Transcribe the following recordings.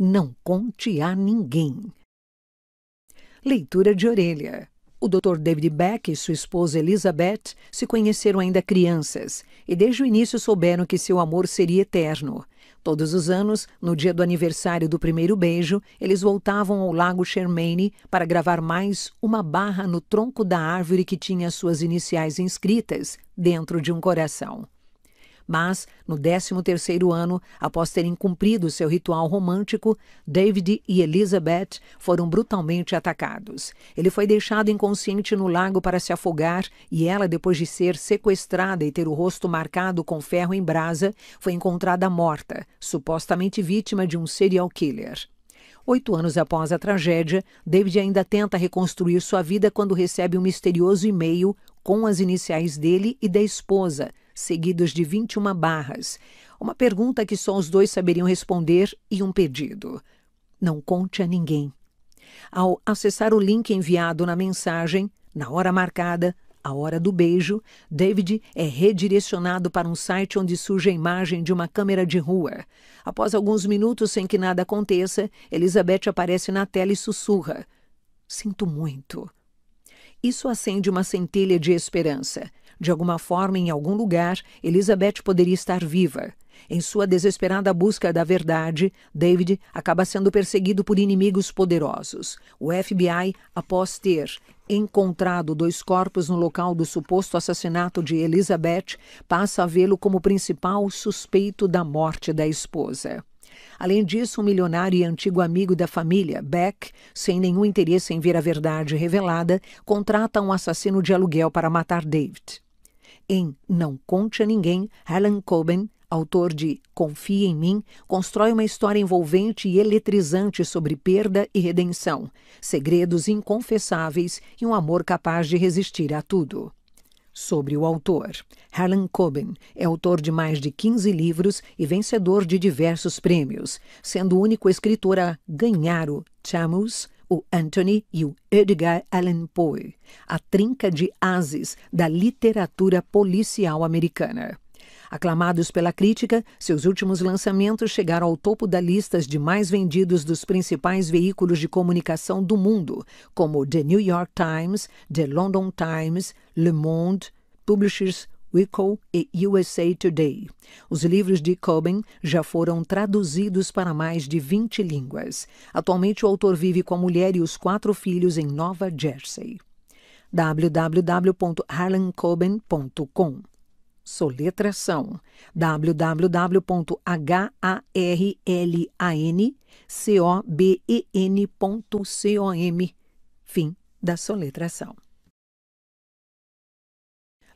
Não conte a ninguém. Leitura de orelha. O Dr. David Beck e sua esposa Elizabeth se conheceram ainda crianças e desde o início souberam que seu amor seria eterno. Todos os anos, no dia do aniversário do primeiro beijo, eles voltavam ao Lago Shermaine para gravar mais uma barra no tronco da árvore que tinha suas iniciais inscritas dentro de um coração mas, no 13º ano, após terem cumprido seu ritual romântico, David e Elizabeth foram brutalmente atacados. Ele foi deixado inconsciente no lago para se afogar e ela, depois de ser sequestrada e ter o rosto marcado com ferro em brasa, foi encontrada morta, supostamente vítima de um serial killer. Oito anos após a tragédia, David ainda tenta reconstruir sua vida quando recebe um misterioso e-mail com as iniciais dele e da esposa, seguidos de 21 barras, uma pergunta que só os dois saberiam responder e um pedido. Não conte a ninguém. Ao acessar o link enviado na mensagem, na hora marcada, a hora do beijo, David é redirecionado para um site onde surge a imagem de uma câmera de rua. Após alguns minutos sem que nada aconteça, Elizabeth aparece na tela e sussurra: Sinto muito. Isso acende uma centelha de esperança. De alguma forma, em algum lugar, Elizabeth poderia estar viva. Em sua desesperada busca da verdade, David acaba sendo perseguido por inimigos poderosos. O FBI, após ter encontrado dois corpos no local do suposto assassinato de Elizabeth, passa a vê-lo como principal suspeito da morte da esposa. Além disso, um milionário e antigo amigo da família, Beck, sem nenhum interesse em ver a verdade revelada, contrata um assassino de aluguel para matar David em Não Conte a Ninguém, Helen Coben, autor de Confie em Mim, constrói uma história envolvente e eletrizante sobre perda e redenção, segredos inconfessáveis e um amor capaz de resistir a tudo. Sobre o autor, Harlan Coben é autor de mais de 15 livros e vencedor de diversos prêmios, sendo o único escritor a ganhar o Chamus, o Anthony e o Edgar Allan Poe, a trinca de ases da literatura policial americana. Aclamados pela crítica, seus últimos lançamentos chegaram ao topo das listas de mais vendidos dos principais veículos de comunicação do mundo, como The New York Times, The London Times, Le Monde, Publishers Wickle e USA Today. Os livros de Coben já foram traduzidos para mais de 20 línguas. Atualmente, o autor vive com a mulher e os quatro filhos em Nova Jersey. www.harlancoben.com Soletração www.harlancoben.com Fim da soletração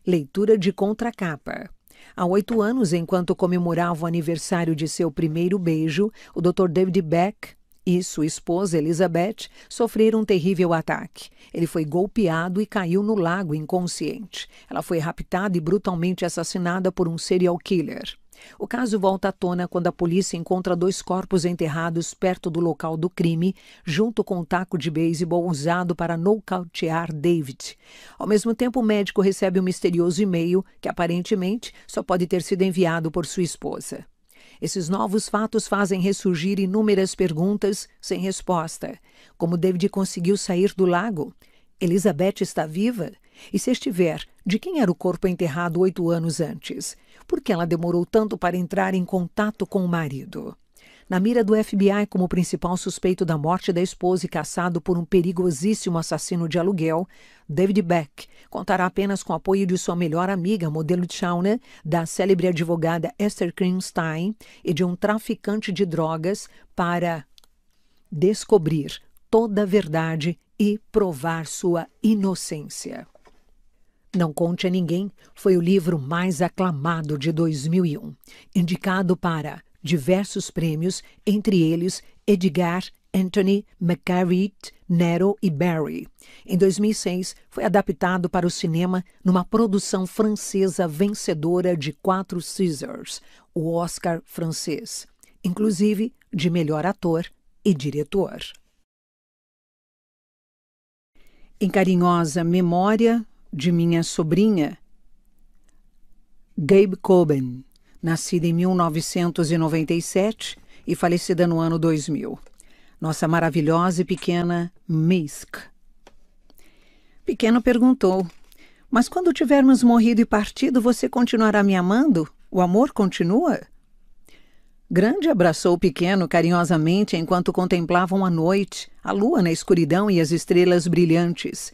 leitura de contracapa. Há oito anos, enquanto comemorava o aniversário de seu primeiro beijo, o Dr. David Beck e sua esposa Elizabeth sofreram um terrível ataque. Ele foi golpeado e caiu no lago inconsciente. Ela foi raptada e brutalmente assassinada por um serial killer. O caso volta à tona quando a polícia encontra dois corpos enterrados perto do local do crime, junto com um taco de beisebol usado para nocautear David. Ao mesmo tempo, o médico recebe um misterioso e-mail que aparentemente só pode ter sido enviado por sua esposa. Esses novos fatos fazem ressurgir inúmeras perguntas sem resposta. Como David conseguiu sair do lago? Elizabeth está viva? E se estiver, de quem era o corpo enterrado oito anos antes? Por que ela demorou tanto para entrar em contato com o marido? Na mira do FBI como principal suspeito da morte da esposa e caçado por um perigosíssimo assassino de aluguel, David Beck contará apenas com o apoio de sua melhor amiga, modelo Chauner, da célebre advogada Esther Greenstein e de um traficante de drogas para descobrir toda a verdade e provar sua inocência. Não Conte a Ninguém foi o livro mais aclamado de 2001, indicado para diversos prêmios, entre eles Edgar, Anthony, McCarritt, Nero e Barry. Em 2006, foi adaptado para o cinema numa produção francesa vencedora de quatro Caesars, o Oscar francês, inclusive de melhor ator e diretor. Em carinhosa memória de minha sobrinha, Gabe Coben, nascida em 1997 e falecida no ano 2000. Nossa maravilhosa e pequena Misk. Pequeno perguntou: Mas quando tivermos morrido e partido, você continuará me amando? O amor continua? Grande abraçou o pequeno carinhosamente enquanto contemplavam a noite, a lua na escuridão e as estrelas brilhantes,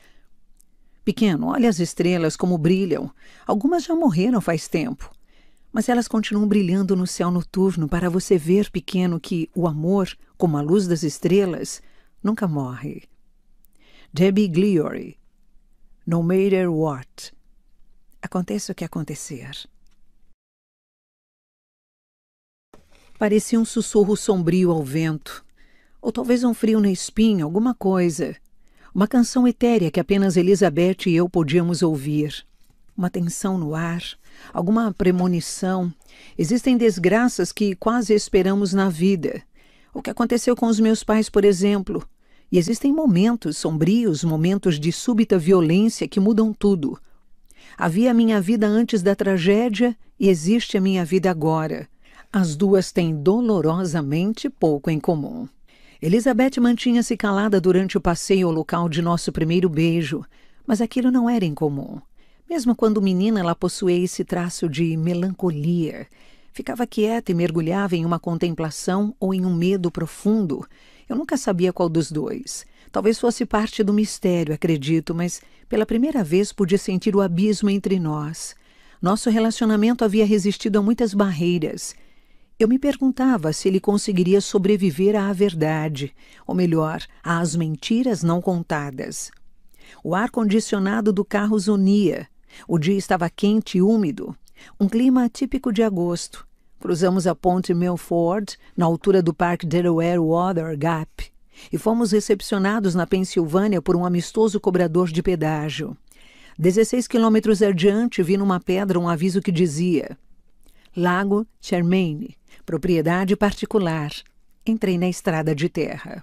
Pequeno, olha as estrelas como brilham. Algumas já morreram faz tempo. Mas elas continuam brilhando no céu noturno para você ver, pequeno, que o amor, como a luz das estrelas, nunca morre. Debbie Gliory No matter what. Aconteça o que acontecer. Parecia um sussurro sombrio ao vento. Ou talvez um frio na espinha, alguma coisa. Uma canção etérea que apenas Elizabeth e eu podíamos ouvir. Uma tensão no ar, alguma premonição. Existem desgraças que quase esperamos na vida. O que aconteceu com os meus pais, por exemplo. E existem momentos sombrios, momentos de súbita violência que mudam tudo. Havia a minha vida antes da tragédia e existe a minha vida agora. As duas têm dolorosamente pouco em comum. Elizabeth mantinha-se calada durante o passeio ao local de nosso primeiro beijo, mas aquilo não era incomum. Mesmo quando menina, ela possuía esse traço de melancolia. Ficava quieta e mergulhava em uma contemplação ou em um medo profundo. Eu nunca sabia qual dos dois. Talvez fosse parte do mistério, acredito, mas pela primeira vez pude sentir o abismo entre nós. Nosso relacionamento havia resistido a muitas barreiras eu me perguntava se ele conseguiria sobreviver à verdade, ou melhor, às mentiras não contadas. O ar-condicionado do carro zunia. O dia estava quente e úmido. Um clima típico de agosto. Cruzamos a ponte Milford, na altura do Parque Delaware Water Gap, e fomos recepcionados na Pensilvânia por um amistoso cobrador de pedágio. 16 quilômetros adiante vi numa pedra um aviso que dizia Lago Charmaine propriedade particular. Entrei na estrada de terra.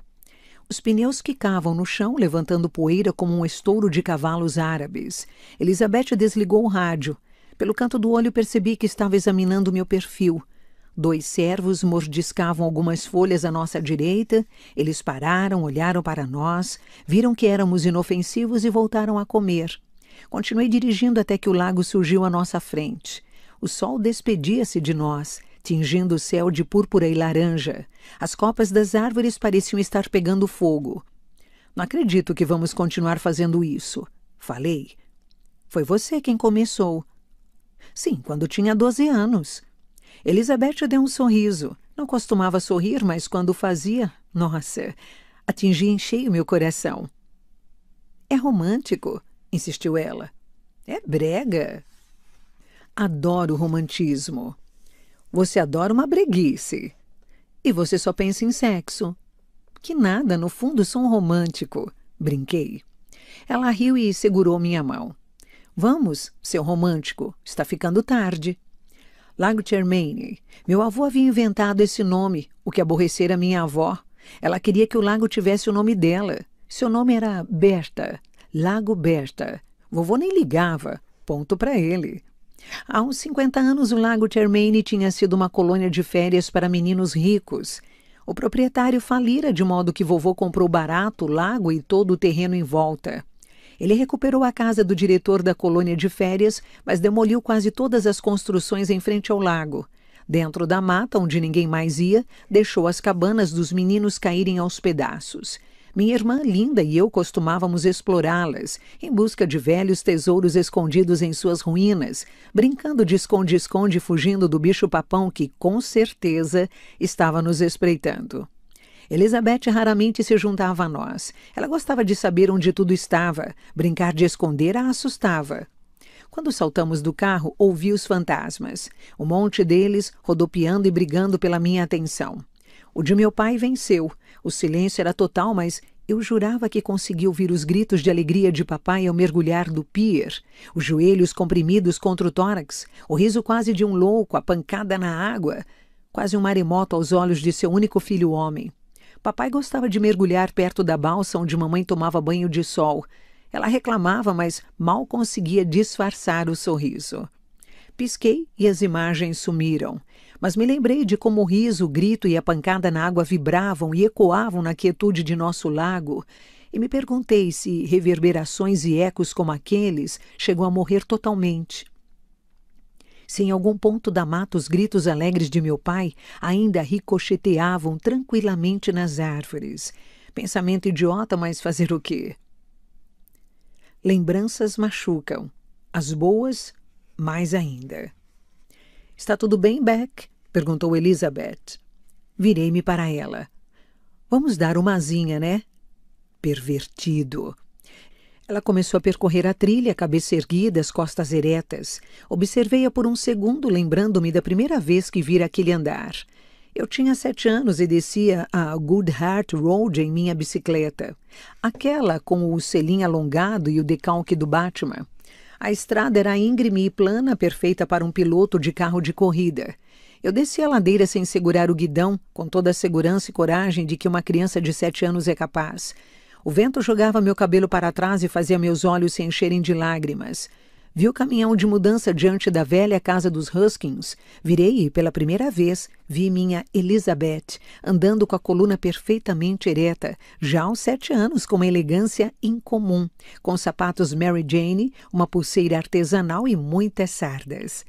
Os pneus quicavam no chão, levantando poeira como um estouro de cavalos árabes. Elizabeth desligou o rádio. Pelo canto do olho percebi que estava examinando meu perfil. Dois servos mordiscavam algumas folhas à nossa direita. Eles pararam, olharam para nós, viram que éramos inofensivos e voltaram a comer. Continuei dirigindo até que o lago surgiu à nossa frente. O sol despedia-se de nós tingindo o céu de púrpura e laranja. As copas das árvores pareciam estar pegando fogo. Não acredito que vamos continuar fazendo isso, falei. Foi você quem começou. Sim, quando tinha 12 anos. Elizabeth deu um sorriso. Não costumava sorrir, mas quando fazia, nossa, atingia em cheio meu coração. É romântico, insistiu ela. É brega. Adoro romantismo. Você adora uma breguice. E você só pensa em sexo. Que nada, no fundo sou um romântico. Brinquei. Ela riu e segurou minha mão. Vamos, seu romântico, está ficando tarde. Lago Germaine. Meu avô havia inventado esse nome, o que aborrecera minha avó. Ela queria que o lago tivesse o nome dela. Seu nome era Berta, Lago Berta. Vovô nem ligava. Ponto para ele. Há uns 50 anos, o Lago Termaine tinha sido uma colônia de férias para meninos ricos. O proprietário falira de modo que vovô comprou barato o lago e todo o terreno em volta. Ele recuperou a casa do diretor da colônia de férias, mas demoliu quase todas as construções em frente ao lago. Dentro da mata, onde ninguém mais ia, deixou as cabanas dos meninos caírem aos pedaços. Minha irmã linda e eu costumávamos explorá-las, em busca de velhos tesouros escondidos em suas ruínas, brincando de esconde-esconde fugindo do bicho-papão que, com certeza, estava nos espreitando. Elizabeth raramente se juntava a nós. Ela gostava de saber onde tudo estava. Brincar de esconder a assustava. Quando saltamos do carro, ouvi os fantasmas, um monte deles rodopiando e brigando pela minha atenção. O de meu pai venceu, o silêncio era total, mas eu jurava que consegui ouvir os gritos de alegria de papai ao mergulhar do pier, os joelhos comprimidos contra o tórax, o riso quase de um louco, a pancada na água, quase um maremoto aos olhos de seu único filho homem. Papai gostava de mergulhar perto da balsa onde mamãe tomava banho de sol. Ela reclamava, mas mal conseguia disfarçar o sorriso. Pisquei e as imagens sumiram mas me lembrei de como o riso, o grito e a pancada na água vibravam e ecoavam na quietude de nosso lago, e me perguntei se reverberações e ecos como aqueles chegou a morrer totalmente. Se em algum ponto da mata os gritos alegres de meu pai ainda ricocheteavam tranquilamente nas árvores. Pensamento idiota, mas fazer o quê? Lembranças machucam. As boas, mais ainda. Está tudo bem, Beck? perguntou Elizabeth. Virei-me para ela. Vamos dar uma asinha, né? Pervertido. Ela começou a percorrer a trilha, cabeça erguida, as costas eretas. Observei-a por um segundo, lembrando-me da primeira vez que vira aquele andar. Eu tinha sete anos e descia a Good Heart Road em minha bicicleta. Aquela com o selim alongado e o decalque do Batman. A estrada era íngreme e plana, perfeita para um piloto de carro de corrida. Eu desci a ladeira sem segurar o guidão, com toda a segurança e coragem de que uma criança de sete anos é capaz. O vento jogava meu cabelo para trás e fazia meus olhos se encherem de lágrimas. Vi o caminhão de mudança diante da velha casa dos Huskins. Virei e, pela primeira vez, vi minha Elizabeth, andando com a coluna perfeitamente ereta, já aos sete anos, com uma elegância incomum, com sapatos Mary Jane, uma pulseira artesanal e muitas sardas.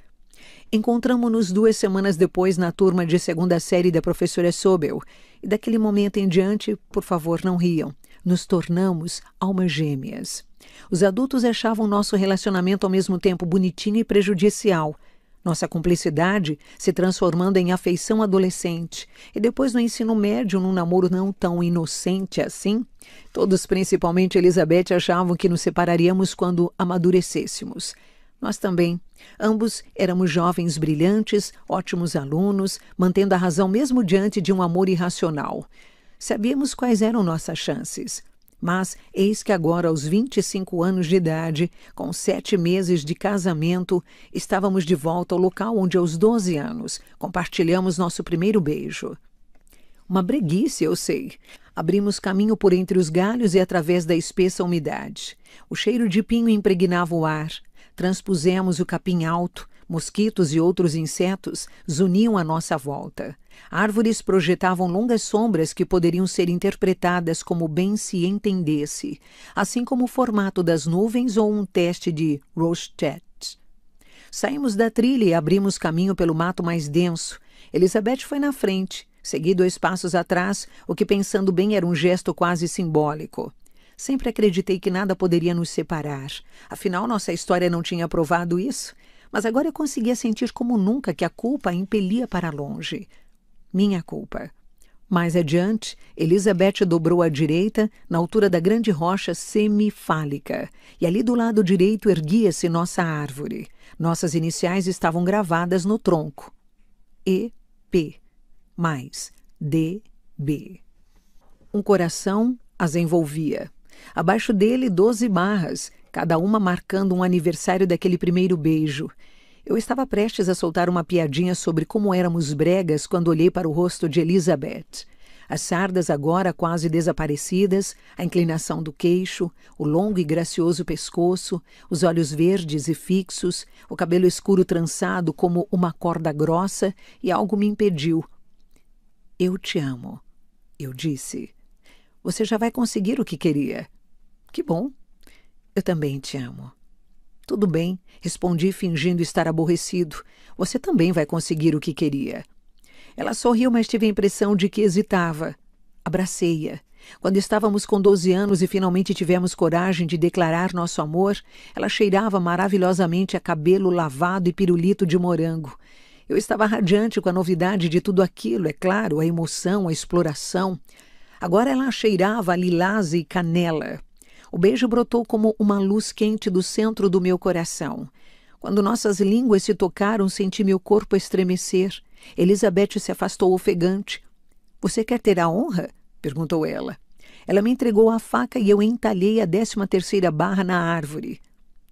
Encontramos-nos duas semanas depois na turma de segunda série da professora Sobel, e daquele momento em diante, por favor, não riam. Nos tornamos almas gêmeas. Os adultos achavam nosso relacionamento ao mesmo tempo bonitinho e prejudicial. Nossa cumplicidade se transformando em afeição adolescente e depois no ensino médio, num namoro não tão inocente assim. Todos, principalmente Elizabeth, achavam que nos separaríamos quando amadurecêssemos. Nós também Ambos éramos jovens brilhantes, ótimos alunos, mantendo a razão mesmo diante de um amor irracional. Sabíamos quais eram nossas chances. Mas eis que agora, aos 25 anos de idade, com sete meses de casamento, estávamos de volta ao local onde, aos 12 anos, compartilhamos nosso primeiro beijo. Uma breguice, eu sei. Abrimos caminho por entre os galhos e através da espessa umidade. O cheiro de pinho impregnava o ar, Transpusemos o capim alto, mosquitos e outros insetos zuniam à nossa volta. Árvores projetavam longas sombras que poderiam ser interpretadas como bem se entendesse, assim como o formato das nuvens ou um teste de Rorschach. Saímos da trilha e abrimos caminho pelo mato mais denso. Elizabeth foi na frente, segui dois passos atrás, o que pensando bem era um gesto quase simbólico. Sempre acreditei que nada poderia nos separar. Afinal, nossa história não tinha provado isso. Mas agora eu conseguia sentir como nunca que a culpa a impelia para longe. Minha culpa. Mais adiante, Elizabeth dobrou à direita, na altura da grande rocha semifálica, e ali do lado direito erguia-se nossa árvore. Nossas iniciais estavam gravadas no tronco. E, P, mais D, B. Um coração as envolvia. Abaixo dele, doze barras, cada uma marcando um aniversário daquele primeiro beijo. Eu estava prestes a soltar uma piadinha sobre como éramos bregas quando olhei para o rosto de Elizabeth. As sardas agora quase desaparecidas, a inclinação do queixo, o longo e gracioso pescoço, os olhos verdes e fixos, o cabelo escuro trançado como uma corda grossa, e algo me impediu. Eu te amo, eu disse. Você já vai conseguir o que queria. Que bom. Eu também te amo. Tudo bem, respondi fingindo estar aborrecido. Você também vai conseguir o que queria. Ela sorriu, mas tive a impressão de que hesitava. Abracei-a. Quando estávamos com 12 anos e finalmente tivemos coragem de declarar nosso amor, ela cheirava maravilhosamente a cabelo lavado e pirulito de morango. Eu estava radiante com a novidade de tudo aquilo, é claro, a emoção, a exploração. Agora ela cheirava lilás e canela. O beijo brotou como uma luz quente do centro do meu coração. Quando nossas línguas se tocaram, senti meu corpo estremecer. Elizabeth se afastou ofegante. Você quer ter a honra? perguntou ela. Ela me entregou a faca e eu entalhei a décima terceira barra na árvore.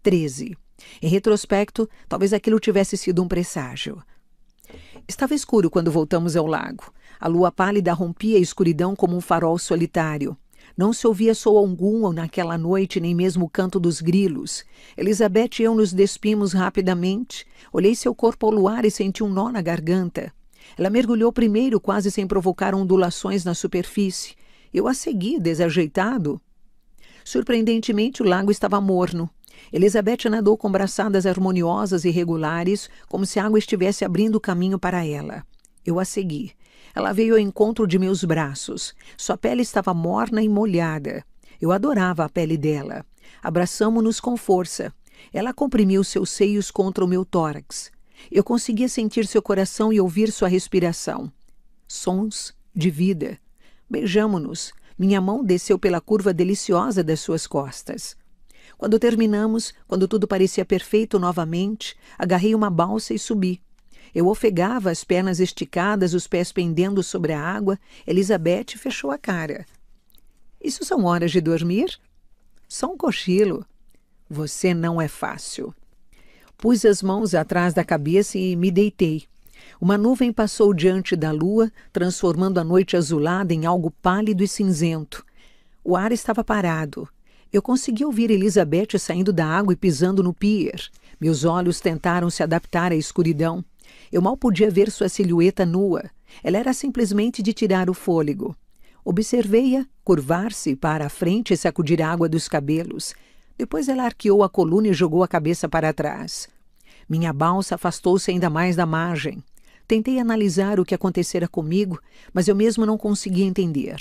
Treze. Em retrospecto, talvez aquilo tivesse sido um presságio. Estava escuro quando voltamos ao lago. A lua pálida rompia a escuridão como um farol solitário. Não se ouvia som algum naquela noite, nem mesmo o canto dos grilos. Elizabeth e eu nos despimos rapidamente. Olhei seu corpo ao luar e senti um nó na garganta. Ela mergulhou primeiro, quase sem provocar ondulações na superfície. Eu a segui, desajeitado. Surpreendentemente, o lago estava morno. Elizabeth nadou com braçadas harmoniosas e regulares, como se a água estivesse abrindo caminho para ela. Eu a segui. Ela veio ao encontro de meus braços. Sua pele estava morna e molhada. Eu adorava a pele dela. abraçamo nos com força. Ela comprimiu seus seios contra o meu tórax. Eu conseguia sentir seu coração e ouvir sua respiração. Sons de vida. Beijamo-nos. Minha mão desceu pela curva deliciosa das suas costas. Quando terminamos, quando tudo parecia perfeito novamente, agarrei uma balsa e subi. Eu ofegava, as pernas esticadas, os pés pendendo sobre a água. Elizabeth fechou a cara. Isso são horas de dormir? Só um cochilo. Você não é fácil. Pus as mãos atrás da cabeça e me deitei. Uma nuvem passou diante da lua, transformando a noite azulada em algo pálido e cinzento. O ar estava parado. Eu consegui ouvir Elizabeth saindo da água e pisando no pier. Meus olhos tentaram se adaptar à escuridão. Eu mal podia ver sua silhueta nua. Ela era simplesmente de tirar o fôlego. Observei-a curvar-se para a frente e sacudir a água dos cabelos. Depois ela arqueou a coluna e jogou a cabeça para trás. Minha balsa afastou-se ainda mais da margem. Tentei analisar o que acontecera comigo, mas eu mesmo não conseguia entender.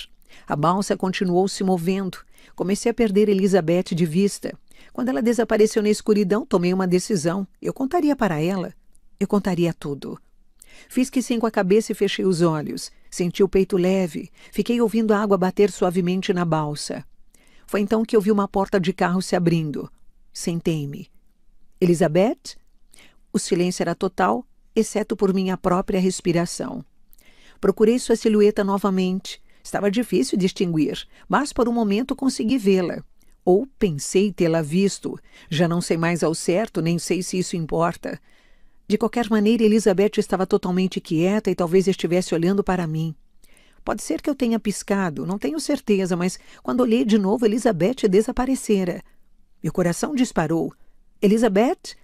A balsa continuou se movendo. Comecei a perder Elizabeth de vista. Quando ela desapareceu na escuridão, tomei uma decisão. Eu contaria para ela. Eu contaria tudo. Fiz que sim com a cabeça e fechei os olhos. Senti o peito leve. Fiquei ouvindo a água bater suavemente na balsa. Foi então que ouvi uma porta de carro se abrindo. Sentei-me. Elizabeth? O silêncio era total, exceto por minha própria respiração. Procurei sua silhueta novamente. Estava difícil distinguir, mas por um momento consegui vê-la. Ou pensei tê-la visto. Já não sei mais ao certo, nem sei se isso importa. De qualquer maneira, Elizabeth estava totalmente quieta e talvez estivesse olhando para mim. Pode ser que eu tenha piscado, não tenho certeza, mas quando olhei de novo, Elizabeth desaparecera. Meu coração disparou. Elizabeth?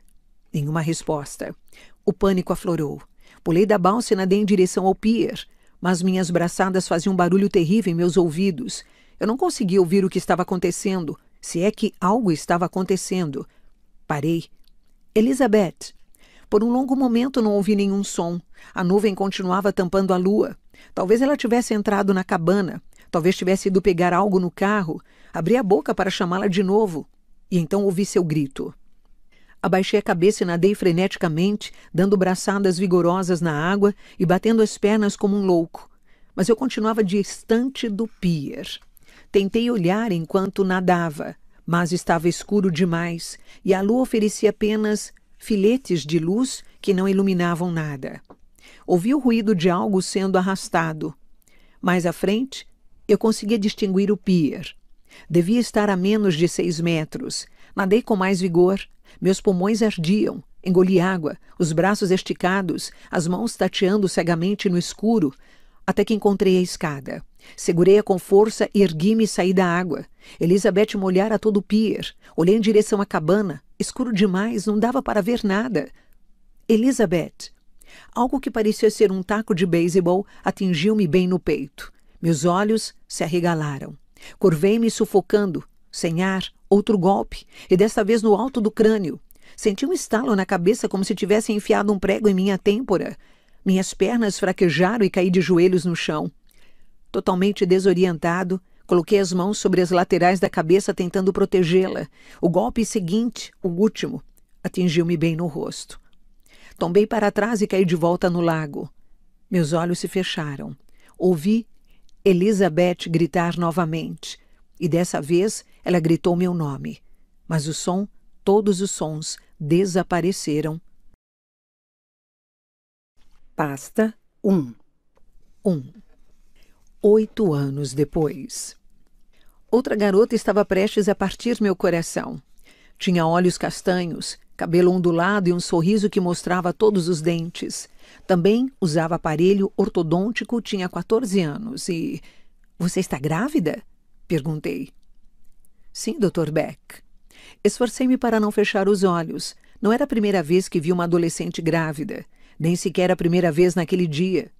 Nenhuma resposta. O pânico aflorou. Pulei da balsa e nadei em direção ao pier, mas minhas braçadas faziam um barulho terrível em meus ouvidos. Eu não conseguia ouvir o que estava acontecendo, se é que algo estava acontecendo. Parei. Elizabeth! Por um longo momento não ouvi nenhum som. A nuvem continuava tampando a lua. Talvez ela tivesse entrado na cabana. Talvez tivesse ido pegar algo no carro. Abri a boca para chamá-la de novo. E então ouvi seu grito. Abaixei a cabeça e nadei freneticamente, dando braçadas vigorosas na água e batendo as pernas como um louco. Mas eu continuava distante do pier. Tentei olhar enquanto nadava, mas estava escuro demais e a lua oferecia apenas filetes de luz que não iluminavam nada. Ouvi o ruído de algo sendo arrastado. Mais à frente, eu conseguia distinguir o pier. Devia estar a menos de seis metros. Nadei com mais vigor. Meus pulmões ardiam. Engoli água, os braços esticados, as mãos tateando cegamente no escuro, até que encontrei a escada. Segurei-a com força, e ergui-me e saí da água. Elizabeth molhara todo o pier. Olhei em direção à cabana, Escuro demais, não dava para ver nada. Elizabeth. Algo que parecia ser um taco de beisebol atingiu-me bem no peito. Meus olhos se arregalaram. Curvei-me sufocando, sem ar, outro golpe, e desta vez no alto do crânio. Senti um estalo na cabeça como se tivesse enfiado um prego em minha têmpora. Minhas pernas fraquejaram e caí de joelhos no chão. Totalmente desorientado, Coloquei as mãos sobre as laterais da cabeça tentando protegê-la. O golpe seguinte, o último, atingiu-me bem no rosto. Tombei para trás e caí de volta no lago. Meus olhos se fecharam. Ouvi Elizabeth gritar novamente. E dessa vez ela gritou meu nome. Mas o som, todos os sons, desapareceram. Pasta 1 1 Oito anos depois. Outra garota estava prestes a partir meu coração. Tinha olhos castanhos, cabelo ondulado e um sorriso que mostrava todos os dentes. Também usava aparelho ortodôntico, tinha 14 anos e. Você está grávida? perguntei. Sim, Dr. Beck. Esforcei-me para não fechar os olhos. Não era a primeira vez que vi uma adolescente grávida, nem sequer a primeira vez naquele dia.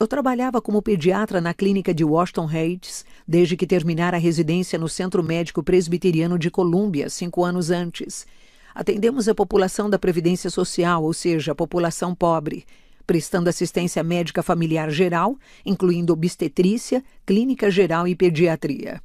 Eu trabalhava como pediatra na clínica de Washington Heights desde que terminara a residência no Centro Médico Presbiteriano de Colômbia, cinco anos antes. Atendemos a população da Previdência Social, ou seja, a população pobre, prestando assistência médica familiar geral, incluindo obstetrícia, clínica geral e pediatria.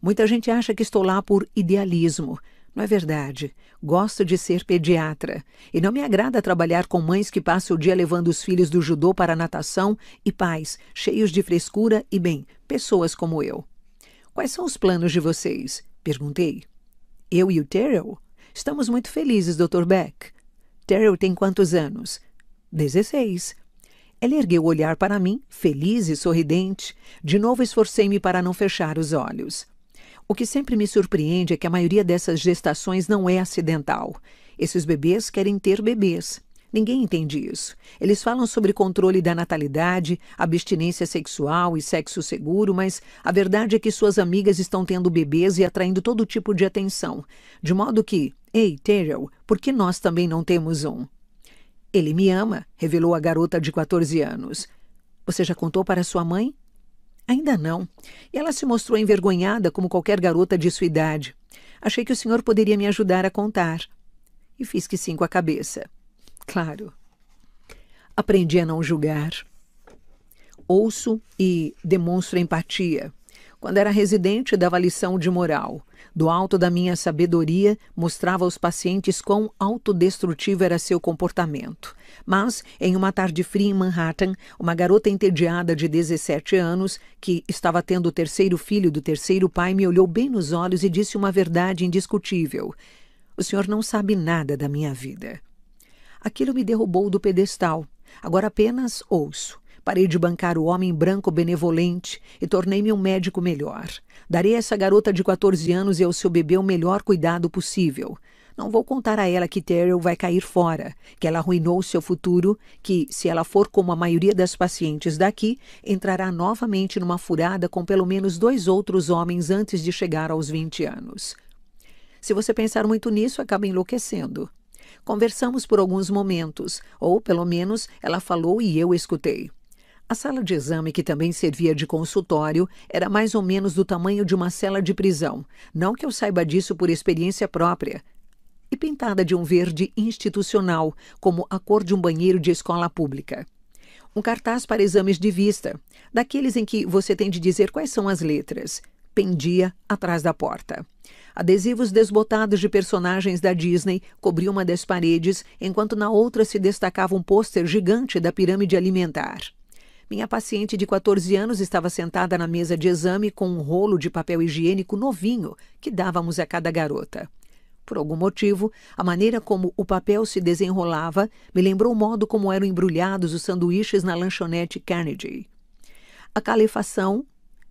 Muita gente acha que estou lá por idealismo, não é verdade. Gosto de ser pediatra e não me agrada trabalhar com mães que passam o dia levando os filhos do judô para a natação e pais cheios de frescura e, bem, pessoas como eu. Quais são os planos de vocês? Perguntei. Eu e o Terrell? Estamos muito felizes, Dr. Beck. Terrell tem quantos anos? 16. Ela ergueu o olhar para mim, feliz e sorridente. De novo esforcei-me para não fechar os olhos. O que sempre me surpreende é que a maioria dessas gestações não é acidental. Esses bebês querem ter bebês. Ninguém entende isso. Eles falam sobre controle da natalidade, abstinência sexual e sexo seguro, mas a verdade é que suas amigas estão tendo bebês e atraindo todo tipo de atenção. De modo que, ei, Terrell, por que nós também não temos um? Ele me ama, revelou a garota de 14 anos. Você já contou para sua mãe? Ainda não. E ela se mostrou envergonhada como qualquer garota de sua idade. Achei que o senhor poderia me ajudar a contar. E fiz que sim com a cabeça. Claro. Aprendi a não julgar. Ouço e demonstro empatia. Quando era residente, dava lição de moral. Do alto da minha sabedoria, mostrava aos pacientes quão autodestrutivo era seu comportamento. Mas, em uma tarde fria em Manhattan, uma garota entediada de 17 anos, que estava tendo o terceiro filho do terceiro pai, me olhou bem nos olhos e disse uma verdade indiscutível: O senhor não sabe nada da minha vida. Aquilo me derrubou do pedestal. Agora apenas ouço. Parei de bancar o homem branco benevolente e tornei-me um médico melhor. Darei a essa garota de 14 anos e ao seu bebê o melhor cuidado possível. Não vou contar a ela que Terrell vai cair fora, que ela arruinou seu futuro, que, se ela for como a maioria das pacientes daqui, entrará novamente numa furada com pelo menos dois outros homens antes de chegar aos 20 anos. Se você pensar muito nisso, acaba enlouquecendo. Conversamos por alguns momentos, ou pelo menos ela falou e eu escutei. A sala de exame, que também servia de consultório, era mais ou menos do tamanho de uma cela de prisão. Não que eu saiba disso por experiência própria. E pintada de um verde institucional, como a cor de um banheiro de escola pública. Um cartaz para exames de vista, daqueles em que você tem de dizer quais são as letras. Pendia atrás da porta. Adesivos desbotados de personagens da Disney cobriam uma das paredes, enquanto na outra se destacava um pôster gigante da pirâmide alimentar. Minha paciente de 14 anos estava sentada na mesa de exame com um rolo de papel higiênico novinho que dávamos a cada garota. Por algum motivo, a maneira como o papel se desenrolava me lembrou o modo como eram embrulhados os sanduíches na lanchonete Carnegie. A calefação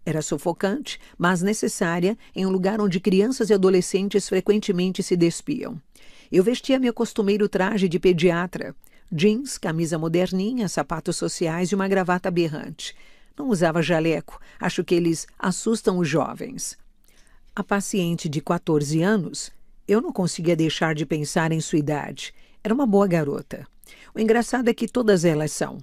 era sufocante, mas necessária em um lugar onde crianças e adolescentes frequentemente se despiam. Eu vestia meu costumeiro traje de pediatra, jeans, camisa moderninha, sapatos sociais e uma gravata berrante. Não usava jaleco, acho que eles assustam os jovens. A paciente de 14 anos, eu não conseguia deixar de pensar em sua idade. Era uma boa garota. O engraçado é que todas elas são.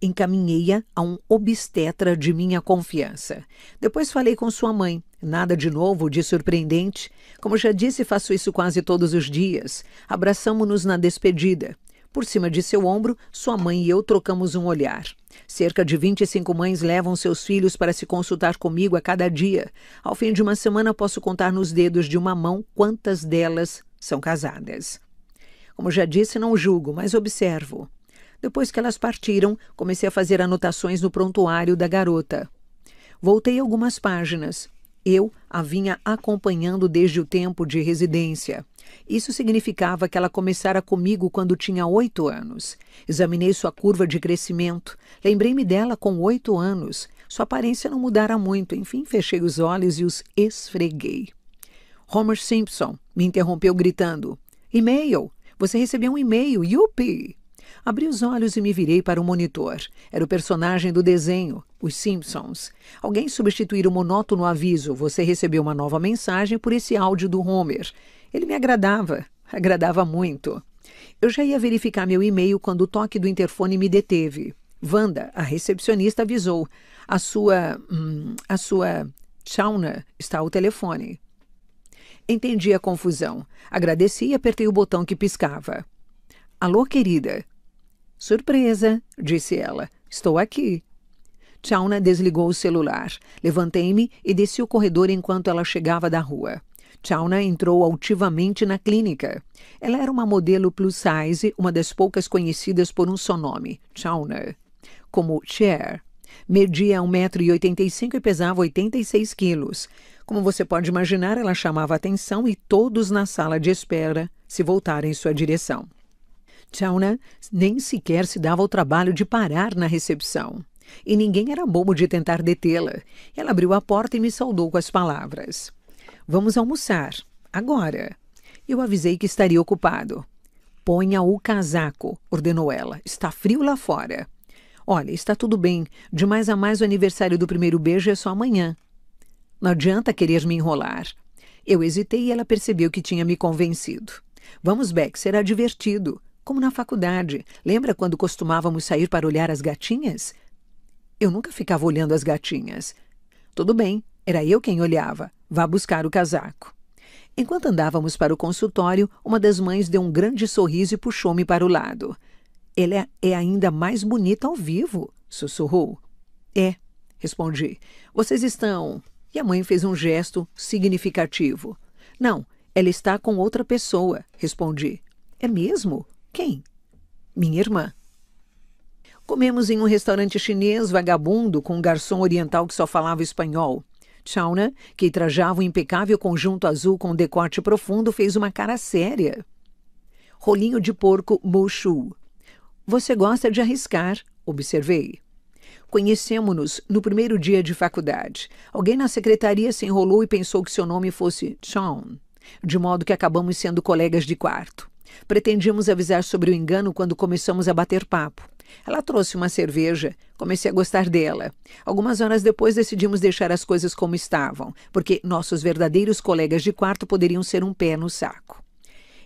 Encaminhei-a a um obstetra de minha confiança. Depois falei com sua mãe. Nada de novo, de surpreendente. Como já disse, faço isso quase todos os dias. Abraçamo-nos na despedida. Por cima de seu ombro, sua mãe e eu trocamos um olhar. Cerca de 25 mães levam seus filhos para se consultar comigo a cada dia. Ao fim de uma semana, posso contar nos dedos de uma mão quantas delas são casadas. Como já disse, não julgo, mas observo. Depois que elas partiram, comecei a fazer anotações no prontuário da garota. Voltei algumas páginas. Eu a vinha acompanhando desde o tempo de residência. Isso significava que ela começara comigo quando tinha oito anos. Examinei sua curva de crescimento. Lembrei-me dela com oito anos. Sua aparência não mudara muito. Enfim, fechei os olhos e os esfreguei. Homer Simpson me interrompeu gritando: E-mail! Você recebeu um e-mail! Yuppie! Abri os olhos e me virei para o monitor. Era o personagem do desenho, Os Simpsons. Alguém substituir o monótono aviso: Você recebeu uma nova mensagem por esse áudio do Homer. Ele me agradava, agradava muito. Eu já ia verificar meu e-mail quando o toque do interfone me deteve. Wanda, a recepcionista, avisou. A sua. Hum, a sua. Chauna está ao telefone. Entendi a confusão. Agradeci e apertei o botão que piscava. Alô, querida. Surpresa, disse ela. Estou aqui. Chauna desligou o celular. Levantei-me e desci o corredor enquanto ela chegava da rua. Chauna né, entrou altivamente na clínica. Ela era uma modelo plus size, uma das poucas conhecidas por um só nome, Chauna, como Cher. Media 1,85m e pesava 86 quilos. Como você pode imaginar, ela chamava atenção e todos na sala de espera se voltaram em sua direção. Chauna nem sequer se dava ao trabalho de parar na recepção. E ninguém era bobo de tentar detê-la. Ela abriu a porta e me saudou com as palavras. Vamos almoçar. Agora. Eu avisei que estaria ocupado. Ponha o casaco, ordenou ela. Está frio lá fora. Olha, está tudo bem. De mais a mais, o aniversário do primeiro beijo é só amanhã. Não adianta querer me enrolar. Eu hesitei e ela percebeu que tinha me convencido. Vamos, Beck, será divertido. Como na faculdade. Lembra quando costumávamos sair para olhar as gatinhas? Eu nunca ficava olhando as gatinhas. Tudo bem, era eu quem olhava. Vá buscar o casaco. Enquanto andávamos para o consultório, uma das mães deu um grande sorriso e puxou-me para o lado. Ela é, é ainda mais bonita ao vivo, sussurrou. É, respondi. Vocês estão. E a mãe fez um gesto significativo. Não, ela está com outra pessoa, respondi. É mesmo? Quem? Minha irmã. Comemos em um restaurante chinês vagabundo com um garçom oriental que só falava espanhol. Shauna, que trajava um impecável conjunto azul com decote profundo, fez uma cara séria. Rolinho de porco Mushu. Você gosta de arriscar, observei. Conhecemos-nos no primeiro dia de faculdade. Alguém na secretaria se enrolou e pensou que seu nome fosse Shawn, de modo que acabamos sendo colegas de quarto. Pretendíamos avisar sobre o engano quando começamos a bater papo. Ela trouxe uma cerveja. Comecei a gostar dela. Algumas horas depois decidimos deixar as coisas como estavam, porque nossos verdadeiros colegas de quarto poderiam ser um pé no saco.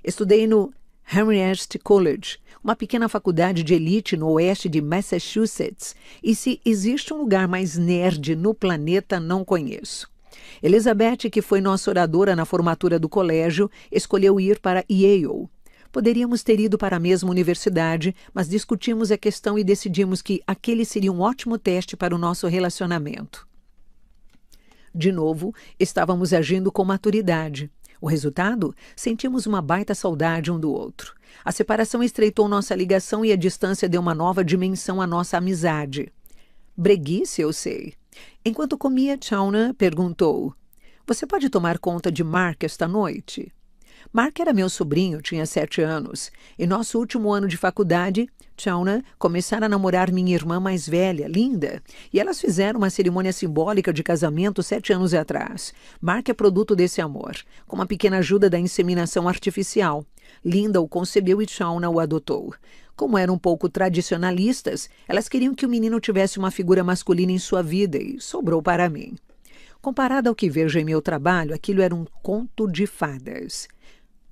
Estudei no Amherst College, uma pequena faculdade de elite no oeste de Massachusetts, e se existe um lugar mais nerd no planeta, não conheço. Elizabeth, que foi nossa oradora na formatura do colégio, escolheu ir para Yale, Poderíamos ter ido para a mesma universidade, mas discutimos a questão e decidimos que aquele seria um ótimo teste para o nosso relacionamento. De novo, estávamos agindo com maturidade. O resultado? Sentimos uma baita saudade um do outro. A separação estreitou nossa ligação e a distância deu uma nova dimensão à nossa amizade. Breguice, eu sei. Enquanto comia, Chowna perguntou: Você pode tomar conta de Mark esta noite? Mark era meu sobrinho, tinha sete anos, Em nosso último ano de faculdade, Chawna começara a namorar minha irmã mais velha, Linda, e elas fizeram uma cerimônia simbólica de casamento sete anos atrás. Mark é produto desse amor, com uma pequena ajuda da inseminação artificial. Linda o concebeu e Chawna o adotou. Como eram um pouco tradicionalistas, elas queriam que o menino tivesse uma figura masculina em sua vida e sobrou para mim. Comparado ao que vejo em meu trabalho, aquilo era um conto de fadas.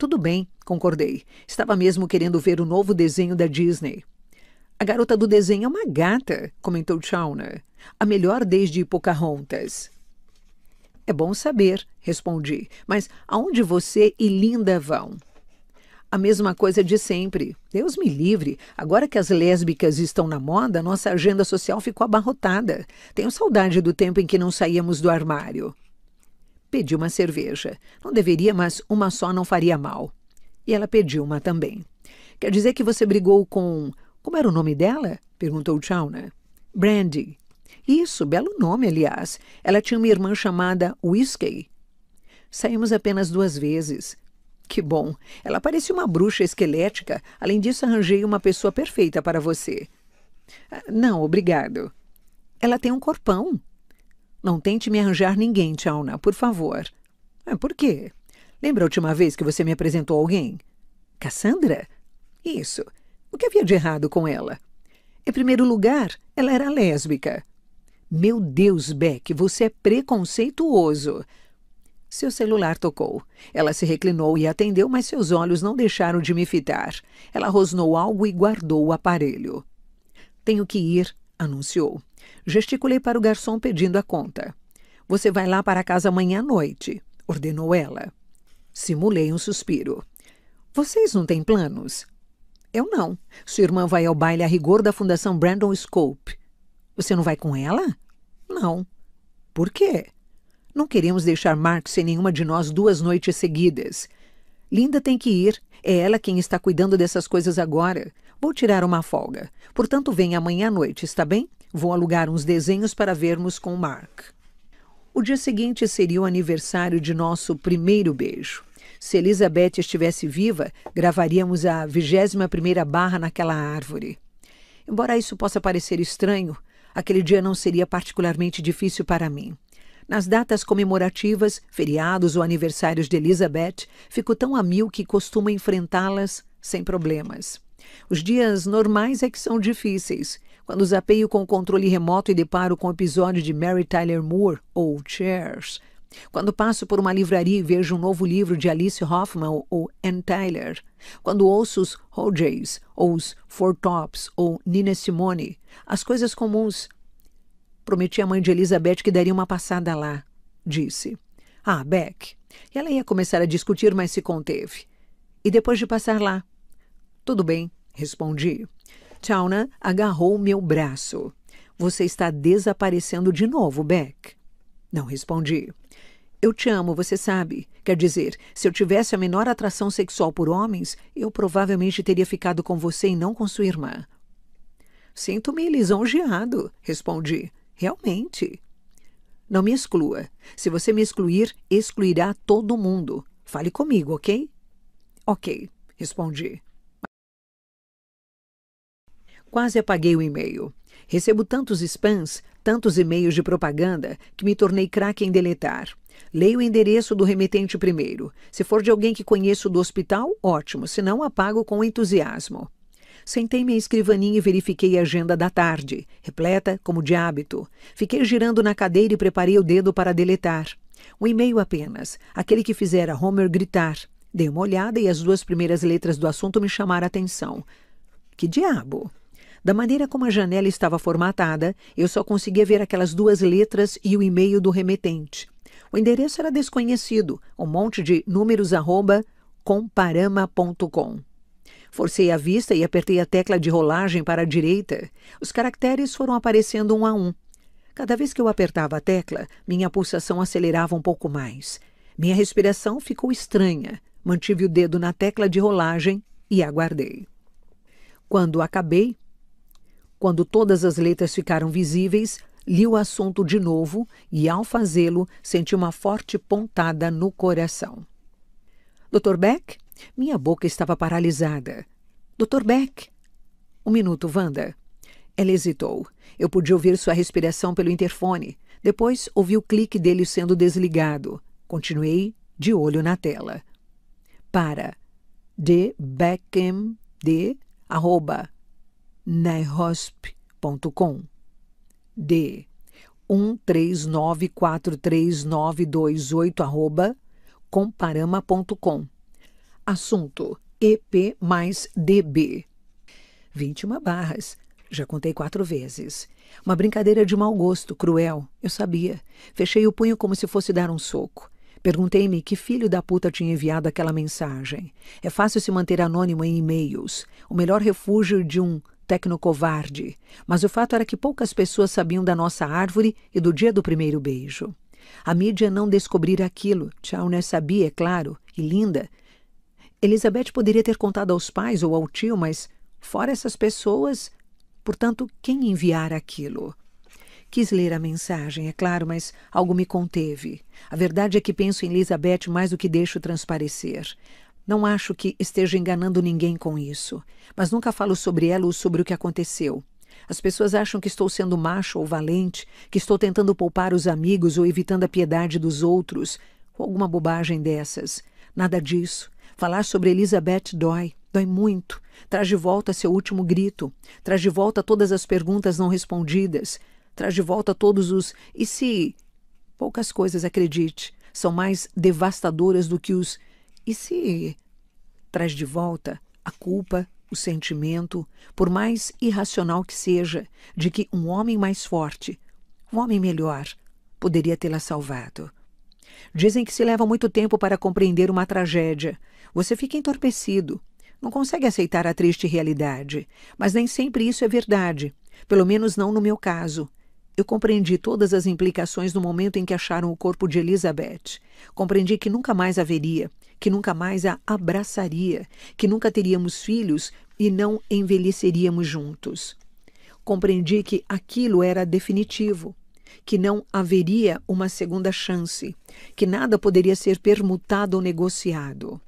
Tudo bem, concordei. Estava mesmo querendo ver o novo desenho da Disney. A garota do desenho é uma gata, comentou Chawner. A melhor desde Pocahontas. É bom saber, respondi. Mas aonde você e Linda vão? A mesma coisa de sempre. Deus me livre. Agora que as lésbicas estão na moda, nossa agenda social ficou abarrotada. Tenho saudade do tempo em que não saíamos do armário. Pedi uma cerveja. Não deveria, mas uma só não faria mal. E ela pediu uma também. Quer dizer que você brigou com. Como era o nome dela? perguntou Chawner. Brandy. Isso, belo nome, aliás. Ela tinha uma irmã chamada Whiskey. Saímos apenas duas vezes. Que bom. Ela parecia uma bruxa esquelética. Além disso, arranjei uma pessoa perfeita para você. Ah, não, obrigado. Ela tem um corpão, não tente me arranjar ninguém, Tchauna, por favor. Ah, por quê? Lembra a última vez que você me apresentou alguém? Cassandra? Isso. O que havia de errado com ela? Em primeiro lugar, ela era lésbica. Meu Deus, Beck, você é preconceituoso. Seu celular tocou. Ela se reclinou e atendeu, mas seus olhos não deixaram de me fitar. Ela rosnou algo e guardou o aparelho. Tenho que ir, anunciou. Gesticulei para o garçom pedindo a conta. Você vai lá para casa amanhã à noite, ordenou ela. Simulei um suspiro. Vocês não têm planos? Eu não. Sua irmã vai ao baile a rigor da Fundação Brandon Scope. Você não vai com ela? Não. Por quê? Não queremos deixar Mark sem nenhuma de nós duas noites seguidas. Linda tem que ir. É ela quem está cuidando dessas coisas agora. Vou tirar uma folga. Portanto, vem amanhã à noite, está bem? Vou alugar uns desenhos para vermos com Mark. O dia seguinte seria o aniversário de nosso primeiro beijo. Se Elizabeth estivesse viva, gravaríamos a 21ª barra naquela árvore. Embora isso possa parecer estranho, aquele dia não seria particularmente difícil para mim. Nas datas comemorativas, feriados ou aniversários de Elizabeth, fico tão a mil que costumo enfrentá-las sem problemas. Os dias normais é que são difíceis. Quando zapeio com o controle remoto e deparo com o episódio de Mary Tyler Moore ou Chairs. Quando passo por uma livraria e vejo um novo livro de Alice Hoffman ou Ann Tyler. Quando ouço os Hojays ou os Four Tops ou Nina Simone. As coisas comuns. Prometi à mãe de Elizabeth que daria uma passada lá, disse. Ah, Beck. E ela ia começar a discutir, mas se conteve. E depois de passar lá? Tudo bem, respondi. Chauna né? agarrou meu braço. Você está desaparecendo de novo, Beck. Não respondi. Eu te amo, você sabe. Quer dizer, se eu tivesse a menor atração sexual por homens, eu provavelmente teria ficado com você e não com sua irmã. Sinto-me lisonjeado, respondi. Realmente. Não me exclua. Se você me excluir, excluirá todo mundo. Fale comigo, ok? Ok, respondi. Quase apaguei o e-mail. Recebo tantos spams, tantos e-mails de propaganda, que me tornei craque em deletar. Leio o endereço do remetente primeiro. Se for de alguém que conheço do hospital, ótimo, se não, apago com entusiasmo. Sentei-me à escrivaninha e verifiquei a agenda da tarde, repleta, como de hábito. Fiquei girando na cadeira e preparei o dedo para deletar. Um e-mail apenas, aquele que fizera Homer gritar. Dei uma olhada e as duas primeiras letras do assunto me chamaram a atenção. Que diabo! Da maneira como a janela estava formatada, eu só conseguia ver aquelas duas letras e o e-mail do remetente. O endereço era desconhecido, um monte de números arroba comparama.com. Forcei a vista e apertei a tecla de rolagem para a direita. Os caracteres foram aparecendo um a um. Cada vez que eu apertava a tecla, minha pulsação acelerava um pouco mais. Minha respiração ficou estranha. Mantive o dedo na tecla de rolagem e aguardei. Quando acabei, quando todas as letras ficaram visíveis, li o assunto de novo e, ao fazê-lo, senti uma forte pontada no coração. Dr. Beck? Minha boca estava paralisada. Dr. Beck? Um minuto, Wanda. Ela hesitou. Eu podia ouvir sua respiração pelo interfone. Depois ouvi o clique dele sendo desligado. Continuei de olho na tela. Para. De Beckham de arroba nairosp.com. D. 13943928 arroba comparama.com. Assunto EP mais DB. 21 barras. Já contei quatro vezes. Uma brincadeira de mau gosto, cruel. Eu sabia. Fechei o punho como se fosse dar um soco. Perguntei-me que filho da puta tinha enviado aquela mensagem. É fácil se manter anônimo em e-mails. O melhor refúgio de um tecnocovarde, mas o fato era que poucas pessoas sabiam da nossa árvore e do dia do primeiro beijo. A mídia não descobrira aquilo. Chalmers sabia, é claro, e Linda. Elizabeth poderia ter contado aos pais ou ao tio, mas, fora essas pessoas, portanto, quem enviar aquilo? Quis ler a mensagem, é claro, mas algo me conteve. A verdade é que penso em Elizabeth mais do que deixo transparecer. Não acho que esteja enganando ninguém com isso, mas nunca falo sobre ela ou sobre o que aconteceu. As pessoas acham que estou sendo macho ou valente, que estou tentando poupar os amigos ou evitando a piedade dos outros, ou alguma bobagem dessas. Nada disso. Falar sobre Elizabeth dói, dói muito. Traz de volta seu último grito, traz de volta todas as perguntas não respondidas, traz de volta todos os e se. Poucas coisas, acredite, são mais devastadoras do que os e se traz de volta a culpa, o sentimento, por mais irracional que seja, de que um homem mais forte, um homem melhor, poderia tê-la salvado. Dizem que se leva muito tempo para compreender uma tragédia. Você fica entorpecido. Não consegue aceitar a triste realidade. Mas nem sempre isso é verdade. Pelo menos não no meu caso. Eu compreendi todas as implicações no momento em que acharam o corpo de Elizabeth. Compreendi que nunca mais haveria, que nunca mais a abraçaria, que nunca teríamos filhos e não envelheceríamos juntos. Compreendi que aquilo era definitivo, que não haveria uma segunda chance, que nada poderia ser permutado ou negociado.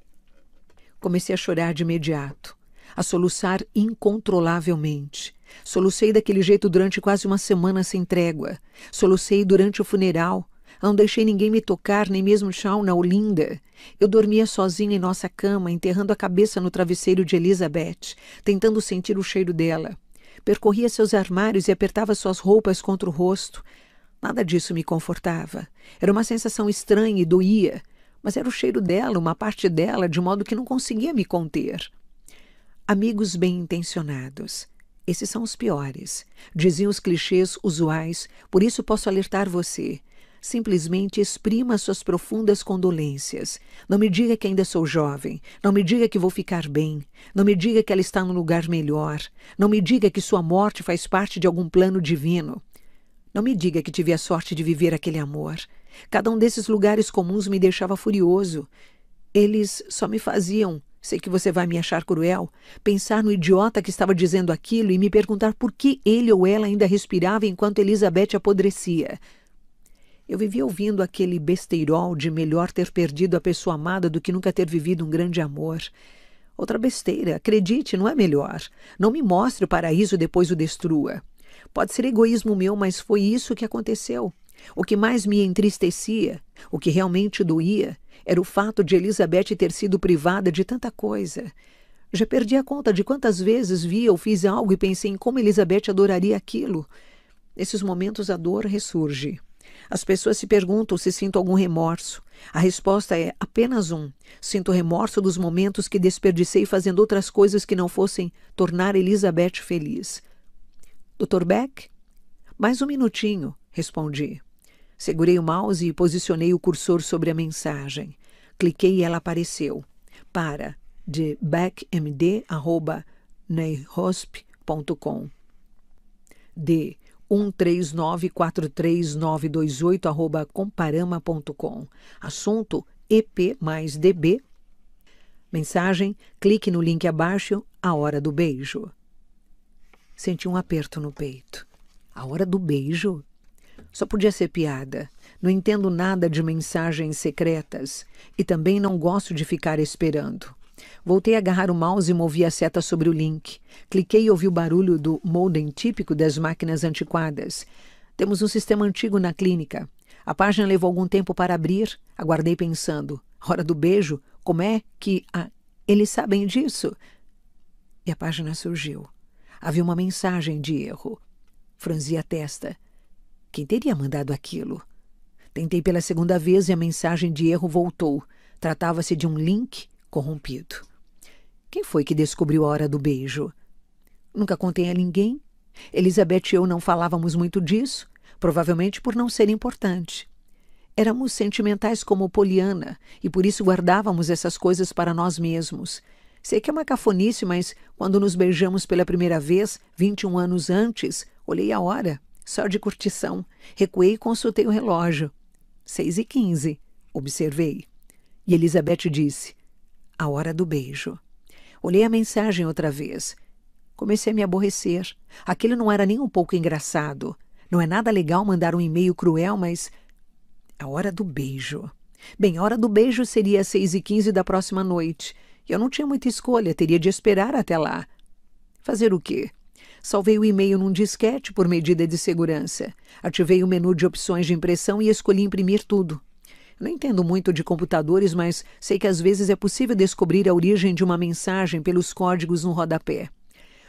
Comecei a chorar de imediato, a soluçar incontrolavelmente. Solucei daquele jeito durante quase uma semana sem trégua. Solucei durante o funeral, não deixei ninguém me tocar, nem mesmo na Olinda. Eu dormia sozinha em nossa cama, enterrando a cabeça no travesseiro de Elizabeth, tentando sentir o cheiro dela. Percorria seus armários e apertava suas roupas contra o rosto. Nada disso me confortava. Era uma sensação estranha e doía, mas era o cheiro dela, uma parte dela, de modo que não conseguia me conter. Amigos bem intencionados. Esses são os piores. Diziam os clichês usuais, por isso posso alertar você. Simplesmente exprima suas profundas condolências. Não me diga que ainda sou jovem. Não me diga que vou ficar bem. Não me diga que ela está num lugar melhor. Não me diga que sua morte faz parte de algum plano divino. Não me diga que tive a sorte de viver aquele amor. Cada um desses lugares comuns me deixava furioso. Eles só me faziam Sei que você vai me achar cruel, pensar no idiota que estava dizendo aquilo e me perguntar por que ele ou ela ainda respirava enquanto Elizabeth apodrecia. Eu vivia ouvindo aquele besteirol de melhor ter perdido a pessoa amada do que nunca ter vivido um grande amor. Outra besteira, acredite, não é melhor. Não me mostre o paraíso e depois o destrua. Pode ser egoísmo meu, mas foi isso que aconteceu. O que mais me entristecia, o que realmente doía, era o fato de Elizabeth ter sido privada de tanta coisa. Já perdi a conta de quantas vezes vi ou fiz algo e pensei em como Elizabeth adoraria aquilo. Nesses momentos a dor ressurge. As pessoas se perguntam se sinto algum remorso. A resposta é apenas um. Sinto remorso dos momentos que desperdicei fazendo outras coisas que não fossem tornar Elizabeth feliz. Dr. Beck? Mais um minutinho, respondi. Segurei o mouse e posicionei o cursor sobre a mensagem. Cliquei e ela apareceu. Para de beckmd.neihosp.com. D 13943928 arroba comparama.com. Assunto EP mais DB. Mensagem, clique no link abaixo, a hora do beijo. Senti um aperto no peito. A hora do beijo? Só podia ser piada. Não entendo nada de mensagens secretas e também não gosto de ficar esperando. Voltei a agarrar o mouse e movi a seta sobre o link. Cliquei e ouvi o barulho do modem típico das máquinas antiquadas. Temos um sistema antigo na clínica. A página levou algum tempo para abrir. Aguardei pensando. Hora do beijo? Como é que a... eles sabem disso? E a página surgiu. Havia uma mensagem de erro. Franzi a testa. Quem teria mandado aquilo? Tentei pela segunda vez e a mensagem de erro voltou. Tratava-se de um link corrompido. Quem foi que descobriu a hora do beijo? Nunca contei a ninguém. Elizabeth e eu não falávamos muito disso, provavelmente por não ser importante. Éramos sentimentais como Poliana e por isso guardávamos essas coisas para nós mesmos. Sei que é uma cafonice, mas quando nos beijamos pela primeira vez, 21 anos antes, olhei a hora, só de curtição. Recuei e consultei o relógio. Seis e quinze, observei. E Elizabeth disse: a hora do beijo. Olhei a mensagem outra vez. Comecei a me aborrecer. Aquilo não era nem um pouco engraçado. Não é nada legal mandar um e-mail cruel, mas. A hora do beijo. Bem, a hora do beijo seria às seis e quinze da próxima noite. E eu não tinha muita escolha, teria de esperar até lá. Fazer o quê? Salvei o e-mail num disquete por medida de segurança. Ativei o menu de opções de impressão e escolhi imprimir tudo. Eu não entendo muito de computadores, mas sei que às vezes é possível descobrir a origem de uma mensagem pelos códigos no rodapé.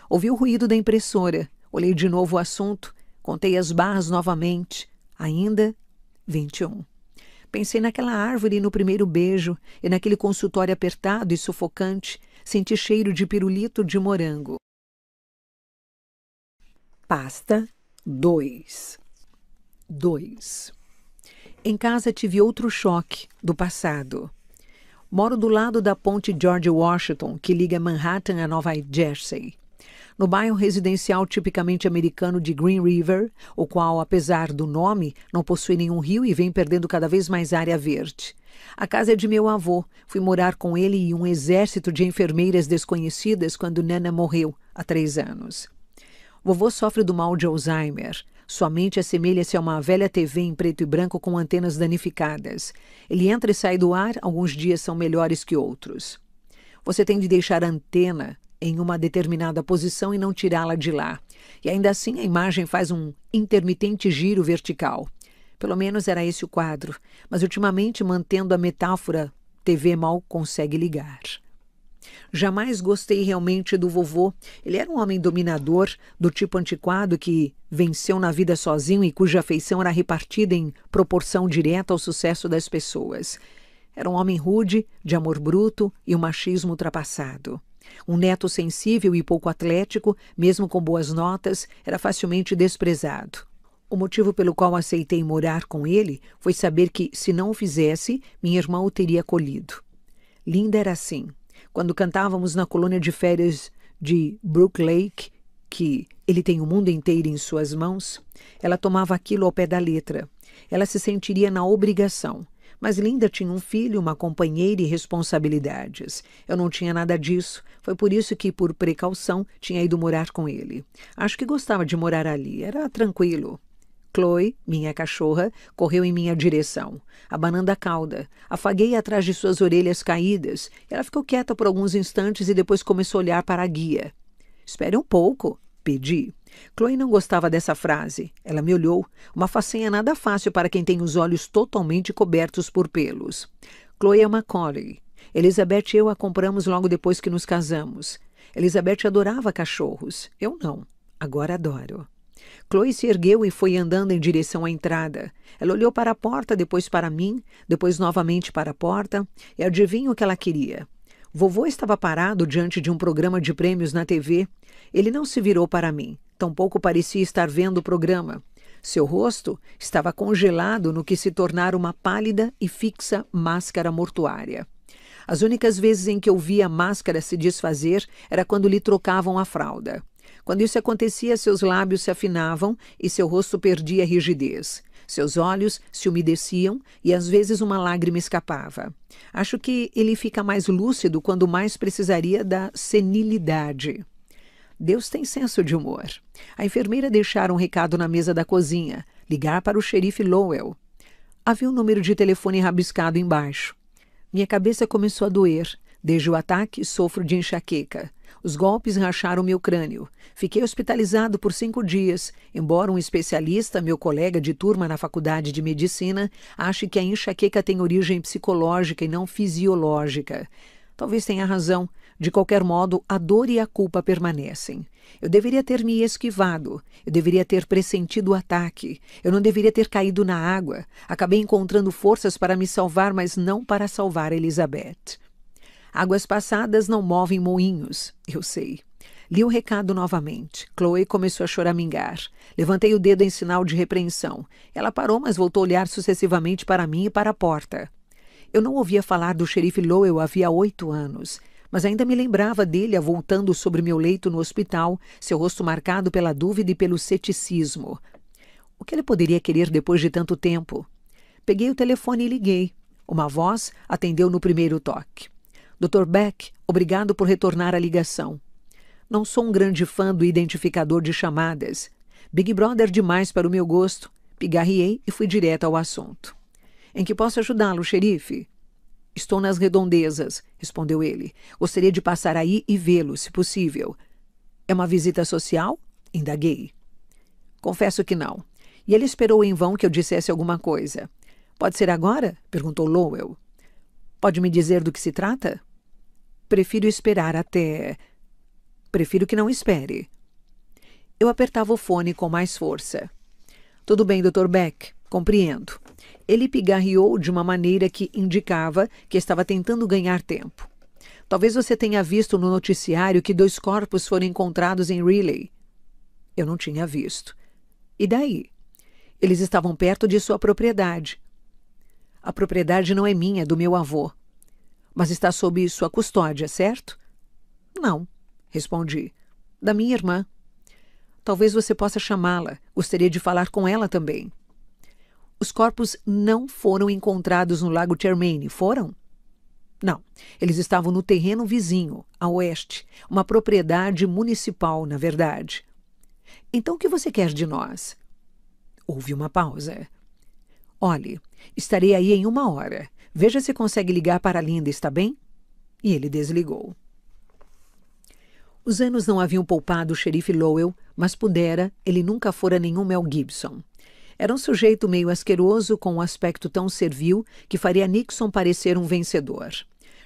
Ouvi o ruído da impressora, olhei de novo o assunto, contei as barras novamente. Ainda 21. Pensei naquela árvore e no primeiro beijo, e naquele consultório apertado e sufocante, senti cheiro de pirulito de morango. Pasta 2. 2. Em casa tive outro choque do passado. Moro do lado da ponte George Washington, que liga Manhattan a Nova Jersey. No bairro residencial tipicamente americano de Green River, o qual, apesar do nome, não possui nenhum rio e vem perdendo cada vez mais área verde. A casa é de meu avô. Fui morar com ele e um exército de enfermeiras desconhecidas quando Nana morreu, há três anos. Vovô sofre do mal de Alzheimer. Sua mente assemelha-se a uma velha TV em preto e branco com antenas danificadas. Ele entra e sai do ar, alguns dias são melhores que outros. Você tem de deixar a antena em uma determinada posição e não tirá-la de lá. E ainda assim a imagem faz um intermitente giro vertical. Pelo menos era esse o quadro, mas ultimamente, mantendo a metáfora, TV mal consegue ligar. Jamais gostei realmente do vovô. Ele era um homem dominador, do tipo antiquado que venceu na vida sozinho e cuja afeição era repartida em proporção direta ao sucesso das pessoas. Era um homem rude, de amor bruto e um machismo ultrapassado. Um neto sensível e pouco atlético, mesmo com boas notas, era facilmente desprezado. O motivo pelo qual aceitei morar com ele foi saber que, se não o fizesse, minha irmã o teria colhido. Linda era assim, quando cantávamos na colônia de férias de Brook Lake, que ele tem o mundo inteiro em suas mãos, ela tomava aquilo ao pé da letra. Ela se sentiria na obrigação. Mas Linda tinha um filho, uma companheira e responsabilidades. Eu não tinha nada disso. Foi por isso que, por precaução, tinha ido morar com ele. Acho que gostava de morar ali. Era tranquilo. Chloe, minha cachorra, correu em minha direção, abanando a cauda. Afaguei atrás de suas orelhas caídas. Ela ficou quieta por alguns instantes e depois começou a olhar para a guia. Espere um pouco, pedi. Chloe não gostava dessa frase. Ela me olhou, uma façanha nada fácil para quem tem os olhos totalmente cobertos por pelos. Chloe é uma collie. Elizabeth e eu a compramos logo depois que nos casamos. Elizabeth adorava cachorros. Eu não. Agora adoro. Chloe se ergueu e foi andando em direção à entrada. Ela olhou para a porta, depois para mim, depois novamente para a porta, e adivinha o que ela queria. Vovô estava parado diante de um programa de prêmios na TV. Ele não se virou para mim, tampouco parecia estar vendo o programa. Seu rosto estava congelado no que se tornara uma pálida e fixa máscara mortuária. As únicas vezes em que eu via a máscara se desfazer era quando lhe trocavam a fralda. Quando isso acontecia, seus lábios se afinavam e seu rosto perdia a rigidez. Seus olhos se umedeciam e às vezes uma lágrima escapava. Acho que ele fica mais lúcido quando mais precisaria da senilidade. Deus tem senso de humor. A enfermeira deixara um recado na mesa da cozinha, ligar para o xerife Lowell. Havia um número de telefone rabiscado embaixo. Minha cabeça começou a doer. Desde o ataque, sofro de enxaqueca. Os golpes racharam meu crânio. Fiquei hospitalizado por cinco dias, embora um especialista, meu colega de turma na faculdade de medicina, ache que a enxaqueca tem origem psicológica e não fisiológica. Talvez tenha razão. De qualquer modo, a dor e a culpa permanecem. Eu deveria ter me esquivado. Eu deveria ter pressentido o ataque. Eu não deveria ter caído na água. Acabei encontrando forças para me salvar, mas não para salvar Elizabeth. Águas passadas não movem moinhos, eu sei. Li o recado novamente. Chloe começou a choramingar. Levantei o dedo em sinal de repreensão. Ela parou, mas voltou a olhar sucessivamente para mim e para a porta. Eu não ouvia falar do xerife Lowell havia oito anos, mas ainda me lembrava dele avultando sobre meu leito no hospital, seu rosto marcado pela dúvida e pelo ceticismo. O que ele poderia querer depois de tanto tempo? Peguei o telefone e liguei. Uma voz atendeu no primeiro toque. Dr. Beck, obrigado por retornar à ligação. Não sou um grande fã do identificador de chamadas. Big Brother demais para o meu gosto. Pigarriei e fui direto ao assunto. Em que posso ajudá-lo, xerife? Estou nas redondezas, respondeu ele. Gostaria de passar aí e vê-lo, se possível. É uma visita social? Indaguei. Confesso que não. E ele esperou em vão que eu dissesse alguma coisa. Pode ser agora? perguntou Lowell. Pode me dizer do que se trata? Prefiro esperar até. Prefiro que não espere. Eu apertava o fone com mais força. Tudo bem, Dr. Beck, compreendo. Ele pigarreou de uma maneira que indicava que estava tentando ganhar tempo. Talvez você tenha visto no noticiário que dois corpos foram encontrados em Riley. Eu não tinha visto. E daí? Eles estavam perto de sua propriedade. A propriedade não é minha, é do meu avô. Mas está sob sua custódia, certo? Não, respondi. Da minha irmã. Talvez você possa chamá-la. Gostaria de falar com ela também. Os corpos não foram encontrados no Lago Termaine, foram? Não. Eles estavam no terreno vizinho, a oeste, uma propriedade municipal, na verdade. Então o que você quer de nós? Houve uma pausa. Olhe, estarei aí em uma hora. Veja se consegue ligar para Linda, está bem? E ele desligou. Os anos não haviam poupado o xerife Lowell, mas pudera, ele nunca fora nenhum Mel Gibson. Era um sujeito meio asqueroso, com um aspecto tão servil que faria Nixon parecer um vencedor.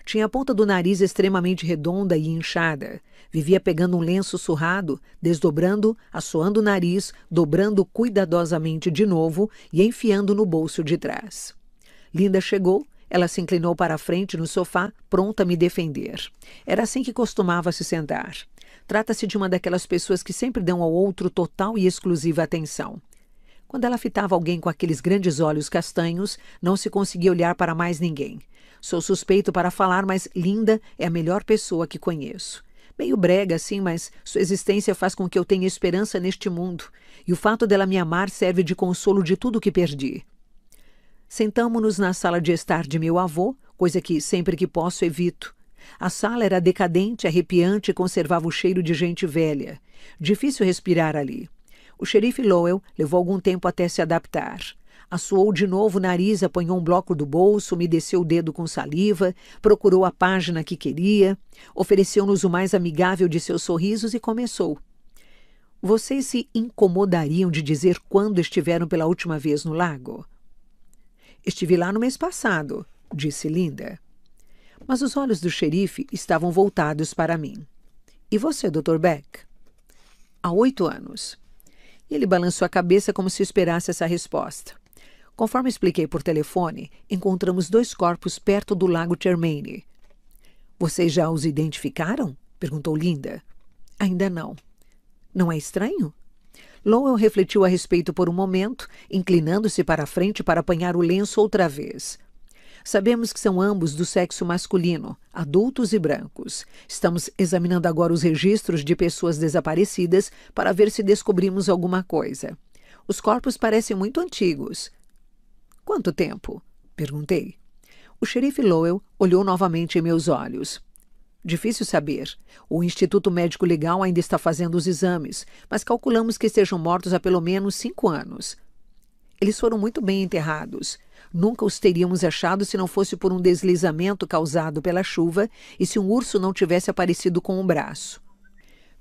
Tinha a ponta do nariz extremamente redonda e inchada. Vivia pegando um lenço surrado, desdobrando, assoando o nariz, dobrando cuidadosamente de novo e enfiando no bolso de trás. Linda chegou ela se inclinou para a frente no sofá, pronta a me defender. Era assim que costumava se sentar. Trata-se de uma daquelas pessoas que sempre dão ao outro total e exclusiva atenção. Quando ela fitava alguém com aqueles grandes olhos castanhos, não se conseguia olhar para mais ninguém. Sou suspeito para falar, mas Linda é a melhor pessoa que conheço. Meio brega, sim, mas sua existência faz com que eu tenha esperança neste mundo. E o fato dela me amar serve de consolo de tudo que perdi. Sentamo-nos na sala de estar de meu avô, coisa que sempre que posso evito. A sala era decadente, arrepiante e conservava o cheiro de gente velha. Difícil respirar ali. O xerife Lowell levou algum tempo até se adaptar. Assoou de novo o nariz, apanhou um bloco do bolso, umedeceu o dedo com saliva, procurou a página que queria, ofereceu-nos o mais amigável de seus sorrisos e começou. Vocês se incomodariam de dizer quando estiveram pela última vez no lago? Estive lá no mês passado, disse Linda. Mas os olhos do xerife estavam voltados para mim. E você, Dr. Beck? Há oito anos. Ele balançou a cabeça como se esperasse essa resposta. Conforme expliquei por telefone, encontramos dois corpos perto do lago Termaine. Vocês já os identificaram? perguntou Linda. Ainda não. Não é estranho? Lowell refletiu a respeito por um momento, inclinando-se para a frente para apanhar o lenço outra vez. Sabemos que são ambos do sexo masculino, adultos e brancos. Estamos examinando agora os registros de pessoas desaparecidas para ver se descobrimos alguma coisa. Os corpos parecem muito antigos. Quanto tempo? perguntei. O xerife Lowell olhou novamente em meus olhos. Difícil saber. O Instituto Médico Legal ainda está fazendo os exames, mas calculamos que estejam mortos há pelo menos cinco anos. Eles foram muito bem enterrados. Nunca os teríamos achado se não fosse por um deslizamento causado pela chuva e se um urso não tivesse aparecido com o um braço.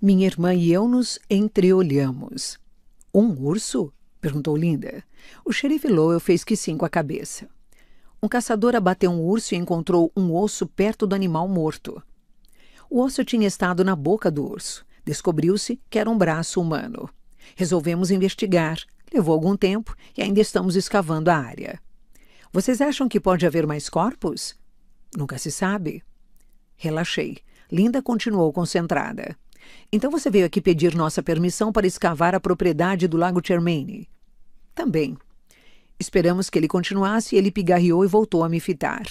Minha irmã e eu nos entreolhamos. Um urso? perguntou Linda. O xerife Lowell fez que sim com a cabeça. Um caçador abateu um urso e encontrou um osso perto do animal morto. O osso tinha estado na boca do urso. Descobriu-se que era um braço humano. Resolvemos investigar. Levou algum tempo e ainda estamos escavando a área. Vocês acham que pode haver mais corpos? Nunca se sabe. Relaxei. Linda continuou concentrada. Então você veio aqui pedir nossa permissão para escavar a propriedade do Lago Tchermene? Também. Esperamos que ele continuasse e ele pigarreou e voltou a me fitar.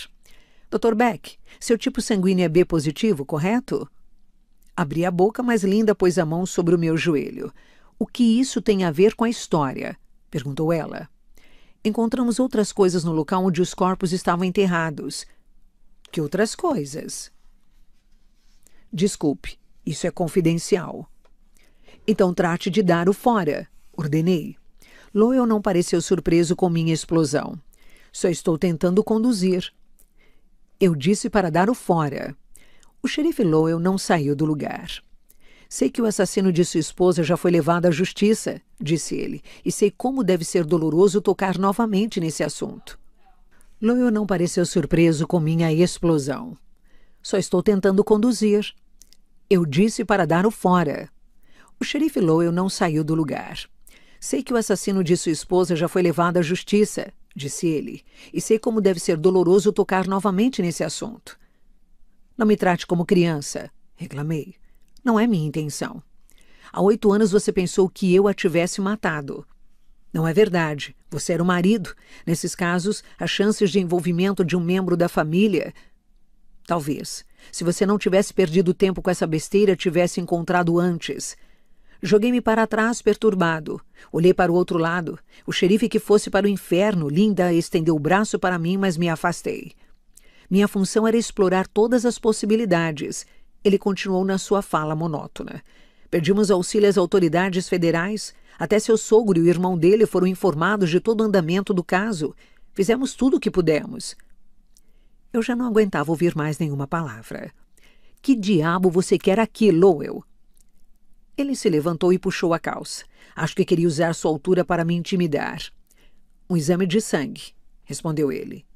Dr. Beck, seu tipo sanguíneo é B positivo, correto? Abri a boca, mas Linda pôs a mão sobre o meu joelho. O que isso tem a ver com a história? perguntou ela. Encontramos outras coisas no local onde os corpos estavam enterrados. Que outras coisas? Desculpe, isso é confidencial. Então trate de dar o fora, ordenei. Lowell não pareceu surpreso com minha explosão. Só estou tentando conduzir, eu disse para dar o fora. O xerife Lowell não saiu do lugar. Sei que o assassino de sua esposa já foi levado à justiça, disse ele, e sei como deve ser doloroso tocar novamente nesse assunto. Lowell não pareceu surpreso com minha explosão. Só estou tentando conduzir. Eu disse para dar o fora. O xerife Lowell não saiu do lugar. Sei que o assassino de sua esposa já foi levado à justiça, disse ele, e sei como deve ser doloroso tocar novamente nesse assunto. Não me trate como criança, reclamei. Não é minha intenção. Há oito anos você pensou que eu a tivesse matado. Não é verdade. Você era o marido. Nesses casos, as chances de envolvimento de um membro da família. Talvez. Se você não tivesse perdido tempo com essa besteira, tivesse encontrado antes. Joguei-me para trás, perturbado. Olhei para o outro lado. O xerife que fosse para o inferno, Linda, estendeu o braço para mim, mas me afastei. Minha função era explorar todas as possibilidades. Ele continuou na sua fala monótona. Pedimos auxílio às autoridades federais. Até seu sogro e o irmão dele foram informados de todo o andamento do caso. Fizemos tudo o que pudemos. Eu já não aguentava ouvir mais nenhuma palavra. Que diabo você quer aqui, Lowell? Ele se levantou e puxou a calça. Acho que queria usar sua altura para me intimidar. Um exame de sangue, respondeu ele.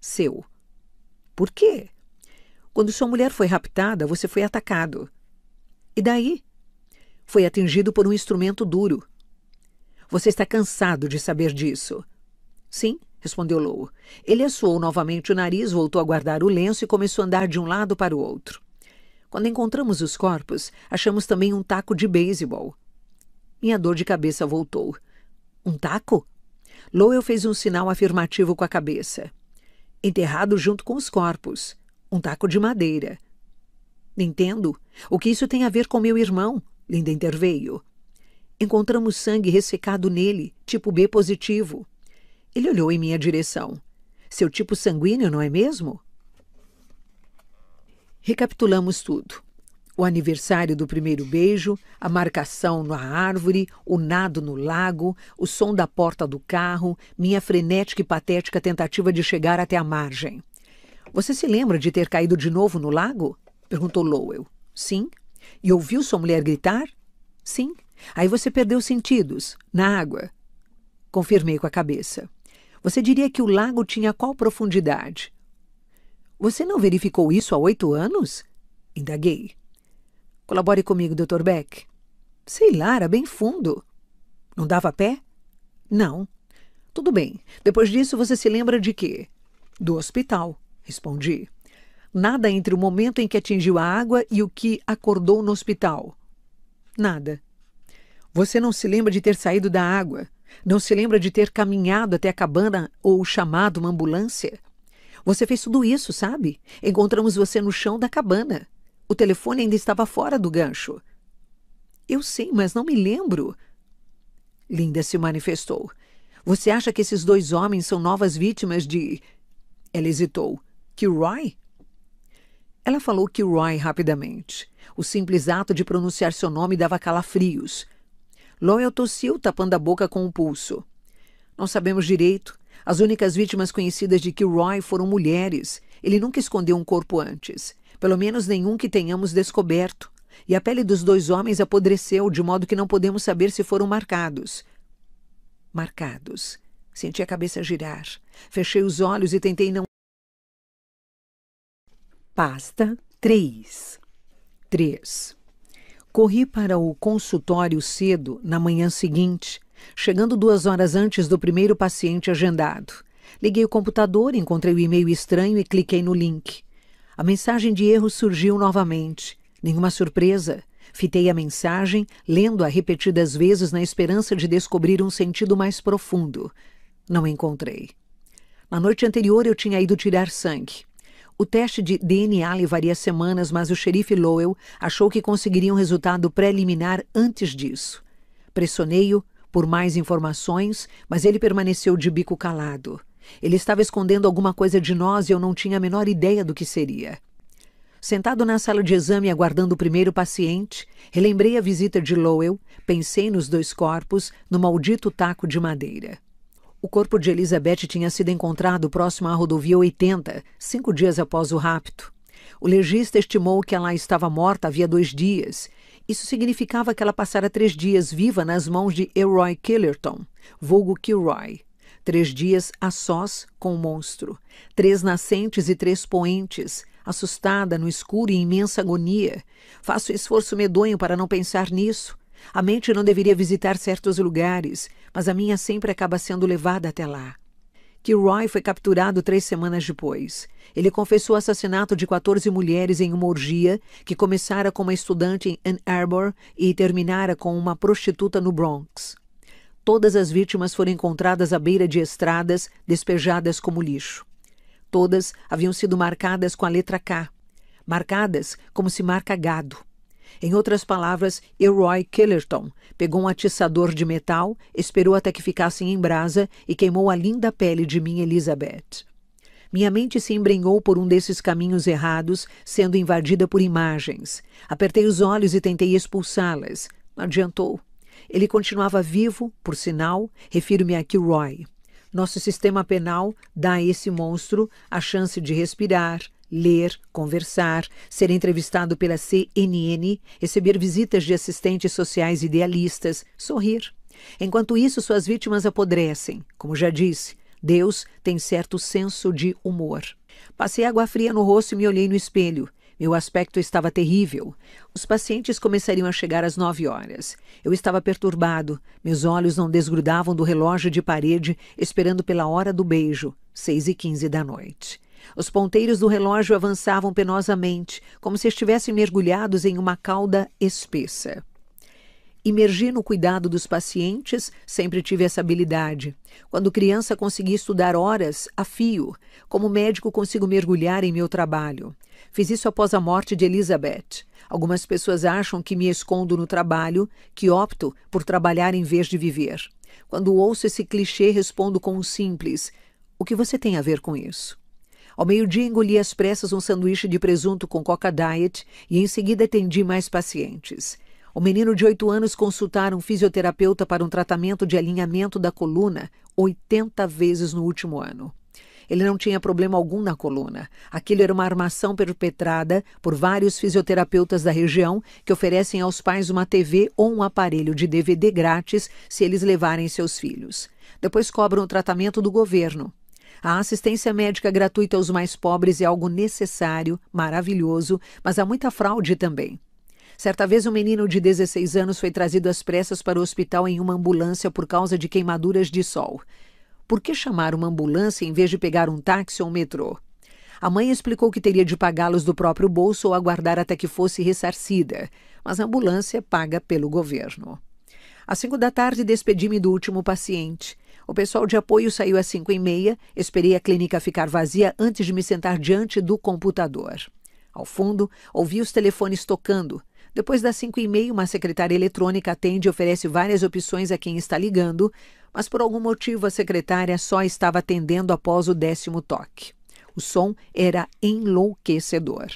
Seu. Por quê? Quando sua mulher foi raptada, você foi atacado. E daí? Foi atingido por um instrumento duro. Você está cansado de saber disso. Sim, respondeu Lou. Ele assoou novamente o nariz, voltou a guardar o lenço e começou a andar de um lado para o outro. Quando encontramos os corpos, achamos também um taco de beisebol. Minha dor de cabeça voltou. Um taco? Lowell fez um sinal afirmativo com a cabeça. Enterrado junto com os corpos. Um taco de madeira. Entendo. O que isso tem a ver com meu irmão? Linda interveio. Encontramos sangue ressecado nele, tipo B positivo. Ele olhou em minha direção. Seu tipo sanguíneo, não é mesmo? Recapitulamos tudo. O aniversário do primeiro beijo, a marcação na árvore, o nado no lago, o som da porta do carro, minha frenética e patética tentativa de chegar até a margem. Você se lembra de ter caído de novo no lago? perguntou Lowell. Sim. E ouviu sua mulher gritar? Sim. Aí você perdeu os sentidos, na água. Confirmei com a cabeça. Você diria que o lago tinha qual profundidade? Você não verificou isso há oito anos? Indaguei. Colabore comigo, Dr. Beck. Sei lá, era bem fundo. Não dava pé? Não. Tudo bem. Depois disso, você se lembra de quê? Do hospital, respondi. Nada entre o momento em que atingiu a água e o que acordou no hospital. Nada. Você não se lembra de ter saído da água. Não se lembra de ter caminhado até a cabana ou chamado uma ambulância? Você fez tudo isso, sabe? Encontramos você no chão da cabana. O telefone ainda estava fora do gancho. Eu sei, mas não me lembro. Linda se manifestou. Você acha que esses dois homens são novas vítimas de. Ela hesitou. Kilroy? Ela falou Kilroy rapidamente. O simples ato de pronunciar seu nome dava calafrios. Loyal tossiu, tapando a boca com o um pulso. Não sabemos direito. As únicas vítimas conhecidas de Kilroy foram mulheres. Ele nunca escondeu um corpo antes, pelo menos nenhum que tenhamos descoberto. E a pele dos dois homens apodreceu, de modo que não podemos saber se foram marcados. Marcados. Senti a cabeça girar. Fechei os olhos e tentei não. Pasta 3. 3. Corri para o consultório cedo na manhã seguinte chegando duas horas antes do primeiro paciente agendado. Liguei o computador, encontrei o e-mail estranho e cliquei no link. A mensagem de erro surgiu novamente. Nenhuma surpresa. Fitei a mensagem, lendo-a repetidas vezes na esperança de descobrir um sentido mais profundo. Não encontrei. Na noite anterior eu tinha ido tirar sangue. O teste de DNA levaria semanas, mas o xerife Lowell achou que conseguiria um resultado preliminar antes disso. Pressionei-o, por mais informações, mas ele permaneceu de bico calado. Ele estava escondendo alguma coisa de nós e eu não tinha a menor ideia do que seria. Sentado na sala de exame aguardando o primeiro paciente, relembrei a visita de Lowell, pensei nos dois corpos, no maldito taco de madeira. O corpo de Elizabeth tinha sido encontrado próximo à rodovia 80, cinco dias após o rapto. O legista estimou que ela estava morta havia dois dias isso significava que ela passara três dias viva nas mãos de Elroy Killerton, vulgo Kilroy. Três dias a sós com o monstro. Três nascentes e três poentes, assustada no escuro e imensa agonia. Faço esforço medonho para não pensar nisso. A mente não deveria visitar certos lugares, mas a minha sempre acaba sendo levada até lá que Roy foi capturado três semanas depois. Ele confessou o assassinato de 14 mulheres em uma orgia que começara com uma estudante em Ann Arbor e terminara com uma prostituta no Bronx. Todas as vítimas foram encontradas à beira de estradas, despejadas como lixo. Todas haviam sido marcadas com a letra K, marcadas como se marca gado. Em outras palavras, Elroy Kellerton pegou um atiçador de metal, esperou até que ficassem em brasa e queimou a linda pele de minha Elizabeth. Minha mente se embrenhou por um desses caminhos errados, sendo invadida por imagens. Apertei os olhos e tentei expulsá-las. Não adiantou. Ele continuava vivo, por sinal, refiro-me a Kilroy. Nosso sistema penal dá a esse monstro a chance de respirar, ler, conversar, ser entrevistado pela CNN, receber visitas de assistentes sociais idealistas, sorrir. Enquanto isso, suas vítimas apodrecem. Como já disse, Deus tem certo senso de humor. Passei água fria no rosto e me olhei no espelho. Meu aspecto estava terrível. Os pacientes começariam a chegar às nove horas. Eu estava perturbado. Meus olhos não desgrudavam do relógio de parede, esperando pela hora do beijo, seis e quinze da noite. Os ponteiros do relógio avançavam penosamente, como se estivessem mergulhados em uma cauda espessa. Imergi no cuidado dos pacientes, sempre tive essa habilidade. Quando criança, consegui estudar horas a fio. Como médico, consigo mergulhar em meu trabalho. Fiz isso após a morte de Elizabeth. Algumas pessoas acham que me escondo no trabalho, que opto por trabalhar em vez de viver. Quando ouço esse clichê, respondo com um simples: O que você tem a ver com isso? Ao meio-dia, engoli às pressas um sanduíche de presunto com coca diet e em seguida atendi mais pacientes. O menino de 8 anos consultara um fisioterapeuta para um tratamento de alinhamento da coluna 80 vezes no último ano. Ele não tinha problema algum na coluna. Aquilo era uma armação perpetrada por vários fisioterapeutas da região que oferecem aos pais uma TV ou um aparelho de DVD grátis se eles levarem seus filhos. Depois cobram o tratamento do governo. A assistência médica gratuita aos mais pobres é algo necessário, maravilhoso, mas há muita fraude também. Certa vez, um menino de 16 anos foi trazido às pressas para o hospital em uma ambulância por causa de queimaduras de sol. Por que chamar uma ambulância em vez de pegar um táxi ou um metrô? A mãe explicou que teria de pagá-los do próprio bolso ou aguardar até que fosse ressarcida, mas a ambulância paga pelo governo. Às cinco da tarde, despedi-me do último paciente. O pessoal de apoio saiu às 5 e meia, esperei a clínica ficar vazia antes de me sentar diante do computador. Ao fundo, ouvi os telefones tocando. Depois das 5 e meia, uma secretária eletrônica atende e oferece várias opções a quem está ligando, mas por algum motivo a secretária só estava atendendo após o décimo toque. O som era enlouquecedor.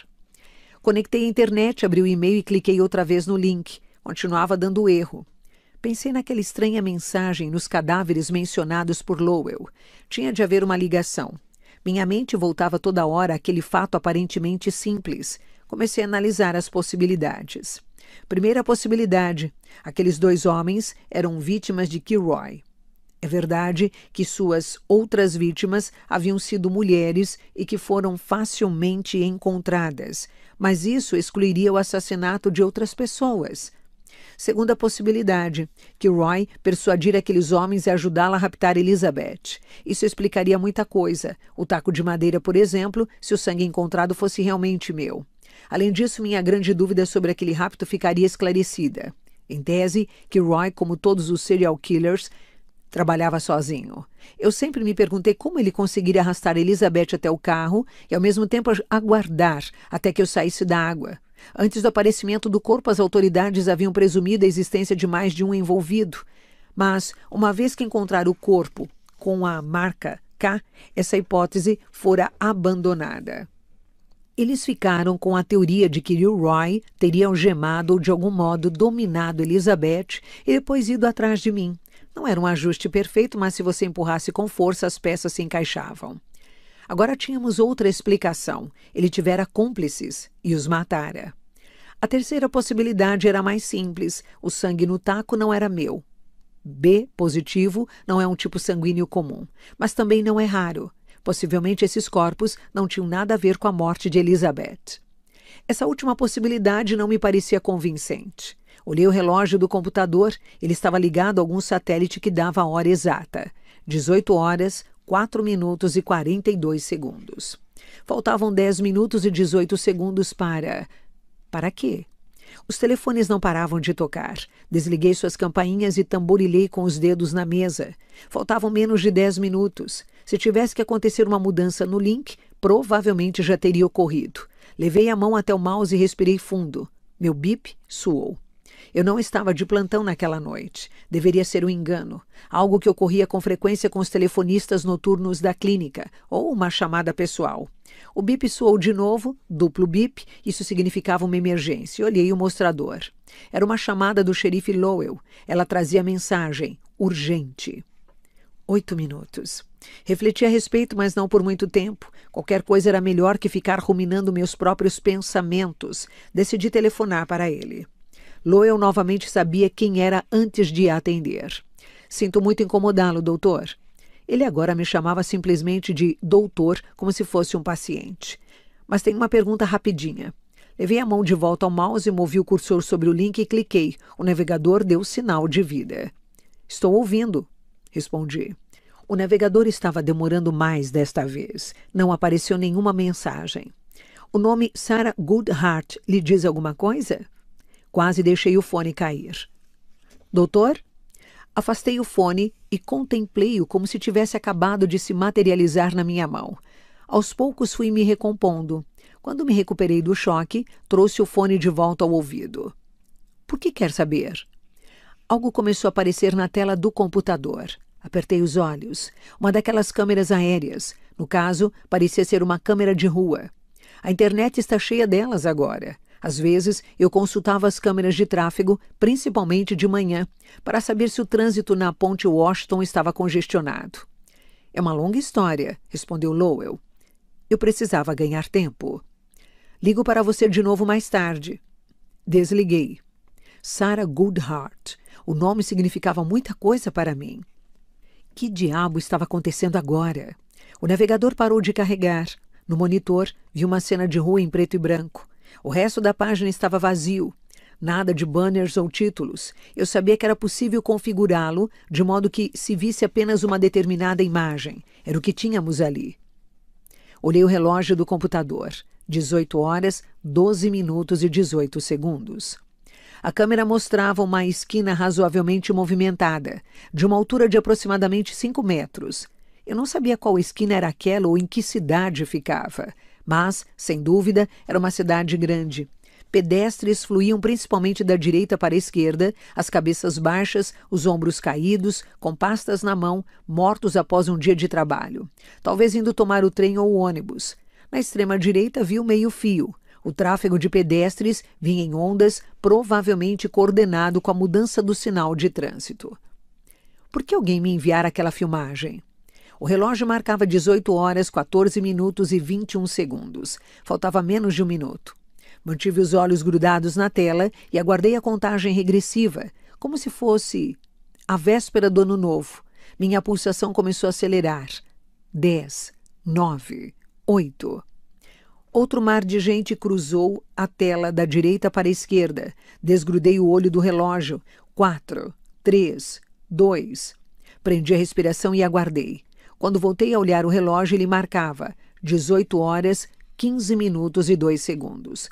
Conectei a internet, abri o e-mail e cliquei outra vez no link. Continuava dando erro. Pensei naquela estranha mensagem nos cadáveres mencionados por Lowell. Tinha de haver uma ligação. Minha mente voltava toda hora àquele fato aparentemente simples. Comecei a analisar as possibilidades. Primeira possibilidade: aqueles dois homens eram vítimas de Kilroy. É verdade que suas outras vítimas haviam sido mulheres e que foram facilmente encontradas, mas isso excluiria o assassinato de outras pessoas. Segunda possibilidade, que Roy persuadir aqueles homens e ajudá-la a raptar Elizabeth. Isso explicaria muita coisa. O taco de madeira, por exemplo, se o sangue encontrado fosse realmente meu. Além disso, minha grande dúvida sobre aquele rapto ficaria esclarecida. Em tese, que Roy, como todos os serial killers, trabalhava sozinho. Eu sempre me perguntei como ele conseguiria arrastar Elizabeth até o carro e, ao mesmo tempo, aguardar até que eu saísse da água. Antes do aparecimento do corpo, as autoridades haviam presumido a existência de mais de um envolvido. Mas, uma vez que encontraram o corpo com a marca K, essa hipótese fora abandonada. Eles ficaram com a teoria de que Roy teria algemado ou de algum modo dominado Elizabeth e depois ido atrás de mim. Não era um ajuste perfeito, mas se você empurrasse com força, as peças se encaixavam. Agora tínhamos outra explicação. Ele tivera cúmplices e os matara. A terceira possibilidade era mais simples. O sangue no taco não era meu. B positivo não é um tipo sanguíneo comum, mas também não é raro. Possivelmente esses corpos não tinham nada a ver com a morte de Elizabeth. Essa última possibilidade não me parecia convincente. Olhei o relógio do computador, ele estava ligado a algum satélite que dava a hora exata. 18 horas, 4 minutos e 42 segundos. Faltavam 10 minutos e 18 segundos para. Para quê? Os telefones não paravam de tocar. Desliguei suas campainhas e tamborilhei com os dedos na mesa. Faltavam menos de 10 minutos. Se tivesse que acontecer uma mudança no link, provavelmente já teria ocorrido. Levei a mão até o mouse e respirei fundo. Meu bip suou. Eu não estava de plantão naquela noite. Deveria ser um engano, algo que ocorria com frequência com os telefonistas noturnos da clínica ou uma chamada pessoal. O bip soou de novo, duplo bip, isso significava uma emergência. Olhei o mostrador. Era uma chamada do xerife Lowell. Ela trazia a mensagem: urgente. Oito minutos. Refleti a respeito, mas não por muito tempo. Qualquer coisa era melhor que ficar ruminando meus próprios pensamentos. Decidi telefonar para ele. Loel novamente sabia quem era antes de atender. Sinto muito incomodá-lo, doutor. Ele agora me chamava simplesmente de doutor, como se fosse um paciente. Mas tem uma pergunta rapidinha. Levei a mão de volta ao mouse, movi o cursor sobre o link e cliquei. O navegador deu sinal de vida. Estou ouvindo, respondi. O navegador estava demorando mais desta vez. Não apareceu nenhuma mensagem. O nome Sarah Goodhart lhe diz alguma coisa? Quase deixei o fone cair. Doutor? Afastei o fone e contemplei-o como se tivesse acabado de se materializar na minha mão. Aos poucos fui me recompondo. Quando me recuperei do choque, trouxe o fone de volta ao ouvido. Por que quer saber? Algo começou a aparecer na tela do computador. Apertei os olhos. Uma daquelas câmeras aéreas. No caso, parecia ser uma câmera de rua. A internet está cheia delas agora. Às vezes, eu consultava as câmeras de tráfego, principalmente de manhã, para saber se o trânsito na ponte Washington estava congestionado. É uma longa história, respondeu Lowell. Eu precisava ganhar tempo. Ligo para você de novo mais tarde. Desliguei. Sarah Goodhart. O nome significava muita coisa para mim. Que diabo estava acontecendo agora? O navegador parou de carregar. No monitor, vi uma cena de rua em preto e branco. O resto da página estava vazio. Nada de banners ou títulos. Eu sabia que era possível configurá-lo de modo que se visse apenas uma determinada imagem. Era o que tínhamos ali. Olhei o relógio do computador. 18 horas, 12 minutos e 18 segundos. A câmera mostrava uma esquina razoavelmente movimentada, de uma altura de aproximadamente 5 metros. Eu não sabia qual esquina era aquela ou em que cidade ficava. Mas, sem dúvida, era uma cidade grande. Pedestres fluíam principalmente da direita para a esquerda, as cabeças baixas, os ombros caídos, com pastas na mão, mortos após um dia de trabalho. Talvez indo tomar o trem ou o ônibus. Na extrema direita viu meio-fio. O tráfego de pedestres vinha em ondas, provavelmente coordenado com a mudança do sinal de trânsito. Por que alguém me enviar aquela filmagem? O relógio marcava 18 horas, 14 minutos e 21 segundos. Faltava menos de um minuto. Mantive os olhos grudados na tela e aguardei a contagem regressiva, como se fosse a véspera do ano novo. Minha pulsação começou a acelerar. 10, 9, 8. Outro mar de gente cruzou a tela da direita para a esquerda. Desgrudei o olho do relógio. 4, 3, 2. Prendi a respiração e aguardei. Quando voltei a olhar o relógio, ele marcava 18 horas, 15 minutos e 2 segundos.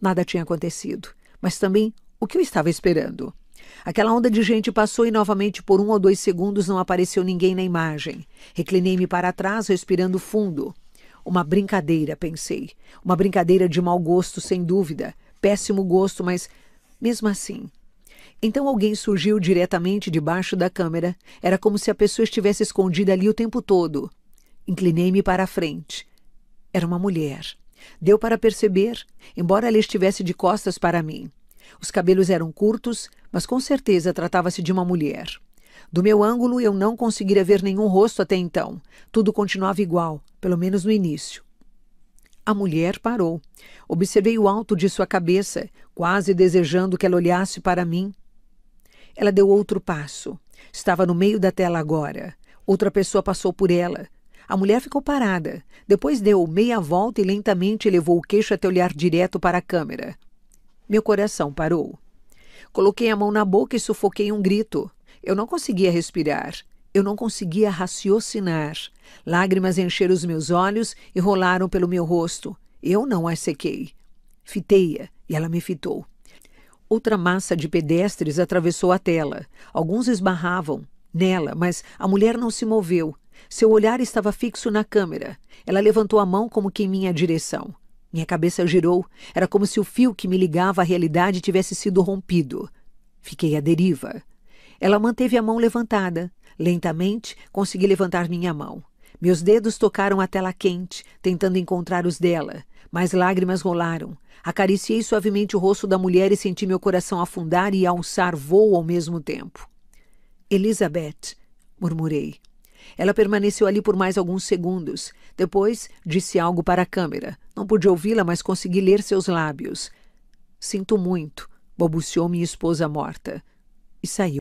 Nada tinha acontecido, mas também o que eu estava esperando? Aquela onda de gente passou e novamente por um ou dois segundos não apareceu ninguém na imagem. Reclinei-me para trás, respirando fundo. Uma brincadeira, pensei. Uma brincadeira de mau gosto, sem dúvida. Péssimo gosto, mas mesmo assim, então alguém surgiu diretamente debaixo da câmera. Era como se a pessoa estivesse escondida ali o tempo todo. Inclinei-me para a frente. Era uma mulher. Deu para perceber, embora ela estivesse de costas para mim. Os cabelos eram curtos, mas com certeza tratava-se de uma mulher. Do meu ângulo, eu não conseguira ver nenhum rosto até então. Tudo continuava igual, pelo menos no início. A mulher parou. Observei o alto de sua cabeça, quase desejando que ela olhasse para mim, ela deu outro passo. Estava no meio da tela agora. Outra pessoa passou por ela. A mulher ficou parada. Depois deu meia volta e lentamente levou o queixo até olhar direto para a câmera. Meu coração parou. Coloquei a mão na boca e sufoquei um grito. Eu não conseguia respirar. Eu não conseguia raciocinar. Lágrimas encheram os meus olhos e rolaram pelo meu rosto. Eu não as sequei. Fitei-a e ela me fitou. Outra massa de pedestres atravessou a tela. Alguns esbarravam nela, mas a mulher não se moveu. Seu olhar estava fixo na câmera. Ela levantou a mão como que em minha direção. Minha cabeça girou. Era como se o fio que me ligava à realidade tivesse sido rompido. Fiquei à deriva. Ela manteve a mão levantada. Lentamente, consegui levantar minha mão. Meus dedos tocaram a tela quente, tentando encontrar os dela. Mas lágrimas rolaram. Acariciei suavemente o rosto da mulher e senti meu coração afundar e alçar voo ao mesmo tempo. Elizabeth, murmurei. Ela permaneceu ali por mais alguns segundos. Depois, disse algo para a câmera. Não pude ouvi-la, mas consegui ler seus lábios. Sinto muito, balbuciou minha esposa morta. E saiu.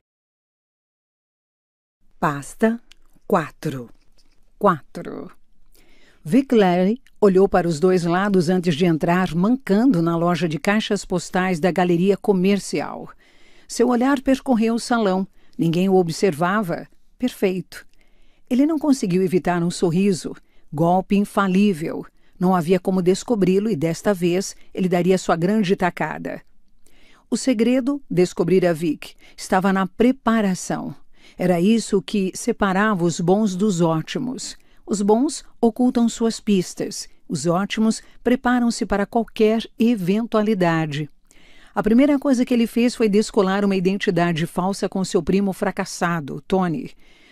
Pasta 4. 4. Vic Larry olhou para os dois lados antes de entrar, mancando na loja de caixas postais da galeria comercial. Seu olhar percorreu o salão. Ninguém o observava. Perfeito. Ele não conseguiu evitar um sorriso. Golpe infalível. Não havia como descobri-lo e desta vez ele daria sua grande tacada. O segredo, descobrira Vic, estava na preparação. Era isso que separava os bons dos ótimos. Os bons ocultam suas pistas, os ótimos preparam-se para qualquer eventualidade. A primeira coisa que ele fez foi descolar uma identidade falsa com seu primo fracassado, Tony.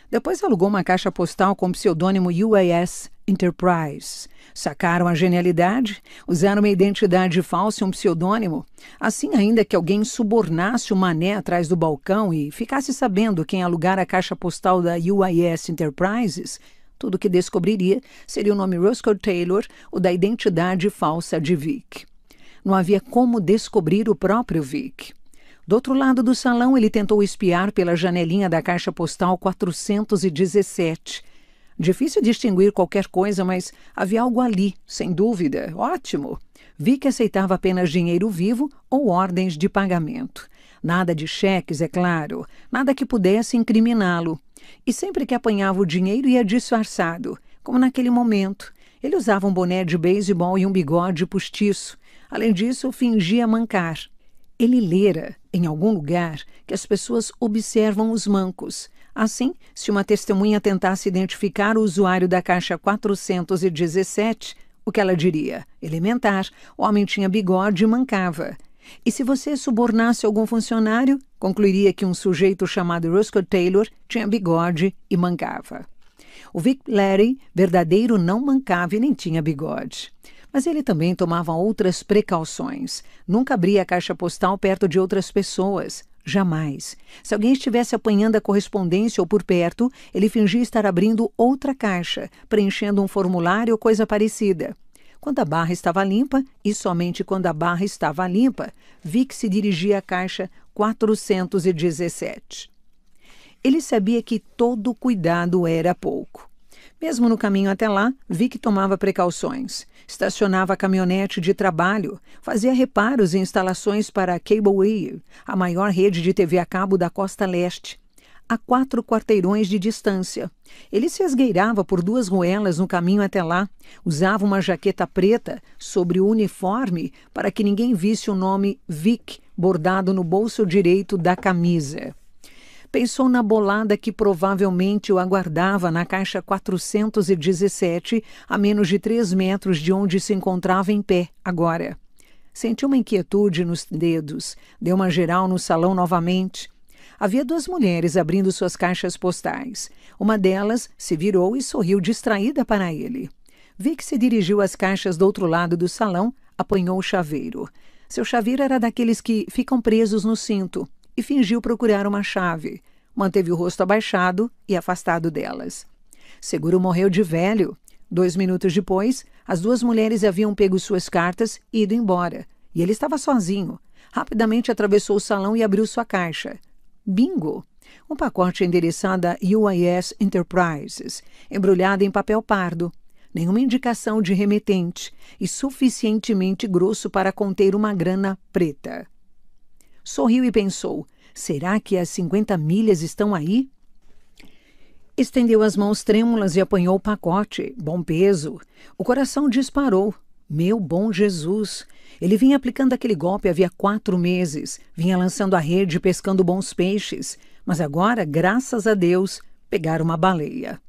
Depois alugou uma caixa postal com o pseudônimo UAS Enterprise. Sacaram a genialidade? Usaram uma identidade falsa e um pseudônimo? Assim, ainda que alguém subornasse o mané atrás do balcão e ficasse sabendo quem alugar a caixa postal da UAS Enterprises, tudo o que descobriria seria o nome Roscoe Taylor, o da identidade falsa de Vic. Não havia como descobrir o próprio Vic. Do outro lado do salão, ele tentou espiar pela janelinha da caixa postal 417. Difícil distinguir qualquer coisa, mas havia algo ali, sem dúvida. Ótimo! Vi que aceitava apenas dinheiro vivo ou ordens de pagamento. Nada de cheques, é claro, nada que pudesse incriminá-lo. E sempre que apanhava o dinheiro ia disfarçado, como naquele momento. Ele usava um boné de beisebol e um bigode postiço. Além disso, fingia mancar. Ele lera, em algum lugar, que as pessoas observam os mancos. Assim, se uma testemunha tentasse identificar o usuário da caixa 417, o que ela diria? Elementar. O homem tinha bigode e mancava. E se você subornasse algum funcionário, concluiria que um sujeito chamado Roscoe Taylor tinha bigode e mancava. O Vic Larry, verdadeiro, não mancava e nem tinha bigode. Mas ele também tomava outras precauções. Nunca abria a caixa postal perto de outras pessoas. Jamais. Se alguém estivesse apanhando a correspondência ou por perto, ele fingia estar abrindo outra caixa, preenchendo um formulário ou coisa parecida. Quando a barra estava limpa, e somente quando a barra estava limpa, vi que se dirigia à caixa 417. Ele sabia que todo cuidado era pouco. Mesmo no caminho até lá, vi que tomava precauções. Estacionava a caminhonete de trabalho, fazia reparos e instalações para a Cable a maior rede de TV a cabo da costa leste a quatro quarteirões de distância. Ele se esgueirava por duas ruelas no caminho até lá, usava uma jaqueta preta sobre o uniforme para que ninguém visse o nome Vic bordado no bolso direito da camisa. Pensou na bolada que provavelmente o aguardava na caixa 417, a menos de três metros de onde se encontrava em pé agora. Sentiu uma inquietude nos dedos, deu uma geral no salão novamente Havia duas mulheres abrindo suas caixas postais. Uma delas se virou e sorriu distraída para ele. Vic se dirigiu às caixas do outro lado do salão, apanhou o chaveiro. Seu chaveiro era daqueles que ficam presos no cinto e fingiu procurar uma chave. Manteve o rosto abaixado e afastado delas. Seguro morreu de velho. Dois minutos depois, as duas mulheres haviam pego suas cartas e ido embora. E ele estava sozinho. Rapidamente atravessou o salão e abriu sua caixa. Bingo, um pacote endereçado a UIS Enterprises, embrulhado em papel pardo, nenhuma indicação de remetente e suficientemente grosso para conter uma grana preta. Sorriu e pensou: será que as 50 milhas estão aí? Estendeu as mãos trêmulas e apanhou o pacote, bom peso. O coração disparou. Meu bom Jesus, ele vinha aplicando aquele golpe havia quatro meses, vinha lançando a rede pescando bons peixes, mas agora, graças a Deus, pegaram uma baleia.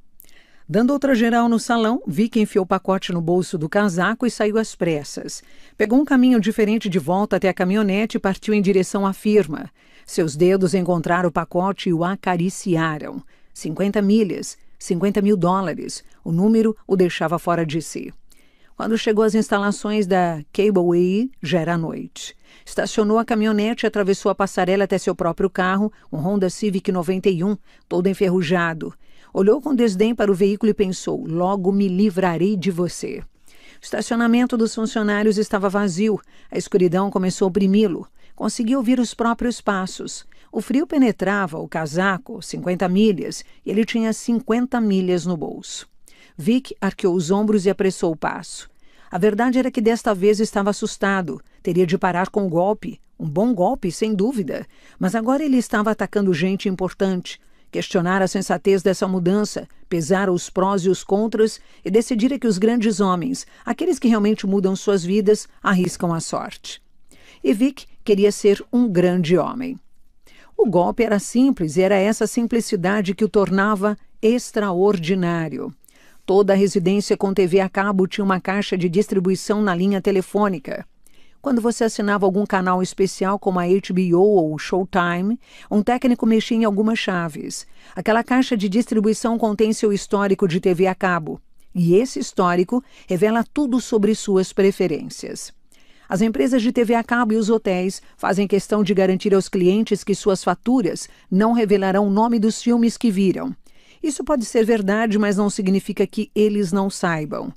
Dando outra geral no salão, Vicky enfiou o pacote no bolso do casaco e saiu às pressas. Pegou um caminho diferente de volta até a caminhonete e partiu em direção à firma. Seus dedos encontraram o pacote e o acariciaram. 50 milhas, 50 mil dólares. O número o deixava fora de si. Quando chegou às instalações da Cableway, já era noite. Estacionou a caminhonete, e atravessou a passarela até seu próprio carro, um Honda Civic 91, todo enferrujado. Olhou com desdém para o veículo e pensou: logo me livrarei de você. O estacionamento dos funcionários estava vazio, a escuridão começou a oprimi-lo. Conseguiu ouvir os próprios passos. O frio penetrava o casaco, 50 milhas, e ele tinha 50 milhas no bolso. Vic arqueou os ombros e apressou o passo. A verdade era que desta vez estava assustado. Teria de parar com o golpe. Um bom golpe, sem dúvida. Mas agora ele estava atacando gente importante. Questionar a sensatez dessa mudança, pesar os prós e os contras e decidir que os grandes homens, aqueles que realmente mudam suas vidas, arriscam a sorte. E Vic queria ser um grande homem. O golpe era simples e era essa simplicidade que o tornava extraordinário. Toda a residência com TV a cabo tinha uma caixa de distribuição na linha telefônica. Quando você assinava algum canal especial, como a HBO ou Showtime, um técnico mexia em algumas chaves. Aquela caixa de distribuição contém seu histórico de TV a cabo. E esse histórico revela tudo sobre suas preferências. As empresas de TV a cabo e os hotéis fazem questão de garantir aos clientes que suas faturas não revelarão o nome dos filmes que viram. Isso pode ser verdade, mas não significa que eles não saibam.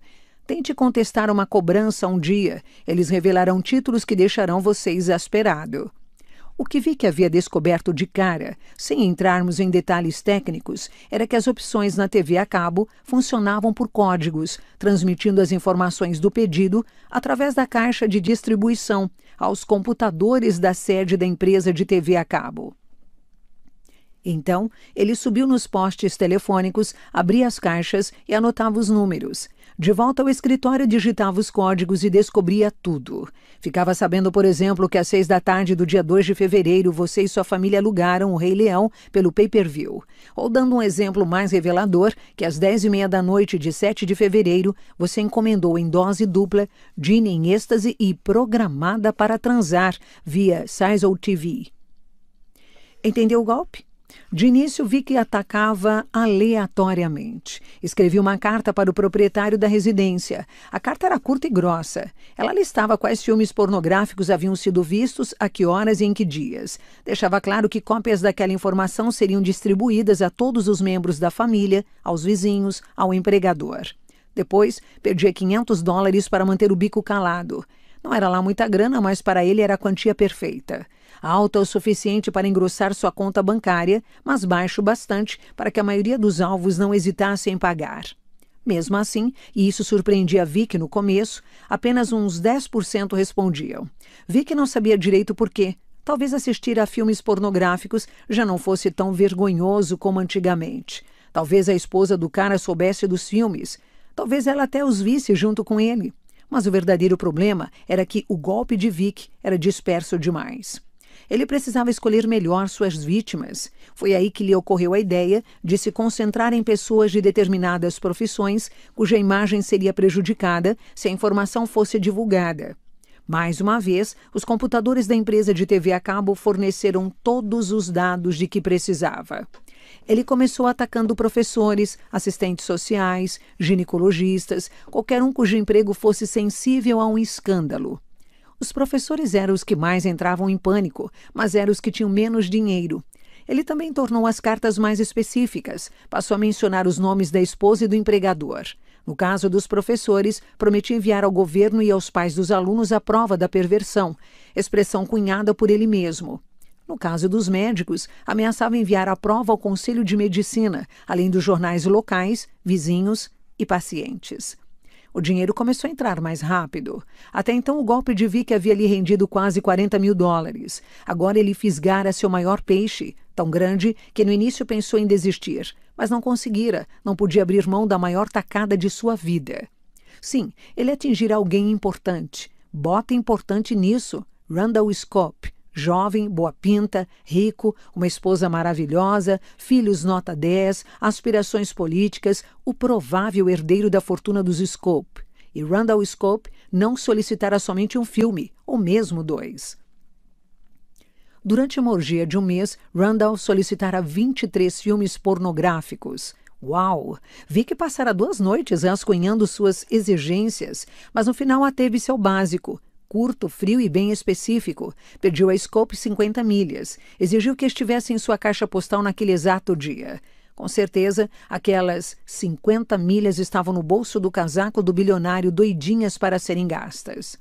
Tente contestar uma cobrança um dia, eles revelarão títulos que deixarão você exasperado. O que vi que havia descoberto de cara, sem entrarmos em detalhes técnicos, era que as opções na TV a cabo funcionavam por códigos, transmitindo as informações do pedido através da caixa de distribuição aos computadores da sede da empresa de TV a cabo. Então, ele subiu nos postes telefônicos, abria as caixas e anotava os números. De volta ao escritório, digitava os códigos e descobria tudo. Ficava sabendo, por exemplo, que às seis da tarde do dia 2 de fevereiro você e sua família alugaram o Rei Leão pelo pay-per-view. Ou dando um exemplo mais revelador, que às dez e meia da noite de 7 de fevereiro você encomendou em dose dupla, gin em êxtase e programada para transar via Sizeol TV. Entendeu o golpe? De início, vi que atacava aleatoriamente. Escrevi uma carta para o proprietário da residência. A carta era curta e grossa. Ela listava quais filmes pornográficos haviam sido vistos, a que horas e em que dias. Deixava claro que cópias daquela informação seriam distribuídas a todos os membros da família, aos vizinhos, ao empregador. Depois, perdia 500 dólares para manter o bico calado. Não era lá muita grana, mas para ele era a quantia perfeita alta o suficiente para engrossar sua conta bancária, mas baixo bastante para que a maioria dos alvos não hesitasse em pagar. Mesmo assim, e isso surpreendia Vick no começo, apenas uns 10% respondiam. Vick não sabia direito por quê. Talvez assistir a filmes pornográficos já não fosse tão vergonhoso como antigamente. Talvez a esposa do cara soubesse dos filmes. Talvez ela até os visse junto com ele. Mas o verdadeiro problema era que o golpe de Vick era disperso demais. Ele precisava escolher melhor suas vítimas. Foi aí que lhe ocorreu a ideia de se concentrar em pessoas de determinadas profissões cuja imagem seria prejudicada se a informação fosse divulgada. Mais uma vez, os computadores da empresa de TV a cabo forneceram todos os dados de que precisava. Ele começou atacando professores, assistentes sociais, ginecologistas, qualquer um cujo emprego fosse sensível a um escândalo. Os professores eram os que mais entravam em pânico, mas eram os que tinham menos dinheiro. Ele também tornou as cartas mais específicas, passou a mencionar os nomes da esposa e do empregador. No caso dos professores, prometia enviar ao governo e aos pais dos alunos a prova da perversão, expressão cunhada por ele mesmo. No caso dos médicos, ameaçava enviar a prova ao Conselho de Medicina, além dos jornais locais, vizinhos e pacientes. O dinheiro começou a entrar mais rápido. Até então, o golpe de Vick havia lhe rendido quase 40 mil dólares. Agora ele fisgara seu maior peixe, tão grande que no início pensou em desistir, mas não conseguira, não podia abrir mão da maior tacada de sua vida. Sim, ele atingirá alguém importante. Bota importante nisso, Randall Scott Jovem, boa pinta, rico, uma esposa maravilhosa, filhos nota 10, aspirações políticas, o provável herdeiro da fortuna dos Scope. E Randall Scope não solicitara somente um filme, ou mesmo dois. Durante uma orgia de um mês, Randall solicitara 23 filmes pornográficos. Uau! Vi que passara duas noites rascunhando suas exigências, mas no final ateve-se ao básico: curto, frio e bem específico. Pediu a Scope 50 milhas. Exigiu que estivesse em sua caixa postal naquele exato dia. Com certeza, aquelas 50 milhas estavam no bolso do casaco do bilionário doidinhas para serem gastas.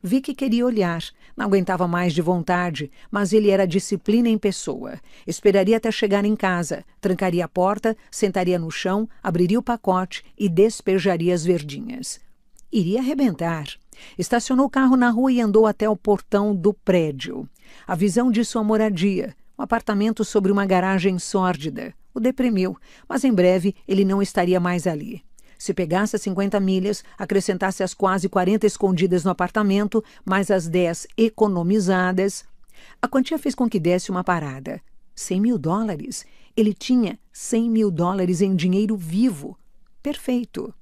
Vi que queria olhar, não aguentava mais de vontade, mas ele era disciplina em pessoa. Esperaria até chegar em casa, trancaria a porta, sentaria no chão, abriria o pacote e despejaria as verdinhas. Iria arrebentar. Estacionou o carro na rua e andou até o portão do prédio. A visão de sua moradia, um apartamento sobre uma garagem sórdida, o deprimiu, mas em breve ele não estaria mais ali. Se pegasse as 50 milhas, acrescentasse as quase 40 escondidas no apartamento, mais as 10 economizadas. A quantia fez com que desse uma parada. 100 mil dólares. Ele tinha 100 mil dólares em dinheiro vivo. Perfeito.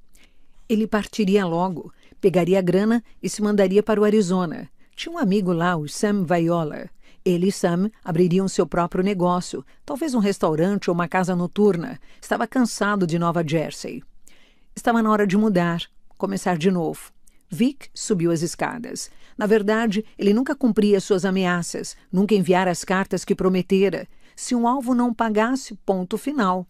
Ele partiria logo. Pegaria a grana e se mandaria para o Arizona. Tinha um amigo lá, o Sam Viola. Ele e Sam abririam seu próprio negócio, talvez um restaurante ou uma casa noturna. Estava cansado de Nova Jersey. Estava na hora de mudar, começar de novo. Vic subiu as escadas. Na verdade, ele nunca cumpria suas ameaças, nunca enviara as cartas que prometera. Se um alvo não pagasse, ponto final.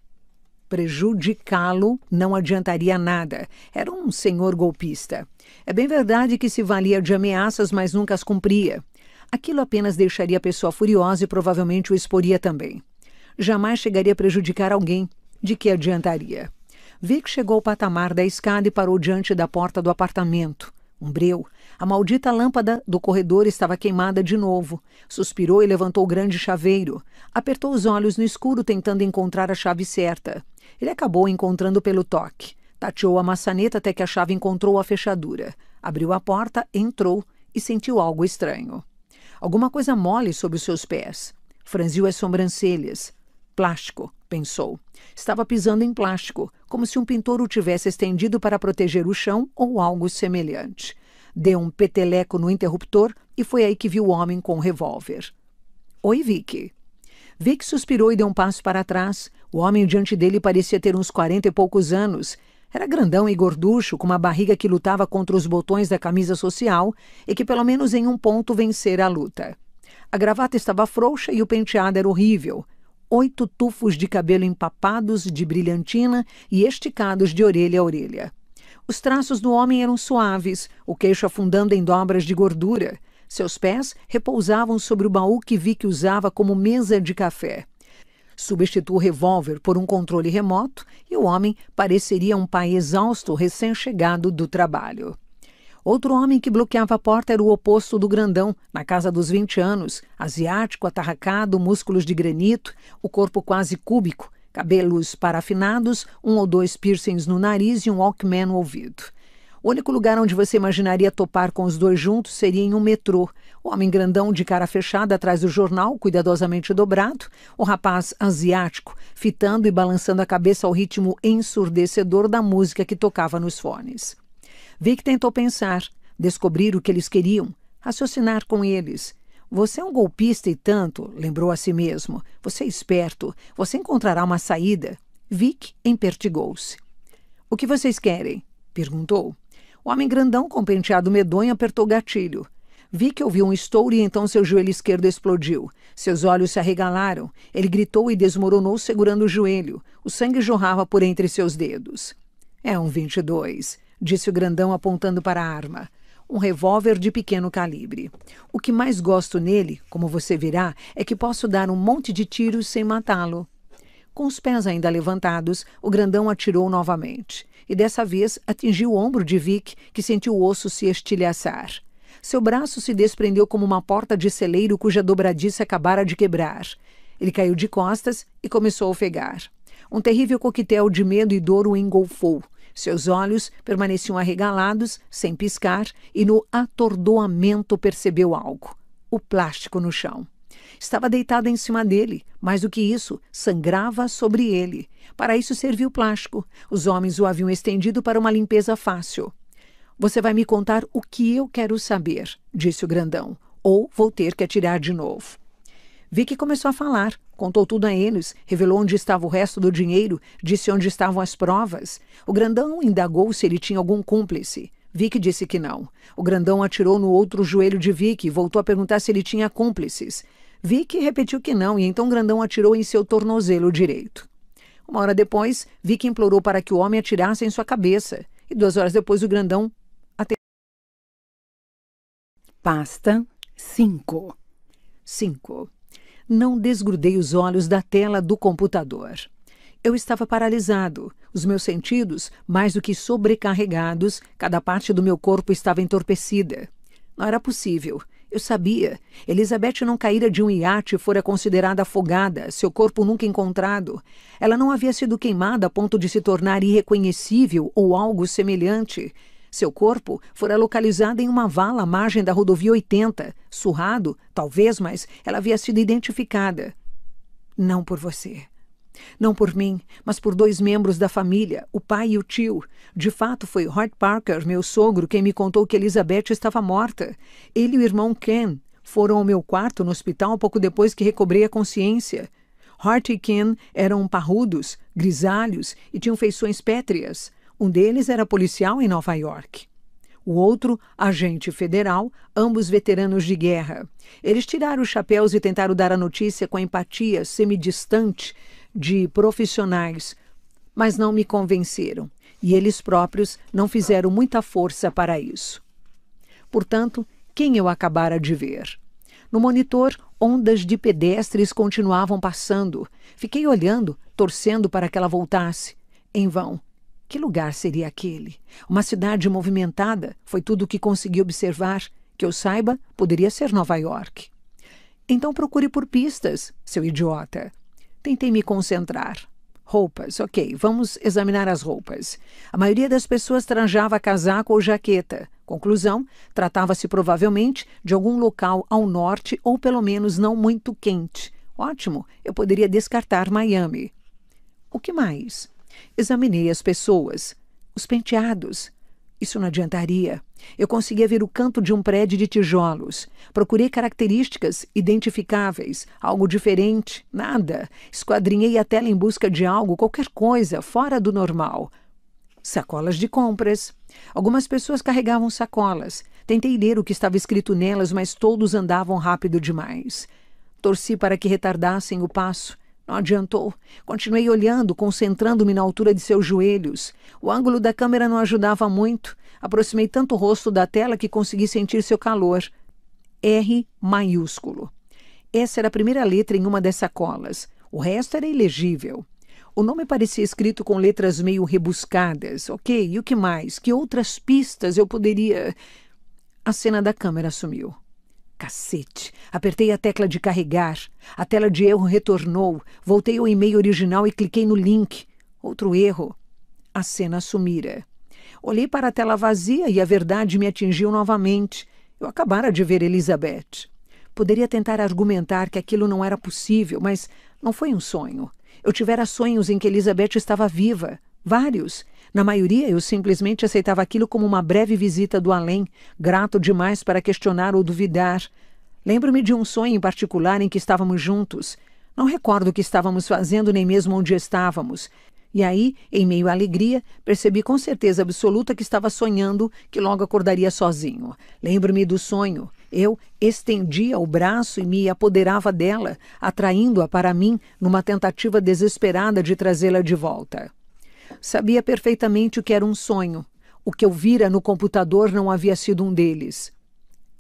Prejudicá-lo não adiantaria nada. Era um senhor golpista. É bem verdade que se valia de ameaças, mas nunca as cumpria. Aquilo apenas deixaria a pessoa furiosa e provavelmente o exporia também. Jamais chegaria a prejudicar alguém. De que adiantaria? Vic chegou ao patamar da escada e parou diante da porta do apartamento. Um breu. A maldita lâmpada do corredor estava queimada de novo. Suspirou e levantou o grande chaveiro. Apertou os olhos no escuro tentando encontrar a chave certa. Ele acabou encontrando pelo toque. Tateou a maçaneta até que a chave encontrou a fechadura. Abriu a porta, entrou e sentiu algo estranho. Alguma coisa mole sob os seus pés. Franziu as sobrancelhas. Plástico, pensou. Estava pisando em plástico, como se um pintor o tivesse estendido para proteger o chão ou algo semelhante. Deu um peteleco no interruptor e foi aí que viu o homem com o revólver. Oi, Vicky. Vic suspirou e deu um passo para trás. O homem diante dele parecia ter uns quarenta e poucos anos era grandão e gorducho, com uma barriga que lutava contra os botões da camisa social e que, pelo menos em um ponto, vencera a luta. A gravata estava frouxa e o penteado era horrível. Oito tufos de cabelo empapados de brilhantina e esticados de orelha a orelha. Os traços do homem eram suaves, o queixo afundando em dobras de gordura. Seus pés repousavam sobre o baú que vi que usava como mesa de café. Substitua o revólver por um controle remoto e o homem pareceria um pai exausto recém-chegado do trabalho. Outro homem que bloqueava a porta era o oposto do grandão, na casa dos 20 anos, asiático, atarracado, músculos de granito, o corpo quase cúbico, cabelos parafinados, um ou dois piercings no nariz e um Walkman no ouvido. O único lugar onde você imaginaria topar com os dois juntos seria em um metrô. O homem grandão de cara fechada atrás do jornal, cuidadosamente dobrado, o rapaz asiático, fitando e balançando a cabeça ao ritmo ensurdecedor da música que tocava nos fones. Vic tentou pensar, descobrir o que eles queriam, raciocinar com eles. Você é um golpista e tanto, lembrou a si mesmo. Você é esperto. Você encontrará uma saída. Vic empertigou-se. O que vocês querem? perguntou. O homem grandão com penteado medonho apertou o gatilho. Vi que ouviu um estouro e então seu joelho esquerdo explodiu. Seus olhos se arregalaram. Ele gritou e desmoronou segurando o joelho. O sangue jorrava por entre seus dedos. É um 22, disse o grandão apontando para a arma. Um revólver de pequeno calibre. O que mais gosto nele, como você virá, é que posso dar um monte de tiros sem matá-lo. Com os pés ainda levantados, o grandão atirou novamente e dessa vez atingiu o ombro de Vic, que sentiu o osso se estilhaçar. Seu braço se desprendeu como uma porta de celeiro cuja dobradiça acabara de quebrar. Ele caiu de costas e começou a ofegar. Um terrível coquetel de medo e dor o engolfou. Seus olhos permaneciam arregalados, sem piscar, e no atordoamento percebeu algo: o plástico no chão. Estava deitada em cima dele. Mais do que isso, sangrava sobre ele. Para isso serviu plástico. Os homens o haviam estendido para uma limpeza fácil. Você vai me contar o que eu quero saber, disse o grandão, ou vou ter que atirar de novo. Vicky começou a falar, contou tudo a eles, revelou onde estava o resto do dinheiro, disse onde estavam as provas. O grandão indagou se ele tinha algum cúmplice. Vicky disse que não. O grandão atirou no outro joelho de Vicky e voltou a perguntar se ele tinha cúmplices. Vicky repetiu que não e então Grandão atirou em seu tornozelo direito. Uma hora depois, Vicky implorou para que o homem atirasse em sua cabeça e duas horas depois o Grandão atendeu. Pasta 5 5. Não desgrudei os olhos da tela do computador. Eu estava paralisado, os meus sentidos mais do que sobrecarregados, cada parte do meu corpo estava entorpecida. Não era possível. Eu sabia. Elizabeth não caíra de um iate e fora considerada afogada, seu corpo nunca encontrado. Ela não havia sido queimada a ponto de se tornar irreconhecível ou algo semelhante. Seu corpo fora localizado em uma vala à margem da rodovia 80. Surrado, talvez, mas ela havia sido identificada. Não por você. Não por mim, mas por dois membros da família, o pai e o tio. De fato, foi Hart Parker, meu sogro, quem me contou que Elizabeth estava morta. Ele e o irmão Ken foram ao meu quarto no hospital pouco depois que recobrei a consciência. Hart e Ken eram parrudos, grisalhos e tinham feições pétreas. Um deles era policial em Nova York. O outro, agente federal, ambos veteranos de guerra. Eles tiraram os chapéus e tentaram dar a notícia com a empatia semidistante de profissionais, mas não me convenceram, e eles próprios não fizeram muita força para isso. Portanto, quem eu acabara de ver? No monitor, ondas de pedestres continuavam passando. Fiquei olhando, torcendo para que ela voltasse. Em vão. Que lugar seria aquele? Uma cidade movimentada, foi tudo o que consegui observar. Que eu saiba, poderia ser Nova York. Então procure por pistas, seu idiota. Tentei me concentrar. Roupas, ok, vamos examinar as roupas. A maioria das pessoas tranjava casaco ou jaqueta. Conclusão: tratava-se provavelmente de algum local ao norte ou pelo menos não muito quente. Ótimo, eu poderia descartar Miami. O que mais? Examinei as pessoas, os penteados, isso não adiantaria. Eu conseguia ver o canto de um prédio de tijolos. Procurei características identificáveis, algo diferente, nada. Esquadrinhei a tela em busca de algo, qualquer coisa, fora do normal. Sacolas de compras. Algumas pessoas carregavam sacolas. Tentei ler o que estava escrito nelas, mas todos andavam rápido demais. Torci para que retardassem o passo. Não adiantou. Continuei olhando, concentrando-me na altura de seus joelhos. O ângulo da câmera não ajudava muito. Aproximei tanto o rosto da tela que consegui sentir seu calor. R maiúsculo. Essa era a primeira letra em uma dessas colas. O resto era ilegível. O nome parecia escrito com letras meio rebuscadas. Ok, e o que mais? Que outras pistas eu poderia. A cena da câmera sumiu. Cacete! Apertei a tecla de carregar. A tela de erro retornou. Voltei ao e-mail original e cliquei no link. Outro erro. A cena sumira. Olhei para a tela vazia e a verdade me atingiu novamente. Eu acabara de ver Elizabeth. Poderia tentar argumentar que aquilo não era possível, mas não foi um sonho. Eu tivera sonhos em que Elizabeth estava viva. Vários. Na maioria, eu simplesmente aceitava aquilo como uma breve visita do além, grato demais para questionar ou duvidar. Lembro-me de um sonho em particular em que estávamos juntos. Não recordo o que estávamos fazendo nem mesmo onde estávamos. E aí, em meio à alegria, percebi com certeza absoluta que estava sonhando que logo acordaria sozinho. Lembro-me do sonho. Eu estendia o braço e me apoderava dela, atraindo-a para mim numa tentativa desesperada de trazê-la de volta. Sabia perfeitamente o que era um sonho. O que eu vira no computador não havia sido um deles.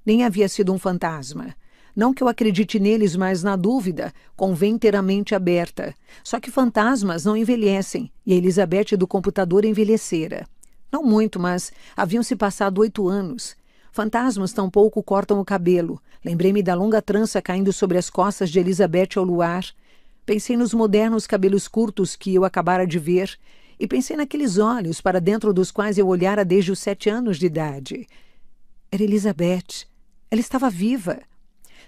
Nem havia sido um fantasma. Não que eu acredite neles, mas na dúvida, convém ter a mente aberta. Só que fantasmas não envelhecem, e a Elizabeth do computador envelhecera. Não muito, mas haviam se passado oito anos. Fantasmas tampouco cortam o cabelo. Lembrei-me da longa trança caindo sobre as costas de Elizabeth ao luar. Pensei nos modernos cabelos curtos que eu acabara de ver e pensei naqueles olhos para dentro dos quais eu olhara desde os sete anos de idade. Era Elizabeth. Ela estava viva.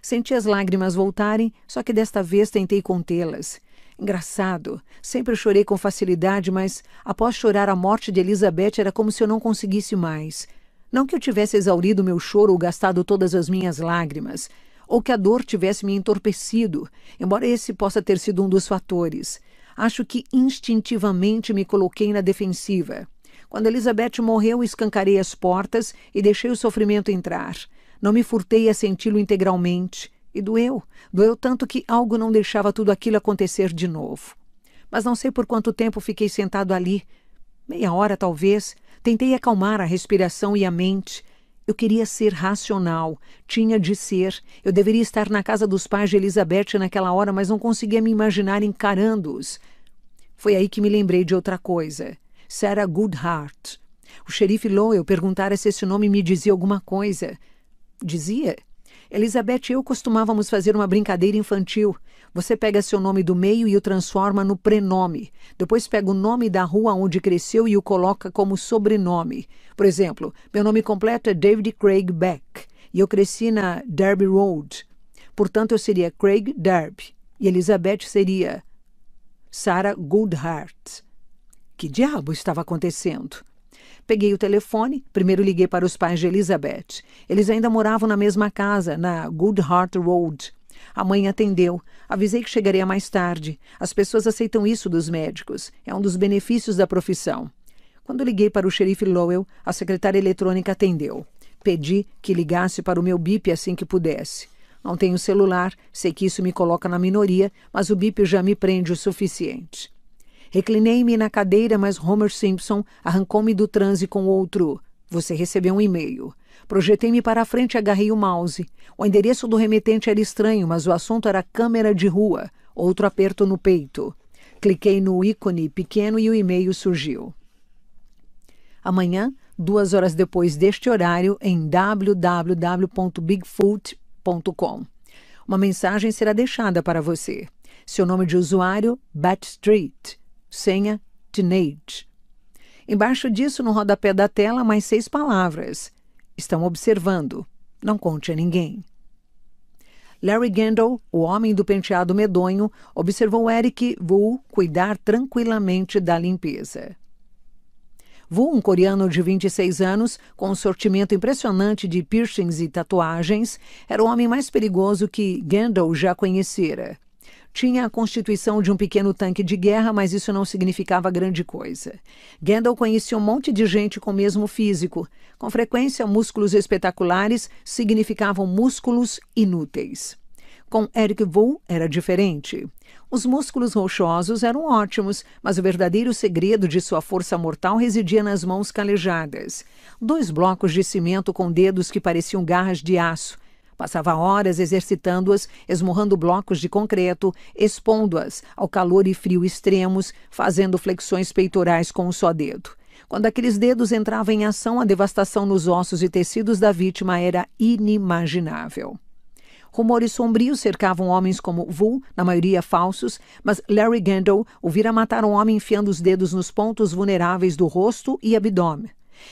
Senti as lágrimas voltarem, só que desta vez tentei contê-las. Engraçado, sempre chorei com facilidade, mas após chorar a morte de Elizabeth era como se eu não conseguisse mais. Não que eu tivesse exaurido meu choro ou gastado todas as minhas lágrimas, ou que a dor tivesse me entorpecido, embora esse possa ter sido um dos fatores. Acho que instintivamente me coloquei na defensiva. Quando Elizabeth morreu, escancarei as portas e deixei o sofrimento entrar. Não me furtei a senti-lo integralmente. E doeu. Doeu tanto que algo não deixava tudo aquilo acontecer de novo. Mas não sei por quanto tempo fiquei sentado ali. Meia hora, talvez. Tentei acalmar a respiração e a mente. Eu queria ser racional, tinha de ser. Eu deveria estar na casa dos pais de Elizabeth naquela hora, mas não conseguia me imaginar encarando-os. Foi aí que me lembrei de outra coisa. Sarah Goodhart. O xerife Lowell perguntara se esse nome me dizia alguma coisa. Dizia? Elizabeth e eu costumávamos fazer uma brincadeira infantil. Você pega seu nome do meio e o transforma no prenome. Depois pega o nome da rua onde cresceu e o coloca como sobrenome. Por exemplo, meu nome completo é David Craig Beck e eu cresci na Derby Road. Portanto, eu seria Craig Derby e Elizabeth seria Sarah Goodhart. Que diabo estava acontecendo? Peguei o telefone, primeiro liguei para os pais de Elizabeth. Eles ainda moravam na mesma casa, na Goodhart Road. A mãe atendeu. Avisei que chegaria mais tarde. As pessoas aceitam isso dos médicos. É um dos benefícios da profissão. Quando liguei para o xerife Lowell, a secretária eletrônica atendeu. Pedi que ligasse para o meu BIP assim que pudesse. Não tenho celular, sei que isso me coloca na minoria, mas o BIP já me prende o suficiente. Reclinei-me na cadeira, mas Homer Simpson arrancou-me do transe com outro. Você recebeu um e-mail. Projetei-me para a frente e agarrei o mouse. O endereço do remetente era estranho, mas o assunto era câmera de rua. Outro aperto no peito. Cliquei no ícone pequeno e o e-mail surgiu. Amanhã, duas horas depois deste horário, em www.bigfoot.com. Uma mensagem será deixada para você. Seu nome de usuário, Batstreet. Senha, Teenage. Embaixo disso, no rodapé da tela, mais seis palavras. Estão observando. Não conte a ninguém. Larry Gendel, o homem do penteado medonho, observou Eric Wu cuidar tranquilamente da limpeza. Wu, um coreano de 26 anos, com um sortimento impressionante de piercings e tatuagens, era o homem mais perigoso que Gendel já conhecera. Tinha a constituição de um pequeno tanque de guerra, mas isso não significava grande coisa. Gandalf conhecia um monte de gente com o mesmo físico. Com frequência, músculos espetaculares significavam músculos inúteis. Com Eric Vu era diferente. Os músculos rochosos eram ótimos, mas o verdadeiro segredo de sua força mortal residia nas mãos calejadas. Dois blocos de cimento com dedos que pareciam garras de aço Passava horas exercitando-as, esmurrando blocos de concreto, expondo-as ao calor e frio extremos, fazendo flexões peitorais com um só dedo. Quando aqueles dedos entravam em ação, a devastação nos ossos e tecidos da vítima era inimaginável. Rumores sombrios cercavam homens como Vu, na maioria falsos, mas Larry Gendel o vira matar um homem enfiando os dedos nos pontos vulneráveis do rosto e abdômen.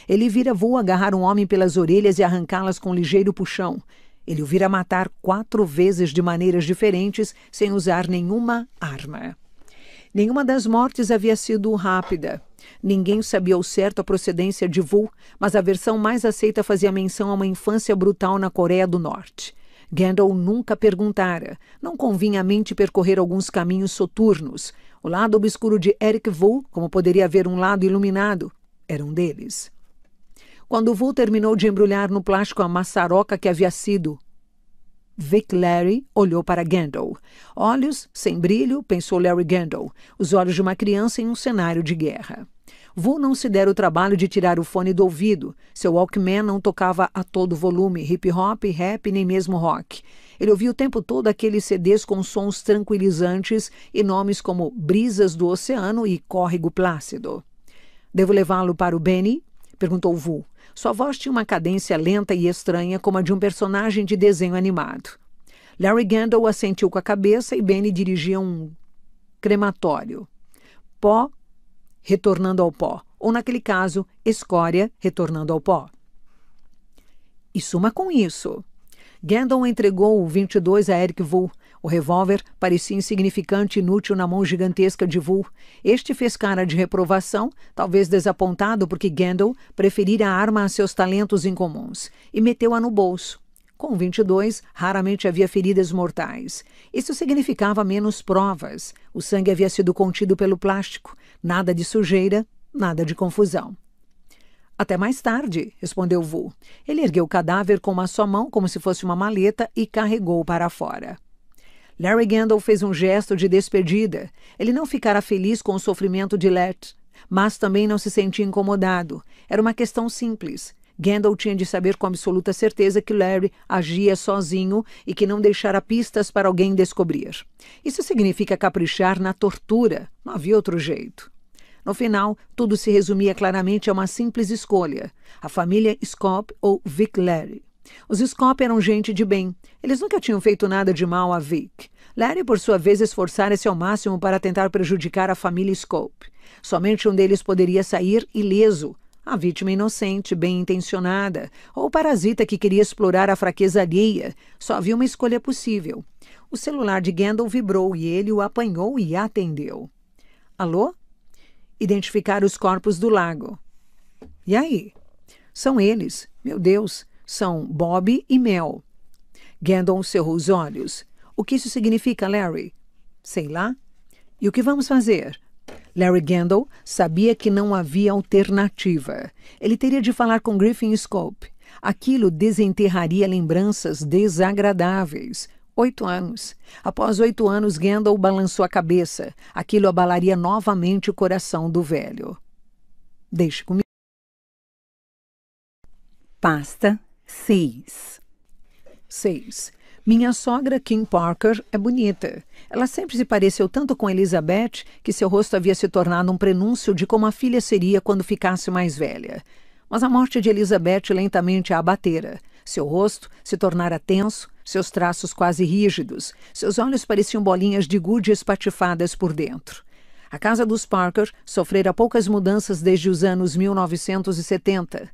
Ele vira Vu agarrar um homem pelas orelhas e arrancá-las com um ligeiro puxão. Ele o vira matar quatro vezes de maneiras diferentes, sem usar nenhuma arma. Nenhuma das mortes havia sido rápida. Ninguém sabia ao certo a procedência de Wu, mas a versão mais aceita fazia menção a uma infância brutal na Coreia do Norte. Gandalf nunca perguntara. Não convinha à mente percorrer alguns caminhos soturnos. O lado obscuro de Eric Vu, como poderia haver um lado iluminado, era um deles quando Vu terminou de embrulhar no plástico a maçaroca que havia sido. Vic Larry olhou para Gandalf. Olhos sem brilho, pensou Larry Gandalf, os olhos de uma criança em um cenário de guerra. Vu não se dera o trabalho de tirar o fone do ouvido. Seu Walkman não tocava a todo volume hip hop, rap, nem mesmo rock. Ele ouvia o tempo todo aqueles CDs com sons tranquilizantes e nomes como Brisas do Oceano e Córrego Plácido. Devo levá-lo para o Benny? perguntou Vu. Sua voz tinha uma cadência lenta e estranha, como a de um personagem de desenho animado. Larry Gandalf assentiu com a cabeça e Benny dirigia um crematório. Pó retornando ao pó, ou naquele caso, escória retornando ao pó. E suma com isso. Gandalf entregou o 22 a Eric Vou, o revólver parecia insignificante e inútil na mão gigantesca de Vu. Este fez cara de reprovação, talvez desapontado porque Gandalf preferira a arma a seus talentos incomuns, e meteu-a no bolso. Com 22, raramente havia feridas mortais. Isso significava menos provas. O sangue havia sido contido pelo plástico. Nada de sujeira, nada de confusão. Até mais tarde, respondeu Vu. Ele ergueu o cadáver com uma só mão, como se fosse uma maleta, e carregou para fora. Larry Gandalf fez um gesto de despedida. Ele não ficara feliz com o sofrimento de Let, mas também não se sentia incomodado. Era uma questão simples. Gandalf tinha de saber com absoluta certeza que Larry agia sozinho e que não deixara pistas para alguém descobrir. Isso significa caprichar na tortura. Não havia outro jeito. No final, tudo se resumia claramente a uma simples escolha: a família Scop ou Vic Larry. Os Scop eram gente de bem. Eles nunca tinham feito nada de mal a Vic. Larry, por sua vez, esforçara-se ao máximo para tentar prejudicar a família Scope. Somente um deles poderia sair ileso. A vítima inocente, bem intencionada, ou parasita que queria explorar a fraqueza alheia. Só havia uma escolha possível. O celular de Gandalf vibrou e ele o apanhou e atendeu. Alô? Identificar os corpos do lago. E aí? São eles. Meu Deus são Bob e Mel. Gandon cerrou os olhos. O que isso significa, Larry? Sei lá. E o que vamos fazer? Larry Gandol sabia que não havia alternativa. Ele teria de falar com Griffin Scope. Aquilo desenterraria lembranças desagradáveis. Oito anos. Após oito anos, Gandalf balançou a cabeça. Aquilo abalaria novamente o coração do velho. Deixe comigo. Pasta 6. 6. Minha sogra, Kim Parker, é bonita. Ela sempre se pareceu tanto com Elizabeth que seu rosto havia se tornado um prenúncio de como a filha seria quando ficasse mais velha. Mas a morte de Elizabeth lentamente a abatera. Seu rosto se tornara tenso, seus traços quase rígidos, seus olhos pareciam bolinhas de gude espatifadas por dentro. A casa dos Parker sofrera poucas mudanças desde os anos 1970.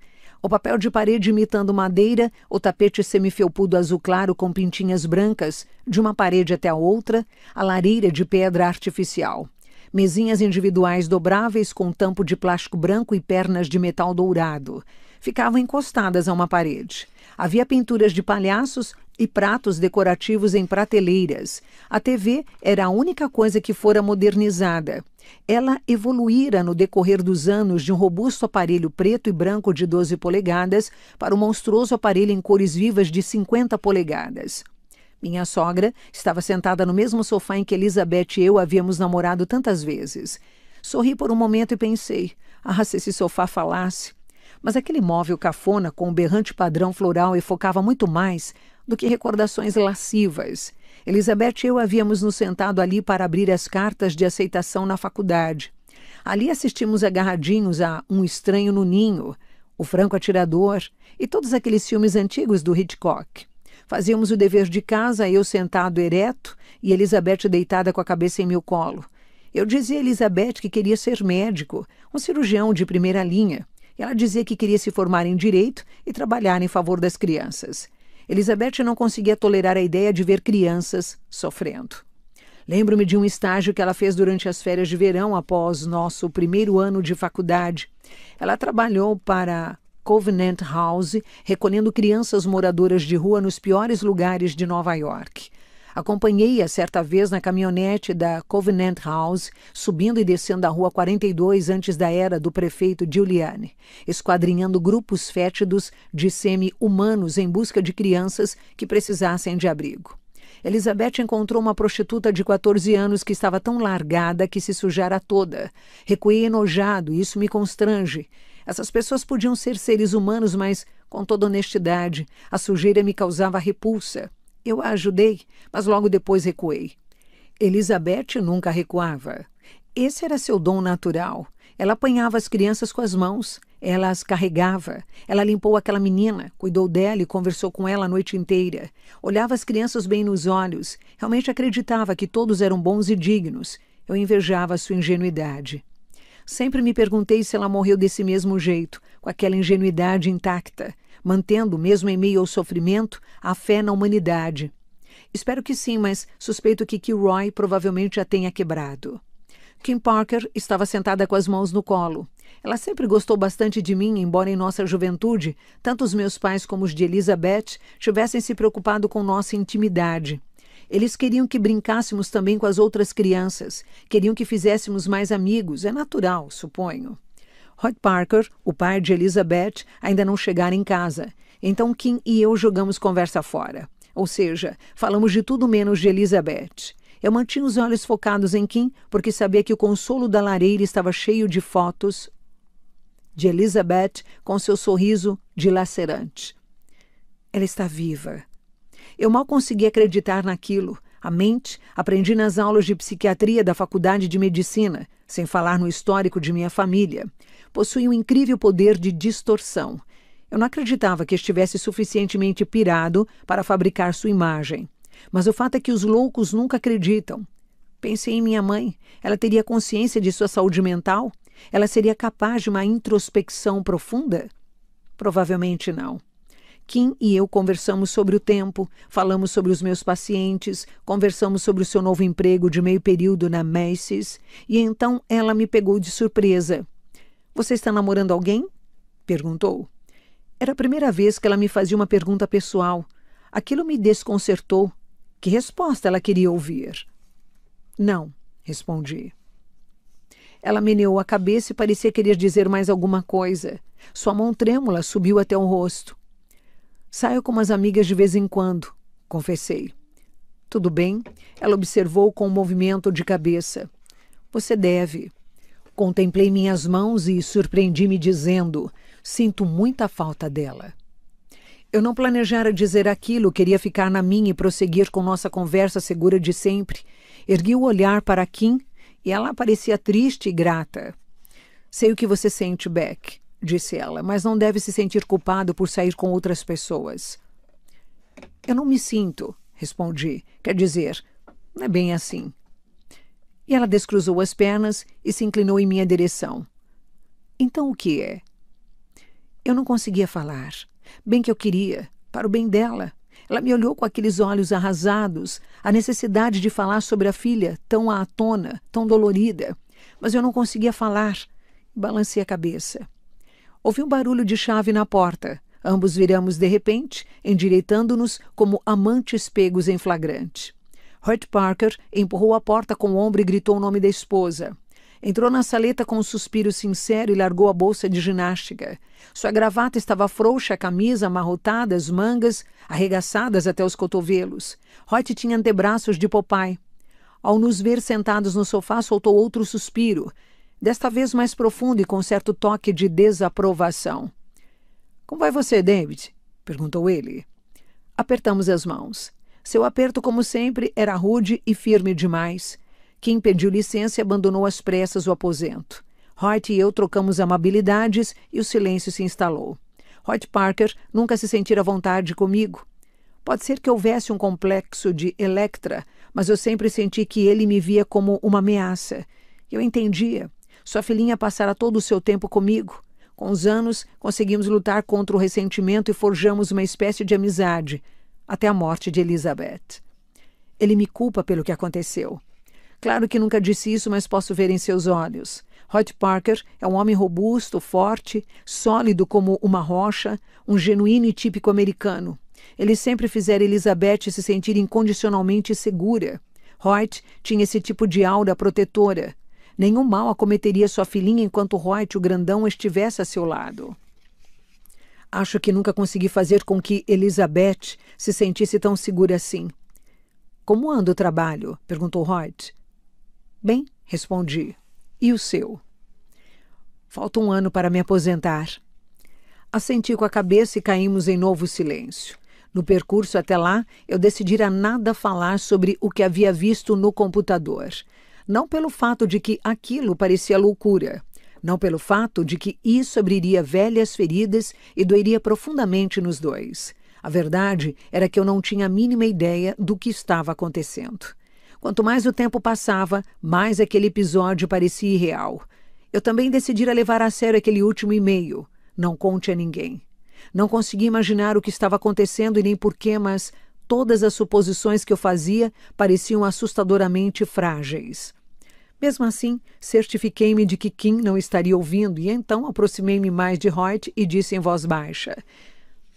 O papel de parede imitando madeira, o tapete semifelpudo azul claro com pintinhas brancas, de uma parede até a outra, a lareira de pedra artificial. Mesinhas individuais dobráveis com tampo de plástico branco e pernas de metal dourado. Ficavam encostadas a uma parede. Havia pinturas de palhaços e pratos decorativos em prateleiras. A TV era a única coisa que fora modernizada. Ela evoluíra no decorrer dos anos de um robusto aparelho preto e branco de 12 polegadas para um monstruoso aparelho em cores vivas de 50 polegadas. Minha sogra estava sentada no mesmo sofá em que Elizabeth e eu havíamos namorado tantas vezes. Sorri por um momento e pensei: ah, se esse sofá falasse! Mas aquele móvel cafona com o berrante padrão floral focava muito mais do que recordações lascivas. Elizabeth e eu havíamos nos sentado ali para abrir as cartas de aceitação na faculdade. Ali assistimos agarradinhos a Um Estranho no Ninho, O Franco Atirador e todos aqueles filmes antigos do Hitchcock. Fazíamos o dever de casa, eu sentado ereto e Elizabeth deitada com a cabeça em meu colo. Eu dizia a Elizabeth que queria ser médico, um cirurgião de primeira linha. Ela dizia que queria se formar em direito e trabalhar em favor das crianças. Elizabeth não conseguia tolerar a ideia de ver crianças sofrendo. Lembro-me de um estágio que ela fez durante as férias de verão após nosso primeiro ano de faculdade. Ela trabalhou para Covenant House, recolhendo crianças moradoras de rua nos piores lugares de Nova York. Acompanhei-a certa vez na caminhonete da Covenant House, subindo e descendo a rua 42 antes da era do prefeito Giuliani, esquadrinhando grupos fétidos de semi-humanos em busca de crianças que precisassem de abrigo. Elizabeth encontrou uma prostituta de 14 anos que estava tão largada que se sujara toda. Recuei enojado, isso me constrange. Essas pessoas podiam ser seres humanos, mas, com toda honestidade, a sujeira me causava repulsa. Eu a ajudei, mas logo depois recuei. Elizabeth nunca recuava. Esse era seu dom natural. Ela apanhava as crianças com as mãos, ela as carregava, ela limpou aquela menina, cuidou dela e conversou com ela a noite inteira. Olhava as crianças bem nos olhos, realmente acreditava que todos eram bons e dignos. Eu invejava sua ingenuidade. Sempre me perguntei se ela morreu desse mesmo jeito, com aquela ingenuidade intacta mantendo, mesmo em meio ao sofrimento, a fé na humanidade. Espero que sim, mas suspeito que Kilroy provavelmente a tenha quebrado. Kim Parker estava sentada com as mãos no colo. Ela sempre gostou bastante de mim, embora em nossa juventude, tanto os meus pais como os de Elizabeth tivessem se preocupado com nossa intimidade. Eles queriam que brincássemos também com as outras crianças, queriam que fizéssemos mais amigos, é natural, suponho. Rod Parker, o pai de Elizabeth, ainda não chegara em casa. Então Kim e eu jogamos conversa fora. Ou seja, falamos de tudo menos de Elizabeth. Eu mantinha os olhos focados em Kim porque sabia que o consolo da lareira estava cheio de fotos de Elizabeth com seu sorriso dilacerante. Ela está viva. Eu mal conseguia acreditar naquilo. A mente aprendi nas aulas de psiquiatria da faculdade de medicina, sem falar no histórico de minha família possui um incrível poder de distorção. Eu não acreditava que estivesse suficientemente pirado para fabricar sua imagem. Mas o fato é que os loucos nunca acreditam. Pensei em minha mãe. Ela teria consciência de sua saúde mental? Ela seria capaz de uma introspecção profunda? Provavelmente não. Kim e eu conversamos sobre o tempo, falamos sobre os meus pacientes, conversamos sobre o seu novo emprego de meio período na Macy's, e então ela me pegou de surpresa. Você está namorando alguém? perguntou. Era a primeira vez que ela me fazia uma pergunta pessoal. Aquilo me desconcertou. Que resposta ela queria ouvir? Não, respondi. Ela meneou a cabeça e parecia querer dizer mais alguma coisa. Sua mão trêmula subiu até o rosto. Saio com umas amigas de vez em quando, confessei. Tudo bem? Ela observou com um movimento de cabeça. Você deve. Contemplei minhas mãos e surpreendi-me dizendo: Sinto muita falta dela. Eu não planejara dizer aquilo, queria ficar na minha e prosseguir com nossa conversa segura de sempre. Ergui o olhar para Kim e ela parecia triste e grata. Sei o que você sente, Beck, disse ela, mas não deve se sentir culpado por sair com outras pessoas. Eu não me sinto, respondi. Quer dizer, não é bem assim. E ela descruzou as pernas e se inclinou em minha direção. Então o que é? Eu não conseguia falar. Bem que eu queria, para o bem dela. Ela me olhou com aqueles olhos arrasados, a necessidade de falar sobre a filha, tão à tona, tão dolorida. Mas eu não conseguia falar. Balancei a cabeça. Ouvi um barulho de chave na porta. Ambos viramos de repente, endireitando-nos como amantes pegos em flagrante. Hurt Parker empurrou a porta com o ombro e gritou o nome da esposa. Entrou na saleta com um suspiro sincero e largou a bolsa de ginástica. Sua gravata estava frouxa, a camisa amarrotada, as mangas arregaçadas até os cotovelos. Hot tinha antebraços de Popeye. Ao nos ver sentados no sofá, soltou outro suspiro, desta vez mais profundo e com certo toque de desaprovação. Como vai você, David? perguntou ele. Apertamos as mãos. Seu aperto, como sempre, era rude e firme demais. Kim pediu licença e abandonou às pressas o aposento. Hoyt e eu trocamos amabilidades e o silêncio se instalou. Hoyt Parker nunca se sentira à vontade comigo. Pode ser que houvesse um complexo de Electra, mas eu sempre senti que ele me via como uma ameaça. Eu entendia. Sua filhinha passara todo o seu tempo comigo. Com os anos, conseguimos lutar contra o ressentimento e forjamos uma espécie de amizade até a morte de Elizabeth. Ele me culpa pelo que aconteceu. Claro que nunca disse isso, mas posso ver em seus olhos. Hoyt Parker é um homem robusto, forte, sólido como uma rocha, um genuíno e típico americano. Ele sempre fizera Elizabeth se sentir incondicionalmente segura. Hoyt tinha esse tipo de aura protetora. Nenhum mal acometeria sua filhinha enquanto Hoyt, o grandão, estivesse a seu lado. Acho que nunca consegui fazer com que Elizabeth se sentisse tão segura assim. Como anda o trabalho? perguntou Hoyt. Bem, respondi. E o seu? Falta um ano para me aposentar. Assenti com a cabeça e caímos em novo silêncio. No percurso até lá, eu decidira nada falar sobre o que havia visto no computador. Não pelo fato de que aquilo parecia loucura, não pelo fato de que isso abriria velhas feridas e doeria profundamente nos dois. A verdade era que eu não tinha a mínima ideia do que estava acontecendo. Quanto mais o tempo passava, mais aquele episódio parecia irreal. Eu também decidi levar a sério aquele último e-mail. Não conte a ninguém. Não consegui imaginar o que estava acontecendo e nem porquê, mas todas as suposições que eu fazia pareciam assustadoramente frágeis. Mesmo assim, certifiquei-me de que Kim não estaria ouvindo e então aproximei-me mais de Hoyt e disse em voz baixa: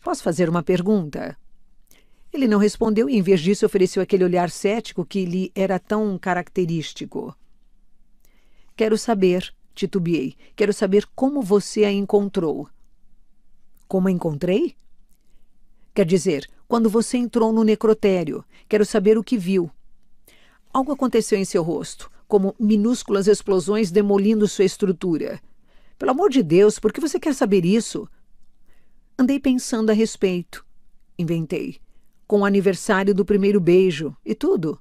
Posso fazer uma pergunta? Ele não respondeu e, em vez disso, ofereceu aquele olhar cético que lhe era tão característico. Quero saber, titubeei. Quero saber como você a encontrou. Como a encontrei? Quer dizer, quando você entrou no necrotério. Quero saber o que viu. Algo aconteceu em seu rosto, como minúsculas explosões demolindo sua estrutura. Pelo amor de Deus, por que você quer saber isso? Andei pensando a respeito. Inventei. Com o aniversário do primeiro beijo e tudo.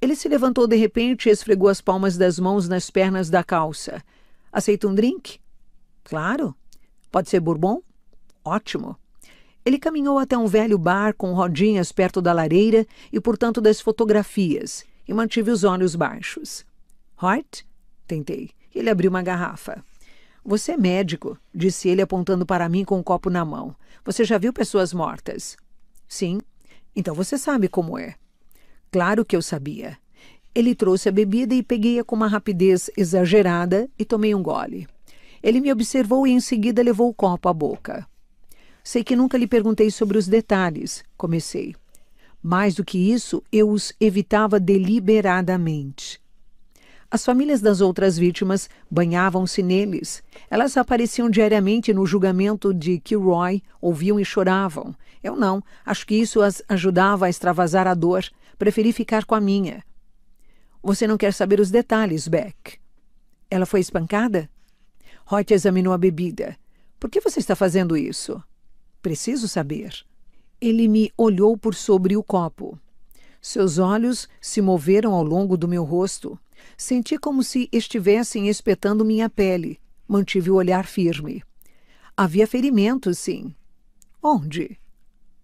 Ele se levantou de repente e esfregou as palmas das mãos nas pernas da calça. Aceita um drink? Claro. Pode ser bourbon? Ótimo. Ele caminhou até um velho bar com rodinhas perto da lareira e, portanto, das fotografias, e mantive os olhos baixos. Hort? Tentei. Ele abriu uma garrafa. Você é médico, disse ele apontando para mim com um copo na mão. Você já viu pessoas mortas? Sim. Então você sabe como é. Claro que eu sabia. Ele trouxe a bebida e peguei-a com uma rapidez exagerada e tomei um gole. Ele me observou e em seguida levou o copo à boca. Sei que nunca lhe perguntei sobre os detalhes, comecei. Mais do que isso, eu os evitava deliberadamente. As famílias das outras vítimas banhavam-se neles. Elas apareciam diariamente no julgamento de Kilroy, ouviam e choravam. Eu não, acho que isso as ajudava a extravasar a dor. Preferi ficar com a minha. Você não quer saber os detalhes, Beck. Ela foi espancada? Hot examinou a bebida. Por que você está fazendo isso? Preciso saber. Ele me olhou por sobre o copo. Seus olhos se moveram ao longo do meu rosto. Senti como se estivessem espetando minha pele. Mantive o olhar firme. Havia ferimentos, sim. Onde?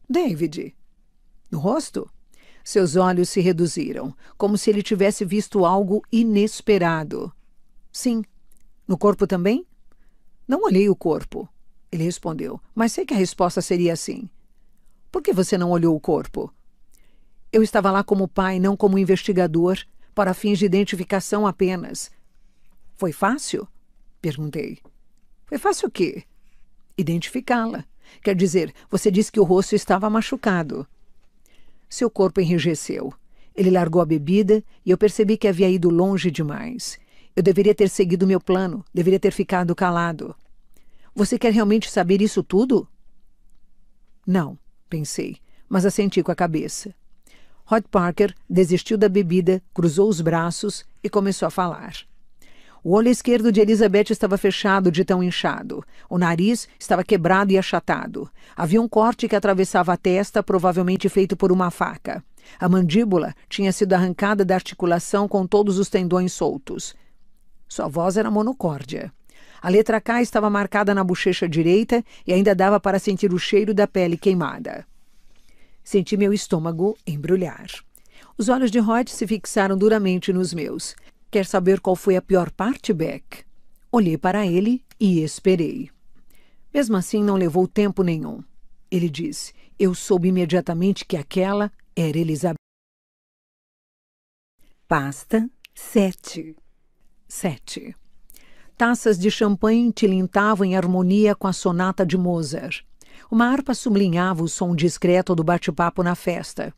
David. No rosto? Seus olhos se reduziram, como se ele tivesse visto algo inesperado. Sim. No corpo também? Não olhei o corpo. Ele respondeu, mas sei que a resposta seria assim. Por que você não olhou o corpo? Eu estava lá como pai, não como investigador, para fins de identificação apenas. Foi fácil? Perguntei. Foi fácil o quê? Identificá-la. Quer dizer, você disse que o rosto estava machucado. Seu corpo enrijeceu. Ele largou a bebida e eu percebi que havia ido longe demais. Eu deveria ter seguido meu plano, deveria ter ficado calado. Você quer realmente saber isso tudo? Não, pensei, mas assenti com a cabeça. Rod Parker desistiu da bebida, cruzou os braços e começou a falar. O olho esquerdo de Elizabeth estava fechado de tão inchado. O nariz estava quebrado e achatado. Havia um corte que atravessava a testa, provavelmente feito por uma faca. A mandíbula tinha sido arrancada da articulação com todos os tendões soltos. Sua voz era monocórdia. A letra K estava marcada na bochecha direita e ainda dava para sentir o cheiro da pele queimada. Senti meu estômago embrulhar. Os olhos de Hoyt se fixaram duramente nos meus. Quer saber qual foi a pior parte, Beck? Olhei para ele e esperei. Mesmo assim, não levou tempo nenhum. Ele disse: Eu soube imediatamente que aquela era Elizabeth. Pasta 7 7. Taças de champanhe tilintavam em harmonia com a sonata de Mozart. Uma harpa sublinhava o som discreto do bate-papo na festa.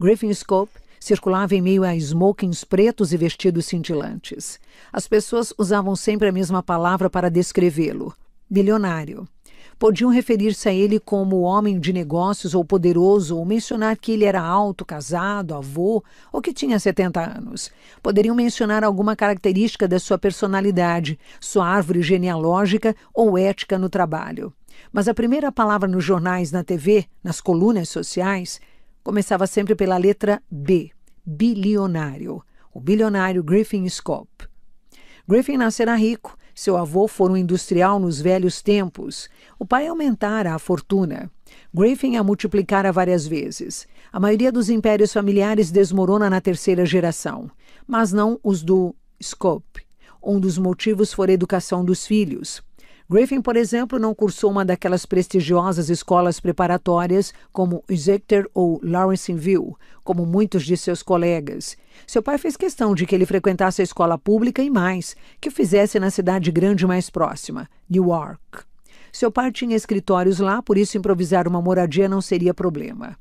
Griffin Scope circulava em meio a smokings pretos e vestidos cintilantes. As pessoas usavam sempre a mesma palavra para descrevê-lo: bilionário. Podiam referir-se a ele como homem de negócios ou poderoso, ou mencionar que ele era alto, casado, avô ou que tinha 70 anos. Poderiam mencionar alguma característica da sua personalidade, sua árvore genealógica ou ética no trabalho. Mas a primeira palavra nos jornais, na TV, nas colunas sociais, começava sempre pela letra B, bilionário, o bilionário Griffin Scope. Griffin nascerá rico, seu avô foi um industrial nos velhos tempos. O pai aumentara a fortuna. Griffin a multiplicara várias vezes. A maioria dos impérios familiares desmorona na terceira geração, mas não os do Scope. Um dos motivos for a educação dos filhos. Griffin, por exemplo, não cursou uma daquelas prestigiosas escolas preparatórias como Exeter ou Lawrenceville, como muitos de seus colegas. Seu pai fez questão de que ele frequentasse a escola pública e mais, que o fizesse na cidade grande mais próxima, Newark. Seu pai tinha escritórios lá, por isso improvisar uma moradia não seria problema.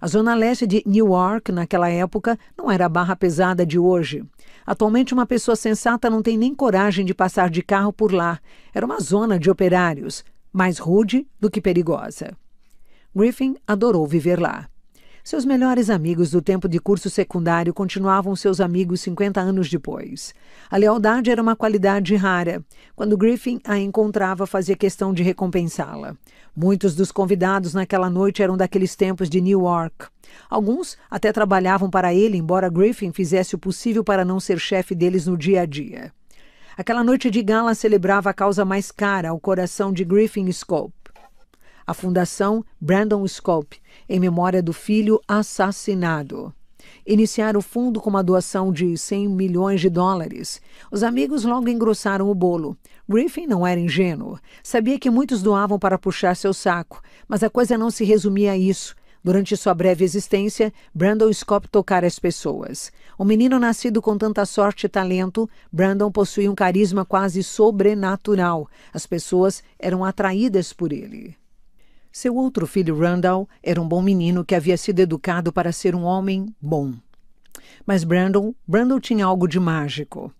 A zona leste de Newark, naquela época, não era a barra pesada de hoje. Atualmente, uma pessoa sensata não tem nem coragem de passar de carro por lá. Era uma zona de operários, mais rude do que perigosa. Griffin adorou viver lá. Seus melhores amigos do tempo de curso secundário continuavam seus amigos 50 anos depois. A lealdade era uma qualidade rara. Quando Griffin a encontrava, fazia questão de recompensá-la. Muitos dos convidados naquela noite eram daqueles tempos de Newark. Alguns até trabalhavam para ele, embora Griffin fizesse o possível para não ser chefe deles no dia a dia. Aquela noite de gala celebrava a causa mais cara ao coração de Griffin Scope, a Fundação Brandon Scope, em memória do filho assassinado. Iniciar o fundo com uma doação de 100 milhões de dólares. Os amigos logo engrossaram o bolo. Griffin não era ingênuo. Sabia que muitos doavam para puxar seu saco, mas a coisa não se resumia a isso. Durante sua breve existência, Brandon Scope tocara as pessoas. Um menino nascido com tanta sorte e talento, Brandon possuía um carisma quase sobrenatural. As pessoas eram atraídas por ele. Seu outro filho, Randall, era um bom menino que havia sido educado para ser um homem bom. Mas Brandon, Brandon tinha algo de mágico.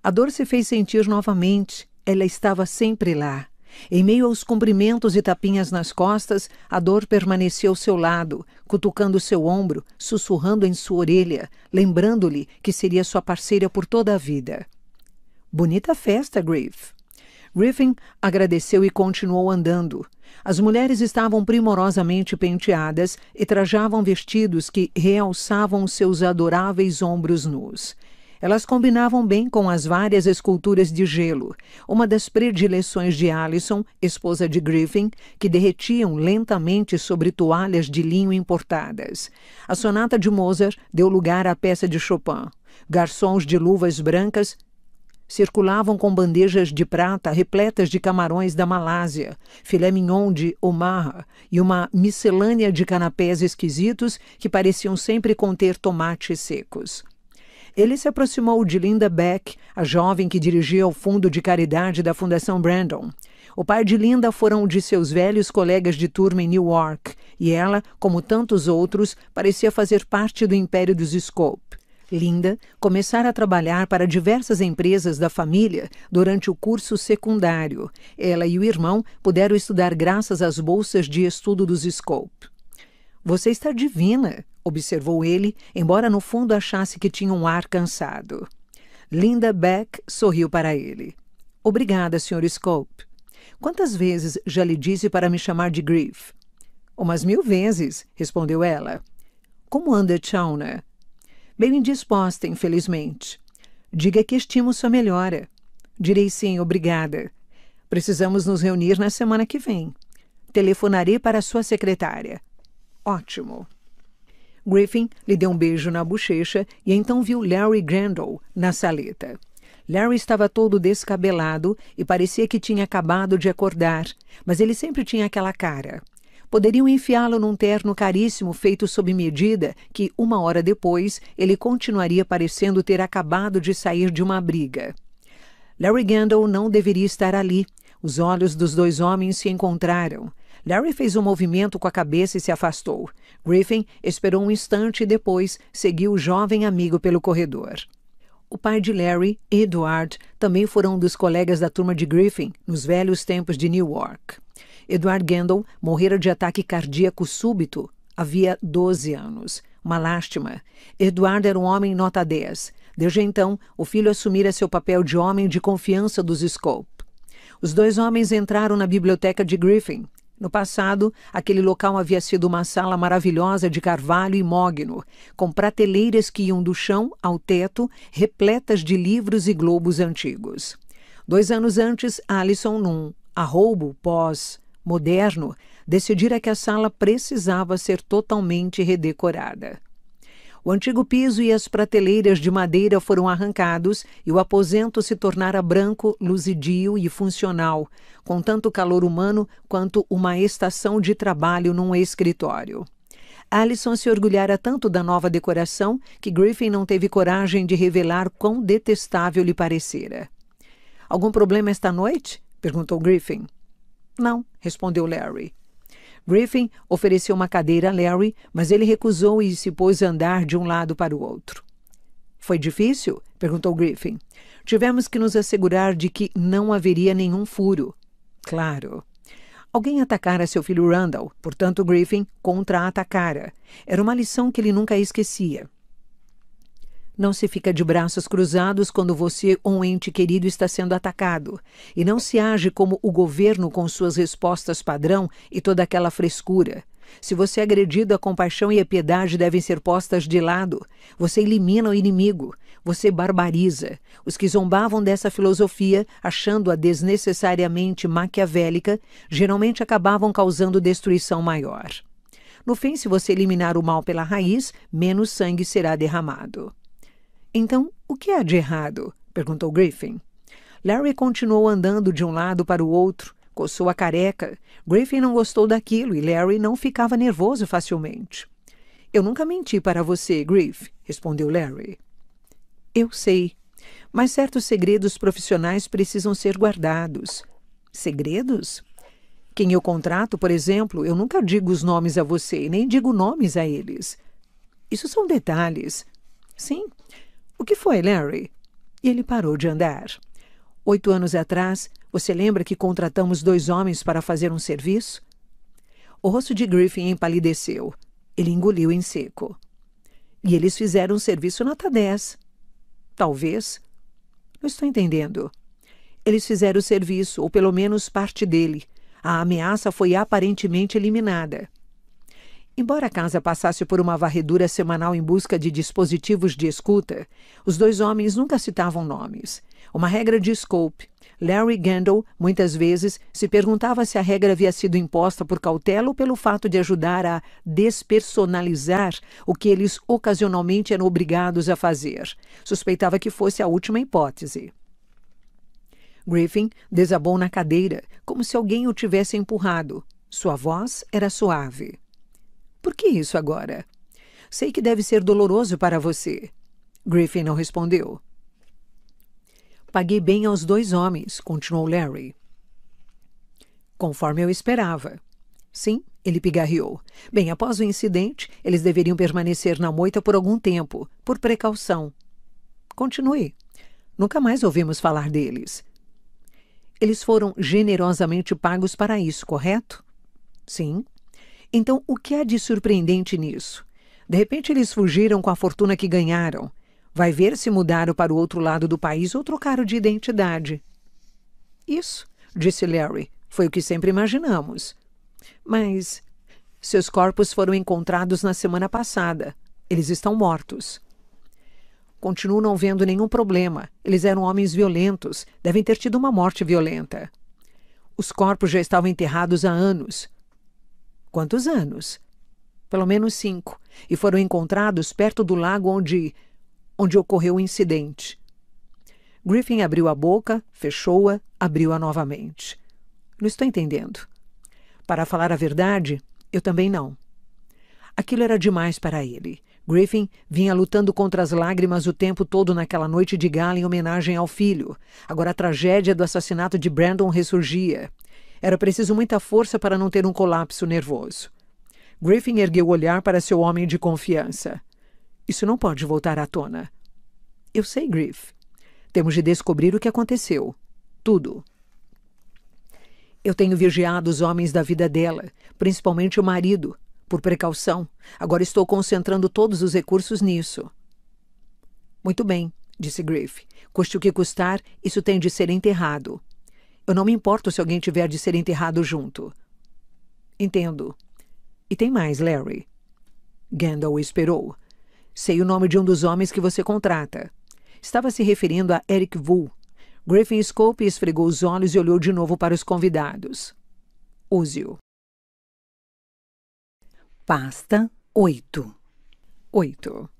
A dor se fez sentir novamente. Ela estava sempre lá. Em meio aos cumprimentos e tapinhas nas costas, a dor permanecia ao seu lado, cutucando seu ombro, sussurrando em sua orelha, lembrando-lhe que seria sua parceira por toda a vida. Bonita festa, Griff. Griffin agradeceu e continuou andando, as mulheres estavam primorosamente penteadas e trajavam vestidos que realçavam seus adoráveis ombros nus. Elas combinavam bem com as várias esculturas de gelo, uma das predileções de Alison, esposa de Griffin, que derretiam lentamente sobre toalhas de linho importadas. A sonata de Mozart deu lugar à peça de Chopin. Garçons de luvas brancas circulavam com bandejas de prata repletas de camarões da Malásia, filé mignon de Omaha e uma miscelânea de canapés esquisitos que pareciam sempre conter tomates secos. Ele se aproximou de Linda Beck, a jovem que dirigia o fundo de caridade da Fundação Brandon. O pai de Linda fora um de seus velhos colegas de turma em Newark, e ela, como tantos outros, parecia fazer parte do império dos Scope. Linda começara a trabalhar para diversas empresas da família durante o curso secundário. Ela e o irmão puderam estudar graças às bolsas de estudo dos Scope. Você está divina, observou ele, embora no fundo achasse que tinha um ar cansado. Linda Beck sorriu para ele. Obrigada, Sr. Scope. Quantas vezes já lhe disse para me chamar de Grief? Umas mil vezes, respondeu ela. Como anda Chauna? Bem indisposta, infelizmente. Diga que estimo sua melhora. Direi sim, obrigada. Precisamos nos reunir na semana que vem. Telefonarei para sua secretária. Ótimo. Griffin lhe deu um beijo na bochecha e então viu Larry Grendel na saleta. Larry estava todo descabelado e parecia que tinha acabado de acordar, mas ele sempre tinha aquela cara. Poderiam enfiá-lo num terno caríssimo feito sob medida, que uma hora depois ele continuaria parecendo ter acabado de sair de uma briga. Larry Gandalf não deveria estar ali. Os olhos dos dois homens se encontraram. Larry fez um movimento com a cabeça e se afastou. Griffin esperou um instante e depois seguiu o jovem amigo pelo corredor. O pai de Larry, Edward, também foram um dos colegas da turma de Griffin nos velhos tempos de Newark. Edward Gendel morrera de ataque cardíaco súbito. Havia 12 anos. Uma lástima. Eduardo era um homem nota 10. Desde então, o filho assumira seu papel de homem de confiança dos Scope. Os dois homens entraram na biblioteca de Griffin. No passado, aquele local havia sido uma sala maravilhosa de carvalho e mogno, com prateleiras que iam do chão ao teto, repletas de livros e globos antigos. Dois anos antes, Alison, num arroubo pós moderno, decidira que a sala precisava ser totalmente redecorada. O antigo piso e as prateleiras de madeira foram arrancados e o aposento se tornara branco, luzidio e funcional, com tanto calor humano quanto uma estação de trabalho num escritório. Alison se orgulhara tanto da nova decoração que Griffin não teve coragem de revelar quão detestável lhe parecera. Algum problema esta noite? perguntou Griffin. Não, respondeu Larry. Griffin ofereceu uma cadeira a Larry, mas ele recusou e se pôs a andar de um lado para o outro. Foi difícil? perguntou Griffin. Tivemos que nos assegurar de que não haveria nenhum furo. Claro. Alguém atacara seu filho Randall, portanto Griffin contra-atacara. Era uma lição que ele nunca esquecia. Não se fica de braços cruzados quando você ou um ente querido está sendo atacado. E não se age como o governo com suas respostas padrão e toda aquela frescura. Se você é agredido, a compaixão e a piedade devem ser postas de lado. Você elimina o inimigo. Você barbariza. Os que zombavam dessa filosofia, achando-a desnecessariamente maquiavélica, geralmente acabavam causando destruição maior. No fim, se você eliminar o mal pela raiz, menos sangue será derramado. Então, o que há de errado? perguntou Griffin. Larry continuou andando de um lado para o outro, coçou a careca. Griffin não gostou daquilo e Larry não ficava nervoso facilmente. Eu nunca menti para você, Griff, respondeu Larry. Eu sei, mas certos segredos profissionais precisam ser guardados. Segredos? Quem eu contrato, por exemplo, eu nunca digo os nomes a você e nem digo nomes a eles. Isso são detalhes. Sim, o que foi, Larry? E ele parou de andar. Oito anos atrás, você lembra que contratamos dois homens para fazer um serviço? O rosto de Griffin empalideceu. Ele engoliu em seco. E eles fizeram um serviço nota 10. Talvez. Não estou entendendo. Eles fizeram o serviço, ou pelo menos parte dele. A ameaça foi aparentemente eliminada. Embora a casa passasse por uma varredura semanal em busca de dispositivos de escuta, os dois homens nunca citavam nomes. Uma regra de Scope. Larry Gandol, muitas vezes, se perguntava se a regra havia sido imposta por cautela ou pelo fato de ajudar a despersonalizar o que eles ocasionalmente eram obrigados a fazer. Suspeitava que fosse a última hipótese. Griffin desabou na cadeira, como se alguém o tivesse empurrado. Sua voz era suave. Por que isso agora? Sei que deve ser doloroso para você. Griffin não respondeu. Paguei bem aos dois homens, continuou Larry. Conforme eu esperava. Sim, ele pigarreou. Bem, após o incidente, eles deveriam permanecer na moita por algum tempo, por precaução. Continue. Nunca mais ouvimos falar deles. Eles foram generosamente pagos para isso, correto? Sim. Então, o que há de surpreendente nisso? De repente, eles fugiram com a fortuna que ganharam. Vai ver se mudaram para o outro lado do país ou trocaram de identidade. Isso, disse Larry, foi o que sempre imaginamos. Mas seus corpos foram encontrados na semana passada. Eles estão mortos. Continuo não vendo nenhum problema. Eles eram homens violentos. Devem ter tido uma morte violenta. Os corpos já estavam enterrados há anos. Quantos anos? Pelo menos cinco. E foram encontrados perto do lago onde, onde ocorreu o incidente. Griffin abriu a boca, fechou-a, abriu-a novamente. Não estou entendendo. Para falar a verdade, eu também não. Aquilo era demais para ele. Griffin vinha lutando contra as lágrimas o tempo todo naquela noite de gala em homenagem ao filho. Agora a tragédia do assassinato de Brandon ressurgia. Era preciso muita força para não ter um colapso nervoso. Griffin ergueu o olhar para seu homem de confiança. Isso não pode voltar à tona. Eu sei, Griff. Temos de descobrir o que aconteceu. Tudo. Eu tenho vigiado os homens da vida dela, principalmente o marido, por precaução. Agora estou concentrando todos os recursos nisso. Muito bem, disse Griff. Custe o que custar, isso tem de ser enterrado. Eu não me importo se alguém tiver de ser enterrado junto. Entendo. E tem mais, Larry. Gandalf esperou. Sei o nome de um dos homens que você contrata. Estava se referindo a Eric Vu. Griffin Scope esfregou os olhos e olhou de novo para os convidados. Use-o. Pasta 8. 8.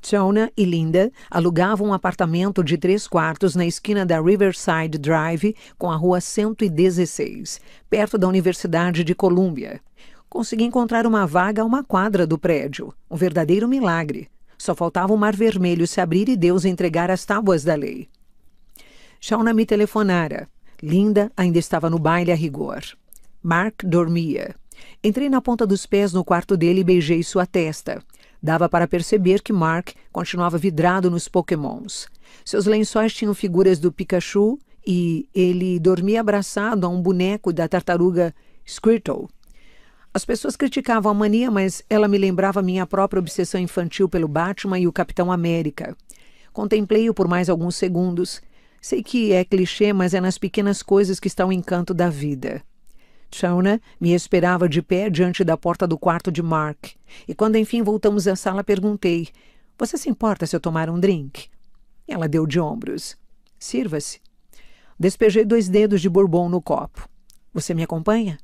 Tona e Linda alugavam um apartamento de três quartos na esquina da Riverside Drive com a rua 116, perto da Universidade de Columbia. Consegui encontrar uma vaga a uma quadra do prédio, um verdadeiro milagre. Só faltava o mar vermelho se abrir e Deus entregar as tábuas da lei. Shauna me telefonara. Linda ainda estava no baile a rigor. Mark dormia. Entrei na ponta dos pés no quarto dele e beijei sua testa. Dava para perceber que Mark continuava vidrado nos Pokémons. Seus lençóis tinham figuras do Pikachu e ele dormia abraçado a um boneco da tartaruga Squirtle. As pessoas criticavam a mania, mas ela me lembrava minha própria obsessão infantil pelo Batman e o Capitão América. Contemplei-o por mais alguns segundos. Sei que é clichê, mas é nas pequenas coisas que está o encanto da vida. Shauna né? me esperava de pé diante da porta do quarto de Mark. E quando enfim voltamos à sala, perguntei: Você se importa se eu tomar um drink? Ela deu de ombros. Sirva-se. Despejei dois dedos de bourbon no copo. Você me acompanha?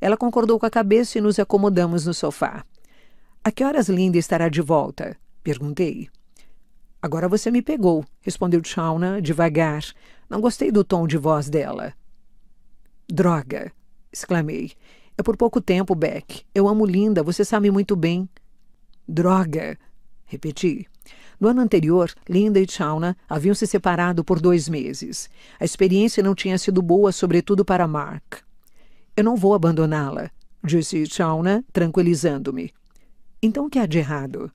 Ela concordou com a cabeça e nos acomodamos no sofá. A que horas Linda estará de volta? Perguntei. Agora você me pegou, respondeu Shauna, devagar. Não gostei do tom de voz dela. Droga, exclamei. É por pouco tempo, Beck. Eu amo Linda, você sabe muito bem. Droga! Repeti. No ano anterior, Linda e Shauna haviam se separado por dois meses. A experiência não tinha sido boa, sobretudo para Mark. Eu não vou abandoná-la, disse Shauna, tranquilizando-me. Então o que há de errado?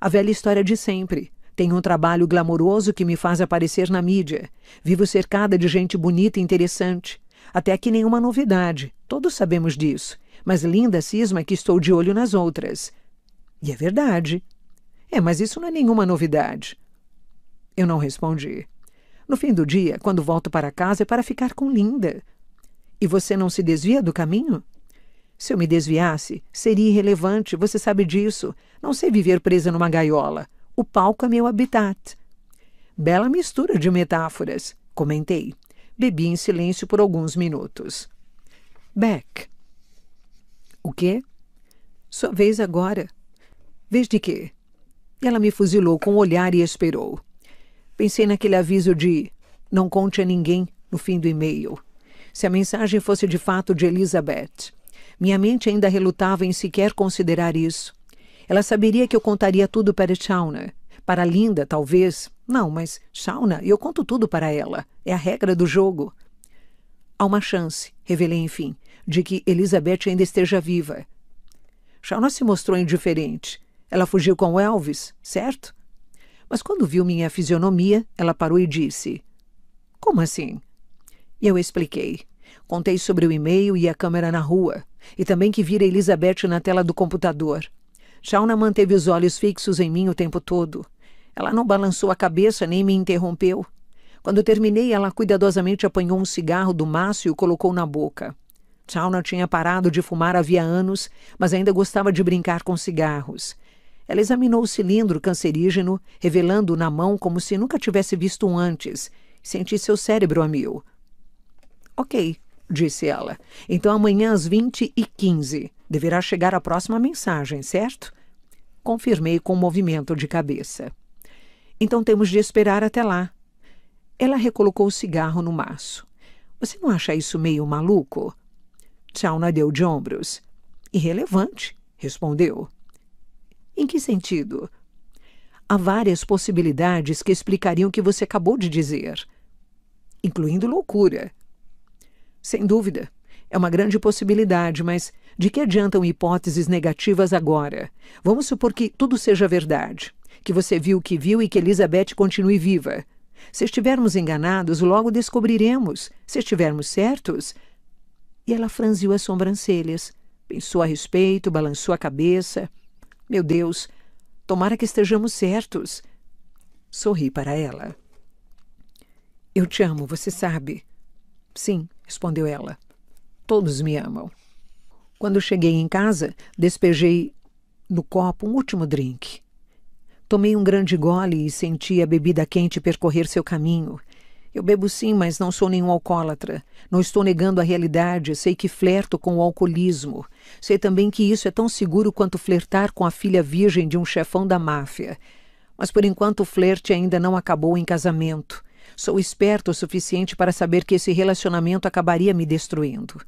A velha história de sempre. Tenho um trabalho glamouroso que me faz aparecer na mídia. Vivo cercada de gente bonita e interessante. Até aqui nenhuma novidade, todos sabemos disso. Mas Linda cisma que estou de olho nas outras. E é verdade. É, mas isso não é nenhuma novidade. Eu não respondi. No fim do dia, quando volto para casa, é para ficar com Linda. E você não se desvia do caminho? Se eu me desviasse, seria irrelevante, você sabe disso. Não sei viver presa numa gaiola. O palco é meu habitat. Bela mistura de metáforas, comentei bebi em silêncio por alguns minutos. Beck. O quê? Sua vez agora. Vez de quê? Ela me fuzilou com o um olhar e esperou. Pensei naquele aviso de não conte a ninguém no fim do e-mail. Se a mensagem fosse de fato de Elizabeth. Minha mente ainda relutava em sequer considerar isso. Ela saberia que eu contaria tudo para Chawner para Linda, talvez. Não, mas Shauna, eu conto tudo para ela. É a regra do jogo. Há uma chance, revelei enfim, de que Elizabeth ainda esteja viva. Shauna se mostrou indiferente. Ela fugiu com Elvis, certo? Mas quando viu minha fisionomia, ela parou e disse: Como assim? E eu expliquei. Contei sobre o e-mail e a câmera na rua, e também que vira Elizabeth na tela do computador. Shauna manteve os olhos fixos em mim o tempo todo. Ela não balançou a cabeça nem me interrompeu. Quando terminei, ela cuidadosamente apanhou um cigarro do maço e o colocou na boca. Sauna tinha parado de fumar havia anos, mas ainda gostava de brincar com cigarros. Ela examinou o cilindro cancerígeno, revelando-o na mão como se nunca tivesse visto um antes. Senti seu cérebro a mil. Ok, disse ela. Então amanhã às 20 e 15 deverá chegar a próxima mensagem, certo? Confirmei com um movimento de cabeça. Então temos de esperar até lá. Ela recolocou o cigarro no maço. Você não acha isso meio maluco? Tchauna deu de ombros. Irrelevante, respondeu. Em que sentido? Há várias possibilidades que explicariam o que você acabou de dizer, incluindo loucura. Sem dúvida, é uma grande possibilidade, mas de que adiantam hipóteses negativas agora? Vamos supor que tudo seja verdade que você viu o que viu e que Elizabeth continue viva. Se estivermos enganados, logo descobriremos. Se estivermos certos. E ela franziu as sobrancelhas, pensou a respeito, balançou a cabeça. Meu Deus, tomara que estejamos certos. Sorri para ela. Eu te amo, você sabe. Sim, respondeu ela. Todos me amam. Quando cheguei em casa, despejei no copo um último drink. Tomei um grande gole e senti a bebida quente percorrer seu caminho. Eu bebo sim, mas não sou nenhum alcoólatra. Não estou negando a realidade, sei que flerto com o alcoolismo. Sei também que isso é tão seguro quanto flertar com a filha virgem de um chefão da máfia. Mas por enquanto o flerte ainda não acabou em casamento. Sou esperto o suficiente para saber que esse relacionamento acabaria me destruindo.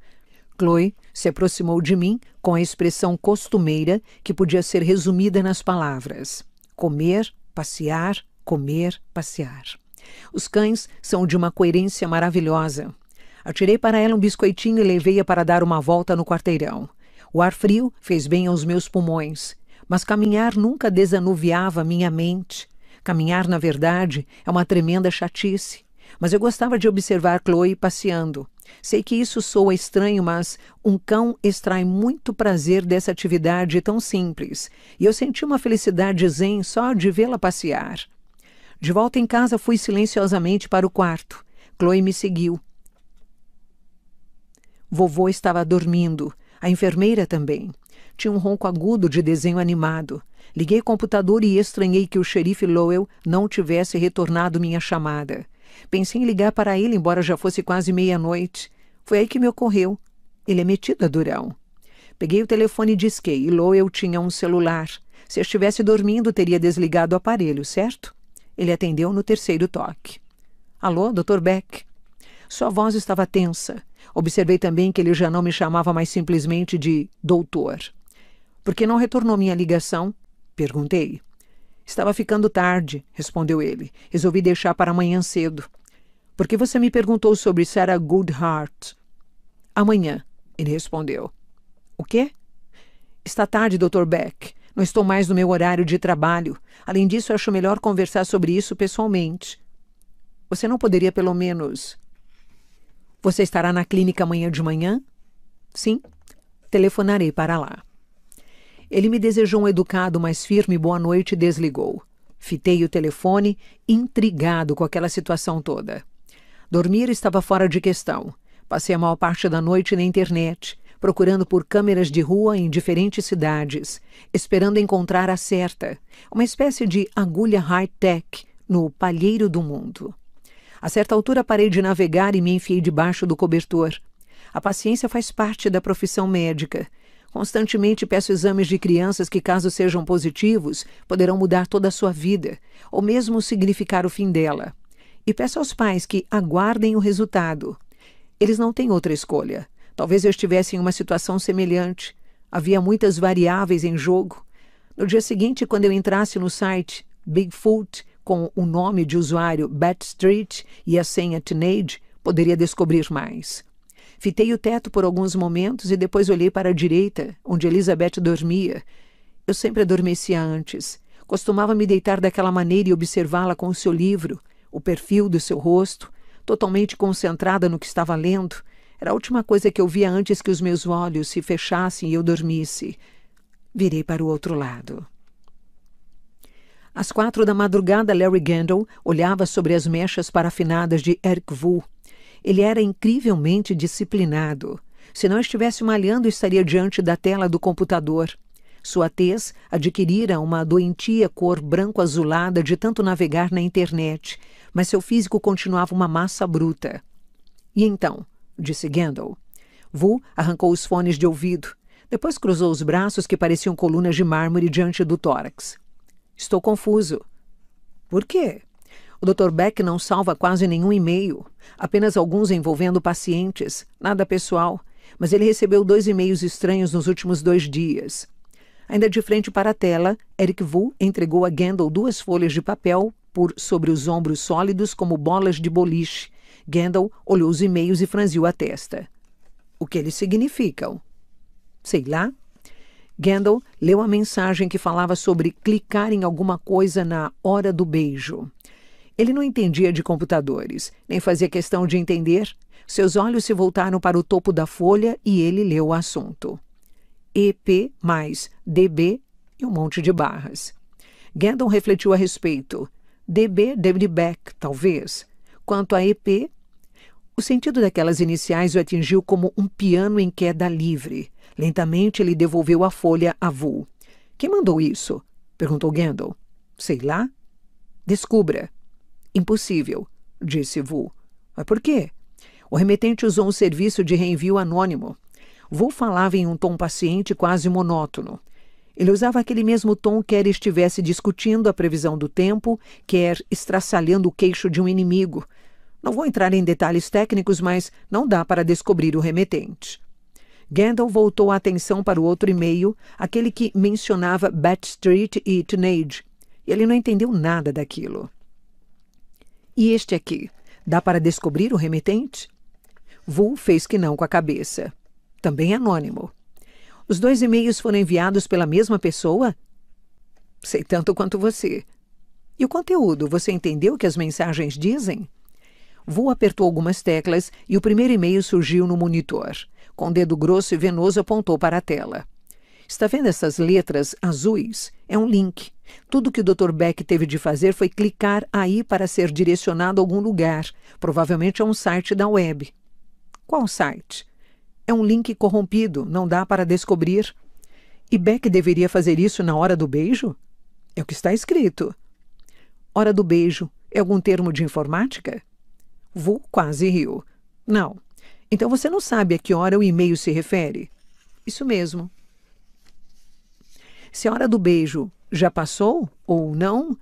Chloe se aproximou de mim com a expressão costumeira que podia ser resumida nas palavras: comer, passear, comer, passear. Os cães são de uma coerência maravilhosa. Atirei para ela um biscoitinho e levei-a para dar uma volta no quarteirão. O ar frio fez bem aos meus pulmões, mas caminhar nunca desanuviava minha mente. Caminhar, na verdade, é uma tremenda chatice. Mas eu gostava de observar Chloe passeando. Sei que isso soa estranho, mas um cão extrai muito prazer dessa atividade tão simples, e eu senti uma felicidade zen só de vê-la passear. De volta em casa, fui silenciosamente para o quarto. Chloe me seguiu. Vovô estava dormindo, a enfermeira também. Tinha um ronco agudo de desenho animado. Liguei o computador e estranhei que o xerife Lowell não tivesse retornado minha chamada. Pensei em ligar para ele, embora já fosse quase meia-noite. Foi aí que me ocorreu. Ele é metido a durão. Peguei o telefone e disquei, e Lowell tinha um celular. Se eu estivesse dormindo, teria desligado o aparelho, certo? Ele atendeu no terceiro toque. Alô, Dr. Beck? Sua voz estava tensa. Observei também que ele já não me chamava mais simplesmente de doutor. Por que não retornou minha ligação? Perguntei. Estava ficando tarde, respondeu ele. Resolvi deixar para amanhã cedo. Porque você me perguntou sobre Sarah Goodhart. Amanhã, ele respondeu. O quê? Está tarde, Dr. Beck. Não estou mais no meu horário de trabalho. Além disso, acho melhor conversar sobre isso pessoalmente. Você não poderia, pelo menos. Você estará na clínica amanhã de manhã? Sim. Telefonarei para lá. Ele me desejou um educado, mais firme boa noite e desligou. Fitei o telefone, intrigado com aquela situação toda. Dormir estava fora de questão. Passei a maior parte da noite na internet, procurando por câmeras de rua em diferentes cidades, esperando encontrar a certa, uma espécie de agulha high-tech no palheiro do mundo. A certa altura parei de navegar e me enfiei debaixo do cobertor. A paciência faz parte da profissão médica, Constantemente peço exames de crianças que, caso sejam positivos, poderão mudar toda a sua vida, ou mesmo significar o fim dela. E peço aos pais que aguardem o resultado. Eles não têm outra escolha. Talvez eu estivesse em uma situação semelhante. Havia muitas variáveis em jogo. No dia seguinte, quando eu entrasse no site Bigfoot com o nome de usuário Bat Street e a senha Teenage, poderia descobrir mais. Fitei o teto por alguns momentos e depois olhei para a direita, onde Elizabeth dormia. Eu sempre adormecia antes. Costumava me deitar daquela maneira e observá-la com o seu livro, o perfil do seu rosto, totalmente concentrada no que estava lendo. Era a última coisa que eu via antes que os meus olhos se fechassem e eu dormisse. Virei para o outro lado. Às quatro da madrugada, Larry Gandal olhava sobre as mechas parafinadas de Eric Vu, ele era incrivelmente disciplinado. Se não estivesse malhando, estaria diante da tela do computador. Sua tez adquirira uma doentia cor branco-azulada de tanto navegar na internet, mas seu físico continuava uma massa bruta. E então? disse Gandalf. Vu arrancou os fones de ouvido. Depois cruzou os braços que pareciam colunas de mármore diante do tórax. Estou confuso. Por quê? O Dr. Beck não salva quase nenhum e-mail. Apenas alguns envolvendo pacientes, nada pessoal. Mas ele recebeu dois e-mails estranhos nos últimos dois dias. Ainda de frente para a tela, Eric Vu entregou a Gendel duas folhas de papel por sobre os ombros sólidos como bolas de boliche. Gendel olhou os e-mails e franziu a testa. O que eles significam? Sei lá. Gendel leu a mensagem que falava sobre clicar em alguma coisa na hora do beijo. Ele não entendia de computadores, nem fazia questão de entender. Seus olhos se voltaram para o topo da folha e ele leu o assunto. EP mais DB e um monte de barras. Gandon refletiu a respeito. DB David Beck, talvez. Quanto a EP, o sentido daquelas iniciais o atingiu como um piano em queda livre. Lentamente ele devolveu a folha a Vu. Quem mandou isso? perguntou Gandon. Sei lá. Descubra. Impossível, disse Vu. Mas por quê? O remetente usou um serviço de reenvio anônimo. Vu falava em um tom paciente quase monótono. Ele usava aquele mesmo tom quer estivesse discutindo a previsão do tempo, quer estraçalhando o queixo de um inimigo. Não vou entrar em detalhes técnicos, mas não dá para descobrir o remetente. Gandalf voltou a atenção para o outro e-mail, aquele que mencionava Bat Street e Teenage. Ele não entendeu nada daquilo. E este aqui? Dá para descobrir o remetente? Wu fez que não com a cabeça. Também anônimo. Os dois e-mails foram enviados pela mesma pessoa? Sei tanto quanto você. E o conteúdo, você entendeu o que as mensagens dizem? Wu apertou algumas teclas e o primeiro e-mail surgiu no monitor. Com o dedo grosso e venoso apontou para a tela. Está vendo essas letras azuis? É um link. Tudo que o Dr. Beck teve de fazer foi clicar aí para ser direcionado a algum lugar, provavelmente a um site da web. Qual site? É um link corrompido, não dá para descobrir. E Beck deveria fazer isso na hora do beijo? É o que está escrito. Hora do beijo é algum termo de informática? Vu quase riu. Não. Então você não sabe a que hora o e-mail se refere? Isso mesmo. Se a hora do beijo já passou ou não?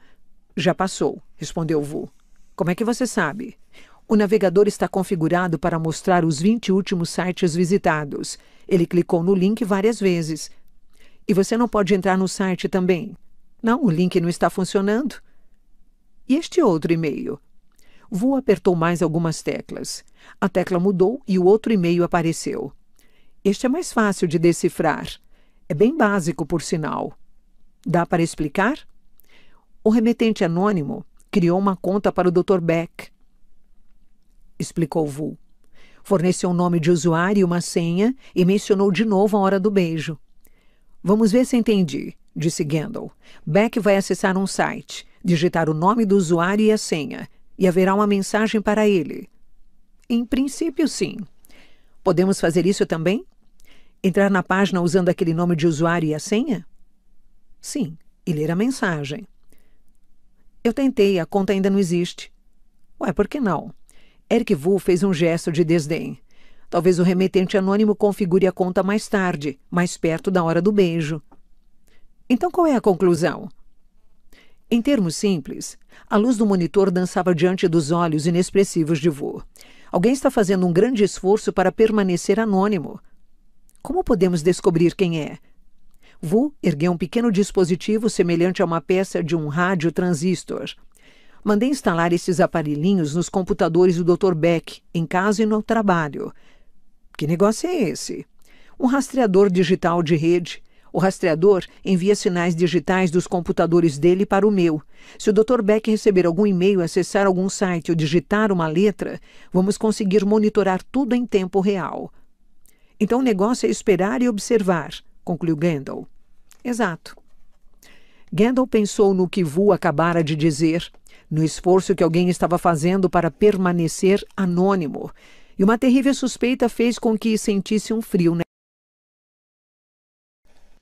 Já passou, respondeu Vu. Como é que você sabe? O navegador está configurado para mostrar os 20 últimos sites visitados. Ele clicou no link várias vezes. E você não pode entrar no site também. Não, o link não está funcionando. E este outro e-mail? Vu apertou mais algumas teclas. A tecla mudou e o outro e-mail apareceu. Este é mais fácil de decifrar. É bem básico, por sinal. Dá para explicar? O remetente anônimo criou uma conta para o Dr. Beck, explicou Vu. Forneceu o um nome de usuário e uma senha e mencionou de novo a hora do beijo. Vamos ver se entendi, disse Gendel. Beck vai acessar um site, digitar o nome do usuário e a senha, e haverá uma mensagem para ele. Em princípio, sim. Podemos fazer isso também? Entrar na página usando aquele nome de usuário e a senha? Sim, e ler a mensagem. Eu tentei, a conta ainda não existe. Ué, por que não? Eric Vu fez um gesto de desdém. Talvez o remetente anônimo configure a conta mais tarde, mais perto da hora do beijo. Então qual é a conclusão? Em termos simples, a luz do monitor dançava diante dos olhos inexpressivos de Vu. Alguém está fazendo um grande esforço para permanecer anônimo. Como podemos descobrir quem é? Wu ergueu um pequeno dispositivo semelhante a uma peça de um rádio transistor. Mandei instalar esses aparelhinhos nos computadores do Dr. Beck, em casa e no trabalho. Que negócio é esse? Um rastreador digital de rede. O rastreador envia sinais digitais dos computadores dele para o meu. Se o Dr. Beck receber algum e-mail, acessar algum site ou digitar uma letra, vamos conseguir monitorar tudo em tempo real. Então o negócio é esperar e observar concluiu Gandalf. Exato. Gandalf pensou no que Vu acabara de dizer, no esforço que alguém estava fazendo para permanecer anônimo, e uma terrível suspeita fez com que sentisse um frio.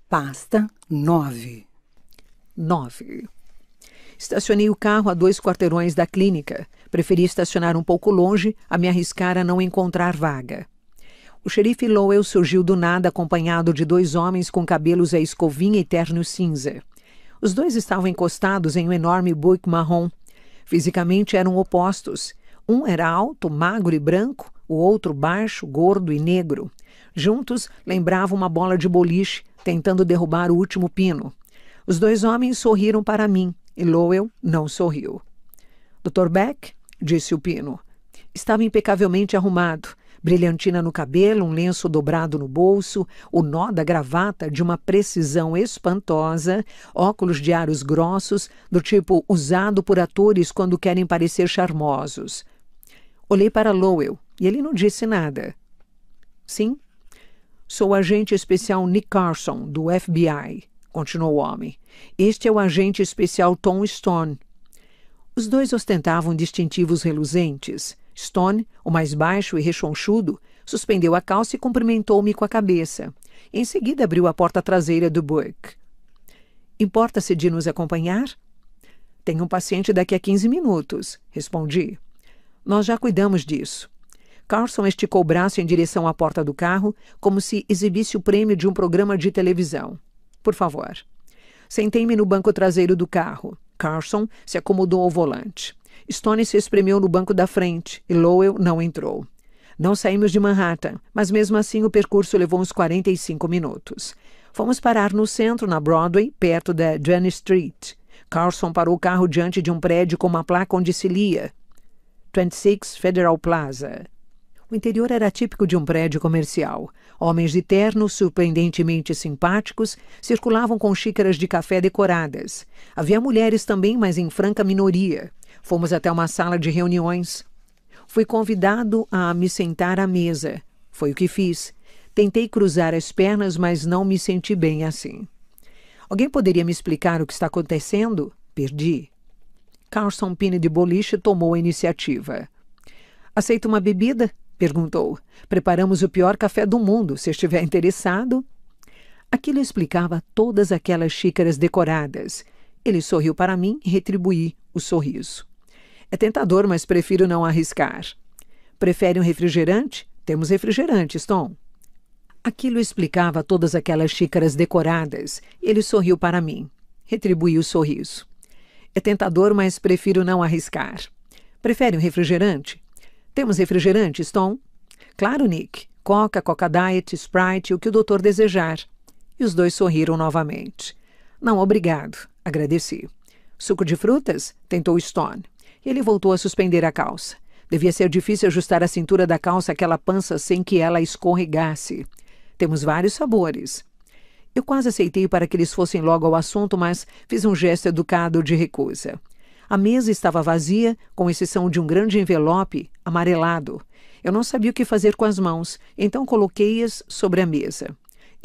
Pasta 9 9. Estacionei o carro a dois quarteirões da clínica. Preferi estacionar um pouco longe a me arriscar a não encontrar vaga. O xerife Lowell surgiu do nada acompanhado de dois homens com cabelos a escovinha e terno cinza. Os dois estavam encostados em um enorme buick marrom. Fisicamente eram opostos. Um era alto, magro e branco, o outro baixo, gordo e negro. Juntos lembravam uma bola de boliche tentando derrubar o último pino. Os dois homens sorriram para mim e Lowell não sorriu. Dr. Beck, disse o pino, estava impecavelmente arrumado brilhantina no cabelo, um lenço dobrado no bolso, o nó da gravata de uma precisão espantosa, óculos de aros grossos, do tipo usado por atores quando querem parecer charmosos. Olhei para Lowell e ele não disse nada. Sim, sou o agente especial Nick Carson, do FBI, continuou o homem. Este é o agente especial Tom Stone. Os dois ostentavam distintivos reluzentes. Stone, o mais baixo e rechonchudo, suspendeu a calça e cumprimentou-me com a cabeça. Em seguida abriu a porta traseira do Buick. Importa-se de nos acompanhar? Tenho um paciente daqui a 15 minutos, respondi. Nós já cuidamos disso. Carlson esticou o braço em direção à porta do carro, como se exibisse o prêmio de um programa de televisão. Por favor. Sentei-me no banco traseiro do carro. Carlson se acomodou ao volante. Stone se espremeu no banco da frente e Lowell não entrou. Não saímos de Manhattan, mas mesmo assim o percurso levou uns 45 minutos. Fomos parar no centro, na Broadway, perto da Jenny Street. Carlson parou o carro diante de um prédio com uma placa onde se lia 26 Federal Plaza. O interior era típico de um prédio comercial. Homens de terno, surpreendentemente simpáticos, circulavam com xícaras de café decoradas. Havia mulheres também, mas em franca minoria. Fomos até uma sala de reuniões. Fui convidado a me sentar à mesa. Foi o que fiz. Tentei cruzar as pernas, mas não me senti bem assim. Alguém poderia me explicar o que está acontecendo? Perdi. Carlson Pine de Boliche tomou a iniciativa. Aceita uma bebida? perguntou. Preparamos o pior café do mundo, se estiver interessado. Aquilo explicava todas aquelas xícaras decoradas. Ele sorriu para mim e retribuí o sorriso. É tentador, mas prefiro não arriscar. Prefere um refrigerante? Temos refrigerantes, Tom. Aquilo explicava todas aquelas xícaras decoradas. Ele sorriu para mim. Retribuí o sorriso. É tentador, mas prefiro não arriscar. Prefere um refrigerante? Temos refrigerantes, Tom? Claro, Nick. Coca, Coca Diet, Sprite, o que o doutor desejar. E os dois sorriram novamente. Não, obrigado. Agradeci. Suco de frutas? Tentou Stone. Ele voltou a suspender a calça. Devia ser difícil ajustar a cintura da calça àquela pança sem que ela escorregasse. Temos vários sabores. Eu quase aceitei para que eles fossem logo ao assunto, mas fiz um gesto educado de recusa. A mesa estava vazia, com exceção de um grande envelope amarelado. Eu não sabia o que fazer com as mãos, então coloquei-as sobre a mesa.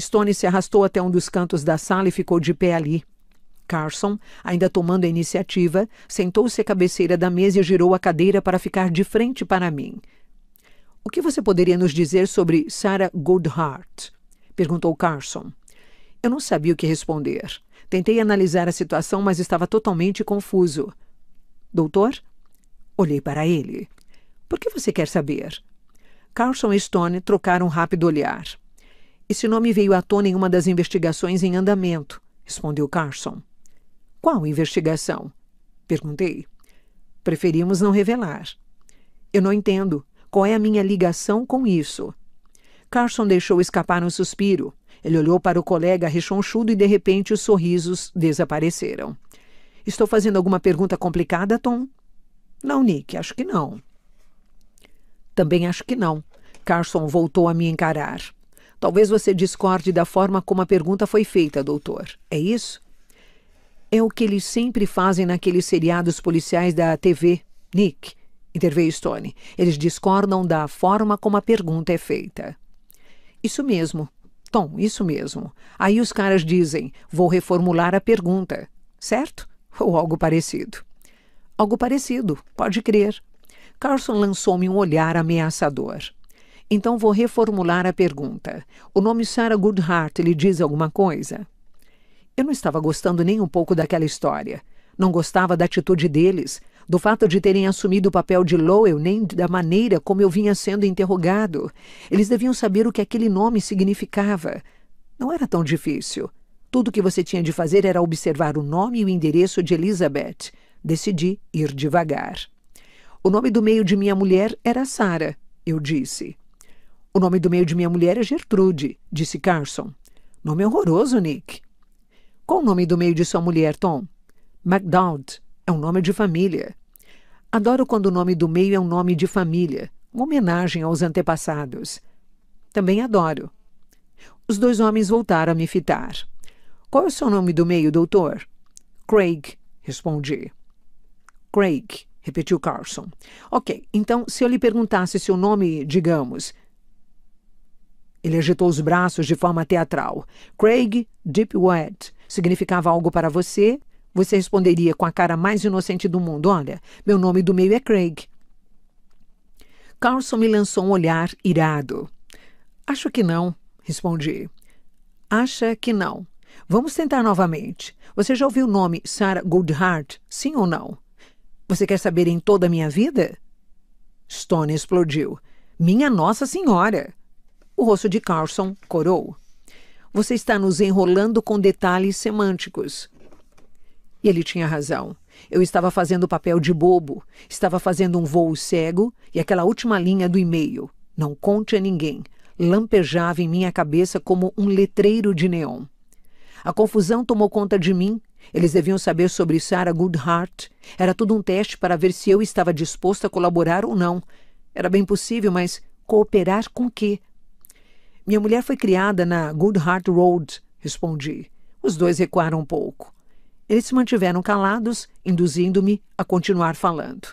Stone se arrastou até um dos cantos da sala e ficou de pé ali. Carson, ainda tomando a iniciativa, sentou-se à cabeceira da mesa e girou a cadeira para ficar de frente para mim. O que você poderia nos dizer sobre Sarah Goodhart? perguntou Carson. Eu não sabia o que responder. Tentei analisar a situação, mas estava totalmente confuso. Doutor? Olhei para ele. Por que você quer saber? Carson e Stone trocaram um rápido olhar. Esse nome veio à tona em uma das investigações em andamento, respondeu Carson. Qual investigação? Perguntei. Preferimos não revelar. Eu não entendo. Qual é a minha ligação com isso? Carson deixou escapar um suspiro. Ele olhou para o colega rechonchudo e de repente os sorrisos desapareceram. Estou fazendo alguma pergunta complicada, Tom? Não, Nick, acho que não. Também acho que não. Carson voltou a me encarar. Talvez você discorde da forma como a pergunta foi feita, doutor. É isso? É o que eles sempre fazem naqueles seriados policiais da TV. Nick, interveio Stone. Eles discordam da forma como a pergunta é feita. Isso mesmo. Tom, isso mesmo. Aí os caras dizem: vou reformular a pergunta, certo? Ou algo parecido. Algo parecido, pode crer. Carson lançou-me um olhar ameaçador. Então vou reformular a pergunta. O nome Sarah Goodhart lhe diz alguma coisa? Eu não estava gostando nem um pouco daquela história. Não gostava da atitude deles, do fato de terem assumido o papel de Lowell, nem da maneira como eu vinha sendo interrogado. Eles deviam saber o que aquele nome significava. Não era tão difícil. Tudo o que você tinha de fazer era observar o nome e o endereço de Elizabeth. Decidi ir devagar. O nome do meio de minha mulher era Sara, eu disse. O nome do meio de minha mulher é Gertrude, disse Carson. Nome horroroso, Nick. Qual o nome do meio de sua mulher, Tom? MacDowd. É um nome de família. Adoro quando o nome do meio é um nome de família, uma homenagem aos antepassados. Também adoro. Os dois homens voltaram a me fitar. Qual é o seu nome do meio, doutor? Craig, respondi. Craig, repetiu Carson. Ok, então se eu lhe perguntasse seu nome, digamos. Ele agitou os braços de forma teatral. Craig Deepwed significava algo para você, você responderia com a cara mais inocente do mundo: Olha, meu nome do meio é Craig. Carlson me lançou um olhar irado. Acho que não, respondi. Acha que não. Vamos tentar novamente. Você já ouviu o nome Sarah Goodhart, sim ou não? Você quer saber em toda a minha vida? Stone explodiu. Minha Nossa Senhora! O rosto de Carlson corou. Você está nos enrolando com detalhes semânticos. E ele tinha razão. Eu estava fazendo o papel de bobo, estava fazendo um voo cego e aquela última linha do e-mail, não conte a ninguém, lampejava em minha cabeça como um letreiro de neon. A confusão tomou conta de mim. Eles deviam saber sobre Sarah Goodhart. Era tudo um teste para ver se eu estava disposto a colaborar ou não. Era bem possível, mas cooperar com quê? Minha mulher foi criada na Good Heart Road, respondi. Os dois recuaram um pouco. Eles se mantiveram calados, induzindo-me a continuar falando.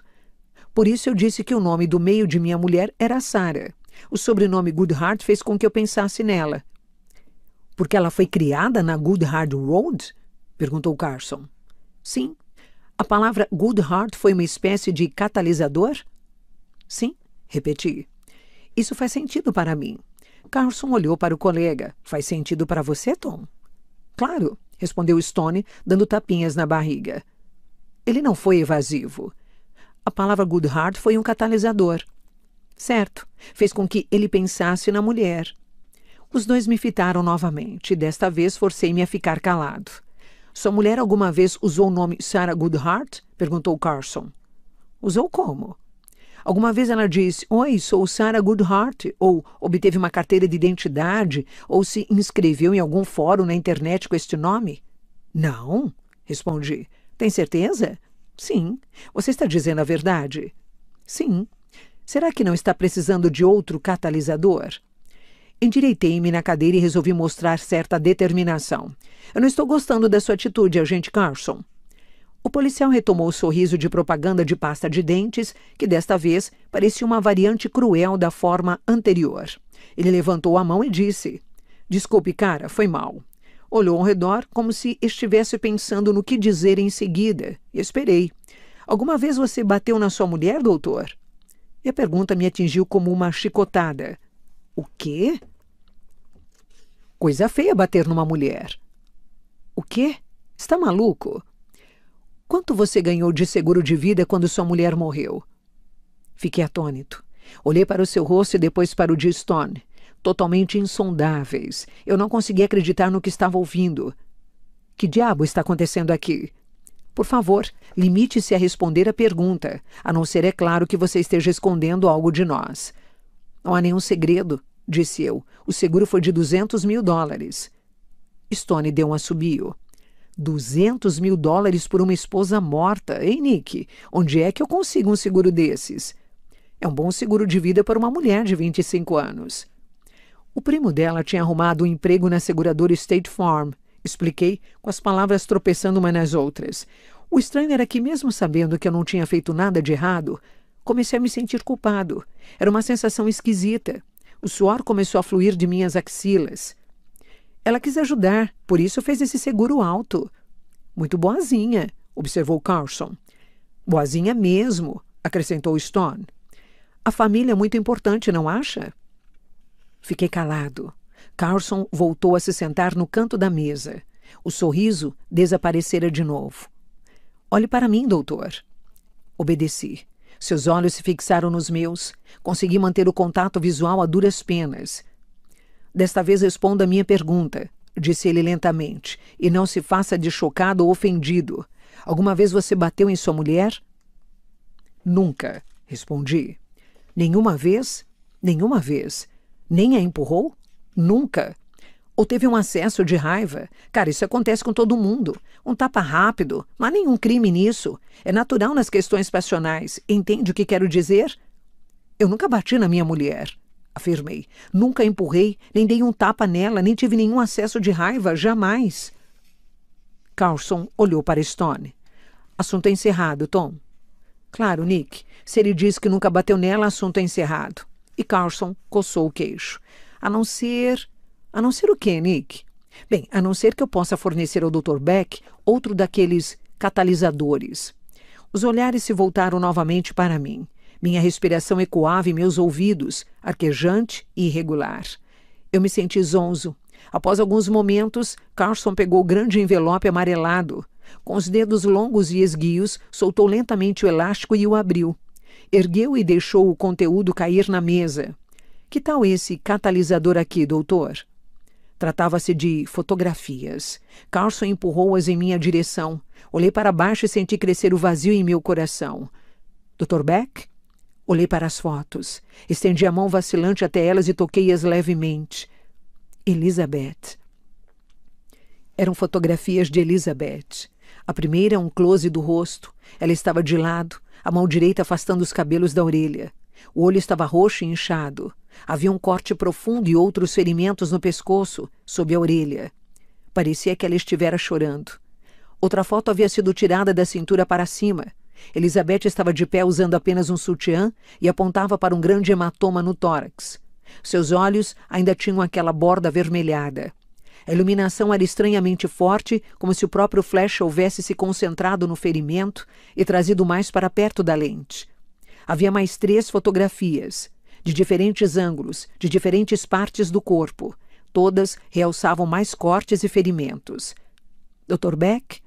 Por isso eu disse que o nome do meio de minha mulher era Sara. O sobrenome Goodhart fez com que eu pensasse nela. Porque ela foi criada na Goodhart Road? perguntou Carson. Sim. A palavra Goodhart foi uma espécie de catalisador? Sim, repeti. Isso faz sentido para mim. Carson olhou para o colega. Faz sentido para você, Tom? Claro, respondeu Stone, dando tapinhas na barriga. Ele não foi evasivo. A palavra Goodhart foi um catalisador. Certo, fez com que ele pensasse na mulher. Os dois me fitaram novamente, e desta vez forcei-me a ficar calado. Sua mulher alguma vez usou o nome Sarah Goodhart? perguntou Carson. Usou como? Alguma vez ela disse, Oi, sou Sarah Goodhart, ou obteve uma carteira de identidade, ou se inscreveu em algum fórum na internet com este nome? Não, respondi. Tem certeza? Sim. Você está dizendo a verdade? Sim. Será que não está precisando de outro catalisador? Endireitei-me na cadeira e resolvi mostrar certa determinação. Eu não estou gostando da sua atitude, agente Carson. O policial retomou o sorriso de propaganda de pasta de dentes, que desta vez parecia uma variante cruel da forma anterior. Ele levantou a mão e disse: Desculpe, cara, foi mal. Olhou ao redor como se estivesse pensando no que dizer em seguida e esperei. Alguma vez você bateu na sua mulher, doutor? E a pergunta me atingiu como uma chicotada. O quê? Coisa feia bater numa mulher. O quê? Está maluco? Quanto você ganhou de seguro de vida quando sua mulher morreu? Fiquei atônito. Olhei para o seu rosto e depois para o de Stone. Totalmente insondáveis. Eu não conseguia acreditar no que estava ouvindo. Que diabo está acontecendo aqui? Por favor, limite-se a responder a pergunta, a não ser é claro que você esteja escondendo algo de nós. Não há nenhum segredo, disse eu. O seguro foi de 200 mil dólares. Stone deu um assobio. 200 mil dólares por uma esposa morta, hein, Nick? Onde é que eu consigo um seguro desses? É um bom seguro de vida para uma mulher de 25 anos. O primo dela tinha arrumado um emprego na seguradora State Farm. Expliquei, com as palavras tropeçando umas nas outras. O estranho era que, mesmo sabendo que eu não tinha feito nada de errado, comecei a me sentir culpado. Era uma sensação esquisita. O suor começou a fluir de minhas axilas. Ela quis ajudar, por isso fez esse seguro alto. Muito boazinha, observou Carlson. Boazinha mesmo, acrescentou Stone. A família é muito importante, não acha? Fiquei calado. Carlson voltou a se sentar no canto da mesa. O sorriso desaparecera de novo. Olhe para mim, doutor. Obedeci. Seus olhos se fixaram nos meus. Consegui manter o contato visual a duras penas. Desta vez responda a minha pergunta, disse ele lentamente, e não se faça de chocado ou ofendido. Alguma vez você bateu em sua mulher? Nunca, respondi. Nenhuma vez? Nenhuma vez. Nem a empurrou? Nunca. Ou teve um acesso de raiva? Cara, isso acontece com todo mundo. Um tapa rápido, não há nenhum crime nisso. É natural nas questões passionais. Entende o que quero dizer? Eu nunca bati na minha mulher, afirmei. Nunca empurrei, nem dei um tapa nela, nem tive nenhum acesso de raiva, jamais. Carlson olhou para Stone. Assunto é encerrado, Tom. Claro, Nick. Se ele diz que nunca bateu nela, assunto é encerrado. E Carlson coçou o queixo. A não ser. A não ser o quê, Nick? Bem, a não ser que eu possa fornecer ao Dr. Beck outro daqueles catalisadores. Os olhares se voltaram novamente para mim. Minha respiração ecoava em meus ouvidos, arquejante e irregular. Eu me senti zonzo. Após alguns momentos, Carson pegou o grande envelope amarelado. Com os dedos longos e esguios, soltou lentamente o elástico e o abriu. Ergueu e deixou o conteúdo cair na mesa. Que tal esse catalisador aqui, doutor? Tratava-se de fotografias. Carson empurrou-as em minha direção. Olhei para baixo e senti crescer o vazio em meu coração. Dr. Beck? Olhei para as fotos. Estendi a mão vacilante até elas e toquei-as levemente. Elizabeth. Eram fotografias de Elizabeth. A primeira, é um close do rosto. Ela estava de lado, a mão direita afastando os cabelos da orelha. O olho estava roxo e inchado. Havia um corte profundo e outros ferimentos no pescoço, sob a orelha. Parecia que ela estivera chorando. Outra foto havia sido tirada da cintura para cima. Elizabeth estava de pé usando apenas um sutiã e apontava para um grande hematoma no tórax. Seus olhos ainda tinham aquela borda avermelhada. A iluminação era estranhamente forte, como se o próprio flash houvesse se concentrado no ferimento e trazido mais para perto da lente. Havia mais três fotografias, de diferentes ângulos, de diferentes partes do corpo. Todas realçavam mais cortes e ferimentos. Dr. Beck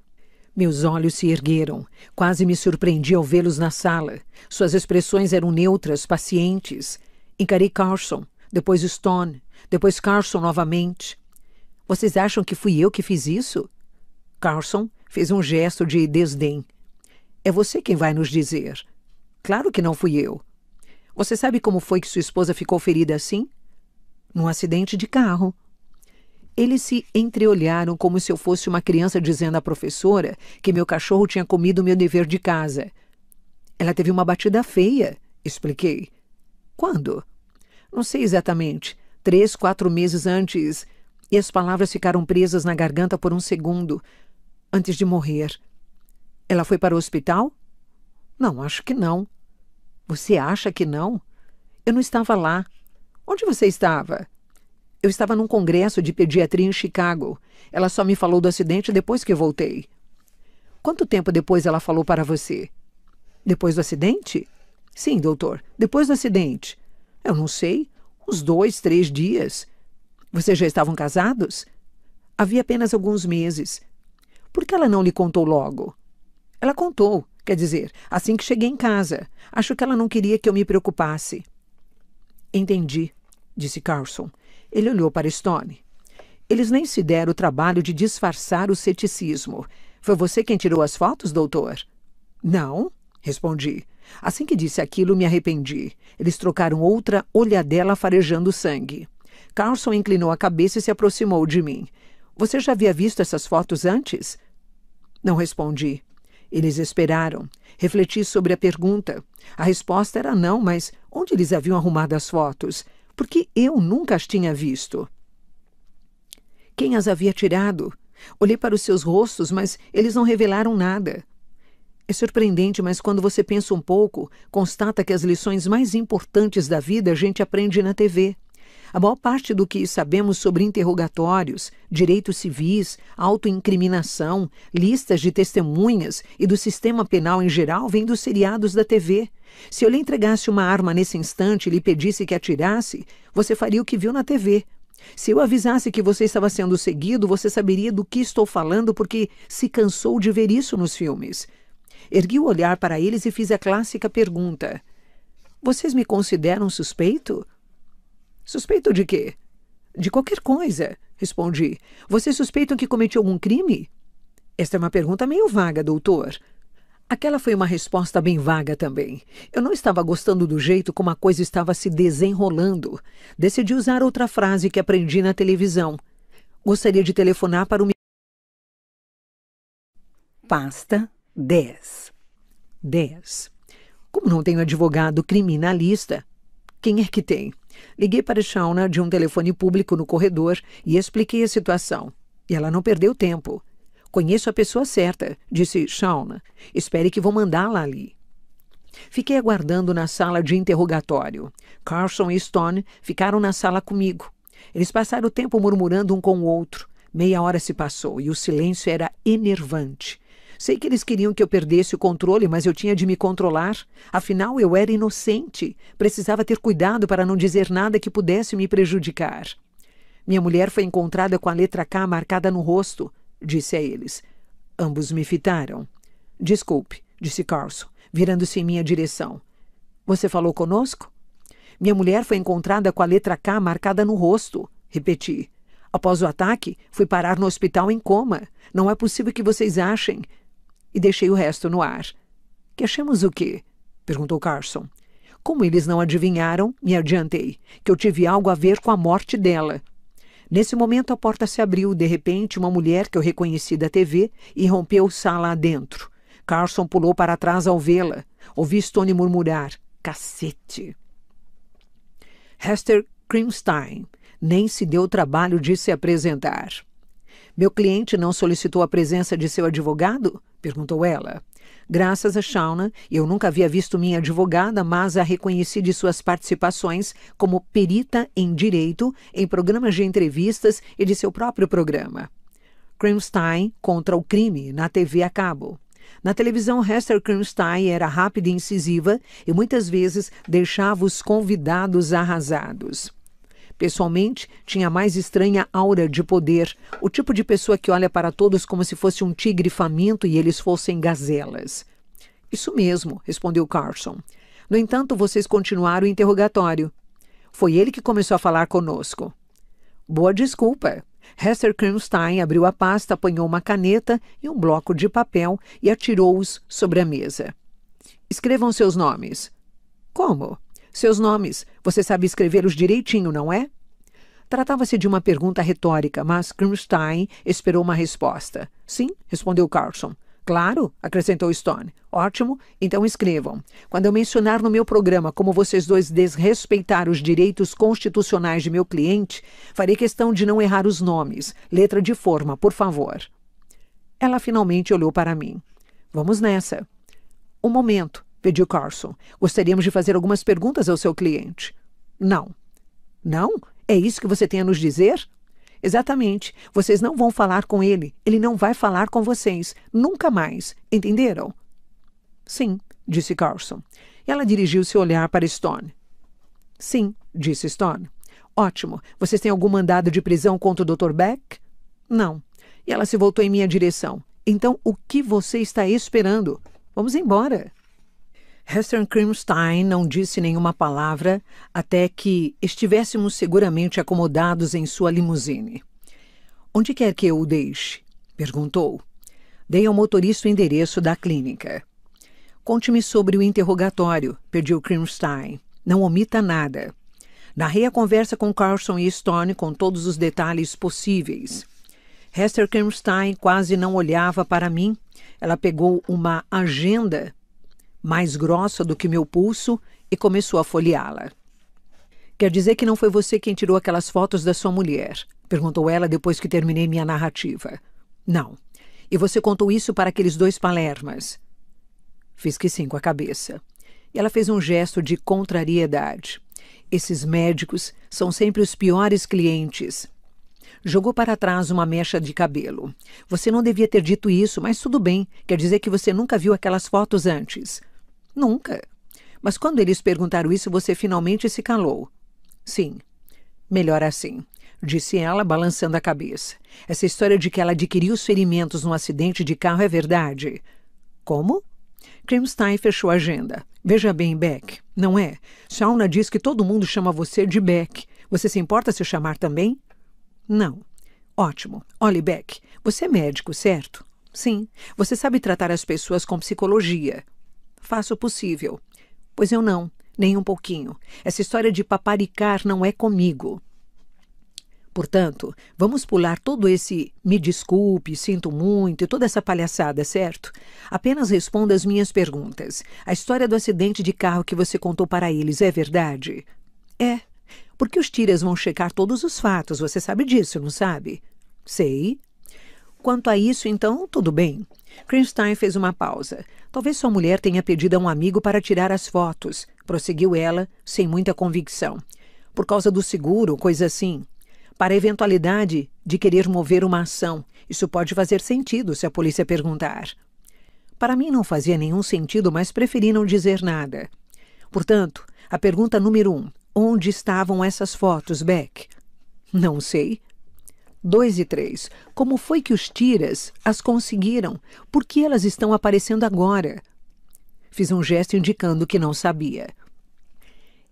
meus olhos se ergueram. Quase me surpreendi ao vê-los na sala. Suas expressões eram neutras, pacientes. Encarei Carson, depois Stone, depois Carson novamente. Vocês acham que fui eu que fiz isso? Carson fez um gesto de desdém. É você quem vai nos dizer. Claro que não fui eu. Você sabe como foi que sua esposa ficou ferida assim? Num acidente de carro. Eles se entreolharam como se eu fosse uma criança dizendo à professora que meu cachorro tinha comido meu dever de casa. Ela teve uma batida feia, expliquei. Quando? Não sei exatamente. Três, quatro meses antes. E as palavras ficaram presas na garganta por um segundo, antes de morrer. Ela foi para o hospital? Não, acho que não. Você acha que não? Eu não estava lá. Onde você estava? Eu estava num congresso de pediatria em Chicago. Ela só me falou do acidente depois que voltei. Quanto tempo depois ela falou para você? Depois do acidente? Sim, doutor, depois do acidente. Eu não sei, uns dois, três dias. Vocês já estavam casados? Havia apenas alguns meses. Por que ela não lhe contou logo? Ela contou, quer dizer, assim que cheguei em casa. Acho que ela não queria que eu me preocupasse. Entendi, disse Carlson ele olhou para Stone. Eles nem se deram o trabalho de disfarçar o ceticismo. Foi você quem tirou as fotos, doutor? Não, respondi. Assim que disse aquilo, me arrependi. Eles trocaram outra olhadela farejando sangue. Carlson inclinou a cabeça e se aproximou de mim. Você já havia visto essas fotos antes? Não respondi. Eles esperaram. Refleti sobre a pergunta. A resposta era não, mas onde eles haviam arrumado as fotos? porque eu nunca as tinha visto. Quem as havia tirado? Olhei para os seus rostos, mas eles não revelaram nada. É surpreendente, mas quando você pensa um pouco, constata que as lições mais importantes da vida a gente aprende na TV. A maior parte do que sabemos sobre interrogatórios, direitos civis, autoincriminação, listas de testemunhas e do sistema penal em geral vem dos seriados da TV. Se eu lhe entregasse uma arma nesse instante e lhe pedisse que atirasse, você faria o que viu na TV. Se eu avisasse que você estava sendo seguido, você saberia do que estou falando porque se cansou de ver isso nos filmes. Ergui o olhar para eles e fiz a clássica pergunta: Vocês me consideram suspeito? Suspeito de quê? De qualquer coisa, respondi. Você é suspeita que cometi algum crime? Esta é uma pergunta meio vaga, doutor. Aquela foi uma resposta bem vaga também. Eu não estava gostando do jeito como a coisa estava se desenrolando. Decidi usar outra frase que aprendi na televisão. Gostaria de telefonar para o. Pasta 10. 10. Como não tenho advogado criminalista, quem é que tem? Liguei para Shauna né, de um telefone público no corredor e expliquei a situação. E ela não perdeu tempo. Conheço a pessoa certa, disse Shauna. Espere que vou mandá-la ali. Fiquei aguardando na sala de interrogatório. Carson e Stone ficaram na sala comigo. Eles passaram o tempo murmurando um com o outro. Meia hora se passou e o silêncio era enervante. Sei que eles queriam que eu perdesse o controle, mas eu tinha de me controlar. Afinal, eu era inocente. Precisava ter cuidado para não dizer nada que pudesse me prejudicar. Minha mulher foi encontrada com a letra K marcada no rosto, disse a eles. Ambos me fitaram. Desculpe, disse Carlson, virando-se em minha direção. Você falou conosco? Minha mulher foi encontrada com a letra K marcada no rosto, repeti. Após o ataque, fui parar no hospital em coma. Não é possível que vocês achem e deixei o resto no ar. Que achamos o quê? perguntou Carson. Como eles não adivinharam, me adiantei, que eu tive algo a ver com a morte dela. Nesse momento, a porta se abriu. De repente, uma mulher que eu reconheci da TV irrompeu sala adentro. Carson pulou para trás ao vê-la. Ouvi Stone murmurar: Cacete! Hester Krimstein nem se deu o trabalho de se apresentar. Meu cliente não solicitou a presença de seu advogado? perguntou ela. Graças a Shauna, eu nunca havia visto minha advogada, mas a reconheci de suas participações como perita em direito em programas de entrevistas e de seu próprio programa. Krimstein contra o crime na TV a cabo. Na televisão, Hester Krimstein era rápida e incisiva e muitas vezes deixava os convidados arrasados. Pessoalmente, tinha mais estranha aura de poder, o tipo de pessoa que olha para todos como se fosse um tigre faminto e eles fossem gazelas. Isso mesmo, respondeu Carson. No entanto, vocês continuaram o interrogatório. Foi ele que começou a falar conosco. Boa desculpa. Hester Kernstein abriu a pasta, apanhou uma caneta e um bloco de papel e atirou-os sobre a mesa. Escrevam seus nomes. Como? Seus nomes, você sabe escrevê-los direitinho, não é? Tratava-se de uma pergunta retórica, mas Grimstein esperou uma resposta. Sim, respondeu Carlson. Claro, acrescentou Stone. Ótimo, então escrevam. Quando eu mencionar no meu programa como vocês dois desrespeitaram os direitos constitucionais de meu cliente, farei questão de não errar os nomes. Letra de forma, por favor. Ela finalmente olhou para mim. Vamos nessa. Um momento, pediu Carson. Gostaríamos de fazer algumas perguntas ao seu cliente. Não. Não? É isso que você tem a nos dizer? Exatamente. Vocês não vão falar com ele. Ele não vai falar com vocês. Nunca mais. Entenderam? Sim, disse Carson. Ela dirigiu seu olhar para Stone. Sim, disse Stone. Ótimo. Vocês têm algum mandado de prisão contra o Dr. Beck? Não. E ela se voltou em minha direção. Então, o que você está esperando? Vamos embora. Hester Krimstein não disse nenhuma palavra até que estivéssemos seguramente acomodados em sua limusine. Onde quer que eu o deixe? perguntou. Dei ao motorista o endereço da clínica. Conte-me sobre o interrogatório, pediu Krimstein. Não omita nada. Narrei a conversa com Carlson e Stone com todos os detalhes possíveis. Hester Kernstein quase não olhava para mim. Ela pegou uma agenda mais grossa do que meu pulso, e começou a folheá-la. Quer dizer que não foi você quem tirou aquelas fotos da sua mulher? perguntou ela depois que terminei minha narrativa. Não. E você contou isso para aqueles dois palermas? Fiz que sim com a cabeça. E ela fez um gesto de contrariedade. Esses médicos são sempre os piores clientes. Jogou para trás uma mecha de cabelo. Você não devia ter dito isso, mas tudo bem. Quer dizer que você nunca viu aquelas fotos antes. Nunca. Mas quando eles perguntaram isso, você finalmente se calou. Sim. Melhor assim, disse ela, balançando a cabeça. Essa história de que ela adquiriu os ferimentos num acidente de carro é verdade. Como? Krimstein fechou a agenda. Veja bem, Beck, não é? Shauna diz que todo mundo chama você de Beck. Você se importa se chamar também? Não. Ótimo. Olhe, Beck, você é médico, certo? Sim. Você sabe tratar as pessoas com psicologia. Faço o possível. Pois eu não, nem um pouquinho. Essa história de paparicar não é comigo. Portanto, vamos pular todo esse me desculpe, sinto muito e toda essa palhaçada, certo? Apenas responda as minhas perguntas. A história do acidente de carro que você contou para eles é verdade? É. Porque os tiras vão checar todos os fatos, você sabe disso, não sabe? Sei. Quanto a isso, então, tudo bem. Crenstein fez uma pausa. Talvez sua mulher tenha pedido a um amigo para tirar as fotos, prosseguiu ela, sem muita convicção. Por causa do seguro, coisa assim. Para a eventualidade de querer mover uma ação, isso pode fazer sentido se a polícia perguntar. Para mim não fazia nenhum sentido, mas preferi não dizer nada. Portanto, a pergunta número um: onde estavam essas fotos, Beck? Não sei, 2 e 3. Como foi que os tiras as conseguiram? Por que elas estão aparecendo agora? Fiz um gesto indicando que não sabia.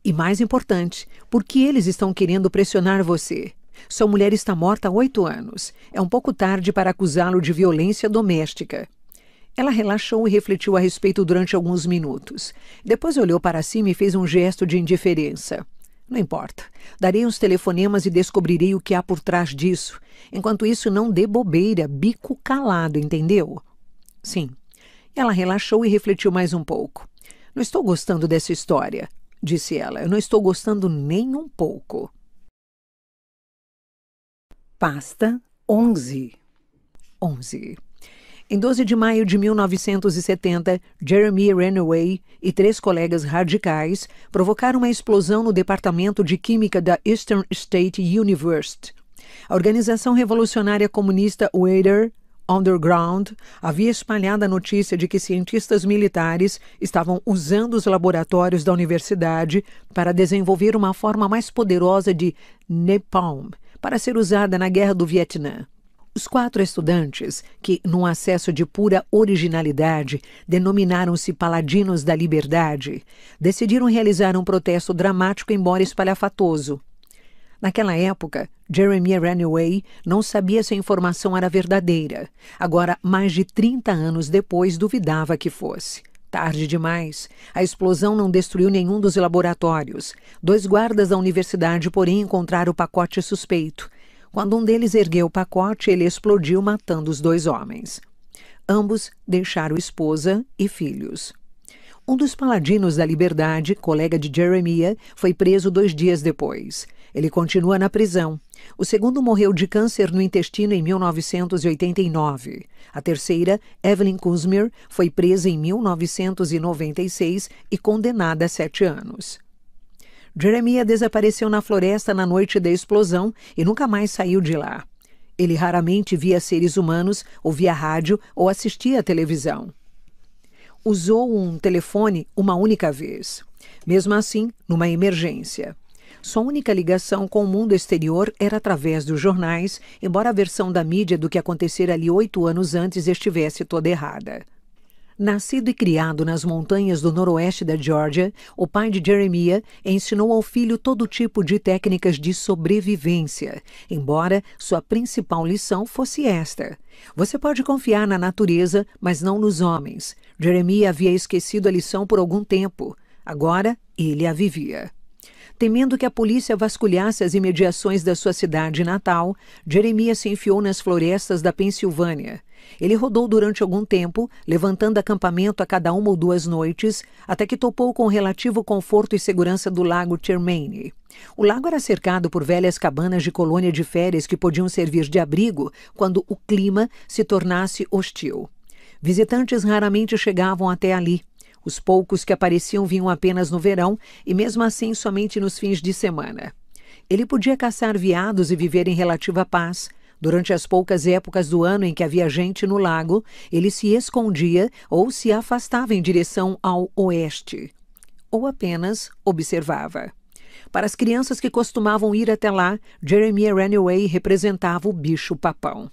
E mais importante, por que eles estão querendo pressionar você? Sua mulher está morta há oito anos. É um pouco tarde para acusá-lo de violência doméstica. Ela relaxou e refletiu a respeito durante alguns minutos. Depois olhou para cima e fez um gesto de indiferença. Não importa. Darei uns telefonemas e descobrirei o que há por trás disso. Enquanto isso, não dê bobeira, bico calado, entendeu? Sim. Ela relaxou e refletiu mais um pouco. Não estou gostando dessa história, disse ela. Eu não estou gostando nem um pouco. Pasta 11. 11. Em 12 de maio de 1970, Jeremy Renaway e três colegas radicais provocaram uma explosão no Departamento de Química da Eastern State University. A organização revolucionária comunista Wader Underground havia espalhado a notícia de que cientistas militares estavam usando os laboratórios da universidade para desenvolver uma forma mais poderosa de napalm para ser usada na Guerra do Vietnã. Os quatro estudantes, que, num acesso de pura originalidade, denominaram-se Paladinos da Liberdade, decidiram realizar um protesto dramático, embora espalhafatoso. Naquela época, Jeremiah Ranaway não sabia se a informação era verdadeira. Agora, mais de 30 anos depois, duvidava que fosse. Tarde demais. A explosão não destruiu nenhum dos laboratórios. Dois guardas da universidade, porém, encontraram o pacote suspeito quando um deles ergueu o pacote, ele explodiu, matando os dois homens. Ambos deixaram esposa e filhos. Um dos paladinos da liberdade, colega de Jeremiah, foi preso dois dias depois. Ele continua na prisão. O segundo morreu de câncer no intestino em 1989. A terceira, Evelyn Kuzmir, foi presa em 1996 e condenada a sete anos. Jeremiah desapareceu na floresta na noite da explosão e nunca mais saiu de lá. Ele raramente via seres humanos, ouvia rádio ou assistia à televisão. Usou um telefone uma única vez, mesmo assim, numa emergência. Sua única ligação com o mundo exterior era através dos jornais, embora a versão da mídia do que acontecera ali oito anos antes estivesse toda errada. Nascido e criado nas montanhas do noroeste da Georgia, o pai de Jeremiah ensinou ao filho todo tipo de técnicas de sobrevivência, embora sua principal lição fosse esta: Você pode confiar na natureza, mas não nos homens. Jeremiah havia esquecido a lição por algum tempo. Agora, ele a vivia. Temendo que a polícia vasculhasse as imediações da sua cidade natal, Jeremias se enfiou nas florestas da Pensilvânia. Ele rodou durante algum tempo, levantando acampamento a cada uma ou duas noites, até que topou com o relativo conforto e segurança do lago Tchermene. O lago era cercado por velhas cabanas de colônia de férias que podiam servir de abrigo quando o clima se tornasse hostil. Visitantes raramente chegavam até ali. Os poucos que apareciam vinham apenas no verão e, mesmo assim, somente nos fins de semana. Ele podia caçar veados e viver em relativa paz, Durante as poucas épocas do ano em que havia gente no lago, ele se escondia ou se afastava em direção ao oeste, ou apenas observava. Para as crianças que costumavam ir até lá, Jeremiah Renaway representava o bicho-papão.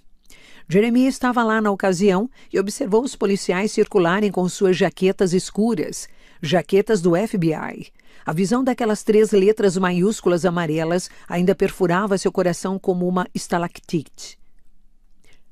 Jeremiah estava lá na ocasião e observou os policiais circularem com suas jaquetas escuras, jaquetas do FBI. A visão daquelas três letras maiúsculas amarelas ainda perfurava seu coração como uma estalactite.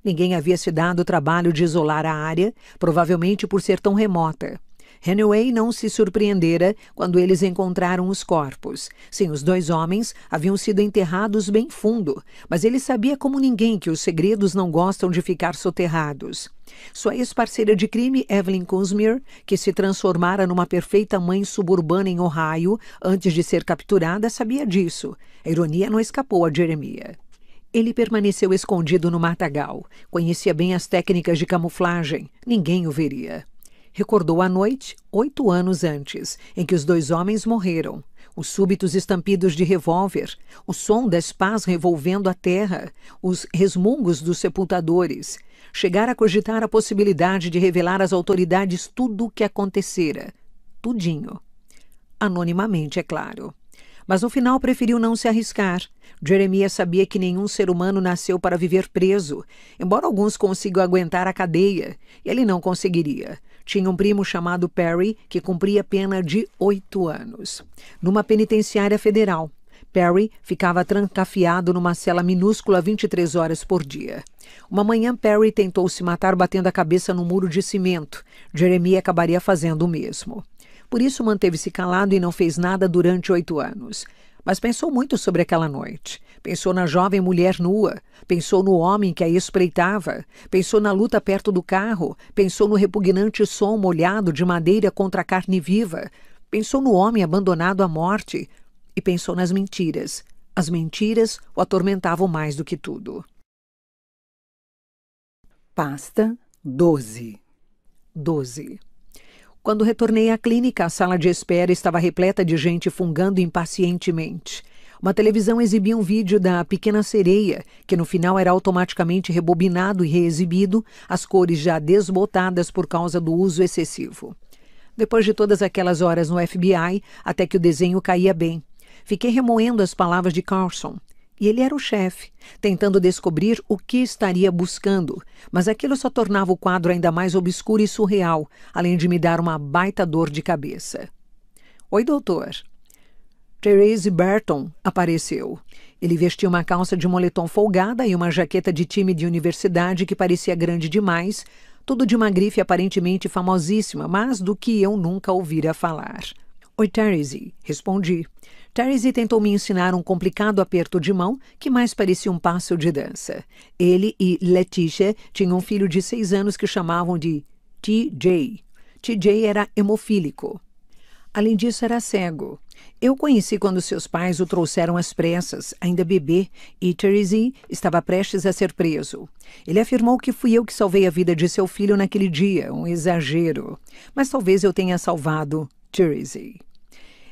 Ninguém havia se dado o trabalho de isolar a área, provavelmente por ser tão remota. Hanaway não se surpreendera quando eles encontraram os corpos. Sim, os dois homens haviam sido enterrados bem fundo, mas ele sabia como ninguém que os segredos não gostam de ficar soterrados. Sua ex-parceira de crime, Evelyn Kunzmir, que se transformara numa perfeita mãe suburbana em Ohio antes de ser capturada, sabia disso. A ironia não escapou a Jeremia. Ele permaneceu escondido no matagal. Conhecia bem as técnicas de camuflagem. Ninguém o veria recordou a noite, oito anos antes, em que os dois homens morreram. Os súbitos estampidos de revólver, o som das pás revolvendo a terra, os resmungos dos sepultadores. Chegar a cogitar a possibilidade de revelar às autoridades tudo o que acontecera. Tudinho. Anonimamente, é claro mas no final preferiu não se arriscar. Jeremias sabia que nenhum ser humano nasceu para viver preso, embora alguns consigam aguentar a cadeia, ele não conseguiria tinha um primo chamado Perry que cumpria pena de oito anos. Numa penitenciária federal, Perry ficava trancafiado numa cela minúscula 23 horas por dia. Uma manhã, Perry tentou se matar batendo a cabeça no muro de cimento. Jeremy acabaria fazendo o mesmo. Por isso, manteve-se calado e não fez nada durante oito anos. Mas pensou muito sobre aquela noite. Pensou na jovem mulher nua, pensou no homem que a espreitava, pensou na luta perto do carro, pensou no repugnante som molhado de madeira contra a carne viva, pensou no homem abandonado à morte e pensou nas mentiras. As mentiras o atormentavam mais do que tudo. Pasta 12 12 Quando retornei à clínica, a sala de espera estava repleta de gente fungando impacientemente. Uma televisão exibia um vídeo da Pequena Sereia, que no final era automaticamente rebobinado e reexibido, as cores já desbotadas por causa do uso excessivo. Depois de todas aquelas horas no FBI, até que o desenho caía bem, fiquei remoendo as palavras de Carlson. E ele era o chefe, tentando descobrir o que estaria buscando, mas aquilo só tornava o quadro ainda mais obscuro e surreal, além de me dar uma baita dor de cabeça. Oi, doutor. Therese Burton apareceu. Ele vestia uma calça de moletom folgada e uma jaqueta de time de universidade que parecia grande demais, tudo de uma grife aparentemente famosíssima, mas do que eu nunca ouvira falar. Oi, Therese, respondi. Therese tentou me ensinar um complicado aperto de mão que mais parecia um passo de dança. Ele e Letitia tinham um filho de seis anos que chamavam de TJ. TJ era hemofílico. Além disso, era cego. Eu conheci quando seus pais o trouxeram às pressas, ainda bebê, e Teresi estava prestes a ser preso. Ele afirmou que fui eu que salvei a vida de seu filho naquele dia, um exagero. Mas talvez eu tenha salvado Teresi.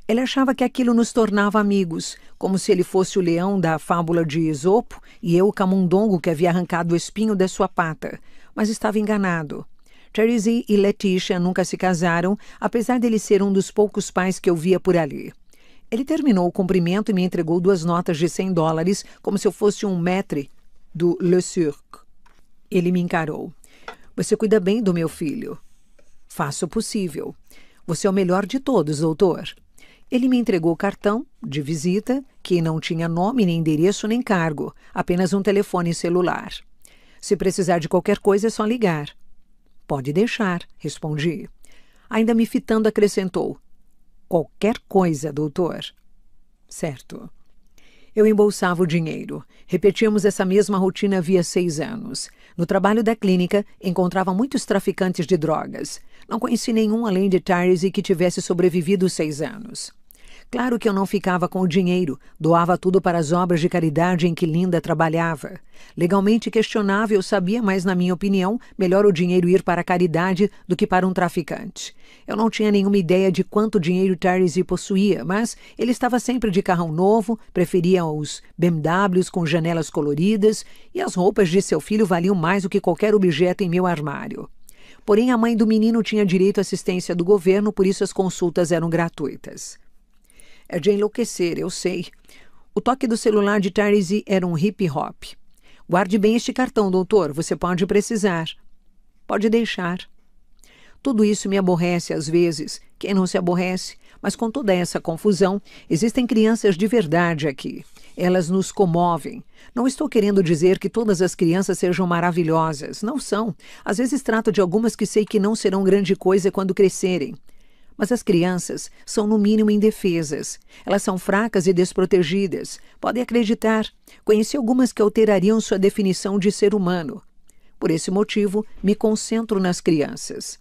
Ele achava que aquilo nos tornava amigos, como se ele fosse o leão da fábula de Esopo e eu o camundongo que havia arrancado o espinho da sua pata. Mas estava enganado. Tracy e Letitia nunca se casaram, apesar dele ser um dos poucos pais que eu via por ali. Ele terminou o cumprimento e me entregou duas notas de 100 dólares, como se eu fosse um maître do Le Cirque. Ele me encarou. Você cuida bem do meu filho. Faço o possível. Você é o melhor de todos, doutor. Ele me entregou o cartão de visita, que não tinha nome, nem endereço, nem cargo, apenas um telefone celular. Se precisar de qualquer coisa, é só ligar. Pode deixar, respondi. Ainda me fitando, acrescentou: Qualquer coisa, doutor. Certo. Eu embolsava o dinheiro. Repetíamos essa mesma rotina havia seis anos. No trabalho da clínica, encontrava muitos traficantes de drogas. Não conheci nenhum além de Tyrese que tivesse sobrevivido seis anos. Claro que eu não ficava com o dinheiro, doava tudo para as obras de caridade em que Linda trabalhava. Legalmente questionável, sabia, mas, na minha opinião, melhor o dinheiro ir para a caridade do que para um traficante. Eu não tinha nenhuma ideia de quanto dinheiro Terry possuía, mas ele estava sempre de carrão novo, preferia os BMWs com janelas coloridas e as roupas de seu filho valiam mais do que qualquer objeto em meu armário. Porém, a mãe do menino tinha direito à assistência do governo, por isso as consultas eram gratuitas é de enlouquecer, eu sei. O toque do celular de Terry era um hip hop. Guarde bem este cartão, doutor, você pode precisar. Pode deixar. Tudo isso me aborrece às vezes. Quem não se aborrece? Mas com toda essa confusão, existem crianças de verdade aqui. Elas nos comovem. Não estou querendo dizer que todas as crianças sejam maravilhosas. Não são. Às vezes trato de algumas que sei que não serão grande coisa quando crescerem. Mas as crianças são, no mínimo, indefesas. Elas são fracas e desprotegidas. Podem acreditar. Conheci algumas que alterariam sua definição de ser humano. Por esse motivo, me concentro nas crianças.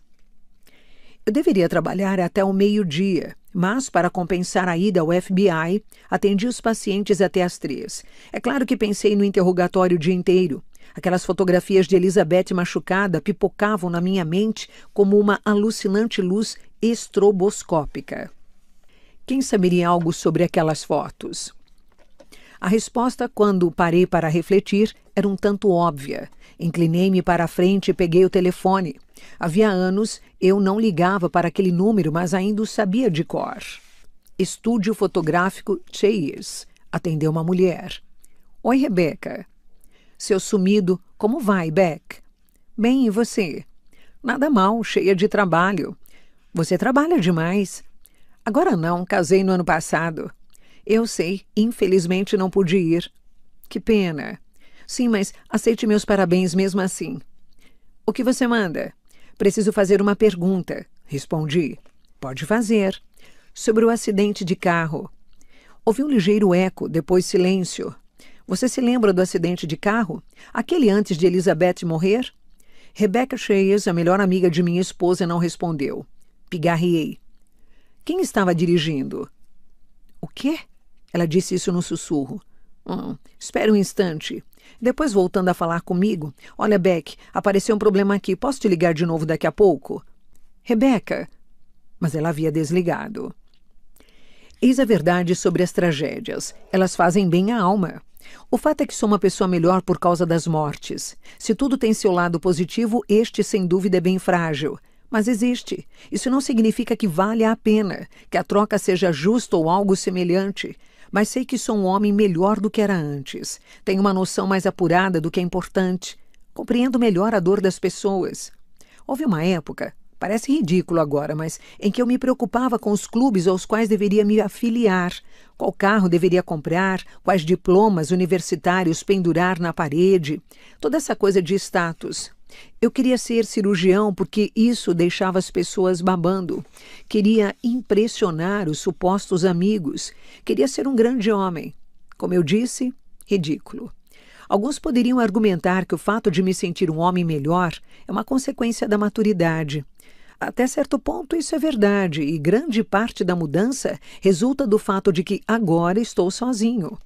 Eu deveria trabalhar até o meio-dia, mas, para compensar a ida ao FBI, atendi os pacientes até as três. É claro que pensei no interrogatório o dia inteiro. Aquelas fotografias de Elizabeth machucada pipocavam na minha mente como uma alucinante luz estroboscópica. Quem saberia algo sobre aquelas fotos? A resposta, quando parei para refletir, era um tanto óbvia. Inclinei-me para a frente e peguei o telefone. Havia anos eu não ligava para aquele número, mas ainda o sabia de cor. Estúdio fotográfico Chase Atendeu uma mulher. Oi, Rebeca. Seu sumido, como vai, Beck? Bem, e você? Nada mal, cheia de trabalho. Você trabalha demais. Agora não, casei no ano passado. Eu sei, infelizmente não pude ir. Que pena. Sim, mas aceite meus parabéns mesmo assim. O que você manda? Preciso fazer uma pergunta. Respondi. Pode fazer. Sobre o acidente de carro. Houve um ligeiro eco, depois silêncio. Você se lembra do acidente de carro? Aquele antes de Elizabeth morrer? Rebecca Shears, a melhor amiga de minha esposa, não respondeu. Pigarriei. Quem estava dirigindo? O quê? Ela disse isso num sussurro. Hum, espere um instante. Depois, voltando a falar comigo, olha, Beck, apareceu um problema aqui. Posso te ligar de novo daqui a pouco? Rebeca. Mas ela havia desligado. Eis a verdade sobre as tragédias. Elas fazem bem à alma. O fato é que sou uma pessoa melhor por causa das mortes. Se tudo tem seu lado positivo, este sem dúvida é bem frágil mas existe. Isso não significa que valha a pena, que a troca seja justa ou algo semelhante. Mas sei que sou um homem melhor do que era antes. Tenho uma noção mais apurada do que é importante. Compreendo melhor a dor das pessoas. Houve uma época, parece ridículo agora, mas em que eu me preocupava com os clubes aos quais deveria me afiliar, qual carro deveria comprar, quais diplomas universitários pendurar na parede, toda essa coisa de status. Eu queria ser cirurgião porque isso deixava as pessoas babando. Queria impressionar os supostos amigos. Queria ser um grande homem. Como eu disse, ridículo. Alguns poderiam argumentar que o fato de me sentir um homem melhor é uma consequência da maturidade. Até certo ponto, isso é verdade, e grande parte da mudança resulta do fato de que agora estou sozinho.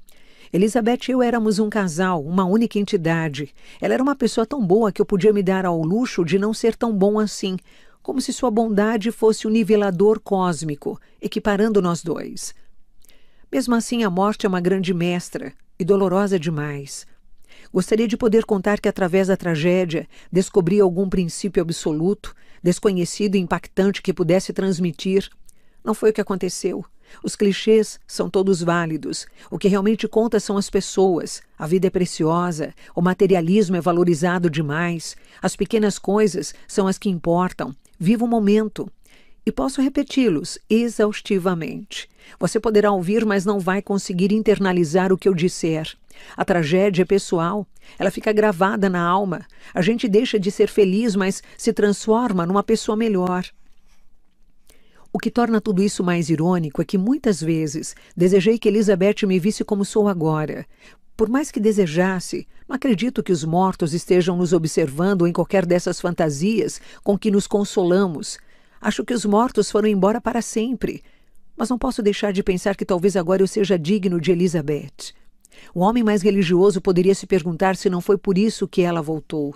Elizabeth e eu éramos um casal, uma única entidade. Ela era uma pessoa tão boa que eu podia me dar ao luxo de não ser tão bom assim, como se sua bondade fosse um nivelador cósmico, equiparando nós dois. Mesmo assim, a morte é uma grande mestra e dolorosa demais. Gostaria de poder contar que, através da tragédia, descobri algum princípio absoluto, desconhecido e impactante que pudesse transmitir. Não foi o que aconteceu. Os clichês são todos válidos. O que realmente conta são as pessoas. A vida é preciosa, o materialismo é valorizado demais, as pequenas coisas são as que importam. Viva o momento. E posso repeti-los exaustivamente. Você poderá ouvir, mas não vai conseguir internalizar o que eu disser. A tragédia é pessoal, ela fica gravada na alma. A gente deixa de ser feliz, mas se transforma numa pessoa melhor. O que torna tudo isso mais irônico é que muitas vezes desejei que Elizabeth me visse como sou agora. Por mais que desejasse, não acredito que os mortos estejam nos observando em qualquer dessas fantasias com que nos consolamos. Acho que os mortos foram embora para sempre. Mas não posso deixar de pensar que talvez agora eu seja digno de Elizabeth. O homem mais religioso poderia se perguntar se não foi por isso que ela voltou.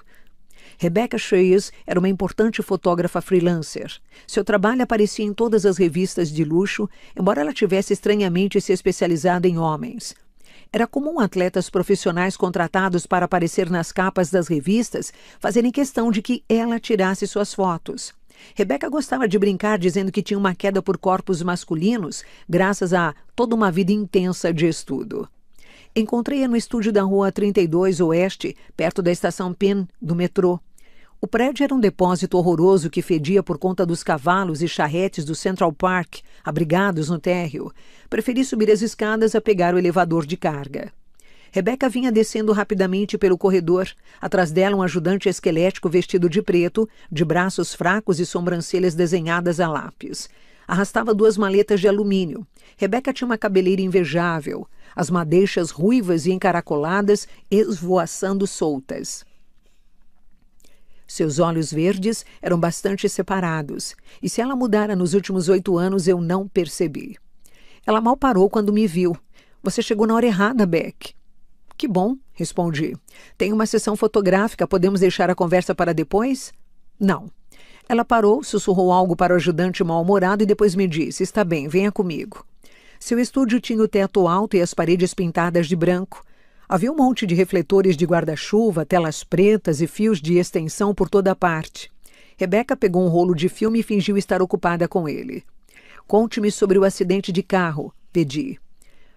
Rebecca Shears era uma importante fotógrafa freelancer. Seu trabalho aparecia em todas as revistas de luxo, embora ela tivesse estranhamente se especializado em homens. Era comum atletas profissionais contratados para aparecer nas capas das revistas fazerem questão de que ela tirasse suas fotos. Rebecca gostava de brincar dizendo que tinha uma queda por corpos masculinos, graças a toda uma vida intensa de estudo. Encontrei-a no estúdio da rua 32 Oeste, perto da estação Penn, do metrô. O prédio era um depósito horroroso que fedia por conta dos cavalos e charretes do Central Park, abrigados no térreo. Preferi subir as escadas a pegar o elevador de carga. Rebeca vinha descendo rapidamente pelo corredor, atrás dela um ajudante esquelético vestido de preto, de braços fracos e sobrancelhas desenhadas a lápis. Arrastava duas maletas de alumínio. Rebeca tinha uma cabeleira invejável, as madeixas ruivas e encaracoladas esvoaçando soltas. Seus olhos verdes eram bastante separados, e se ela mudara nos últimos oito anos, eu não percebi. Ela mal parou quando me viu. Você chegou na hora errada, Beck. Que bom, respondi. Tem uma sessão fotográfica, podemos deixar a conversa para depois? Não. Ela parou, sussurrou algo para o ajudante mal-humorado e depois me disse: Está bem, venha comigo. Seu estúdio tinha o teto alto e as paredes pintadas de branco. Havia um monte de refletores de guarda-chuva, telas pretas e fios de extensão por toda parte. Rebeca pegou um rolo de filme e fingiu estar ocupada com ele. Conte-me sobre o acidente de carro, pedi.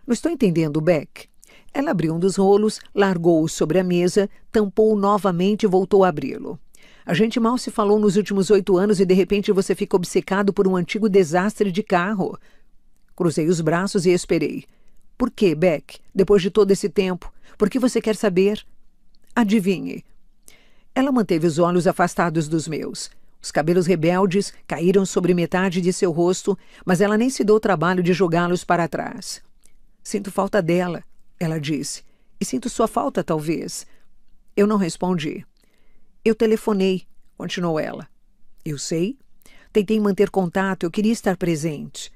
Não estou entendendo, Beck. Ela abriu um dos rolos, largou-o sobre a mesa, tampou-o novamente e voltou a abri-lo. A gente mal se falou nos últimos oito anos e de repente você fica obcecado por um antigo desastre de carro. Cruzei os braços e esperei. Por que, Beck, depois de todo esse tempo? Por que você quer saber? Adivinhe. Ela manteve os olhos afastados dos meus. Os cabelos rebeldes caíram sobre metade de seu rosto, mas ela nem se deu o trabalho de jogá-los para trás. Sinto falta dela, ela disse. E sinto sua falta, talvez. Eu não respondi. Eu telefonei, continuou ela. Eu sei. Tentei manter contato, eu queria estar presente.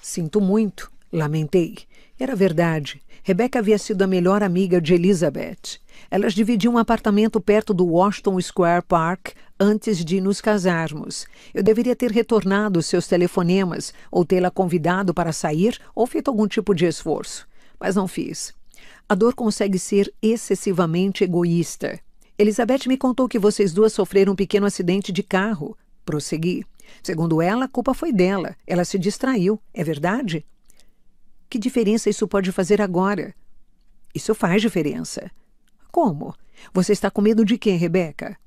Sinto muito, lamentei. Era verdade. Rebecca havia sido a melhor amiga de Elizabeth. Elas dividiam um apartamento perto do Washington Square Park antes de nos casarmos. Eu deveria ter retornado seus telefonemas ou tê-la convidado para sair ou feito algum tipo de esforço, mas não fiz. A dor consegue ser excessivamente egoísta. Elizabeth me contou que vocês duas sofreram um pequeno acidente de carro. Prossegui. Segundo ela, a culpa foi dela. Ela se distraiu. É verdade? Que diferença isso pode fazer agora? Isso faz diferença. Como? Você está com medo de quem, Rebeca?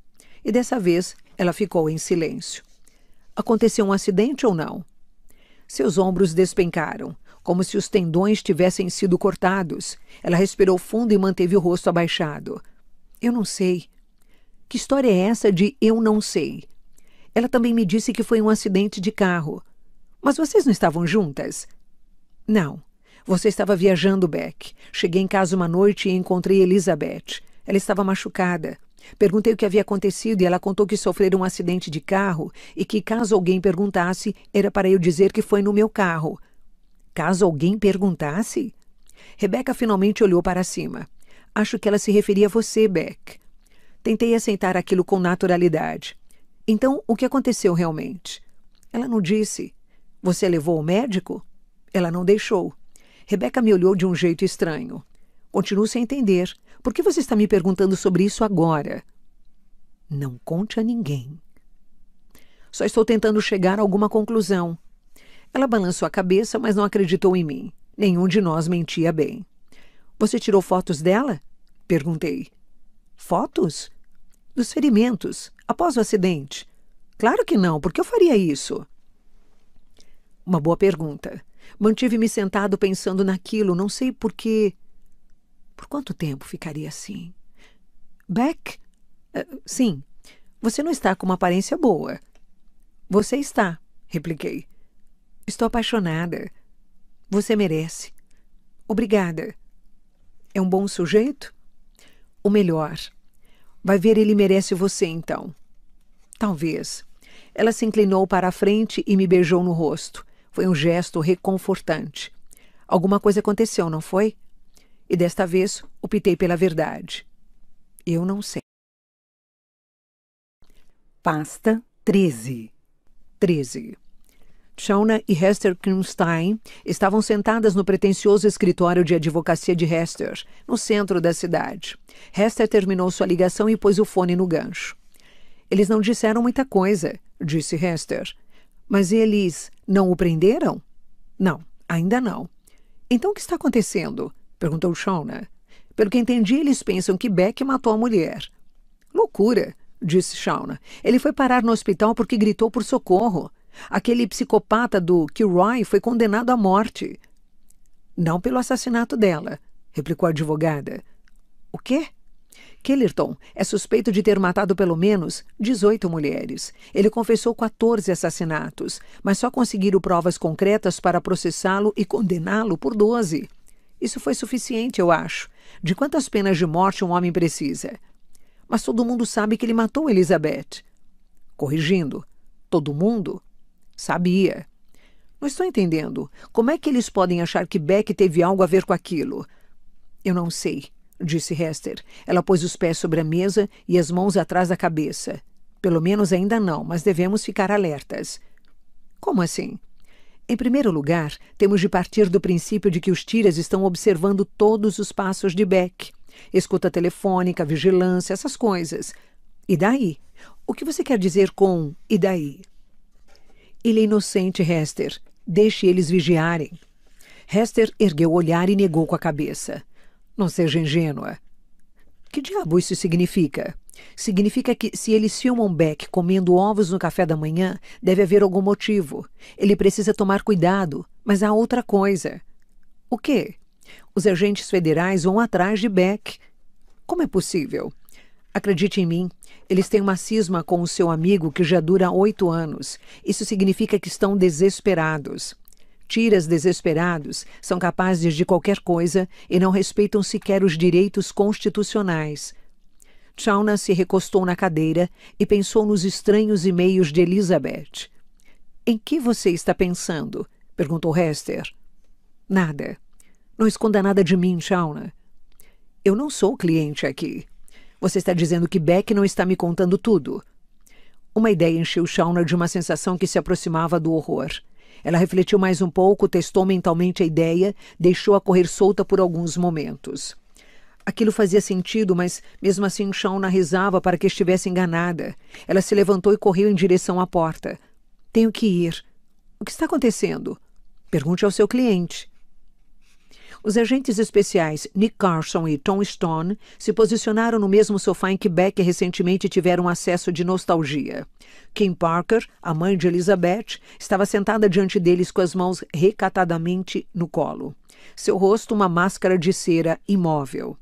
E dessa vez ela ficou em silêncio. Aconteceu um acidente ou não? Seus ombros despencaram, como se os tendões tivessem sido cortados. Ela respirou fundo e manteve o rosto abaixado. Eu não sei. Que história é essa de eu não sei? Ela também me disse que foi um acidente de carro. Mas vocês não estavam juntas? Não. Você estava viajando, Beck. Cheguei em casa uma noite e encontrei Elizabeth. Ela estava machucada. Perguntei o que havia acontecido e ela contou que sofrera um acidente de carro e que, caso alguém perguntasse, era para eu dizer que foi no meu carro. Caso alguém perguntasse? Rebeca finalmente olhou para cima. Acho que ela se referia a você, Beck. Tentei aceitar aquilo com naturalidade. Então, o que aconteceu realmente? Ela não disse. Você levou o médico? Ela não deixou. Rebeca me olhou de um jeito estranho. Continuo sem entender. Por que você está me perguntando sobre isso agora? Não conte a ninguém. Só estou tentando chegar a alguma conclusão. Ela balançou a cabeça, mas não acreditou em mim. Nenhum de nós mentia bem. Você tirou fotos dela? Perguntei. Fotos? Dos ferimentos, após o acidente. Claro que não, porque eu faria isso? Uma boa pergunta. Mantive-me sentado pensando naquilo, não sei por que. Por quanto tempo ficaria assim? Beck? Uh, sim, você não está com uma aparência boa. Você está, repliquei. Estou apaixonada. Você merece. Obrigada. É um bom sujeito? O melhor. Vai ver, ele merece você então. Talvez. Ela se inclinou para a frente e me beijou no rosto. Foi um gesto reconfortante. Alguma coisa aconteceu, não foi? E desta vez optei pela verdade. Eu não sei. Pasta 13 13 Shauna e Hester Krimstein estavam sentadas no pretensioso escritório de advocacia de Hester, no centro da cidade. Hester terminou sua ligação e pôs o fone no gancho. Eles não disseram muita coisa, disse Hester. Mas eles não o prenderam? Não, ainda não. Então o que está acontecendo? perguntou Shauna. Pelo que entendi, eles pensam que Beck matou a mulher. Loucura, disse Shauna. Ele foi parar no hospital porque gritou por socorro. Aquele psicopata do Kilroy foi condenado à morte. Não pelo assassinato dela, replicou a advogada. O quê? Killerton é suspeito de ter matado pelo menos 18 mulheres. Ele confessou 14 assassinatos, mas só conseguiram provas concretas para processá-lo e condená-lo por 12. Isso foi suficiente, eu acho. De quantas penas de morte um homem precisa? Mas todo mundo sabe que ele matou Elizabeth. Corrigindo, todo mundo? Sabia. Não estou entendendo. Como é que eles podem achar que Beck teve algo a ver com aquilo? Eu não sei, disse Hester. Ela pôs os pés sobre a mesa e as mãos atrás da cabeça. Pelo menos ainda não, mas devemos ficar alertas. Como assim? Em primeiro lugar, temos de partir do princípio de que os tiras estão observando todos os passos de Beck. Escuta telefônica, vigilância, essas coisas. E daí? O que você quer dizer com e daí? Ele é inocente, Hester. Deixe eles vigiarem. Hester ergueu o olhar e negou com a cabeça. Não seja ingênua. Que diabo isso significa? Significa que se eles filmam Beck comendo ovos no café da manhã, deve haver algum motivo. Ele precisa tomar cuidado, mas há outra coisa. O quê? Os agentes federais vão atrás de Beck. Como é possível? Acredite em mim, eles têm uma cisma com o seu amigo que já dura oito anos. Isso significa que estão desesperados tiras desesperados são capazes de qualquer coisa e não respeitam sequer os direitos constitucionais. Chauna se recostou na cadeira e pensou nos estranhos e-mails de Elizabeth. Em que você está pensando? perguntou Hester. Nada. Não esconda nada de mim, Shauna. Eu não sou cliente aqui. Você está dizendo que Beck não está me contando tudo. Uma ideia encheu Shauna de uma sensação que se aproximava do horror. Ela refletiu mais um pouco, testou mentalmente a ideia, deixou-a correr solta por alguns momentos. Aquilo fazia sentido, mas mesmo assim Shauna rezava para que estivesse enganada. Ela se levantou e correu em direção à porta. Tenho que ir. O que está acontecendo? Pergunte ao seu cliente. Os agentes especiais Nick Carson e Tom Stone se posicionaram no mesmo sofá em que Becker recentemente tiveram acesso de nostalgia. Kim Parker, a mãe de Elizabeth, estava sentada diante deles com as mãos recatadamente no colo. Seu rosto, uma máscara de cera imóvel.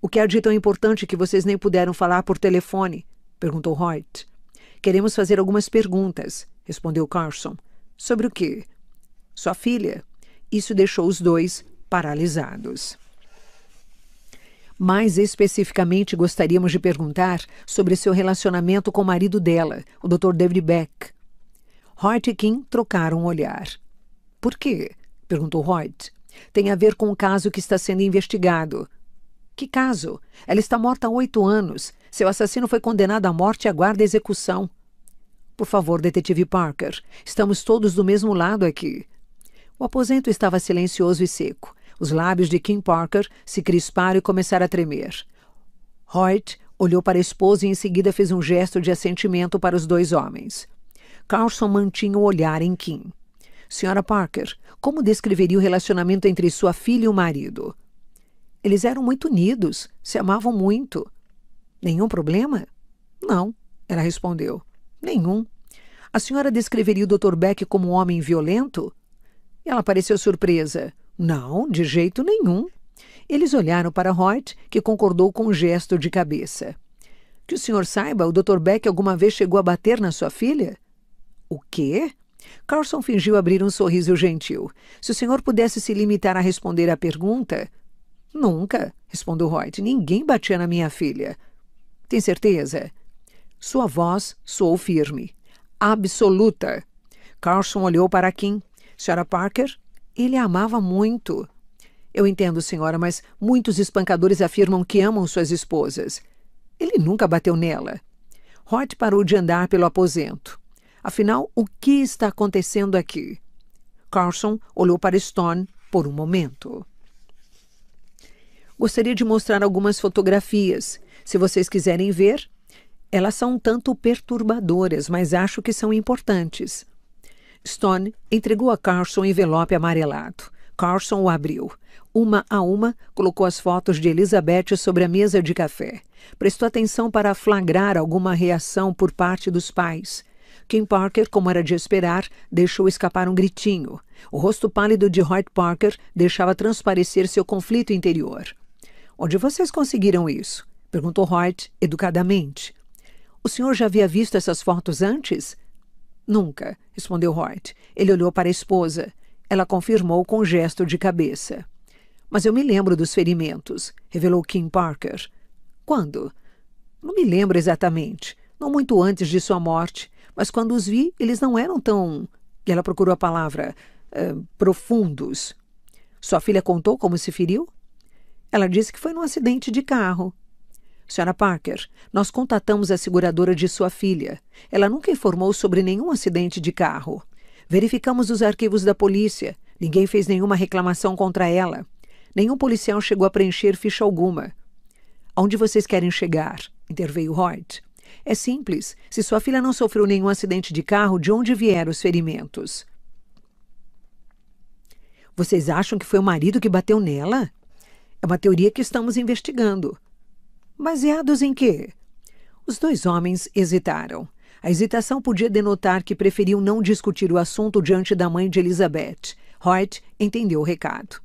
O que há de tão importante que vocês nem puderam falar por telefone? perguntou Hoyt. Queremos fazer algumas perguntas, respondeu Carson. Sobre o quê? Sua filha. Isso deixou os dois paralisados. Mais especificamente, gostaríamos de perguntar sobre seu relacionamento com o marido dela, o Dr. David Beck. Hoyt e Kim trocaram um olhar. Por quê? perguntou Hoyt. Tem a ver com o caso que está sendo investigado. Que caso? Ela está morta há oito anos. Seu assassino foi condenado à morte e aguarda execução. Por favor, detetive Parker, estamos todos do mesmo lado aqui. O aposento estava silencioso e seco. Os lábios de Kim Parker se crisparam e começaram a tremer. Hoyt olhou para a esposa e em seguida fez um gesto de assentimento para os dois homens. Carlson mantinha o olhar em Kim. Senhora Parker, como descreveria o relacionamento entre sua filha e o marido? Eles eram muito unidos, se amavam muito. Nenhum problema? Não, ela respondeu. Nenhum. A senhora descreveria o Dr. Beck como um homem violento? Ela pareceu surpresa. Não, de jeito nenhum. Eles olharam para Hoyt, que concordou com um gesto de cabeça. Que o senhor saiba, o Dr. Beck alguma vez chegou a bater na sua filha? O quê? Carlson fingiu abrir um sorriso gentil. Se o senhor pudesse se limitar a responder à pergunta. Nunca, respondeu Hoyt. Ninguém batia na minha filha. Tem certeza? Sua voz soou firme. Absoluta. Carlson olhou para Kim. Sarah Parker, ele a amava muito. Eu entendo, senhora, mas muitos espancadores afirmam que amam suas esposas. Ele nunca bateu nela. Hort parou de andar pelo aposento. Afinal, o que está acontecendo aqui? Carson olhou para Stone por um momento. Gostaria de mostrar algumas fotografias. Se vocês quiserem ver, elas são um tanto perturbadoras, mas acho que são importantes. Stone entregou a Carson um envelope amarelado. Carson o abriu. Uma a uma, colocou as fotos de Elizabeth sobre a mesa de café. Prestou atenção para flagrar alguma reação por parte dos pais. Kim Parker, como era de esperar, deixou escapar um gritinho. O rosto pálido de Hoyt Parker deixava transparecer seu conflito interior. Onde vocês conseguiram isso? perguntou Hoyt educadamente. O senhor já havia visto essas fotos antes? Nunca, respondeu Hort. Ele olhou para a esposa. Ela confirmou com um gesto de cabeça. Mas eu me lembro dos ferimentos, revelou Kim Parker. Quando? Não me lembro exatamente. Não muito antes de sua morte. Mas quando os vi, eles não eram tão. E ela procurou a palavra. Uh, profundos. Sua filha contou como se feriu? Ela disse que foi num acidente de carro. Senhora Parker, nós contatamos a seguradora de sua filha. Ela nunca informou sobre nenhum acidente de carro. Verificamos os arquivos da polícia. Ninguém fez nenhuma reclamação contra ela. Nenhum policial chegou a preencher ficha alguma. Onde vocês querem chegar? interveio Hoyt. É simples. Se sua filha não sofreu nenhum acidente de carro, de onde vieram os ferimentos? Vocês acham que foi o marido que bateu nela? É uma teoria que estamos investigando. Baseados em quê? Os dois homens hesitaram. A hesitação podia denotar que preferiam não discutir o assunto diante da mãe de Elizabeth. Hoyt entendeu o recado.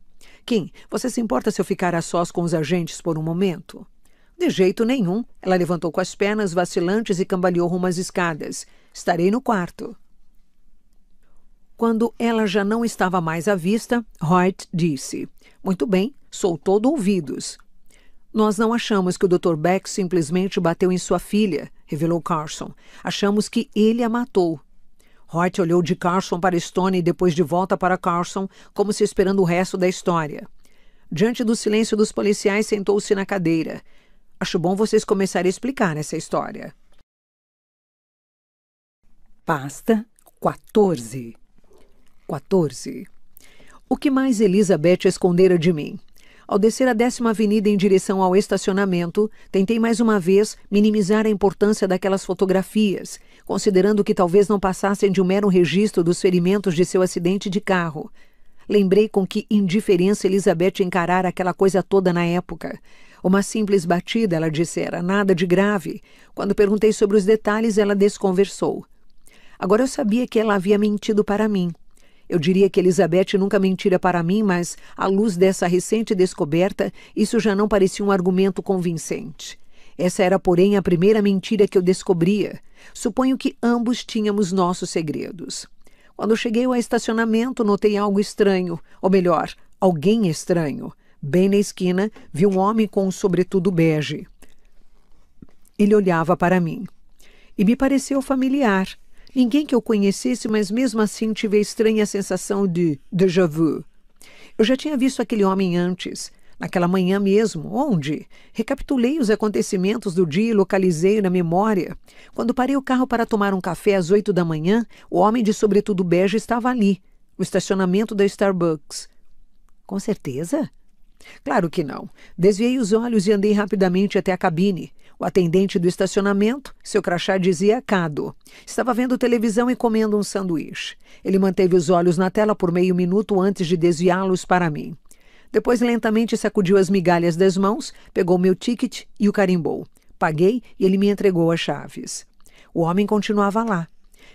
Kim, você se importa se eu ficar a sós com os agentes por um momento? De jeito nenhum. Ela levantou com as pernas vacilantes e cambaleou rumo às escadas. Estarei no quarto. Quando ela já não estava mais à vista, Hoyt disse: Muito bem, sou todo ouvidos. Nós não achamos que o Dr. Beck simplesmente bateu em sua filha, revelou Carson. Achamos que ele a matou. Hort olhou de Carson para Stone e depois de volta para Carson, como se esperando o resto da história. Diante do silêncio dos policiais, sentou-se na cadeira. Acho bom vocês começarem a explicar essa história. Pasta 14. 14. O que mais Elizabeth escondera de mim? Ao descer a décima avenida em direção ao estacionamento, tentei mais uma vez minimizar a importância daquelas fotografias, considerando que talvez não passassem de um mero registro dos ferimentos de seu acidente de carro. Lembrei com que indiferença Elizabeth encarara aquela coisa toda na época. Uma simples batida, ela dissera, nada de grave. Quando perguntei sobre os detalhes, ela desconversou. Agora eu sabia que ela havia mentido para mim. Eu diria que Elizabeth nunca mentira para mim, mas, à luz dessa recente descoberta, isso já não parecia um argumento convincente. Essa era, porém, a primeira mentira que eu descobria. Suponho que ambos tínhamos nossos segredos. Quando cheguei ao estacionamento, notei algo estranho, ou melhor, alguém estranho. Bem na esquina, vi um homem com um sobretudo bege. Ele olhava para mim. E me pareceu familiar. Ninguém que eu conhecesse, mas mesmo assim tive a estranha sensação de déjà vu. Eu já tinha visto aquele homem antes, naquela manhã mesmo, onde recapitulei os acontecimentos do dia e localizei na memória. Quando parei o carro para tomar um café às oito da manhã, o homem de sobretudo bege estava ali, no estacionamento da Starbucks. Com certeza? Claro que não. Desviei os olhos e andei rapidamente até a cabine. O atendente do estacionamento, seu crachá dizia Cado, estava vendo televisão e comendo um sanduíche. Ele manteve os olhos na tela por meio minuto antes de desviá-los para mim. Depois lentamente sacudiu as migalhas das mãos, pegou meu ticket e o carimbou. Paguei e ele me entregou as chaves. O homem continuava lá.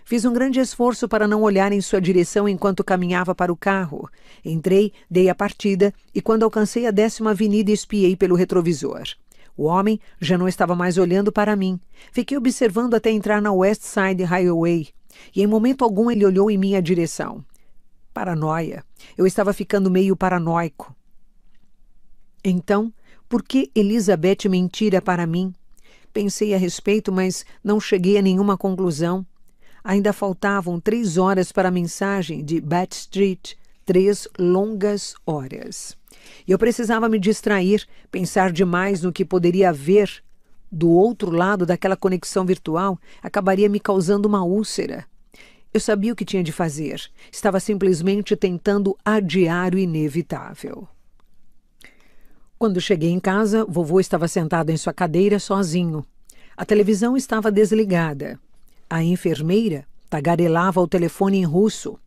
Fiz um grande esforço para não olhar em sua direção enquanto caminhava para o carro. Entrei, dei a partida e, quando alcancei a décima avenida, espiei pelo retrovisor. O homem já não estava mais olhando para mim. Fiquei observando até entrar na West Side Highway, e em momento algum ele olhou em minha direção. Paranoia. Eu estava ficando meio paranoico. Então, por que Elizabeth mentira para mim? Pensei a respeito, mas não cheguei a nenhuma conclusão. Ainda faltavam três horas para a mensagem de Bat Street, três longas horas. E eu precisava me distrair, pensar demais no que poderia haver do outro lado daquela conexão virtual, acabaria me causando uma úlcera. Eu sabia o que tinha de fazer. Estava simplesmente tentando adiar o inevitável. Quando cheguei em casa, vovô estava sentado em sua cadeira sozinho. A televisão estava desligada. A enfermeira tagarelava o telefone em russo.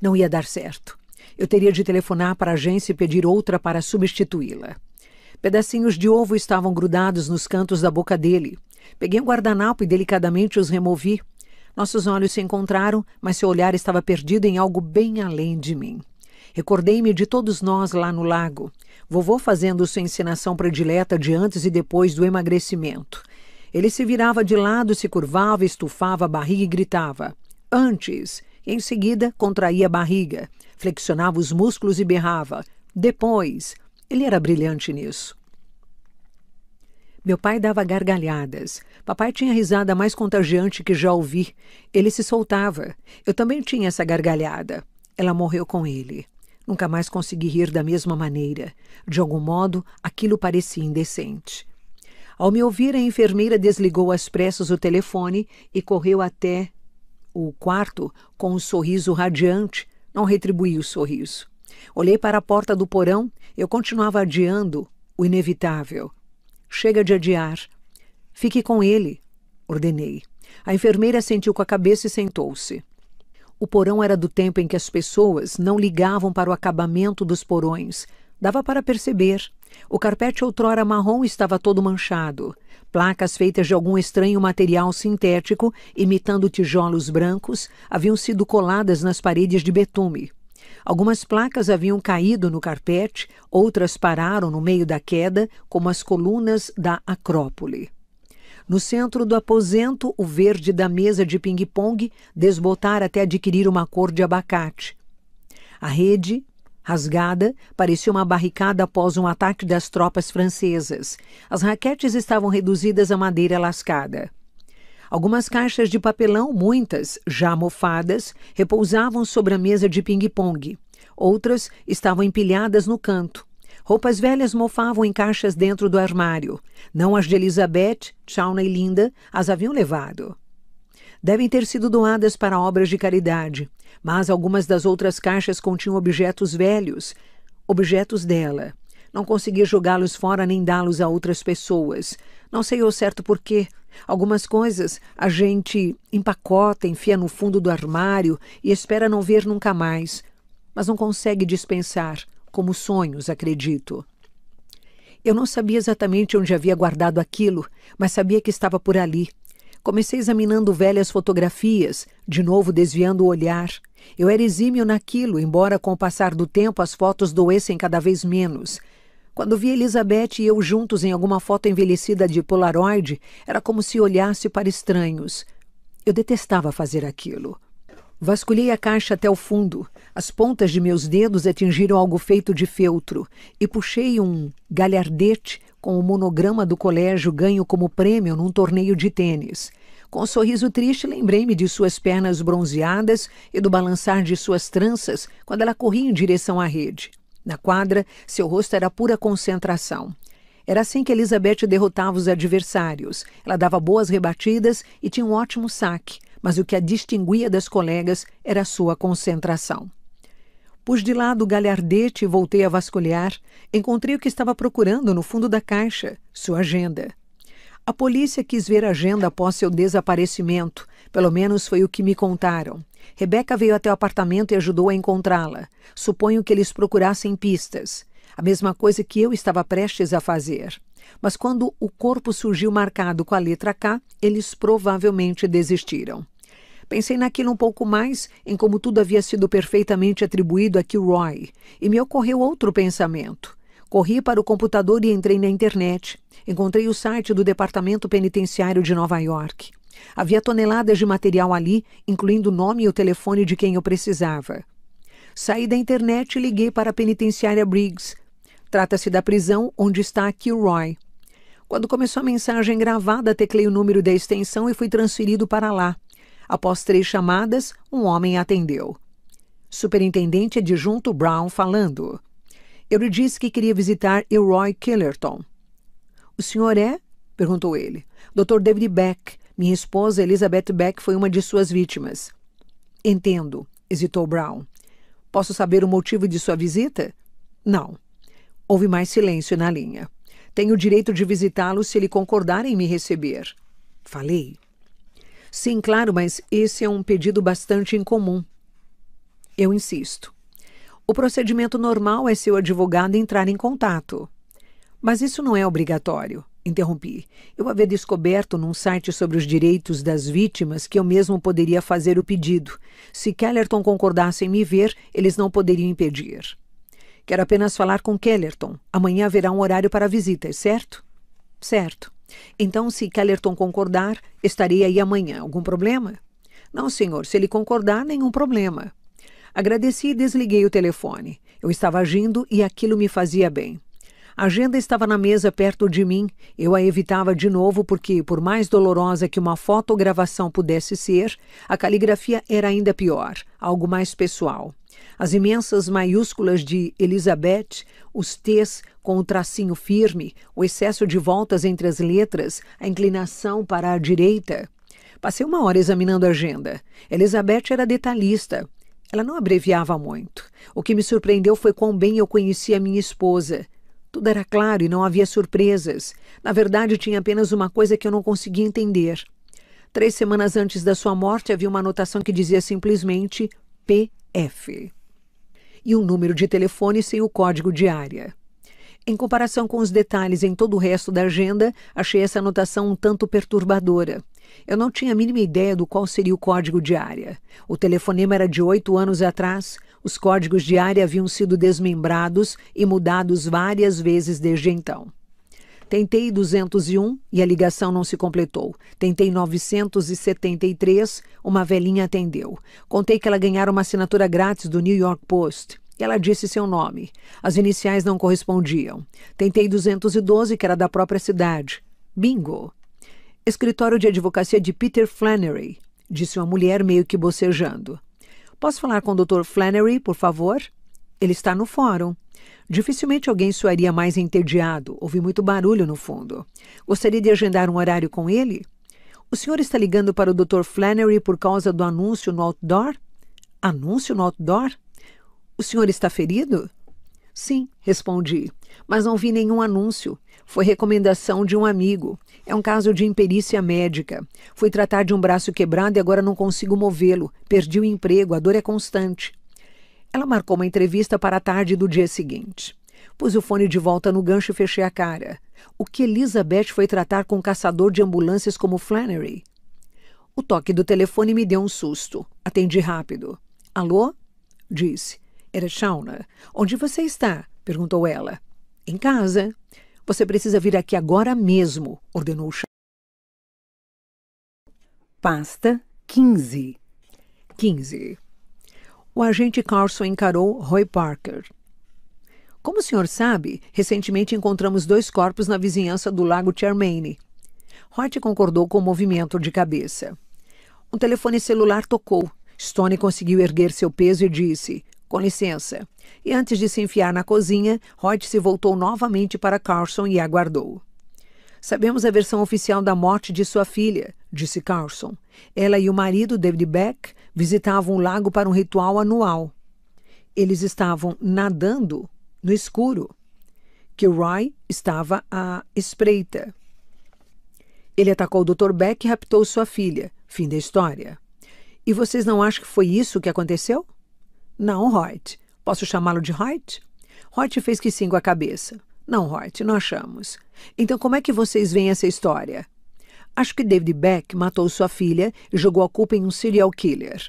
Não ia dar certo. Eu teria de telefonar para a agência e pedir outra para substituí-la. Pedacinhos de ovo estavam grudados nos cantos da boca dele. Peguei um guardanapo e delicadamente os removi. Nossos olhos se encontraram, mas seu olhar estava perdido em algo bem além de mim. Recordei-me de todos nós lá no lago. Vovô fazendo sua ensinação predileta de antes e depois do emagrecimento. Ele se virava de lado, se curvava, estufava a barriga e gritava. Antes! Em seguida, contraía a barriga flexionava os músculos e berrava. Depois, ele era brilhante nisso. Meu pai dava gargalhadas. Papai tinha a risada mais contagiante que já ouvi. Ele se soltava. Eu também tinha essa gargalhada. Ela morreu com ele. Nunca mais consegui rir da mesma maneira. De algum modo, aquilo parecia indecente. Ao me ouvir, a enfermeira desligou às pressas o telefone e correu até o quarto com um sorriso radiante não retribuí o sorriso. Olhei para a porta do porão, eu continuava adiando o inevitável. Chega de adiar. Fique com ele, ordenei. A enfermeira sentiu com a cabeça e sentou-se. O porão era do tempo em que as pessoas não ligavam para o acabamento dos porões. Dava para perceber. O carpete outrora marrom estava todo manchado. Placas feitas de algum estranho material sintético, imitando tijolos brancos, haviam sido coladas nas paredes de betume. Algumas placas haviam caído no carpete, outras pararam no meio da queda, como as colunas da Acrópole. No centro do aposento, o verde da mesa de pingue-pongue desbotara até adquirir uma cor de abacate. A rede Rasgada, parecia uma barricada após um ataque das tropas francesas. As raquetes estavam reduzidas a madeira lascada. Algumas caixas de papelão, muitas, já mofadas, repousavam sobre a mesa de ping-pong. Outras estavam empilhadas no canto. Roupas velhas mofavam em caixas dentro do armário. Não as de Elizabeth, Shauna e Linda as haviam levado. Devem ter sido doadas para obras de caridade mas algumas das outras caixas continham objetos velhos, objetos dela. Não consegui jogá-los fora nem dá-los a outras pessoas. Não sei ao certo porquê. Algumas coisas a gente empacota, enfia no fundo do armário e espera não ver nunca mais, mas não consegue dispensar, como sonhos, acredito. Eu não sabia exatamente onde havia guardado aquilo, mas sabia que estava por ali. Comecei examinando velhas fotografias, de novo desviando o olhar. Eu era exímio naquilo, embora com o passar do tempo as fotos doessem cada vez menos. Quando vi Elizabeth e eu juntos em alguma foto envelhecida de Polaroid, era como se olhasse para estranhos. Eu detestava fazer aquilo. Vasculhei a caixa até o fundo. As pontas de meus dedos atingiram algo feito de feltro e puxei um galhardete com o monograma do colégio ganho como prêmio num torneio de tênis. Com um sorriso triste, lembrei-me de suas pernas bronzeadas e do balançar de suas tranças quando ela corria em direção à rede. Na quadra, seu rosto era pura concentração. Era assim que Elizabeth derrotava os adversários. Ela dava boas rebatidas e tinha um ótimo saque, mas o que a distinguia das colegas era sua concentração. Pus de lado o galhardete e voltei a vasculhar. Encontrei o que estava procurando no fundo da caixa, sua agenda. A polícia quis ver a agenda após seu desaparecimento. Pelo menos foi o que me contaram. Rebeca veio até o apartamento e ajudou a encontrá-la. Suponho que eles procurassem pistas. A mesma coisa que eu estava prestes a fazer. Mas quando o corpo surgiu marcado com a letra K, eles provavelmente desistiram. Pensei naquilo um pouco mais, em como tudo havia sido perfeitamente atribuído a Kilroy, e me ocorreu outro pensamento. Corri para o computador e entrei na internet. Encontrei o site do Departamento Penitenciário de Nova York. Havia toneladas de material ali, incluindo o nome e o telefone de quem eu precisava. Saí da internet e liguei para a penitenciária Briggs. Trata-se da prisão onde está Kilroy. Quando começou a mensagem gravada, teclei o número da extensão e fui transferido para lá. Após três chamadas, um homem atendeu. Superintendente Adjunto Brown falando. Eu lhe disse que queria visitar Elroy Killerton. O senhor é? perguntou ele. Dr. David Beck. Minha esposa Elizabeth Beck foi uma de suas vítimas. Entendo, hesitou Brown. Posso saber o motivo de sua visita? Não. Houve mais silêncio na linha. Tenho o direito de visitá-lo se ele concordar em me receber. Falei. Sim, claro, mas esse é um pedido bastante incomum. Eu insisto. O procedimento normal é seu advogado entrar em contato. Mas isso não é obrigatório, interrompi. Eu havia descoberto num site sobre os direitos das vítimas que eu mesmo poderia fazer o pedido. Se Kellerton concordasse em me ver, eles não poderiam impedir. Quero apenas falar com Kellerton. Amanhã haverá um horário para visitas, certo? Certo. Então, se Kellerton concordar, estarei aí amanhã. Algum problema? Não, senhor. Se ele concordar, nenhum problema. Agradeci e desliguei o telefone. Eu estava agindo e aquilo me fazia bem. A agenda estava na mesa perto de mim. Eu a evitava de novo porque, por mais dolorosa que uma fotogravação pudesse ser, a caligrafia era ainda pior, algo mais pessoal. As imensas maiúsculas de Elizabeth, os T's com o tracinho firme, o excesso de voltas entre as letras, a inclinação para a direita. Passei uma hora examinando a agenda. Elizabeth era detalhista. Ela não abreviava muito. O que me surpreendeu foi quão bem eu conhecia minha esposa. Tudo era claro e não havia surpresas. Na verdade, tinha apenas uma coisa que eu não conseguia entender. Três semanas antes da sua morte, havia uma anotação que dizia simplesmente PF e um número de telefone sem o código de área. Em comparação com os detalhes em todo o resto da agenda, achei essa anotação um tanto perturbadora. Eu não tinha a mínima ideia do qual seria o código de área. O telefonema era de oito anos atrás, os códigos de área haviam sido desmembrados e mudados várias vezes desde então. Tentei 201 e a ligação não se completou. Tentei 973, uma velhinha atendeu. Contei que ela ganhara uma assinatura grátis do New York Post. Ela disse seu nome. As iniciais não correspondiam. Tentei 212, que era da própria cidade. Bingo! Escritório de advocacia de Peter Flannery, disse uma mulher meio que bocejando. Posso falar com o Dr. Flannery, por favor? Ele está no fórum. Dificilmente alguém soaria mais entediado. Houve muito barulho no fundo. Gostaria de agendar um horário com ele? O senhor está ligando para o Dr. Flannery por causa do anúncio no outdoor? Anúncio no outdoor? O senhor está ferido? Sim, respondi, mas não vi nenhum anúncio. Foi recomendação de um amigo. É um caso de imperícia médica. Fui tratar de um braço quebrado e agora não consigo movê-lo. Perdi o emprego, a dor é constante. Ela marcou uma entrevista para a tarde do dia seguinte. Pus o fone de volta no gancho e fechei a cara. O que Elizabeth foi tratar com um caçador de ambulâncias como Flannery? O toque do telefone me deu um susto. Atendi rápido. Alô? Disse. Era Shauna. Onde você está? perguntou ela. Em casa, você precisa vir aqui agora mesmo, ordenou Chá. Pasta 15. 15. O agente Carson encarou Roy Parker. Como o senhor sabe, recentemente encontramos dois corpos na vizinhança do lago Charmaine. Hort concordou com o movimento de cabeça. Um telefone celular tocou. Stone conseguiu erguer seu peso e disse: Com licença. E antes de se enfiar na cozinha, Hoyt se voltou novamente para Carson e aguardou. Sabemos a versão oficial da morte de sua filha, disse Carson. Ela e o marido, David Beck, visitavam o lago para um ritual anual. Eles estavam nadando no escuro. Kilroy estava à espreita. Ele atacou o Dr. Beck e raptou sua filha. Fim da história. E vocês não acham que foi isso que aconteceu? Não, Hoyt. Posso chamá-lo de Hort? Hort fez que sim com a cabeça. Não, Hort, não achamos. Então como é que vocês veem essa história? Acho que David Beck matou sua filha e jogou a culpa em um serial killer.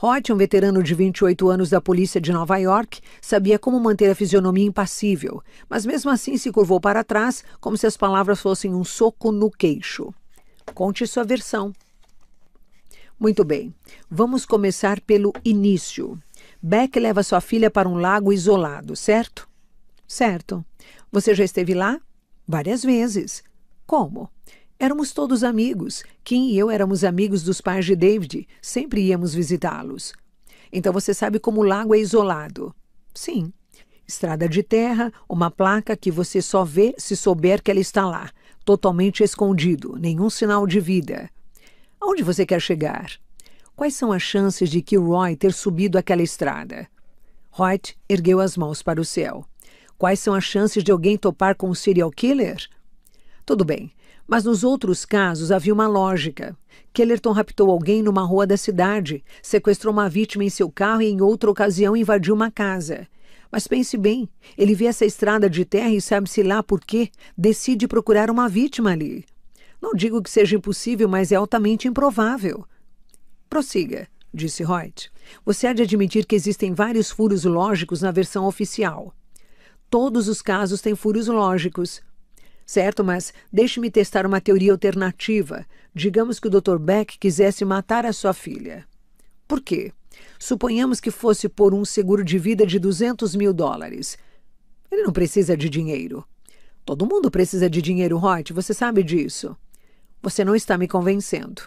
Hort, um veterano de 28 anos da polícia de Nova York, sabia como manter a fisionomia impassível, mas mesmo assim se curvou para trás, como se as palavras fossem um soco no queixo. Conte sua versão. Muito bem, vamos começar pelo início. Beck leva sua filha para um lago isolado, certo? Certo. Você já esteve lá? Várias vezes. Como? Éramos todos amigos. Kim e eu éramos amigos dos pais de David. Sempre íamos visitá-los. Então você sabe como o lago é isolado? Sim. Estrada de terra, uma placa que você só vê se souber que ela está lá. Totalmente escondido, nenhum sinal de vida. Aonde você quer chegar? Quais são as chances de Kilroy ter subido aquela estrada? Hoyt ergueu as mãos para o céu. Quais são as chances de alguém topar com um serial killer? Tudo bem, mas nos outros casos havia uma lógica. Kellerton raptou alguém numa rua da cidade, sequestrou uma vítima em seu carro e, em outra ocasião, invadiu uma casa. Mas pense bem, ele vê essa estrada de terra e sabe-se lá por quê, decide procurar uma vítima ali. Não digo que seja impossível, mas é altamente improvável. Prossiga, disse Reut. Você há de admitir que existem vários furos lógicos na versão oficial. Todos os casos têm furos lógicos. Certo, mas deixe-me testar uma teoria alternativa. Digamos que o Dr. Beck quisesse matar a sua filha. Por quê? Suponhamos que fosse por um seguro de vida de 200 mil dólares. Ele não precisa de dinheiro. Todo mundo precisa de dinheiro, Hot, você sabe disso. Você não está me convencendo.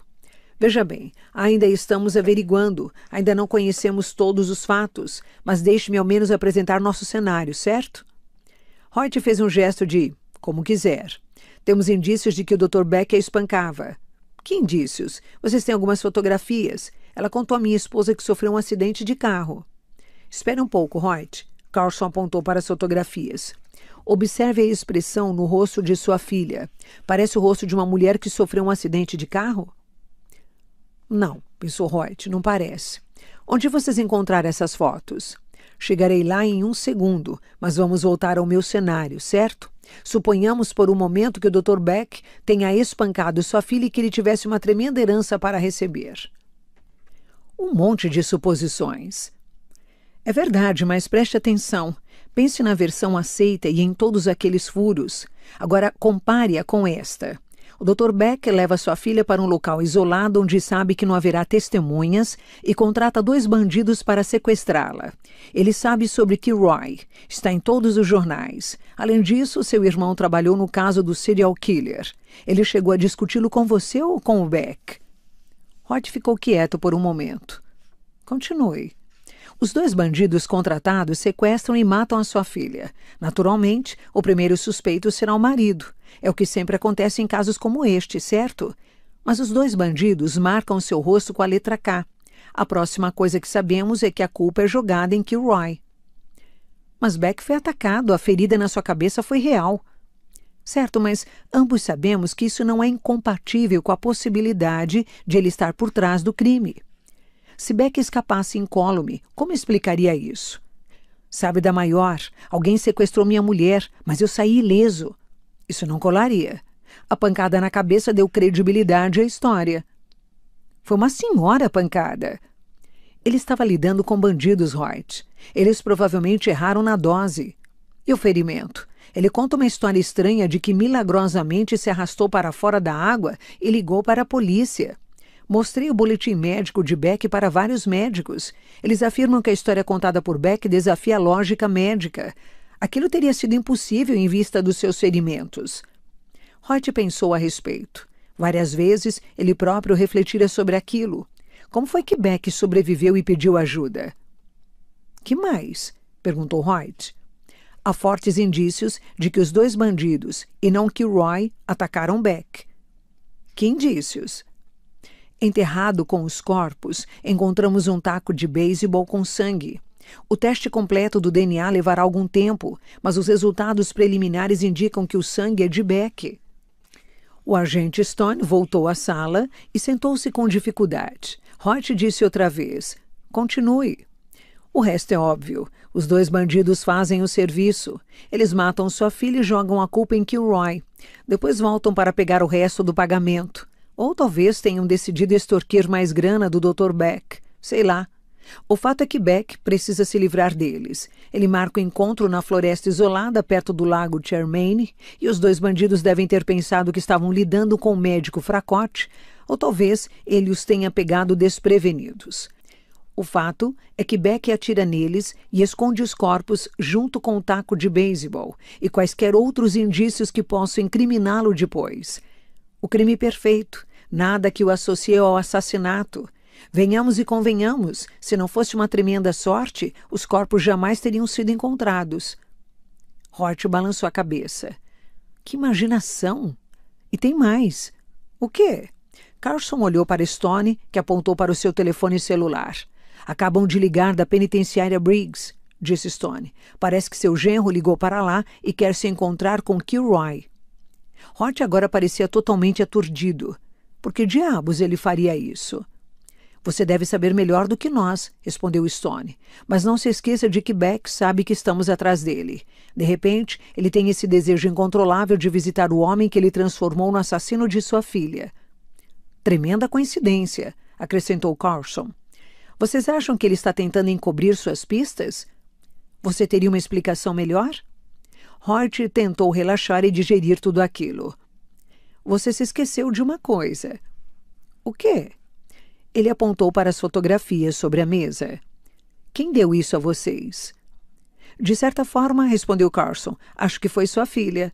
Veja bem, ainda estamos averiguando, ainda não conhecemos todos os fatos, mas deixe-me ao menos apresentar nosso cenário, certo? Hoyt fez um gesto de como quiser. Temos indícios de que o Dr. Beck a espancava. Que indícios? Vocês têm algumas fotografias. Ela contou à minha esposa que sofreu um acidente de carro. Espere um pouco, Hoyt. Carlson apontou para as fotografias. Observe a expressão no rosto de sua filha. Parece o rosto de uma mulher que sofreu um acidente de carro? Não, pensou Reut, não parece. Onde vocês encontraram essas fotos? Chegarei lá em um segundo, mas vamos voltar ao meu cenário, certo? Suponhamos por um momento que o Dr. Beck tenha espancado sua filha e que ele tivesse uma tremenda herança para receber. Um monte de suposições. É verdade, mas preste atenção. Pense na versão aceita e em todos aqueles furos. Agora compare-a com esta. O Dr. Beck leva sua filha para um local isolado onde sabe que não haverá testemunhas e contrata dois bandidos para sequestrá-la. Ele sabe sobre Kilroy, está em todos os jornais. Além disso, seu irmão trabalhou no caso do serial killer. Ele chegou a discuti-lo com você ou com o Beck? Hot ficou quieto por um momento. Continue. Os dois bandidos contratados sequestram e matam a sua filha. Naturalmente, o primeiro suspeito será o marido. É o que sempre acontece em casos como este, certo? Mas os dois bandidos marcam seu rosto com a letra K. A próxima coisa que sabemos é que a culpa é jogada em Kilroy. Mas Beck foi atacado, a ferida na sua cabeça foi real. Certo, mas ambos sabemos que isso não é incompatível com a possibilidade de ele estar por trás do crime. Se Beck escapasse incólume, como explicaria isso? Sabe da maior, alguém sequestrou minha mulher, mas eu saí ileso. Isso não colaria. A pancada na cabeça deu credibilidade à história. Foi uma senhora pancada. Ele estava lidando com bandidos, Reut. Eles provavelmente erraram na dose. E o ferimento? Ele conta uma história estranha de que milagrosamente se arrastou para fora da água e ligou para a polícia. Mostrei o boletim médico de Beck para vários médicos. Eles afirmam que a história contada por Beck desafia a lógica médica. Aquilo teria sido impossível em vista dos seus ferimentos. Hot pensou a respeito. Várias vezes ele próprio refletira sobre aquilo. Como foi que Beck sobreviveu e pediu ajuda? Que mais? perguntou Hoyt. Há fortes indícios de que os dois bandidos, e não que Roy, atacaram Beck. Que indícios? Enterrado com os corpos, encontramos um taco de beisebol com sangue. O teste completo do DNA levará algum tempo, mas os resultados preliminares indicam que o sangue é de Beck. O agente Stone voltou à sala e sentou-se com dificuldade. Hot disse outra vez: Continue. O resto é óbvio. Os dois bandidos fazem o serviço. Eles matam sua filha e jogam a culpa em Kilroy. Depois voltam para pegar o resto do pagamento. Ou talvez tenham decidido extorquir mais grana do Dr. Beck. Sei lá. O fato é que Beck precisa se livrar deles. Ele marca o um encontro na floresta isolada perto do lago Charmaine e os dois bandidos devem ter pensado que estavam lidando com o médico fracote, ou talvez ele os tenha pegado desprevenidos. O fato é que Beck atira neles e esconde os corpos junto com o taco de beisebol e quaisquer outros indícios que possam incriminá-lo depois. O crime perfeito, nada que o associe ao assassinato, Venhamos e convenhamos, se não fosse uma tremenda sorte, os corpos jamais teriam sido encontrados. Hort balançou a cabeça. Que imaginação! E tem mais. O quê? Carson olhou para Stone, que apontou para o seu telefone celular. Acabam de ligar da penitenciária Briggs, disse Stone. Parece que seu genro ligou para lá e quer se encontrar com Kilroy. Hort agora parecia totalmente aturdido. Por que diabos ele faria isso? Você deve saber melhor do que nós, respondeu Stone. Mas não se esqueça de que Beck sabe que estamos atrás dele. De repente, ele tem esse desejo incontrolável de visitar o homem que ele transformou no assassino de sua filha. Tremenda coincidência, acrescentou Carlson. Vocês acham que ele está tentando encobrir suas pistas? Você teria uma explicação melhor? Hoyt tentou relaxar e digerir tudo aquilo. Você se esqueceu de uma coisa. O quê? Ele apontou para as fotografias sobre a mesa. Quem deu isso a vocês? De certa forma, respondeu Carson, acho que foi sua filha.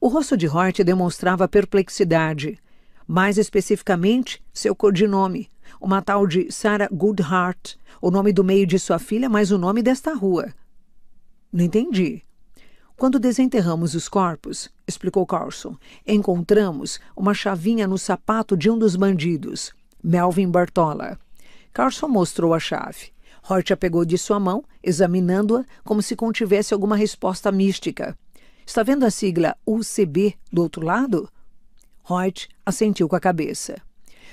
O rosto de Hort demonstrava perplexidade. Mais especificamente, seu codinome, uma tal de Sarah Goodhart, o nome do meio de sua filha, mais o nome desta rua. Não entendi. Quando desenterramos os corpos, explicou Carson, encontramos uma chavinha no sapato de um dos bandidos. Melvin Bartola. Carson mostrou a chave. Hort a pegou de sua mão, examinando-a como se contivesse alguma resposta mística. Está vendo a sigla UCB do outro lado? Hort assentiu com a cabeça.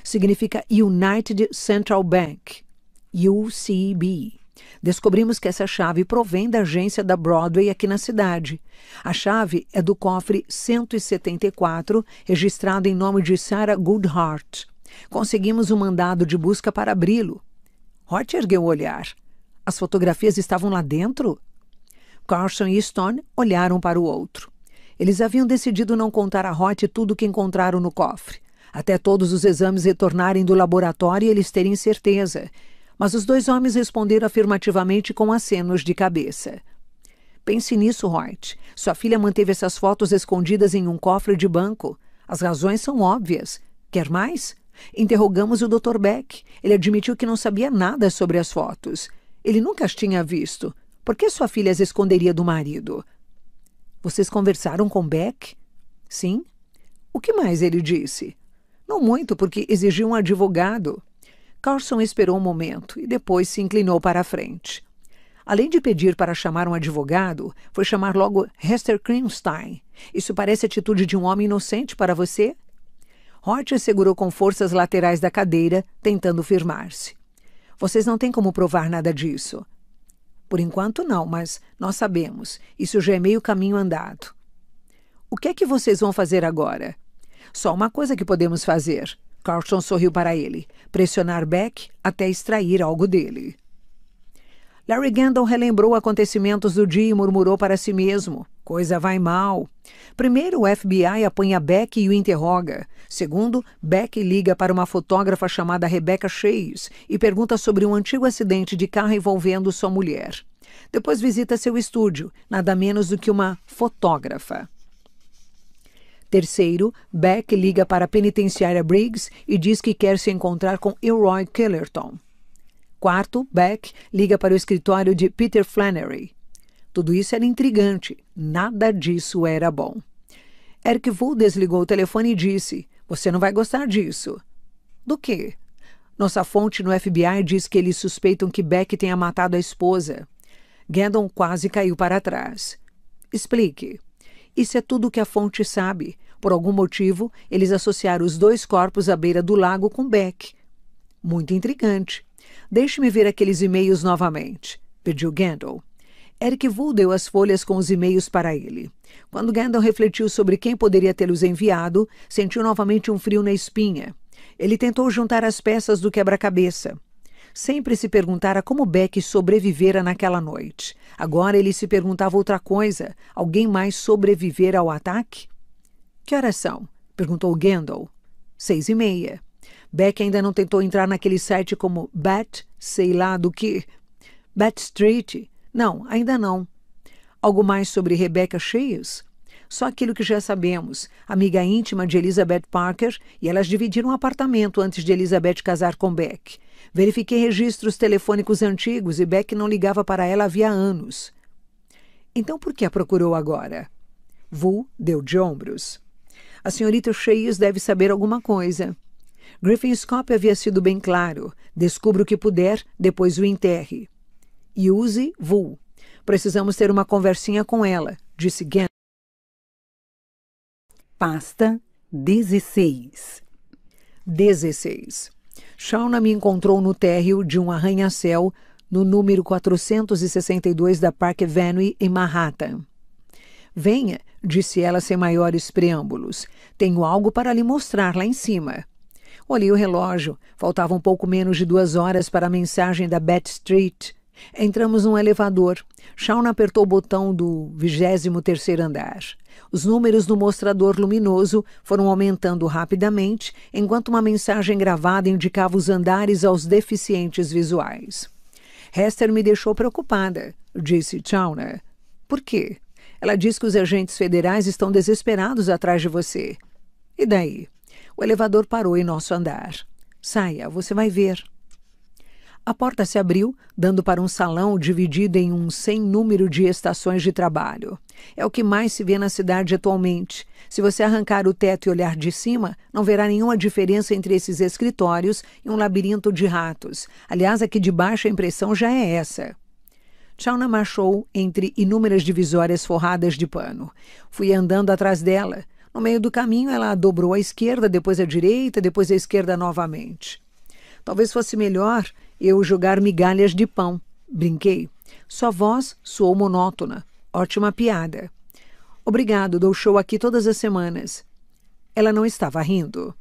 Significa United Central Bank, UCB. Descobrimos que essa chave provém da agência da Broadway aqui na cidade. A chave é do cofre 174, registrado em nome de Sarah Goodhart. Conseguimos um mandado de busca para abri-lo. Hort ergueu o olhar. As fotografias estavam lá dentro? Carson e Stone olharam para o outro. Eles haviam decidido não contar a Hot tudo o que encontraram no cofre, até todos os exames retornarem do laboratório e eles terem certeza. Mas os dois homens responderam afirmativamente com acenos de cabeça. Pense nisso, Hort. Sua filha manteve essas fotos escondidas em um cofre de banco. As razões são óbvias. Quer mais? Interrogamos o Dr. Beck. Ele admitiu que não sabia nada sobre as fotos. Ele nunca as tinha visto. Por que sua filha as esconderia do marido? Vocês conversaram com Beck? Sim. O que mais ele disse? Não muito, porque exigiu um advogado. Carson esperou um momento e depois se inclinou para a frente. Além de pedir para chamar um advogado, foi chamar logo Hester Krimstein. Isso parece atitude de um homem inocente para você? Horty segurou com força as laterais da cadeira, tentando firmar-se. Vocês não têm como provar nada disso. Por enquanto, não, mas nós sabemos. Isso já é meio caminho andado. O que é que vocês vão fazer agora? Só uma coisa que podemos fazer. Carlson sorriu para ele: pressionar Beck até extrair algo dele. Larry Gandon relembrou acontecimentos do dia e murmurou para si mesmo: coisa vai mal. Primeiro, o FBI apanha Beck e o interroga. Segundo, Beck liga para uma fotógrafa chamada Rebecca Chase e pergunta sobre um antigo acidente de carro envolvendo sua mulher. Depois visita seu estúdio, nada menos do que uma fotógrafa. Terceiro, Beck liga para a penitenciária Briggs e diz que quer se encontrar com Elroy Killerton. Quarto, Beck liga para o escritório de Peter Flannery. Tudo isso era intrigante, nada disso era bom. Eric Vu desligou o telefone e disse: Você não vai gostar disso. Do quê? Nossa fonte no FBI diz que eles suspeitam que Beck tenha matado a esposa. Gandon quase caiu para trás. Explique. Isso é tudo o que a fonte sabe. Por algum motivo, eles associaram os dois corpos à beira do lago com Beck. Muito intrigante. Deixe-me ver aqueles e-mails novamente, pediu Gandalf. Eric Wool deu as folhas com os e-mails para ele. Quando Gandalf refletiu sobre quem poderia tê-los enviado, sentiu novamente um frio na espinha. Ele tentou juntar as peças do quebra-cabeça. Sempre se perguntara como Beck sobrevivera naquela noite. Agora ele se perguntava outra coisa: alguém mais sobrevivera ao ataque? Que horas são? perguntou Gandalf. Seis e meia. Beck ainda não tentou entrar naquele site como Bat, sei lá do que. Bat Street? Não, ainda não. Algo mais sobre Rebecca Cheios? Só aquilo que já sabemos. Amiga íntima de Elizabeth Parker e elas dividiram um apartamento antes de Elizabeth casar com Beck. Verifiquei registros telefônicos antigos e Beck não ligava para ela havia anos. Então por que a procurou agora? Vu deu de ombros. A senhorita Cheios deve saber alguma coisa. Griffin Scott havia sido bem claro. Descubra o que puder, depois o enterre. E use Vu. Precisamos ter uma conversinha com ela, disse Gannon. Pasta 16 16. Shauna me encontrou no térreo de um arranha-céu no número 462 da Park Avenue em Manhattan. Venha, disse ela sem maiores preâmbulos. Tenho algo para lhe mostrar lá em cima. Olhei o relógio. Faltavam pouco menos de duas horas para a mensagem da Bat Street. Entramos num elevador. Shawn apertou o botão do 23 andar. Os números do mostrador luminoso foram aumentando rapidamente, enquanto uma mensagem gravada indicava os andares aos deficientes visuais. Hester me deixou preocupada, disse Chauner. Por quê? Ela diz que os agentes federais estão desesperados atrás de você. E daí? O elevador parou em nosso andar. Saia, você vai ver. A porta se abriu, dando para um salão dividido em um sem número de estações de trabalho. É o que mais se vê na cidade atualmente. Se você arrancar o teto e olhar de cima, não verá nenhuma diferença entre esses escritórios e um labirinto de ratos. Aliás, aqui de baixo a impressão já é essa. Tchauna marchou entre inúmeras divisórias forradas de pano. Fui andando atrás dela. No meio do caminho, ela dobrou à esquerda, depois à direita, depois à esquerda novamente. Talvez fosse melhor eu jogar migalhas de pão. Brinquei. Sua voz soou monótona. Ótima piada. Obrigado, dou show aqui todas as semanas. Ela não estava rindo.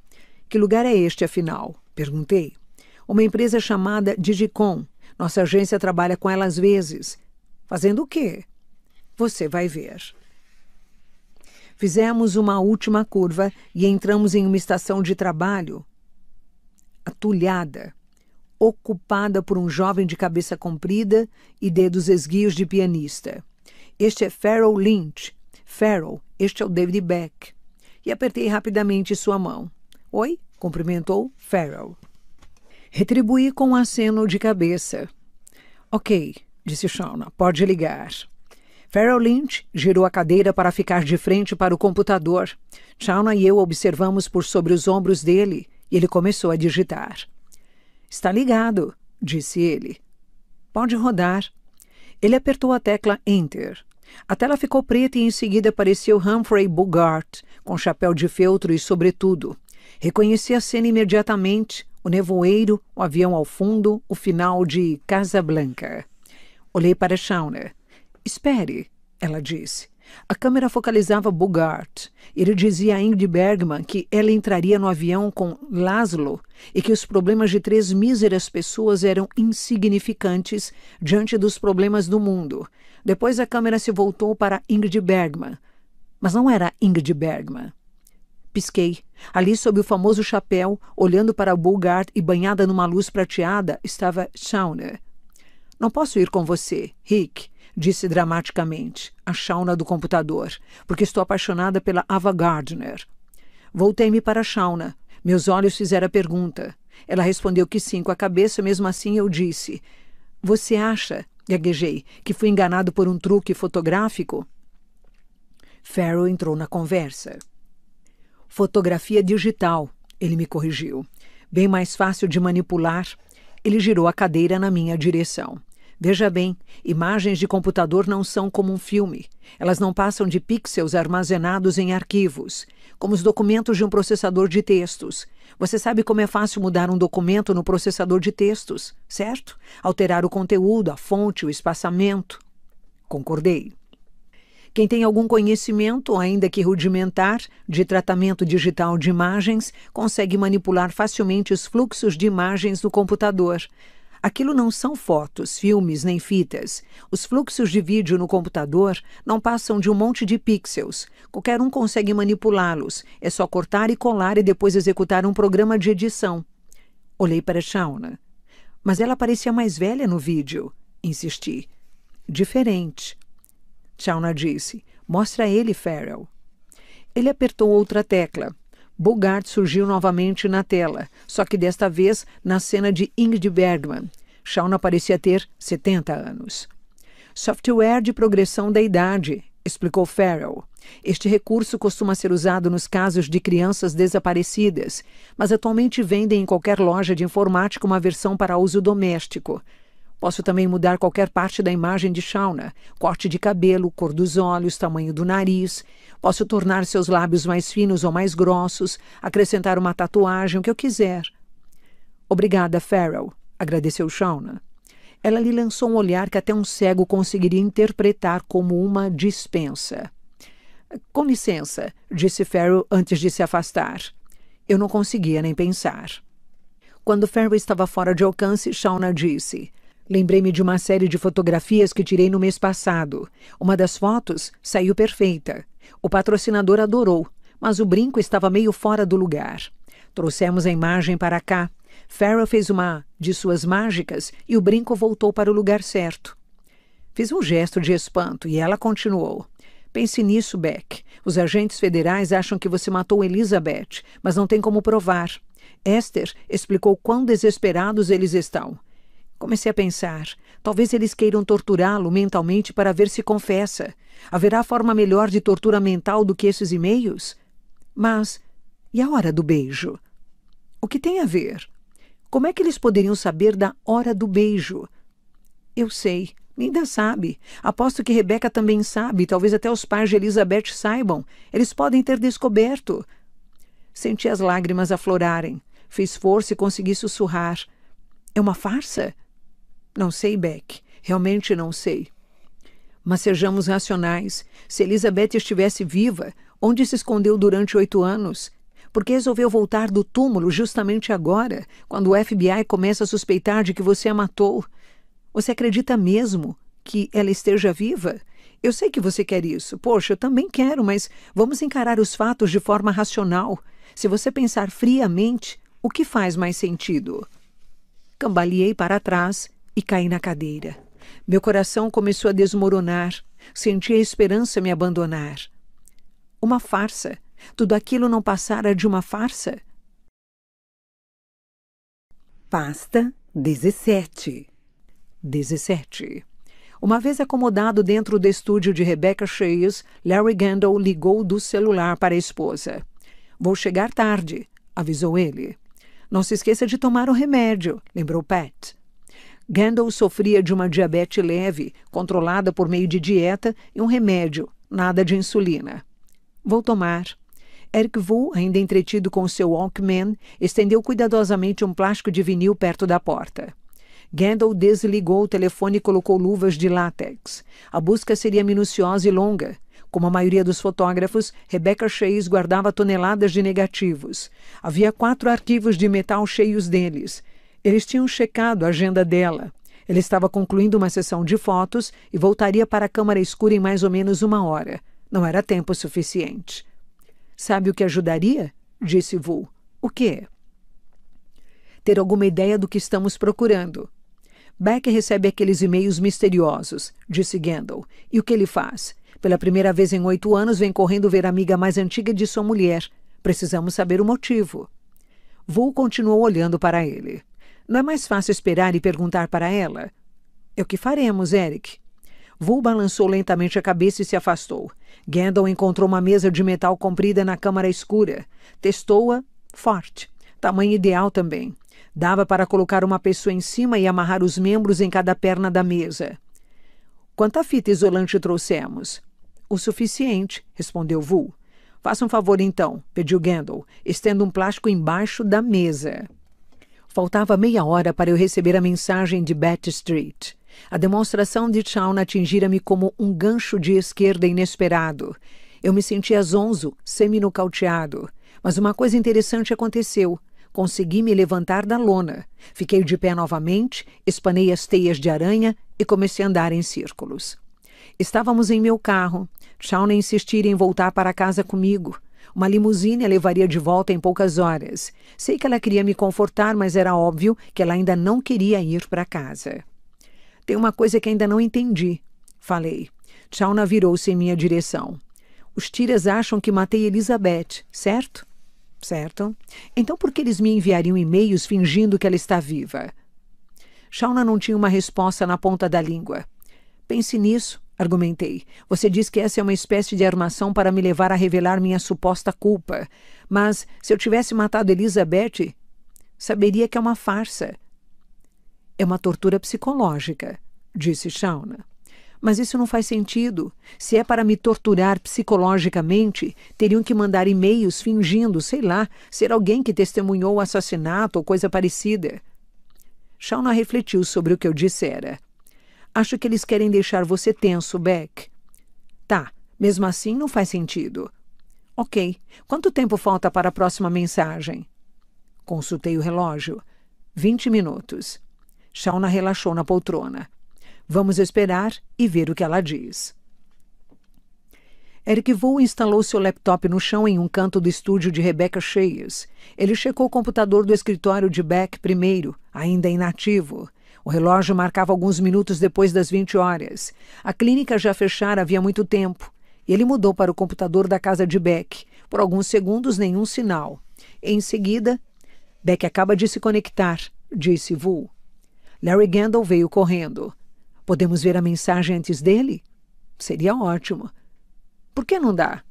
Que lugar é este, afinal? Perguntei. Uma empresa chamada Digicom. Nossa agência trabalha com ela às vezes. Fazendo o quê? Você vai ver. Fizemos uma última curva e entramos em uma estação de trabalho atulhada, ocupada por um jovem de cabeça comprida e dedos esguios de pianista. Este é Farrell Lynch. Farrell, este é o David Beck. E apertei rapidamente sua mão. Oi? cumprimentou Farrell. Retribuí com um aceno de cabeça. Ok, disse Shauna, pode ligar. Farrell Lynch girou a cadeira para ficar de frente para o computador. Shauna e eu observamos por sobre os ombros dele e ele começou a digitar. Está ligado, disse ele. Pode rodar. Ele apertou a tecla Enter. A tela ficou preta e em seguida apareceu Humphrey Bogart, com chapéu de feltro e sobretudo. Reconheci a cena imediatamente: o nevoeiro, o avião ao fundo, o final de Casa Blanca. Olhei para Shauna. Espere, ela disse. A câmera focalizava Bogart. Ele dizia a Ingrid Bergman que ela entraria no avião com Laszlo e que os problemas de três míseras pessoas eram insignificantes diante dos problemas do mundo. Depois a câmera se voltou para Ingrid Bergman. Mas não era Ingrid Bergman. Pisquei. Ali, sob o famoso chapéu, olhando para Bogart e banhada numa luz prateada, estava Schauner. Não posso ir com você, Rick disse dramaticamente, a Shauna do computador, porque estou apaixonada pela Ava Gardner. Voltei-me para Shauna. Meus olhos fizeram a pergunta. Ela respondeu que sim com a cabeça, mesmo assim eu disse: Você acha, gaguejei, que fui enganado por um truque fotográfico? Farrell entrou na conversa. Fotografia digital, ele me corrigiu. Bem mais fácil de manipular. Ele girou a cadeira na minha direção. Veja bem, imagens de computador não são como um filme. Elas não passam de pixels armazenados em arquivos, como os documentos de um processador de textos. Você sabe como é fácil mudar um documento no processador de textos, certo? Alterar o conteúdo, a fonte, o espaçamento. Concordei. Quem tem algum conhecimento, ainda que rudimentar, de tratamento digital de imagens, consegue manipular facilmente os fluxos de imagens no computador. Aquilo não são fotos, filmes nem fitas. Os fluxos de vídeo no computador não passam de um monte de pixels. Qualquer um consegue manipulá-los. É só cortar e colar e depois executar um programa de edição. Olhei para Shauna. Mas ela parecia mais velha no vídeo. Insisti. Diferente. Shauna disse. Mostra ele, Farrell. Ele apertou outra tecla. Bogart surgiu novamente na tela, só que desta vez na cena de Ingrid Bergman. Shauna parecia ter 70 anos. Software de progressão da idade, explicou Farrell. Este recurso costuma ser usado nos casos de crianças desaparecidas, mas atualmente vendem em qualquer loja de informática uma versão para uso doméstico. Posso também mudar qualquer parte da imagem de Shauna: corte de cabelo, cor dos olhos, tamanho do nariz. Posso tornar seus lábios mais finos ou mais grossos, acrescentar uma tatuagem, o que eu quiser. Obrigada, Farrell, agradeceu Shauna. Ela lhe lançou um olhar que até um cego conseguiria interpretar como uma dispensa. Com licença, disse Farrell antes de se afastar. Eu não conseguia nem pensar. Quando Farrell estava fora de alcance, Shauna disse: Lembrei-me de uma série de fotografias que tirei no mês passado. Uma das fotos saiu perfeita. O patrocinador adorou, mas o brinco estava meio fora do lugar. Trouxemos a imagem para cá. Farrah fez uma de suas mágicas e o brinco voltou para o lugar certo. Fiz um gesto de espanto e ela continuou. Pense nisso, Beck. Os agentes federais acham que você matou Elizabeth, mas não tem como provar. Esther explicou quão desesperados eles estão. Comecei a pensar. Talvez eles queiram torturá-lo mentalmente para ver se confessa. Haverá forma melhor de tortura mental do que esses e-mails? Mas e a hora do beijo? O que tem a ver? Como é que eles poderiam saber da hora do beijo? Eu sei. Linda sabe. Aposto que Rebeca também sabe. Talvez até os pais de Elizabeth saibam. Eles podem ter descoberto. Senti as lágrimas aflorarem. Fiz força e consegui sussurrar. É uma farsa? Não sei, Beck. Realmente não sei. Mas sejamos racionais. Se Elizabeth estivesse viva, onde se escondeu durante oito anos? Porque resolveu voltar do túmulo justamente agora, quando o FBI começa a suspeitar de que você a matou? Você acredita mesmo que ela esteja viva? Eu sei que você quer isso. Poxa, eu também quero, mas vamos encarar os fatos de forma racional. Se você pensar friamente, o que faz mais sentido? Cambaleei para trás e caí na cadeira. Meu coração começou a desmoronar. Senti a esperança me abandonar. Uma farsa. Tudo aquilo não passara de uma farsa. Pasta 17 17. Uma vez acomodado dentro do estúdio de Rebecca Shays, Larry Gandol ligou do celular para a esposa. Vou chegar tarde, avisou ele. Não se esqueça de tomar o remédio, lembrou Pat. Gandalf sofria de uma diabetes leve, controlada por meio de dieta e um remédio, nada de insulina. Vou tomar. Eric Vu, ainda entretido com seu Walkman, estendeu cuidadosamente um plástico de vinil perto da porta. Gandalf desligou o telefone e colocou luvas de látex. A busca seria minuciosa e longa. Como a maioria dos fotógrafos, Rebecca Chase guardava toneladas de negativos. Havia quatro arquivos de metal cheios deles, eles tinham checado a agenda dela. Ele estava concluindo uma sessão de fotos e voltaria para a câmara escura em mais ou menos uma hora. Não era tempo suficiente. Sabe o que ajudaria? disse Vu. O quê? Ter alguma ideia do que estamos procurando. Beck recebe aqueles e-mails misteriosos, disse Gendel. E o que ele faz? Pela primeira vez em oito anos, vem correndo ver a amiga mais antiga de sua mulher. Precisamos saber o motivo. Vou continuou olhando para ele. Não é mais fácil esperar e perguntar para ela? É o que faremos, Eric. Vu balançou lentamente a cabeça e se afastou. Gandalf encontrou uma mesa de metal comprida na câmara escura. Testou-a, forte. Tamanho ideal também. Dava para colocar uma pessoa em cima e amarrar os membros em cada perna da mesa. Quanta fita isolante trouxemos? O suficiente, respondeu Vu. Faça um favor então, pediu Gandalf, estendo um plástico embaixo da mesa. Faltava meia hora para eu receber a mensagem de Bat Street. A demonstração de Shawn atingira-me como um gancho de esquerda inesperado. Eu me sentia zonzo, semi-nocauteado. Mas uma coisa interessante aconteceu. Consegui me levantar da lona. Fiquei de pé novamente, espanei as teias de aranha e comecei a andar em círculos. Estávamos em meu carro. Shawn insistia em voltar para casa comigo. Uma limusine a levaria de volta em poucas horas. Sei que ela queria me confortar, mas era óbvio que ela ainda não queria ir para casa. Tem uma coisa que ainda não entendi, falei. Shauna virou-se em minha direção. Os tiras acham que matei Elizabeth, certo? Certo. Então por que eles me enviariam e-mails fingindo que ela está viva? Shauna não tinha uma resposta na ponta da língua. Pense nisso, argumentei. Você diz que essa é uma espécie de armação para me levar a revelar minha suposta culpa. Mas se eu tivesse matado Elizabeth, saberia que é uma farsa. É uma tortura psicológica, disse Shauna. Mas isso não faz sentido. Se é para me torturar psicologicamente, teriam que mandar e-mails fingindo, sei lá, ser alguém que testemunhou o assassinato ou coisa parecida. Shauna refletiu sobre o que eu dissera. Acho que eles querem deixar você tenso, Beck. Tá, mesmo assim não faz sentido. Ok. Quanto tempo falta para a próxima mensagem? Consultei o relógio. Vinte minutos. Shauna relaxou na poltrona. Vamos esperar e ver o que ela diz. Eric Voo instalou seu laptop no chão em um canto do estúdio de Rebecca Cheyes. Ele checou o computador do escritório de Beck primeiro, ainda inativo. O relógio marcava alguns minutos depois das 20 horas. A clínica já fechara havia muito tempo. Ele mudou para o computador da casa de Beck. Por alguns segundos, nenhum sinal. Em seguida, Beck acaba de se conectar, disse Vu. Larry Gandalf veio correndo. Podemos ver a mensagem antes dele? Seria ótimo. Por que não dá?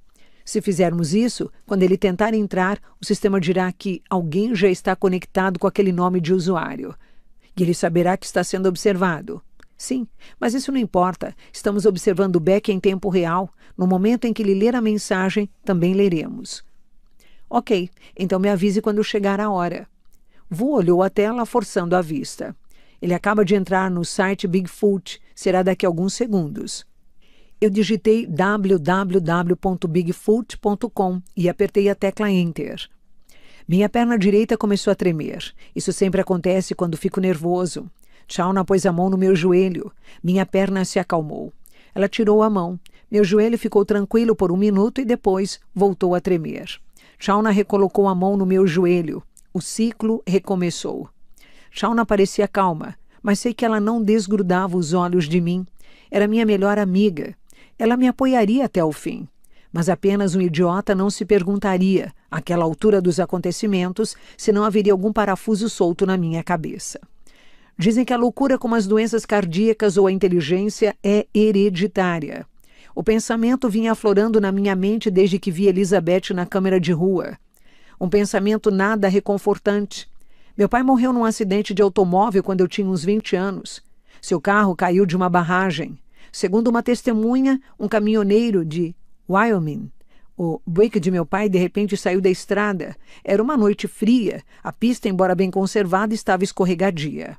Se fizermos isso, quando ele tentar entrar, o sistema dirá que alguém já está conectado com aquele nome de usuário e ele saberá que está sendo observado. Sim, mas isso não importa. Estamos observando Beck em tempo real. No momento em que ele ler a mensagem, também leremos. Ok, então me avise quando chegar a hora. Vu olhou a tela, forçando a vista. Ele acaba de entrar no site Bigfoot. Será daqui a alguns segundos. Eu digitei www.bigfoot.com e apertei a tecla Enter. Minha perna direita começou a tremer. Isso sempre acontece quando fico nervoso. Shauna pôs a mão no meu joelho. Minha perna se acalmou. Ela tirou a mão. Meu joelho ficou tranquilo por um minuto e depois voltou a tremer. Shauna recolocou a mão no meu joelho. O ciclo recomeçou. Shauna parecia calma, mas sei que ela não desgrudava os olhos de mim. Era minha melhor amiga. Ela me apoiaria até o fim. Mas apenas um idiota não se perguntaria, àquela altura dos acontecimentos, se não haveria algum parafuso solto na minha cabeça. Dizem que a loucura, como as doenças cardíacas ou a inteligência, é hereditária. O pensamento vinha aflorando na minha mente desde que vi Elizabeth na câmera de rua. Um pensamento nada reconfortante. Meu pai morreu num acidente de automóvel quando eu tinha uns 20 anos. Seu carro caiu de uma barragem. Segundo uma testemunha, um caminhoneiro de Wyoming. O Buick de meu pai de repente saiu da estrada. Era uma noite fria. A pista, embora bem conservada, estava escorregadia.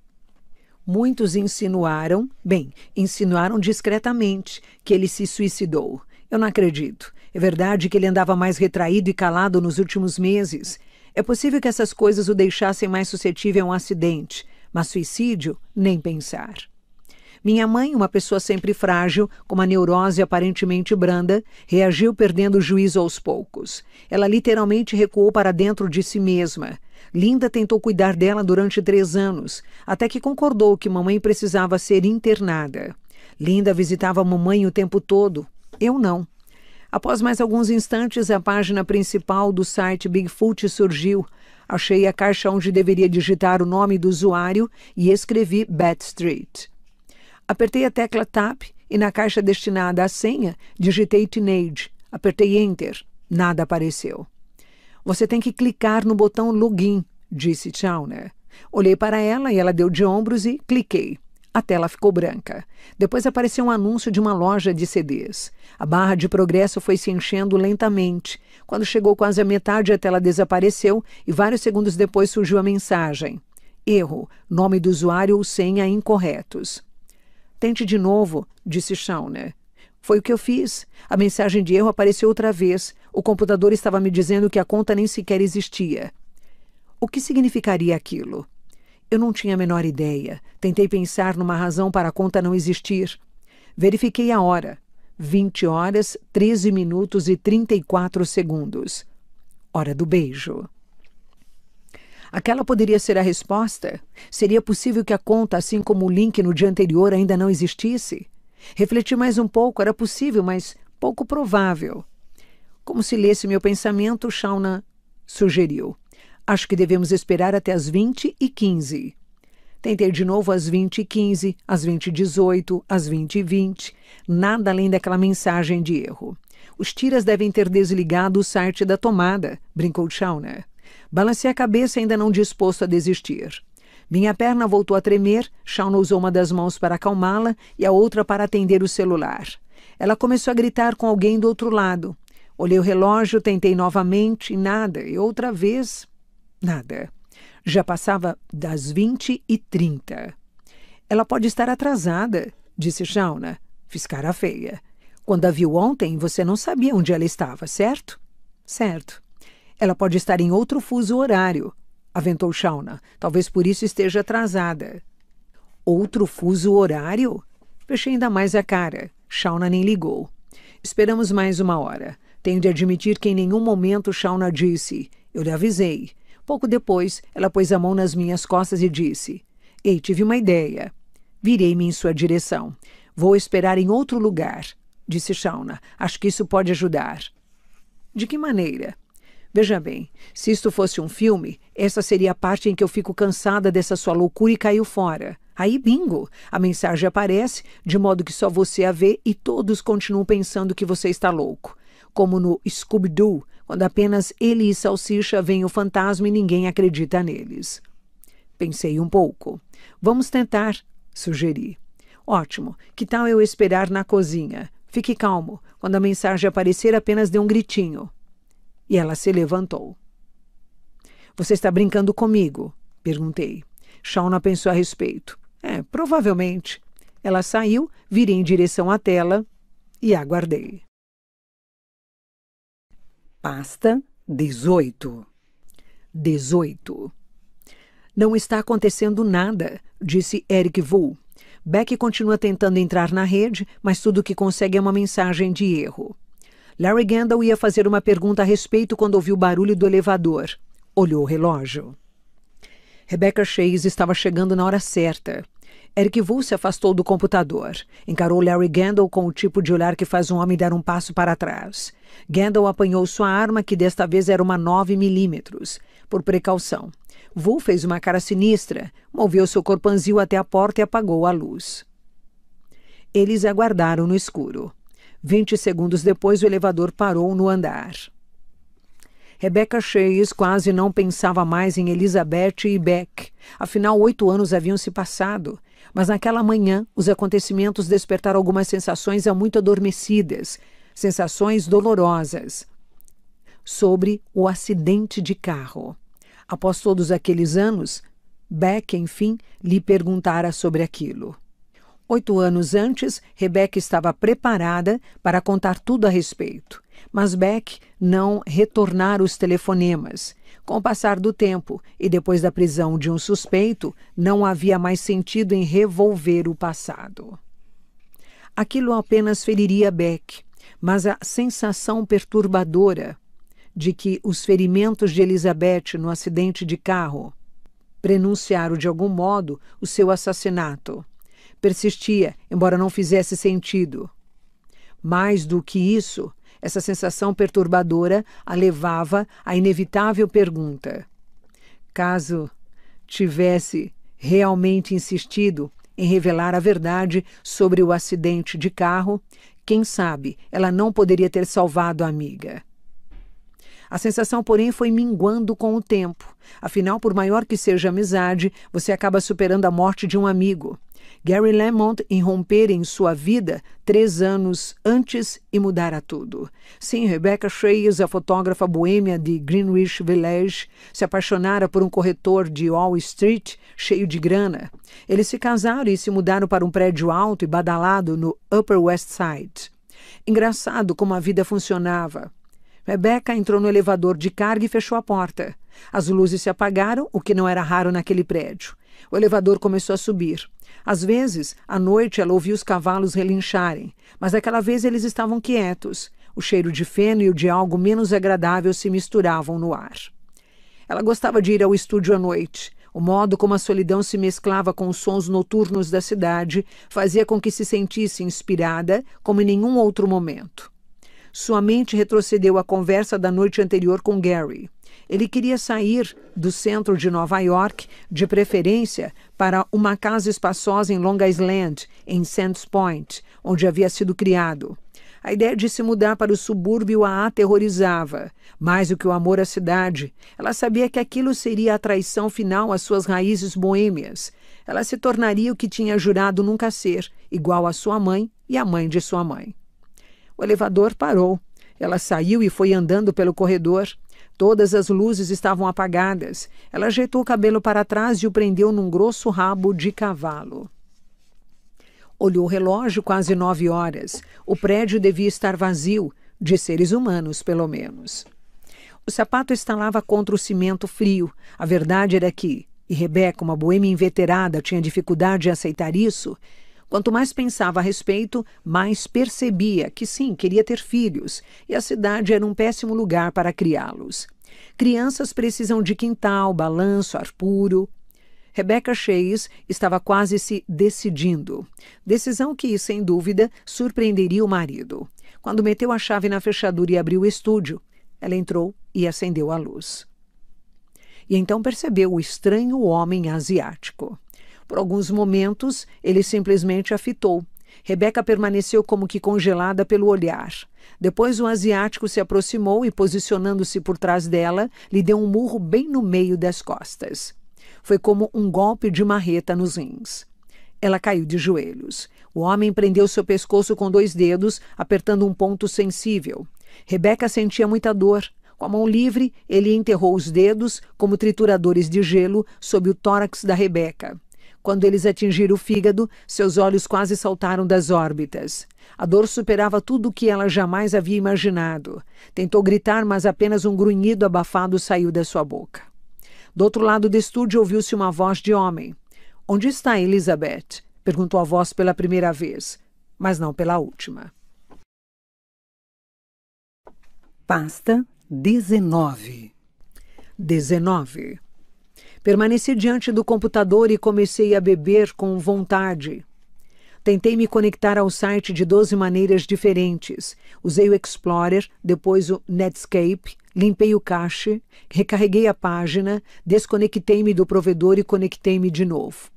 Muitos insinuaram, bem, insinuaram discretamente que ele se suicidou. Eu não acredito. É verdade que ele andava mais retraído e calado nos últimos meses. É possível que essas coisas o deixassem mais suscetível a um acidente, mas suicídio, nem pensar. Minha mãe, uma pessoa sempre frágil, com uma neurose aparentemente branda, reagiu perdendo o juízo aos poucos. Ela literalmente recuou para dentro de si mesma. Linda tentou cuidar dela durante três anos, até que concordou que mamãe precisava ser internada. Linda visitava a mamãe o tempo todo. Eu não. Após mais alguns instantes, a página principal do site Bigfoot surgiu. Achei a caixa onde deveria digitar o nome do usuário e escrevi Bat Street. Apertei a tecla TAP e na caixa destinada à senha digitei Teenage. Apertei Enter. Nada apareceu. Você tem que clicar no botão Login, disse Chauner. Olhei para ela e ela deu de ombros e cliquei. A tela ficou branca. Depois apareceu um anúncio de uma loja de CDs. A barra de progresso foi se enchendo lentamente. Quando chegou quase à metade, a tela desapareceu e vários segundos depois surgiu a mensagem: Erro, nome do usuário ou senha incorretos. Tente de novo, disse Shauna. Né? Foi o que eu fiz. A mensagem de erro apareceu outra vez. O computador estava me dizendo que a conta nem sequer existia. O que significaria aquilo? Eu não tinha a menor ideia. Tentei pensar numa razão para a conta não existir. Verifiquei a hora. 20 horas, 13 minutos e 34 segundos. Hora do beijo. Aquela poderia ser a resposta. Seria possível que a conta, assim como o link no dia anterior, ainda não existisse? Refleti mais um pouco, era possível, mas pouco provável. Como se lesse meu pensamento, Shauna sugeriu. Acho que devemos esperar até as 20 e 15. Tentei de novo às 20 e 15, às 20 e 18, às 20 e 20. Nada além daquela mensagem de erro. Os tiras devem ter desligado o site da tomada, brincou Shauna. Balancei a cabeça, ainda não disposto a desistir. Minha perna voltou a tremer, Shawn usou uma das mãos para acalmá-la e a outra para atender o celular. Ela começou a gritar com alguém do outro lado. Olhei o relógio, tentei novamente, nada, e outra vez, nada. Já passava das 20 e 30. Ela pode estar atrasada, disse Shauna. Fiz cara feia. Quando a viu ontem, você não sabia onde ela estava, certo? Certo. Ela pode estar em outro fuso horário, aventou Shauna. Talvez por isso esteja atrasada. Outro fuso horário? Fechei ainda mais a cara. Shauna nem ligou. Esperamos mais uma hora. Tenho de admitir que em nenhum momento Shauna disse: Eu lhe avisei. Pouco depois, ela pôs a mão nas minhas costas e disse: Ei, tive uma ideia. Virei-me em sua direção. Vou esperar em outro lugar, disse Shauna. Acho que isso pode ajudar. De que maneira? Veja bem, se isto fosse um filme, essa seria a parte em que eu fico cansada dessa sua loucura e caiu fora. Aí, bingo! A mensagem aparece, de modo que só você a vê e todos continuam pensando que você está louco. Como no Scooby-Doo, quando apenas ele e Salsicha veem o fantasma e ninguém acredita neles. Pensei um pouco. Vamos tentar, sugeri. Ótimo, que tal eu esperar na cozinha? Fique calmo. Quando a mensagem aparecer, apenas dê um gritinho. E ela se levantou. Você está brincando comigo? perguntei. Shauna pensou a respeito. É, provavelmente. Ela saiu, virei em direção à tela e aguardei. Pasta 18. 18. Não está acontecendo nada, disse Eric Vu. Beck continua tentando entrar na rede, mas tudo que consegue é uma mensagem de erro. Larry Gandalf ia fazer uma pergunta a respeito quando ouviu o barulho do elevador. Olhou o relógio. Rebecca Chase estava chegando na hora certa. Eric Vu se afastou do computador. Encarou Larry Gandalf com o tipo de olhar que faz um homem dar um passo para trás. Gandalf apanhou sua arma, que desta vez era uma 9 milímetros, por precaução. Vu fez uma cara sinistra, moveu seu corpanzil até a porta e apagou a luz. Eles aguardaram no escuro. Vinte segundos depois, o elevador parou no andar. Rebecca Chase quase não pensava mais em Elizabeth e Beck. Afinal, oito anos haviam se passado. Mas naquela manhã, os acontecimentos despertaram algumas sensações há muito adormecidas, sensações dolorosas. Sobre o acidente de carro. Após todos aqueles anos, Beck, enfim, lhe perguntara sobre aquilo. Oito anos antes, Rebecca estava preparada para contar tudo a respeito, mas Beck não retornara os telefonemas. Com o passar do tempo e depois da prisão de um suspeito, não havia mais sentido em revolver o passado. Aquilo apenas feriria Beck, mas a sensação perturbadora de que os ferimentos de Elizabeth no acidente de carro prenunciaram de algum modo o seu assassinato persistia, embora não fizesse sentido. Mais do que isso, essa sensação perturbadora a levava à inevitável pergunta: caso tivesse realmente insistido em revelar a verdade sobre o acidente de carro, quem sabe ela não poderia ter salvado a amiga. A sensação, porém, foi minguando com o tempo. Afinal, por maior que seja a amizade, você acaba superando a morte de um amigo. Gary Lamont irromper em sua vida três anos antes e a tudo. Sim, Rebecca Shayes, a fotógrafa boêmia de Greenwich Village, se apaixonara por um corretor de Wall Street cheio de grana. Eles se casaram e se mudaram para um prédio alto e badalado no Upper West Side. Engraçado como a vida funcionava. Rebecca entrou no elevador de carga e fechou a porta. As luzes se apagaram, o que não era raro naquele prédio. O elevador começou a subir. Às vezes, à noite, ela ouvia os cavalos relincharem, mas daquela vez eles estavam quietos. O cheiro de feno e o de algo menos agradável se misturavam no ar. Ela gostava de ir ao estúdio à noite. O modo como a solidão se mesclava com os sons noturnos da cidade fazia com que se sentisse inspirada como em nenhum outro momento. Sua mente retrocedeu à conversa da noite anterior com Gary. Ele queria sair do centro de Nova York, de preferência para uma casa espaçosa em Long Island, em Sands Point, onde havia sido criado. A ideia de se mudar para o subúrbio a aterrorizava. Mais do que o amor à cidade, ela sabia que aquilo seria a traição final às suas raízes boêmias. Ela se tornaria o que tinha jurado nunca ser, igual à sua mãe e à mãe de sua mãe. O elevador parou. Ela saiu e foi andando pelo corredor. Todas as luzes estavam apagadas. Ela ajeitou o cabelo para trás e o prendeu num grosso rabo de cavalo. Olhou o relógio quase nove horas. O prédio devia estar vazio, de seres humanos, pelo menos. O sapato estalava contra o cimento frio. A verdade era que, e Rebeca, uma boêmia inveterada, tinha dificuldade de aceitar isso, Quanto mais pensava a respeito, mais percebia que sim, queria ter filhos, e a cidade era um péssimo lugar para criá-los. Crianças precisam de quintal, balanço, ar puro. Rebecca Chase estava quase se decidindo. Decisão que, sem dúvida, surpreenderia o marido. Quando meteu a chave na fechadura e abriu o estúdio, ela entrou e acendeu a luz. E então percebeu o estranho homem asiático. Por alguns momentos, ele simplesmente a fitou. Rebeca permaneceu como que congelada pelo olhar. Depois o asiático se aproximou e, posicionando-se por trás dela, lhe deu um murro bem no meio das costas. Foi como um golpe de marreta nos rins. Ela caiu de joelhos. O homem prendeu seu pescoço com dois dedos, apertando um ponto sensível. Rebeca sentia muita dor. Com a mão livre, ele enterrou os dedos, como trituradores de gelo, sob o tórax da Rebeca. Quando eles atingiram o fígado, seus olhos quase saltaram das órbitas. A dor superava tudo o que ela jamais havia imaginado. Tentou gritar, mas apenas um grunhido abafado saiu da sua boca. Do outro lado do estúdio ouviu-se uma voz de homem. Onde está Elizabeth? perguntou a voz pela primeira vez, mas não pela última. Pasta 19 19 Permaneci diante do computador e comecei a beber com vontade. Tentei me conectar ao site de 12 maneiras diferentes. Usei o Explorer, depois o Netscape, limpei o cache, recarreguei a página, desconectei-me do provedor e conectei-me de novo.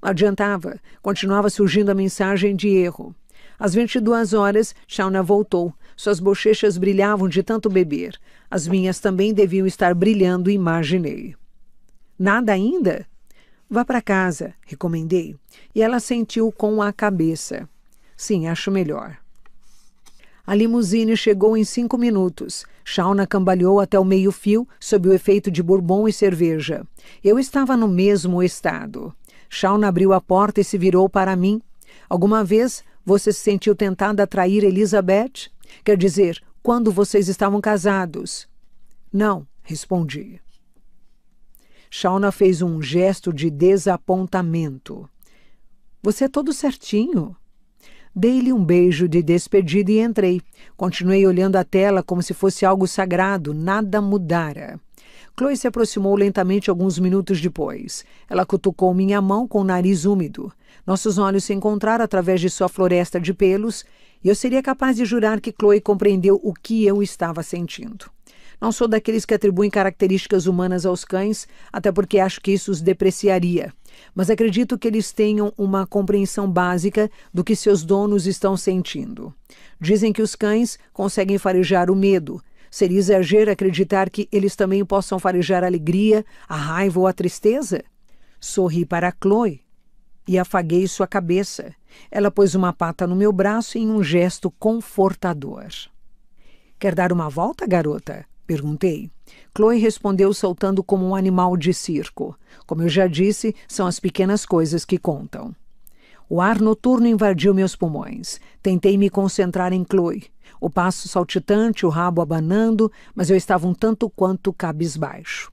Não adiantava, continuava surgindo a mensagem de erro. Às 22 horas, Shauna voltou. Suas bochechas brilhavam de tanto beber. As minhas também deviam estar brilhando, imaginei. Nada ainda? Vá para casa, recomendei. E ela sentiu com a cabeça. Sim, acho melhor. A limusine chegou em cinco minutos. Shauna cambalhou até o meio-fio, sob o efeito de bourbon e cerveja. Eu estava no mesmo estado. Shauna abriu a porta e se virou para mim. Alguma vez você se sentiu tentada a trair Elizabeth? Quer dizer, quando vocês estavam casados? Não, respondi. Shauna fez um gesto de desapontamento. Você é todo certinho. Dei-lhe um beijo de despedida e entrei. Continuei olhando a tela como se fosse algo sagrado, nada mudara. Chloe se aproximou lentamente alguns minutos depois. Ela cutucou minha mão com o nariz úmido. Nossos olhos se encontraram através de sua floresta de pelos, e eu seria capaz de jurar que Chloe compreendeu o que eu estava sentindo. Não sou daqueles que atribuem características humanas aos cães, até porque acho que isso os depreciaria. Mas acredito que eles tenham uma compreensão básica do que seus donos estão sentindo. Dizem que os cães conseguem farejar o medo. Seria exagero acreditar que eles também possam farejar a alegria, a raiva ou a tristeza? Sorri para Chloe e afaguei sua cabeça. Ela pôs uma pata no meu braço em um gesto confortador. Quer dar uma volta, garota? Perguntei. Chloe respondeu soltando como um animal de circo. Como eu já disse, são as pequenas coisas que contam. O ar noturno invadiu meus pulmões. Tentei me concentrar em Chloe. O passo saltitante, o rabo abanando, mas eu estava um tanto quanto cabisbaixo.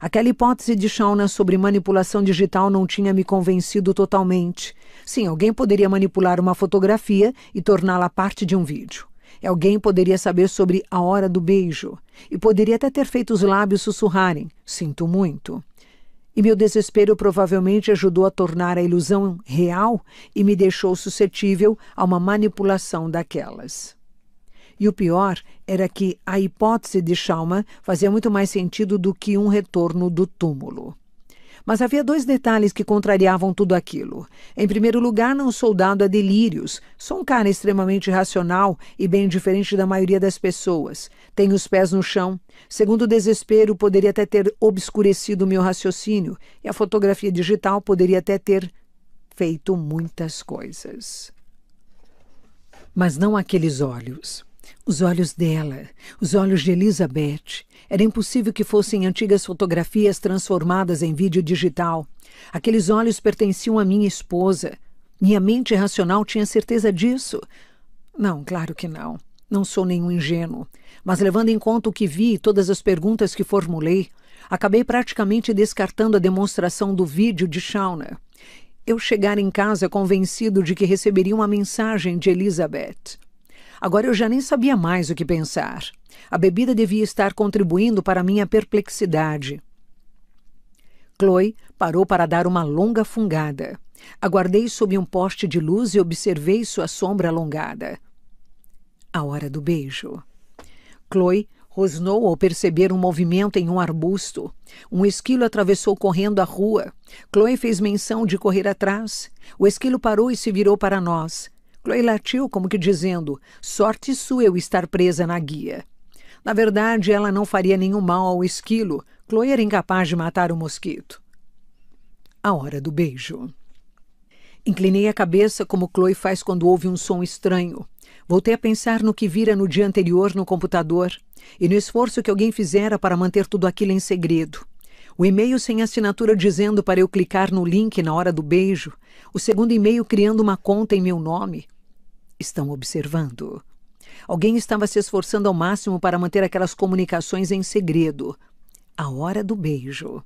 Aquela hipótese de Shauna sobre manipulação digital não tinha me convencido totalmente. Sim, alguém poderia manipular uma fotografia e torná-la parte de um vídeo. Alguém poderia saber sobre a hora do beijo e poderia até ter feito os lábios sussurrarem: Sinto muito. E meu desespero provavelmente ajudou a tornar a ilusão real e me deixou suscetível a uma manipulação daquelas. E o pior era que a hipótese de Chalma fazia muito mais sentido do que um retorno do túmulo. Mas havia dois detalhes que contrariavam tudo aquilo. Em primeiro lugar, não sou dado a é delírios. Sou um cara extremamente racional e bem diferente da maioria das pessoas. Tenho os pés no chão. Segundo o desespero, poderia até ter obscurecido meu raciocínio, e a fotografia digital poderia até ter feito muitas coisas. Mas não aqueles olhos. Os olhos dela, os olhos de Elizabeth, era impossível que fossem antigas fotografias transformadas em vídeo digital. Aqueles olhos pertenciam à minha esposa. Minha mente racional tinha certeza disso. Não, claro que não. Não sou nenhum ingênuo. Mas levando em conta o que vi e todas as perguntas que formulei, acabei praticamente descartando a demonstração do vídeo de Shauna. Eu chegar em casa convencido de que receberia uma mensagem de Elizabeth. Agora eu já nem sabia mais o que pensar. A bebida devia estar contribuindo para minha perplexidade. Chloe parou para dar uma longa fungada. Aguardei sob um poste de luz e observei sua sombra alongada. A hora do beijo. Chloe rosnou ao perceber um movimento em um arbusto. Um esquilo atravessou correndo a rua. Chloe fez menção de correr atrás. O esquilo parou e se virou para nós. Chloe latiu, como que dizendo: Sorte sua eu estar presa na guia. Na verdade, ela não faria nenhum mal ao esquilo. Chloe era incapaz de matar o mosquito. A hora do beijo. Inclinei a cabeça como Chloe faz quando ouve um som estranho. Voltei a pensar no que vira no dia anterior no computador e no esforço que alguém fizera para manter tudo aquilo em segredo o e-mail sem assinatura dizendo para eu clicar no link na hora do beijo, o segundo e-mail criando uma conta em meu nome. Estão observando. Alguém estava se esforçando ao máximo para manter aquelas comunicações em segredo. A hora do beijo.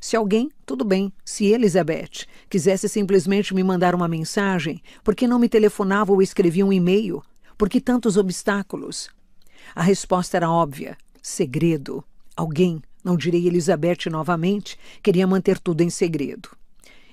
Se alguém, tudo bem, se Elizabeth quisesse simplesmente me mandar uma mensagem, por que não me telefonava ou escrevia um e-mail? Por que tantos obstáculos? A resposta era óbvia: segredo. Alguém não direi Elizabeth novamente, queria manter tudo em segredo.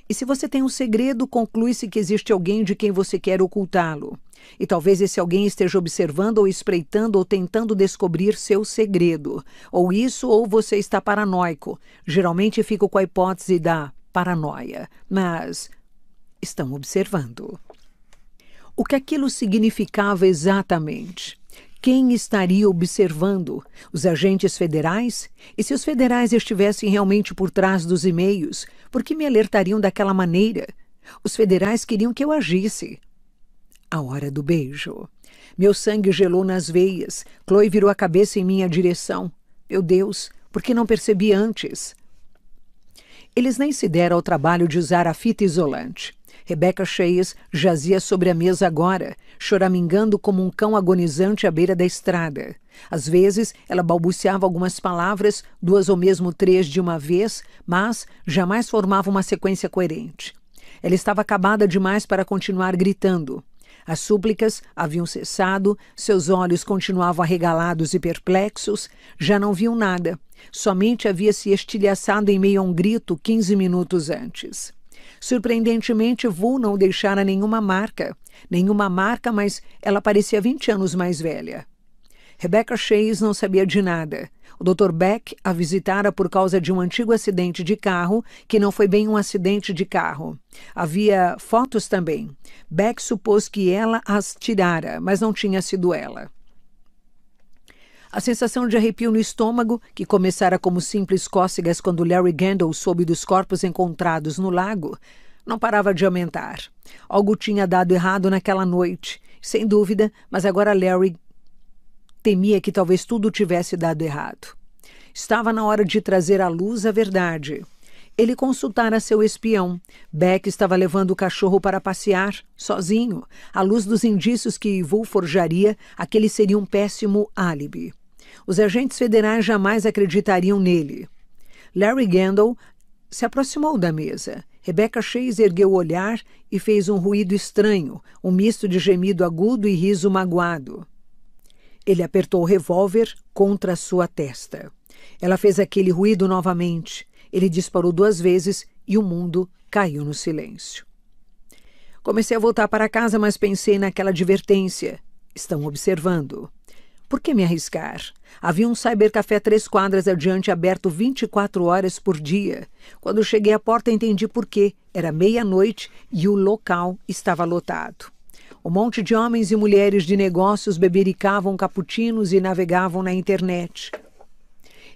E se você tem um segredo, conclui-se que existe alguém de quem você quer ocultá-lo. E talvez esse alguém esteja observando ou espreitando ou tentando descobrir seu segredo. Ou isso, ou você está paranoico. Geralmente fico com a hipótese da paranoia, mas estão observando. O que aquilo significava exatamente? quem estaria observando? Os agentes federais? E se os federais estivessem realmente por trás dos e-mails, por que me alertariam daquela maneira? Os federais queriam que eu agisse. A hora do beijo. Meu sangue gelou nas veias. Chloe virou a cabeça em minha direção. Meu Deus, por que não percebi antes? Eles nem se deram ao trabalho de usar a fita isolante. Rebecca Cheyes jazia sobre a mesa agora, choramingando como um cão agonizante à beira da estrada. Às vezes, ela balbuciava algumas palavras, duas ou mesmo três de uma vez, mas jamais formava uma sequência coerente. Ela estava acabada demais para continuar gritando. As súplicas haviam cessado, seus olhos continuavam arregalados e perplexos, já não viam nada. Somente havia se estilhaçado em meio a um grito quinze minutos antes. Surpreendentemente, Vu não deixara nenhuma marca. Nenhuma marca, mas ela parecia 20 anos mais velha. Rebecca Chase não sabia de nada. O Dr. Beck a visitara por causa de um antigo acidente de carro, que não foi bem um acidente de carro. Havia fotos também. Beck supôs que ela as tirara, mas não tinha sido ela. A sensação de arrepio no estômago, que começara como simples cócegas quando Larry Gandol soube dos corpos encontrados no lago, não parava de aumentar. Algo tinha dado errado naquela noite, sem dúvida, mas agora Larry temia que talvez tudo tivesse dado errado. Estava na hora de trazer à luz a verdade. Ele consultara seu espião. Beck estava levando o cachorro para passear, sozinho, à luz dos indícios que Ivo forjaria, aquele seria um péssimo álibi. Os agentes federais jamais acreditariam nele. Larry Gandol se aproximou da mesa. Rebecca Chase ergueu o olhar e fez um ruído estranho, um misto de gemido agudo e riso magoado. Ele apertou o revólver contra a sua testa. Ela fez aquele ruído novamente. Ele disparou duas vezes e o mundo caiu no silêncio. Comecei a voltar para casa, mas pensei naquela advertência. Estão observando. Por que me arriscar? Havia um cybercafé três quadras adiante aberto 24 horas por dia. Quando cheguei à porta, entendi por quê. Era meia-noite e o local estava lotado. Um monte de homens e mulheres de negócios bebericavam cappuccinos e navegavam na internet.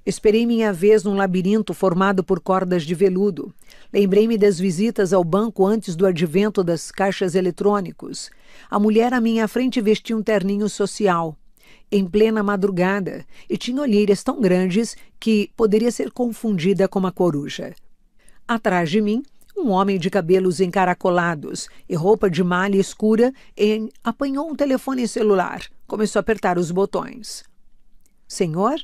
Esperei minha vez num labirinto formado por cordas de veludo. Lembrei-me das visitas ao banco antes do advento das caixas eletrônicos. A mulher à minha frente vestia um terninho social em plena madrugada e tinha olheiras tão grandes que poderia ser confundida com uma coruja. Atrás de mim, um homem de cabelos encaracolados e roupa de malha escura em, apanhou um telefone celular. Começou a apertar os botões. Senhor?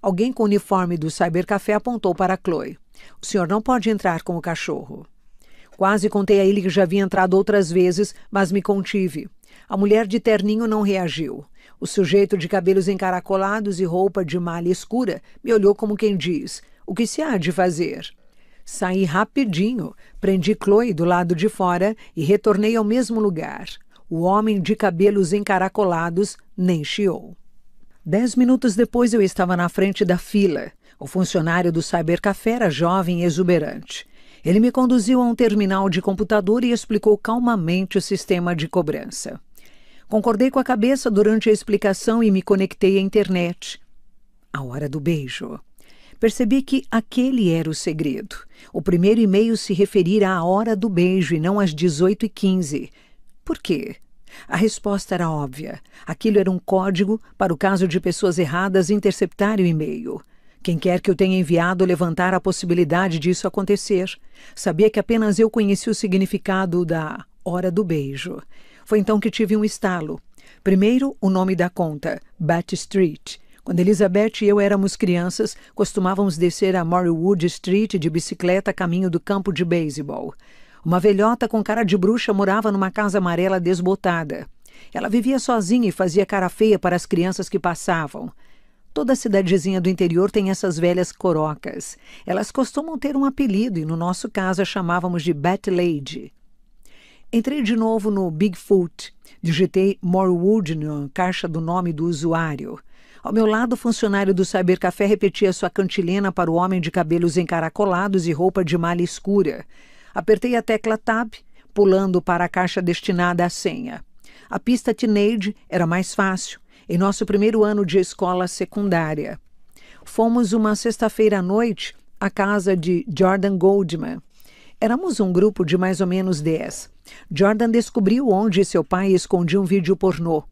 Alguém com o uniforme do cybercafé apontou para Chloe. O senhor não pode entrar com o cachorro. Quase contei a ele que já havia entrado outras vezes, mas me contive. A mulher de terninho não reagiu. O sujeito de cabelos encaracolados e roupa de malha escura me olhou como quem diz: O que se há de fazer? Saí rapidinho, prendi Chloe do lado de fora e retornei ao mesmo lugar. O homem de cabelos encaracolados nem chiou. Dez minutos depois eu estava na frente da fila. O funcionário do cybercafé era jovem e exuberante. Ele me conduziu a um terminal de computador e explicou calmamente o sistema de cobrança. Concordei com a cabeça durante a explicação e me conectei à internet. A hora do beijo. Percebi que aquele era o segredo. O primeiro e-mail se referir à hora do beijo e não às 18h15. Por quê? A resposta era óbvia. Aquilo era um código para o caso de pessoas erradas interceptarem o e-mail. Quem quer que eu tenha enviado levantar a possibilidade disso acontecer. Sabia que apenas eu conhecia o significado da hora do beijo. Foi então que tive um estalo. Primeiro, o nome da conta, Bat Street. Quando Elizabeth e eu éramos crianças, costumávamos descer a Morrywood Street de bicicleta caminho do campo de beisebol. Uma velhota com cara de bruxa morava numa casa amarela desbotada. Ela vivia sozinha e fazia cara feia para as crianças que passavam. Toda a cidadezinha do interior tem essas velhas corocas. Elas costumam ter um apelido e, no nosso caso, a chamávamos de Bat Lady. Entrei de novo no Bigfoot. Digitei Morwood na caixa do nome do usuário. Ao meu lado, o funcionário do Saber Café repetia sua cantilena para o homem de cabelos encaracolados e roupa de malha escura. Apertei a tecla Tab, pulando para a caixa destinada à senha. A pista Teenage era mais fácil, em nosso primeiro ano de escola secundária. Fomos uma sexta-feira à noite à casa de Jordan Goldman. Éramos um grupo de mais ou menos dez. Jordan descobriu onde seu pai escondia um vídeo pornô.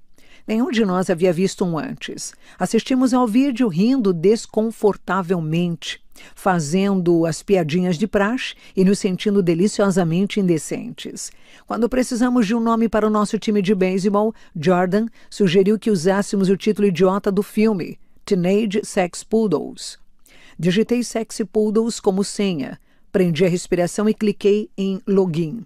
Nenhum de nós havia visto um antes. Assistimos ao vídeo rindo desconfortavelmente, fazendo as piadinhas de praxe e nos sentindo deliciosamente indecentes. Quando precisamos de um nome para o nosso time de beisebol, Jordan sugeriu que usássemos o título idiota do filme, Teenage Sex Poodles. Digitei Sex Poodles como senha, prendi a respiração e cliquei em Login.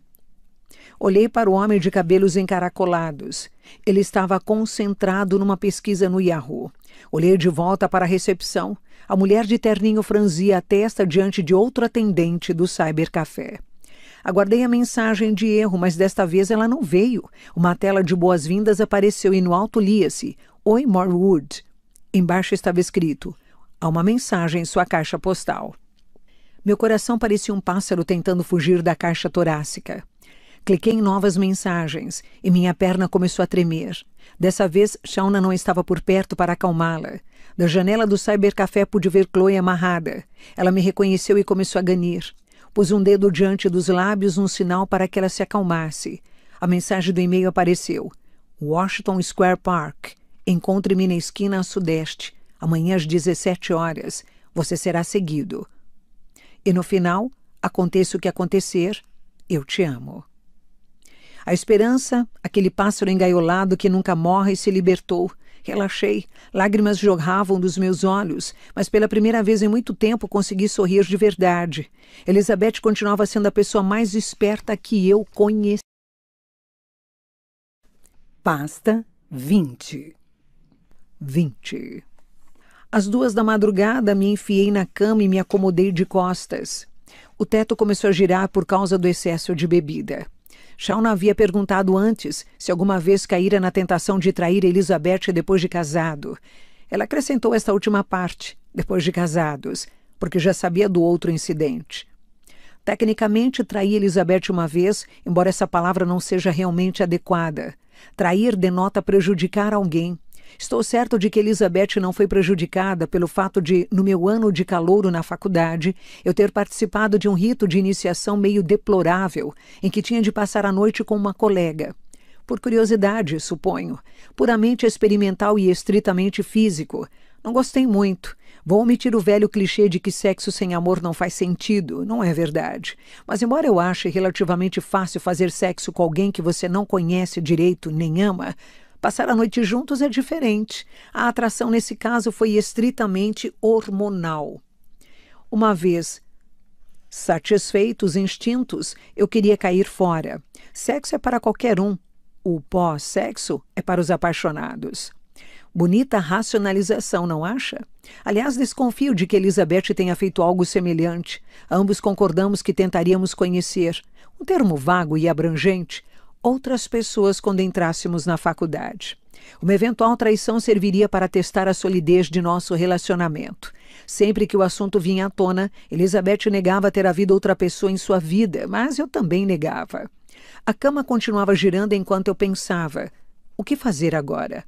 Olhei para o homem de cabelos encaracolados. Ele estava concentrado numa pesquisa no Yahoo. Olhei de volta para a recepção. A mulher de terninho franzia a testa diante de outro atendente do cybercafé. Aguardei a mensagem de erro, mas desta vez ela não veio. Uma tela de boas-vindas apareceu e no alto lia-se: Oi, Morwood. Embaixo estava escrito: Há uma mensagem em sua caixa postal. Meu coração parecia um pássaro tentando fugir da caixa torácica. Cliquei em novas mensagens e minha perna começou a tremer. Dessa vez, Shauna não estava por perto para acalmá-la. Da janela do cybercafé pude ver Chloe amarrada. Ela me reconheceu e começou a ganir. Pus um dedo diante dos lábios, um sinal para que ela se acalmasse. A mensagem do e-mail apareceu. Washington Square Park. Encontre-me na esquina a sudeste. Amanhã às 17 horas. Você será seguido. E no final, aconteça o que acontecer, eu te amo. A esperança, aquele pássaro engaiolado que nunca morre, se libertou. Relaxei. Lágrimas jorravam dos meus olhos, mas pela primeira vez em muito tempo consegui sorrir de verdade. Elizabeth continuava sendo a pessoa mais esperta que eu conheci. Pasta 20 20 Às duas da madrugada me enfiei na cama e me acomodei de costas. O teto começou a girar por causa do excesso de bebida. Shauna havia é perguntado antes se alguma vez caíra na tentação de trair Elizabeth depois de casado. Ela acrescentou esta última parte, depois de casados, porque já sabia do outro incidente. Tecnicamente, trair Elizabeth uma vez, embora essa palavra não seja realmente adequada. Trair denota prejudicar alguém, Estou certo de que Elizabeth não foi prejudicada pelo fato de, no meu ano de calouro na faculdade, eu ter participado de um rito de iniciação meio deplorável, em que tinha de passar a noite com uma colega. Por curiosidade, suponho, puramente experimental e estritamente físico. Não gostei muito. Vou omitir o velho clichê de que sexo sem amor não faz sentido, não é verdade. Mas, embora eu ache relativamente fácil fazer sexo com alguém que você não conhece direito nem ama, Passar a noite juntos é diferente. A atração nesse caso foi estritamente hormonal. Uma vez satisfeitos os instintos, eu queria cair fora. Sexo é para qualquer um. O pós-sexo é para os apaixonados. Bonita racionalização, não acha? Aliás, desconfio de que Elizabeth tenha feito algo semelhante. Ambos concordamos que tentaríamos conhecer. Um termo vago e abrangente outras pessoas quando entrássemos na faculdade. Uma eventual traição serviria para testar a solidez de nosso relacionamento. Sempre que o assunto vinha à tona, Elizabeth negava ter havido outra pessoa em sua vida, mas eu também negava. A cama continuava girando enquanto eu pensava: o que fazer agora?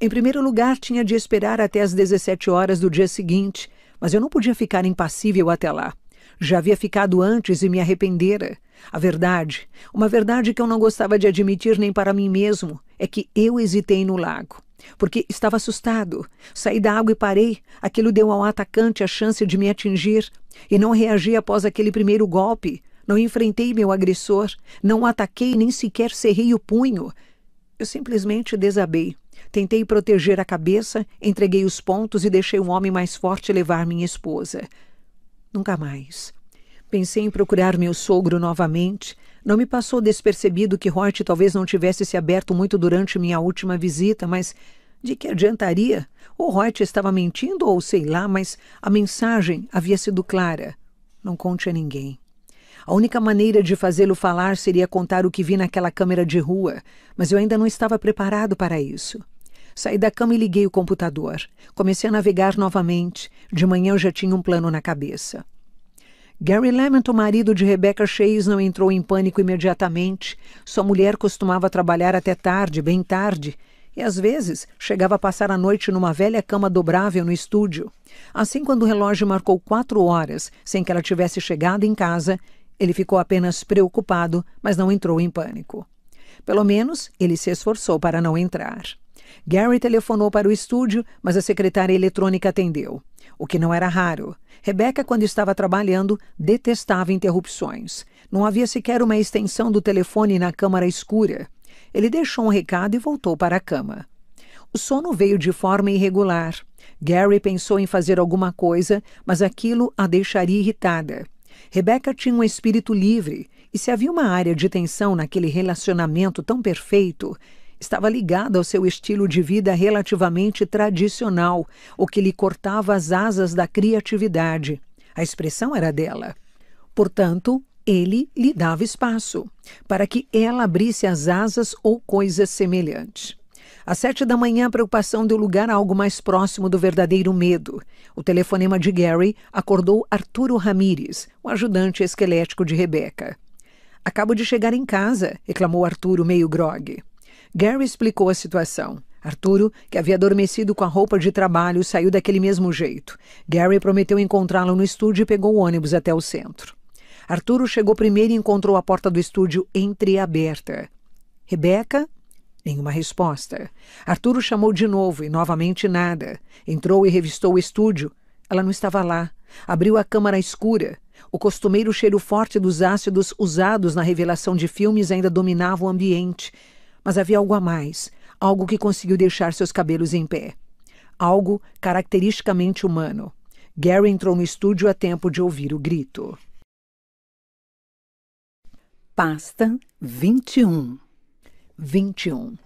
Em primeiro lugar, tinha de esperar até as 17 horas do dia seguinte, mas eu não podia ficar impassível até lá. Já havia ficado antes e me arrependera. A verdade, uma verdade que eu não gostava de admitir nem para mim mesmo, é que eu hesitei no lago. Porque estava assustado. Saí da água e parei. Aquilo deu ao atacante a chance de me atingir. E não reagi após aquele primeiro golpe. Não enfrentei meu agressor. Não ataquei, nem sequer cerrei o punho. Eu simplesmente desabei. Tentei proteger a cabeça, entreguei os pontos e deixei um homem mais forte levar minha esposa. Nunca mais. Pensei em procurar meu sogro novamente. Não me passou despercebido que Hort talvez não tivesse se aberto muito durante minha última visita, mas de que adiantaria? Ou Hort estava mentindo ou sei lá, mas a mensagem havia sido clara. Não conte a ninguém. A única maneira de fazê-lo falar seria contar o que vi naquela câmera de rua, mas eu ainda não estava preparado para isso. Saí da cama e liguei o computador. Comecei a navegar novamente. De manhã eu já tinha um plano na cabeça. Gary Lement, o marido de Rebecca Chase, não entrou em pânico imediatamente. Sua mulher costumava trabalhar até tarde, bem tarde, e às vezes chegava a passar a noite numa velha cama dobrável no estúdio. Assim, quando o relógio marcou quatro horas sem que ela tivesse chegado em casa, ele ficou apenas preocupado, mas não entrou em pânico. Pelo menos ele se esforçou para não entrar. Gary telefonou para o estúdio, mas a secretária eletrônica atendeu, o que não era raro. Rebecca, quando estava trabalhando, detestava interrupções. Não havia sequer uma extensão do telefone na câmara escura. Ele deixou um recado e voltou para a cama. O sono veio de forma irregular. Gary pensou em fazer alguma coisa, mas aquilo a deixaria irritada. Rebecca tinha um espírito livre, e se havia uma área de tensão naquele relacionamento tão perfeito, estava ligada ao seu estilo de vida relativamente tradicional, o que lhe cortava as asas da criatividade. A expressão era dela. Portanto, ele lhe dava espaço para que ela abrisse as asas ou coisas semelhantes. Às sete da manhã, a preocupação deu lugar a algo mais próximo do verdadeiro medo. O telefonema de Gary acordou Arturo Ramírez, o ajudante esquelético de Rebeca. Acabo de chegar em casa, reclamou Arturo meio grogue. Gary explicou a situação. Arturo, que havia adormecido com a roupa de trabalho, saiu daquele mesmo jeito. Gary prometeu encontrá-lo no estúdio e pegou o ônibus até o centro. Arturo chegou primeiro e encontrou a porta do estúdio entreaberta. Rebeca? Nenhuma resposta. Arturo chamou de novo e novamente nada. Entrou e revistou o estúdio. Ela não estava lá. Abriu a câmara escura. O costumeiro cheiro forte dos ácidos usados na revelação de filmes ainda dominava o ambiente. Mas havia algo a mais, algo que conseguiu deixar seus cabelos em pé. Algo caracteristicamente humano. Gary entrou no estúdio a tempo de ouvir o grito. Pasta 21 21.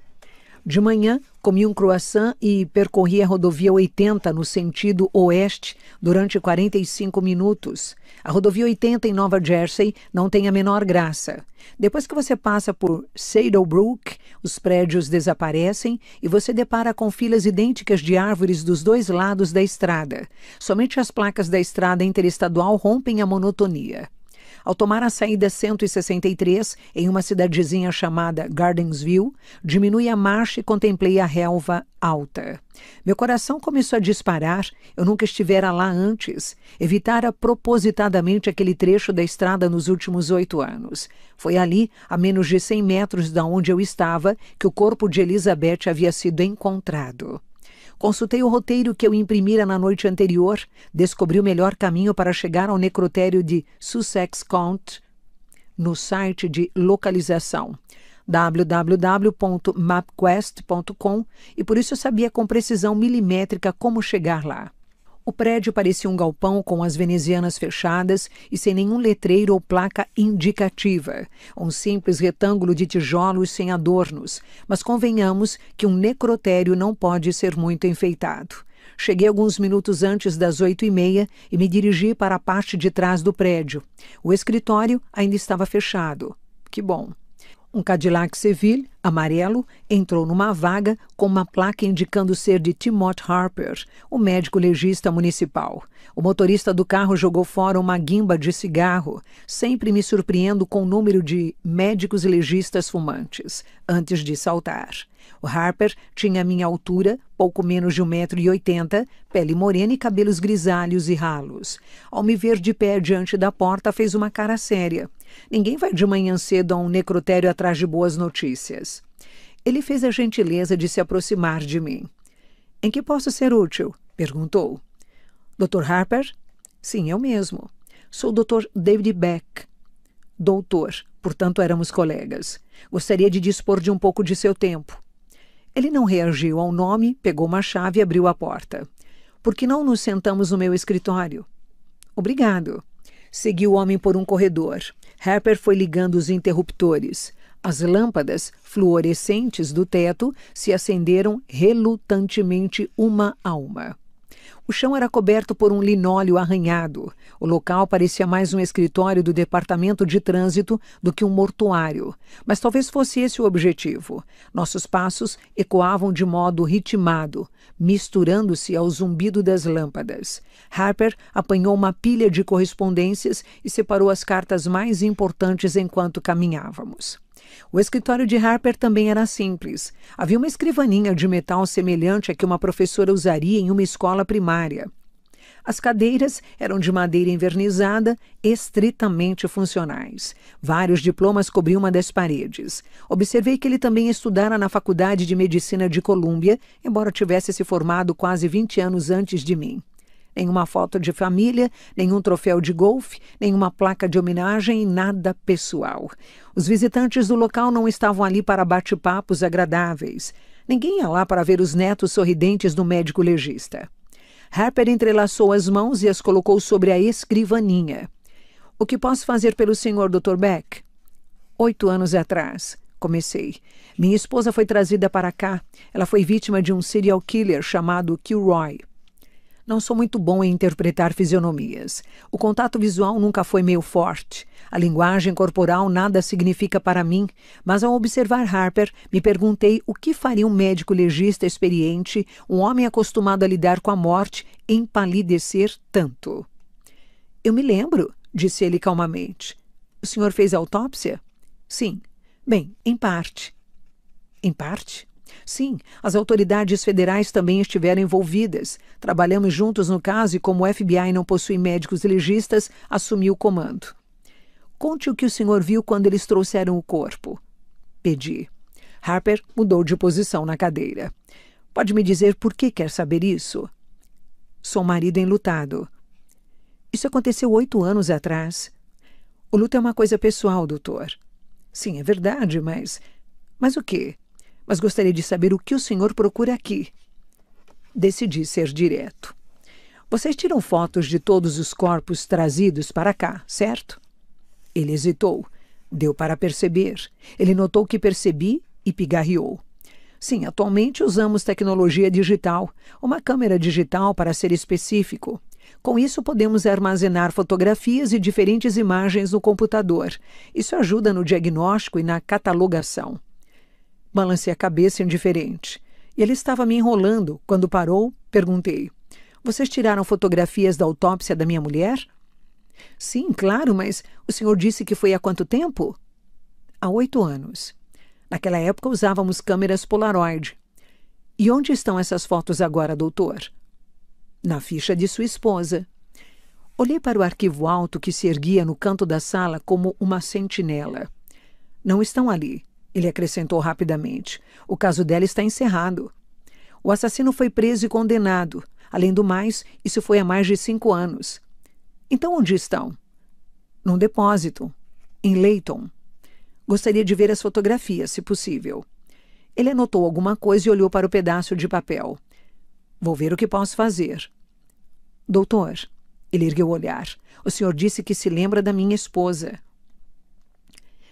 De manhã, Comi um croissant e percorri a rodovia 80 no sentido oeste durante 45 minutos. A rodovia 80 em Nova Jersey não tem a menor graça. Depois que você passa por Saddlebrook, os prédios desaparecem e você depara com filas idênticas de árvores dos dois lados da estrada. Somente as placas da estrada interestadual rompem a monotonia. Ao tomar a saída 163, em uma cidadezinha chamada Gardensville, diminui a marcha e contemplei a relva alta. Meu coração começou a disparar, eu nunca estivera lá antes. Evitara propositadamente aquele trecho da estrada nos últimos oito anos. Foi ali, a menos de 100 metros da onde eu estava, que o corpo de Elizabeth havia sido encontrado. Consultei o roteiro que eu imprimira na noite anterior, descobri o melhor caminho para chegar ao necrotério de Sussex County no site de localização www.mapquest.com e por isso eu sabia com precisão milimétrica como chegar lá. O prédio parecia um galpão com as venezianas fechadas e sem nenhum letreiro ou placa indicativa. Um simples retângulo de tijolos sem adornos. Mas convenhamos que um necrotério não pode ser muito enfeitado. Cheguei alguns minutos antes das oito e meia e me dirigi para a parte de trás do prédio. O escritório ainda estava fechado. Que bom. Um Cadillac Seville, amarelo, entrou numa vaga com uma placa indicando ser de Timothy Harper, o médico legista municipal. O motorista do carro jogou fora uma guimba de cigarro. Sempre me surpreendo com o número de médicos legistas fumantes, antes de saltar. O Harper tinha a minha altura, pouco menos de 1,80m, pele morena e cabelos grisalhos e ralos. Ao me ver de pé diante da porta, fez uma cara séria. Ninguém vai de manhã cedo a um necrotério atrás de boas notícias. Ele fez a gentileza de se aproximar de mim. Em que posso ser útil? perguntou. Dr. Harper? Sim, eu mesmo. Sou o Dr. David Beck. Doutor, portanto éramos colegas. Gostaria de dispor de um pouco de seu tempo. Ele não reagiu ao nome, pegou uma chave e abriu a porta. Por que não nos sentamos no meu escritório? Obrigado. Segui o homem por um corredor. Harper foi ligando os interruptores. As lâmpadas fluorescentes do teto se acenderam relutantemente uma a uma. O chão era coberto por um linóleo arranhado. O local parecia mais um escritório do Departamento de Trânsito do que um mortuário. Mas talvez fosse esse o objetivo. Nossos passos ecoavam de modo ritmado, misturando-se ao zumbido das lâmpadas. Harper apanhou uma pilha de correspondências e separou as cartas mais importantes enquanto caminhávamos. O escritório de Harper também era simples. Havia uma escrivaninha de metal semelhante à que uma professora usaria em uma escola primária. As cadeiras eram de madeira envernizada, estritamente funcionais. Vários diplomas cobriam uma das paredes. Observei que ele também estudara na Faculdade de Medicina de Colômbia, embora tivesse se formado quase 20 anos antes de mim nenhuma foto de família, nenhum troféu de golfe, nenhuma placa de homenagem, nada pessoal. Os visitantes do local não estavam ali para bate-papos agradáveis. Ninguém ia lá para ver os netos sorridentes do médico legista. Harper entrelaçou as mãos e as colocou sobre a escrivaninha. O que posso fazer pelo senhor, Dr. Beck? Oito anos atrás, comecei. Minha esposa foi trazida para cá. Ela foi vítima de um serial killer chamado Kilroy. Não sou muito bom em interpretar fisionomias. O contato visual nunca foi meu forte. A linguagem corporal nada significa para mim, mas ao observar Harper, me perguntei o que faria um médico legista experiente, um homem acostumado a lidar com a morte, empalidecer tanto. Eu me lembro, disse ele calmamente. O senhor fez autópsia? Sim. Bem, em parte. Em parte? Sim, as autoridades federais também estiveram envolvidas. Trabalhamos juntos no caso e, como o FBI não possui médicos legistas, assumi o comando. Conte o que o senhor viu quando eles trouxeram o corpo. Pedi. Harper mudou de posição na cadeira. Pode me dizer por que quer saber isso? Sou marido enlutado. Isso aconteceu oito anos atrás. O luto é uma coisa pessoal, doutor. Sim, é verdade, mas. Mas o quê? mas gostaria de saber o que o senhor procura aqui. Decidi ser direto. Vocês tiram fotos de todos os corpos trazidos para cá, certo? Ele hesitou. Deu para perceber. Ele notou que percebi e pigarreou. Sim, atualmente usamos tecnologia digital, uma câmera digital para ser específico. Com isso, podemos armazenar fotografias e diferentes imagens no computador. Isso ajuda no diagnóstico e na catalogação. Balancei a cabeça indiferente. ele estava me enrolando. Quando parou, perguntei: Vocês tiraram fotografias da autópsia da minha mulher? Sim, claro, mas o senhor disse que foi há quanto tempo? Há oito anos. Naquela época usávamos câmeras Polaroid. E onde estão essas fotos agora, doutor? Na ficha de sua esposa. Olhei para o arquivo alto que se erguia no canto da sala como uma sentinela. Não estão ali. Ele acrescentou rapidamente. O caso dela está encerrado. O assassino foi preso e condenado. Além do mais, isso foi há mais de cinco anos. Então onde estão? Num depósito, em Leighton. Gostaria de ver as fotografias, se possível. Ele anotou alguma coisa e olhou para o pedaço de papel. Vou ver o que posso fazer. Doutor, ele ergueu o olhar. O senhor disse que se lembra da minha esposa.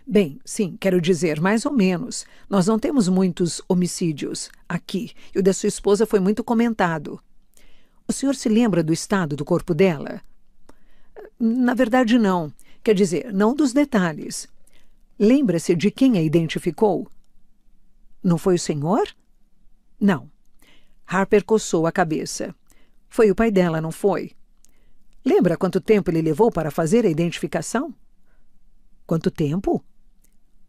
Bem, sim, quero dizer, mais ou menos. Nós não temos muitos homicídios aqui, e o da sua esposa foi muito comentado. O senhor se lembra do estado do corpo dela? Na verdade, não. Quer dizer, não dos detalhes. Lembra-se de quem a identificou? Não foi o senhor? Não. Harper coçou a cabeça. Foi o pai dela, não foi? Lembra quanto tempo ele levou para fazer a identificação? Quanto tempo?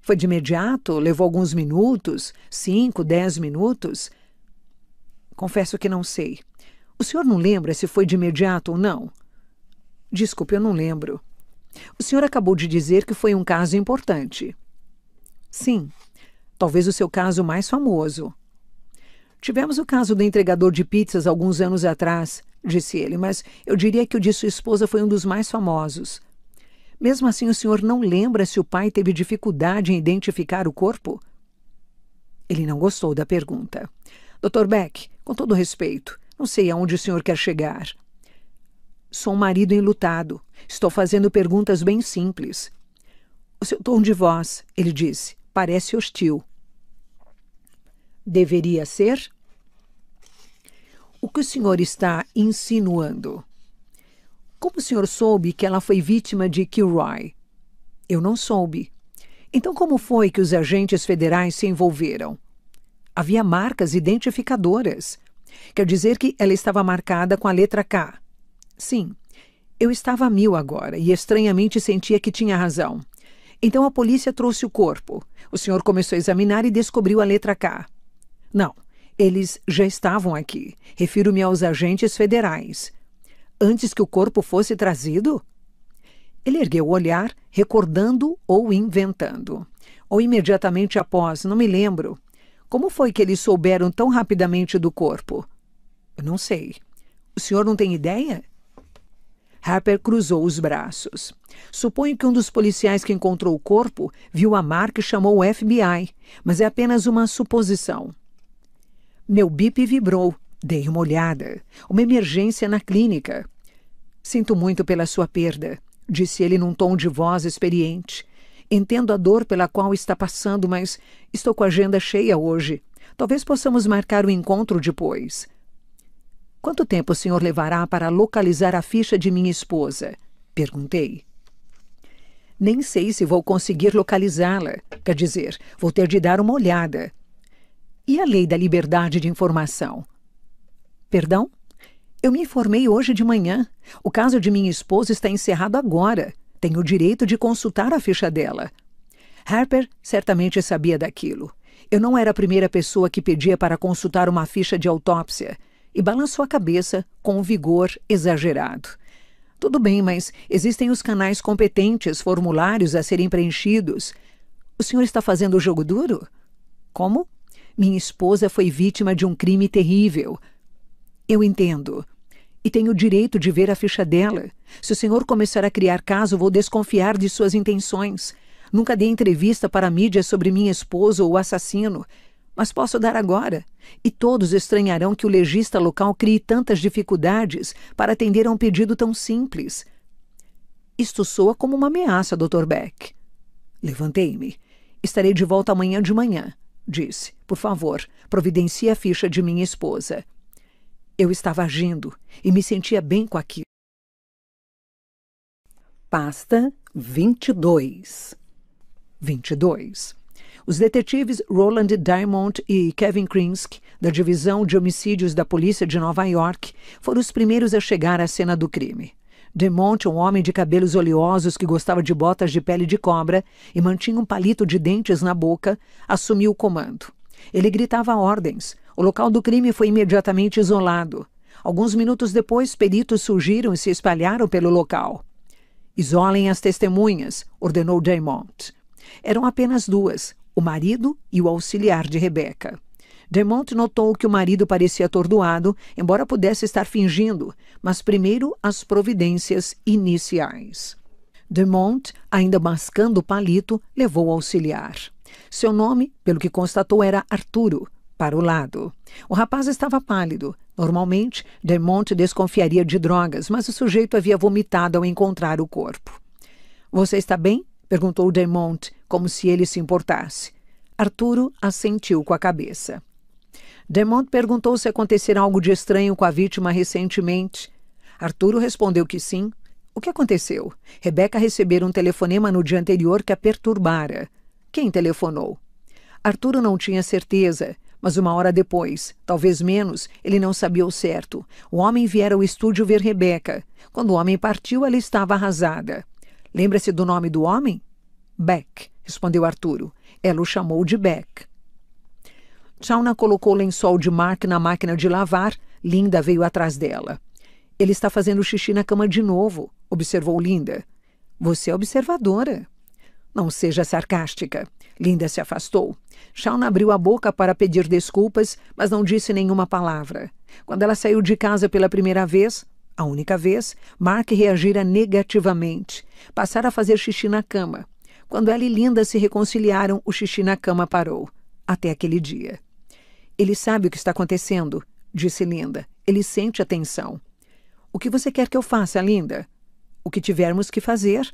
Foi de imediato? Levou alguns minutos? Cinco, dez minutos? Confesso que não sei. O senhor não lembra se foi de imediato ou não? Desculpe, eu não lembro. O senhor acabou de dizer que foi um caso importante. Sim, talvez o seu caso mais famoso. Tivemos o caso do entregador de pizzas alguns anos atrás, disse ele, mas eu diria que o de sua esposa foi um dos mais famosos. Mesmo assim, o senhor não lembra se o pai teve dificuldade em identificar o corpo? Ele não gostou da pergunta. Dr. Beck, com todo respeito, não sei aonde o senhor quer chegar. Sou um marido enlutado. Estou fazendo perguntas bem simples. O seu tom de voz, ele disse, parece hostil. Deveria ser? O que o senhor está insinuando? Como o senhor soube que ela foi vítima de Kilroy? Eu não soube. Então, como foi que os agentes federais se envolveram? Havia marcas identificadoras. Quer dizer que ela estava marcada com a letra K. Sim, eu estava a mil agora e estranhamente sentia que tinha razão. Então a polícia trouxe o corpo. O senhor começou a examinar e descobriu a letra K. Não, eles já estavam aqui. Refiro-me aos agentes federais antes que o corpo fosse trazido? Ele ergueu o olhar, recordando ou inventando. Ou imediatamente após, não me lembro. Como foi que eles souberam tão rapidamente do corpo? Eu não sei. O senhor não tem ideia? Harper cruzou os braços. Suponho que um dos policiais que encontrou o corpo viu a marca e chamou o FBI, mas é apenas uma suposição. Meu bip vibrou. Dei uma olhada. Uma emergência na clínica. Sinto muito pela sua perda, disse ele num tom de voz experiente. Entendo a dor pela qual está passando, mas estou com a agenda cheia hoje. Talvez possamos marcar o um encontro depois. Quanto tempo o senhor levará para localizar a ficha de minha esposa? Perguntei. Nem sei se vou conseguir localizá-la. Quer dizer, vou ter de dar uma olhada. E a lei da liberdade de informação? Perdão? Eu me informei hoje de manhã. O caso de minha esposa está encerrado agora. Tenho o direito de consultar a ficha dela. Harper certamente sabia daquilo. Eu não era a primeira pessoa que pedia para consultar uma ficha de autópsia e balançou a cabeça com um vigor exagerado. Tudo bem, mas existem os canais competentes, formulários a serem preenchidos. O senhor está fazendo o jogo duro? Como? Minha esposa foi vítima de um crime terrível. Eu entendo e tenho o direito de ver a ficha dela. Se o senhor começar a criar caso, vou desconfiar de suas intenções. Nunca dei entrevista para a mídia sobre minha esposa ou o assassino, mas posso dar agora. E todos estranharão que o legista local crie tantas dificuldades para atender a um pedido tão simples. Isto soa como uma ameaça, Dr. Beck. Levantei-me. Estarei de volta amanhã de manhã, disse. Por favor, providencie a ficha de minha esposa eu estava agindo e me sentia bem com aquilo. Pasta 22. 22. Os detetives Roland Diamond e Kevin Krinsk, da Divisão de Homicídios da Polícia de Nova York, foram os primeiros a chegar à cena do crime. Diamond, um homem de cabelos oleosos que gostava de botas de pele de cobra e mantinha um palito de dentes na boca, assumiu o comando. Ele gritava ordens, o local do crime foi imediatamente isolado. Alguns minutos depois, peritos surgiram e se espalharam pelo local. Isolem as testemunhas, ordenou Jamont. Eram apenas duas, o marido e o auxiliar de Rebeca. Jamont notou que o marido parecia atordoado, embora pudesse estar fingindo, mas primeiro as providências iniciais. Demont, ainda mascando o palito, levou o auxiliar. Seu nome, pelo que constatou, era Arturo, para o lado. O rapaz estava pálido. Normalmente, Monte desconfiaria de drogas, mas o sujeito havia vomitado ao encontrar o corpo. Você está bem? perguntou Monte, como se ele se importasse. Arturo assentiu com a cabeça. Monte perguntou se acontecera algo de estranho com a vítima recentemente. Arturo respondeu que sim. O que aconteceu? Rebeca recebera um telefonema no dia anterior que a perturbara. Quem telefonou? Arturo não tinha certeza. Mas uma hora depois, talvez menos, ele não sabia o certo. O homem viera ao estúdio ver Rebeca. Quando o homem partiu, ela estava arrasada. Lembra-se do nome do homem? Beck, respondeu Arturo. Ela o chamou de Beck. Shauna colocou o lençol de Mark na máquina de lavar. Linda veio atrás dela. Ele está fazendo xixi na cama de novo, observou Linda. Você é observadora. Não seja sarcástica. Linda se afastou. Shaun abriu a boca para pedir desculpas, mas não disse nenhuma palavra. Quando ela saiu de casa pela primeira vez, a única vez, Mark reagira negativamente. Passara a fazer xixi na cama. Quando ela e Linda se reconciliaram, o xixi na cama parou. Até aquele dia. Ele sabe o que está acontecendo, disse Linda. Ele sente a tensão. O que você quer que eu faça, Linda? O que tivermos que fazer,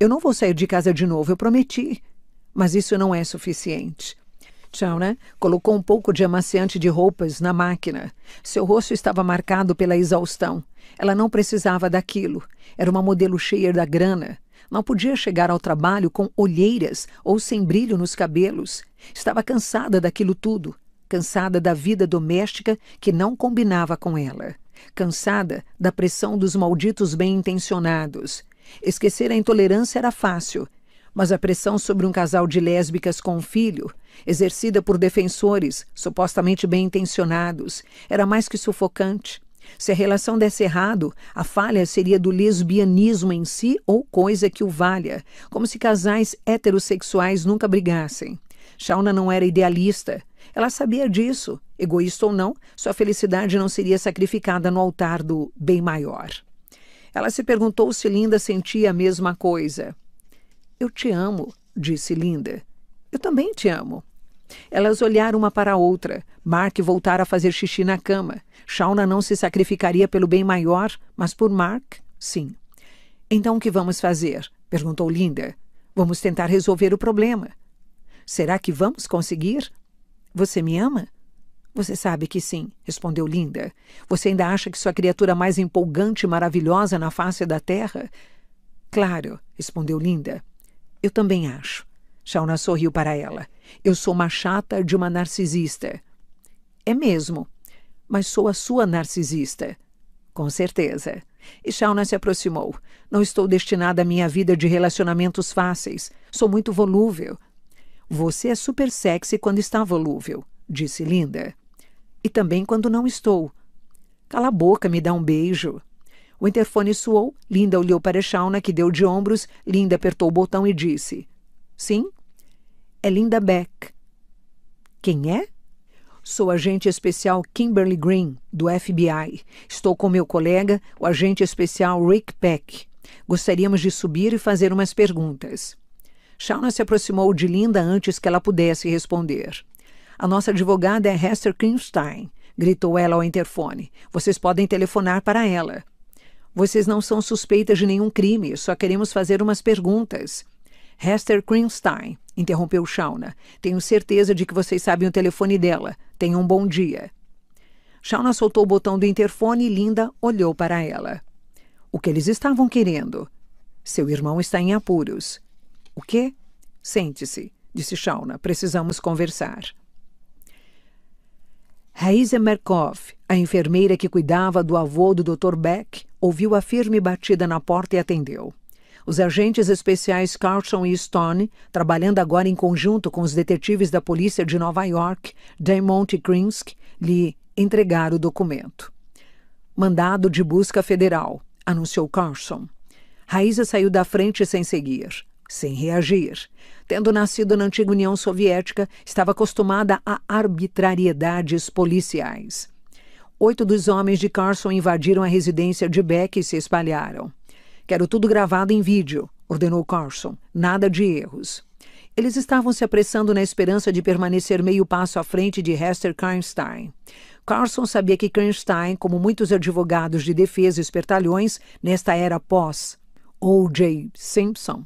eu não vou sair de casa de novo, eu prometi. Mas isso não é suficiente. Tchau, né? Colocou um pouco de amaciante de roupas na máquina. Seu rosto estava marcado pela exaustão. Ela não precisava daquilo. Era uma modelo cheia da grana. Não podia chegar ao trabalho com olheiras ou sem brilho nos cabelos. Estava cansada daquilo tudo. Cansada da vida doméstica que não combinava com ela. Cansada da pressão dos malditos bem intencionados Esquecer a intolerância era fácil, mas a pressão sobre um casal de lésbicas com um filho, exercida por defensores supostamente bem intencionados, era mais que sufocante. Se a relação desse errado, a falha seria do lesbianismo em si ou coisa que o valha, como se casais heterossexuais nunca brigassem. Shauna não era idealista. Ela sabia disso. Egoísta ou não, sua felicidade não seria sacrificada no altar do bem maior. Ela se perguntou se Linda sentia a mesma coisa. Eu te amo, disse Linda. Eu também te amo. Elas olharam uma para a outra. Mark voltara a fazer xixi na cama. Shauna não se sacrificaria pelo bem maior, mas por Mark, sim. Então o que vamos fazer? perguntou Linda. Vamos tentar resolver o problema. Será que vamos conseguir? Você me ama? Você sabe que sim, respondeu Linda. Você ainda acha que sou a criatura mais empolgante e maravilhosa na face da terra? Claro, respondeu Linda. Eu também acho. Shauna sorriu para ela. Eu sou uma chata de uma narcisista. É mesmo. Mas sou a sua narcisista. Com certeza. E Shauna se aproximou. Não estou destinada à minha vida de relacionamentos fáceis. Sou muito volúvel. Você é super sexy quando está volúvel, disse Linda e também quando não estou. Cala a boca, me dá um beijo. O interfone soou, Linda olhou para Shauna, que deu de ombros. Linda apertou o botão e disse: Sim? É Linda Beck. Quem é? Sou agente especial Kimberly Green, do FBI. Estou com meu colega, o agente especial Rick Peck. Gostaríamos de subir e fazer umas perguntas. Shauna se aproximou de Linda antes que ela pudesse responder. A nossa advogada é Hester Krimstein, gritou ela ao interfone. Vocês podem telefonar para ela. Vocês não são suspeitas de nenhum crime, só queremos fazer umas perguntas. Hester Krimstein, interrompeu Shauna. Tenho certeza de que vocês sabem o telefone dela. Tenham um bom dia. Shauna soltou o botão do interfone e Linda olhou para ela. O que eles estavam querendo? Seu irmão está em apuros. O quê? Sente-se, disse Shauna. Precisamos conversar. Raíza Merkov, a enfermeira que cuidava do avô do Dr. Beck, ouviu a firme batida na porta e atendeu. Os agentes especiais Carlson e Stone, trabalhando agora em conjunto com os detetives da polícia de Nova York, Damont e Krinsk, lhe entregaram o documento. Mandado de busca federal, anunciou Carlson. Raíza saiu da frente sem seguir sem reagir. Tendo nascido na antiga União Soviética, estava acostumada a arbitrariedades policiais. Oito dos homens de Carson invadiram a residência de Beck e se espalharam. Quero tudo gravado em vídeo, ordenou Carson. Nada de erros. Eles estavam se apressando na esperança de permanecer meio passo à frente de Hester Kernstein. Carson sabia que Kernstein, como muitos advogados de defesa espertalhões nesta era pós O.J. Simpson,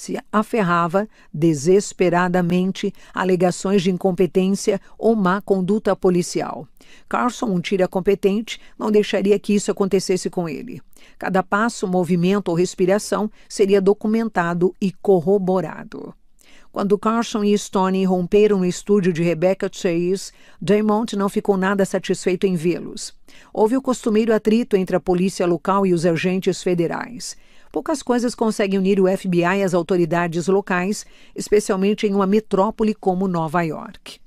se aferrava desesperadamente alegações de incompetência ou má conduta policial. Carlson, um tira competente, não deixaria que isso acontecesse com ele. Cada passo, movimento ou respiração seria documentado e corroborado. Quando Carson e Stone romperam o estúdio de Rebecca Chase, Damont não ficou nada satisfeito em vê-los. Houve o costumeiro atrito entre a polícia local e os agentes federais. Poucas coisas conseguem unir o FBI às autoridades locais, especialmente em uma metrópole como Nova York.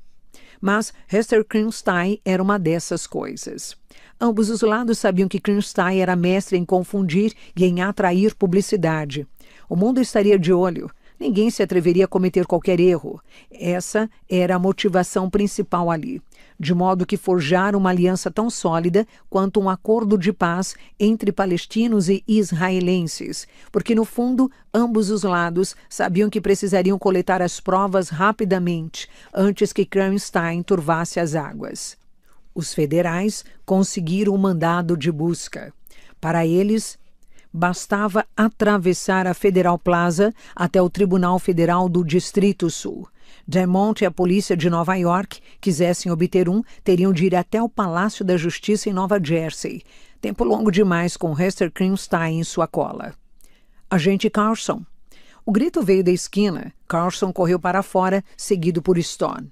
Mas Hester Krimstein era uma dessas coisas. Ambos os lados sabiam que Krimstein era mestre em confundir e em atrair publicidade. O mundo estaria de olho. Ninguém se atreveria a cometer qualquer erro. Essa era a motivação principal ali de modo que forjar uma aliança tão sólida quanto um acordo de paz entre palestinos e israelenses, porque no fundo ambos os lados sabiam que precisariam coletar as provas rapidamente antes que Kramstein turvasse as águas. Os federais conseguiram o mandado de busca. Para eles, bastava atravessar a Federal Plaza até o Tribunal Federal do Distrito Sul. Diamond e a polícia de Nova York quisessem obter um, teriam de ir até o Palácio da Justiça em Nova Jersey. Tempo longo demais com Hester Krimstein em sua cola. Agente Carlson. O grito veio da esquina. Carlson correu para fora, seguido por Stone.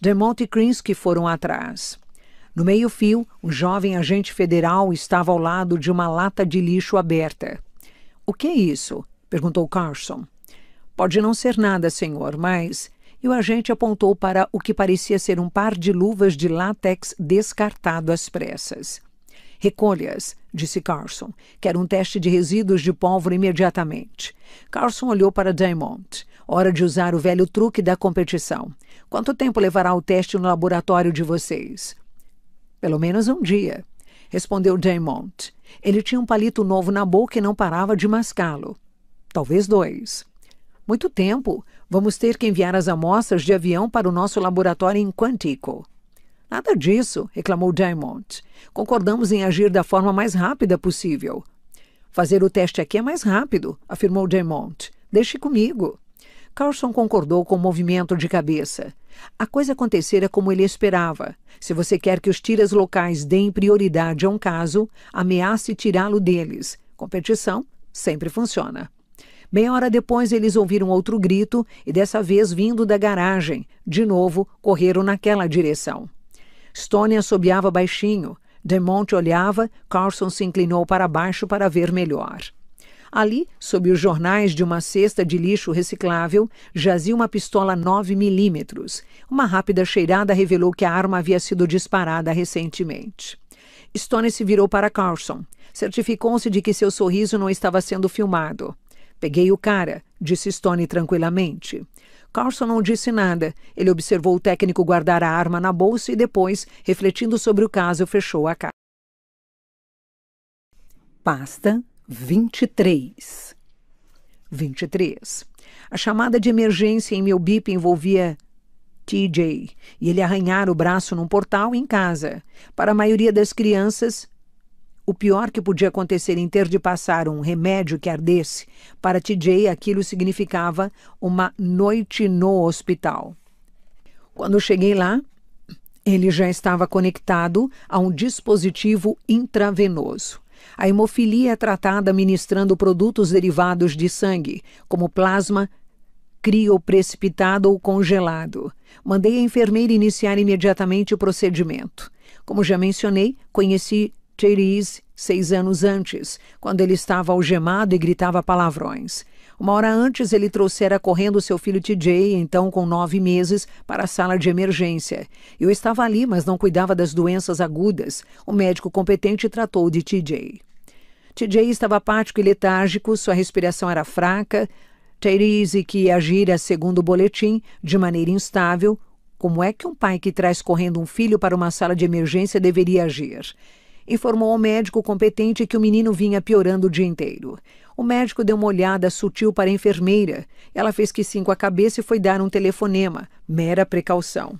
Demont e Krinsky foram atrás. No meio-fio, um jovem agente federal estava ao lado de uma lata de lixo aberta. O que é isso? perguntou Carson. Pode não ser nada, senhor, mas e o agente apontou para o que parecia ser um par de luvas de látex descartado às pressas. Recolha-as, disse Carson. Quero um teste de resíduos de pólvora imediatamente. Carson olhou para Diamond. Hora de usar o velho truque da competição. Quanto tempo levará o teste no laboratório de vocês? Pelo menos um dia, respondeu Diamond. Ele tinha um palito novo na boca e não parava de mascá-lo. Talvez dois. Muito tempo, Vamos ter que enviar as amostras de avião para o nosso laboratório em Quantico. Nada disso, reclamou Diamond. Concordamos em agir da forma mais rápida possível. Fazer o teste aqui é mais rápido, afirmou Diamond. Deixe comigo. Carlson concordou com o movimento de cabeça. A coisa acontecera é como ele esperava. Se você quer que os tiras locais deem prioridade a um caso, ameace tirá-lo deles. Competição sempre funciona. Meia hora depois, eles ouviram outro grito e dessa vez vindo da garagem. De novo, correram naquela direção. Stone assobiava baixinho. Monte olhava, Carson se inclinou para baixo para ver melhor. Ali, sob os jornais de uma cesta de lixo reciclável, jazia uma pistola 9 milímetros. Uma rápida cheirada revelou que a arma havia sido disparada recentemente. Stone se virou para Carson. Certificou-se de que seu sorriso não estava sendo filmado. Peguei o cara, disse Stone tranquilamente. Carson não disse nada. Ele observou o técnico guardar a arma na bolsa e depois, refletindo sobre o caso, fechou a caixa. Pasta 23. 23. A chamada de emergência em meu bip envolvia TJ e ele arranhar o braço num portal em casa. Para a maioria das crianças, o pior que podia acontecer em ter de passar um remédio que ardesse, para TJ aquilo significava uma noite no hospital. Quando cheguei lá, ele já estava conectado a um dispositivo intravenoso. A hemofilia é tratada ministrando produtos derivados de sangue, como plasma, crio precipitado ou congelado. Mandei a enfermeira iniciar imediatamente o procedimento. Como já mencionei, conheci Cherise seis anos antes, quando ele estava algemado e gritava palavrões. Uma hora antes, ele trouxera correndo seu filho TJ, então com nove meses, para a sala de emergência. Eu estava ali, mas não cuidava das doenças agudas. O médico competente tratou de TJ. TJ estava apático e letárgico, sua respiração era fraca. Therese, que agira, segundo o boletim, de maneira instável, como é que um pai que traz correndo um filho para uma sala de emergência deveria agir? informou ao médico competente que o menino vinha piorando o dia inteiro. O médico deu uma olhada sutil para a enfermeira. Ela fez que sim com a cabeça e foi dar um telefonema, mera precaução.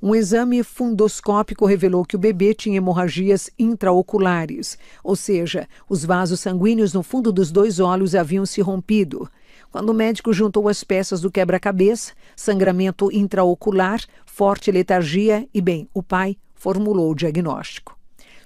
Um exame fundoscópico revelou que o bebê tinha hemorragias intraoculares, ou seja, os vasos sanguíneos no fundo dos dois olhos haviam se rompido. Quando o médico juntou as peças do quebra-cabeça, sangramento intraocular, forte letargia e, bem, o pai formulou o diagnóstico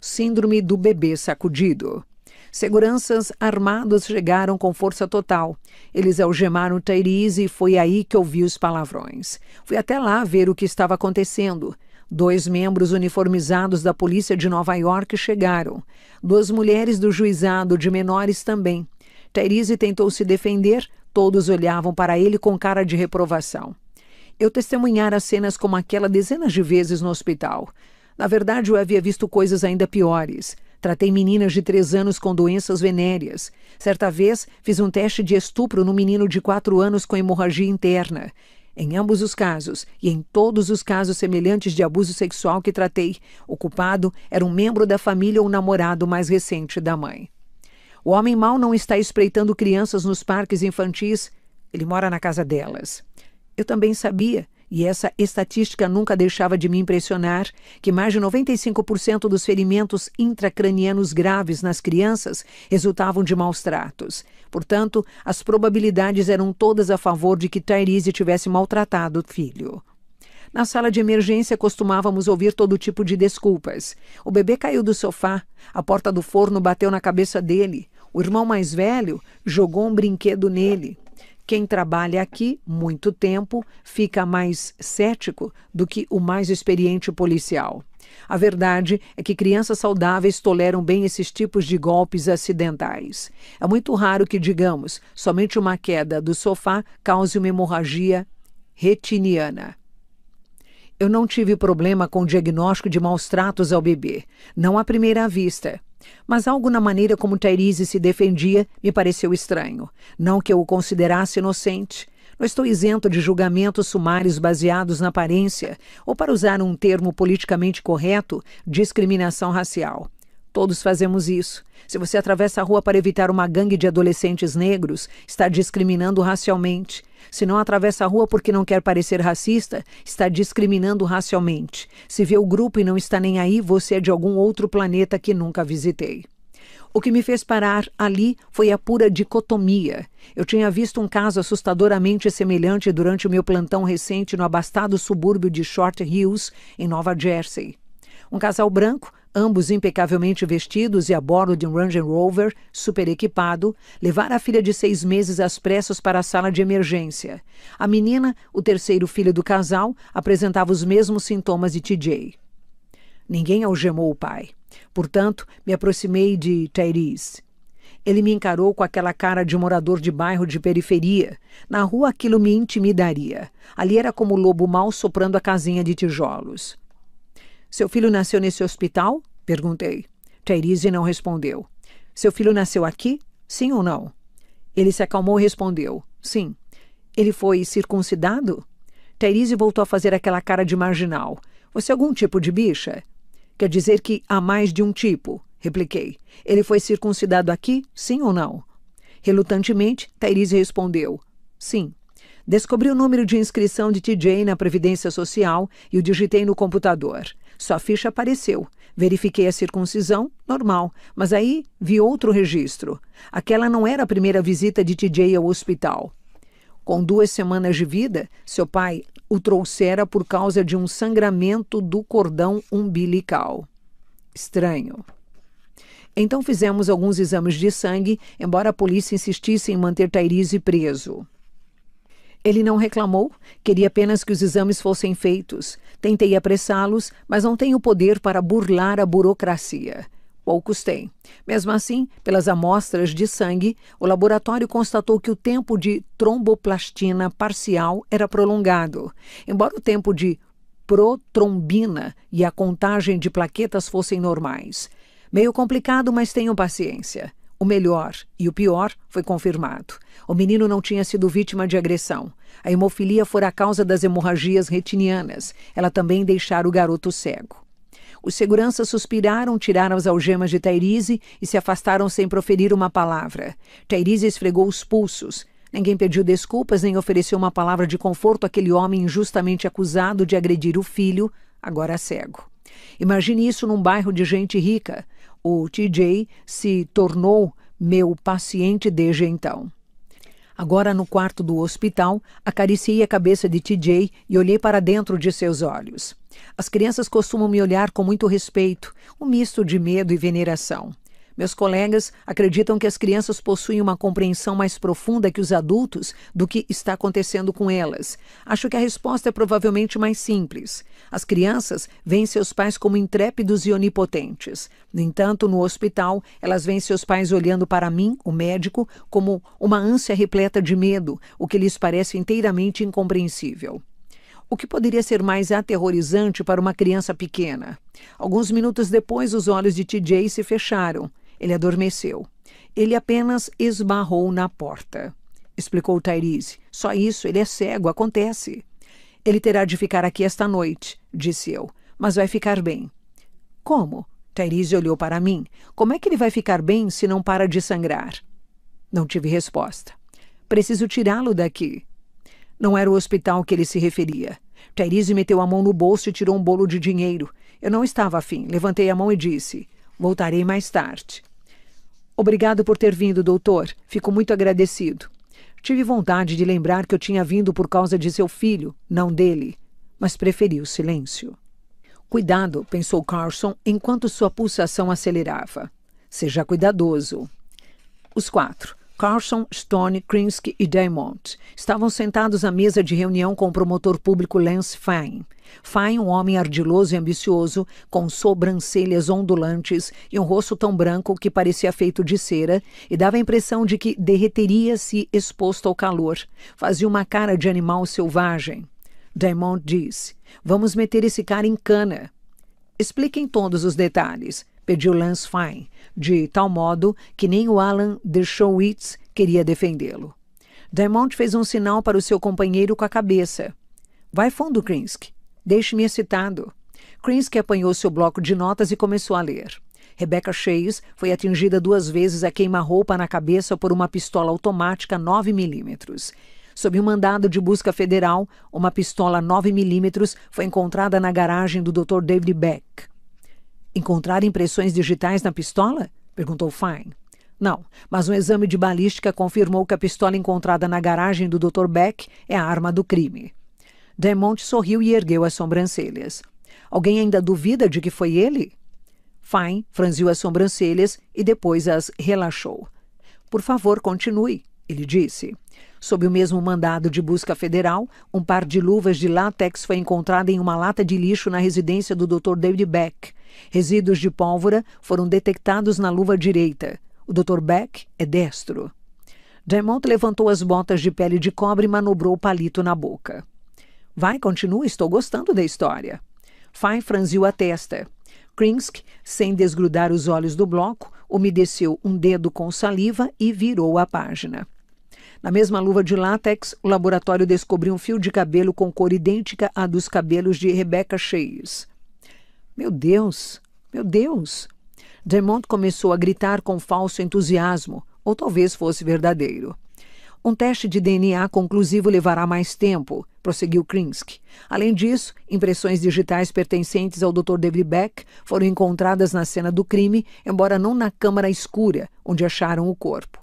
síndrome do bebê sacudido. Seguranças armados chegaram com força total. Eles algemaram Tairiz e foi aí que ouvi os palavrões. Fui até lá ver o que estava acontecendo. Dois membros uniformizados da polícia de Nova York chegaram. Duas mulheres do juizado de menores também. Tairize tentou se defender, todos olhavam para ele com cara de reprovação. Eu testemunhara cenas como aquela dezenas de vezes no hospital. Na verdade, eu havia visto coisas ainda piores. Tratei meninas de três anos com doenças venéreas. Certa vez, fiz um teste de estupro no menino de quatro anos com hemorragia interna. Em ambos os casos, e em todos os casos semelhantes de abuso sexual que tratei, o culpado era um membro da família ou namorado mais recente da mãe. O homem mau não está espreitando crianças nos parques infantis, ele mora na casa delas. Eu também sabia e essa estatística nunca deixava de me impressionar, que mais de 95% dos ferimentos intracranianos graves nas crianças resultavam de maus tratos. Portanto, as probabilidades eram todas a favor de que Tyrese tivesse maltratado o filho. Na sala de emergência costumávamos ouvir todo tipo de desculpas. O bebê caiu do sofá, a porta do forno bateu na cabeça dele, o irmão mais velho jogou um brinquedo nele. Quem trabalha aqui muito tempo fica mais cético do que o mais experiente policial. A verdade é que crianças saudáveis toleram bem esses tipos de golpes acidentais. É muito raro que, digamos, somente uma queda do sofá cause uma hemorragia retiniana. Eu não tive problema com o diagnóstico de maus tratos ao bebê, não à primeira vista. Mas algo na maneira como Tyrese se defendia me pareceu estranho. Não que eu o considerasse inocente. Não estou isento de julgamentos sumários baseados na aparência, ou, para usar um termo politicamente correto, discriminação racial. Todos fazemos isso. Se você atravessa a rua para evitar uma gangue de adolescentes negros, está discriminando racialmente. Se não atravessa a rua porque não quer parecer racista, está discriminando racialmente. Se vê o grupo e não está nem aí, você é de algum outro planeta que nunca visitei. O que me fez parar ali foi a pura dicotomia. Eu tinha visto um caso assustadoramente semelhante durante o meu plantão recente no abastado subúrbio de Short Hills, em Nova Jersey. Um casal branco ambos impecavelmente vestidos e a bordo de um Range Rover super equipado, levaram a filha de seis meses às pressas para a sala de emergência. A menina, o terceiro filho do casal, apresentava os mesmos sintomas de TJ. Ninguém algemou o pai. Portanto, me aproximei de Tyrese. Ele me encarou com aquela cara de morador de bairro de periferia. Na rua aquilo me intimidaria. Ali era como o lobo mal soprando a casinha de tijolos. Seu filho nasceu nesse hospital? Perguntei. Thairese não respondeu. Seu filho nasceu aqui? Sim ou não? Ele se acalmou e respondeu. Sim. Ele foi circuncidado? Thairese voltou a fazer aquela cara de marginal. Você é algum tipo de bicha? Quer dizer que há mais de um tipo, repliquei. Ele foi circuncidado aqui? Sim ou não? Relutantemente, Thairese respondeu. Sim. Descobri o número de inscrição de TJ na Previdência Social e o digitei no computador. Sua ficha apareceu. Verifiquei a circuncisão, normal, mas aí vi outro registro. Aquela não era a primeira visita de TJ ao hospital. Com duas semanas de vida, seu pai o trouxera por causa de um sangramento do cordão umbilical. Estranho. Então fizemos alguns exames de sangue, embora a polícia insistisse em manter Tairize preso. Ele não reclamou, queria apenas que os exames fossem feitos. Tentei apressá-los, mas não tenho poder para burlar a burocracia. Poucos têm. Mesmo assim, pelas amostras de sangue, o laboratório constatou que o tempo de tromboplastina parcial era prolongado. Embora o tempo de protrombina e a contagem de plaquetas fossem normais. Meio complicado, mas tenham paciência. O melhor e o pior foi confirmado. O menino não tinha sido vítima de agressão. A hemofilia fora a causa das hemorragias retinianas. Ela também deixara o garoto cego. Os seguranças suspiraram, tiraram as algemas de Tairize e se afastaram sem proferir uma palavra. Tairize esfregou os pulsos. Ninguém pediu desculpas nem ofereceu uma palavra de conforto àquele homem injustamente acusado de agredir o filho, agora cego. Imagine isso num bairro de gente rica. O TJ se tornou meu paciente desde então. Agora, no quarto do hospital, acariciei a cabeça de TJ e olhei para dentro de seus olhos. As crianças costumam me olhar com muito respeito, um misto de medo e veneração. Meus colegas acreditam que as crianças possuem uma compreensão mais profunda que os adultos do que está acontecendo com elas. Acho que a resposta é provavelmente mais simples. As crianças veem seus pais como intrépidos e onipotentes. No entanto, no hospital, elas veem seus pais olhando para mim, o médico, como uma ânsia repleta de medo, o que lhes parece inteiramente incompreensível. O que poderia ser mais aterrorizante para uma criança pequena? Alguns minutos depois, os olhos de TJ se fecharam. Ele adormeceu. Ele apenas esbarrou na porta. Explicou Tyrese. Só isso, ele é cego, acontece. Ele terá de ficar aqui esta noite, disse eu, mas vai ficar bem. Como? Tyrese olhou para mim. Como é que ele vai ficar bem se não para de sangrar? Não tive resposta. Preciso tirá-lo daqui. Não era o hospital que ele se referia. Tyrese meteu a mão no bolso e tirou um bolo de dinheiro. Eu não estava afim. Levantei a mão e disse: Voltarei mais tarde. Obrigado por ter vindo, doutor. Fico muito agradecido. Tive vontade de lembrar que eu tinha vindo por causa de seu filho, não dele, mas preferi o silêncio. Cuidado, pensou Carson enquanto sua pulsação acelerava. Seja cuidadoso. Os quatro Carson, Stone, Krinsky e Damont estavam sentados à mesa de reunião com o promotor público Lance Fine. Fine, um homem ardiloso e ambicioso, com sobrancelhas ondulantes e um rosto tão branco que parecia feito de cera, e dava a impressão de que derreteria se exposto ao calor. Fazia uma cara de animal selvagem. Damont disse: Vamos meter esse cara em cana. Expliquem todos os detalhes pediu Lance Fine, de tal modo que nem o Alan Dershowitz queria defendê-lo. Diamond fez um sinal para o seu companheiro com a cabeça. Vai fundo, Krinsky. Deixe-me excitado. Krinsky apanhou seu bloco de notas e começou a ler. Rebecca Chase foi atingida duas vezes a queima-roupa na cabeça por uma pistola automática 9mm. Sob um mandado de busca federal, uma pistola 9mm foi encontrada na garagem do Dr. David Beck. Encontrar impressões digitais na pistola? perguntou Fine. Não, mas um exame de balística confirmou que a pistola encontrada na garagem do Dr. Beck é a arma do crime. Demont sorriu e ergueu as sobrancelhas. Alguém ainda duvida de que foi ele? Fine franziu as sobrancelhas e depois as relaxou. Por favor, continue, ele disse. Sob o mesmo mandado de busca federal, um par de luvas de látex foi encontrado em uma lata de lixo na residência do Dr. David Beck. Resíduos de pólvora foram detectados na luva direita. O Dr. Beck é destro. Diamond levantou as botas de pele de cobre e manobrou o palito na boca. Vai, continua, estou gostando da história. Fai franziu a testa. Krinsk, sem desgrudar os olhos do bloco, umedeceu um dedo com saliva e virou a página. Na mesma luva de látex, o laboratório descobriu um fio de cabelo com cor idêntica à dos cabelos de Rebecca Chase. Meu Deus! Meu Deus! Dermont começou a gritar com falso entusiasmo, ou talvez fosse verdadeiro. Um teste de DNA conclusivo levará mais tempo, prosseguiu Krinsky. Além disso, impressões digitais pertencentes ao Dr. David Beck foram encontradas na cena do crime, embora não na câmara escura, onde acharam o corpo.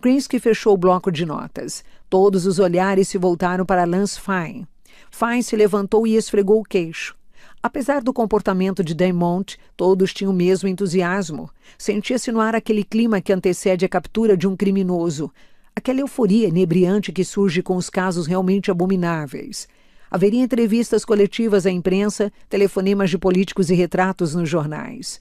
Krinsky fechou o bloco de notas. Todos os olhares se voltaram para Lance Fine. Fine se levantou e esfregou o queixo. Apesar do comportamento de Daymont, todos tinham o mesmo entusiasmo. Sentia-se no ar aquele clima que antecede a captura de um criminoso, aquela euforia inebriante que surge com os casos realmente abomináveis. Haveria entrevistas coletivas à imprensa, telefonemas de políticos e retratos nos jornais.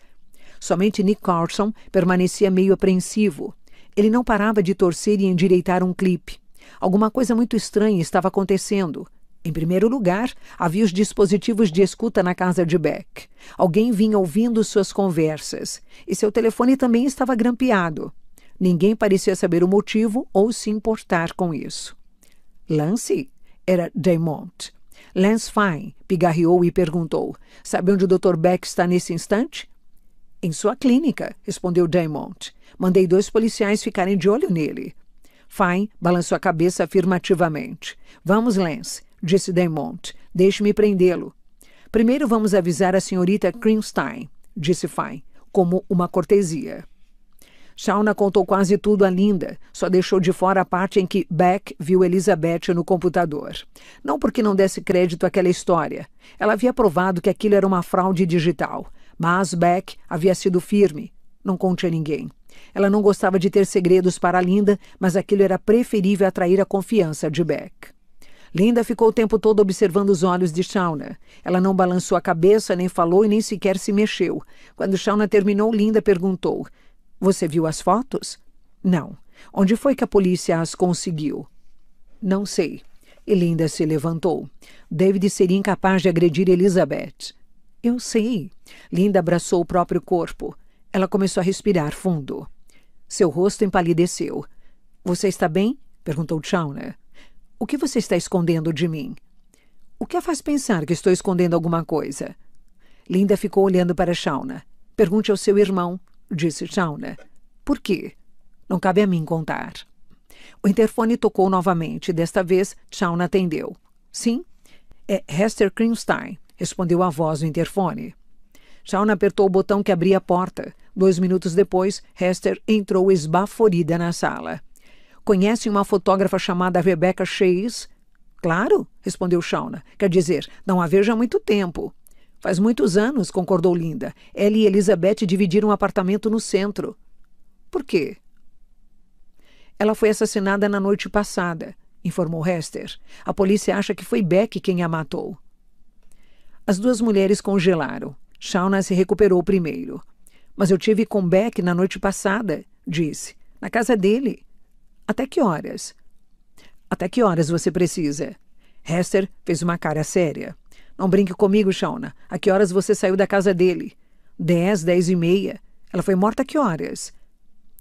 Somente Nick Carson permanecia meio apreensivo. Ele não parava de torcer e endireitar um clipe. Alguma coisa muito estranha estava acontecendo. Em primeiro lugar, havia os dispositivos de escuta na casa de Beck. Alguém vinha ouvindo suas conversas e seu telefone também estava grampeado. Ninguém parecia saber o motivo ou se importar com isso. Lance era Damont. Lance Fine pigarreou e perguntou: Sabe onde o Dr. Beck está nesse instante? Em sua clínica, respondeu Damont. Mandei dois policiais ficarem de olho nele. Fine balançou a cabeça afirmativamente. Vamos, Lance, disse Demont. Deixe-me prendê-lo. Primeiro vamos avisar a senhorita Krimstein, disse Fine, como uma cortesia. Shauna contou quase tudo a Linda, só deixou de fora a parte em que Beck viu Elizabeth no computador. Não porque não desse crédito àquela história. Ela havia provado que aquilo era uma fraude digital. Mas Beck havia sido firme. Não conte a ninguém. Ela não gostava de ter segredos para Linda, mas aquilo era preferível atrair a confiança de Beck. Linda ficou o tempo todo observando os olhos de Shauna. Ela não balançou a cabeça, nem falou e nem sequer se mexeu. Quando Shauna terminou, Linda perguntou: Você viu as fotos? Não. Onde foi que a polícia as conseguiu? Não sei. E Linda se levantou. David seria incapaz de agredir Elizabeth. Eu sei. Linda abraçou o próprio corpo. Ela começou a respirar fundo. Seu rosto empalideceu. Você está bem? perguntou Chauner. O que você está escondendo de mim? O que a faz pensar que estou escondendo alguma coisa? Linda ficou olhando para Shauna. Pergunte ao seu irmão, disse Shauna. Por quê? Não cabe a mim contar. O interfone tocou novamente. Desta vez, Shauna atendeu. Sim? É Hester Krimstein, respondeu a voz no interfone. Shauna apertou o botão que abria a porta. Dois minutos depois, Hester entrou esbaforida na sala. Conhecem uma fotógrafa chamada Rebecca Chase? Claro, respondeu Shauna. Quer dizer, não a vejo há muito tempo. Faz muitos anos, concordou Linda. Ela e Elizabeth dividiram um apartamento no centro. Por quê? Ela foi assassinada na noite passada, informou Hester. A polícia acha que foi Beck quem a matou. As duas mulheres congelaram. Shauna se recuperou primeiro. Mas eu tive com Beck na noite passada, disse. Na casa dele. Até que horas? Até que horas você precisa? Hester fez uma cara séria. Não brinque comigo, Shauna. A que horas você saiu da casa dele? Dez, dez e meia. Ela foi morta a que horas?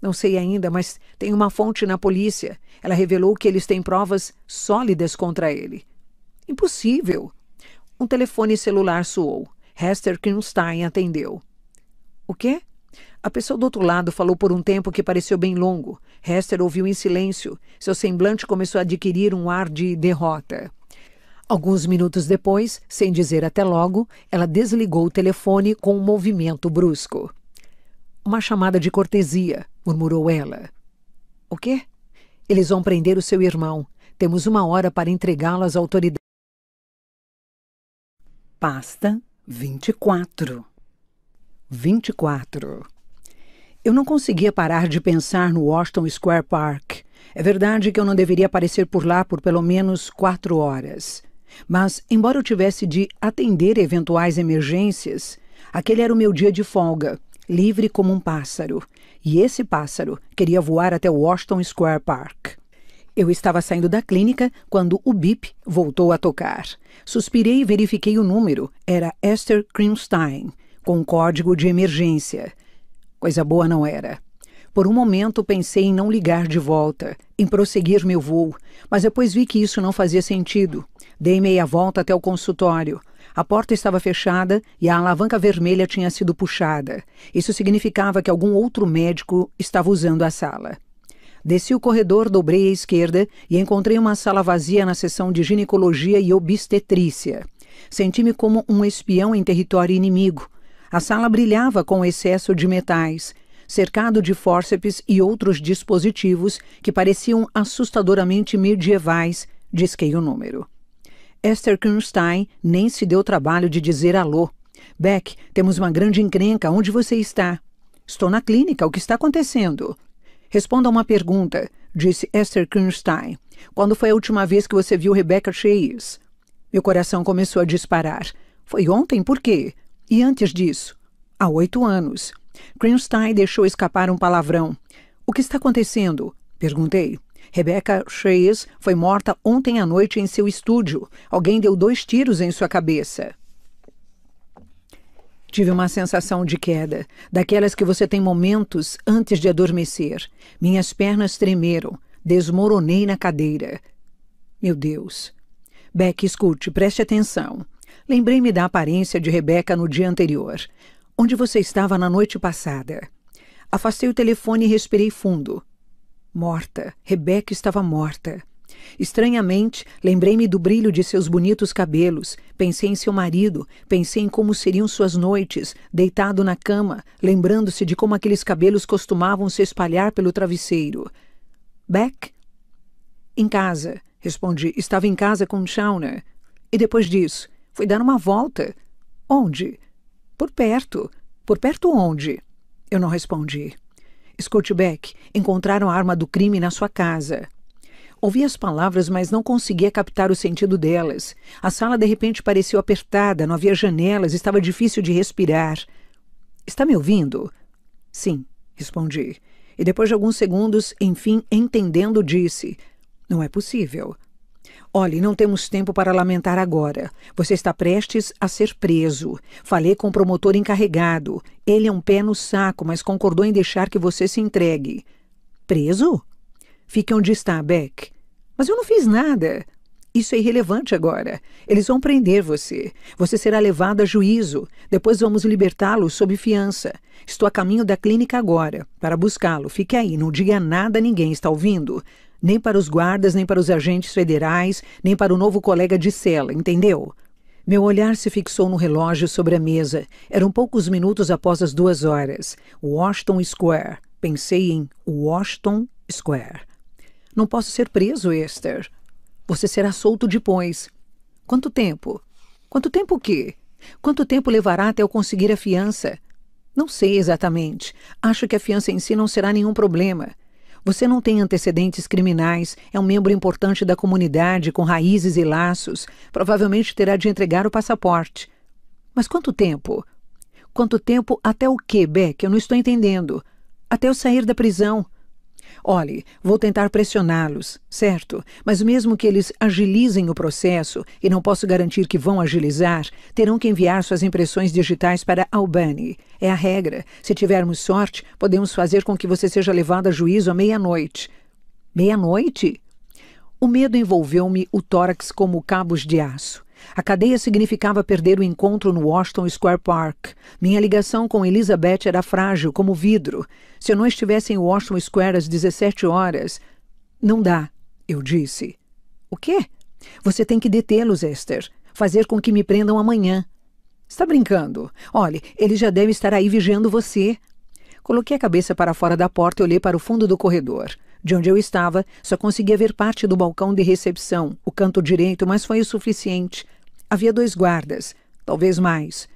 Não sei ainda, mas tem uma fonte na polícia. Ela revelou que eles têm provas sólidas contra ele. Impossível. Um telefone celular soou. Hester Kronstein atendeu. O quê? A pessoa do outro lado falou por um tempo que pareceu bem longo. Hester ouviu em silêncio. Seu semblante começou a adquirir um ar de derrota. Alguns minutos depois, sem dizer até logo, ela desligou o telefone com um movimento brusco. Uma chamada de cortesia, murmurou ela. O quê? Eles vão prender o seu irmão. Temos uma hora para entregá-lo às autoridades. Pasta 24 24 eu não conseguia parar de pensar no Washington Square Park. É verdade que eu não deveria aparecer por lá por pelo menos quatro horas. Mas, embora eu tivesse de atender eventuais emergências, aquele era o meu dia de folga, livre como um pássaro. E esse pássaro queria voar até o Washington Square Park. Eu estava saindo da clínica quando o bip voltou a tocar. Suspirei e verifiquei o número. Era Esther Krimstein, com código de emergência Coisa boa não era. Por um momento pensei em não ligar de volta, em prosseguir meu voo, mas depois vi que isso não fazia sentido. Dei meia volta até o consultório. A porta estava fechada e a alavanca vermelha tinha sido puxada. Isso significava que algum outro médico estava usando a sala. Desci o corredor, dobrei à esquerda e encontrei uma sala vazia na seção de ginecologia e obstetrícia. Senti-me como um espião em território inimigo, a sala brilhava com excesso de metais, cercado de fórceps e outros dispositivos que pareciam assustadoramente medievais, disquei o número. Esther Kernstein nem se deu trabalho de dizer alô. Beck, temos uma grande encrenca. Onde você está? Estou na clínica. O que está acontecendo? Responda a uma pergunta, disse Esther Kernstein. Quando foi a última vez que você viu Rebecca Chase? Meu coração começou a disparar. Foi ontem? Por quê? E antes disso, há oito anos, Greenstein deixou escapar um palavrão. O que está acontecendo? Perguntei. Rebecca Shays foi morta ontem à noite em seu estúdio. Alguém deu dois tiros em sua cabeça. Tive uma sensação de queda, daquelas que você tem momentos antes de adormecer. Minhas pernas tremeram, desmoronei na cadeira. Meu Deus. Beck, escute, preste atenção. Lembrei-me da aparência de Rebeca no dia anterior. Onde você estava na noite passada? Afastei o telefone e respirei fundo. Morta. Rebeca estava morta. Estranhamente, lembrei-me do brilho de seus bonitos cabelos, pensei em seu marido, pensei em como seriam suas noites, deitado na cama, lembrando-se de como aqueles cabelos costumavam se espalhar pelo travesseiro. Beck? Em casa, respondi. Estava em casa com Chauner. E depois disso? Fui dar uma volta. Onde? Por perto. Por perto onde? Eu não respondi. Scott Beck, encontraram a arma do crime na sua casa. Ouvi as palavras, mas não conseguia captar o sentido delas. A sala de repente pareceu apertada, não havia janelas, estava difícil de respirar. Está me ouvindo? Sim, respondi. E depois de alguns segundos, enfim, entendendo, disse: Não é possível. Olhe, não temos tempo para lamentar agora. Você está prestes a ser preso. Falei com o promotor encarregado. Ele é um pé no saco, mas concordou em deixar que você se entregue. Preso? Fique onde está, Beck. Mas eu não fiz nada. Isso é irrelevante agora. Eles vão prender você. Você será levado a juízo. Depois vamos libertá-lo sob fiança. Estou a caminho da clínica agora, para buscá-lo. Fique aí, não diga nada a ninguém, está ouvindo? nem para os guardas, nem para os agentes federais, nem para o novo colega de cela, entendeu? Meu olhar se fixou no relógio sobre a mesa. Eram poucos minutos após as duas horas. Washington Square. Pensei em Washington Square. Não posso ser preso, Esther. Você será solto depois. Quanto tempo? Quanto tempo o quê? Quanto tempo levará até eu conseguir a fiança? Não sei exatamente. Acho que a fiança em si não será nenhum problema. Você não tem antecedentes criminais, é um membro importante da comunidade com raízes e laços. Provavelmente terá de entregar o passaporte. Mas quanto tempo? Quanto tempo até o quê, Beck? Eu não estou entendendo. Até eu sair da prisão. Olhe, vou tentar pressioná-los, certo? Mas mesmo que eles agilizem o processo, e não posso garantir que vão agilizar, terão que enviar suas impressões digitais para Albany. É a regra. Se tivermos sorte, podemos fazer com que você seja levado a juízo à meia-noite. Meia-noite? O medo envolveu-me o tórax como cabos de aço. A cadeia significava perder o encontro no Washington Square Park. Minha ligação com Elizabeth era frágil, como vidro. Se eu não estivesse em Washington Square às 17 horas. Não dá, eu disse. O quê? Você tem que detê-los, Esther. Fazer com que me prendam amanhã. Está brincando? Olhe, ele já deve estar aí vigiando você. Coloquei a cabeça para fora da porta e olhei para o fundo do corredor. De onde eu estava, só conseguia ver parte do balcão de recepção, o canto direito, mas foi o suficiente. Havia dois guardas, talvez mais.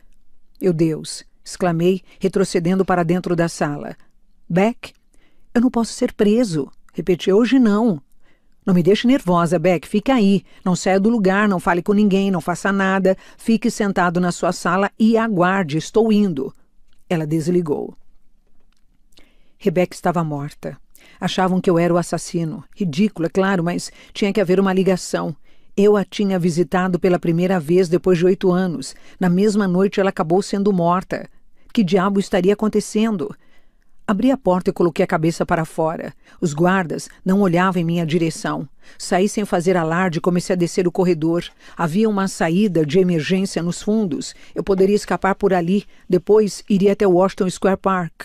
Meu Deus! exclamei, retrocedendo para dentro da sala. Beck, eu não posso ser preso. Repeti, hoje não. Não me deixe nervosa, Beck. Fique aí. Não saia do lugar, não fale com ninguém, não faça nada. Fique sentado na sua sala e aguarde. Estou indo. Ela desligou. Rebeca estava morta. Achavam que eu era o assassino. Ridículo, é claro, mas tinha que haver uma ligação. Eu a tinha visitado pela primeira vez depois de oito anos. Na mesma noite ela acabou sendo morta. Que diabo estaria acontecendo? Abri a porta e coloquei a cabeça para fora. Os guardas não olhavam em minha direção. Saí sem fazer alarde e comecei a descer o corredor. Havia uma saída de emergência nos fundos. Eu poderia escapar por ali. Depois iria até Washington Square Park.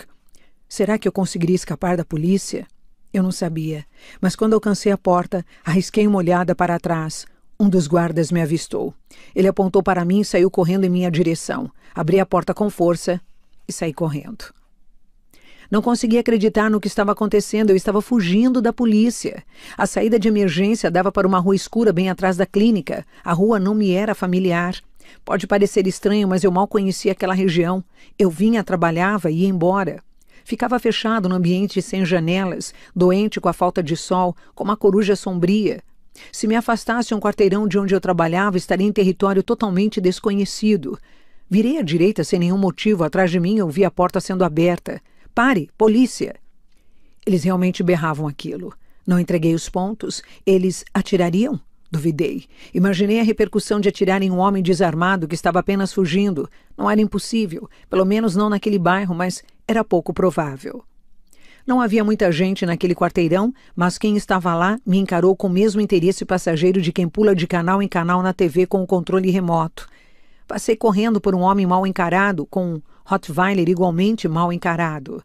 Será que eu conseguiria escapar da polícia? Eu não sabia, mas quando alcancei a porta, arrisquei uma olhada para trás. Um dos guardas me avistou. Ele apontou para mim e saiu correndo em minha direção. Abri a porta com força e saí correndo. Não conseguia acreditar no que estava acontecendo. Eu estava fugindo da polícia. A saída de emergência dava para uma rua escura bem atrás da clínica. A rua não me era familiar. Pode parecer estranho, mas eu mal conhecia aquela região. Eu vinha, trabalhava e ia embora. Ficava fechado no ambiente sem janelas, doente com a falta de sol, como uma coruja sombria, se me afastasse um quarteirão de onde eu trabalhava, estaria em território totalmente desconhecido. Virei à direita sem nenhum motivo. Atrás de mim, eu vi a porta sendo aberta. Pare, polícia! Eles realmente berravam aquilo. Não entreguei os pontos. Eles atirariam? Duvidei. Imaginei a repercussão de atirarem um homem desarmado que estava apenas fugindo. Não era impossível, pelo menos não naquele bairro, mas era pouco provável. Não havia muita gente naquele quarteirão, mas quem estava lá me encarou com o mesmo interesse passageiro de quem pula de canal em canal na TV com o controle remoto. Passei correndo por um homem mal encarado, com um Rottweiler igualmente mal encarado.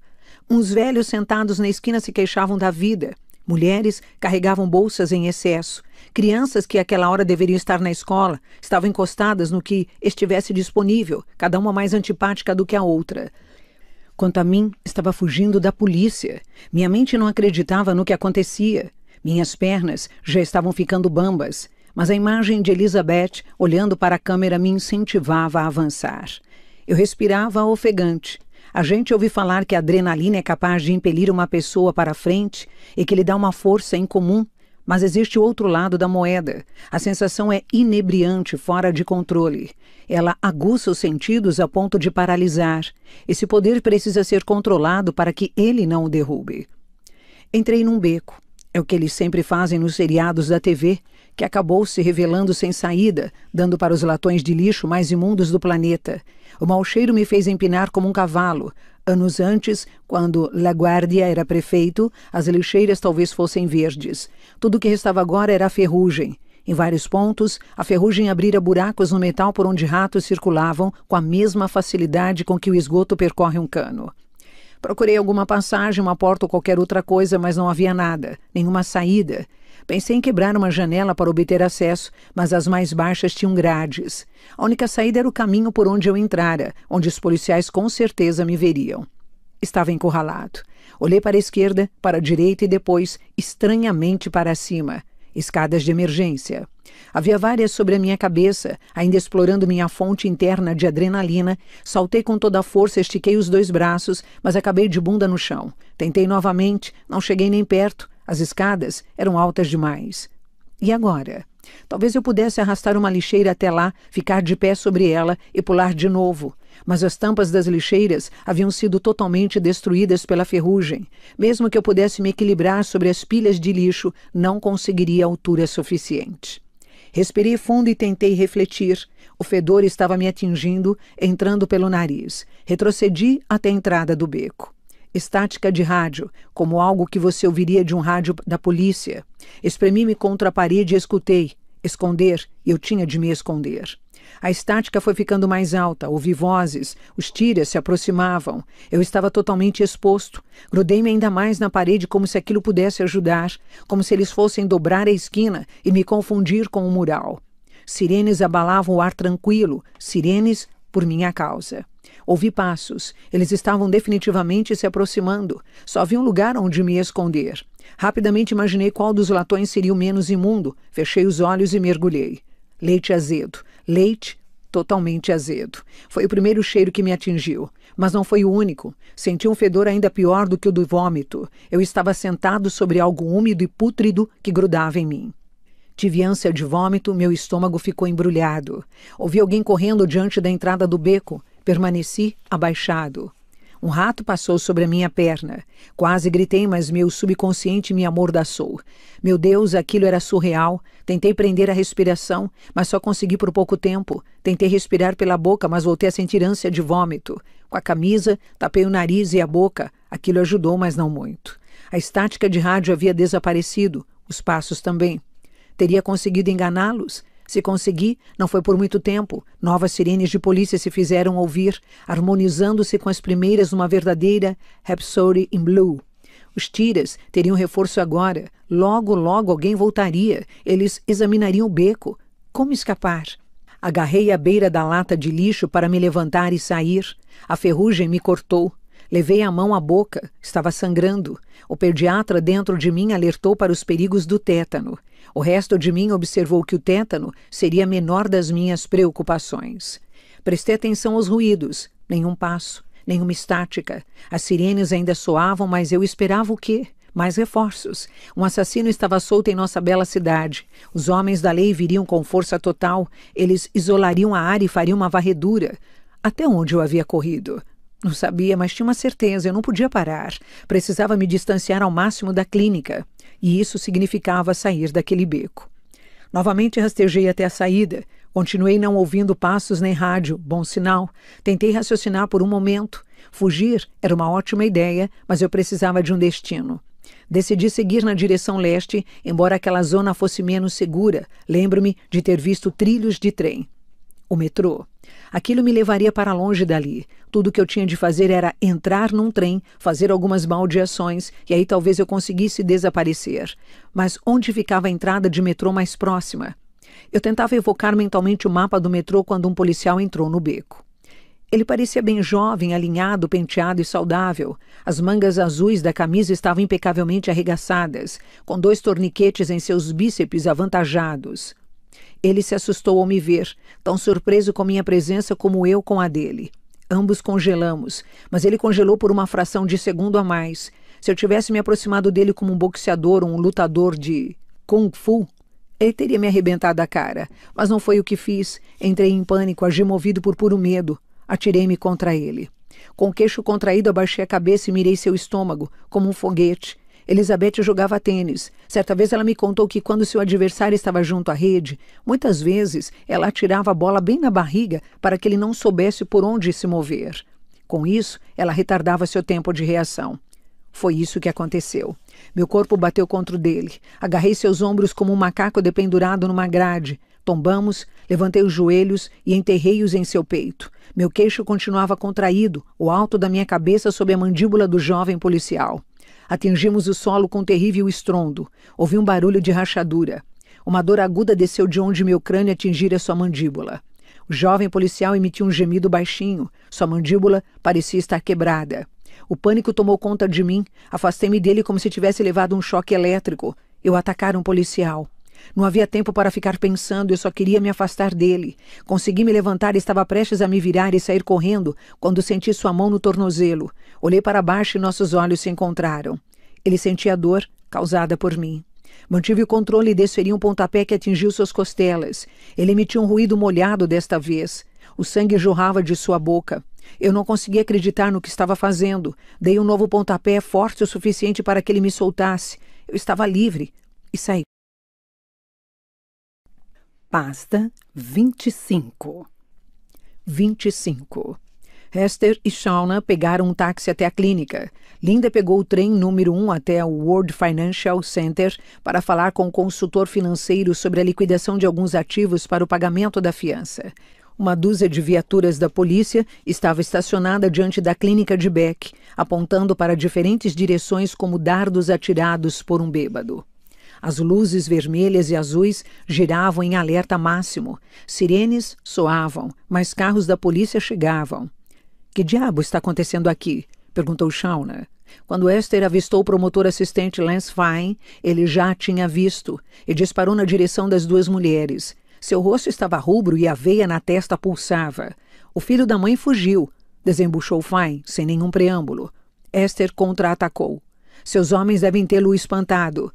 Uns velhos sentados na esquina se queixavam da vida. Mulheres carregavam bolsas em excesso. Crianças que àquela hora deveriam estar na escola estavam encostadas no que estivesse disponível, cada uma mais antipática do que a outra. Quanto a mim, estava fugindo da polícia. Minha mente não acreditava no que acontecia. Minhas pernas já estavam ficando bambas, mas a imagem de Elizabeth olhando para a câmera me incentivava a avançar. Eu respirava ofegante. A gente ouviu falar que a adrenalina é capaz de impelir uma pessoa para a frente e que lhe dá uma força incomum mas existe outro lado da moeda. A sensação é inebriante, fora de controle. Ela aguça os sentidos a ponto de paralisar. Esse poder precisa ser controlado para que ele não o derrube. Entrei num beco. É o que eles sempre fazem nos seriados da TV, que acabou se revelando sem saída, dando para os latões de lixo mais imundos do planeta. O mau cheiro me fez empinar como um cavalo, Anos antes, quando LaGuardia era prefeito, as lixeiras talvez fossem verdes. Tudo o que restava agora era a ferrugem. Em vários pontos, a ferrugem abrira buracos no metal por onde ratos circulavam com a mesma facilidade com que o esgoto percorre um cano. Procurei alguma passagem, uma porta ou qualquer outra coisa, mas não havia nada, nenhuma saída. Pensei em quebrar uma janela para obter acesso, mas as mais baixas tinham grades. A única saída era o caminho por onde eu entrara, onde os policiais com certeza me veriam. Estava encurralado. Olhei para a esquerda, para a direita e depois, estranhamente, para cima. Escadas de emergência. Havia várias sobre a minha cabeça, ainda explorando minha fonte interna de adrenalina. Saltei com toda a força, estiquei os dois braços, mas acabei de bunda no chão. Tentei novamente, não cheguei nem perto. As escadas eram altas demais. E agora? Talvez eu pudesse arrastar uma lixeira até lá, ficar de pé sobre ela e pular de novo. Mas as tampas das lixeiras haviam sido totalmente destruídas pela ferrugem. Mesmo que eu pudesse me equilibrar sobre as pilhas de lixo, não conseguiria altura suficiente. Respirei fundo e tentei refletir. O fedor estava me atingindo, entrando pelo nariz. Retrocedi até a entrada do beco estática de rádio, como algo que você ouviria de um rádio da polícia. Espremi-me contra a parede e escutei. Esconder, eu tinha de me esconder. A estática foi ficando mais alta, ouvi vozes, os tiras se aproximavam. Eu estava totalmente exposto. Grudei-me ainda mais na parede como se aquilo pudesse ajudar, como se eles fossem dobrar a esquina e me confundir com o mural. Sirenes abalavam o ar tranquilo, sirenes por minha causa. Ouvi passos. Eles estavam definitivamente se aproximando. Só vi um lugar onde me esconder. Rapidamente imaginei qual dos latões seria o menos imundo. Fechei os olhos e mergulhei. Leite azedo. Leite totalmente azedo. Foi o primeiro cheiro que me atingiu, mas não foi o único. Senti um fedor ainda pior do que o do vômito. Eu estava sentado sobre algo úmido e pútrido que grudava em mim. Tive ânsia de vômito, meu estômago ficou embrulhado. Ouvi alguém correndo diante da entrada do beco. Permaneci abaixado. Um rato passou sobre a minha perna. Quase gritei, mas meu subconsciente me amordaçou. Meu Deus, aquilo era surreal. Tentei prender a respiração, mas só consegui por pouco tempo. Tentei respirar pela boca, mas voltei a sentir ânsia de vômito. Com a camisa, tapei o nariz e a boca. Aquilo ajudou, mas não muito. A estática de rádio havia desaparecido, os passos também. Teria conseguido enganá-los? Se consegui, não foi por muito tempo. Novas sirenes de polícia se fizeram ouvir, harmonizando-se com as primeiras numa verdadeira Rhapsody in Blue. Os tiras teriam reforço agora. Logo, logo alguém voltaria. Eles examinariam o beco. Como escapar? Agarrei a beira da lata de lixo para me levantar e sair. A ferrugem me cortou. Levei a mão à boca, estava sangrando. O pediatra dentro de mim alertou para os perigos do tétano. O resto de mim observou que o tétano seria a menor das minhas preocupações. Prestei atenção aos ruídos, nenhum passo, nenhuma estática. As sirenes ainda soavam, mas eu esperava o quê? Mais reforços. Um assassino estava solto em nossa bela cidade. Os homens da lei viriam com força total. Eles isolariam a área e fariam uma varredura. Até onde eu havia corrido? Não sabia, mas tinha uma certeza. Eu não podia parar. Precisava me distanciar ao máximo da clínica e isso significava sair daquele beco. Novamente rastejei até a saída. Continuei não ouvindo passos nem rádio, bom sinal. Tentei raciocinar por um momento. Fugir era uma ótima ideia, mas eu precisava de um destino. Decidi seguir na direção leste, embora aquela zona fosse menos segura. Lembro-me de ter visto trilhos de trem. O metrô. Aquilo me levaria para longe dali. Tudo que eu tinha de fazer era entrar num trem, fazer algumas baldeações e aí talvez eu conseguisse desaparecer. Mas onde ficava a entrada de metrô mais próxima? Eu tentava evocar mentalmente o mapa do metrô quando um policial entrou no beco. Ele parecia bem jovem, alinhado, penteado e saudável. As mangas azuis da camisa estavam impecavelmente arregaçadas, com dois torniquetes em seus bíceps avantajados. Ele se assustou ao me ver, tão surpreso com minha presença como eu com a dele. Ambos congelamos, mas ele congelou por uma fração de segundo a mais. Se eu tivesse me aproximado dele como um boxeador ou um lutador de kung fu, ele teria me arrebentado a cara. Mas não foi o que fiz. Entrei em pânico, agi movido por puro medo. Atirei-me contra ele. Com o queixo contraído, abaixei a cabeça e mirei seu estômago, como um foguete. Elizabeth jogava tênis. Certa vez ela me contou que quando seu adversário estava junto à rede, muitas vezes ela atirava a bola bem na barriga para que ele não soubesse por onde se mover. Com isso, ela retardava seu tempo de reação. Foi isso que aconteceu. Meu corpo bateu contra o dele. Agarrei seus ombros como um macaco dependurado numa grade. Tombamos, levantei os joelhos e enterrei-os em seu peito. Meu queixo continuava contraído, o alto da minha cabeça sob a mandíbula do jovem policial. Atingimos o solo com um terrível estrondo. Ouvi um barulho de rachadura. Uma dor aguda desceu de onde meu crânio atingira sua mandíbula. O jovem policial emitiu um gemido baixinho. Sua mandíbula parecia estar quebrada. O pânico tomou conta de mim. Afastei-me dele como se tivesse levado um choque elétrico. Eu atacara um policial. Não havia tempo para ficar pensando, eu só queria me afastar dele. Consegui me levantar e estava prestes a me virar e sair correndo quando senti sua mão no tornozelo. Olhei para baixo e nossos olhos se encontraram. Ele sentia a dor causada por mim. Mantive o controle e desferi um pontapé que atingiu suas costelas. Ele emitiu um ruído molhado desta vez. O sangue jorrava de sua boca. Eu não conseguia acreditar no que estava fazendo. Dei um novo pontapé forte o suficiente para que ele me soltasse. Eu estava livre e saí. Pasta 25. 25. Hester e Shauna pegaram um táxi até a clínica. Linda pegou o trem número 1 até o World Financial Center para falar com o consultor financeiro sobre a liquidação de alguns ativos para o pagamento da fiança. Uma dúzia de viaturas da polícia estava estacionada diante da clínica de Beck, apontando para diferentes direções como dardos atirados por um bêbado. As luzes vermelhas e azuis giravam em alerta máximo. Sirenes soavam, mas carros da polícia chegavam. Que diabo está acontecendo aqui? perguntou Shauna. Quando Esther avistou o promotor assistente Lance Fine, ele já tinha visto e disparou na direção das duas mulheres. Seu rosto estava rubro e a veia na testa pulsava. O filho da mãe fugiu, desembuchou Fine, sem nenhum preâmbulo. Esther contra-atacou. Seus homens devem tê-lo espantado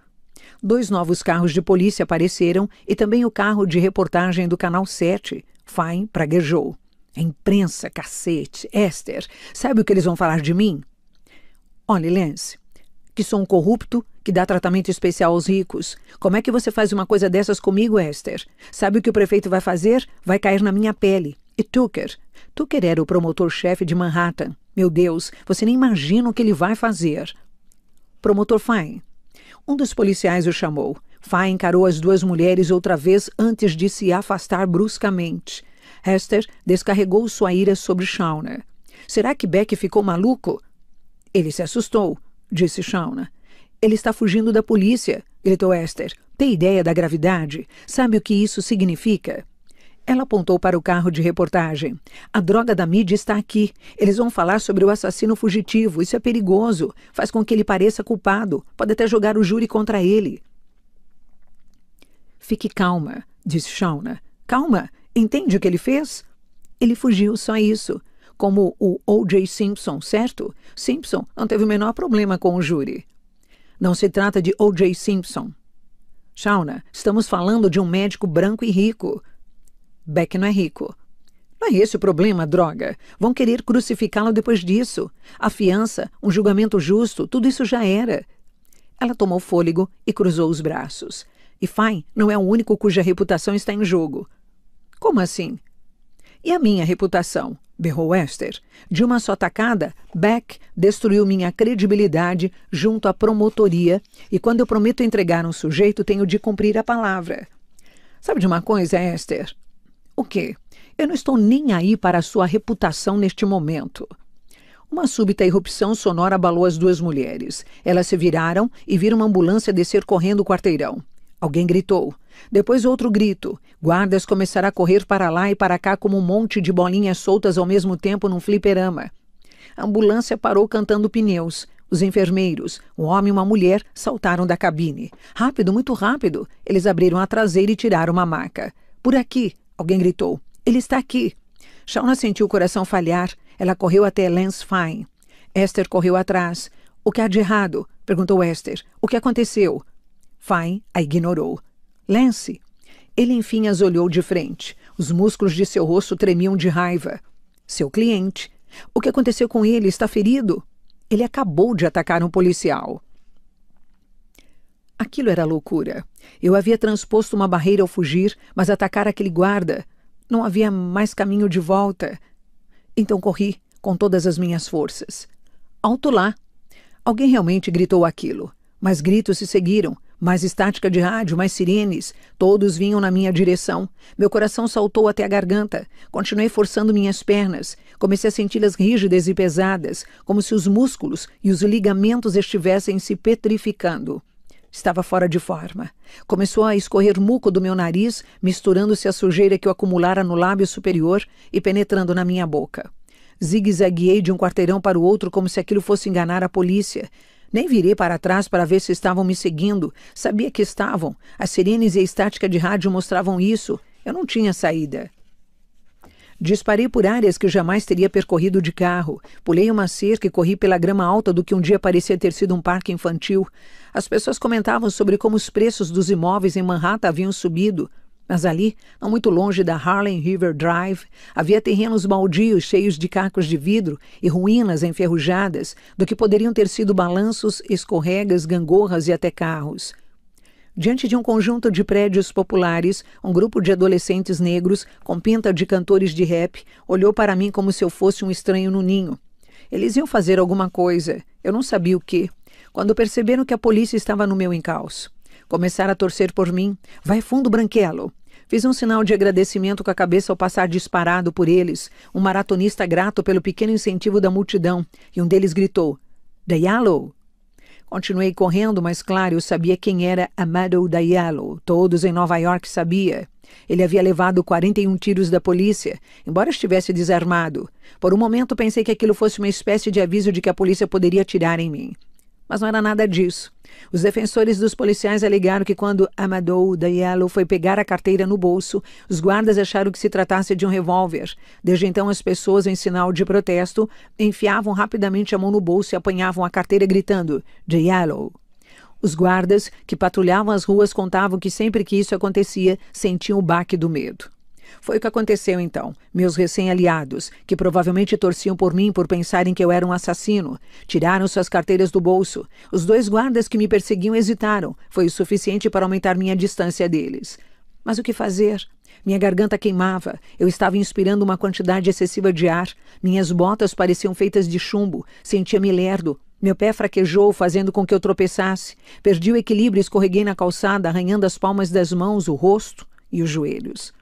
dois novos carros de polícia apareceram e também o carro de reportagem do Canal 7. Fain praguejou. A imprensa, cacete, Esther, sabe o que eles vão falar de mim? Olha, Lance, que sou um corrupto que dá tratamento especial aos ricos. Como é que você faz uma coisa dessas comigo, Esther? Sabe o que o prefeito vai fazer? Vai cair na minha pele. E Tucker? Tucker era o promotor-chefe de Manhattan. Meu Deus, você nem imagina o que ele vai fazer. Promotor Fine, um dos policiais o chamou. Fá encarou as duas mulheres outra vez antes de se afastar bruscamente. Hester descarregou sua ira sobre Shauna. Será que Beck ficou maluco? Ele se assustou, disse Shauna. Ele está fugindo da polícia, gritou Esther. Tem ideia da gravidade? Sabe o que isso significa? Ela apontou para o carro de reportagem. A droga da mídia está aqui. Eles vão falar sobre o assassino fugitivo. Isso é perigoso. Faz com que ele pareça culpado. Pode até jogar o júri contra ele. Fique calma, disse Shauna. Calma. Entende o que ele fez? Ele fugiu, só isso. Como o O.J. Simpson, certo? Simpson não teve o menor problema com o júri. Não se trata de O.J. Simpson. Shauna, estamos falando de um médico branco e rico. Beck não é rico. Não é esse o problema, droga. Vão querer crucificá-lo depois disso. A fiança, um julgamento justo, tudo isso já era. Ela tomou fôlego e cruzou os braços. E Fine não é o único cuja reputação está em jogo. Como assim? E a minha reputação? berrou Esther. De uma só tacada, Beck destruiu minha credibilidade junto à promotoria e quando eu prometo entregar um sujeito, tenho de cumprir a palavra. Sabe de uma coisa, Esther? O quê? Eu não estou nem aí para a sua reputação neste momento. Uma súbita irrupção sonora abalou as duas mulheres. Elas se viraram e viram uma ambulância descer correndo o quarteirão. Alguém gritou. Depois outro grito. Guardas começaram a correr para lá e para cá como um monte de bolinhas soltas ao mesmo tempo num fliperama. A ambulância parou cantando pneus. Os enfermeiros, um homem e uma mulher, saltaram da cabine. Rápido, muito rápido. Eles abriram a traseira e tiraram uma maca. Por aqui, Alguém gritou: Ele está aqui! Shauna sentiu o coração falhar. Ela correu até Lance Fine. Esther correu atrás. O que há de errado? perguntou Esther. O que aconteceu? Fine a ignorou. Lance! Ele enfim as olhou de frente. Os músculos de seu rosto tremiam de raiva. Seu cliente. O que aconteceu com ele? Está ferido? Ele acabou de atacar um policial. Aquilo era loucura. Eu havia transposto uma barreira ao fugir, mas atacara aquele guarda. Não havia mais caminho de volta. Então corri com todas as minhas forças. Alto lá! Alguém realmente gritou aquilo. Mais gritos se seguiram, mais estática de rádio, mais sirenes. Todos vinham na minha direção. Meu coração saltou até a garganta. Continuei forçando minhas pernas. Comecei a senti-las rígidas e pesadas, como se os músculos e os ligamentos estivessem se petrificando. Estava fora de forma. Começou a escorrer muco do meu nariz, misturando-se à sujeira que eu acumulara no lábio superior e penetrando na minha boca. Zigue-zagueei de um quarteirão para o outro como se aquilo fosse enganar a polícia. Nem virei para trás para ver se estavam me seguindo. Sabia que estavam. As sirenes e a estática de rádio mostravam isso. Eu não tinha saída. Disparei por áreas que jamais teria percorrido de carro. Pulei uma cerca e corri pela grama alta do que um dia parecia ter sido um parque infantil. As pessoas comentavam sobre como os preços dos imóveis em Manhattan haviam subido. Mas ali, não muito longe da Harlem River Drive, havia terrenos baldios cheios de cacos de vidro e ruínas enferrujadas do que poderiam ter sido balanços, escorregas, gangorras e até carros. Diante de um conjunto de prédios populares, um grupo de adolescentes negros, com pinta de cantores de rap, olhou para mim como se eu fosse um estranho no ninho. Eles iam fazer alguma coisa, eu não sabia o que, quando perceberam que a polícia estava no meu encalço. Começaram a torcer por mim. Vai fundo, Branquelo! Fiz um sinal de agradecimento com a cabeça ao passar disparado por eles, um maratonista grato pelo pequeno incentivo da multidão, e um deles gritou: Yellow! Continuei correndo, mas claro, eu sabia quem era Amado Diallo. Todos em Nova York sabia. Ele havia levado 41 tiros da polícia, embora estivesse desarmado. Por um momento pensei que aquilo fosse uma espécie de aviso de que a polícia poderia atirar em mim. Mas não era nada disso. Os defensores dos policiais alegaram que quando Amadou Diallo foi pegar a carteira no bolso, os guardas acharam que se tratasse de um revólver. Desde então, as pessoas, em sinal de protesto, enfiavam rapidamente a mão no bolso e apanhavam a carteira gritando: Diallo. Os guardas que patrulhavam as ruas contavam que sempre que isso acontecia, sentiam o baque do medo. Foi o que aconteceu então. Meus recém-aliados, que provavelmente torciam por mim por pensarem que eu era um assassino, tiraram suas carteiras do bolso. Os dois guardas que me perseguiam hesitaram. Foi o suficiente para aumentar minha distância deles. Mas o que fazer? Minha garganta queimava, eu estava inspirando uma quantidade excessiva de ar, minhas botas pareciam feitas de chumbo, sentia-me lerdo, meu pé fraquejou, fazendo com que eu tropeçasse, perdi o equilíbrio e escorreguei na calçada, arranhando as palmas das mãos, o rosto e os joelhos.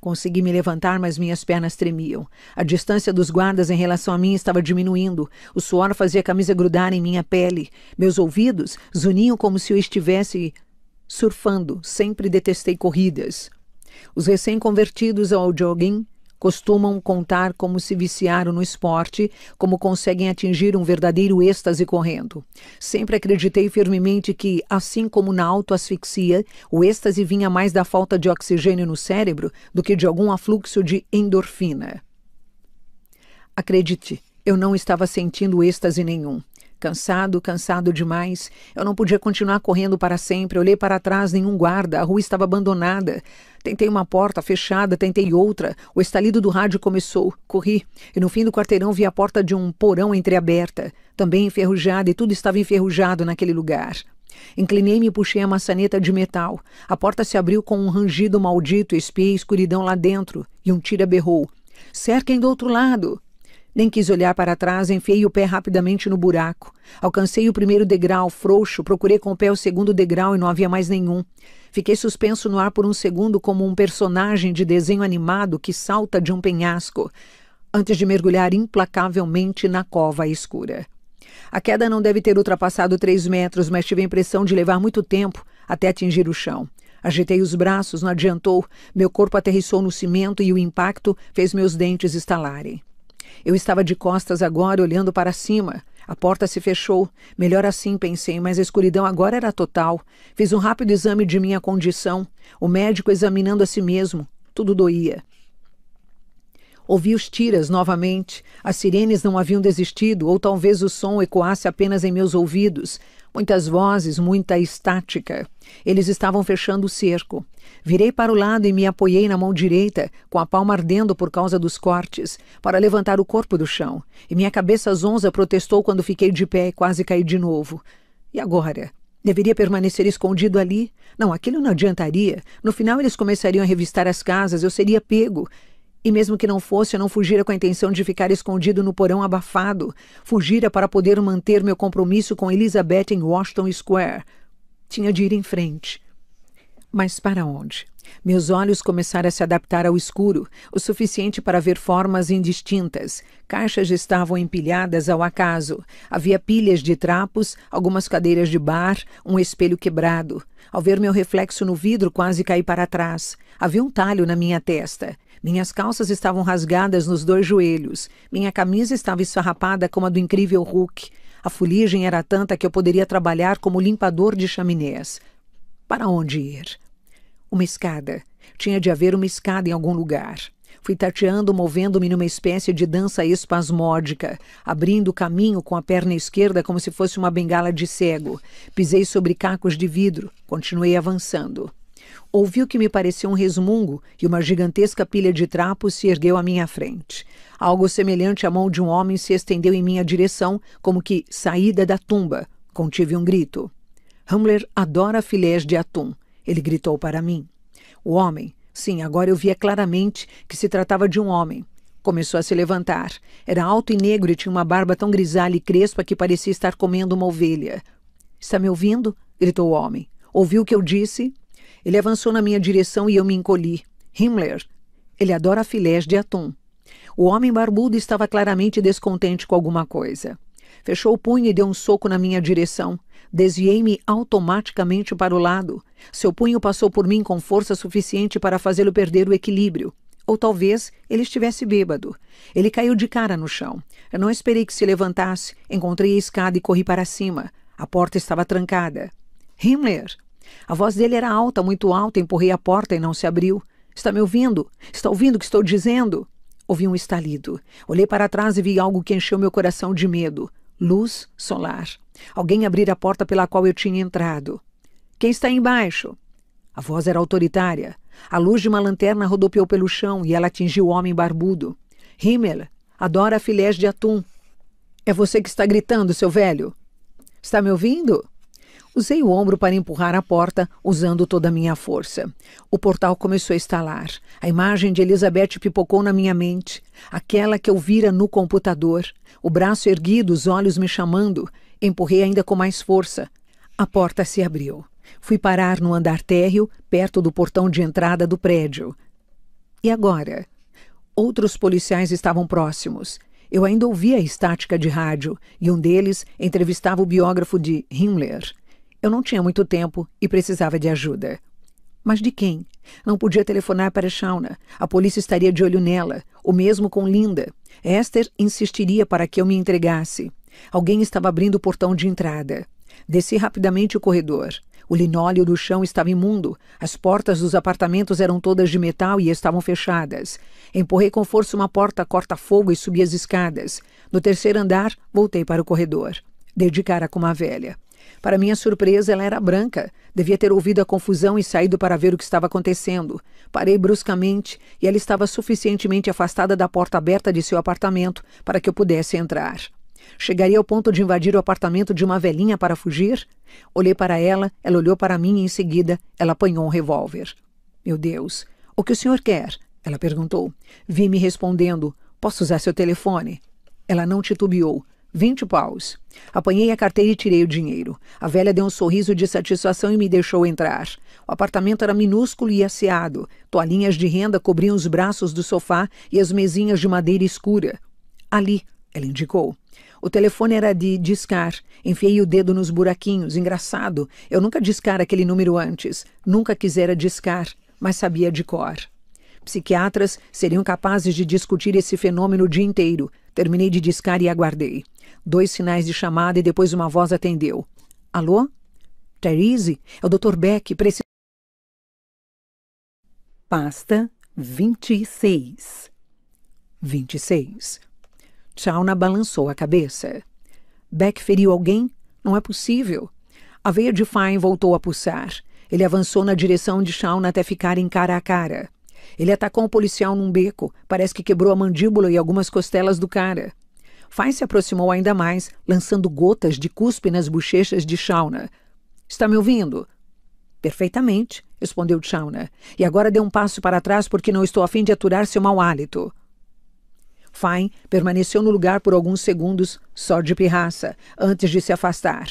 Consegui me levantar, mas minhas pernas tremiam. A distância dos guardas em relação a mim estava diminuindo. O suor fazia a camisa grudar em minha pele. Meus ouvidos zuniam como se eu estivesse surfando. Sempre detestei corridas. Os recém-convertidos ao jogging costumam contar como se viciaram no esporte, como conseguem atingir um verdadeiro êxtase correndo. Sempre acreditei firmemente que, assim como na autoasfixia, o êxtase vinha mais da falta de oxigênio no cérebro do que de algum afluxo de endorfina. Acredite, eu não estava sentindo êxtase nenhum. Cansado, cansado demais. Eu não podia continuar correndo para sempre. Olhei para trás, nenhum guarda. A rua estava abandonada. Tentei uma porta fechada, tentei outra. O estalido do rádio começou. Corri, e no fim do quarteirão vi a porta de um porão entreaberta, também enferrujada, e tudo estava enferrujado naquele lugar. Inclinei-me e puxei a maçaneta de metal. A porta se abriu com um rangido maldito, espiei a escuridão lá dentro, e um tira berrou. Cerquem do outro lado! Nem quis olhar para trás, enfiei o pé rapidamente no buraco. Alcancei o primeiro degrau, frouxo, procurei com o pé o segundo degrau e não havia mais nenhum. Fiquei suspenso no ar por um segundo, como um personagem de desenho animado que salta de um penhasco, antes de mergulhar implacavelmente na cova escura. A queda não deve ter ultrapassado três metros, mas tive a impressão de levar muito tempo até atingir o chão. Agitei os braços, não adiantou. Meu corpo aterrissou no cimento e o impacto fez meus dentes estalarem. Eu estava de costas agora, olhando para cima. A porta se fechou. Melhor assim, pensei, mas a escuridão agora era total. Fiz um rápido exame de minha condição. O médico examinando a si mesmo. Tudo doía. Ouvi os tiras novamente. As sirenes não haviam desistido, ou talvez o som ecoasse apenas em meus ouvidos. Muitas vozes, muita estática. Eles estavam fechando o cerco. Virei para o lado e me apoiei na mão direita, com a palma ardendo por causa dos cortes, para levantar o corpo do chão. E minha cabeça zonza protestou quando fiquei de pé e quase caí de novo. E agora? Deveria permanecer escondido ali? Não, aquilo não adiantaria. No final, eles começariam a revistar as casas, eu seria pego. E mesmo que não fosse, eu não fugira com a intenção de ficar escondido no porão abafado. Fugira para poder manter meu compromisso com Elizabeth em Washington Square. Tinha de ir em frente. Mas para onde? Meus olhos começaram a se adaptar ao escuro, o suficiente para ver formas indistintas. Caixas estavam empilhadas ao acaso. Havia pilhas de trapos, algumas cadeiras de bar, um espelho quebrado. Ao ver meu reflexo no vidro, quase caí para trás. Havia um talho na minha testa. Minhas calças estavam rasgadas nos dois joelhos. Minha camisa estava esfarrapada como a do incrível Hulk. A fuligem era tanta que eu poderia trabalhar como limpador de chaminés. Para onde ir? Uma escada. Tinha de haver uma escada em algum lugar. Fui tateando, movendo-me numa espécie de dança espasmódica, abrindo o caminho com a perna esquerda como se fosse uma bengala de cego. Pisei sobre cacos de vidro, continuei avançando ouvi o que me pareceu um resmungo e uma gigantesca pilha de trapos se ergueu à minha frente. Algo semelhante à mão de um homem se estendeu em minha direção, como que saída da tumba. Contive um grito. Hamler adora filés de atum. Ele gritou para mim. O homem, sim, agora eu via claramente que se tratava de um homem. Começou a se levantar. Era alto e negro e tinha uma barba tão grisalha e crespa que parecia estar comendo uma ovelha. Está me ouvindo? gritou o homem. Ouviu o que eu disse? Ele avançou na minha direção e eu me encolhi. Himmler. Ele adora filés de atum. O homem barbudo estava claramente descontente com alguma coisa. Fechou o punho e deu um soco na minha direção. Desviei-me automaticamente para o lado. Seu punho passou por mim com força suficiente para fazê-lo perder o equilíbrio. Ou talvez ele estivesse bêbado. Ele caiu de cara no chão. Eu não esperei que se levantasse. Encontrei a escada e corri para cima. A porta estava trancada. Himmler! A voz dele era alta, muito alta, empurrei a porta e não se abriu. Está me ouvindo? Está ouvindo o que estou dizendo? Ouvi um estalido. Olhei para trás e vi algo que encheu meu coração de medo. Luz solar. Alguém abrir a porta pela qual eu tinha entrado. Quem está embaixo? A voz era autoritária. A luz de uma lanterna rodopiou pelo chão e ela atingiu o homem barbudo. Himmel adora filés de atum. É você que está gritando, seu velho. Está me ouvindo? Usei o ombro para empurrar a porta, usando toda a minha força. O portal começou a estalar. A imagem de Elizabeth pipocou na minha mente. Aquela que eu vira no computador. O braço erguido, os olhos me chamando. Empurrei ainda com mais força. A porta se abriu. Fui parar no andar térreo, perto do portão de entrada do prédio. E agora? Outros policiais estavam próximos. Eu ainda ouvia a estática de rádio e um deles entrevistava o biógrafo de Himmler. Eu não tinha muito tempo e precisava de ajuda. Mas de quem? Não podia telefonar para Shauna. A polícia estaria de olho nela. O mesmo com Linda. Esther insistiria para que eu me entregasse. Alguém estava abrindo o portão de entrada. Desci rapidamente o corredor. O linóleo do chão estava imundo. As portas dos apartamentos eram todas de metal e estavam fechadas. Empurrei com força uma porta corta-fogo e subi as escadas. No terceiro andar, voltei para o corredor. Dedicara com uma velha. Para minha surpresa, ela era branca. Devia ter ouvido a confusão e saído para ver o que estava acontecendo. Parei bruscamente e ela estava suficientemente afastada da porta aberta de seu apartamento para que eu pudesse entrar. Chegaria ao ponto de invadir o apartamento de uma velhinha para fugir? Olhei para ela, ela olhou para mim e em seguida ela apanhou um revólver. Meu Deus, o que o senhor quer? Ela perguntou. Vi-me respondendo: Posso usar seu telefone? Ela não titubeou. 20 paus. Apanhei a carteira e tirei o dinheiro. A velha deu um sorriso de satisfação e me deixou entrar. O apartamento era minúsculo e asseado. Toalhinhas de renda cobriam os braços do sofá e as mesinhas de madeira escura. Ali, ela indicou. O telefone era de discar. Enfiei o dedo nos buraquinhos. Engraçado, eu nunca discara aquele número antes. Nunca quisera discar, mas sabia de cor. Psiquiatras seriam capazes de discutir esse fenômeno o dia inteiro. Terminei de discar e aguardei. Dois sinais de chamada e depois uma voz atendeu. Alô? Therese? É o Dr. Beck. Preciso. Pasta 26. 26. Tchauna balançou a cabeça. Beck feriu alguém? Não é possível. A veia de Fine voltou a pulsar. Ele avançou na direção de Shauna até ficarem cara a cara. Ele atacou um policial num beco. Parece que quebrou a mandíbula e algumas costelas do cara. Faz se aproximou ainda mais, lançando gotas de cuspe nas bochechas de Shauna. Está me ouvindo? Perfeitamente, respondeu Shauna. E agora dê um passo para trás porque não estou a fim de aturar seu mau hálito. Fine permaneceu no lugar por alguns segundos, só de pirraça, antes de se afastar.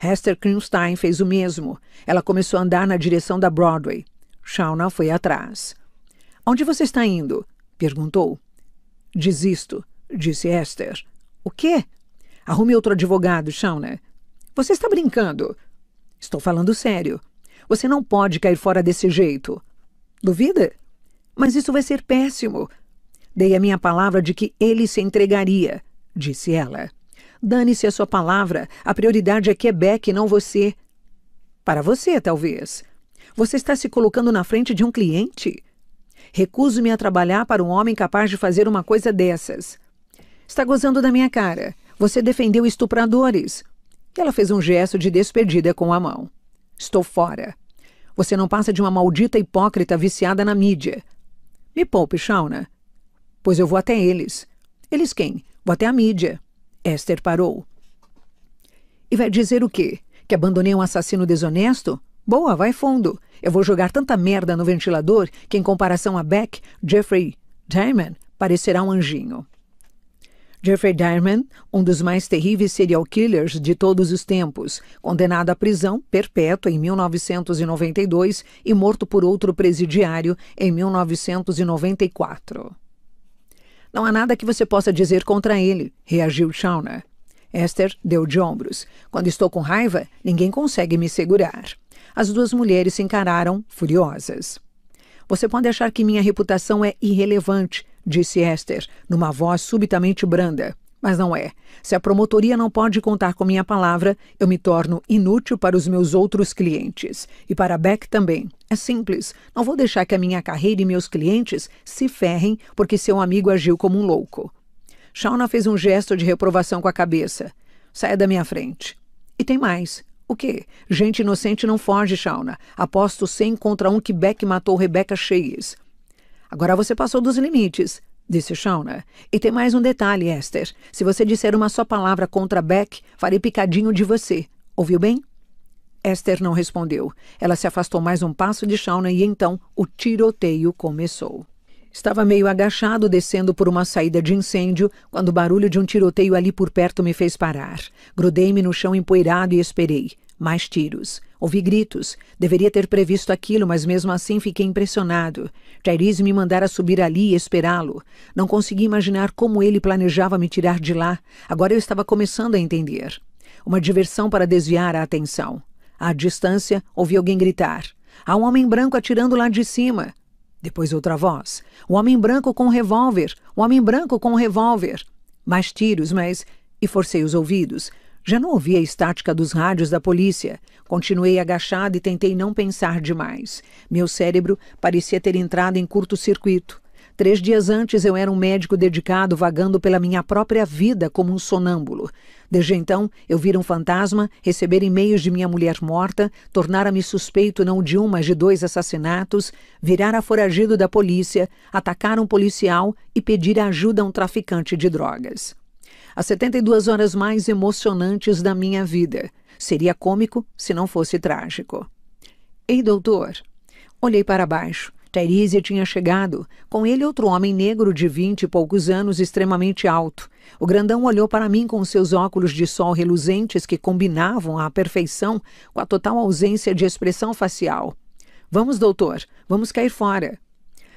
Hester Krimstein fez o mesmo. Ela começou a andar na direção da Broadway. Shauna foi atrás. Onde você está indo? perguntou. Desisto, disse Esther. O quê? Arrume outro advogado, Shauna. Você está brincando. Estou falando sério. Você não pode cair fora desse jeito. Duvida? Mas isso vai ser péssimo. Dei a minha palavra de que ele se entregaria, disse ela. Dane-se a sua palavra. A prioridade é Quebec, não você. Para você, talvez. Você está se colocando na frente de um cliente? Recuso-me a trabalhar para um homem capaz de fazer uma coisa dessas. Está gozando da minha cara. Você defendeu estupradores. ela fez um gesto de despedida com a mão. Estou fora. Você não passa de uma maldita hipócrita viciada na mídia. Me poupe, Shauna. Pois eu vou até eles. Eles quem? Vou até a mídia. Esther parou. E vai dizer o quê? Que abandonei um assassino desonesto? Boa, vai fundo. Eu vou jogar tanta merda no ventilador que, em comparação a Beck, Jeffrey Diamond parecerá um anjinho. Jeffrey Dahmer, um dos mais terríveis serial killers de todos os tempos, condenado à prisão perpétua em 1992 e morto por outro presidiário em 1994. Não há nada que você possa dizer contra ele, reagiu Shauna. Esther deu de ombros. Quando estou com raiva, ninguém consegue me segurar. As duas mulheres se encararam, furiosas. Você pode achar que minha reputação é irrelevante, disse Esther, numa voz subitamente branda. Mas não é. Se a promotoria não pode contar com minha palavra, eu me torno inútil para os meus outros clientes. E para Beck também. É simples. Não vou deixar que a minha carreira e meus clientes se ferrem porque seu amigo agiu como um louco. Shauna fez um gesto de reprovação com a cabeça. Saia da minha frente. E tem mais. O quê? Gente inocente não foge, Shauna. Aposto 100 contra um que Beck matou Rebecca Cheyes. Agora você passou dos limites, disse Shauna. Né? E tem mais um detalhe, Esther. Se você disser uma só palavra contra Beck, farei picadinho de você. Ouviu bem? Esther não respondeu. Ela se afastou mais um passo de Shauna e então o tiroteio começou. Estava meio agachado descendo por uma saída de incêndio quando o barulho de um tiroteio ali por perto me fez parar. Grudei-me no chão empoeirado e esperei. Mais tiros. Ouvi gritos. Deveria ter previsto aquilo, mas mesmo assim fiquei impressionado. Tyrese me mandara subir ali e esperá-lo. Não consegui imaginar como ele planejava me tirar de lá. Agora eu estava começando a entender. Uma diversão para desviar a atenção. À distância, ouvi alguém gritar. Há um homem branco atirando lá de cima. Depois outra voz. Um homem branco com um revólver. Um homem branco com um revólver. Mais tiros, mas... E forcei os ouvidos já não ouvi a estática dos rádios da polícia. Continuei agachado e tentei não pensar demais. Meu cérebro parecia ter entrado em curto-circuito. Três dias antes eu era um médico dedicado vagando pela minha própria vida como um sonâmbulo. Desde então, eu vira um fantasma, receber e-mails de minha mulher morta, tornar me suspeito não de um, mas de dois assassinatos, a foragido da polícia, atacar um policial e pedir ajuda a um traficante de drogas. As 72 horas mais emocionantes da minha vida. Seria cômico se não fosse trágico. Ei, doutor! Olhei para baixo. Terísia tinha chegado. Com ele, outro homem negro de vinte e poucos anos, extremamente alto. O grandão olhou para mim com seus óculos de sol reluzentes que combinavam à perfeição com a total ausência de expressão facial. Vamos, doutor, vamos cair fora.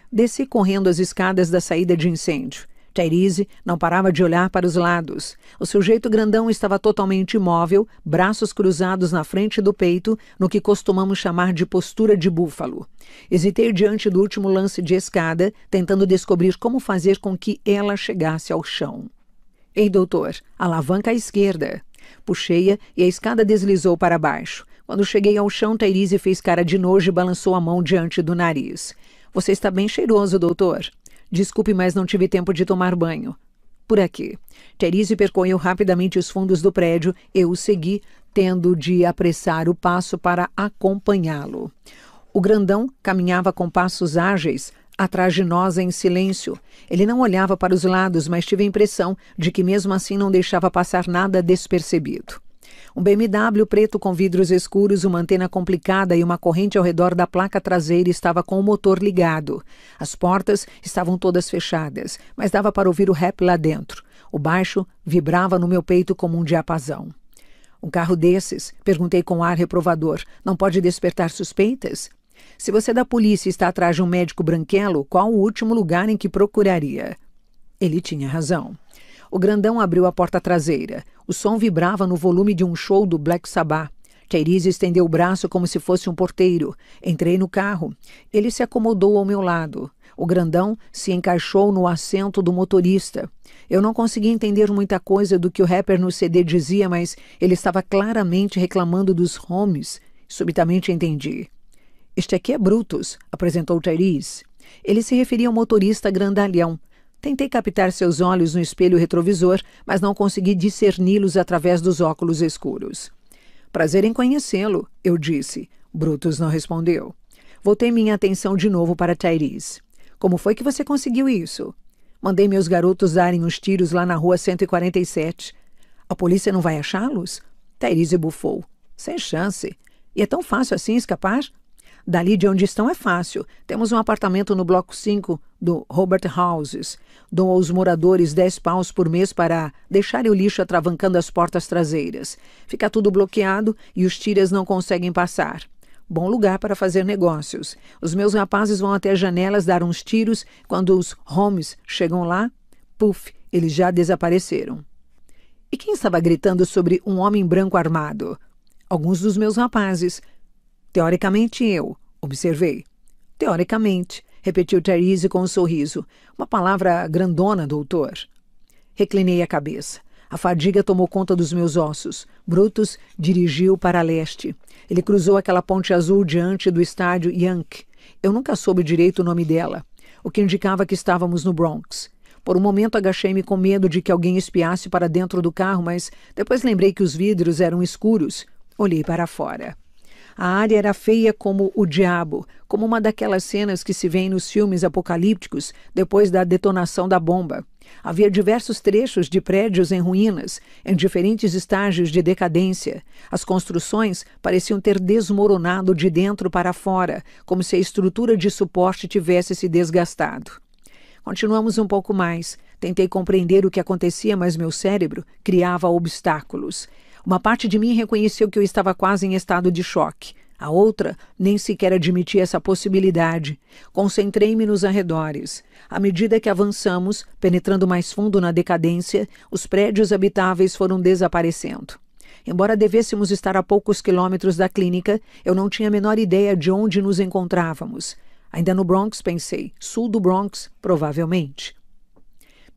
Desci correndo as escadas da saída de incêndio. Tairize não parava de olhar para os lados. O sujeito grandão estava totalmente imóvel, braços cruzados na frente do peito, no que costumamos chamar de postura de búfalo. Hesitei diante do último lance de escada, tentando descobrir como fazer com que ela chegasse ao chão. Ei, doutor, alavanca à esquerda. Puxei-a e a escada deslizou para baixo. Quando cheguei ao chão, Tairize fez cara de nojo e balançou a mão diante do nariz. Você está bem cheiroso, doutor. Desculpe, mas não tive tempo de tomar banho. Por aqui. Terise percorreu rapidamente os fundos do prédio. Eu o segui, tendo de apressar o passo para acompanhá-lo. O grandão caminhava com passos ágeis, atrás de nós em silêncio. Ele não olhava para os lados, mas tive a impressão de que mesmo assim não deixava passar nada despercebido. Um BMW preto com vidros escuros, uma antena complicada e uma corrente ao redor da placa traseira estava com o motor ligado. As portas estavam todas fechadas, mas dava para ouvir o rap lá dentro. O baixo vibrava no meu peito como um diapasão. Um carro desses? Perguntei com ar reprovador. Não pode despertar suspeitas? Se você é da polícia está atrás de um médico branquelo, qual o último lugar em que procuraria? Ele tinha razão. O grandão abriu a porta traseira. O som vibrava no volume de um show do Black Sabbath. Therese estendeu o braço como se fosse um porteiro. Entrei no carro. Ele se acomodou ao meu lado. O grandão se encaixou no assento do motorista. Eu não conseguia entender muita coisa do que o rapper no CD dizia, mas ele estava claramente reclamando dos homes. Subitamente entendi. Este aqui é Brutus, apresentou Therese. Ele se referia ao motorista grandalhão, Tentei captar seus olhos no espelho retrovisor, mas não consegui discerni-los através dos óculos escuros. Prazer em conhecê-lo, eu disse. Brutus não respondeu. Voltei minha atenção de novo para Tyrese. Como foi que você conseguiu isso? Mandei meus garotos darem os tiros lá na rua 147. A polícia não vai achá-los? Tyrese bufou. Sem chance. E é tão fácil assim escapar? Dali de onde estão é fácil. Temos um apartamento no bloco 5 do Robert Houses. Dou aos moradores 10 paus por mês para deixarem o lixo atravancando as portas traseiras. Fica tudo bloqueado e os tiras não conseguem passar. Bom lugar para fazer negócios. Os meus rapazes vão até as janelas dar uns tiros. Quando os homes chegam lá, puff, eles já desapareceram. E quem estava gritando sobre um homem branco armado? Alguns dos meus rapazes, Teoricamente eu, observei. Teoricamente, repetiu Therese com um sorriso. Uma palavra grandona, doutor. Reclinei a cabeça. A fadiga tomou conta dos meus ossos. Brutus dirigiu para leste. Ele cruzou aquela ponte azul diante do estádio Yank. Eu nunca soube direito o nome dela, o que indicava que estávamos no Bronx. Por um momento agachei-me com medo de que alguém espiasse para dentro do carro, mas depois lembrei que os vidros eram escuros. Olhei para fora. A área era feia como o diabo, como uma daquelas cenas que se vêem nos filmes apocalípticos depois da detonação da bomba. Havia diversos trechos de prédios em ruínas, em diferentes estágios de decadência. As construções pareciam ter desmoronado de dentro para fora, como se a estrutura de suporte tivesse se desgastado. Continuamos um pouco mais. Tentei compreender o que acontecia, mas meu cérebro criava obstáculos. Uma parte de mim reconheceu que eu estava quase em estado de choque. A outra nem sequer admitia essa possibilidade. Concentrei-me nos arredores. À medida que avançamos, penetrando mais fundo na decadência, os prédios habitáveis foram desaparecendo. Embora devêssemos estar a poucos quilômetros da clínica, eu não tinha a menor ideia de onde nos encontrávamos. Ainda no Bronx, pensei, sul do Bronx, provavelmente.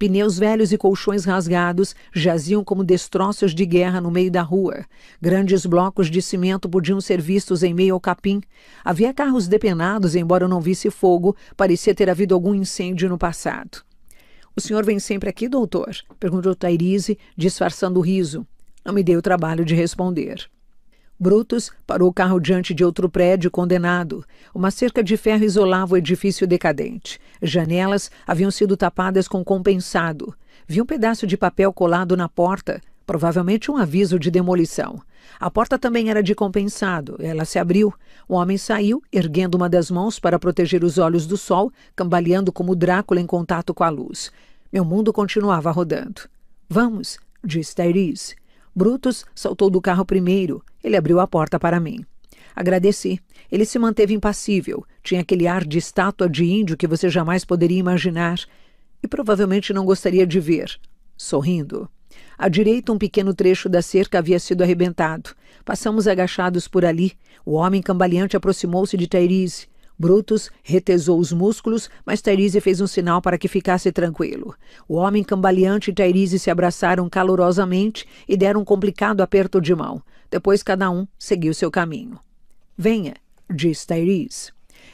Pneus velhos e colchões rasgados jaziam como destroços de guerra no meio da rua. Grandes blocos de cimento podiam ser vistos em meio ao capim. Havia carros depenados, embora não visse fogo, parecia ter havido algum incêndio no passado. O senhor vem sempre aqui, doutor? perguntou Tairise, disfarçando o riso. Não me dei o trabalho de responder. Brutus parou o carro diante de outro prédio condenado. Uma cerca de ferro isolava o edifício decadente. Janelas haviam sido tapadas com compensado. Vi um pedaço de papel colado na porta, provavelmente um aviso de demolição. A porta também era de compensado. Ela se abriu. O homem saiu, erguendo uma das mãos para proteger os olhos do sol, cambaleando como Drácula em contato com a luz. Meu mundo continuava rodando. Vamos, disse Tyrese. Brutus saltou do carro primeiro. Ele abriu a porta para mim. Agradeci. Ele se manteve impassível. Tinha aquele ar de estátua de índio que você jamais poderia imaginar e provavelmente não gostaria de ver. Sorrindo. À direita, um pequeno trecho da cerca havia sido arrebentado. Passamos agachados por ali. O homem cambaleante aproximou-se de Tyrese. Brutus retesou os músculos, mas Tairise fez um sinal para que ficasse tranquilo. O homem cambaleante e Tairise se abraçaram calorosamente e deram um complicado aperto de mão. Depois cada um seguiu seu caminho. Venha, disse Tairise.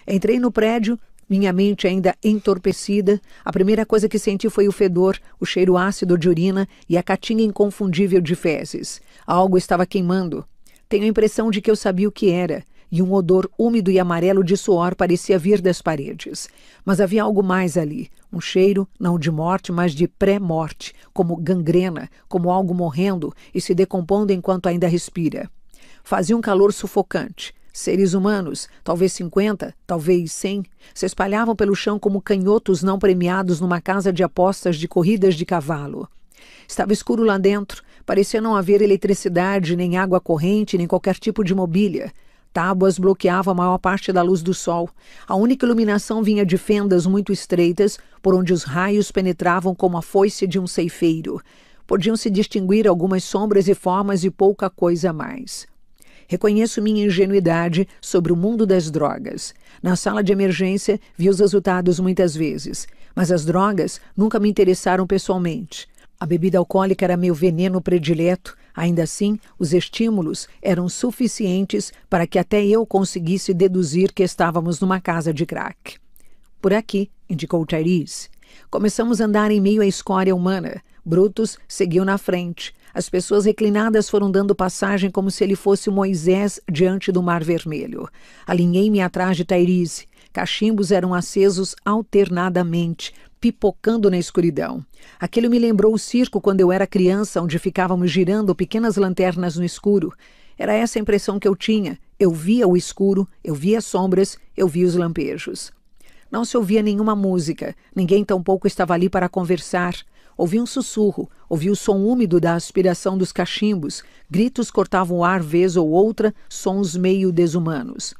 Entrei no prédio, minha mente ainda entorpecida, a primeira coisa que senti foi o fedor, o cheiro ácido de urina e a catinha inconfundível de fezes. Algo estava queimando. Tenho a impressão de que eu sabia o que era e um odor úmido e amarelo de suor parecia vir das paredes. Mas havia algo mais ali, um cheiro não de morte, mas de pré-morte, como gangrena, como algo morrendo e se decompondo enquanto ainda respira. Fazia um calor sufocante. Seres humanos, talvez 50, talvez 100, se espalhavam pelo chão como canhotos não premiados numa casa de apostas de corridas de cavalo. Estava escuro lá dentro, parecia não haver eletricidade, nem água corrente, nem qualquer tipo de mobília tábuas bloqueava a maior parte da luz do sol. A única iluminação vinha de fendas muito estreitas, por onde os raios penetravam como a foice de um ceifeiro. Podiam-se distinguir algumas sombras e formas e pouca coisa mais. Reconheço minha ingenuidade sobre o mundo das drogas. Na sala de emergência, vi os resultados muitas vezes, mas as drogas nunca me interessaram pessoalmente. A bebida alcoólica era meu veneno predileto, Ainda assim, os estímulos eram suficientes para que até eu conseguisse deduzir que estávamos numa casa de crack. Por aqui, indicou Tyrese. Começamos a andar em meio à escória humana. Brutus seguiu na frente. As pessoas reclinadas foram dando passagem como se ele fosse Moisés diante do Mar Vermelho. Alinhei-me atrás de Tyrese. Cachimbos eram acesos alternadamente, pipocando na escuridão. Aquilo me lembrou o circo quando eu era criança, onde ficávamos girando pequenas lanternas no escuro. Era essa a impressão que eu tinha. Eu via o escuro, eu via sombras, eu via os lampejos. Não se ouvia nenhuma música, ninguém tampouco estava ali para conversar. Ouvi um sussurro, ouvi o som úmido da aspiração dos cachimbos, gritos cortavam o ar vez ou outra, sons meio desumanos.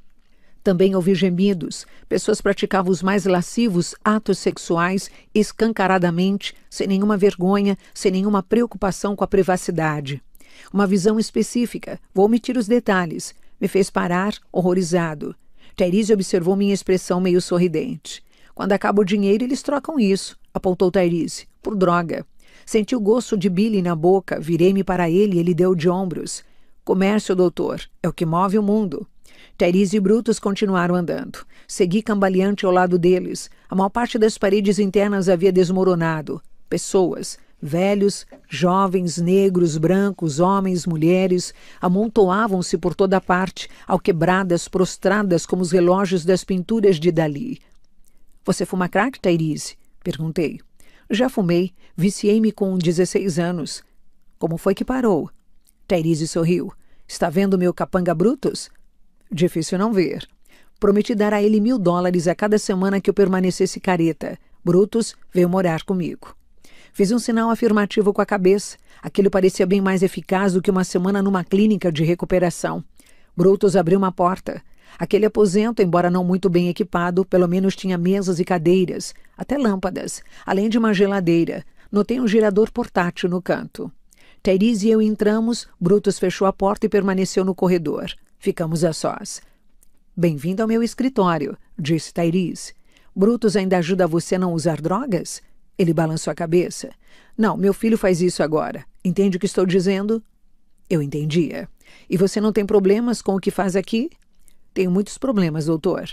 Também houve gemidos. Pessoas praticavam os mais lascivos atos sexuais escancaradamente, sem nenhuma vergonha, sem nenhuma preocupação com a privacidade. Uma visão específica, vou omitir os detalhes, me fez parar, horrorizado. Tyrese observou minha expressão meio sorridente. Quando acaba o dinheiro, eles trocam isso, apontou Tyrese, por droga. Senti o gosto de Billy na boca, virei-me para ele e ele deu de ombros. Comércio, doutor, é o que move o mundo. Teres e Brutus continuaram andando. Segui cambaleante ao lado deles. A maior parte das paredes internas havia desmoronado. Pessoas, velhos, jovens, negros, brancos, homens, mulheres, amontoavam-se por toda parte, alquebradas, prostradas como os relógios das pinturas de Dali. Você fuma crack, Tairize? Perguntei. Já fumei. Viciei-me com 16 anos. Como foi que parou? Tairize sorriu. Está vendo meu capanga Brutus? Difícil não ver. Prometi dar a ele mil dólares a cada semana que eu permanecesse careta. Brutus veio morar comigo. Fiz um sinal afirmativo com a cabeça. Aquilo parecia bem mais eficaz do que uma semana numa clínica de recuperação. Brutus abriu uma porta. Aquele aposento, embora não muito bem equipado, pelo menos tinha mesas e cadeiras, até lâmpadas, além de uma geladeira. Notei um girador portátil no canto. Therese e eu entramos, Brutus fechou a porta e permaneceu no corredor. Ficamos a sós. Bem-vindo ao meu escritório, disse Therese. Brutus ainda ajuda você a não usar drogas? Ele balançou a cabeça. Não, meu filho faz isso agora. Entende o que estou dizendo? Eu entendia. E você não tem problemas com o que faz aqui? Tenho muitos problemas, doutor.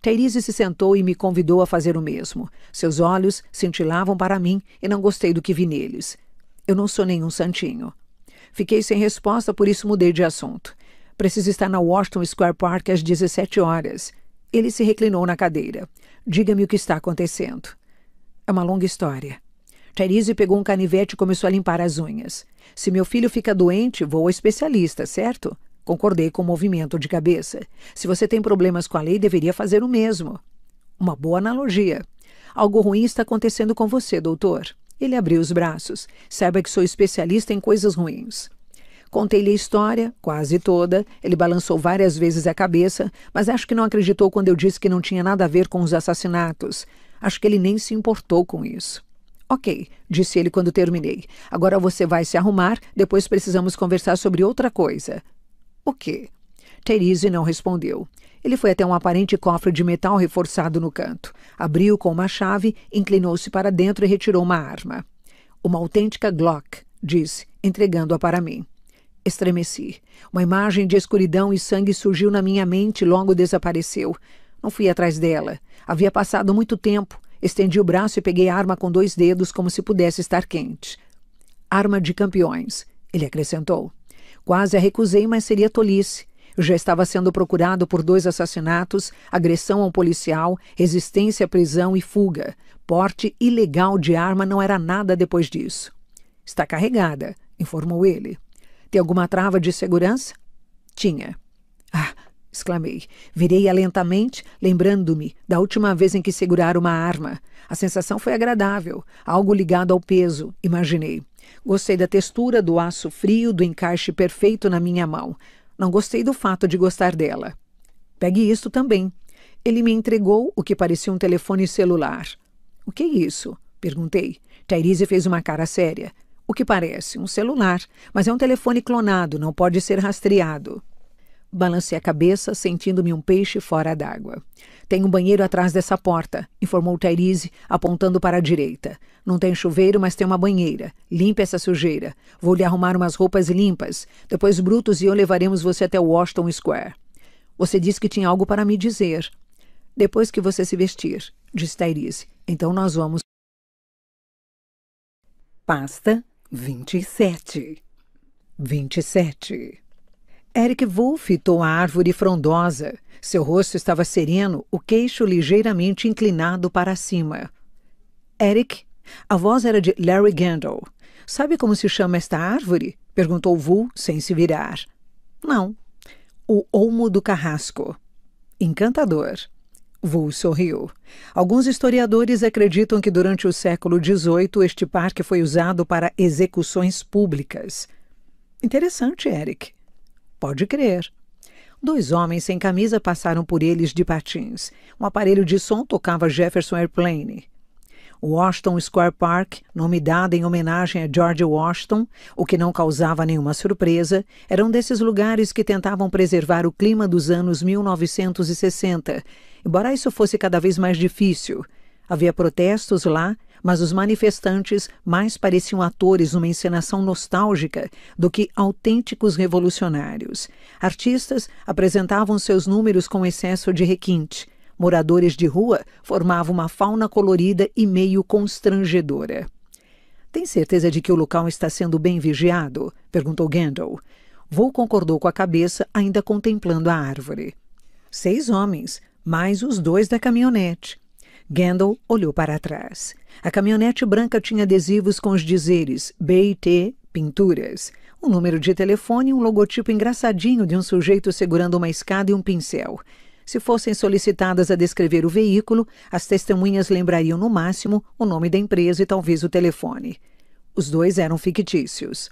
Therese se sentou e me convidou a fazer o mesmo. Seus olhos cintilavam para mim e não gostei do que vi neles. Eu não sou nenhum santinho. Fiquei sem resposta, por isso mudei de assunto. Preciso estar na Washington Square Park às 17 horas. Ele se reclinou na cadeira. Diga-me o que está acontecendo. É uma longa história. Therese pegou um canivete e começou a limpar as unhas. Se meu filho fica doente, vou ao especialista, certo? Concordei com o movimento de cabeça. Se você tem problemas com a lei, deveria fazer o mesmo. Uma boa analogia. Algo ruim está acontecendo com você, doutor. Ele abriu os braços. Saiba que sou especialista em coisas ruins. Contei-lhe a história, quase toda. Ele balançou várias vezes a cabeça, mas acho que não acreditou quando eu disse que não tinha nada a ver com os assassinatos. Acho que ele nem se importou com isso. Ok, disse ele quando terminei. Agora você vai se arrumar, depois precisamos conversar sobre outra coisa. O quê? Therese não respondeu. Ele foi até um aparente cofre de metal reforçado no canto. Abriu com uma chave, inclinou-se para dentro e retirou uma arma. Uma autêntica Glock, disse, entregando-a para mim. Estremeci. Uma imagem de escuridão e sangue surgiu na minha mente e logo desapareceu. Não fui atrás dela. Havia passado muito tempo. Estendi o braço e peguei a arma com dois dedos, como se pudesse estar quente. Arma de campeões, ele acrescentou. Quase a recusei, mas seria tolice já estava sendo procurado por dois assassinatos, agressão a um policial, resistência à prisão e fuga. Porte ilegal de arma não era nada depois disso. Está carregada, informou ele. Tem alguma trava de segurança? Tinha. Ah, exclamei. Virei-a lentamente, lembrando-me da última vez em que segurara uma arma. A sensação foi agradável, algo ligado ao peso, imaginei. Gostei da textura do aço frio, do encaixe perfeito na minha mão. Não gostei do fato de gostar dela. Pegue isso também. Ele me entregou o que parecia um telefone celular. O que é isso? Perguntei. Tairise fez uma cara séria. O que parece um celular, mas é um telefone clonado, não pode ser rastreado. Balancei a cabeça, sentindo-me um peixe fora d'água. Tem um banheiro atrás dessa porta, informou Tyrese, apontando para a direita. Não tem chuveiro, mas tem uma banheira. Limpe essa sujeira. Vou lhe arrumar umas roupas limpas. Depois Brutus e eu levaremos você até Washington Square. Você disse que tinha algo para me dizer. Depois que você se vestir, disse Tyrese. Então nós vamos. Pasta 27 27 Eric Wolff fitou a árvore frondosa. Seu rosto estava sereno, o queixo ligeiramente inclinado para cima. Eric? A voz era de Larry Gandalf. Sabe como se chama esta árvore? perguntou Vul sem se virar. Não. O olmo do carrasco. Encantador. Vul sorriu. Alguns historiadores acreditam que durante o século XVIII este parque foi usado para execuções públicas. Interessante, Eric. Pode crer. Dois homens sem camisa passaram por eles de patins. Um aparelho de som tocava Jefferson Airplane. Washington Square Park, nome dado em homenagem a George Washington, o que não causava nenhuma surpresa, era um desses lugares que tentavam preservar o clima dos anos 1960, embora isso fosse cada vez mais difícil. Havia protestos lá, mas os manifestantes mais pareciam atores numa encenação nostálgica do que autênticos revolucionários. Artistas apresentavam seus números com excesso de requinte. Moradores de rua formavam uma fauna colorida e meio constrangedora. Tem certeza de que o local está sendo bem vigiado? perguntou Gandalf. Vou concordou com a cabeça, ainda contemplando a árvore. Seis homens, mais os dois da caminhonete. Gandalf olhou para trás. A caminhonete branca tinha adesivos com os dizeres BT Pinturas, um número de telefone e um logotipo engraçadinho de um sujeito segurando uma escada e um pincel. Se fossem solicitadas a descrever o veículo, as testemunhas lembrariam no máximo o nome da empresa e talvez o telefone. Os dois eram fictícios.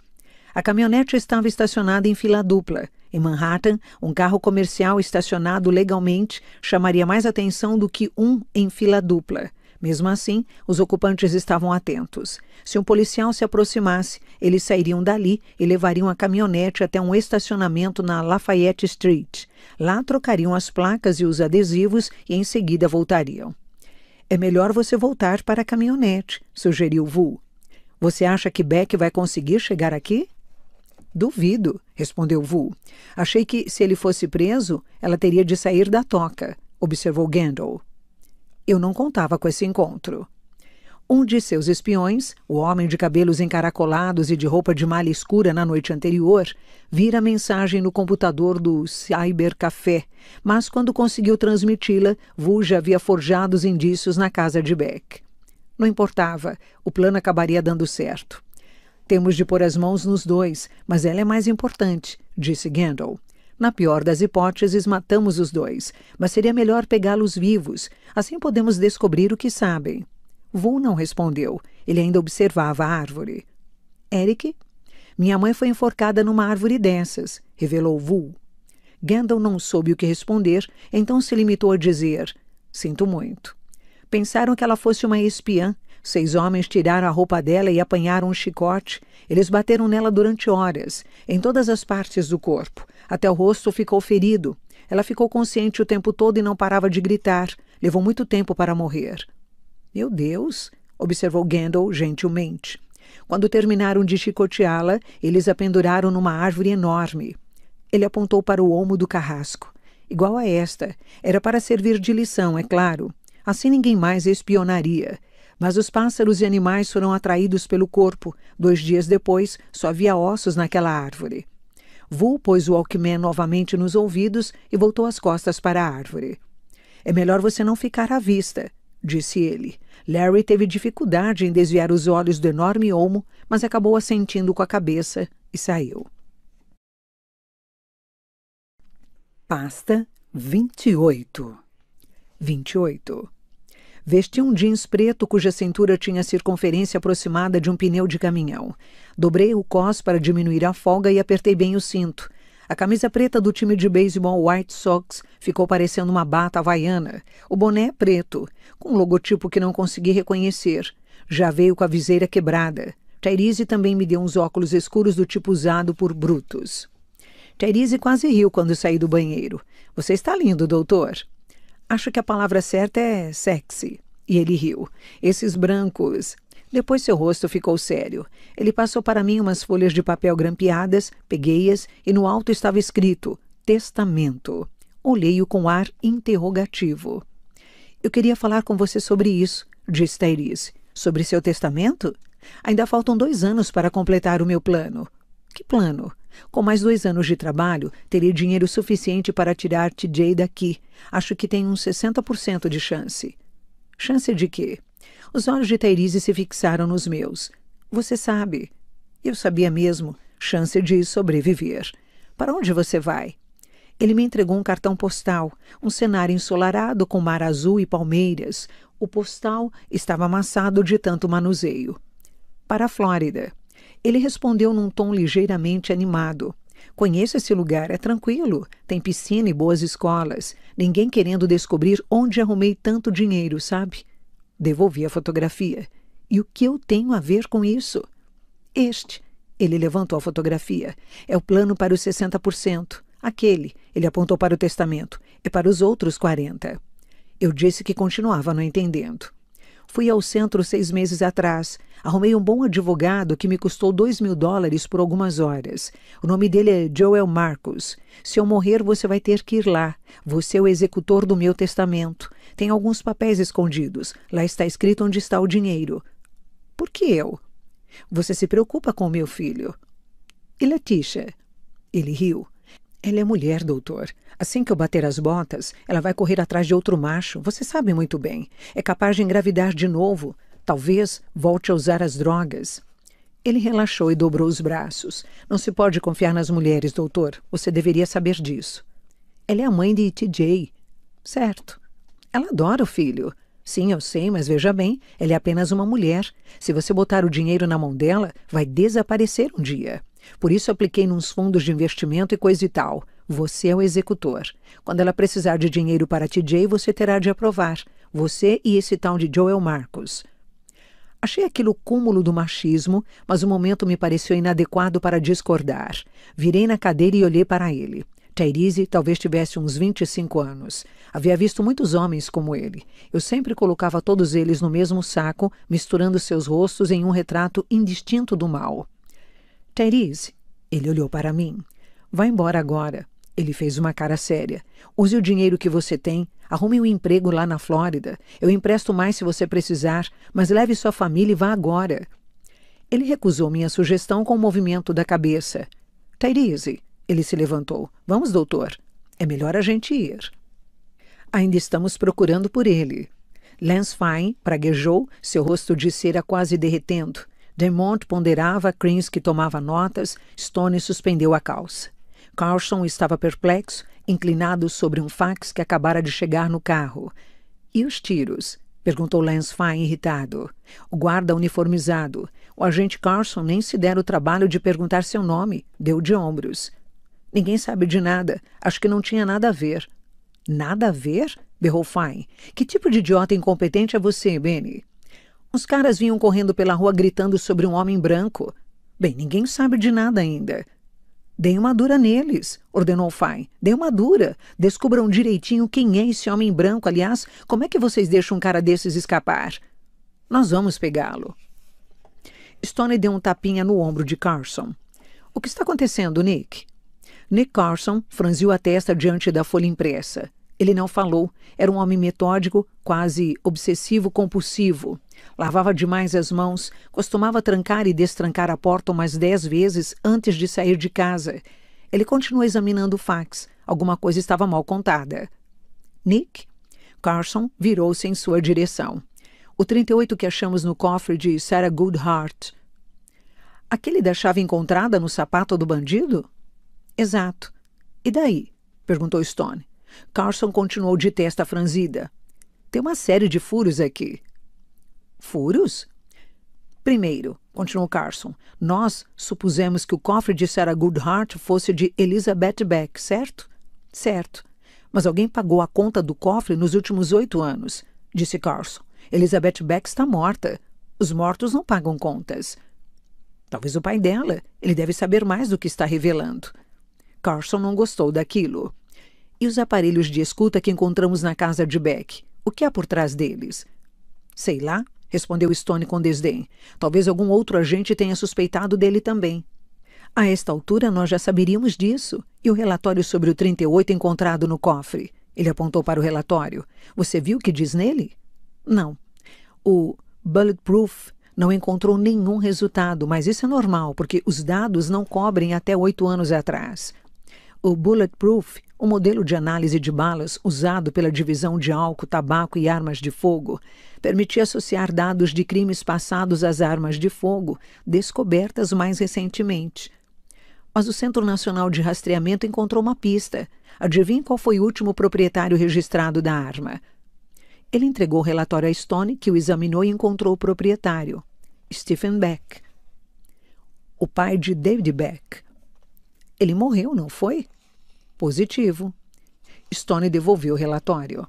A caminhonete estava estacionada em fila dupla. Em Manhattan, um carro comercial estacionado legalmente chamaria mais atenção do que um em fila dupla. Mesmo assim, os ocupantes estavam atentos. Se um policial se aproximasse, eles sairiam dali e levariam a caminhonete até um estacionamento na Lafayette Street. Lá trocariam as placas e os adesivos e em seguida voltariam. É melhor você voltar para a caminhonete, sugeriu Vu. Você acha que Beck vai conseguir chegar aqui? Duvido, respondeu Vu. Achei que, se ele fosse preso, ela teria de sair da toca, observou Gandalf. Eu não contava com esse encontro. Um de seus espiões, o homem de cabelos encaracolados e de roupa de malha escura na noite anterior, vira a mensagem no computador do cybercafé, mas quando conseguiu transmiti-la, Vu já havia forjado os indícios na casa de Beck. Não importava, o plano acabaria dando certo. Temos de pôr as mãos nos dois, mas ela é mais importante, disse Gandalf. Na pior das hipóteses, matamos os dois, mas seria melhor pegá-los vivos. Assim podemos descobrir o que sabem. Vou não respondeu. Ele ainda observava a árvore. Eric? Minha mãe foi enforcada numa árvore dessas, revelou Vul. Gandalf não soube o que responder, então se limitou a dizer: Sinto muito. Pensaram que ela fosse uma espiã, Seis homens tiraram a roupa dela e apanharam um chicote. Eles bateram nela durante horas, em todas as partes do corpo. Até o rosto ficou ferido. Ela ficou consciente o tempo todo e não parava de gritar. Levou muito tempo para morrer. Meu Deus! observou Gandalf gentilmente. Quando terminaram de chicoteá-la, eles a penduraram numa árvore enorme. Ele apontou para o olmo do carrasco. Igual a esta. Era para servir de lição, é claro. Assim ninguém mais espionaria. Mas os pássaros e animais foram atraídos pelo corpo. Dois dias depois, só havia ossos naquela árvore. Vul pôs o Alckmin novamente nos ouvidos e voltou as costas para a árvore. É melhor você não ficar à vista, disse ele. Larry teve dificuldade em desviar os olhos do enorme olmo, mas acabou assentindo com a cabeça e saiu. Pasta 28 28 Vesti um jeans preto cuja cintura tinha circunferência aproximada de um pneu de caminhão. Dobrei o cos para diminuir a folga e apertei bem o cinto. A camisa preta do time de beisebol White Sox ficou parecendo uma bata havaiana. O boné preto, com um logotipo que não consegui reconhecer. Já veio com a viseira quebrada. Tyrese também me deu uns óculos escuros do tipo usado por brutos. Tyrese quase riu quando saí do banheiro. Você está lindo, doutor. Acho que a palavra certa é sexy. E ele riu. Esses brancos. Depois seu rosto ficou sério. Ele passou para mim umas folhas de papel grampeadas, peguei-as e no alto estava escrito: Testamento. Olhei-o com ar interrogativo. Eu queria falar com você sobre isso, disse Thaís. Sobre seu testamento? Ainda faltam dois anos para completar o meu plano. Que plano? Com mais dois anos de trabalho, terei dinheiro suficiente para tirar TJ daqui. Acho que tem uns 60% de chance. Chance de quê? Os olhos de Tairize se fixaram nos meus. Você sabe. Eu sabia mesmo. Chance de sobreviver. Para onde você vai? Ele me entregou um cartão postal, um cenário ensolarado com mar azul e palmeiras. O postal estava amassado de tanto manuseio. Para a Flórida. Ele respondeu num tom ligeiramente animado. Conheço esse lugar, é tranquilo. Tem piscina e boas escolas. Ninguém querendo descobrir onde arrumei tanto dinheiro, sabe? Devolvi a fotografia. E o que eu tenho a ver com isso? Este. Ele levantou a fotografia. É o plano para os 60%. Aquele. Ele apontou para o testamento. É para os outros 40%. Eu disse que continuava não entendendo. Fui ao centro seis meses atrás. Arrumei um bom advogado que me custou dois mil dólares por algumas horas. O nome dele é Joel Marcos. Se eu morrer, você vai ter que ir lá. Você é o executor do meu testamento. Tem alguns papéis escondidos. Lá está escrito onde está o dinheiro. Por que eu? Você se preocupa com meu filho. E Letícia? Ele riu. Ela é mulher, doutor. Assim que eu bater as botas, ela vai correr atrás de outro macho, você sabe muito bem. É capaz de engravidar de novo. Talvez volte a usar as drogas. Ele relaxou e dobrou os braços. Não se pode confiar nas mulheres, doutor. Você deveria saber disso. Ela é a mãe de TJ. Certo. Ela adora o filho. Sim, eu sei, mas veja bem, ela é apenas uma mulher. Se você botar o dinheiro na mão dela, vai desaparecer um dia. Por isso apliquei nos fundos de investimento e coisa e tal. Você é o executor. Quando ela precisar de dinheiro para TJ, você terá de aprovar. Você e esse tal de Joel Marcos. Achei aquilo cúmulo do machismo, mas o momento me pareceu inadequado para discordar. Virei na cadeira e olhei para ele. Tyrese talvez tivesse uns 25 anos. Havia visto muitos homens como ele. Eu sempre colocava todos eles no mesmo saco, misturando seus rostos em um retrato indistinto do mal. Tyrese, ele olhou para mim. Vá embora agora. Ele fez uma cara séria. Use o dinheiro que você tem. Arrume um emprego lá na Flórida. Eu empresto mais se você precisar, mas leve sua família e vá agora. Ele recusou minha sugestão com um movimento da cabeça. Tyrese, ele se levantou. Vamos, doutor. É melhor a gente ir. Ainda estamos procurando por ele. Lance Fine praguejou, seu rosto de cera quase derretendo. Demont ponderava, Crins que tomava notas, Stone suspendeu a calça. Carson estava perplexo, inclinado sobre um fax que acabara de chegar no carro. E os tiros? perguntou Lance Fine irritado. O guarda uniformizado. O agente Carson nem se dera o trabalho de perguntar seu nome. Deu de ombros. Ninguém sabe de nada. Acho que não tinha nada a ver. Nada a ver? berrou Fine. Que tipo de idiota incompetente é você, Benny? Os caras vinham correndo pela rua gritando sobre um homem branco. Bem, ninguém sabe de nada ainda. Deem uma dura neles, ordenou Fai. Deem uma dura. Descubram direitinho quem é esse homem branco. Aliás, como é que vocês deixam um cara desses escapar? Nós vamos pegá-lo. Stone deu um tapinha no ombro de Carson. O que está acontecendo, Nick? Nick Carson franziu a testa diante da folha impressa. Ele não falou, era um homem metódico, quase obsessivo-compulsivo. Lavava demais as mãos, costumava trancar e destrancar a porta umas dez vezes antes de sair de casa. Ele continuou examinando o fax. Alguma coisa estava mal contada. Nick? Carson virou-se em sua direção. O 38 que achamos no cofre de Sarah Goodhart. Aquele da chave encontrada no sapato do bandido? Exato. E daí? perguntou Stone. Carson continuou de testa franzida. Tem uma série de furos aqui. Furos? Primeiro, continuou Carson, nós supusemos que o cofre de Sarah Goodhart fosse de Elizabeth Beck, certo? Certo. Mas alguém pagou a conta do cofre nos últimos oito anos, disse Carson. Elizabeth Beck está morta. Os mortos não pagam contas. Talvez o pai dela. Ele deve saber mais do que está revelando. Carson não gostou daquilo. E os aparelhos de escuta que encontramos na casa de Beck? O que há por trás deles? Sei lá, respondeu Stone com desdém. Talvez algum outro agente tenha suspeitado dele também. A esta altura, nós já saberíamos disso. E o relatório sobre o 38 encontrado no cofre? Ele apontou para o relatório. Você viu o que diz nele? Não. O Bulletproof não encontrou nenhum resultado, mas isso é normal, porque os dados não cobrem até oito anos atrás. O Bulletproof o modelo de análise de balas usado pela Divisão de Álcool, Tabaco e Armas de Fogo permitia associar dados de crimes passados às armas de fogo descobertas mais recentemente. Mas o Centro Nacional de Rastreamento encontrou uma pista. Adivinhe qual foi o último proprietário registrado da arma? Ele entregou o relatório a Stone, que o examinou e encontrou o proprietário, Stephen Beck. O pai de David Beck. Ele morreu, não foi? Positivo. Stone devolveu o relatório.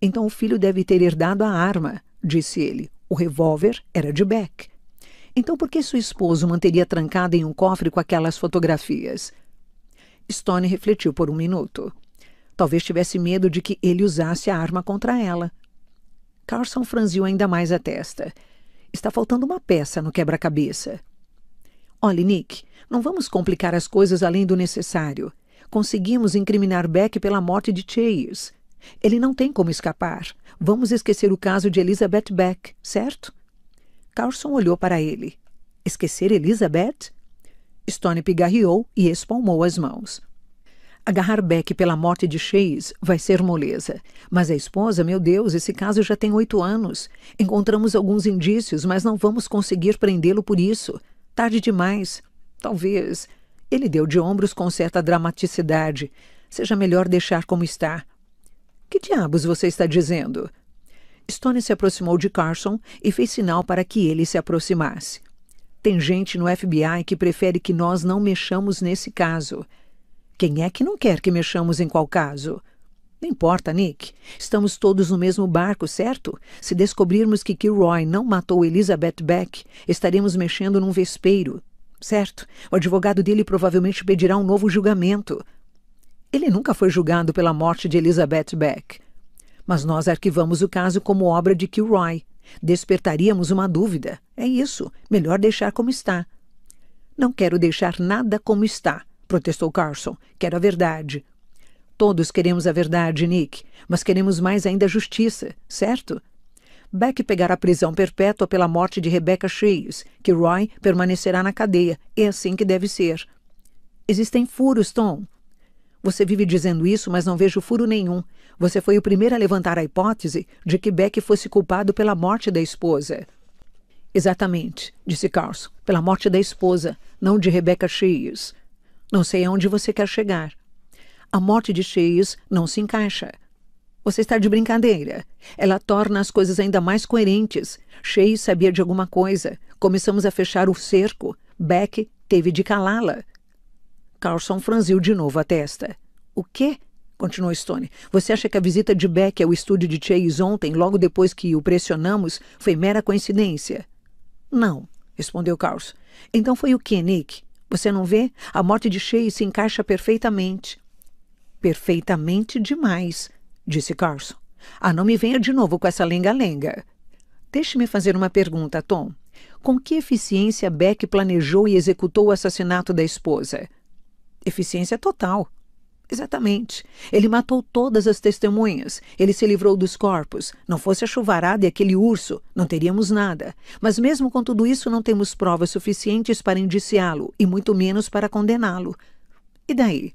Então o filho deve ter herdado a arma, disse ele. O revólver era de Beck. Então por que seu esposo manteria trancada em um cofre com aquelas fotografias? Stone refletiu por um minuto. Talvez tivesse medo de que ele usasse a arma contra ela. Carson franziu ainda mais a testa. Está faltando uma peça no quebra-cabeça. Olhe, Nick, não vamos complicar as coisas além do necessário. Conseguimos incriminar Beck pela morte de Chase. Ele não tem como escapar. Vamos esquecer o caso de Elizabeth Beck, certo? Carson olhou para ele. Esquecer Elizabeth? Stone pigarreou e espalmou as mãos. Agarrar Beck pela morte de Chase vai ser moleza. Mas a esposa, meu Deus, esse caso já tem oito anos. Encontramos alguns indícios, mas não vamos conseguir prendê-lo por isso. Tarde demais. Talvez. Ele deu de ombros com certa dramaticidade. Seja melhor deixar como está. Que diabos você está dizendo? Stone se aproximou de Carson e fez sinal para que ele se aproximasse. Tem gente no FBI que prefere que nós não mexamos nesse caso. Quem é que não quer que mexamos em qual caso? Não importa, Nick. Estamos todos no mesmo barco, certo? Se descobrirmos que Kilroy não matou Elizabeth Beck, estaremos mexendo num vespeiro. Certo, o advogado dele provavelmente pedirá um novo julgamento. Ele nunca foi julgado pela morte de Elizabeth Beck. Mas nós arquivamos o caso como obra de Kilroy. Despertaríamos uma dúvida. É isso, melhor deixar como está. Não quero deixar nada como está, protestou Carson. Quero a verdade. Todos queremos a verdade, Nick, mas queremos mais ainda a justiça, certo? Beck pegará prisão perpétua pela morte de Rebecca Cheios, que Roy permanecerá na cadeia. É assim que deve ser. Existem furos, Tom. Você vive dizendo isso, mas não vejo furo nenhum. Você foi o primeiro a levantar a hipótese de que Beck fosse culpado pela morte da esposa. Exatamente, disse Carlson, pela morte da esposa, não de Rebecca Cheios. Não sei aonde você quer chegar. A morte de Cheios não se encaixa. Você está de brincadeira. Ela torna as coisas ainda mais coerentes. Shea sabia de alguma coisa. Começamos a fechar o cerco. Beck teve de calá-la. Carlson franziu de novo a testa. O quê? Continuou Stone. Você acha que a visita de Beck ao estúdio de Chase ontem, logo depois que o pressionamos, foi mera coincidência? Não, respondeu Carlson. Então foi o quê, Nick? Você não vê? A morte de Chase se encaixa perfeitamente. Perfeitamente demais, disse Carson. Ah, não me venha de novo com essa lenga-lenga. Deixe-me fazer uma pergunta, Tom. Com que eficiência Beck planejou e executou o assassinato da esposa? Eficiência total. Exatamente. Ele matou todas as testemunhas. Ele se livrou dos corpos. Não fosse a chuvarada e aquele urso, não teríamos nada. Mas mesmo com tudo isso, não temos provas suficientes para indiciá-lo e muito menos para condená-lo. E daí?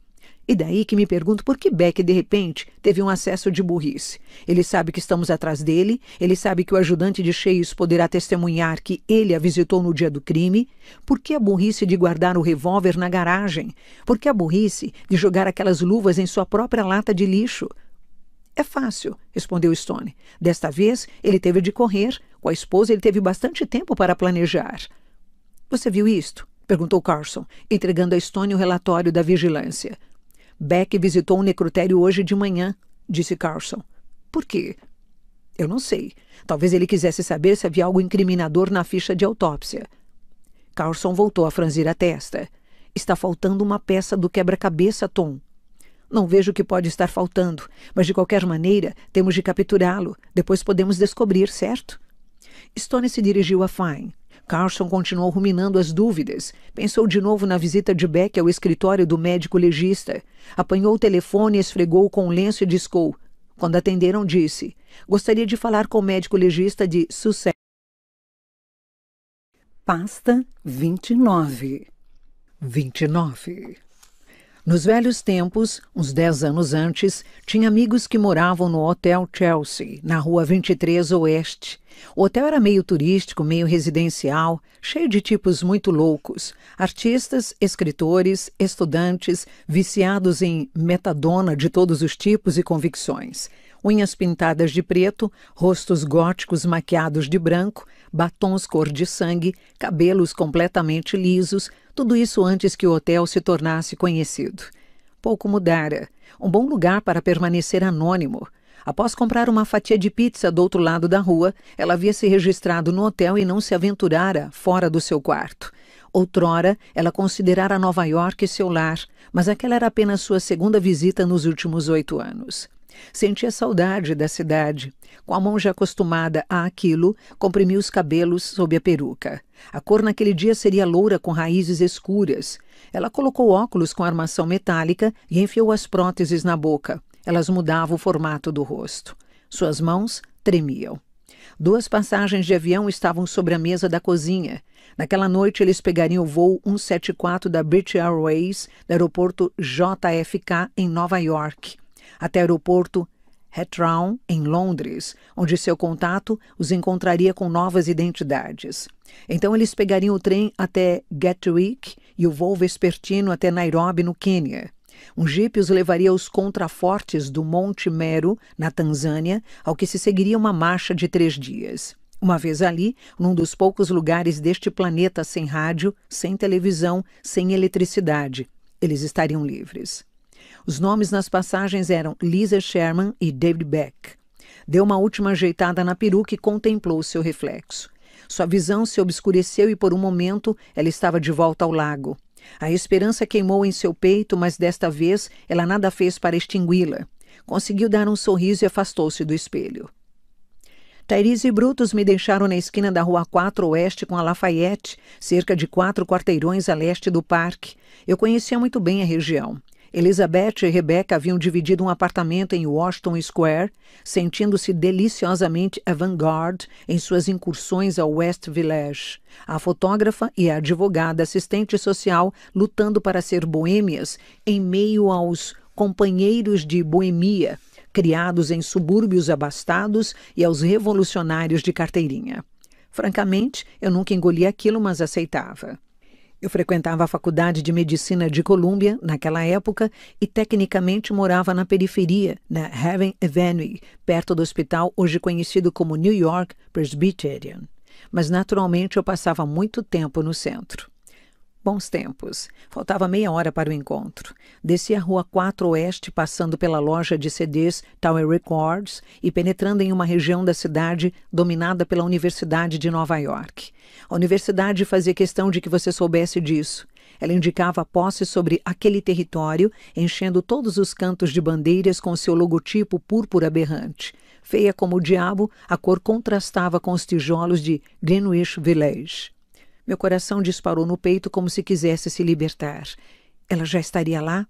E daí que me pergunto por que Beck, de repente, teve um acesso de burrice. Ele sabe que estamos atrás dele, ele sabe que o ajudante de Cheios poderá testemunhar que ele a visitou no dia do crime. Por que a burrice de guardar o revólver na garagem? Por que a burrice de jogar aquelas luvas em sua própria lata de lixo? É fácil, respondeu Stone. Desta vez, ele teve de correr. Com a esposa, ele teve bastante tempo para planejar. Você viu isto? perguntou Carson, entregando a Stone o relatório da vigilância. Beck visitou um necrotério hoje de manhã, disse Carson. Por quê? Eu não sei. Talvez ele quisesse saber se havia algo incriminador na ficha de autópsia. Carson voltou a franzir a testa. Está faltando uma peça do quebra-cabeça, Tom. Não vejo o que pode estar faltando, mas de qualquer maneira temos de capturá-lo. Depois podemos descobrir, certo? Stone se dirigiu a Fine. Carson continuou ruminando as dúvidas. Pensou de novo na visita de Beck ao escritório do médico legista. Apanhou o telefone, esfregou com o um lenço e discou. Quando atenderam, disse: Gostaria de falar com o médico legista de Sussex. Pasta 29. 29. Nos velhos tempos, uns dez anos antes, tinha amigos que moravam no Hotel Chelsea, na rua 23 Oeste. O hotel era meio turístico, meio residencial, cheio de tipos muito loucos: artistas, escritores, estudantes, viciados em metadona de todos os tipos e convicções unhas pintadas de preto, rostos góticos maquiados de branco, batons cor de sangue, cabelos completamente lisos, tudo isso antes que o hotel se tornasse conhecido. Pouco mudara. Um bom lugar para permanecer anônimo. Após comprar uma fatia de pizza do outro lado da rua, ela havia se registrado no hotel e não se aventurara fora do seu quarto. Outrora, ela considerara Nova York seu lar, mas aquela era apenas sua segunda visita nos últimos oito anos. Sentia saudade da cidade. Com a mão já acostumada a aquilo, comprimi os cabelos sob a peruca. A cor naquele dia seria loura com raízes escuras. Ela colocou óculos com armação metálica e enfiou as próteses na boca. Elas mudavam o formato do rosto. Suas mãos tremiam. Duas passagens de avião estavam sobre a mesa da cozinha. Naquela noite, eles pegariam o voo 174 da British Airways, do aeroporto JFK, em Nova York até o aeroporto Heathrow, em Londres, onde seu contato os encontraria com novas identidades. Então eles pegariam o trem até Gatwick e o voo vespertino até Nairobi, no Quênia. Um jipe os levaria aos contrafortes do Monte Meru na Tanzânia, ao que se seguiria uma marcha de três dias. Uma vez ali, num dos poucos lugares deste planeta sem rádio, sem televisão, sem eletricidade, eles estariam livres. Os nomes nas passagens eram Lisa Sherman e David Beck. Deu uma última ajeitada na peruca e contemplou seu reflexo. Sua visão se obscureceu e, por um momento, ela estava de volta ao lago. A esperança queimou em seu peito, mas desta vez ela nada fez para extingui-la. Conseguiu dar um sorriso e afastou-se do espelho. Tairis e Brutus me deixaram na esquina da Rua 4 Oeste com a Lafayette, cerca de quatro quarteirões a leste do parque. Eu conhecia muito bem a região. Elizabeth e Rebecca haviam dividido um apartamento em Washington Square, sentindo-se deliciosamente avant-garde em suas incursões ao West Village. A fotógrafa e a advogada assistente social lutando para ser boêmias em meio aos companheiros de boemia, criados em subúrbios abastados e aos revolucionários de carteirinha. Francamente, eu nunca engoli aquilo, mas aceitava. Eu frequentava a Faculdade de Medicina de Colômbia naquela época e tecnicamente morava na periferia, na Haven Avenue, perto do hospital hoje conhecido como New York Presbyterian. Mas naturalmente eu passava muito tempo no centro. Bons tempos. Faltava meia hora para o encontro. Desci a rua 4 Oeste, passando pela loja de CDs Tower Records e penetrando em uma região da cidade dominada pela Universidade de Nova York. A universidade fazia questão de que você soubesse disso. Ela indicava posse sobre aquele território, enchendo todos os cantos de bandeiras com seu logotipo púrpura berrante. Feia como o diabo, a cor contrastava com os tijolos de Greenwich Village. Meu coração disparou no peito como se quisesse se libertar. Ela já estaria lá?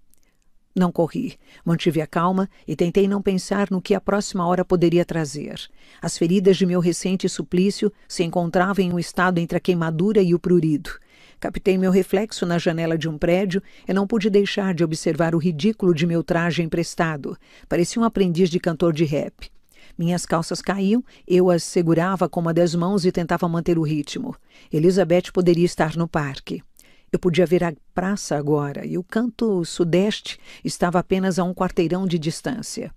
Não corri. Mantive a calma e tentei não pensar no que a próxima hora poderia trazer. As feridas de meu recente suplício se encontravam em um estado entre a queimadura e o prurido. Captei meu reflexo na janela de um prédio e não pude deixar de observar o ridículo de meu traje emprestado. Parecia um aprendiz de cantor de rap. Minhas calças caíam, eu as segurava com uma das mãos e tentava manter o ritmo. Elizabeth poderia estar no parque. Eu podia ver a praça agora e o canto sudeste estava apenas a um quarteirão de distância.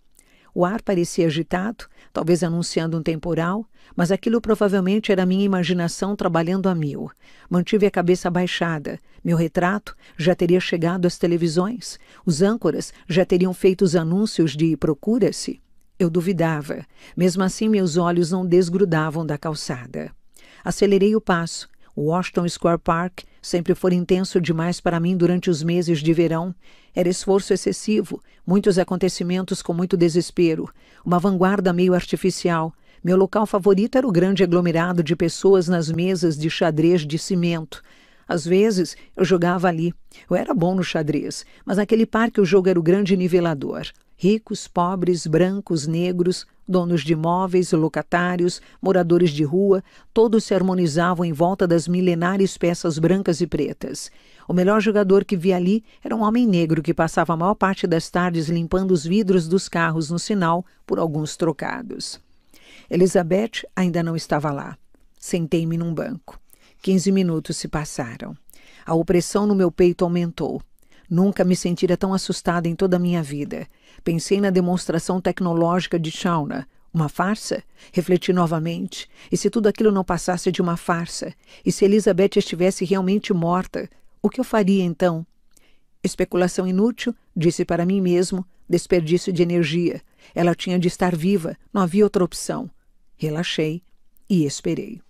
O ar parecia agitado, talvez anunciando um temporal, mas aquilo provavelmente era minha imaginação trabalhando a mil. Mantive a cabeça baixada. Meu retrato já teria chegado às televisões. Os âncoras já teriam feito os anúncios de procura-se. Eu duvidava. Mesmo assim, meus olhos não desgrudavam da calçada. Acelerei o passo. O Washington Square Park sempre foi intenso demais para mim durante os meses de verão. Era esforço excessivo, muitos acontecimentos com muito desespero, uma vanguarda meio artificial. Meu local favorito era o grande aglomerado de pessoas nas mesas de xadrez de cimento. Às vezes, eu jogava ali. Eu era bom no xadrez, mas naquele parque o jogo era o grande nivelador. Ricos, pobres, brancos, negros, donos de imóveis, locatários, moradores de rua, todos se harmonizavam em volta das milenares peças brancas e pretas. O melhor jogador que vi ali era um homem negro que passava a maior parte das tardes limpando os vidros dos carros no sinal por alguns trocados. Elizabeth ainda não estava lá. Sentei-me num banco. Quinze minutos se passaram. A opressão no meu peito aumentou. Nunca me sentira tão assustada em toda a minha vida. Pensei na demonstração tecnológica de Shauna. Uma farsa? Refleti novamente. E se tudo aquilo não passasse de uma farsa? E se Elizabeth estivesse realmente morta? O que eu faria então? Especulação inútil, disse para mim mesmo, desperdício de energia. Ela tinha de estar viva, não havia outra opção. Relaxei e esperei.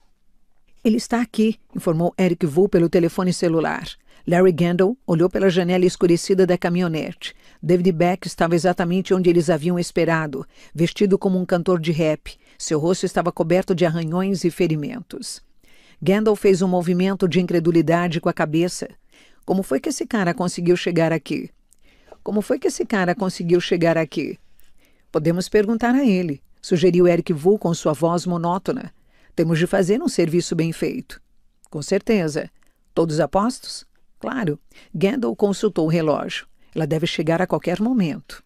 Ele está aqui, informou Eric Vu pelo telefone celular. Larry Gandol olhou pela janela escurecida da caminhonete. David Beck estava exatamente onde eles haviam esperado, vestido como um cantor de rap. Seu rosto estava coberto de arranhões e ferimentos. Gandol fez um movimento de incredulidade com a cabeça. Como foi que esse cara conseguiu chegar aqui? Como foi que esse cara conseguiu chegar aqui? Podemos perguntar a ele, sugeriu Eric Vu com sua voz monótona. Temos de fazer um serviço bem feito. Com certeza. Todos apostos? Claro, Gandalf consultou o relógio. Ela deve chegar a qualquer momento.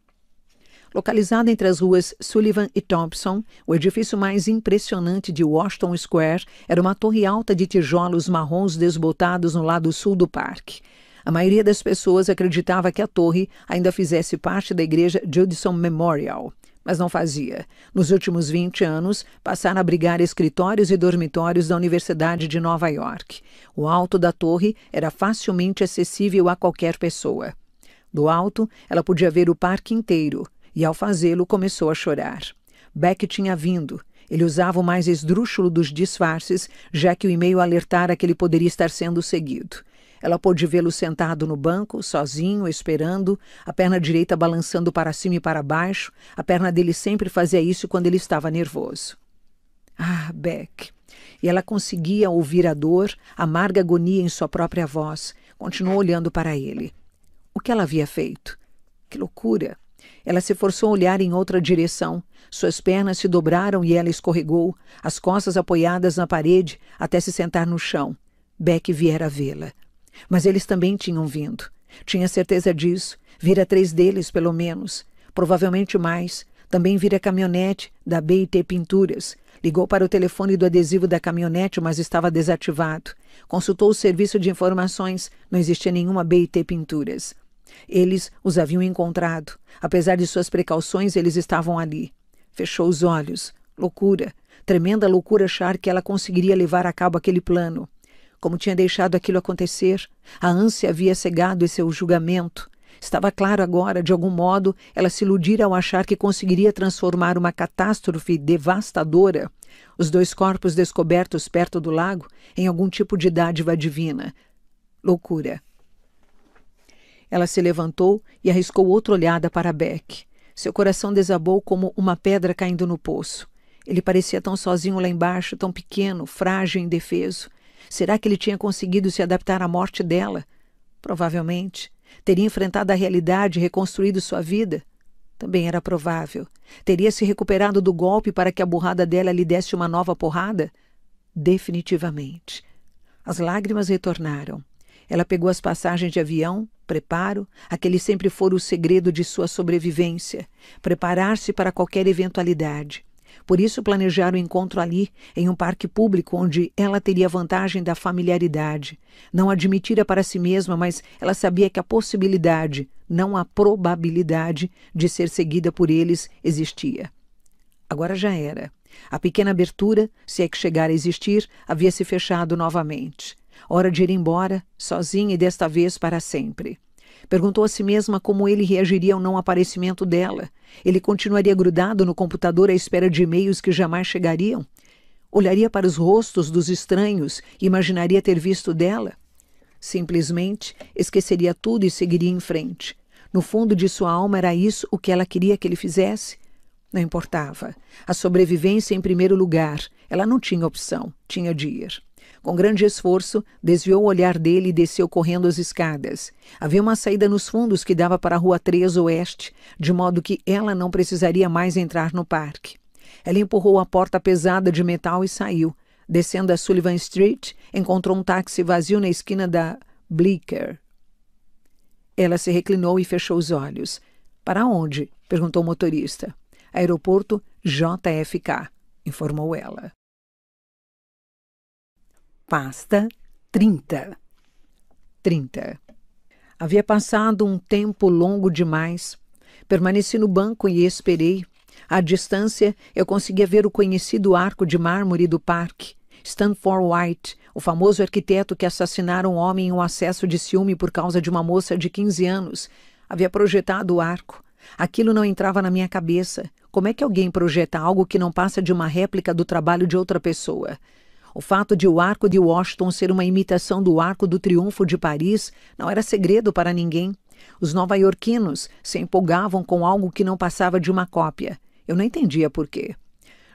Localizado entre as ruas Sullivan e Thompson, o edifício mais impressionante de Washington Square era uma torre alta de tijolos marrons desbotados no lado sul do parque. A maioria das pessoas acreditava que a torre ainda fizesse parte da igreja Judson Memorial, mas não fazia. Nos últimos 20 anos, passaram a abrigar escritórios e dormitórios da Universidade de Nova York. O alto da torre era facilmente acessível a qualquer pessoa. Do alto, ela podia ver o parque inteiro, e ao fazê-lo começou a chorar. Beck tinha vindo. Ele usava o mais esdrúxulo dos disfarces, já que o e-mail alertara que ele poderia estar sendo seguido. Ela pôde vê-lo sentado no banco, sozinho, esperando, a perna direita balançando para cima e para baixo. A perna dele sempre fazia isso quando ele estava nervoso. Ah, Beck! E ela conseguia ouvir a dor, a amarga agonia em sua própria voz. Continuou olhando para ele. O que ela havia feito? Que loucura! Ela se forçou a olhar em outra direção. Suas pernas se dobraram e ela escorregou, as costas apoiadas na parede, até se sentar no chão. Beck viera vê-la. Mas eles também tinham vindo. Tinha certeza disso. Vira três deles, pelo menos. Provavelmente mais. Também vira caminhonete da BT Pinturas. Ligou para o telefone do adesivo da caminhonete, mas estava desativado. Consultou o serviço de informações. Não existia nenhuma BT Pinturas. Eles os haviam encontrado. Apesar de suas precauções, eles estavam ali. Fechou os olhos. Loucura. Tremenda loucura achar que ela conseguiria levar a cabo aquele plano como tinha deixado aquilo acontecer. A ânsia havia cegado seu julgamento. Estava claro agora, de algum modo, ela se iludira ao achar que conseguiria transformar uma catástrofe devastadora, os dois corpos descobertos perto do lago, em algum tipo de dádiva divina. Loucura. Ela se levantou e arriscou outra olhada para Beck. Seu coração desabou como uma pedra caindo no poço. Ele parecia tão sozinho lá embaixo, tão pequeno, frágil e indefeso. Será que ele tinha conseguido se adaptar à morte dela? Provavelmente. Teria enfrentado a realidade e reconstruído sua vida? Também era provável. Teria se recuperado do golpe para que a burrada dela lhe desse uma nova porrada? Definitivamente. As lágrimas retornaram. Ela pegou as passagens de avião, preparo, aquele sempre fora o segredo de sua sobrevivência, preparar-se para qualquer eventualidade. Por isso, planejaram o encontro ali, em um parque público onde ela teria a vantagem da familiaridade. Não admitira para si mesma, mas ela sabia que a possibilidade, não a probabilidade, de ser seguida por eles existia. Agora já era. A pequena abertura, se é que chegara a existir, havia se fechado novamente. Hora de ir embora, sozinha e desta vez para sempre. Perguntou a si mesma como ele reagiria ao não aparecimento dela. Ele continuaria grudado no computador à espera de e-mails que jamais chegariam? Olharia para os rostos dos estranhos e imaginaria ter visto dela? Simplesmente esqueceria tudo e seguiria em frente. No fundo de sua alma era isso o que ela queria que ele fizesse? Não importava. A sobrevivência em primeiro lugar. Ela não tinha opção, tinha de ir. Com grande esforço, desviou o olhar dele e desceu correndo as escadas. Havia uma saída nos fundos que dava para a Rua 3 Oeste, de modo que ela não precisaria mais entrar no parque. Ela empurrou a porta pesada de metal e saiu. Descendo a Sullivan Street, encontrou um táxi vazio na esquina da Bleecker. Ela se reclinou e fechou os olhos. Para onde? perguntou o motorista. Aeroporto JFK, informou ela. Pasta 30. 30. Havia passado um tempo longo demais. Permaneci no banco e esperei. À distância, eu conseguia ver o conhecido arco de mármore do parque. Stanford White, o famoso arquiteto que assassinara um homem em um acesso de ciúme por causa de uma moça de 15 anos, havia projetado o arco. Aquilo não entrava na minha cabeça. Como é que alguém projeta algo que não passa de uma réplica do trabalho de outra pessoa? O fato de o Arco de Washington ser uma imitação do Arco do Triunfo de Paris não era segredo para ninguém. Os nova-iorquinos se empolgavam com algo que não passava de uma cópia. Eu não entendia por quê.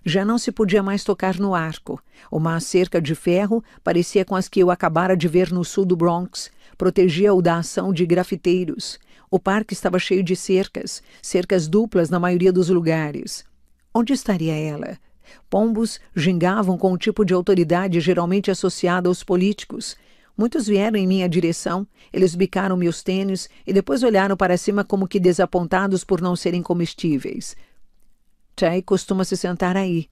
Já não se podia mais tocar no arco. Uma cerca de ferro parecia com as que eu acabara de ver no sul do Bronx, protegia-o da ação de grafiteiros. O parque estava cheio de cercas, cercas duplas na maioria dos lugares. Onde estaria ela? Pombos gingavam com o tipo de autoridade geralmente associada aos políticos. Muitos vieram em minha direção, eles bicaram-me os tênis e depois olharam para cima como que desapontados por não serem comestíveis. Chai costuma se sentar aí.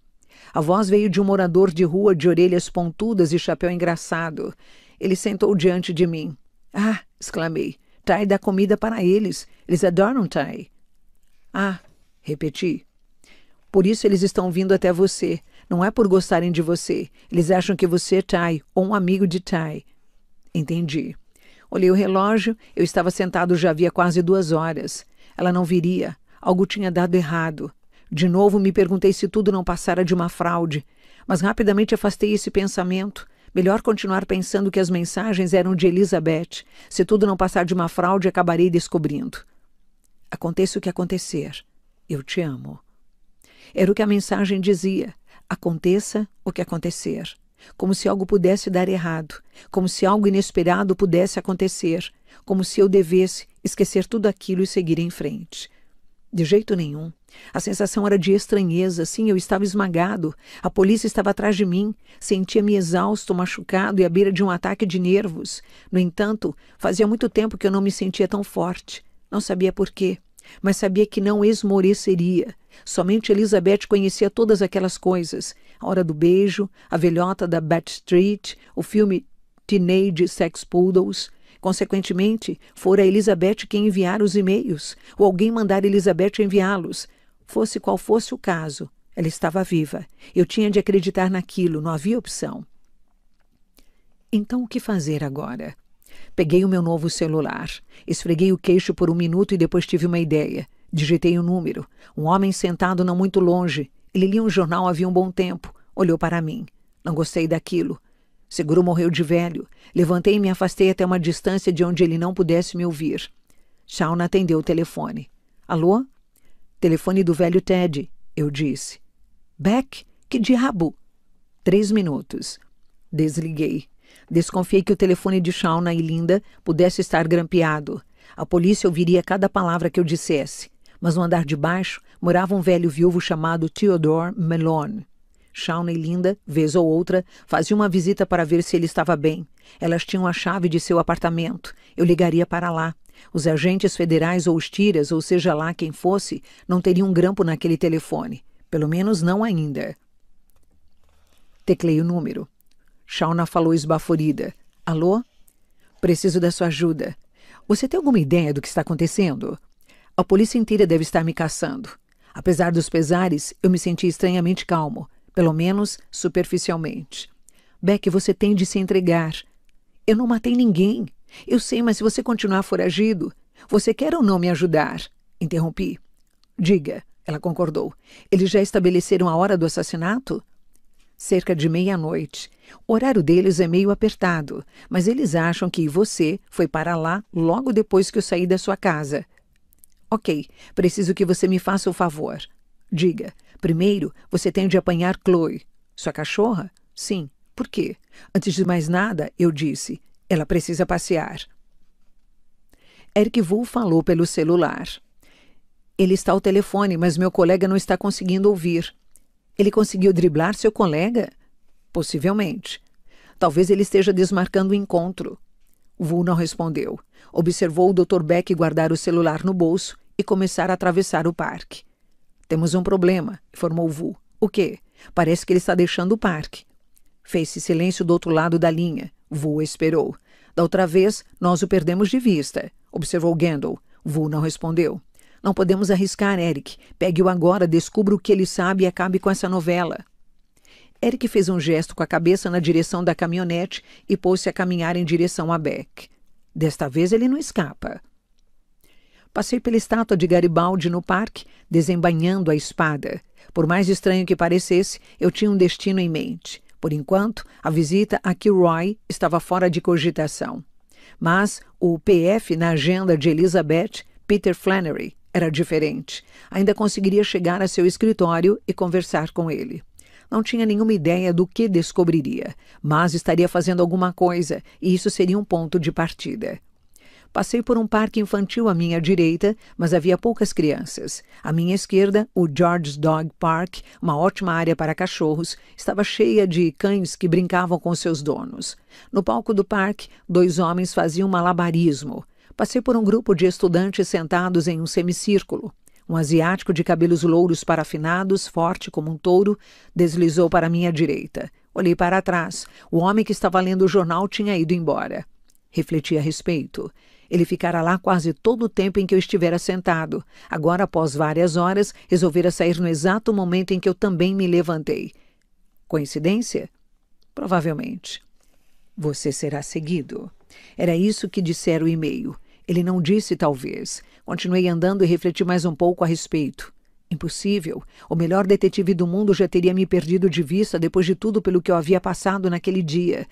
A voz veio de um morador de rua de orelhas pontudas e chapéu engraçado. Ele sentou diante de mim. Ah! exclamei. Tai dá comida para eles. Eles adoram Tai. Ah, repeti. Por isso eles estão vindo até você. Não é por gostarem de você. Eles acham que você é Thai ou um amigo de Thai. Entendi. Olhei o relógio, eu estava sentado já havia quase duas horas. Ela não viria. Algo tinha dado errado. De novo me perguntei se tudo não passara de uma fraude, mas rapidamente afastei esse pensamento. Melhor continuar pensando que as mensagens eram de Elizabeth. Se tudo não passar de uma fraude, acabarei descobrindo. Aconteça o que acontecer, eu te amo. Era o que a mensagem dizia: aconteça o que acontecer. Como se algo pudesse dar errado, como se algo inesperado pudesse acontecer, como se eu devesse esquecer tudo aquilo e seguir em frente. De jeito nenhum. A sensação era de estranheza, sim, eu estava esmagado. A polícia estava atrás de mim. Sentia-me exausto, machucado e à beira de um ataque de nervos. No entanto, fazia muito tempo que eu não me sentia tão forte. Não sabia por quê mas sabia que não esmoreceria. Somente Elizabeth conhecia todas aquelas coisas: a hora do beijo, a velhota da Bat Street, o filme Teenage Sex Poodles. Consequentemente, fora Elizabeth quem enviar os e-mails, ou alguém mandar Elizabeth enviá-los. Fosse qual fosse o caso, ela estava viva. Eu tinha de acreditar naquilo, não havia opção. Então, o que fazer agora? Peguei o meu novo celular, esfreguei o queixo por um minuto e depois tive uma ideia. Digitei o um número. Um homem sentado não muito longe. Ele lia um jornal havia um bom tempo. Olhou para mim. Não gostei daquilo. Seguro morreu de velho. Levantei e me afastei até uma distância de onde ele não pudesse me ouvir. Shauna atendeu o telefone. Alô? Telefone do velho Ted, eu disse. Beck? Que diabo? Três minutos. Desliguei. Desconfiei que o telefone de Shauna e Linda pudesse estar grampeado. A polícia ouviria cada palavra que eu dissesse. Mas no andar de baixo morava um velho viúvo chamado Theodore Melon. Shauna e Linda, vez ou outra, faziam uma visita para ver se ele estava bem. Elas tinham a chave de seu apartamento. Eu ligaria para lá. Os agentes federais ou os tiras, ou seja lá quem fosse, não teriam um grampo naquele telefone. Pelo menos não ainda. Teclei o número. Shauna falou esbaforida. Alô? Preciso da sua ajuda. Você tem alguma ideia do que está acontecendo? A polícia inteira deve estar me caçando. Apesar dos pesares, eu me senti estranhamente calmo, pelo menos superficialmente. Beck, você tem de se entregar. Eu não matei ninguém. Eu sei, mas se você continuar foragido, você quer ou não me ajudar? Interrompi. Diga, ela concordou. Eles já estabeleceram a hora do assassinato? cerca de meia-noite. O horário deles é meio apertado, mas eles acham que você foi para lá logo depois que eu saí da sua casa. Ok, preciso que você me faça o favor. Diga, primeiro você tem de apanhar Chloe. Sua cachorra? Sim. Por quê? Antes de mais nada, eu disse, ela precisa passear. Eric Vu falou pelo celular. Ele está ao telefone, mas meu colega não está conseguindo ouvir. Ele conseguiu driblar seu colega? Possivelmente. Talvez ele esteja desmarcando o encontro. Vu não respondeu. Observou o Dr. Beck guardar o celular no bolso e começar a atravessar o parque. Temos um problema, informou Vu. O quê? Parece que ele está deixando o parque. Fez-se silêncio do outro lado da linha. Vu esperou. Da outra vez, nós o perdemos de vista, observou Gendel. Vu não respondeu. Não podemos arriscar, Eric. Pegue-o agora, descubra o que ele sabe e acabe com essa novela. Eric fez um gesto com a cabeça na direção da caminhonete e pôs-se a caminhar em direção a Beck. Desta vez ele não escapa. Passei pela estátua de Garibaldi no parque, desembainhando a espada. Por mais estranho que parecesse, eu tinha um destino em mente. Por enquanto, a visita a Kilroy estava fora de cogitação. Mas o PF na agenda de Elizabeth Peter Flannery era diferente. Ainda conseguiria chegar a seu escritório e conversar com ele. Não tinha nenhuma ideia do que descobriria, mas estaria fazendo alguma coisa e isso seria um ponto de partida. Passei por um parque infantil à minha direita, mas havia poucas crianças. À minha esquerda, o George's Dog Park, uma ótima área para cachorros, estava cheia de cães que brincavam com seus donos. No palco do parque, dois homens faziam malabarismo. Passei por um grupo de estudantes sentados em um semicírculo. Um asiático de cabelos louros parafinados, forte como um touro, deslizou para minha direita. Olhei para trás. O homem que estava lendo o jornal tinha ido embora. Refleti a respeito. Ele ficara lá quase todo o tempo em que eu estivera sentado. Agora, após várias horas, resolvera sair no exato momento em que eu também me levantei. Coincidência? Provavelmente. Você será seguido. Era isso que dissera o e-mail. Ele não disse talvez. Continuei andando e refleti mais um pouco a respeito. Impossível. O melhor detetive do mundo já teria me perdido de vista depois de tudo pelo que eu havia passado naquele dia.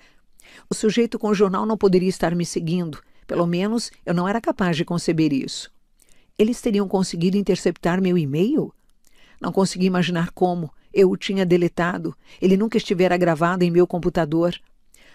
O sujeito com o jornal não poderia estar me seguindo. Pelo menos eu não era capaz de conceber isso. Eles teriam conseguido interceptar meu e-mail? Não consegui imaginar como. Eu o tinha deletado. Ele nunca estivera gravado em meu computador.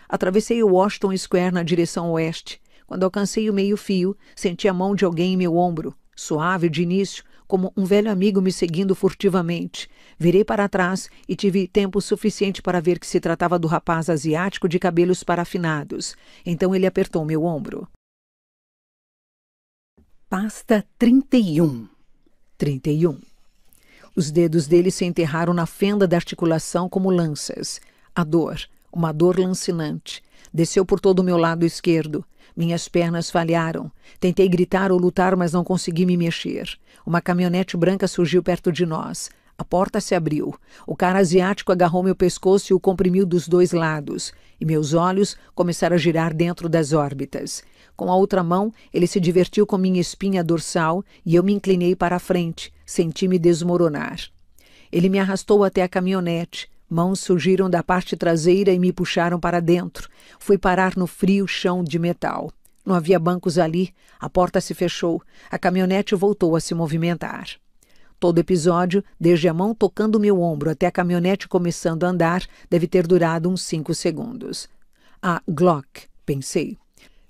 Atravessei o Washington Square na direção oeste. Quando alcancei o meio-fio, senti a mão de alguém em meu ombro, suave de início, como um velho amigo me seguindo furtivamente. Virei para trás e tive tempo suficiente para ver que se tratava do rapaz asiático de cabelos parafinados. Então ele apertou meu ombro. Pasta 31 31 Os dedos dele se enterraram na fenda da articulação como lanças. A dor, uma dor lancinante, desceu por todo o meu lado esquerdo, minhas pernas falharam. Tentei gritar ou lutar, mas não consegui me mexer. Uma caminhonete branca surgiu perto de nós. A porta se abriu. O cara asiático agarrou meu pescoço e o comprimiu dos dois lados, e meus olhos começaram a girar dentro das órbitas. Com a outra mão, ele se divertiu com minha espinha dorsal e eu me inclinei para a frente, senti-me desmoronar. Ele me arrastou até a caminhonete. Mãos surgiram da parte traseira e me puxaram para dentro. Fui parar no frio chão de metal. Não havia bancos ali, a porta se fechou, a caminhonete voltou a se movimentar. Todo episódio, desde a mão tocando meu ombro até a caminhonete começando a andar, deve ter durado uns cinco segundos. A Glock, pensei.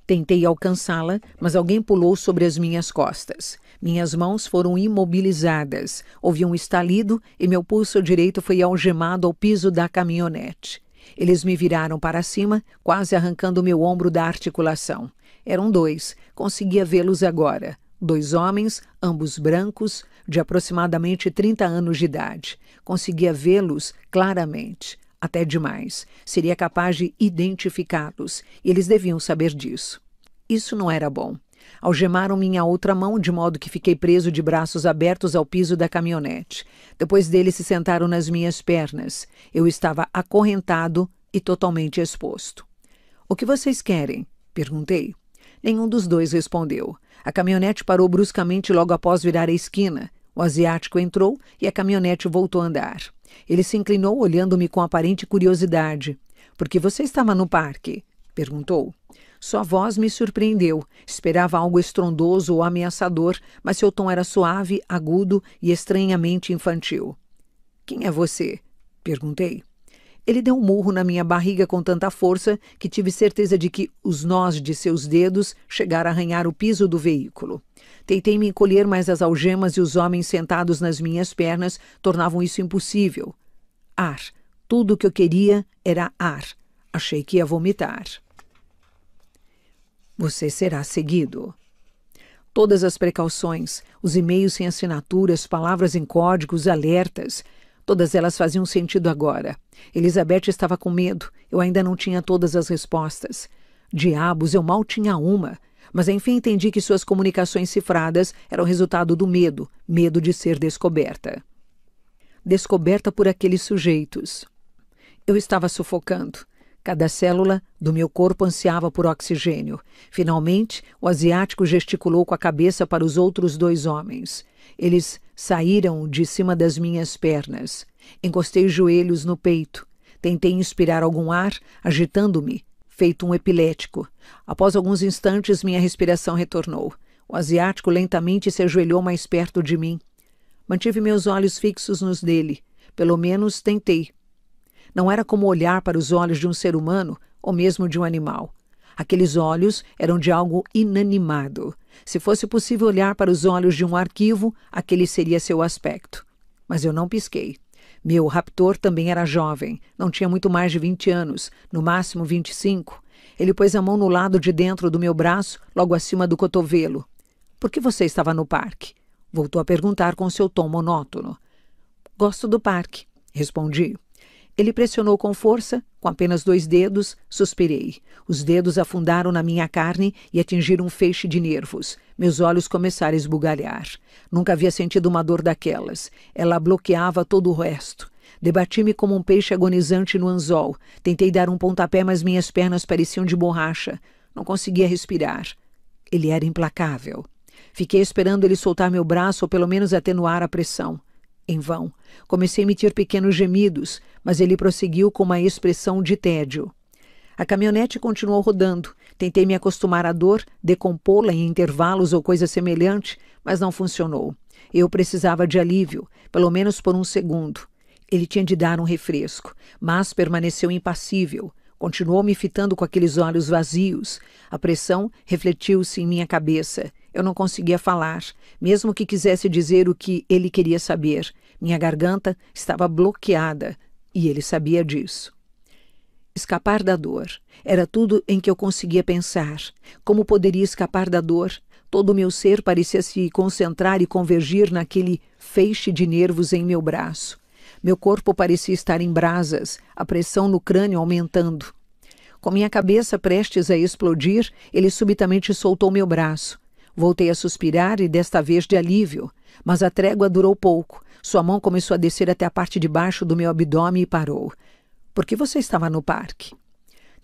Tentei alcançá-la, mas alguém pulou sobre as minhas costas. Minhas mãos foram imobilizadas. Houve um estalido e meu pulso direito foi algemado ao piso da caminhonete. Eles me viraram para cima, quase arrancando meu ombro da articulação. Eram dois, conseguia vê-los agora. Dois homens, ambos brancos, de aproximadamente 30 anos de idade. Conseguia vê-los claramente, até demais. Seria capaz de identificá-los, e eles deviam saber disso. Isso não era bom. Algemaram minha outra mão, de modo que fiquei preso de braços abertos ao piso da caminhonete. Depois deles se sentaram nas minhas pernas. Eu estava acorrentado e totalmente exposto. O que vocês querem? perguntei. Nenhum dos dois respondeu. A caminhonete parou bruscamente logo após virar a esquina. O asiático entrou e a caminhonete voltou a andar. Ele se inclinou, olhando-me com aparente curiosidade. Por que você estava no parque? perguntou. Sua voz me surpreendeu. Esperava algo estrondoso ou ameaçador, mas seu tom era suave, agudo e estranhamente infantil. Quem é você? perguntei. Ele deu um murro na minha barriga com tanta força que tive certeza de que os nós de seus dedos chegaram a arranhar o piso do veículo. Tentei me encolher, mas as algemas e os homens sentados nas minhas pernas tornavam isso impossível. Ar. Tudo o que eu queria era ar. Achei que ia vomitar. Você será seguido. Todas as precauções, os e-mails sem assinaturas, palavras em códigos, alertas, todas elas faziam sentido agora. Elizabeth estava com medo, eu ainda não tinha todas as respostas. Diabos, eu mal tinha uma. Mas enfim entendi que suas comunicações cifradas eram resultado do medo, medo de ser descoberta. Descoberta por aqueles sujeitos. Eu estava sufocando. Cada célula do meu corpo ansiava por oxigênio. Finalmente, o asiático gesticulou com a cabeça para os outros dois homens. Eles saíram de cima das minhas pernas. Encostei os joelhos no peito. Tentei inspirar algum ar, agitando-me, feito um epilético. Após alguns instantes, minha respiração retornou. O asiático lentamente se ajoelhou mais perto de mim. Mantive meus olhos fixos nos dele. Pelo menos tentei. Não era como olhar para os olhos de um ser humano ou mesmo de um animal. Aqueles olhos eram de algo inanimado. Se fosse possível olhar para os olhos de um arquivo, aquele seria seu aspecto. Mas eu não pisquei. Meu raptor também era jovem, não tinha muito mais de 20 anos, no máximo 25. Ele pôs a mão no lado de dentro do meu braço, logo acima do cotovelo. Por que você estava no parque? Voltou a perguntar com seu tom monótono. Gosto do parque, respondi. Ele pressionou com força, com apenas dois dedos, suspirei. Os dedos afundaram na minha carne e atingiram um feixe de nervos. Meus olhos começaram a esbugalhar. Nunca havia sentido uma dor daquelas. Ela bloqueava todo o resto. Debati-me como um peixe agonizante no anzol. Tentei dar um pontapé, mas minhas pernas pareciam de borracha. Não conseguia respirar. Ele era implacável. Fiquei esperando ele soltar meu braço ou pelo menos atenuar a pressão. Em vão. Comecei a emitir pequenos gemidos, mas ele prosseguiu com uma expressão de tédio. A caminhonete continuou rodando. Tentei me acostumar à dor, decompô-la em intervalos ou coisa semelhante, mas não funcionou. Eu precisava de alívio, pelo menos por um segundo. Ele tinha de dar um refresco, mas permaneceu impassível. Continuou me fitando com aqueles olhos vazios. A pressão refletiu-se em minha cabeça. Eu não conseguia falar, mesmo que quisesse dizer o que ele queria saber. Minha garganta estava bloqueada e ele sabia disso. Escapar da dor era tudo em que eu conseguia pensar. Como poderia escapar da dor? Todo o meu ser parecia se concentrar e convergir naquele feixe de nervos em meu braço. Meu corpo parecia estar em brasas, a pressão no crânio aumentando. Com minha cabeça prestes a explodir, ele subitamente soltou meu braço. Voltei a suspirar e desta vez de alívio, mas a trégua durou pouco. Sua mão começou a descer até a parte de baixo do meu abdômen e parou. Por que você estava no parque?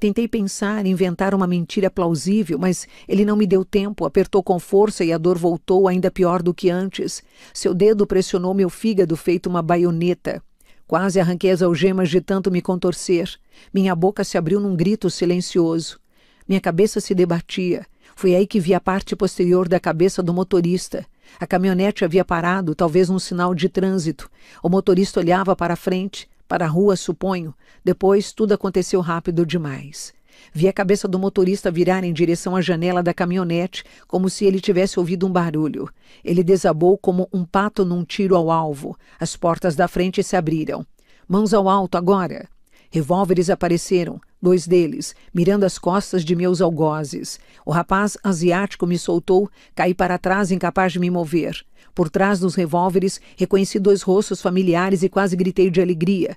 Tentei pensar, inventar uma mentira plausível, mas ele não me deu tempo, apertou com força e a dor voltou ainda pior do que antes. Seu dedo pressionou meu fígado feito uma baioneta. Quase arranquei as algemas de tanto me contorcer. Minha boca se abriu num grito silencioso. Minha cabeça se debatia. Foi aí que vi a parte posterior da cabeça do motorista. A caminhonete havia parado, talvez num sinal de trânsito. O motorista olhava para a frente, para a rua, suponho. Depois tudo aconteceu rápido demais. Vi a cabeça do motorista virar em direção à janela da caminhonete, como se ele tivesse ouvido um barulho. Ele desabou como um pato num tiro ao alvo. As portas da frente se abriram. Mãos ao alto agora! Revólveres apareceram, dois deles, mirando as costas de meus algozes. O rapaz asiático me soltou, caí para trás, incapaz de me mover. Por trás dos revólveres, reconheci dois rostos familiares e quase gritei de alegria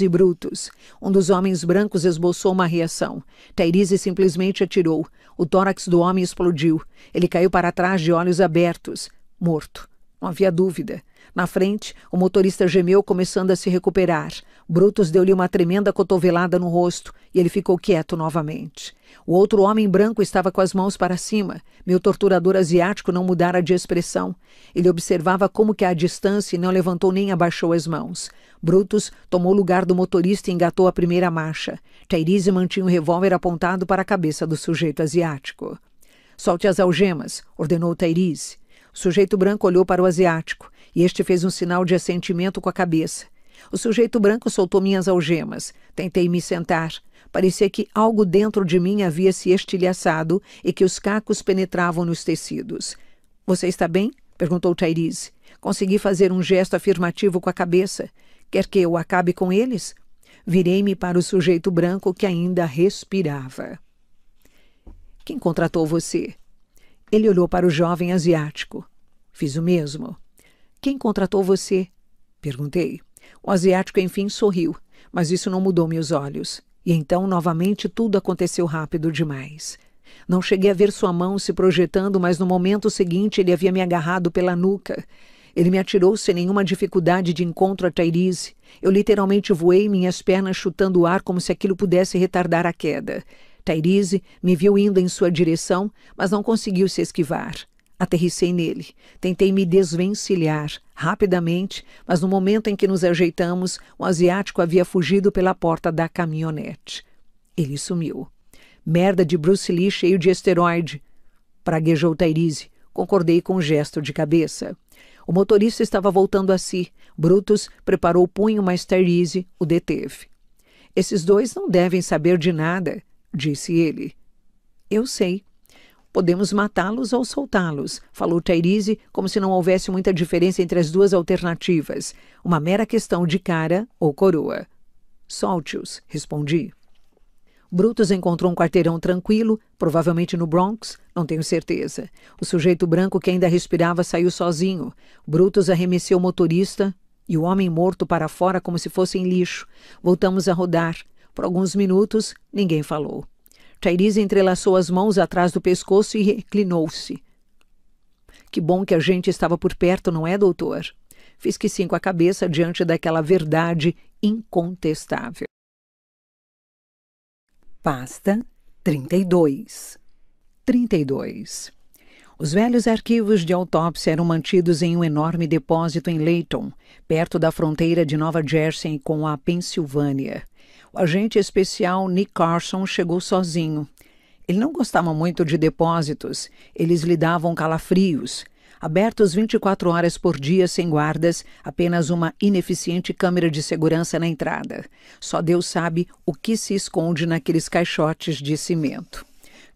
e Brutus. Um dos homens brancos esboçou uma reação. Tyrese simplesmente atirou. O tórax do homem explodiu. Ele caiu para trás de olhos abertos. Morto. Não havia dúvida. Na frente, o motorista gemeu, começando a se recuperar. Brutus deu-lhe uma tremenda cotovelada no rosto e ele ficou quieto novamente. O outro homem branco estava com as mãos para cima. Meu torturador asiático não mudara de expressão. Ele observava como que à distância e não levantou nem abaixou as mãos. Brutus tomou o lugar do motorista e engatou a primeira marcha. Tairise mantinha o revólver apontado para a cabeça do sujeito asiático. Solte as algemas, ordenou Tairise. O sujeito branco olhou para o asiático. E este fez um sinal de assentimento com a cabeça. O sujeito branco soltou minhas algemas. Tentei me sentar. Parecia que algo dentro de mim havia se estilhaçado e que os cacos penetravam nos tecidos. Você está bem? perguntou Tyrese. Consegui fazer um gesto afirmativo com a cabeça. Quer que eu acabe com eles? Virei-me para o sujeito branco que ainda respirava. Quem contratou você? Ele olhou para o jovem asiático. Fiz o mesmo. Quem contratou você? Perguntei. O asiático, enfim, sorriu, mas isso não mudou meus olhos. E então, novamente, tudo aconteceu rápido demais. Não cheguei a ver sua mão se projetando, mas no momento seguinte ele havia me agarrado pela nuca. Ele me atirou sem nenhuma dificuldade de encontro a Tairise. Eu literalmente voei, minhas pernas chutando o ar como se aquilo pudesse retardar a queda. Tairise me viu indo em sua direção, mas não conseguiu se esquivar aterrissei nele. Tentei me desvencilhar rapidamente, mas no momento em que nos ajeitamos, o asiático havia fugido pela porta da caminhonete. Ele sumiu. Merda de Bruce Lee cheio de esteroide. Praguejou Tairise. Concordei com um gesto de cabeça. O motorista estava voltando a si. Brutus preparou o punho, mas Tairise o deteve. Esses dois não devem saber de nada, disse ele. Eu sei, Podemos matá-los ou soltá-los, falou Tairize, como se não houvesse muita diferença entre as duas alternativas. Uma mera questão de cara ou coroa. Solte-os, respondi. Brutus encontrou um quarteirão tranquilo, provavelmente no Bronx, não tenho certeza. O sujeito branco que ainda respirava saiu sozinho. Brutus arremessou o motorista e o homem morto para fora como se fossem lixo. Voltamos a rodar. Por alguns minutos, ninguém falou. Thaís entrelaçou as mãos atrás do pescoço e reclinou-se. Que bom que a gente estava por perto, não é, doutor? Fiz que sim com a cabeça diante daquela verdade incontestável. Pasta 32 32 os velhos arquivos de autópsia eram mantidos em um enorme depósito em Layton, perto da fronteira de Nova Jersey com a Pensilvânia. O agente especial Nick Carson chegou sozinho. Ele não gostava muito de depósitos, eles lhe davam calafrios. Abertos 24 horas por dia sem guardas, apenas uma ineficiente câmera de segurança na entrada. Só Deus sabe o que se esconde naqueles caixotes de cimento.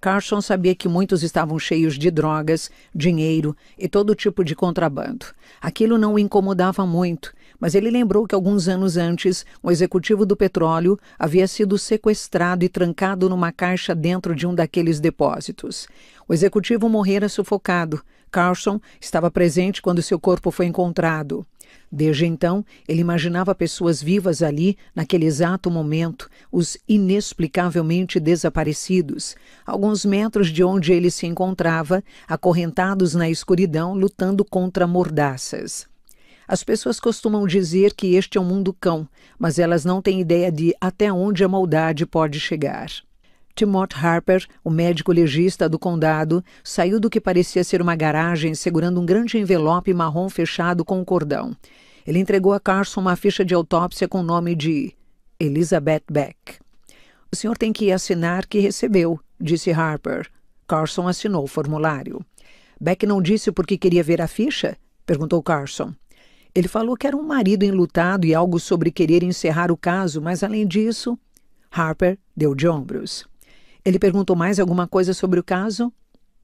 Carson sabia que muitos estavam cheios de drogas, dinheiro e todo tipo de contrabando. Aquilo não o incomodava muito, mas ele lembrou que alguns anos antes, o executivo do petróleo havia sido sequestrado e trancado numa caixa dentro de um daqueles depósitos. O executivo morrera sufocado. Carlson estava presente quando seu corpo foi encontrado. Desde então, ele imaginava pessoas vivas ali, naquele exato momento, os inexplicavelmente desaparecidos, alguns metros de onde ele se encontrava, acorrentados na escuridão, lutando contra mordaças. As pessoas costumam dizer que este é um mundo cão, mas elas não têm ideia de até onde a maldade pode chegar. Timothy Harper, o médico legista do condado, saiu do que parecia ser uma garagem segurando um grande envelope marrom fechado com um cordão. Ele entregou a Carson uma ficha de autópsia com o nome de Elizabeth Beck. O senhor tem que assinar que recebeu, disse Harper. Carson assinou o formulário. Beck não disse por que queria ver a ficha? perguntou Carson. Ele falou que era um marido enlutado e algo sobre querer encerrar o caso, mas além disso, Harper deu de ombros. Ele perguntou mais alguma coisa sobre o caso?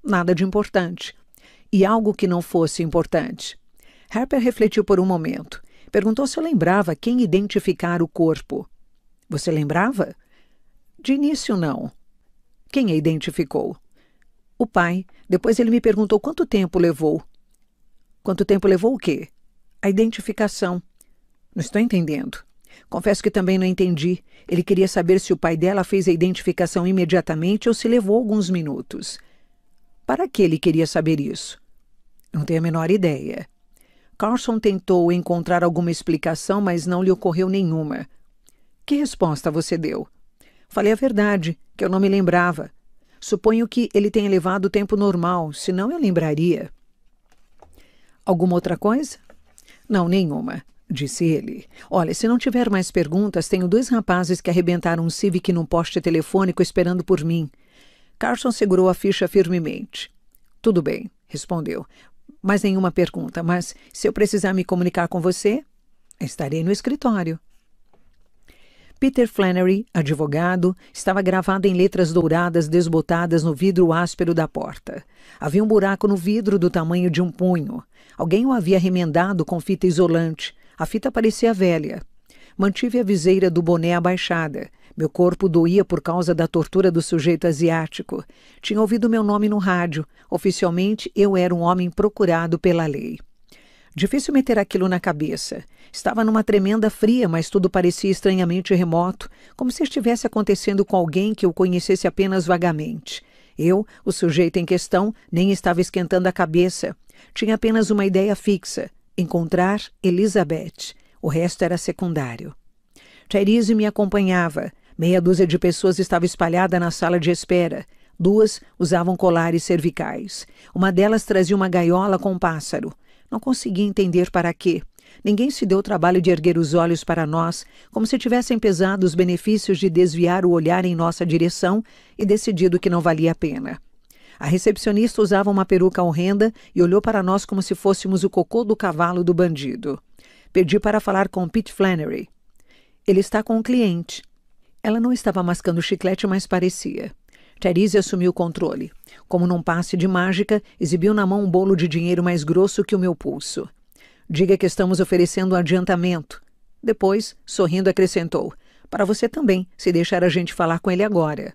Nada de importante. E algo que não fosse importante. Harper refletiu por um momento. Perguntou se eu lembrava quem identificar o corpo. Você lembrava? De início, não. Quem a identificou? O pai. Depois ele me perguntou quanto tempo levou. Quanto tempo levou o quê? a identificação. Não estou entendendo. Confesso que também não entendi. Ele queria saber se o pai dela fez a identificação imediatamente ou se levou alguns minutos. Para que ele queria saber isso? Não tenho a menor ideia. Carlson tentou encontrar alguma explicação, mas não lhe ocorreu nenhuma. Que resposta você deu? Falei a verdade, que eu não me lembrava. Suponho que ele tenha levado o tempo normal, senão eu lembraria. Alguma outra coisa? Não, nenhuma. Disse ele. Olha, se não tiver mais perguntas, tenho dois rapazes que arrebentaram um Civic num poste telefônico esperando por mim. Carson segurou a ficha firmemente. Tudo bem, respondeu. Mais nenhuma pergunta, mas se eu precisar me comunicar com você, estarei no escritório. Peter Flannery, advogado, estava gravado em letras douradas desbotadas no vidro áspero da porta. Havia um buraco no vidro do tamanho de um punho. Alguém o havia remendado com fita isolante. A fita parecia velha. Mantive a viseira do boné abaixada. Meu corpo doía por causa da tortura do sujeito asiático. Tinha ouvido meu nome no rádio. Oficialmente, eu era um homem procurado pela lei. Difícil meter aquilo na cabeça. Estava numa tremenda fria, mas tudo parecia estranhamente remoto, como se estivesse acontecendo com alguém que eu conhecesse apenas vagamente. Eu, o sujeito em questão, nem estava esquentando a cabeça. Tinha apenas uma ideia fixa: encontrar Elizabeth. O resto era secundário. Therese me acompanhava. Meia dúzia de pessoas estava espalhada na sala de espera. Duas usavam colares cervicais. Uma delas trazia uma gaiola com um pássaro. Não consegui entender para quê. Ninguém se deu o trabalho de erguer os olhos para nós, como se tivessem pesado os benefícios de desviar o olhar em nossa direção e decidido que não valia a pena. A recepcionista usava uma peruca horrenda e olhou para nós como se fôssemos o cocô do cavalo do bandido. Pedi para falar com Pete Flannery. Ele está com um cliente. Ela não estava mascando chiclete, mas parecia. Therese assumiu o controle. Como num passe de mágica, exibiu na mão um bolo de dinheiro mais grosso que o meu pulso. Diga que estamos oferecendo um adiantamento. Depois, sorrindo, acrescentou: Para você também, se deixar a gente falar com ele agora.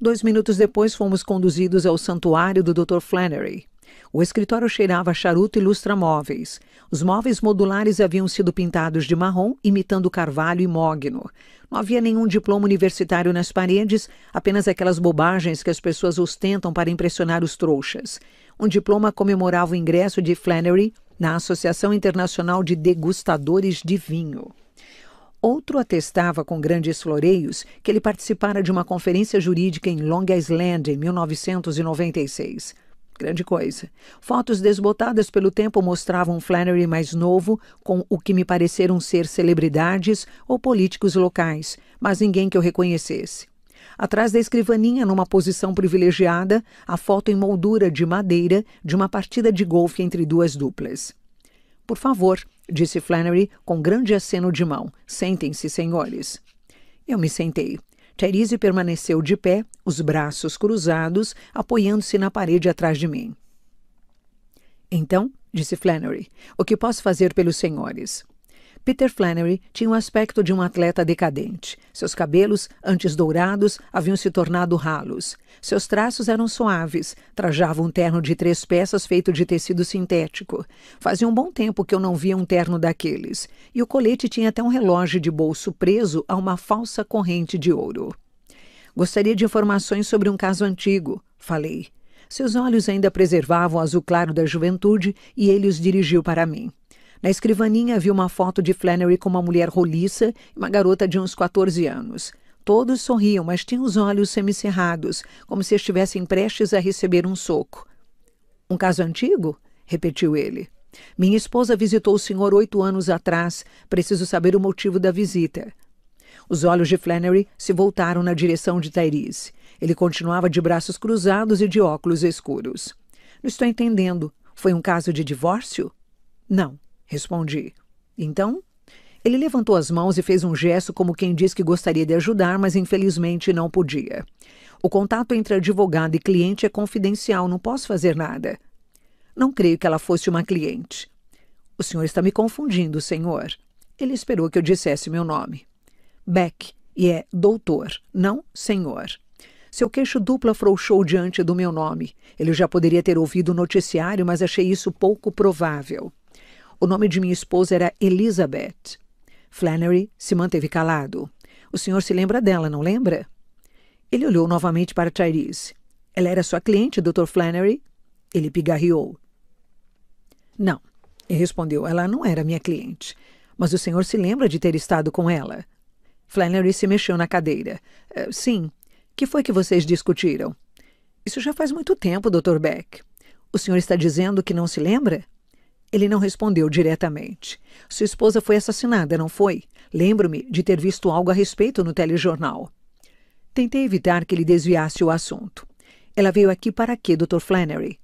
Dois minutos depois, fomos conduzidos ao santuário do Dr. Flannery. O escritório cheirava charuto e lustramóveis. Os móveis modulares haviam sido pintados de marrom, imitando carvalho e mogno. Não havia nenhum diploma universitário nas paredes, apenas aquelas bobagens que as pessoas ostentam para impressionar os trouxas. Um diploma comemorava o ingresso de Flannery na Associação Internacional de Degustadores de Vinho. Outro atestava com grandes floreios que ele participara de uma conferência jurídica em Long Island em 1996 grande coisa. Fotos desbotadas pelo tempo mostravam Flannery mais novo, com o que me pareceram ser celebridades ou políticos locais, mas ninguém que eu reconhecesse. Atrás da escrivaninha, numa posição privilegiada, a foto em moldura de madeira de uma partida de golfe entre duas duplas. Por favor, disse Flannery com grande aceno de mão. Sentem-se, senhores. Eu me sentei. Therese permaneceu de pé, os braços cruzados, apoiando-se na parede atrás de mim. Então, disse Flannery, o que posso fazer pelos senhores? Peter Flannery tinha o aspecto de um atleta decadente. Seus cabelos, antes dourados, haviam se tornado ralos. Seus traços eram suaves. Trajava um terno de três peças feito de tecido sintético. Fazia um bom tempo que eu não via um terno daqueles. E o colete tinha até um relógio de bolso preso a uma falsa corrente de ouro. Gostaria de informações sobre um caso antigo, falei. Seus olhos ainda preservavam o azul claro da juventude e ele os dirigiu para mim. Na escrivaninha havia uma foto de Flannery com uma mulher roliça e uma garota de uns 14 anos. Todos sorriam, mas tinham os olhos semicerrados, como se estivessem prestes a receber um soco. Um caso antigo? repetiu ele. Minha esposa visitou o senhor oito anos atrás. Preciso saber o motivo da visita. Os olhos de Flannery se voltaram na direção de Tyrese. Ele continuava de braços cruzados e de óculos escuros. Não estou entendendo. Foi um caso de divórcio? Não. Respondi. Então? Ele levantou as mãos e fez um gesto como quem diz que gostaria de ajudar, mas infelizmente não podia. O contato entre advogado e cliente é confidencial, não posso fazer nada. Não creio que ela fosse uma cliente. O senhor está me confundindo, senhor. Ele esperou que eu dissesse meu nome. Beck, e é doutor, não senhor. Seu queixo duplo afrouxou diante do meu nome. Ele já poderia ter ouvido o noticiário, mas achei isso pouco provável. O nome de minha esposa era Elizabeth. Flannery se manteve calado. O senhor se lembra dela, não lembra? Ele olhou novamente para Tyrese. Ela era sua cliente, Dr. Flannery? Ele pigarreou. Não, ele respondeu. Ela não era minha cliente. Mas o senhor se lembra de ter estado com ela? Flannery se mexeu na cadeira. Eh, sim. Que foi que vocês discutiram? Isso já faz muito tempo, Dr. Beck. O senhor está dizendo que não se lembra? Ele não respondeu diretamente. Sua esposa foi assassinada, não foi? Lembro-me de ter visto algo a respeito no telejornal. Tentei evitar que ele desviasse o assunto. Ela veio aqui para quê, Dr. Flannery?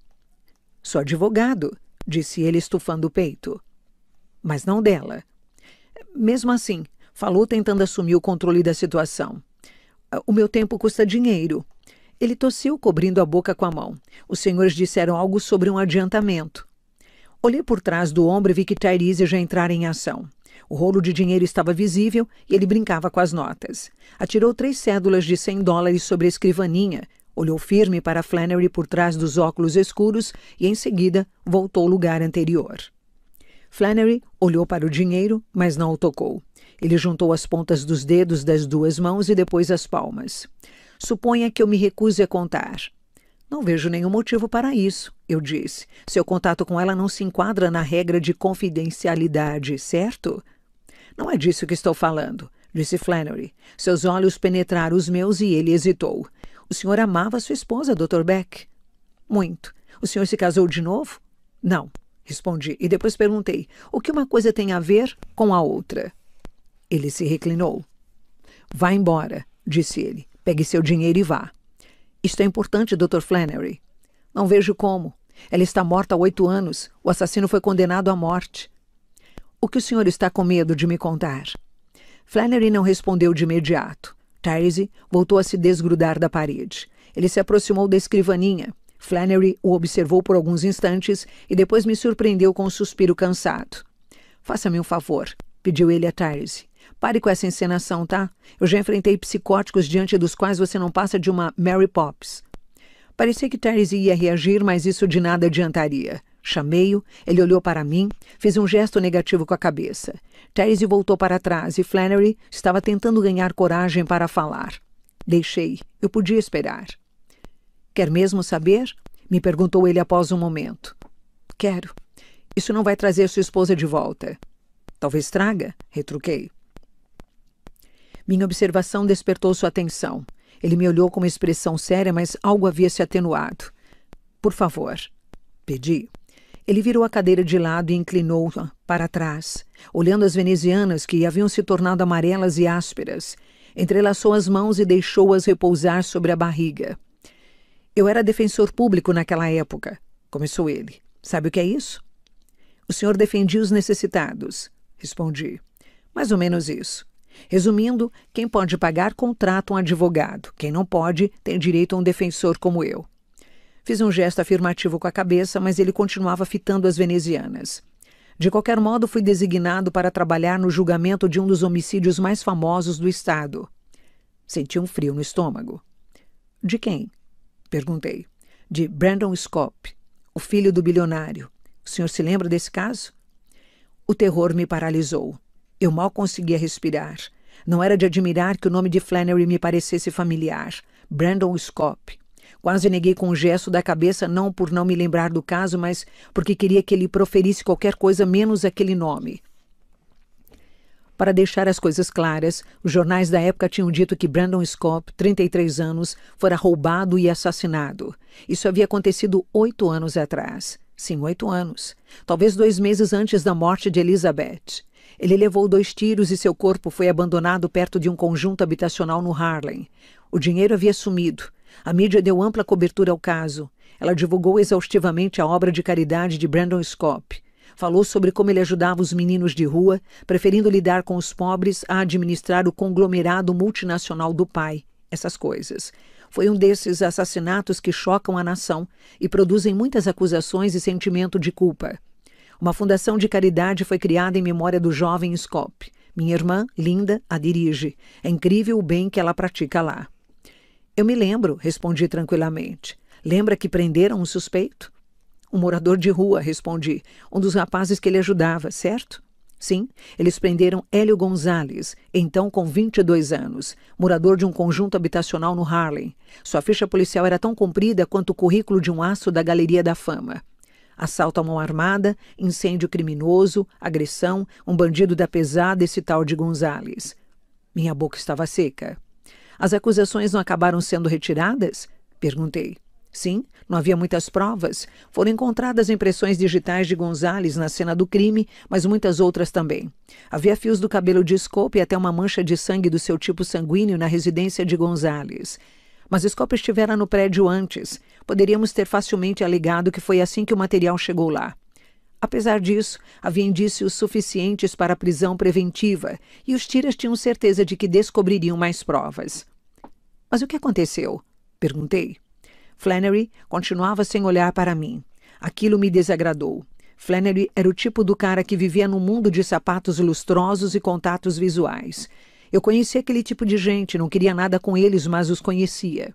Sou advogado, disse ele, estufando o peito. Mas não dela. Mesmo assim, falou tentando assumir o controle da situação. O meu tempo custa dinheiro. Ele tossiu, cobrindo a boca com a mão. Os senhores disseram algo sobre um adiantamento. Olhei por trás do ombro e vi que Tyrese já entrara em ação. O rolo de dinheiro estava visível e ele brincava com as notas. Atirou três cédulas de 100 dólares sobre a escrivaninha, olhou firme para Flannery por trás dos óculos escuros e, em seguida, voltou ao lugar anterior. Flannery olhou para o dinheiro, mas não o tocou. Ele juntou as pontas dos dedos das duas mãos e depois as palmas. Suponha que eu me recuse a contar. Não vejo nenhum motivo para isso, eu disse. Seu contato com ela não se enquadra na regra de confidencialidade, certo? Não é disso que estou falando, disse Flannery. Seus olhos penetraram os meus e ele hesitou. O senhor amava sua esposa, Dr. Beck? Muito. O senhor se casou de novo? Não, respondi, e depois perguntei: o que uma coisa tem a ver com a outra? Ele se reclinou. Vá embora, disse ele. Pegue seu dinheiro e vá. Isto é importante, Dr. Flannery. Não vejo como. Ela está morta há oito anos. O assassino foi condenado à morte. O que o senhor está com medo de me contar? Flannery não respondeu de imediato. Tyrese voltou a se desgrudar da parede. Ele se aproximou da escrivaninha. Flannery o observou por alguns instantes e depois me surpreendeu com um suspiro cansado. Faça-me um favor, pediu ele a Tyrese. Pare com essa encenação, tá? Eu já enfrentei psicóticos diante dos quais você não passa de uma Mary Poppins. Parecia que Terry ia reagir, mas isso de nada adiantaria. Chamei-o, ele olhou para mim, fez um gesto negativo com a cabeça. Terry voltou para trás e Flannery estava tentando ganhar coragem para falar. Deixei. Eu podia esperar. Quer mesmo saber? Me perguntou ele após um momento. Quero. Isso não vai trazer sua esposa de volta. Talvez traga, retruquei. Minha observação despertou sua atenção. Ele me olhou com uma expressão séria, mas algo havia se atenuado. Por favor, pedi. Ele virou a cadeira de lado e inclinou-a para trás, olhando as venezianas que haviam se tornado amarelas e ásperas. Entrelaçou as mãos e deixou-as repousar sobre a barriga. Eu era defensor público naquela época, começou ele. Sabe o que é isso? O senhor defendia os necessitados, respondi. Mais ou menos isso. Resumindo, quem pode pagar contrata um advogado, quem não pode tem direito a um defensor como eu. Fiz um gesto afirmativo com a cabeça, mas ele continuava fitando as venezianas. De qualquer modo, fui designado para trabalhar no julgamento de um dos homicídios mais famosos do Estado. Senti um frio no estômago. De quem? Perguntei. De Brandon Scott, o filho do bilionário. O senhor se lembra desse caso? O terror me paralisou. Eu mal conseguia respirar. Não era de admirar que o nome de Flannery me parecesse familiar. Brandon Scott. Quase neguei com um gesto da cabeça, não por não me lembrar do caso, mas porque queria que ele proferisse qualquer coisa menos aquele nome. Para deixar as coisas claras, os jornais da época tinham dito que Brandon Scott, 33 anos, fora roubado e assassinado. Isso havia acontecido oito anos atrás. Sim, oito anos. Talvez dois meses antes da morte de Elizabeth. Ele levou dois tiros e seu corpo foi abandonado perto de um conjunto habitacional no Harlem. O dinheiro havia sumido. A mídia deu ampla cobertura ao caso. Ela divulgou exaustivamente a obra de caridade de Brandon Scott. Falou sobre como ele ajudava os meninos de rua, preferindo lidar com os pobres a administrar o conglomerado multinacional do pai. Essas coisas. Foi um desses assassinatos que chocam a nação e produzem muitas acusações e sentimento de culpa. Uma fundação de caridade foi criada em memória do jovem Scop. Minha irmã, Linda, a dirige. É incrível o bem que ela pratica lá. Eu me lembro, respondi tranquilamente. Lembra que prenderam um suspeito? Um morador de rua, respondi. Um dos rapazes que ele ajudava, certo? Sim, eles prenderam Hélio Gonzalez, então com 22 anos, morador de um conjunto habitacional no Harlem. Sua ficha policial era tão comprida quanto o currículo de um aço da Galeria da Fama. Assalto à mão armada, incêndio criminoso, agressão, um bandido da pesada esse tal de Gonzales. Minha boca estava seca. As acusações não acabaram sendo retiradas? Perguntei. Sim, não havia muitas provas. Foram encontradas impressões digitais de Gonzales na cena do crime, mas muitas outras também. Havia fios do cabelo de Scope e até uma mancha de sangue do seu tipo sanguíneo na residência de Gonzales mas o estivera no prédio antes. Poderíamos ter facilmente alegado que foi assim que o material chegou lá. Apesar disso, havia indícios suficientes para a prisão preventiva e os tiras tinham certeza de que descobririam mais provas. Mas o que aconteceu? Perguntei. Flannery continuava sem olhar para mim. Aquilo me desagradou. Flannery era o tipo do cara que vivia num mundo de sapatos lustrosos e contatos visuais. Eu conhecia aquele tipo de gente, não queria nada com eles, mas os conhecia.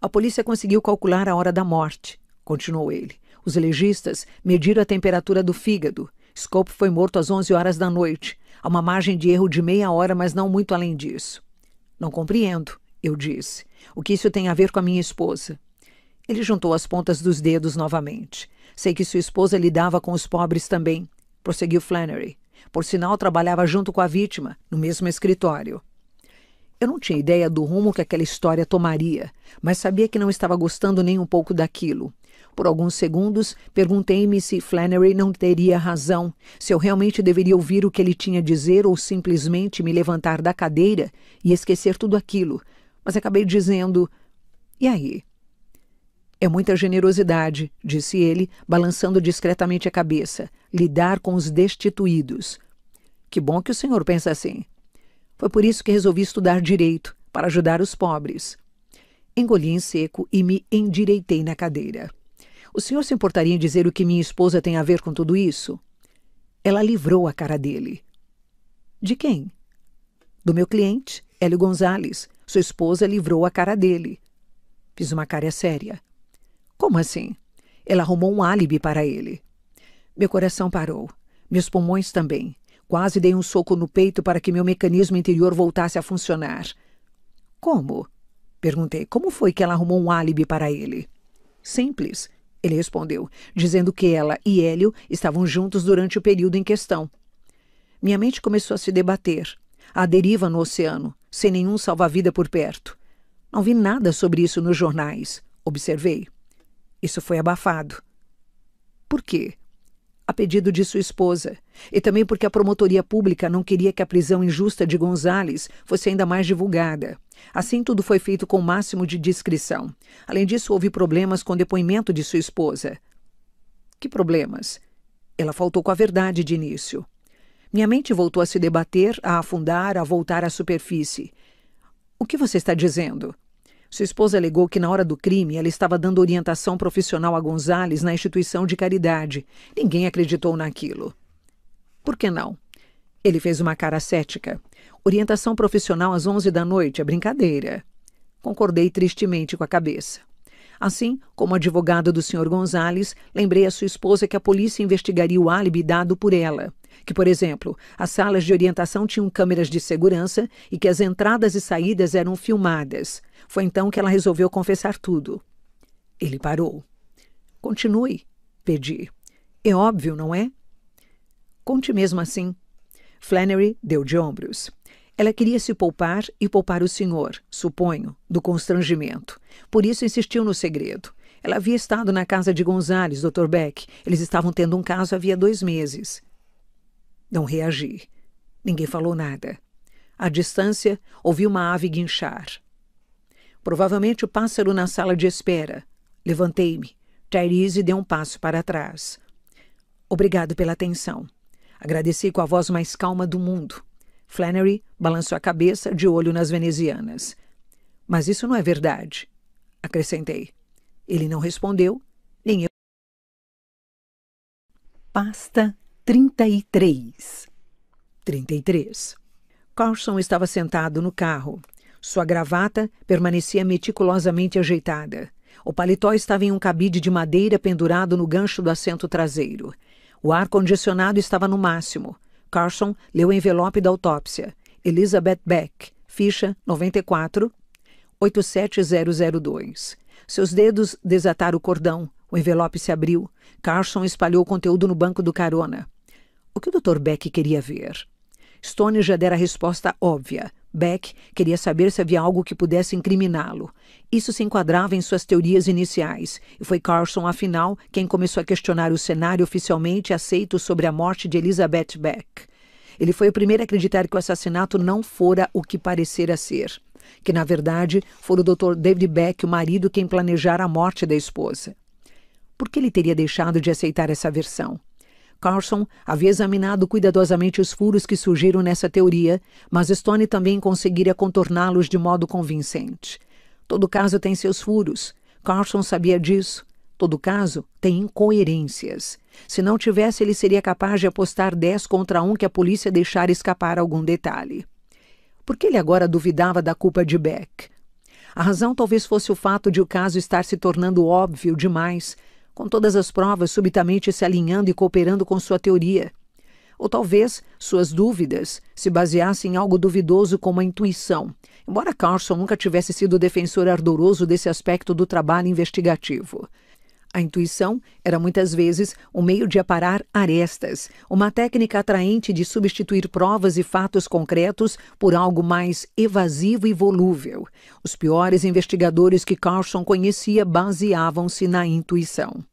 A polícia conseguiu calcular a hora da morte, continuou ele. Os legistas mediram a temperatura do fígado. Scope foi morto às 11 horas da noite. a uma margem de erro de meia hora, mas não muito além disso. Não compreendo, eu disse. O que isso tem a ver com a minha esposa? Ele juntou as pontas dos dedos novamente. Sei que sua esposa lidava com os pobres também, prosseguiu Flannery. Por sinal, trabalhava junto com a vítima, no mesmo escritório. Eu não tinha ideia do rumo que aquela história tomaria, mas sabia que não estava gostando nem um pouco daquilo. Por alguns segundos, perguntei-me se Flannery não teria razão, se eu realmente deveria ouvir o que ele tinha a dizer ou simplesmente me levantar da cadeira e esquecer tudo aquilo. Mas acabei dizendo: E aí? É muita generosidade, disse ele, balançando discretamente a cabeça, lidar com os destituídos. Que bom que o senhor pensa assim. Foi por isso que resolvi estudar direito, para ajudar os pobres. Engoli em seco e me endireitei na cadeira. O senhor se importaria em dizer o que minha esposa tem a ver com tudo isso? Ela livrou a cara dele. De quem? Do meu cliente, Hélio Gonzalez. Sua esposa livrou a cara dele. Fiz uma cara séria. Como assim? Ela arrumou um álibi para ele. Meu coração parou. Meus pulmões também. Quase dei um soco no peito para que meu mecanismo interior voltasse a funcionar. Como? Perguntei. Como foi que ela arrumou um álibi para ele? Simples, ele respondeu, dizendo que ela e Hélio estavam juntos durante o período em questão. Minha mente começou a se debater. A deriva no oceano, sem nenhum salva-vida por perto. Não vi nada sobre isso nos jornais, observei. Isso foi abafado. Por quê? A pedido de sua esposa, e também porque a promotoria pública não queria que a prisão injusta de Gonzales fosse ainda mais divulgada. Assim, tudo foi feito com o máximo de discrição. Além disso, houve problemas com o depoimento de sua esposa. Que problemas? Ela faltou com a verdade de início. Minha mente voltou a se debater, a afundar, a voltar à superfície. O que você está dizendo? Sua esposa alegou que na hora do crime ela estava dando orientação profissional a Gonzales na instituição de caridade. Ninguém acreditou naquilo. Por que não? Ele fez uma cara cética. Orientação profissional às 11 da noite é brincadeira. Concordei tristemente com a cabeça. Assim, como advogada do Sr. Gonzales, lembrei a sua esposa que a polícia investigaria o álibi dado por ela. Que, por exemplo, as salas de orientação tinham câmeras de segurança e que as entradas e saídas eram filmadas. Foi então que ela resolveu confessar tudo. Ele parou. Continue, pedi. É óbvio, não é? Conte mesmo assim. Flannery deu de ombros. Ela queria se poupar e poupar o senhor, suponho, do constrangimento. Por isso insistiu no segredo. Ela havia estado na casa de Gonzales, Dr. Beck. Eles estavam tendo um caso havia dois meses. Não reagi. Ninguém falou nada. À distância, ouvi uma ave guinchar. Provavelmente o pássaro na sala de espera. Levantei-me. Tyrese deu um passo para trás. Obrigado pela atenção. Agradeci com a voz mais calma do mundo. Flannery balançou a cabeça, de olho nas venezianas. Mas isso não é verdade, acrescentei. Ele não respondeu, nem eu. Pasta 33 33. Carson estava sentado no carro, sua gravata permanecia meticulosamente ajeitada. O paletó estava em um cabide de madeira pendurado no gancho do assento traseiro. O ar-condicionado estava no máximo. Carson leu o envelope da autópsia. Elizabeth Beck, ficha 94 87002. Seus dedos desataram o cordão. O envelope se abriu. Carson espalhou o conteúdo no banco do carona. O que o Dr. Beck queria ver? Stone já dera a resposta óbvia. Beck queria saber se havia algo que pudesse incriminá-lo. Isso se enquadrava em suas teorias iniciais, e foi Carson, afinal, quem começou a questionar o cenário oficialmente aceito sobre a morte de Elizabeth Beck. Ele foi o primeiro a acreditar que o assassinato não fora o que parecera ser, que na verdade fora o Dr. David Beck, o marido, quem planejara a morte da esposa. Por que ele teria deixado de aceitar essa versão? Carson havia examinado cuidadosamente os furos que surgiram nessa teoria, mas Stone também conseguira contorná-los de modo convincente. Todo caso tem seus furos. Carson sabia disso. Todo caso tem incoerências. Se não tivesse, ele seria capaz de apostar 10 contra 1 que a polícia deixara escapar algum detalhe. Por que ele agora duvidava da culpa de Beck? A razão talvez fosse o fato de o caso estar se tornando óbvio demais, com todas as provas subitamente se alinhando e cooperando com sua teoria. Ou talvez suas dúvidas se baseassem em algo duvidoso como a intuição, embora Carson nunca tivesse sido defensor ardoroso desse aspecto do trabalho investigativo. A intuição era muitas vezes um meio de aparar arestas, uma técnica atraente de substituir provas e fatos concretos por algo mais evasivo e volúvel. Os piores investigadores que Carson conhecia baseavam-se na intuição.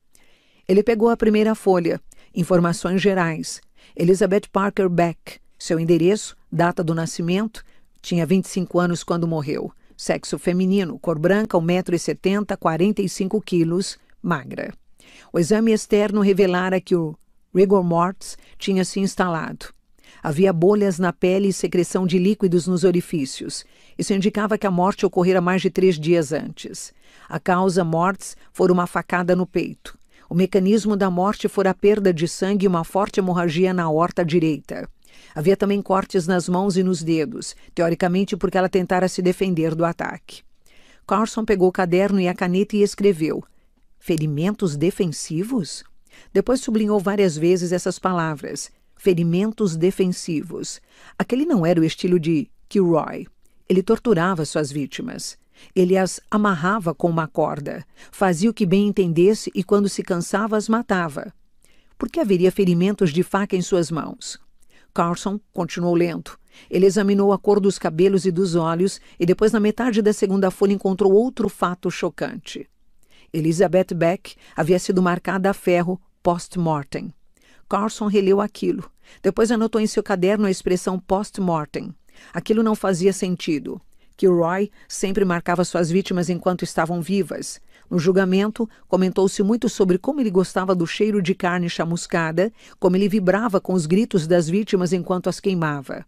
Ele pegou a primeira folha, informações gerais. Elizabeth Parker Beck, seu endereço, data do nascimento, tinha 25 anos quando morreu. Sexo feminino, cor branca, 1,70m, 45 quilos, magra. O exame externo revelara que o rigor mortis tinha se instalado. Havia bolhas na pele e secreção de líquidos nos orifícios. Isso indicava que a morte ocorrera mais de três dias antes. A causa mortis foi uma facada no peito. O mecanismo da morte fora a perda de sangue e uma forte hemorragia na horta direita. Havia também cortes nas mãos e nos dedos, teoricamente porque ela tentara se defender do ataque. Carson pegou o caderno e a caneta e escreveu: Ferimentos defensivos? Depois sublinhou várias vezes essas palavras: ferimentos defensivos. Aquele não era o estilo de Kilroy. Ele torturava suas vítimas. Ele as amarrava com uma corda, fazia o que bem entendesse e, quando se cansava, as matava. Por que haveria ferimentos de faca em suas mãos? Carson continuou lento. Ele examinou a cor dos cabelos e dos olhos e depois, na metade da segunda folha, encontrou outro fato chocante. Elizabeth Beck havia sido marcada a ferro post-mortem. Carson releu aquilo. Depois anotou em seu caderno a expressão post-mortem. Aquilo não fazia sentido que Roy sempre marcava suas vítimas enquanto estavam vivas. No julgamento, comentou-se muito sobre como ele gostava do cheiro de carne chamuscada, como ele vibrava com os gritos das vítimas enquanto as queimava.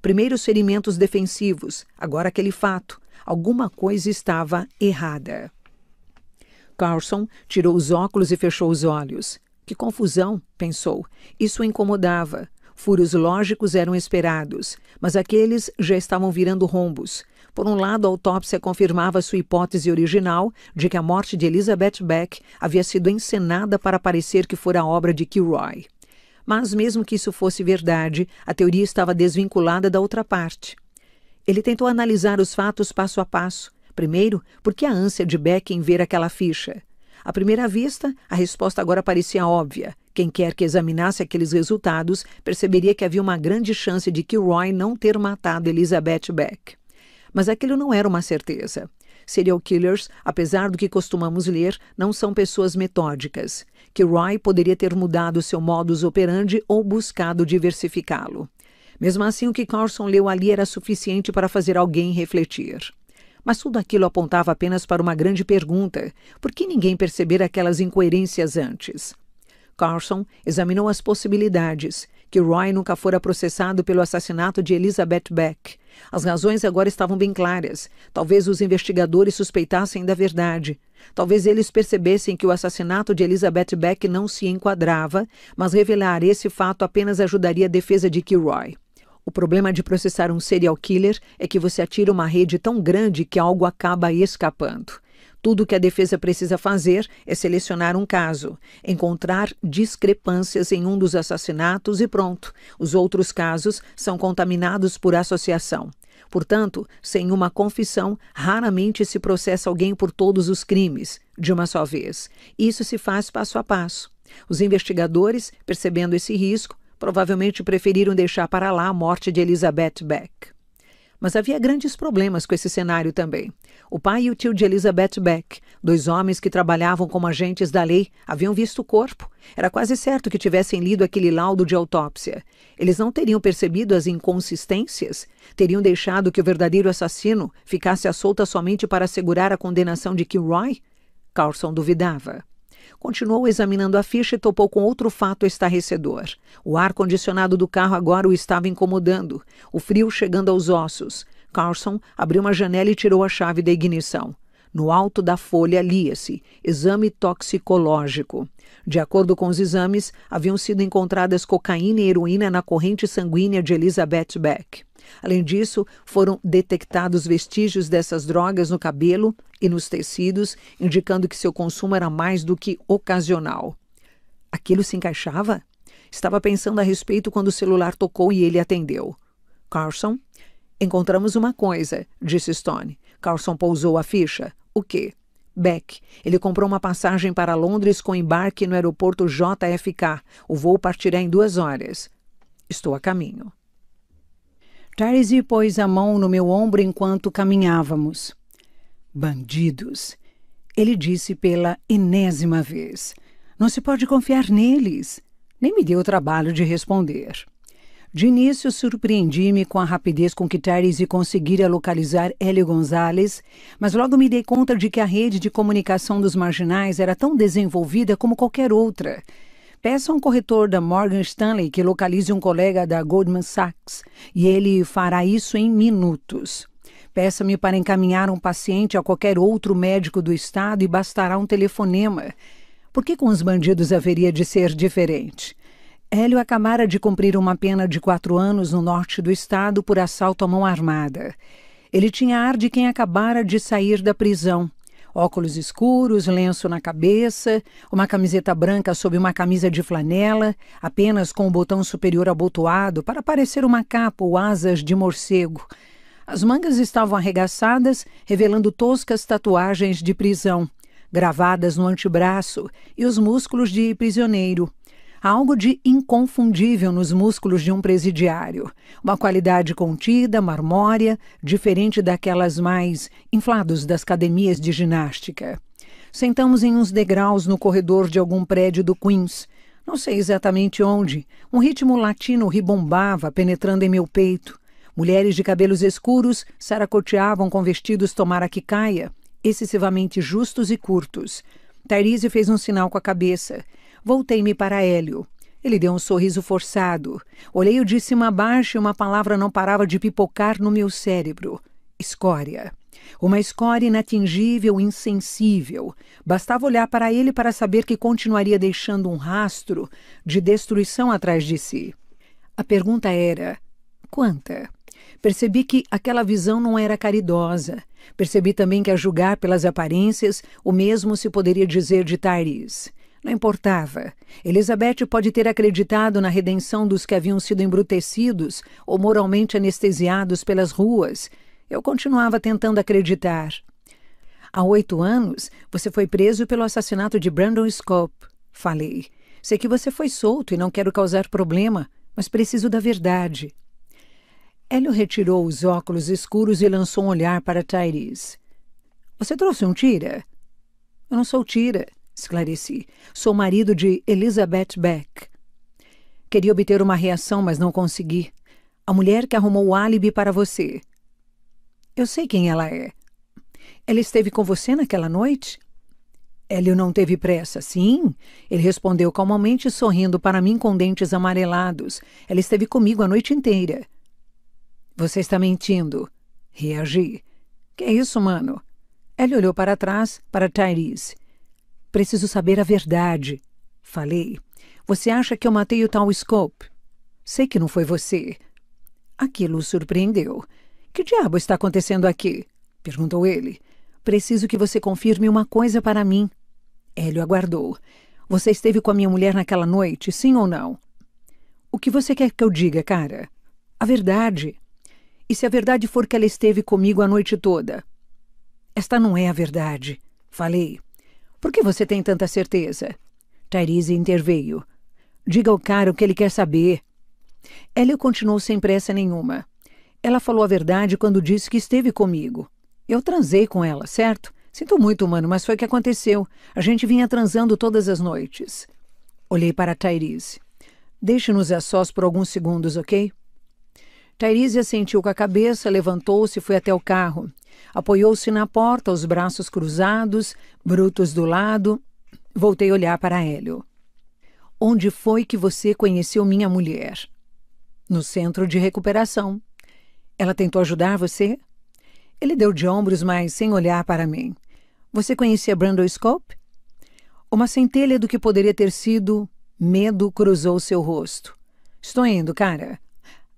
Primeiros ferimentos defensivos, agora aquele fato. Alguma coisa estava errada. Carlson tirou os óculos e fechou os olhos. Que confusão, pensou. Isso o incomodava. Furos lógicos eram esperados, mas aqueles já estavam virando rombos. Por um lado, a autópsia confirmava sua hipótese original de que a morte de Elizabeth Beck havia sido encenada para parecer que fora obra de Kilroy. Mas, mesmo que isso fosse verdade, a teoria estava desvinculada da outra parte. Ele tentou analisar os fatos passo a passo. Primeiro, porque a ânsia de Beck em ver aquela ficha? À primeira vista, a resposta agora parecia óbvia. Quem quer que examinasse aqueles resultados perceberia que havia uma grande chance de que Roy não ter matado Elizabeth Beck. Mas aquilo não era uma certeza. Serial killers, apesar do que costumamos ler, não são pessoas metódicas. Que Roy poderia ter mudado seu modus operandi ou buscado diversificá-lo. Mesmo assim, o que Carson leu ali era suficiente para fazer alguém refletir. Mas tudo aquilo apontava apenas para uma grande pergunta: por que ninguém percebera aquelas incoerências antes? Carson examinou as possibilidades que Roy nunca fora processado pelo assassinato de Elizabeth Beck. As razões agora estavam bem claras. Talvez os investigadores suspeitassem da verdade. Talvez eles percebessem que o assassinato de Elizabeth Beck não se enquadrava, mas revelar esse fato apenas ajudaria a defesa de Kilroy. O problema de processar um serial killer é que você atira uma rede tão grande que algo acaba escapando. Tudo que a defesa precisa fazer é selecionar um caso, encontrar discrepâncias em um dos assassinatos e pronto. Os outros casos são contaminados por associação. Portanto, sem uma confissão, raramente se processa alguém por todos os crimes, de uma só vez. Isso se faz passo a passo. Os investigadores, percebendo esse risco, Provavelmente preferiram deixar para lá a morte de Elizabeth Beck. Mas havia grandes problemas com esse cenário também. O pai e o tio de Elizabeth Beck, dois homens que trabalhavam como agentes da lei, haviam visto o corpo. Era quase certo que tivessem lido aquele laudo de autópsia. Eles não teriam percebido as inconsistências? Teriam deixado que o verdadeiro assassino ficasse à solta somente para assegurar a condenação de Kilroy? Carlson duvidava. Continuou examinando a ficha e topou com outro fato estarrecedor. O ar-condicionado do carro agora o estava incomodando, o frio chegando aos ossos. Carlson abriu uma janela e tirou a chave da ignição. No alto da folha lia-se: exame toxicológico. De acordo com os exames, haviam sido encontradas cocaína e heroína na corrente sanguínea de Elizabeth Beck. Além disso, foram detectados vestígios dessas drogas no cabelo e nos tecidos, indicando que seu consumo era mais do que ocasional. Aquilo se encaixava? Estava pensando a respeito quando o celular tocou e ele atendeu. Carson? Encontramos uma coisa, disse Stone. Carson pousou a ficha. O quê? Beck. Ele comprou uma passagem para Londres com embarque no aeroporto JFK. O voo partirá em duas horas. Estou a caminho. Darcy pôs a mão no meu ombro enquanto caminhávamos. Bandidos, ele disse pela enésima vez. Não se pode confiar neles. Nem me deu o trabalho de responder. De início, surpreendi-me com a rapidez com que Therese conseguira localizar Hélio Gonzalez, mas logo me dei conta de que a rede de comunicação dos marginais era tão desenvolvida como qualquer outra Peça a um corretor da Morgan Stanley que localize um colega da Goldman Sachs e ele fará isso em minutos. Peça-me para encaminhar um paciente a qualquer outro médico do estado e bastará um telefonema. Por que com os bandidos haveria de ser diferente? Hélio acabara de cumprir uma pena de quatro anos no norte do estado por assalto à mão armada. Ele tinha ar de quem acabara de sair da prisão óculos escuros, lenço na cabeça, uma camiseta branca sob uma camisa de flanela, apenas com o botão superior abotoado para parecer uma capa ou asas de morcego. As mangas estavam arregaçadas, revelando toscas tatuagens de prisão, gravadas no antebraço e os músculos de prisioneiro. Há algo de inconfundível nos músculos de um presidiário. Uma qualidade contida, marmória, diferente daquelas mais inflados das academias de ginástica. Sentamos em uns degraus no corredor de algum prédio do Queens. Não sei exatamente onde. Um ritmo latino ribombava, penetrando em meu peito. Mulheres de cabelos escuros saracoteavam com vestidos tomara que caia, excessivamente justos e curtos. Tairise fez um sinal com a cabeça. Voltei-me para Hélio. Ele deu um sorriso forçado. Olhei-o de cima a baixo e uma palavra não parava de pipocar no meu cérebro. Escória. Uma escória inatingível, insensível. Bastava olhar para ele para saber que continuaria deixando um rastro de destruição atrás de si. A pergunta era: quanta? Percebi que aquela visão não era caridosa. Percebi também que, a julgar pelas aparências, o mesmo se poderia dizer de Tyrese. Não importava. Elizabeth pode ter acreditado na redenção dos que haviam sido embrutecidos ou moralmente anestesiados pelas ruas. Eu continuava tentando acreditar. Há oito anos, você foi preso pelo assassinato de Brandon Scope. Falei. Sei que você foi solto e não quero causar problema, mas preciso da verdade. Hélio retirou os óculos escuros e lançou um olhar para Tyrese. Você trouxe um tira? Eu não sou tira esclareci. Sou marido de Elizabeth Beck. Queria obter uma reação, mas não consegui. A mulher que arrumou o álibi para você. Eu sei quem ela é. Ela esteve com você naquela noite? Hélio não teve pressa. Sim, ele respondeu calmamente, sorrindo para mim com dentes amarelados. Ela esteve comigo a noite inteira. Você está mentindo. Reagi. Que é isso, mano? Hélio olhou para trás, para Tyrese. Preciso saber a verdade. Falei. Você acha que eu matei o tal Scope? Sei que não foi você. Aquilo o surpreendeu. Que diabo está acontecendo aqui? perguntou ele. Preciso que você confirme uma coisa para mim. Hélio aguardou. Você esteve com a minha mulher naquela noite, sim ou não? O que você quer que eu diga, cara? A verdade. E se a verdade for que ela esteve comigo a noite toda? Esta não é a verdade, falei. Por que você tem tanta certeza? Tyrese interveio. Diga ao cara o que ele quer saber. Hélio continuou sem pressa nenhuma. Ela falou a verdade quando disse que esteve comigo. Eu transei com ela, certo? Sinto muito, mano, mas foi o que aconteceu. A gente vinha transando todas as noites. Olhei para Tyrese. Deixe-nos a sós por alguns segundos, ok? Tyrese assentiu com a cabeça, levantou-se e foi até o carro. Apoiou-se na porta, os braços cruzados, brutos do lado. Voltei a olhar para Hélio. Onde foi que você conheceu minha mulher? No centro de recuperação. Ela tentou ajudar você? Ele deu de ombros, mas sem olhar para mim. Você conhecia Brandon Scope? Uma centelha do que poderia ter sido medo cruzou seu rosto. Estou indo, cara.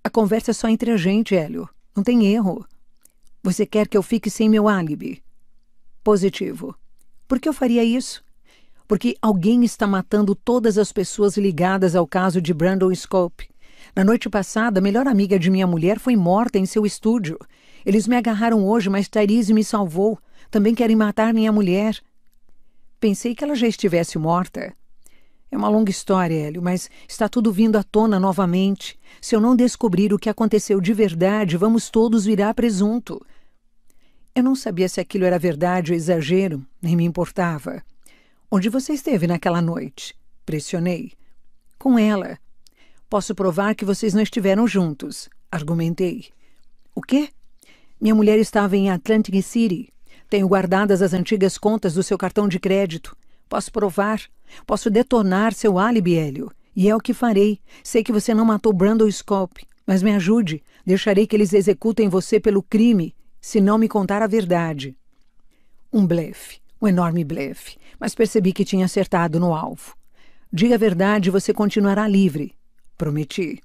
A conversa é só entre a gente, Hélio. Não tem erro. Você quer que eu fique sem meu álibi? Positivo. Por que eu faria isso? Porque alguém está matando todas as pessoas ligadas ao caso de Brandon Scope. Na noite passada, a melhor amiga de minha mulher foi morta em seu estúdio. Eles me agarraram hoje, mas Therese me salvou. Também querem matar minha mulher. Pensei que ela já estivesse morta. É uma longa história, Hélio, mas está tudo vindo à tona novamente. Se eu não descobrir o que aconteceu de verdade, vamos todos virar presunto. Eu não sabia se aquilo era verdade ou exagero, nem me importava. Onde você esteve naquela noite? Pressionei. Com ela. Posso provar que vocês não estiveram juntos, argumentei. O quê? Minha mulher estava em Atlantic City. Tenho guardadas as antigas contas do seu cartão de crédito. Posso provar. Posso detonar seu álibi, Hélio. E é o que farei. Sei que você não matou Brandon Scope, mas me ajude. Deixarei que eles executem você pelo crime se não me contar a verdade. Um blefe, um enorme blefe, mas percebi que tinha acertado no alvo. Diga a verdade e você continuará livre. Prometi.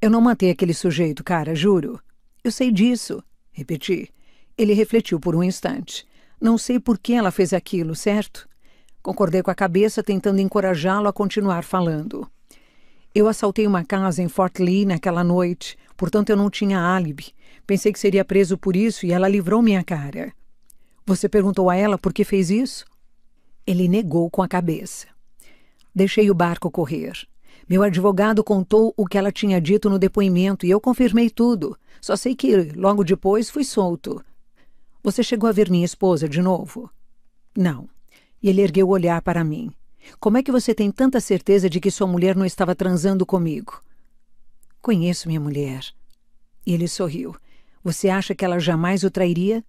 Eu não matei aquele sujeito, cara, juro. Eu sei disso, repeti. Ele refletiu por um instante. Não sei por que ela fez aquilo, certo? Concordei com a cabeça, tentando encorajá-lo a continuar falando. Eu assaltei uma casa em Fort Lee naquela noite, portanto eu não tinha álibi. Pensei que seria preso por isso e ela livrou minha cara. Você perguntou a ela por que fez isso? Ele negou com a cabeça. Deixei o barco correr. Meu advogado contou o que ela tinha dito no depoimento e eu confirmei tudo. Só sei que, logo depois, fui solto. Você chegou a ver minha esposa de novo? Não. E ele ergueu o olhar para mim. Como é que você tem tanta certeza de que sua mulher não estava transando comigo? Conheço minha mulher. E ele sorriu. Você acha que ela jamais o trairia?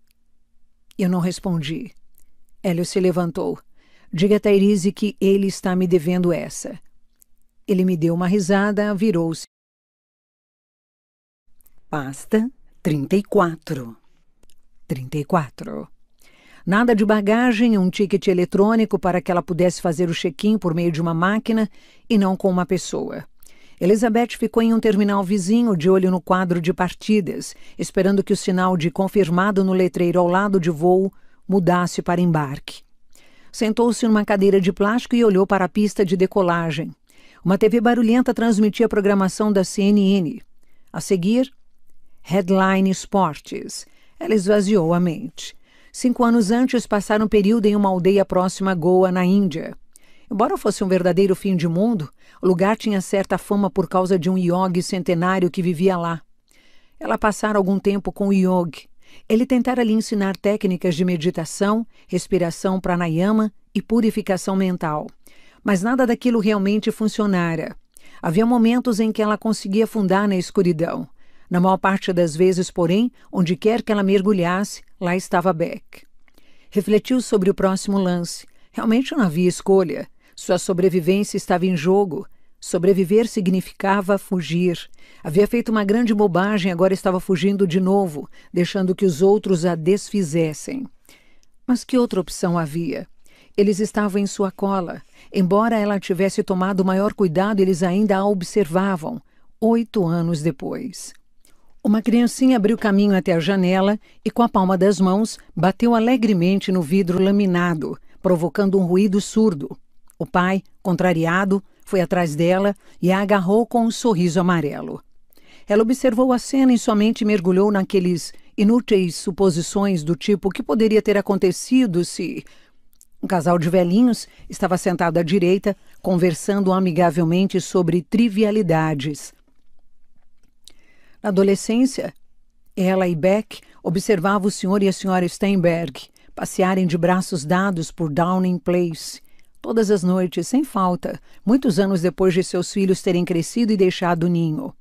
Eu não respondi. Hélio se levantou. Diga a Tairize que ele está me devendo essa. Ele me deu uma risada, virou-se. Pasta 34. 34. Nada de bagagem, um ticket eletrônico para que ela pudesse fazer o check-in por meio de uma máquina e não com uma pessoa. Elizabeth ficou em um terminal vizinho de olho no quadro de partidas, esperando que o sinal de confirmado no letreiro ao lado de voo mudasse para embarque. Sentou-se numa cadeira de plástico e olhou para a pista de decolagem. Uma TV barulhenta transmitia a programação da CNN. A seguir, Headline Esportes. Ela esvaziou a mente. Cinco anos antes, passaram um período em uma aldeia próxima a Goa, na Índia. Embora fosse um verdadeiro fim de mundo, o lugar tinha certa fama por causa de um iogue centenário que vivia lá. Ela passara algum tempo com o iogue. Ele tentara lhe ensinar técnicas de meditação, respiração pranayama e purificação mental. Mas nada daquilo realmente funcionara. Havia momentos em que ela conseguia afundar na escuridão. Na maior parte das vezes, porém, onde quer que ela mergulhasse, lá estava Beck. Refletiu sobre o próximo lance. Realmente não havia escolha. Sua sobrevivência estava em jogo. Sobreviver significava fugir. Havia feito uma grande bobagem, agora estava fugindo de novo, deixando que os outros a desfizessem. Mas que outra opção havia? Eles estavam em sua cola. Embora ela tivesse tomado maior cuidado, eles ainda a observavam, oito anos depois. Uma criancinha abriu caminho até a janela e, com a palma das mãos, bateu alegremente no vidro laminado, provocando um ruído surdo. O pai, contrariado, foi atrás dela e a agarrou com um sorriso amarelo. Ela observou a cena e somente mergulhou naqueles inúteis suposições do tipo que poderia ter acontecido se. Um casal de velhinhos estava sentado à direita, conversando amigavelmente sobre trivialidades. Na adolescência, ela e Beck observavam o senhor e a senhora Steinberg passearem de braços dados por Downing Place todas as noites, sem falta, muitos anos depois de seus filhos terem crescido e deixado o ninho.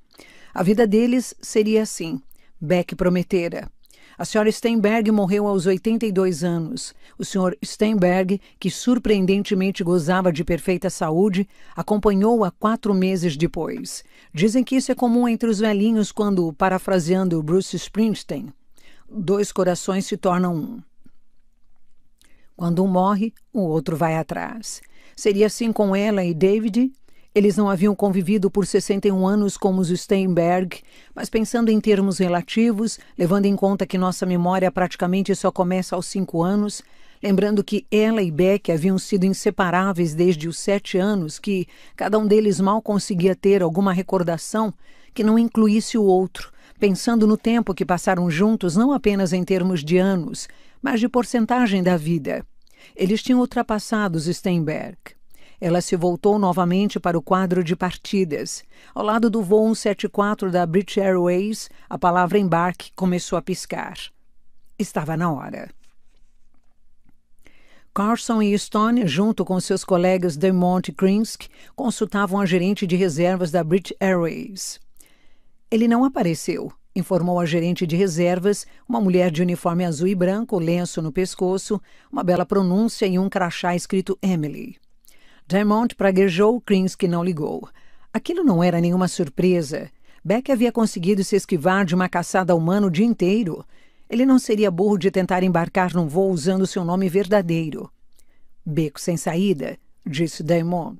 A vida deles seria assim, Beck prometera. A senhora Steinberg morreu aos 82 anos. O senhor Steinberg, que surpreendentemente gozava de perfeita saúde, acompanhou-a quatro meses depois. Dizem que isso é comum entre os velhinhos quando, parafraseando Bruce Springsteen, dois corações se tornam um. Quando um morre, o outro vai atrás. Seria assim com ela e David? Eles não haviam convivido por 61 anos como os Steinberg, mas pensando em termos relativos, levando em conta que nossa memória praticamente só começa aos 5 anos, lembrando que ela e Beck haviam sido inseparáveis desde os sete anos, que cada um deles mal conseguia ter alguma recordação que não incluísse o outro, pensando no tempo que passaram juntos não apenas em termos de anos, mas de porcentagem da vida. Eles tinham ultrapassado Steinberg. Ela se voltou novamente para o quadro de partidas. Ao lado do voo 174 da British Airways, a palavra embarque começou a piscar. Estava na hora. Carson e Stone, junto com seus colegas Demont e Krinsk, consultavam a gerente de reservas da British Airways. Ele não apareceu informou a gerente de reservas, uma mulher de uniforme azul e branco, lenço no pescoço, uma bela pronúncia e um crachá escrito Emily. Diamond praguejou, Krinsky não ligou. Aquilo não era nenhuma surpresa. Beck havia conseguido se esquivar de uma caçada humana o dia inteiro. Ele não seria burro de tentar embarcar num voo usando seu nome verdadeiro. Beco sem saída, disse Diamond.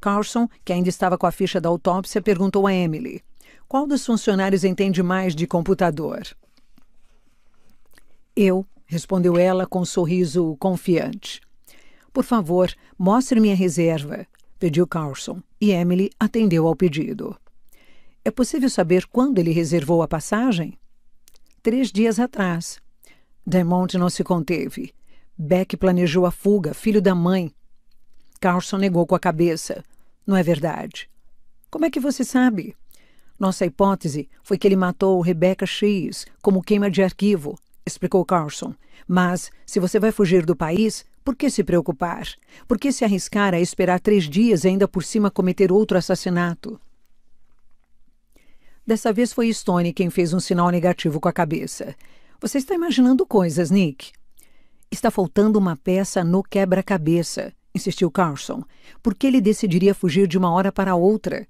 Carlson, que ainda estava com a ficha da autópsia, perguntou a Emily. Qual dos funcionários entende mais de computador? Eu, respondeu ela com um sorriso confiante. Por favor, mostre minha reserva, pediu Carlson, e Emily atendeu ao pedido. É possível saber quando ele reservou a passagem? Três dias atrás. Demont não se conteve. Beck planejou a fuga, filho da mãe. Carlson negou com a cabeça. Não é verdade. Como é que você sabe? Nossa hipótese foi que ele matou Rebecca Shees como queima de arquivo, explicou Carlson. Mas, se você vai fugir do país, por que se preocupar? Por que se arriscar a esperar três dias e ainda por cima cometer outro assassinato? Dessa vez foi Stone quem fez um sinal negativo com a cabeça. Você está imaginando coisas, Nick. Está faltando uma peça no quebra-cabeça, insistiu Carlson. Por que ele decidiria fugir de uma hora para outra?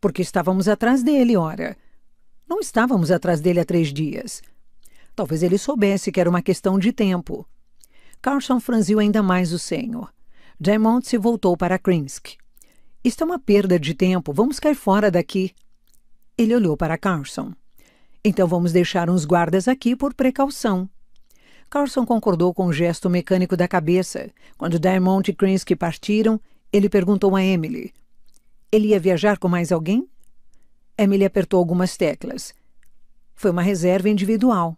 Porque estávamos atrás dele, ora. Não estávamos atrás dele há três dias. Talvez ele soubesse que era uma questão de tempo. Carson franziu ainda mais o senho. Diamond se voltou para Krinsk. Isto é uma perda de tempo. Vamos cair fora daqui. Ele olhou para Carson. Então vamos deixar uns guardas aqui por precaução. Carson concordou com o gesto mecânico da cabeça. Quando Diamond e Krinsky partiram, ele perguntou a Emily: ele ia viajar com mais alguém? Emily apertou algumas teclas. Foi uma reserva individual.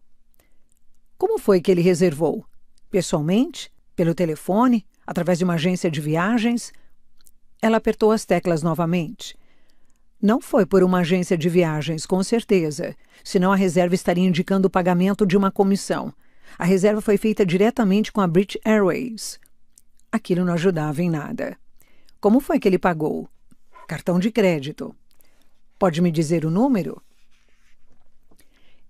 Como foi que ele reservou? Pessoalmente? Pelo telefone? Através de uma agência de viagens? Ela apertou as teclas novamente. Não foi por uma agência de viagens, com certeza, senão a reserva estaria indicando o pagamento de uma comissão. A reserva foi feita diretamente com a British Airways. Aquilo não ajudava em nada. Como foi que ele pagou? cartão de crédito. Pode me dizer o número?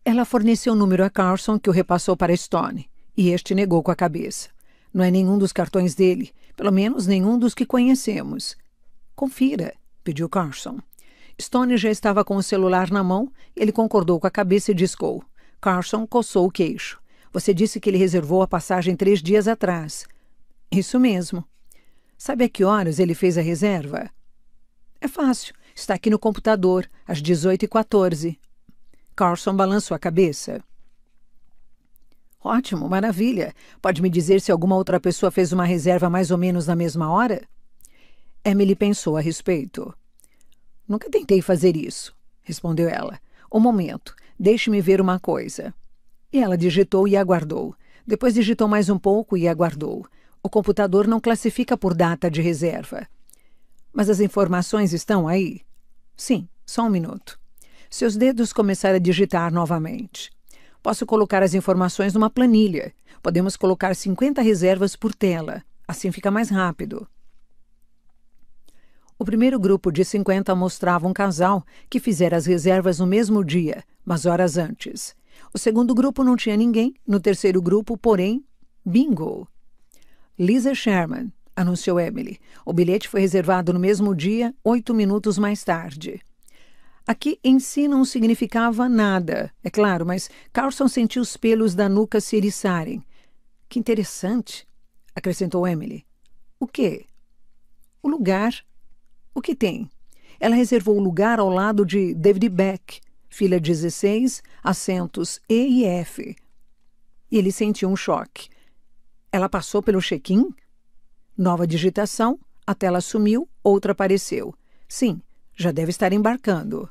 Ela forneceu o um número a Carson, que o repassou para Stone, e este negou com a cabeça. Não é nenhum dos cartões dele, pelo menos nenhum dos que conhecemos. Confira, pediu Carson. Stone já estava com o celular na mão, ele concordou com a cabeça e discou. Carson coçou o queixo. Você disse que ele reservou a passagem três dias atrás. Isso mesmo. Sabe a que horas ele fez a reserva? É fácil. Está aqui no computador, às 18h14. Carlson balançou a cabeça. Ótimo, maravilha. Pode me dizer se alguma outra pessoa fez uma reserva mais ou menos na mesma hora? Emily pensou a respeito. Nunca tentei fazer isso, respondeu ela. Um momento, deixe-me ver uma coisa. E ela digitou e aguardou. Depois digitou mais um pouco e aguardou. O computador não classifica por data de reserva. Mas as informações estão aí? Sim, só um minuto. Seus dedos começaram a digitar novamente. Posso colocar as informações numa planilha. Podemos colocar 50 reservas por tela. Assim fica mais rápido. O primeiro grupo de 50 mostrava um casal que fizera as reservas no mesmo dia, mas horas antes. O segundo grupo não tinha ninguém, no terceiro grupo, porém, bingo! Lisa Sherman, anunciou Emily. O bilhete foi reservado no mesmo dia, oito minutos mais tarde. Aqui em si não significava nada, é claro, mas Carlson sentiu os pelos da nuca se eriçarem. Que interessante, acrescentou Emily. O quê? O lugar. O que tem? Ela reservou o lugar ao lado de David Beck, fila 16, assentos E e F. E ele sentiu um choque. Ela passou pelo check-in? Nova digitação, a tela sumiu, outra apareceu. Sim, já deve estar embarcando.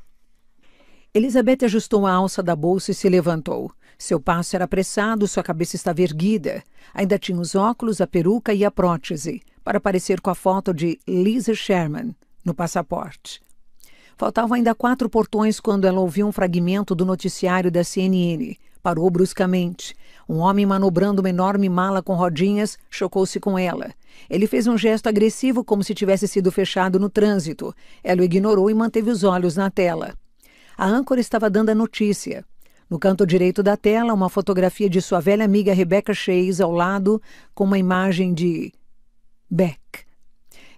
Elizabeth ajustou a alça da bolsa e se levantou. Seu passo era apressado, sua cabeça estava erguida. Ainda tinha os óculos, a peruca e a prótese, para parecer com a foto de Lisa Sherman no passaporte. Faltavam ainda quatro portões quando ela ouviu um fragmento do noticiário da CNN. Parou bruscamente. Um homem manobrando uma enorme mala com rodinhas chocou-se com ela. Ele fez um gesto agressivo como se tivesse sido fechado no trânsito. Ela o ignorou e manteve os olhos na tela. A âncora estava dando a notícia. No canto direito da tela, uma fotografia de sua velha amiga Rebecca Chase ao lado, com uma imagem de Beck.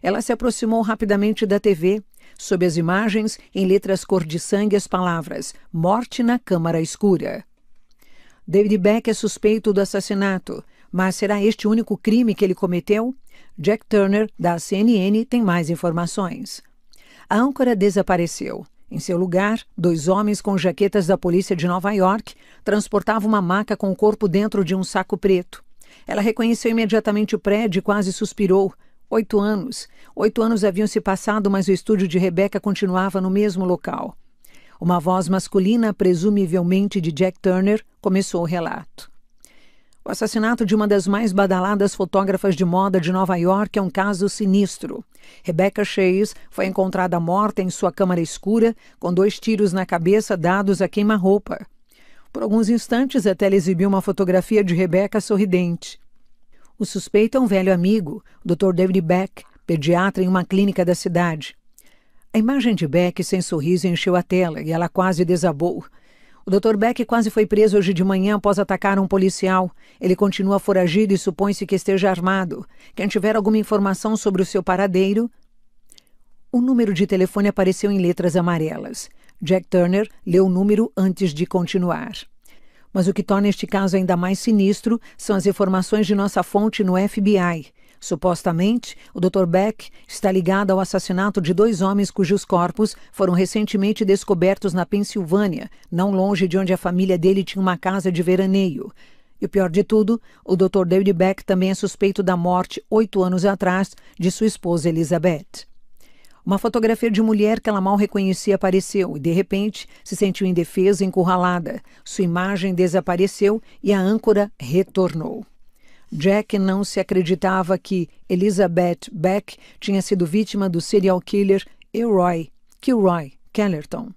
Ela se aproximou rapidamente da TV. Sob as imagens, em letras cor de sangue, as palavras: Morte na Câmara Escura. David Beck é suspeito do assassinato. Mas será este o único crime que ele cometeu? Jack Turner, da CNN, tem mais informações. A âncora desapareceu. Em seu lugar, dois homens com jaquetas da polícia de Nova York transportavam uma maca com o corpo dentro de um saco preto. Ela reconheceu imediatamente o prédio e quase suspirou. Oito anos. Oito anos haviam se passado, mas o estúdio de Rebecca continuava no mesmo local. Uma voz masculina, presumivelmente de Jack Turner, começou o relato. O assassinato de uma das mais badaladas fotógrafas de moda de Nova York é um caso sinistro. Rebecca Chase foi encontrada morta em sua câmara escura, com dois tiros na cabeça dados a queima-roupa. Por alguns instantes, a tela exibiu uma fotografia de Rebecca sorridente. O suspeito é um velho amigo, o Dr. David Beck, pediatra em uma clínica da cidade. A imagem de Beck sem sorriso encheu a tela e ela quase desabou. O Dr. Beck quase foi preso hoje de manhã após atacar um policial. Ele continua foragido e supõe-se que esteja armado. Quem tiver alguma informação sobre o seu paradeiro. O número de telefone apareceu em letras amarelas. Jack Turner leu o número antes de continuar. Mas o que torna este caso ainda mais sinistro são as informações de nossa fonte no FBI. Supostamente, o Dr. Beck está ligado ao assassinato de dois homens cujos corpos foram recentemente descobertos na Pensilvânia, não longe de onde a família dele tinha uma casa de veraneio. E o pior de tudo, o Dr. David Beck também é suspeito da morte, oito anos atrás, de sua esposa Elizabeth. Uma fotografia de mulher que ela mal reconhecia apareceu e, de repente, se sentiu indefesa e encurralada. Sua imagem desapareceu e a âncora retornou. Jack não se acreditava que Elizabeth Beck tinha sido vítima do serial killer Elroy Kilroy Kellerton.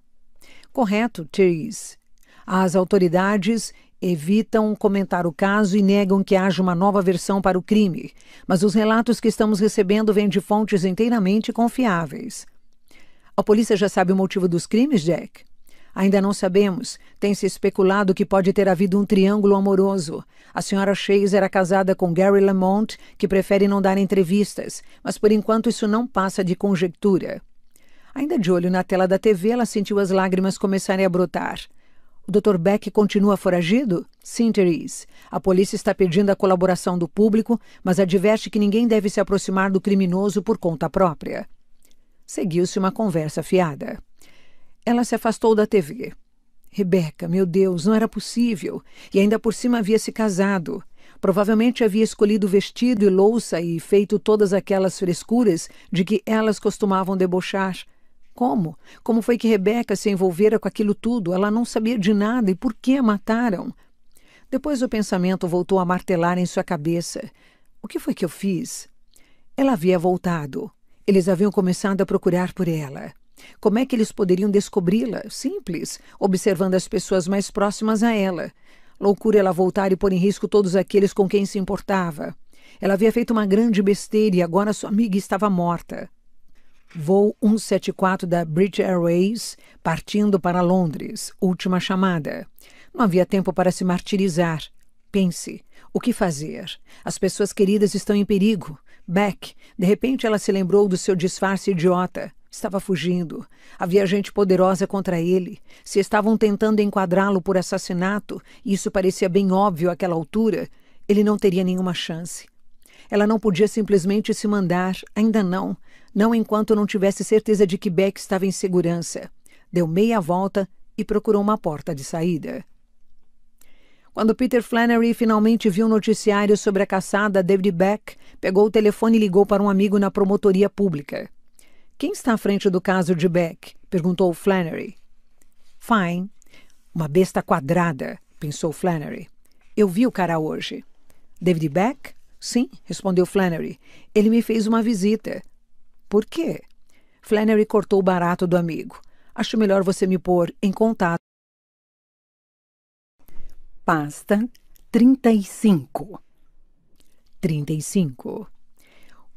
Correto, Therese. As autoridades evitam comentar o caso e negam que haja uma nova versão para o crime, mas os relatos que estamos recebendo vêm de fontes inteiramente confiáveis. A polícia já sabe o motivo dos crimes, Jack? Ainda não sabemos. Tem-se especulado que pode ter havido um triângulo amoroso. A senhora Chase era casada com Gary Lamont, que prefere não dar entrevistas, mas por enquanto isso não passa de conjectura. Ainda de olho na tela da TV, ela sentiu as lágrimas começarem a brotar. O Dr. Beck continua foragido? Sim, Therese. A polícia está pedindo a colaboração do público, mas adverte que ninguém deve se aproximar do criminoso por conta própria. Seguiu-se uma conversa fiada. Ela se afastou da TV. Rebeca, meu Deus, não era possível. E ainda por cima havia se casado. Provavelmente havia escolhido vestido e louça e feito todas aquelas frescuras de que elas costumavam debochar. Como? Como foi que Rebeca se envolvera com aquilo tudo? Ela não sabia de nada e por que a mataram? Depois o pensamento voltou a martelar em sua cabeça. O que foi que eu fiz? Ela havia voltado. Eles haviam começado a procurar por ela. Como é que eles poderiam descobri-la? Simples, observando as pessoas mais próximas a ela. Loucura ela voltar e pôr em risco todos aqueles com quem se importava. Ela havia feito uma grande besteira e agora sua amiga estava morta. Voo 174 da British Airways, partindo para Londres. Última chamada. Não havia tempo para se martirizar. Pense, o que fazer? As pessoas queridas estão em perigo. Beck, de repente ela se lembrou do seu disfarce idiota. Estava fugindo. Havia gente poderosa contra ele. Se estavam tentando enquadrá-lo por assassinato, e isso parecia bem óbvio àquela altura, ele não teria nenhuma chance. Ela não podia simplesmente se mandar, ainda não, não enquanto não tivesse certeza de que Beck estava em segurança. Deu meia volta e procurou uma porta de saída. Quando Peter Flannery finalmente viu o um noticiário sobre a caçada David Beck, pegou o telefone e ligou para um amigo na promotoria pública. Quem está à frente do caso de Beck? perguntou Flannery. Fine. Uma besta quadrada, pensou Flannery. Eu vi o cara hoje. David Beck? Sim, respondeu Flannery. Ele me fez uma visita. Por quê? Flannery cortou o barato do amigo. Acho melhor você me pôr em contato. Pasta 35 35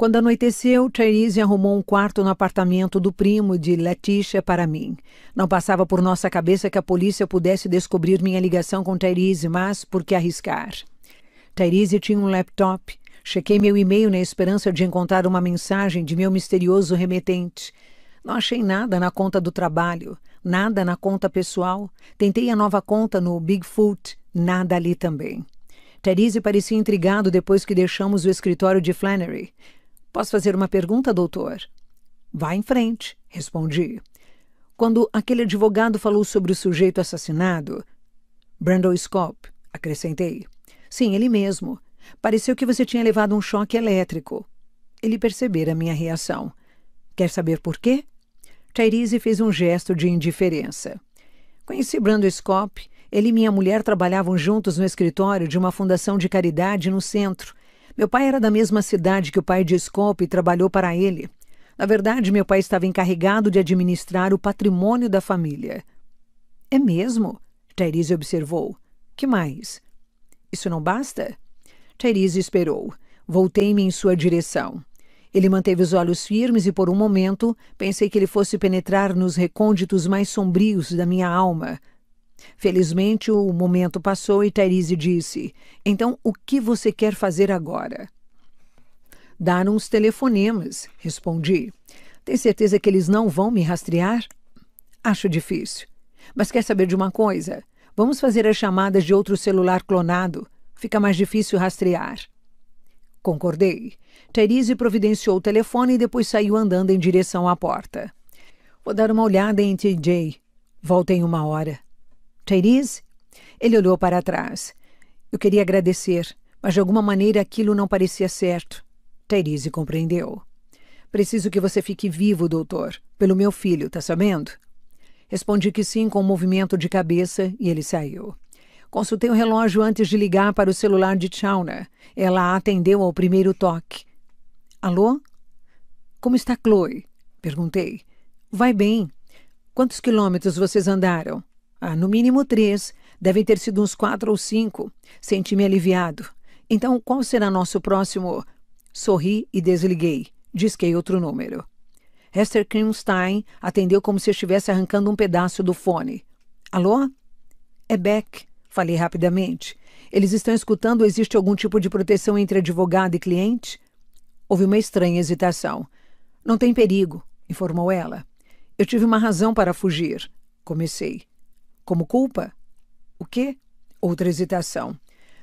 quando anoiteceu, Therese arrumou um quarto no apartamento do primo de Letitia para mim. Não passava por nossa cabeça que a polícia pudesse descobrir minha ligação com Therese, mas por que arriscar? Therese tinha um laptop. Chequei meu e-mail na esperança de encontrar uma mensagem de meu misterioso remetente. Não achei nada na conta do trabalho, nada na conta pessoal. Tentei a nova conta no Bigfoot, nada ali também. Therese parecia intrigado depois que deixamos o escritório de Flannery. Posso fazer uma pergunta, doutor? Vá em frente, respondi. Quando aquele advogado falou sobre o sujeito assassinado, Brandon Scott, acrescentei. Sim, ele mesmo. Pareceu que você tinha levado um choque elétrico. Ele percebera minha reação. Quer saber por quê? Tyrese fez um gesto de indiferença. Conheci Brando Scop. Ele e minha mulher trabalhavam juntos no escritório de uma fundação de caridade no centro. Meu pai era da mesma cidade que o pai de Scope e trabalhou para ele. Na verdade, meu pai estava encarregado de administrar o patrimônio da família. É mesmo? Therese observou. Que mais? Isso não basta? Therese esperou. Voltei-me em sua direção. Ele manteve os olhos firmes e, por um momento, pensei que ele fosse penetrar nos recônditos mais sombrios da minha alma. Felizmente, o momento passou e Therese disse: Então, o que você quer fazer agora? Dar uns telefonemas, respondi. Tem certeza que eles não vão me rastrear? Acho difícil. Mas quer saber de uma coisa? Vamos fazer as chamadas de outro celular clonado. Fica mais difícil rastrear. Concordei. Therese providenciou o telefone e depois saiu andando em direção à porta. Vou dar uma olhada em TJ. Volta em uma hora. Therese? Ele olhou para trás. Eu queria agradecer, mas de alguma maneira aquilo não parecia certo. Therese compreendeu. Preciso que você fique vivo, doutor, pelo meu filho, tá sabendo? Respondi que sim com um movimento de cabeça e ele saiu. Consultei o relógio antes de ligar para o celular de Chauna. Ela atendeu ao primeiro toque. Alô? Como está Chloe? Perguntei. Vai bem. Quantos quilômetros vocês andaram? Ah, no mínimo três. Devem ter sido uns quatro ou cinco. Senti-me aliviado. Então, qual será nosso próximo? Sorri e desliguei. Disquei outro número. Hester Krimstein atendeu como se estivesse arrancando um pedaço do fone. Alô? É Beck, falei rapidamente. Eles estão escutando existe algum tipo de proteção entre advogado e cliente? Houve uma estranha hesitação. Não tem perigo, informou ela. Eu tive uma razão para fugir, comecei. Como culpa? O quê? Outra hesitação.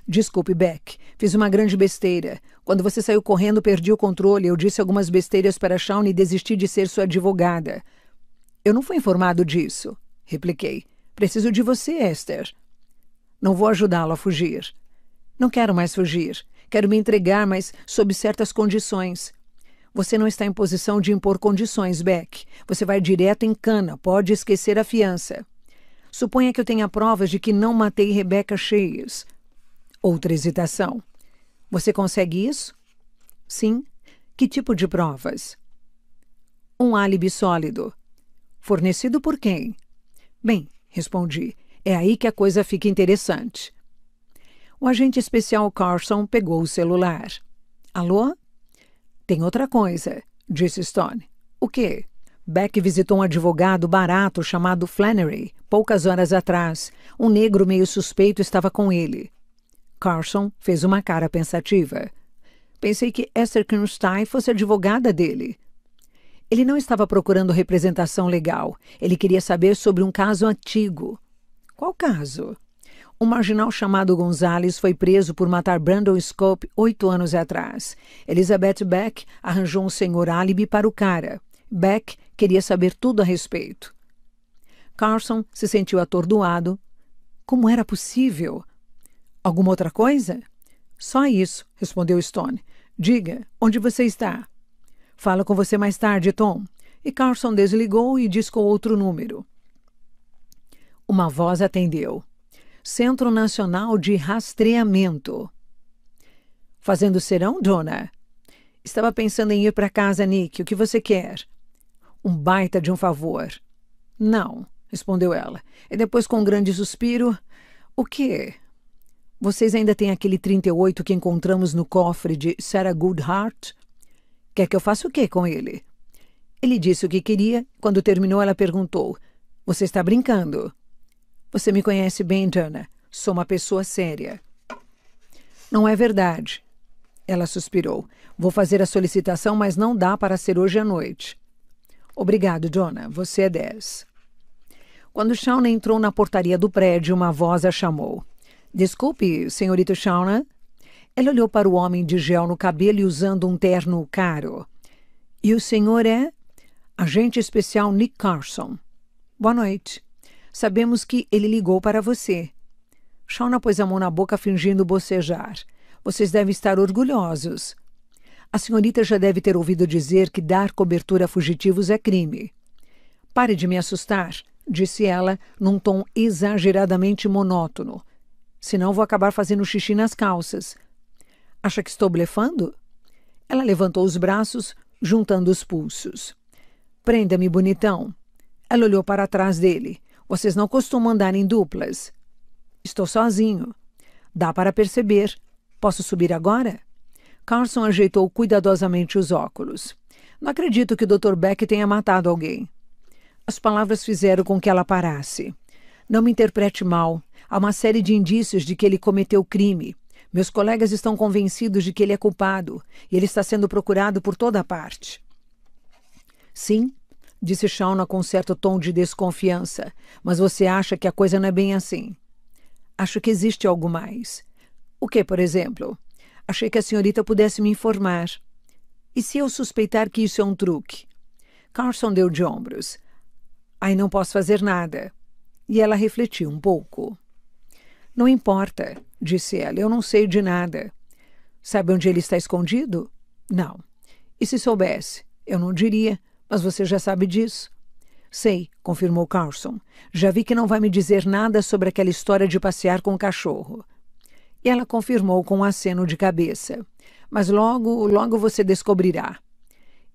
Desculpe, Beck. Fiz uma grande besteira. Quando você saiu correndo, perdi o controle. Eu disse algumas besteiras para Shawn e desisti de ser sua advogada. Eu não fui informado disso, repliquei. Preciso de você, Esther. Não vou ajudá-lo a fugir. Não quero mais fugir. Quero me entregar, mas sob certas condições. Você não está em posição de impor condições, Beck. Você vai direto em cana. Pode esquecer a fiança. Suponha que eu tenha provas de que não matei Rebecca Cheios. Outra hesitação. Você consegue isso? Sim. Que tipo de provas? Um álibi sólido. Fornecido por quem? Bem, respondi, é aí que a coisa fica interessante. O agente especial Carson pegou o celular. Alô? Tem outra coisa, disse Stone. O quê? Beck visitou um advogado barato chamado Flannery poucas horas atrás. Um negro meio suspeito estava com ele. Carson fez uma cara pensativa. Pensei que Esther Kernstein fosse advogada dele. Ele não estava procurando representação legal. Ele queria saber sobre um caso antigo. Qual caso? um marginal chamado Gonzales foi preso por matar Brandon Scope oito anos atrás. Elizabeth Beck arranjou um senhor álibi para o cara. Beck Queria saber tudo a respeito. Carson se sentiu atordoado. Como era possível? Alguma outra coisa? Só isso, respondeu Stone. Diga, onde você está? Falo com você mais tarde, Tom. E Carson desligou e discou outro número. Uma voz atendeu. Centro Nacional de Rastreamento. Fazendo serão, dona? Estava pensando em ir para casa, Nick. O que você quer? um baita de um favor. Não, respondeu ela. E depois, com um grande suspiro, o quê? Vocês ainda têm aquele 38 que encontramos no cofre de Sarah Goodhart? Quer que eu faça o quê com ele? Ele disse o que queria. Quando terminou, ela perguntou: Você está brincando? Você me conhece bem, Turner. Sou uma pessoa séria. Não é verdade. Ela suspirou. Vou fazer a solicitação, mas não dá para ser hoje à noite. Obrigado, Jonah. Você é 10. Quando Shauna entrou na portaria do prédio, uma voz a chamou. Desculpe, senhorita Shauna. Ela olhou para o homem de gel no cabelo e usando um terno caro. E o senhor é? Agente especial Nick Carson. Boa noite. Sabemos que ele ligou para você. Shauna pôs a mão na boca fingindo bocejar. Vocês devem estar orgulhosos. A senhorita já deve ter ouvido dizer que dar cobertura a fugitivos é crime. Pare de me assustar, disse ela, num tom exageradamente monótono. Senão vou acabar fazendo xixi nas calças. Acha que estou blefando? Ela levantou os braços, juntando os pulsos. Prenda-me, bonitão. Ela olhou para trás dele. Vocês não costumam andar em duplas. Estou sozinho. Dá para perceber. Posso subir agora? Carson ajeitou cuidadosamente os óculos. Não acredito que o Dr. Beck tenha matado alguém. As palavras fizeram com que ela parasse. Não me interprete mal. Há uma série de indícios de que ele cometeu crime. Meus colegas estão convencidos de que ele é culpado e ele está sendo procurado por toda a parte. Sim, disse Shauna com certo tom de desconfiança, mas você acha que a coisa não é bem assim? Acho que existe algo mais. O que, por exemplo? Achei que a senhorita pudesse me informar. E se eu suspeitar que isso é um truque? Carson deu de ombros. Aí não posso fazer nada. E ela refletiu um pouco. Não importa, disse ela, eu não sei de nada. Sabe onde ele está escondido? Não. E se soubesse? Eu não diria, mas você já sabe disso. Sei, confirmou Carson. Já vi que não vai me dizer nada sobre aquela história de passear com o cachorro. Ela confirmou com um aceno de cabeça. Mas logo, logo você descobrirá.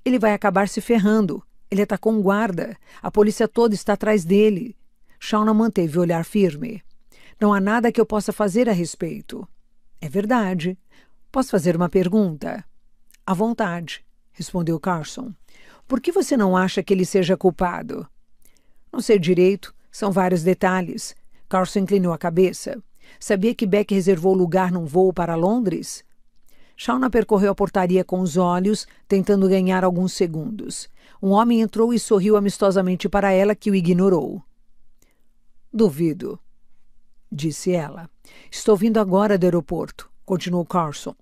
Ele vai acabar se ferrando. Ele atacou tá um guarda. A polícia toda está atrás dele. Shauna manteve o olhar firme. Não há nada que eu possa fazer a respeito. É verdade. Posso fazer uma pergunta? À vontade, respondeu Carson. Por que você não acha que ele seja culpado? Não sei direito. São vários detalhes. Carson inclinou a cabeça. Sabia que Beck reservou lugar num voo para Londres? Shauna percorreu a portaria com os olhos, tentando ganhar alguns segundos. Um homem entrou e sorriu amistosamente para ela, que o ignorou. Duvido, disse ela. Estou vindo agora do aeroporto, continuou Carson.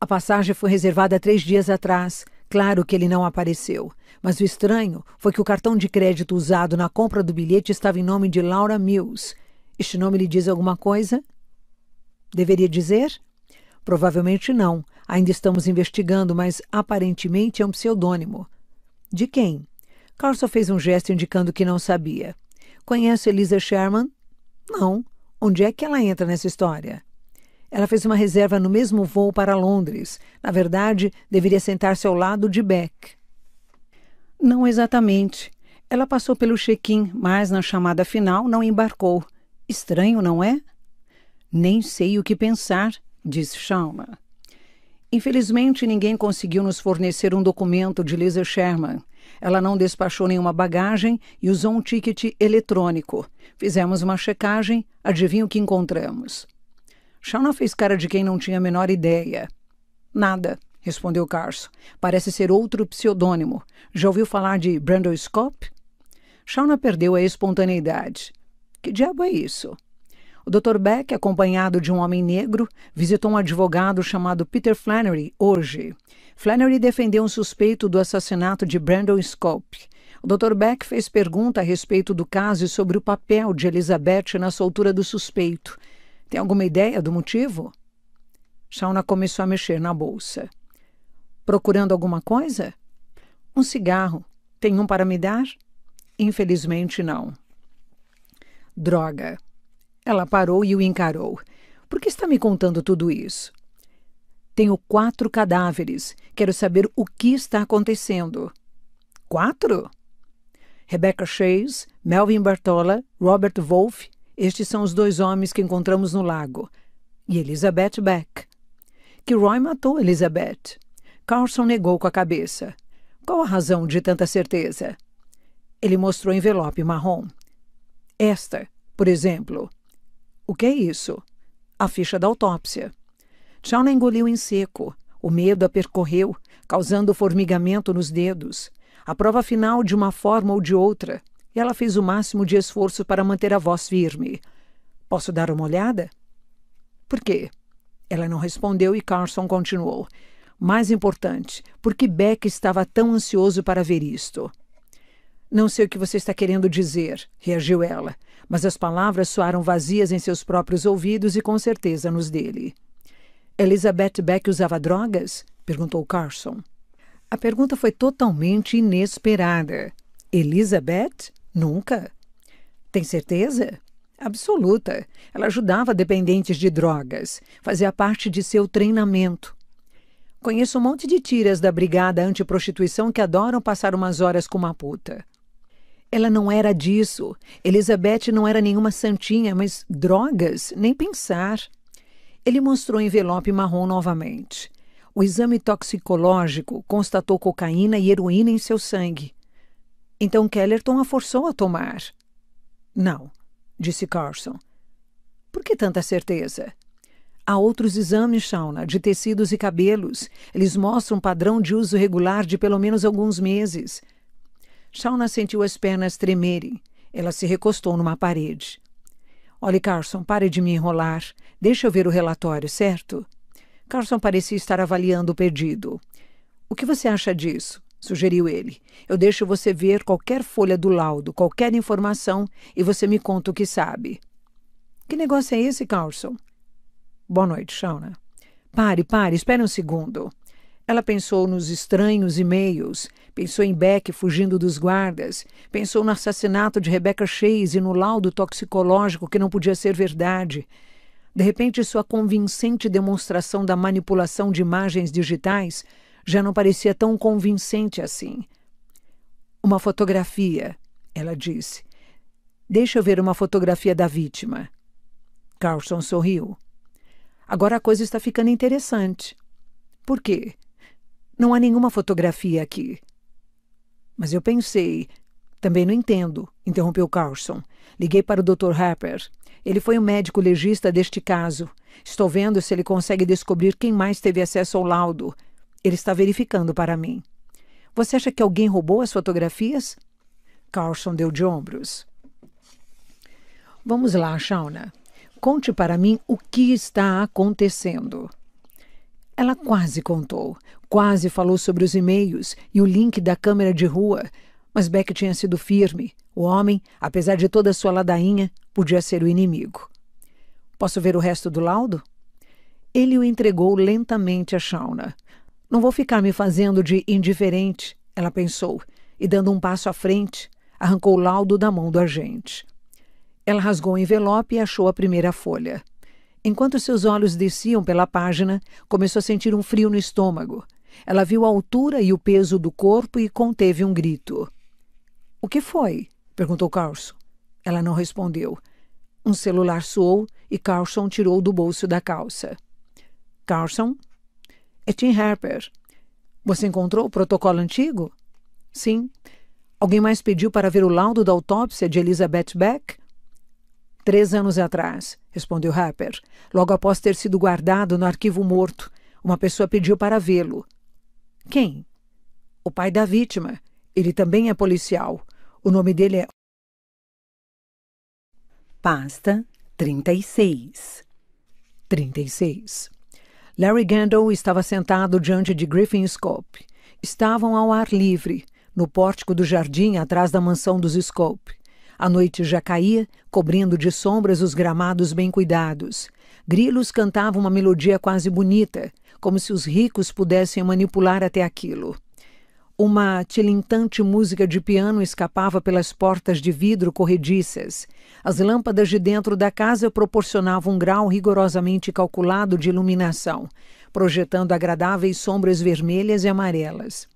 A passagem foi reservada três dias atrás. Claro que ele não apareceu, mas o estranho foi que o cartão de crédito usado na compra do bilhete estava em nome de Laura Mills, este nome lhe diz alguma coisa? Deveria dizer? Provavelmente não. Ainda estamos investigando, mas aparentemente é um pseudônimo. De quem? Carlson fez um gesto indicando que não sabia. Conhece Elisa Sherman? Não. Onde é que ela entra nessa história? Ela fez uma reserva no mesmo voo para Londres. Na verdade, deveria sentar-se ao lado de Beck. Não exatamente. Ela passou pelo check-in, mas na chamada final não embarcou. Estranho, não é? Nem sei o que pensar, disse Sharma. Infelizmente, ninguém conseguiu nos fornecer um documento de Lisa Sherman. Ela não despachou nenhuma bagagem e usou um ticket eletrônico. Fizemos uma checagem, adivinha o que encontramos. Shauna fez cara de quem não tinha a menor ideia. Nada, respondeu Carson. Parece ser outro pseudônimo. Já ouviu falar de Brando Scop? Shauna perdeu a espontaneidade. Que diabo é isso? O Dr. Beck, acompanhado de um homem negro, visitou um advogado chamado Peter Flannery hoje. Flannery defendeu um suspeito do assassinato de Brandon Scope. O Dr. Beck fez pergunta a respeito do caso e sobre o papel de Elizabeth na soltura do suspeito. Tem alguma ideia do motivo? Shauna começou a mexer na bolsa. Procurando alguma coisa? Um cigarro. Tem um para me dar? Infelizmente não. Droga! Ela parou e o encarou. Por que está me contando tudo isso? Tenho quatro cadáveres. Quero saber o que está acontecendo. Quatro? Rebecca Chase, Melvin Bartola, Robert Wolfe. Estes são os dois homens que encontramos no lago. E Elizabeth Beck. Que Roy matou Elizabeth. Carlson negou com a cabeça. Qual a razão de tanta certeza? Ele mostrou o envelope marrom. Esta, por exemplo. O que é isso? A ficha da autópsia. Tchau engoliu em seco. O medo a percorreu, causando formigamento nos dedos. A prova final de uma forma ou de outra. E ela fez o máximo de esforço para manter a voz firme. Posso dar uma olhada? Por quê? Ela não respondeu e Carson continuou. Mais importante, por que Beck estava tão ansioso para ver isto? Não sei o que você está querendo dizer, reagiu ela, mas as palavras soaram vazias em seus próprios ouvidos e com certeza nos dele. Elizabeth Beck usava drogas? perguntou Carson. A pergunta foi totalmente inesperada. Elizabeth? Nunca. Tem certeza? Absoluta. Ela ajudava dependentes de drogas, fazia parte de seu treinamento. Conheço um monte de tiras da brigada anti-prostituição que adoram passar umas horas com uma puta. Ela não era disso. Elizabeth não era nenhuma santinha, mas drogas, nem pensar. Ele mostrou o envelope marrom novamente. O exame toxicológico constatou cocaína e heroína em seu sangue. Então Kellerton a forçou a tomar. Não, disse Carson. Por que tanta certeza? Há outros exames, Shauna, de tecidos e cabelos. Eles mostram um padrão de uso regular de pelo menos alguns meses. Shauna sentiu as pernas tremerem. Ela se recostou numa parede. Olhe, Carson, pare de me enrolar. Deixa eu ver o relatório, certo? Carson parecia estar avaliando o pedido. O que você acha disso? sugeriu ele. Eu deixo você ver qualquer folha do laudo, qualquer informação, e você me conta o que sabe. Que negócio é esse, Carson? Boa noite, Shauna. Pare, pare, espere um segundo. Ela pensou nos estranhos e-mails Pensou em Beck fugindo dos guardas. Pensou no assassinato de Rebecca Chase e no laudo toxicológico que não podia ser verdade. De repente, sua convincente demonstração da manipulação de imagens digitais já não parecia tão convincente assim. Uma fotografia, ela disse. Deixa eu ver uma fotografia da vítima. Carlson sorriu. Agora a coisa está ficando interessante. Por quê? Não há nenhuma fotografia aqui. Mas eu pensei. Também não entendo, interrompeu Carlson. Liguei para o Dr. Harper. Ele foi o médico legista deste caso. Estou vendo se ele consegue descobrir quem mais teve acesso ao laudo. Ele está verificando para mim. Você acha que alguém roubou as fotografias? Carlson deu de ombros. Vamos lá, Shauna. Conte para mim o que está acontecendo. Ela quase contou. Quase falou sobre os e-mails e o link da câmera de rua, mas Beck tinha sido firme. O homem, apesar de toda sua ladainha, podia ser o inimigo. Posso ver o resto do laudo? Ele o entregou lentamente a Shauna. Não vou ficar me fazendo de indiferente, ela pensou, e dando um passo à frente, arrancou o laudo da mão do agente. Ela rasgou o envelope e achou a primeira folha. Enquanto seus olhos desciam pela página, começou a sentir um frio no estômago. Ela viu a altura e o peso do corpo e conteve um grito. O que foi? perguntou Carlson. Ela não respondeu. Um celular soou e Carlson tirou do bolso da calça. Carlson? É Tim Harper. Você encontrou o protocolo antigo? Sim. Alguém mais pediu para ver o laudo da autópsia de Elizabeth Beck? Três anos atrás, respondeu Harper, logo após ter sido guardado no arquivo morto. Uma pessoa pediu para vê-lo. Quem? O pai da vítima. Ele também é policial. O nome dele é. Pasta 36. 36. Larry Gandol estava sentado diante de Griffin Scope. Estavam ao ar livre, no pórtico do jardim atrás da mansão dos Scope. A noite já caía, cobrindo de sombras os gramados bem cuidados. Grilos cantavam uma melodia quase bonita, como se os ricos pudessem manipular até aquilo. Uma tilintante música de piano escapava pelas portas de vidro corrediças. As lâmpadas de dentro da casa proporcionavam um grau rigorosamente calculado de iluminação, projetando agradáveis sombras vermelhas e amarelas.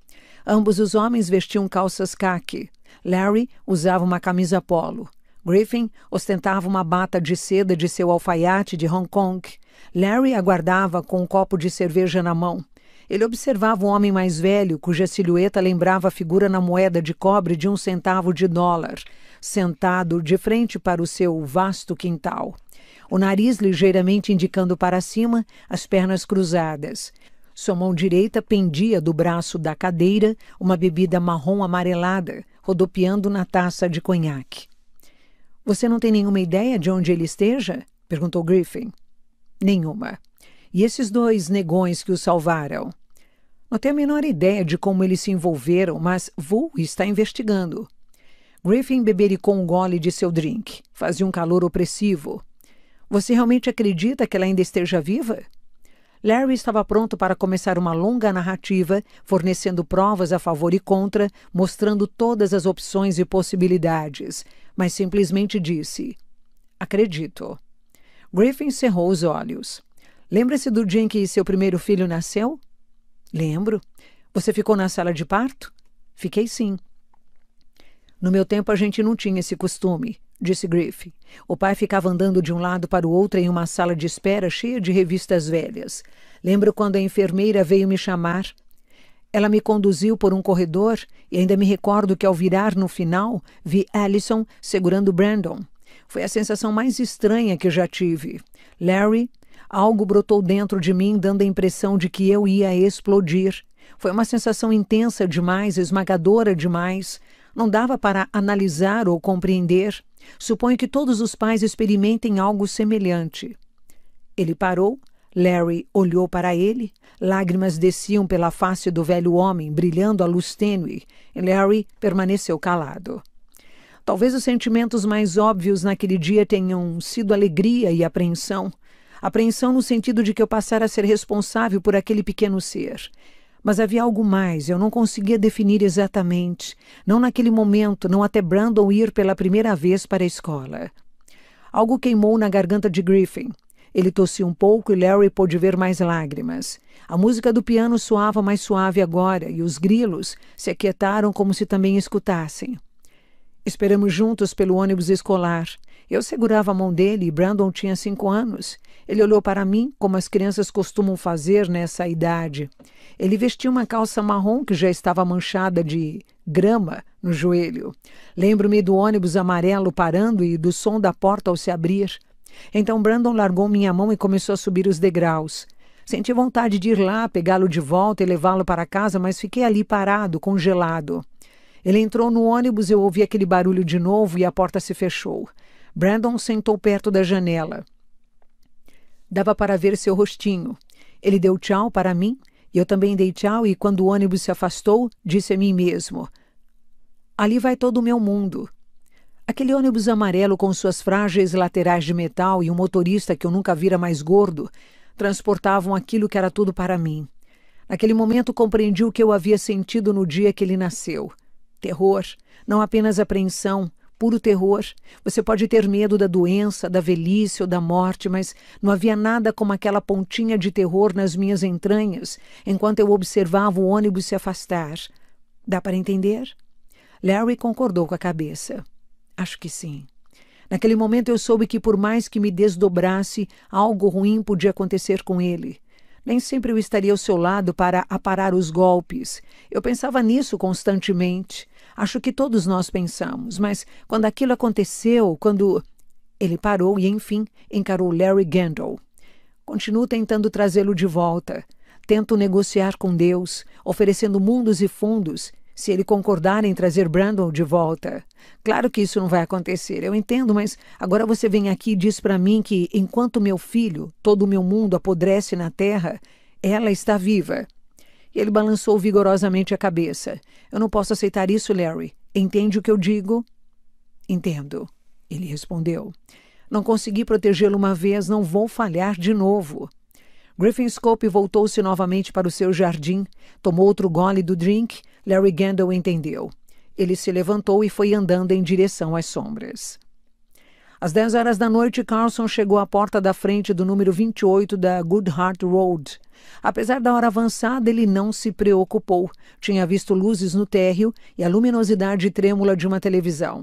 Ambos os homens vestiam calças caque. Larry usava uma camisa polo. Griffin ostentava uma bata de seda de seu alfaiate de Hong Kong Larry aguardava com um copo de cerveja na mão. Ele observava um homem mais velho, cuja silhueta lembrava a figura na moeda de cobre de um centavo de dólar, sentado de frente para o seu vasto quintal. O nariz ligeiramente indicando para cima, as pernas cruzadas. Sua mão direita pendia do braço da cadeira uma bebida marrom amarelada, rodopiando na taça de conhaque. Você não tem nenhuma ideia de onde ele esteja? perguntou Griffin. Nenhuma. E esses dois negões que o salvaram? Não tenho a menor ideia de como eles se envolveram, mas vou estar investigando. Griffin bebericou um gole de seu drink. Fazia um calor opressivo. Você realmente acredita que ela ainda esteja viva? Larry estava pronto para começar uma longa narrativa, fornecendo provas a favor e contra, mostrando todas as opções e possibilidades, mas simplesmente disse: Acredito. Griffin cerrou os olhos. Lembra-se do dia em que seu primeiro filho nasceu? Lembro. Você ficou na sala de parto? Fiquei sim. No meu tempo a gente não tinha esse costume, disse Griffin. O pai ficava andando de um lado para o outro em uma sala de espera cheia de revistas velhas. Lembro quando a enfermeira veio me chamar. Ela me conduziu por um corredor e ainda me recordo que ao virar no final vi Allison segurando Brandon. Foi a sensação mais estranha que já tive. Larry, algo brotou dentro de mim, dando a impressão de que eu ia explodir. Foi uma sensação intensa demais, esmagadora demais. Não dava para analisar ou compreender. Suponho que todos os pais experimentem algo semelhante. Ele parou. Larry olhou para ele. Lágrimas desciam pela face do velho homem, brilhando a luz tênue. Larry permaneceu calado. Talvez os sentimentos mais óbvios naquele dia tenham sido alegria e apreensão. Apreensão no sentido de que eu passara a ser responsável por aquele pequeno ser. Mas havia algo mais, eu não conseguia definir exatamente. Não naquele momento, não até Brandon ir pela primeira vez para a escola. Algo queimou na garganta de Griffin. Ele tossiu um pouco e Larry pôde ver mais lágrimas. A música do piano soava mais suave agora e os grilos se aquietaram como se também escutassem. Esperamos juntos pelo ônibus escolar. Eu segurava a mão dele e Brandon tinha cinco anos. Ele olhou para mim, como as crianças costumam fazer nessa idade. Ele vestia uma calça marrom que já estava manchada de grama no joelho. Lembro-me do ônibus amarelo parando e do som da porta ao se abrir. Então Brandon largou minha mão e começou a subir os degraus. Senti vontade de ir lá, pegá-lo de volta e levá-lo para casa, mas fiquei ali parado, congelado. Ele entrou no ônibus, eu ouvi aquele barulho de novo e a porta se fechou. Brandon sentou perto da janela. Dava para ver seu rostinho. Ele deu tchau para mim, e eu também dei tchau, e quando o ônibus se afastou, disse a mim mesmo: Ali vai todo o meu mundo. Aquele ônibus amarelo com suas frágeis laterais de metal e um motorista que eu nunca vira mais gordo transportavam aquilo que era tudo para mim. Naquele momento compreendi o que eu havia sentido no dia que ele nasceu terror, não apenas apreensão, puro terror. Você pode ter medo da doença, da velhice ou da morte, mas não havia nada como aquela pontinha de terror nas minhas entranhas enquanto eu observava o ônibus se afastar. Dá para entender? Larry concordou com a cabeça. Acho que sim. Naquele momento eu soube que, por mais que me desdobrasse, algo ruim podia acontecer com ele. Nem sempre eu estaria ao seu lado para aparar os golpes. Eu pensava nisso constantemente. Acho que todos nós pensamos, mas quando aquilo aconteceu, quando. Ele parou e, enfim, encarou Larry Gandol. Continuo tentando trazê-lo de volta. Tento negociar com Deus, oferecendo mundos e fundos, se ele concordar em trazer Brandon de volta. Claro que isso não vai acontecer, eu entendo, mas agora você vem aqui e diz para mim que, enquanto meu filho, todo o meu mundo apodrece na terra, ela está viva. E ele balançou vigorosamente a cabeça. Eu não posso aceitar isso, Larry. Entende o que eu digo? Entendo, ele respondeu. Não consegui protegê-lo uma vez, não vou falhar de novo. Griffin Scope voltou-se novamente para o seu jardim, tomou outro gole do drink, Larry Gandalf entendeu. Ele se levantou e foi andando em direção às sombras. Às 10 horas da noite, Carlson chegou à porta da frente do número 28 da Goodhart Road. Apesar da hora avançada, ele não se preocupou. Tinha visto luzes no térreo e a luminosidade trêmula de uma televisão.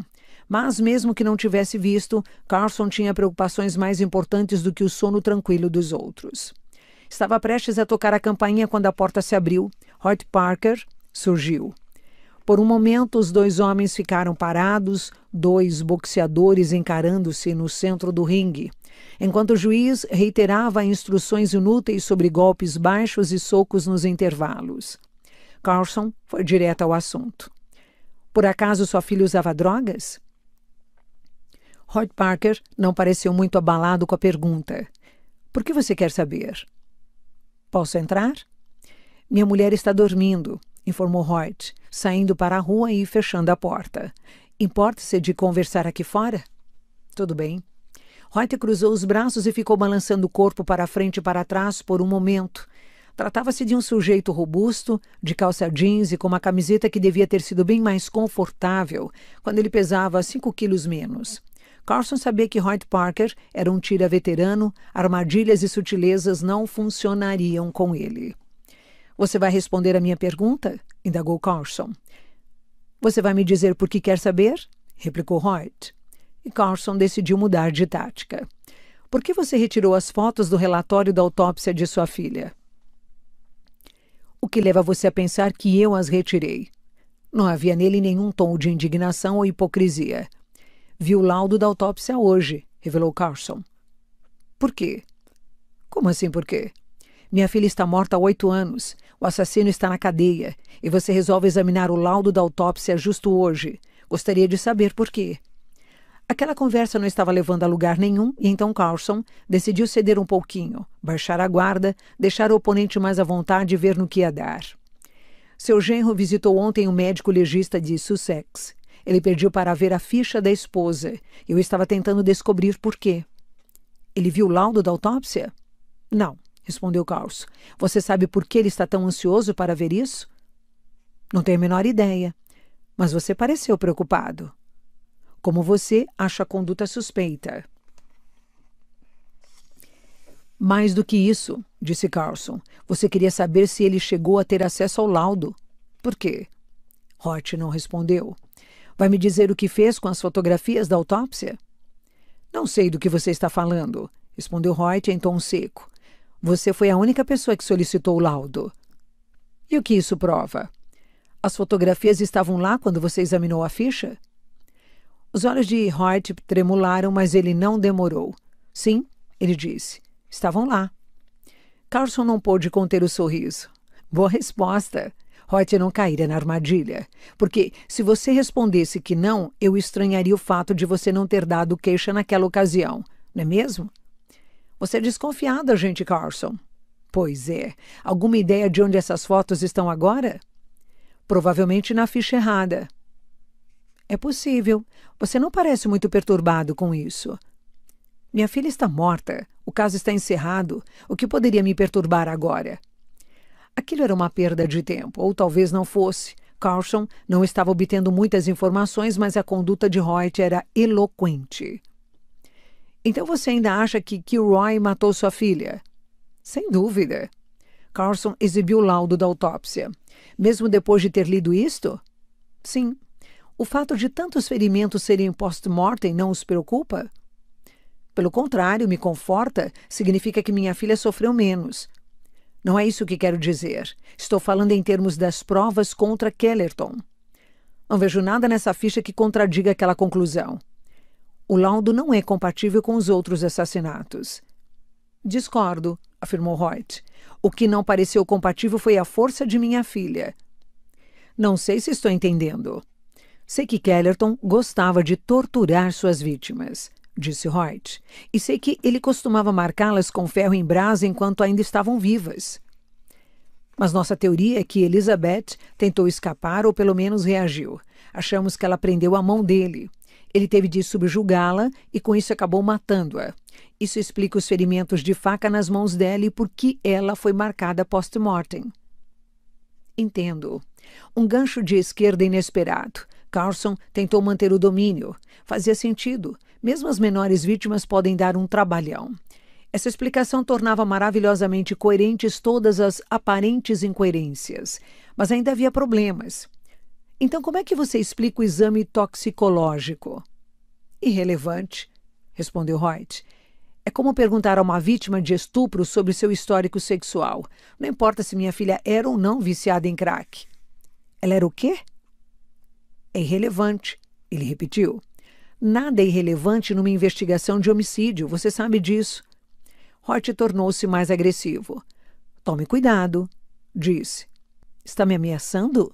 Mas, mesmo que não tivesse visto, Carlson tinha preocupações mais importantes do que o sono tranquilo dos outros. Estava prestes a tocar a campainha quando a porta se abriu. Hoyt Parker, surgiu. Por um momento, os dois homens ficaram parados, dois boxeadores encarando-se no centro do ringue. Enquanto o juiz reiterava instruções inúteis sobre golpes baixos e socos nos intervalos. Carlson foi direto ao assunto. Por acaso sua filha usava drogas? Hoyt Parker não pareceu muito abalado com a pergunta. Por que você quer saber? Posso entrar? Minha mulher está dormindo informou Hoyt, saindo para a rua e fechando a porta. Importa-se de conversar aqui fora? Tudo bem. Hoyt cruzou os braços e ficou balançando o corpo para frente e para trás por um momento. Tratava-se de um sujeito robusto, de calça jeans e com uma camiseta que devia ter sido bem mais confortável quando ele pesava cinco quilos menos. Carson sabia que Hoyt Parker era um tira veterano, armadilhas e sutilezas não funcionariam com ele. Você vai responder a minha pergunta? indagou Carson. Você vai me dizer por que quer saber? replicou Hoyt. E Carson decidiu mudar de tática. Por que você retirou as fotos do relatório da autópsia de sua filha? O que leva você a pensar que eu as retirei? Não havia nele nenhum tom de indignação ou hipocrisia. Vi o laudo da autópsia hoje, revelou Carson. Por quê? Como assim por quê? Minha filha está morta há oito anos. O assassino está na cadeia e você resolve examinar o laudo da autópsia justo hoje. Gostaria de saber por quê. Aquela conversa não estava levando a lugar nenhum e então Carlson decidiu ceder um pouquinho, baixar a guarda, deixar o oponente mais à vontade e ver no que ia dar. Seu genro visitou ontem um médico legista de Sussex. Ele pediu para ver a ficha da esposa. Eu estava tentando descobrir por quê. Ele viu o laudo da autópsia? Não respondeu Carlos. Você sabe por que ele está tão ansioso para ver isso? Não tenho a menor ideia. Mas você pareceu preocupado. Como você acha a conduta suspeita? Mais do que isso, disse Carlson. Você queria saber se ele chegou a ter acesso ao laudo. Por quê? Hort não respondeu. Vai me dizer o que fez com as fotografias da autópsia? Não sei do que você está falando, respondeu Hort em tom seco. Você foi a única pessoa que solicitou o laudo. E o que isso prova? As fotografias estavam lá quando você examinou a ficha? Os olhos de Hart tremularam, mas ele não demorou. Sim, ele disse. Estavam lá. Carlson não pôde conter o sorriso. Boa resposta. Hort não cairia na armadilha. Porque se você respondesse que não, eu estranharia o fato de você não ter dado queixa naquela ocasião, não é mesmo? Você é desconfiada, gente Carson. Pois é. Alguma ideia de onde essas fotos estão agora? Provavelmente na ficha errada. É possível. Você não parece muito perturbado com isso. Minha filha está morta. O caso está encerrado. O que poderia me perturbar agora? Aquilo era uma perda de tempo, ou talvez não fosse. Carlson não estava obtendo muitas informações, mas a conduta de Reut era eloquente. Então você ainda acha que Kilroy matou sua filha? Sem dúvida. Carlson exibiu o laudo da autópsia. Mesmo depois de ter lido isto? Sim. O fato de tantos ferimentos serem post-mortem não os preocupa? Pelo contrário, me conforta, significa que minha filha sofreu menos. Não é isso que quero dizer. Estou falando em termos das provas contra Kellerton. Não vejo nada nessa ficha que contradiga aquela conclusão. O laudo não é compatível com os outros assassinatos. Discordo, afirmou Reut. O que não pareceu compatível foi a força de minha filha. Não sei se estou entendendo. Sei que Kellerton gostava de torturar suas vítimas, disse Reut, e sei que ele costumava marcá-las com ferro em brasa enquanto ainda estavam vivas. Mas nossa teoria é que Elizabeth tentou escapar ou pelo menos reagiu. Achamos que ela prendeu a mão dele. Ele teve de subjugá-la e com isso acabou matando-a. Isso explica os ferimentos de faca nas mãos dela e por que ela foi marcada post-mortem. Entendo. Um gancho de esquerda inesperado. Carlson tentou manter o domínio. Fazia sentido. Mesmo as menores vítimas podem dar um trabalhão. Essa explicação tornava maravilhosamente coerentes todas as aparentes incoerências. Mas ainda havia problemas. Então, como é que você explica o exame toxicológico? Irrelevante, respondeu Reut. É como perguntar a uma vítima de estupro sobre seu histórico sexual. Não importa se minha filha era ou não viciada em crack. Ela era o quê? É irrelevante, ele repetiu. Nada é irrelevante numa investigação de homicídio, você sabe disso. Hort tornou-se mais agressivo. Tome cuidado, disse. Está me ameaçando?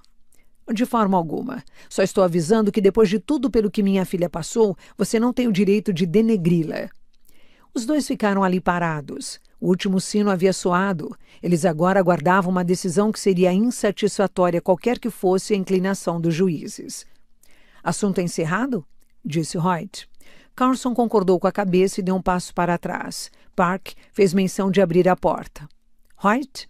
De forma alguma. Só estou avisando que depois de tudo pelo que minha filha passou, você não tem o direito de denegri-la. Os dois ficaram ali parados. O último sino havia soado. Eles agora aguardavam uma decisão que seria insatisfatória, qualquer que fosse a inclinação dos juízes. Assunto encerrado? disse Hoyt. Carlson concordou com a cabeça e deu um passo para trás. Park fez menção de abrir a porta. Hoyt?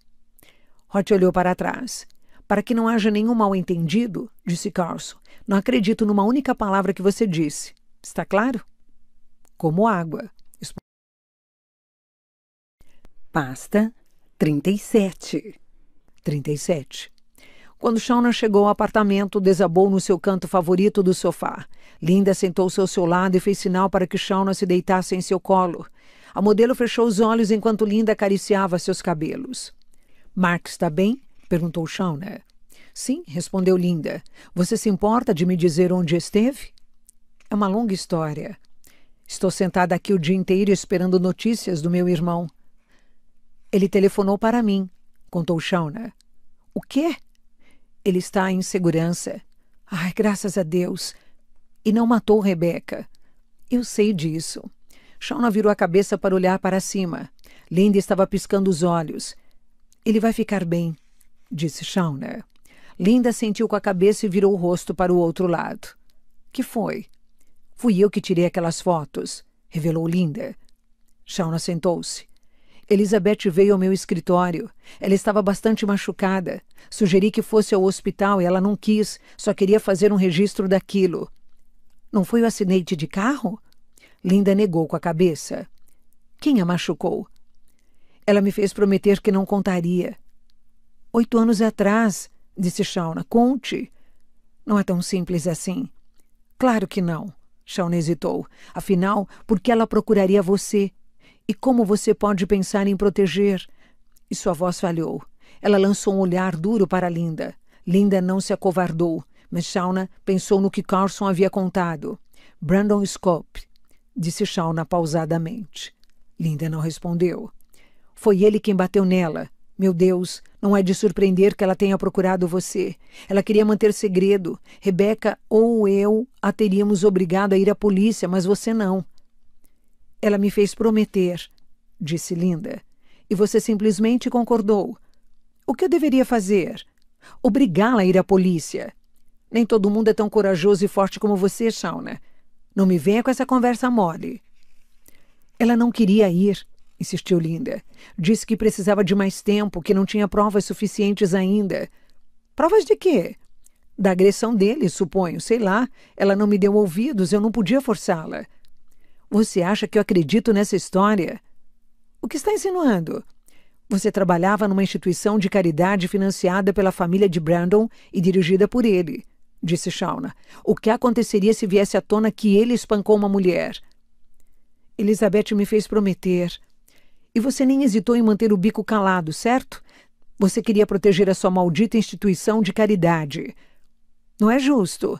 Hoyt olhou para trás. Para que não haja nenhum mal-entendido, disse Carlson, não acredito numa única palavra que você disse. Está claro? Como água. Pasta 37. 37. Quando Shauna chegou ao apartamento, desabou no seu canto favorito do sofá. Linda sentou-se ao seu lado e fez sinal para que Shauna se deitasse em seu colo. A modelo fechou os olhos enquanto Linda acariciava seus cabelos. Mark está bem? perguntou Shauna. Né? Sim, respondeu Linda. Você se importa de me dizer onde esteve? É uma longa história. Estou sentada aqui o dia inteiro esperando notícias do meu irmão. Ele telefonou para mim, contou Shauna. Né? O quê? Ele está em segurança. Ai, graças a Deus. E não matou Rebeca. Eu sei disso. Shauna virou a cabeça para olhar para cima. Linda estava piscando os olhos. Ele vai ficar bem, disse Schauner. Né? Linda sentiu com a cabeça e virou o rosto para o outro lado. Que foi? Fui eu que tirei aquelas fotos, revelou Linda. Shauna sentou-se. Elizabeth veio ao meu escritório. Ela estava bastante machucada. Sugeri que fosse ao hospital e ela não quis, só queria fazer um registro daquilo. Não foi o acidente de carro? Linda negou com a cabeça. Quem a machucou? Ela me fez prometer que não contaria. Oito anos atrás, disse Shauna, conte. Não é tão simples assim. Claro que não. Shauna hesitou. Afinal, por que ela procuraria você? E como você pode pensar em proteger? E sua voz falhou. Ela lançou um olhar duro para Linda. Linda não se acovardou, mas Shauna pensou no que Carson havia contado. Brandon Scope, disse Shauna pausadamente. Linda não respondeu. Foi ele quem bateu nela, meu Deus, não é de surpreender que ela tenha procurado você. Ela queria manter segredo. Rebeca ou eu a teríamos obrigado a ir à polícia, mas você não. Ela me fez prometer, disse Linda, e você simplesmente concordou. O que eu deveria fazer? Obrigá-la a ir à polícia. Nem todo mundo é tão corajoso e forte como você, Shauna. Não me venha com essa conversa mole. Ela não queria ir, insistiu Linda. Disse que precisava de mais tempo, que não tinha provas suficientes ainda. Provas de quê? Da agressão dele, suponho. Sei lá. Ela não me deu ouvidos, eu não podia forçá-la. Você acha que eu acredito nessa história? O que está insinuando? Você trabalhava numa instituição de caridade financiada pela família de Brandon e dirigida por ele, disse Shauna. O que aconteceria se viesse à tona que ele espancou uma mulher? Elizabeth me fez prometer, e você nem hesitou em manter o bico calado, certo? Você queria proteger a sua maldita instituição de caridade. Não é justo.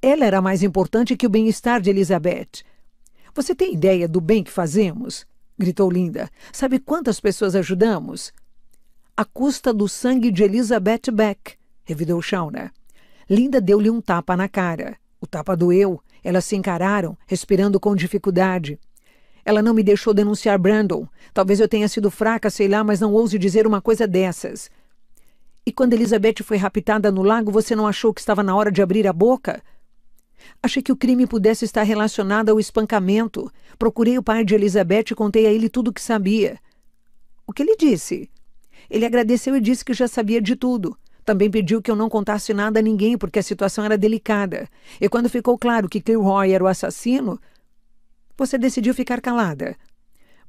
Ela era mais importante que o bem-estar de Elizabeth. Você tem ideia do bem que fazemos? gritou Linda. Sabe quantas pessoas ajudamos? A custa do sangue de Elizabeth Beck, revidou Shauna. Linda deu-lhe um tapa na cara. O tapa doeu. Elas se encararam, respirando com dificuldade. Ela não me deixou denunciar Brandon. Talvez eu tenha sido fraca, sei lá, mas não ouse dizer uma coisa dessas. E quando Elizabeth foi raptada no lago, você não achou que estava na hora de abrir a boca? Achei que o crime pudesse estar relacionado ao espancamento. Procurei o pai de Elizabeth e contei a ele tudo o que sabia. O que ele disse? Ele agradeceu e disse que já sabia de tudo. Também pediu que eu não contasse nada a ninguém porque a situação era delicada. E quando ficou claro que Kilroy era o assassino, você decidiu ficar calada.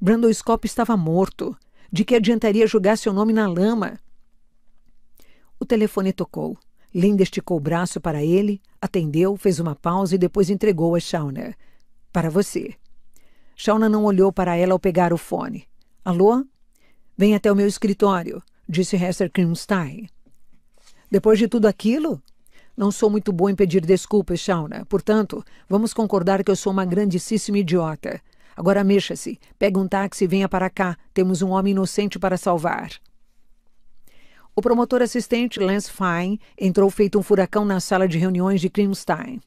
Brandon Scott estava morto. De que adiantaria jogar seu nome na lama? O telefone tocou. Linda esticou o braço para ele, atendeu, fez uma pausa e depois entregou a Shauna. Para você. Shauna não olhou para ela ao pegar o fone. Alô? Vem até o meu escritório, disse Hester Krimstein. Depois de tudo aquilo, não sou muito bom em pedir desculpas, Shauna. Né? Portanto, vamos concordar que eu sou uma grandíssima idiota. Agora mexa-se, pegue um táxi e venha para cá. Temos um homem inocente para salvar. O promotor assistente Lance Fine entrou feito um furacão na sala de reuniões de Krimstein,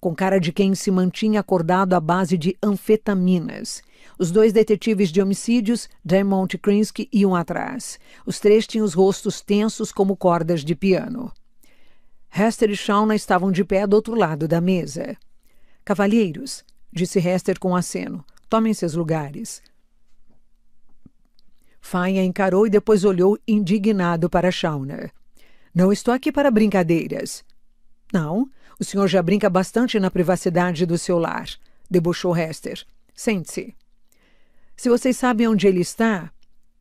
com cara de quem se mantinha acordado à base de anfetaminas. Os dois detetives de homicídios, Dermont e Krinsky, iam atrás. Os três tinham os rostos tensos como cordas de piano. Hester e Shauna estavam de pé do outro lado da mesa. Cavalheiros, disse Hester com aceno, tomem seus lugares. Fainha encarou e depois olhou indignado para Shauna. Não estou aqui para brincadeiras. Não, o senhor já brinca bastante na privacidade do seu lar, debochou Hester. Sente-se. Se vocês sabem onde ele está.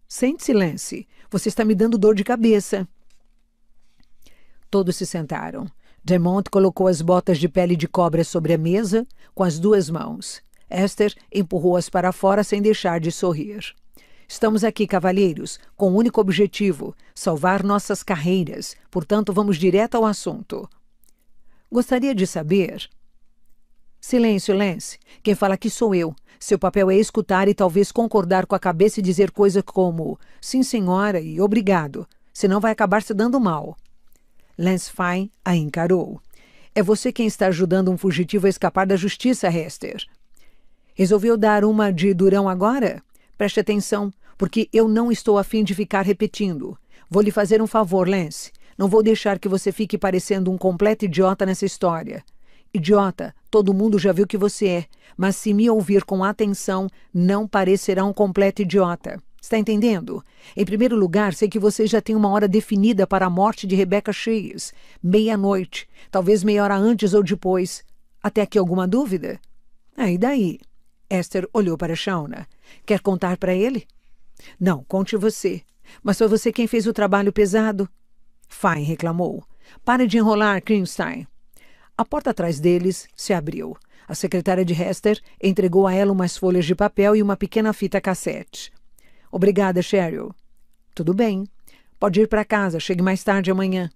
Sente-se, Lance. Você está me dando dor de cabeça. Todos se sentaram. Demont colocou as botas de pele de cobra sobre a mesa com as duas mãos. Esther empurrou-as para fora sem deixar de sorrir. Estamos aqui, cavalheiros, com o um único objetivo: salvar nossas carreiras. Portanto, vamos direto ao assunto. Gostaria de saber. Silêncio, Lance. Quem fala aqui sou eu. Seu papel é escutar e talvez concordar com a cabeça e dizer coisas como: sim, senhora, e obrigado. Senão vai acabar se dando mal. Lance Fine a encarou. É você quem está ajudando um fugitivo a escapar da justiça, Hester. Resolveu dar uma de durão agora? Preste atenção, porque eu não estou afim de ficar repetindo. Vou lhe fazer um favor, Lance. Não vou deixar que você fique parecendo um completo idiota nessa história. Idiota, todo mundo já viu que você é, mas se me ouvir com atenção, não parecerá um completo idiota. Está entendendo? Em primeiro lugar, sei que você já tem uma hora definida para a morte de Rebecca Chase. Meia-noite, talvez meia hora antes ou depois. Até aqui alguma dúvida? Aí ah, daí? Esther olhou para Shauna. Quer contar para ele? Não, conte você. Mas foi você quem fez o trabalho pesado? Fine reclamou. Pare de enrolar, Greenstein. A porta atrás deles se abriu. A secretária de Hester entregou a ela umas folhas de papel e uma pequena fita cassete. Obrigada, Cheryl. Tudo bem. Pode ir para casa, chegue mais tarde amanhã.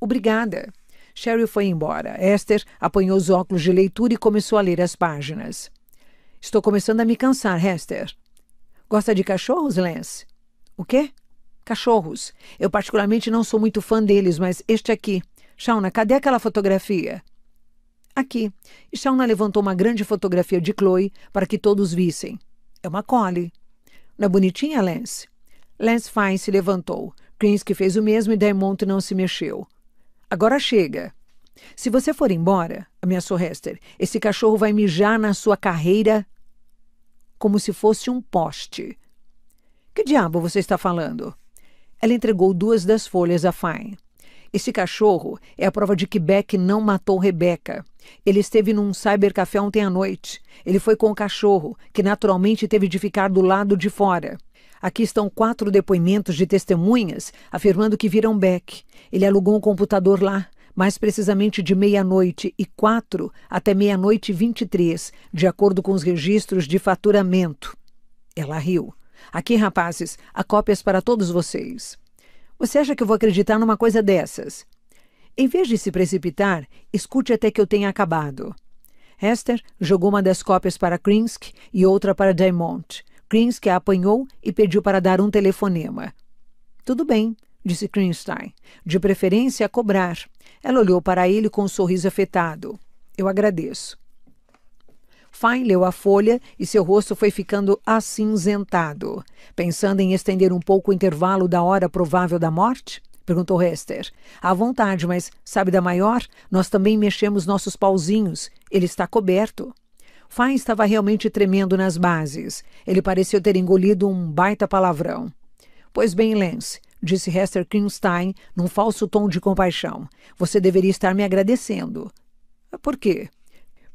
Obrigada. Cheryl foi embora. Esther apanhou os óculos de leitura e começou a ler as páginas. Estou começando a me cansar, Hester. Gosta de cachorros, Lance? O quê? Cachorros. Eu particularmente não sou muito fã deles, mas este aqui. Shauna, cadê aquela fotografia? Aqui. Shauna levantou uma grande fotografia de Chloe para que todos vissem. É uma Collie. Na bonitinha Lance. Lance Fine se levantou. Krinsky fez o mesmo e Dermont não se mexeu. Agora chega. Se você for embora, ameaçou Hester, esse cachorro vai mijar na sua carreira como se fosse um poste. Que diabo você está falando? Ela entregou duas das folhas a Fine. Esse cachorro é a prova de que Beck não matou Rebeca. Ele esteve num cybercafé ontem à noite. Ele foi com o cachorro, que naturalmente teve de ficar do lado de fora. Aqui estão quatro depoimentos de testemunhas afirmando que viram Beck. Ele alugou um computador lá, mais precisamente de meia-noite e quatro até meia-noite vinte e três, de acordo com os registros de faturamento. Ela riu. Aqui, rapazes, há cópias para todos vocês. Você acha que eu vou acreditar numa coisa dessas? Em vez de se precipitar, escute até que eu tenha acabado. Hester jogou uma das cópias para Krinsk e outra para Diamond. Krinsk a apanhou e pediu para dar um telefonema. Tudo bem, disse Krinstein. De preferência, a cobrar. Ela olhou para ele com um sorriso afetado. Eu agradeço. Fine leu a folha e seu rosto foi ficando acinzentado. Pensando em estender um pouco o intervalo da hora provável da morte? Perguntou Hester. À vontade, mas sabe da maior? Nós também mexemos nossos pauzinhos. Ele está coberto. Fine estava realmente tremendo nas bases. Ele pareceu ter engolido um baita palavrão. Pois bem, Lance, disse Hester Kingstein num falso tom de compaixão. Você deveria estar me agradecendo. Por quê?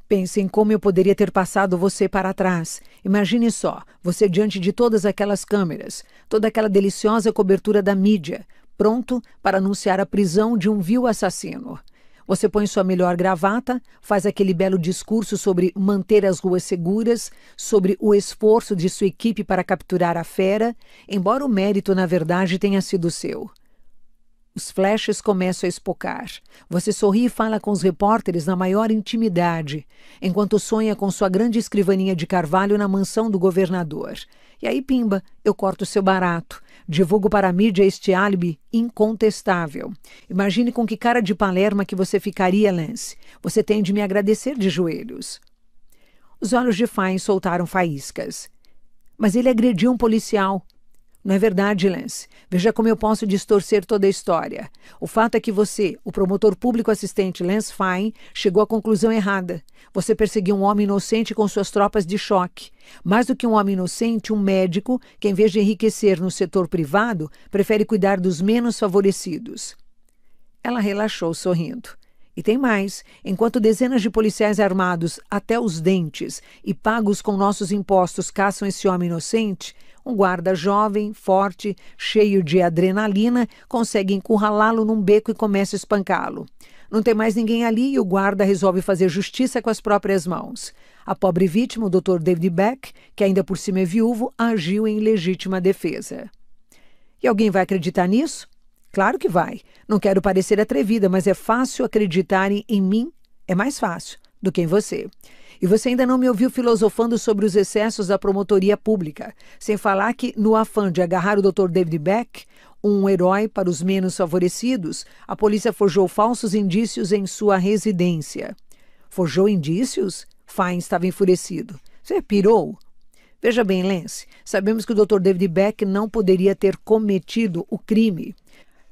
Pense em como eu poderia ter passado você para trás. Imagine só, você diante de todas aquelas câmeras, toda aquela deliciosa cobertura da mídia, pronto para anunciar a prisão de um vil assassino. Você põe sua melhor gravata, faz aquele belo discurso sobre manter as ruas seguras, sobre o esforço de sua equipe para capturar a fera, embora o mérito, na verdade, tenha sido seu. Os flashes começam a espocar. Você sorri e fala com os repórteres na maior intimidade, enquanto sonha com sua grande escrivaninha de carvalho na mansão do governador. E aí, pimba, eu corto seu barato. Divulgo para a mídia este álibi incontestável. Imagine com que cara de palerma que você ficaria, Lance. Você tem de me agradecer de joelhos. Os olhos de Fain soltaram faíscas. Mas ele agrediu um policial. Não é verdade, Lance. Veja como eu posso distorcer toda a história. O fato é que você, o promotor público assistente Lance Fine, chegou à conclusão errada. Você perseguiu um homem inocente com suas tropas de choque. Mais do que um homem inocente, um médico que, em vez de enriquecer no setor privado, prefere cuidar dos menos favorecidos. Ela relaxou sorrindo. E tem mais: enquanto dezenas de policiais armados até os dentes e pagos com nossos impostos caçam esse homem inocente, um guarda jovem, forte, cheio de adrenalina, consegue encurralá-lo num beco e começa a espancá-lo. Não tem mais ninguém ali e o guarda resolve fazer justiça com as próprias mãos. A pobre vítima, o Dr. David Beck, que ainda por cima é viúvo, agiu em legítima defesa. E alguém vai acreditar nisso? Claro que vai. Não quero parecer atrevida, mas é fácil acreditarem em mim. É mais fácil do que em você. E você ainda não me ouviu filosofando sobre os excessos da promotoria pública, sem falar que, no afã de agarrar o Dr. David Beck, um herói para os menos favorecidos, a polícia forjou falsos indícios em sua residência. Forjou indícios? Fine estava enfurecido. Você pirou? Veja bem, Lance, sabemos que o Dr. David Beck não poderia ter cometido o crime.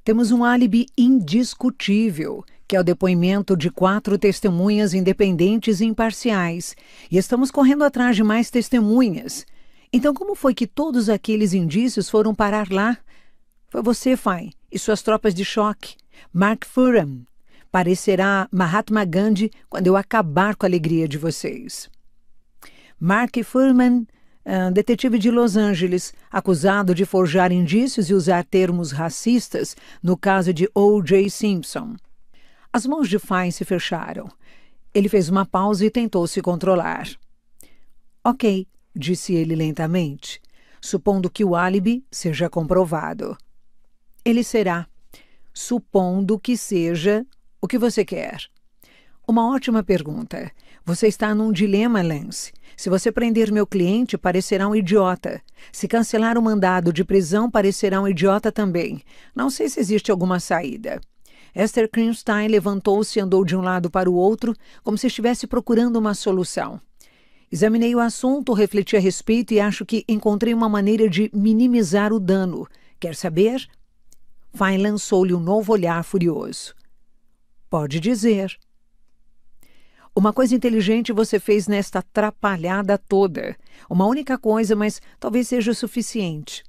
Temos um álibi indiscutível, que é o depoimento de quatro testemunhas independentes e imparciais, e estamos correndo atrás de mais testemunhas. Então, como foi que todos aqueles indícios foram parar lá? Foi você, Fai, e suas tropas de choque. Mark Furam. Parecerá Mahatma Gandhi quando eu acabar com a alegria de vocês. Mark Furman ah, detetive de Los Angeles, acusado de forjar indícios e usar termos racistas no caso de O.J. Simpson. As mãos de Fine se fecharam. Ele fez uma pausa e tentou se controlar. Ok, disse ele lentamente, supondo que o álibi seja comprovado. Ele será. Supondo que seja o que você quer. Uma ótima pergunta. Você está num dilema, Lance. Se você prender meu cliente, parecerá um idiota. Se cancelar o mandado de prisão, parecerá um idiota também. Não sei se existe alguma saída. Esther Krinstein levantou-se e andou de um lado para o outro, como se estivesse procurando uma solução. Examinei o assunto, refleti a respeito e acho que encontrei uma maneira de minimizar o dano. Quer saber? Fine lançou-lhe um novo olhar furioso. Pode dizer. Uma coisa inteligente você fez nesta atrapalhada toda. Uma única coisa, mas talvez seja o suficiente.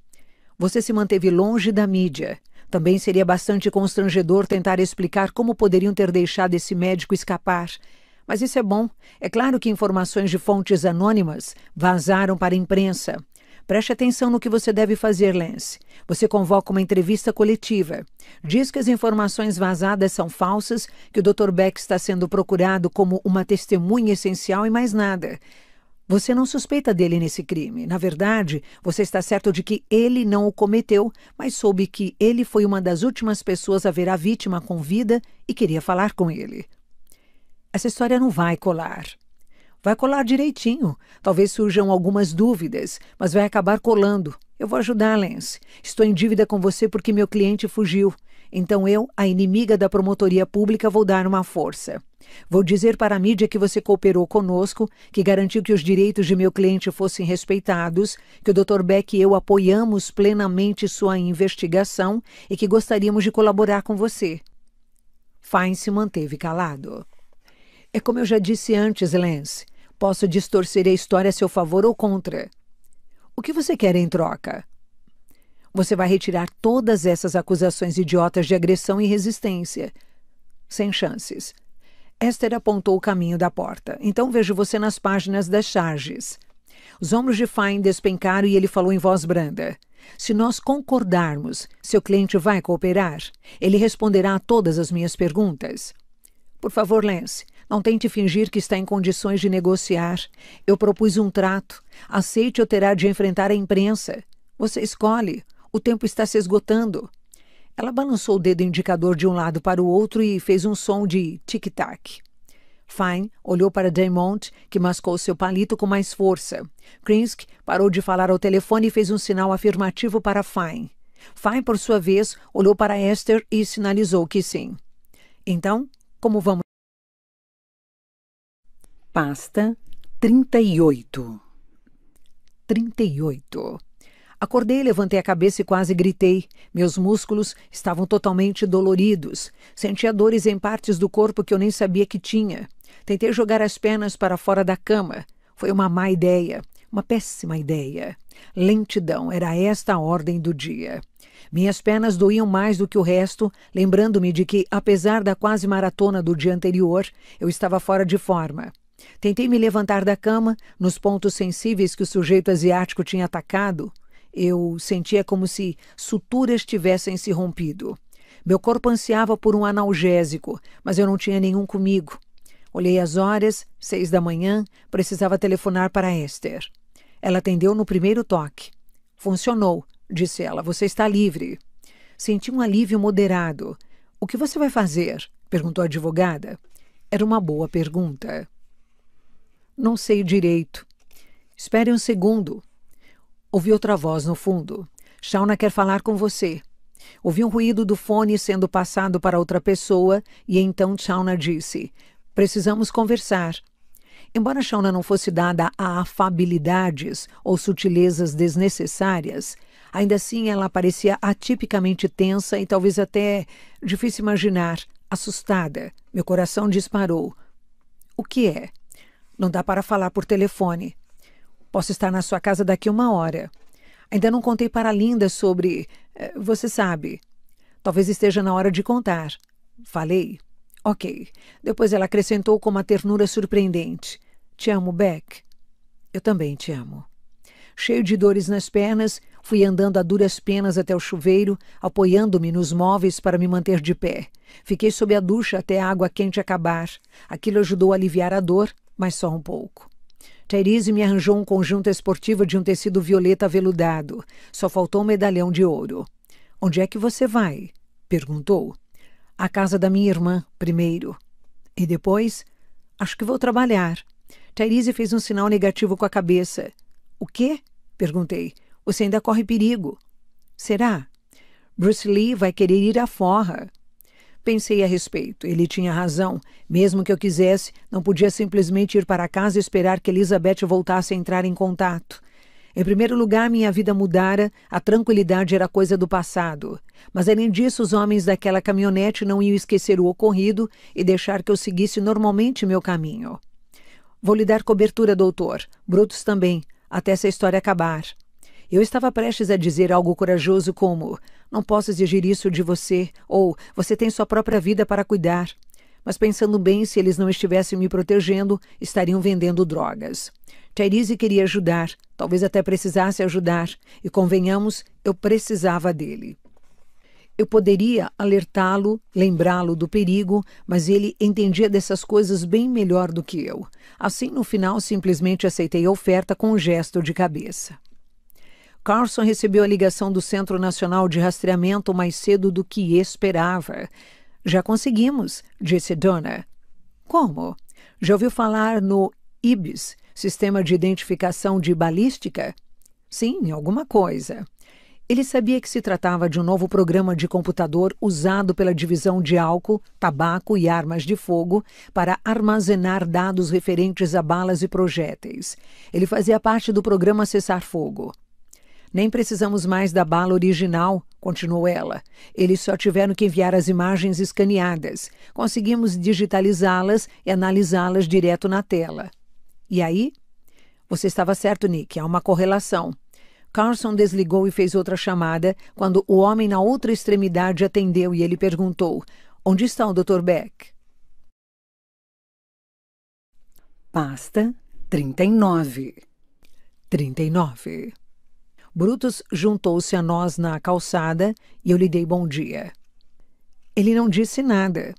Você se manteve longe da mídia. Também seria bastante constrangedor tentar explicar como poderiam ter deixado esse médico escapar. Mas isso é bom. É claro que informações de fontes anônimas vazaram para a imprensa. Preste atenção no que você deve fazer, Lance. Você convoca uma entrevista coletiva. Diz que as informações vazadas são falsas, que o Dr. Beck está sendo procurado como uma testemunha essencial e mais nada. Você não suspeita dele nesse crime. Na verdade, você está certo de que ele não o cometeu, mas soube que ele foi uma das últimas pessoas a ver a vítima com vida e queria falar com ele. Essa história não vai colar. Vai colar direitinho. Talvez surjam algumas dúvidas, mas vai acabar colando. Eu vou ajudar, Lance. Estou em dívida com você porque meu cliente fugiu. Então eu, a inimiga da promotoria pública, vou dar uma força. Vou dizer para a mídia que você cooperou conosco, que garantiu que os direitos de meu cliente fossem respeitados, que o Dr. Beck e eu apoiamos plenamente sua investigação e que gostaríamos de colaborar com você. Fine se manteve calado. É como eu já disse antes, Lance. Posso distorcer a história a seu favor ou contra. O que você quer em troca? Você vai retirar todas essas acusações idiotas de agressão e resistência. Sem chances. Esther apontou o caminho da porta. Então vejo você nas páginas das charges. Os ombros de Fine despencaram e ele falou em voz branda. Se nós concordarmos, seu cliente vai cooperar. Ele responderá a todas as minhas perguntas. Por favor, Lance, não tente fingir que está em condições de negociar. Eu propus um trato. Aceite ou terá de enfrentar a imprensa. Você escolhe. O tempo está se esgotando. Ela balançou o dedo indicador de um lado para o outro e fez um som de tic-tac. Fine olhou para Damont, que mascou seu palito com mais força. Krinsk parou de falar ao telefone e fez um sinal afirmativo para Fine. Fine, por sua vez, olhou para Esther e sinalizou que sim. Então, como vamos? Pasta 38. 38. Acordei, levantei a cabeça e quase gritei. Meus músculos estavam totalmente doloridos. Sentia dores em partes do corpo que eu nem sabia que tinha. Tentei jogar as pernas para fora da cama. Foi uma má ideia, uma péssima ideia. Lentidão era esta a ordem do dia. Minhas pernas doíam mais do que o resto, lembrando-me de que, apesar da quase maratona do dia anterior, eu estava fora de forma. Tentei me levantar da cama, nos pontos sensíveis que o sujeito asiático tinha atacado. Eu sentia como se suturas tivessem se rompido. Meu corpo ansiava por um analgésico, mas eu não tinha nenhum comigo. Olhei as horas, seis da manhã, precisava telefonar para Esther. Ela atendeu no primeiro toque. Funcionou, disse ela, você está livre. Senti um alívio moderado. O que você vai fazer? perguntou a advogada. Era uma boa pergunta. Não sei direito. Espere um segundo. Ouvi outra voz no fundo. Shauna quer falar com você. Ouvi um ruído do fone sendo passado para outra pessoa e então Shauna disse: Precisamos conversar. Embora Shauna não fosse dada a afabilidades ou sutilezas desnecessárias, ainda assim ela parecia atipicamente tensa e talvez até difícil imaginar, assustada. Meu coração disparou. O que é? Não dá para falar por telefone. Posso estar na sua casa daqui uma hora. Ainda não contei para a Linda sobre. Eh, você sabe. Talvez esteja na hora de contar. Falei. Ok. Depois ela acrescentou com uma ternura surpreendente: Te amo, Beck. Eu também te amo. Cheio de dores nas pernas, fui andando a duras penas até o chuveiro, apoiando-me nos móveis para me manter de pé. Fiquei sob a ducha até a água quente acabar. Aquilo ajudou a aliviar a dor mas só um pouco. Therese me arranjou um conjunto esportivo de um tecido violeta veludado. Só faltou um medalhão de ouro. Onde é que você vai? perguntou. A casa da minha irmã, primeiro. E depois? Acho que vou trabalhar. Therese fez um sinal negativo com a cabeça. O quê? perguntei. Você ainda corre perigo. Será? Bruce Lee vai querer ir à forra. Pensei a respeito. Ele tinha razão. Mesmo que eu quisesse, não podia simplesmente ir para casa e esperar que Elizabeth voltasse a entrar em contato. Em primeiro lugar, minha vida mudara, a tranquilidade era coisa do passado. Mas além disso, os homens daquela caminhonete não iam esquecer o ocorrido e deixar que eu seguisse normalmente meu caminho. Vou lhe dar cobertura, doutor. Brutus também, até essa história acabar. Eu estava prestes a dizer algo corajoso como: Não posso exigir isso de você, ou você tem sua própria vida para cuidar. Mas pensando bem, se eles não estivessem me protegendo, estariam vendendo drogas. Tyrese queria ajudar, talvez até precisasse ajudar, e convenhamos, eu precisava dele. Eu poderia alertá-lo, lembrá-lo do perigo, mas ele entendia dessas coisas bem melhor do que eu. Assim, no final, simplesmente aceitei a oferta com um gesto de cabeça. Carson recebeu a ligação do Centro Nacional de Rastreamento mais cedo do que esperava. Já conseguimos, disse Donna. Como? Já ouviu falar no IBIS, Sistema de Identificação de Balística? Sim, alguma coisa. Ele sabia que se tratava de um novo programa de computador usado pela divisão de álcool, tabaco e armas de fogo para armazenar dados referentes a balas e projéteis. Ele fazia parte do programa Cessar Fogo. Nem precisamos mais da bala original, continuou ela. Eles só tiveram que enviar as imagens escaneadas. Conseguimos digitalizá-las e analisá-las direto na tela. E aí? Você estava certo, Nick, há uma correlação. Carson desligou e fez outra chamada quando o homem na outra extremidade atendeu e ele perguntou: Onde está o Dr. Beck? Pasta 39. 39. Brutus juntou-se a nós na calçada e eu lhe dei bom dia. Ele não disse nada.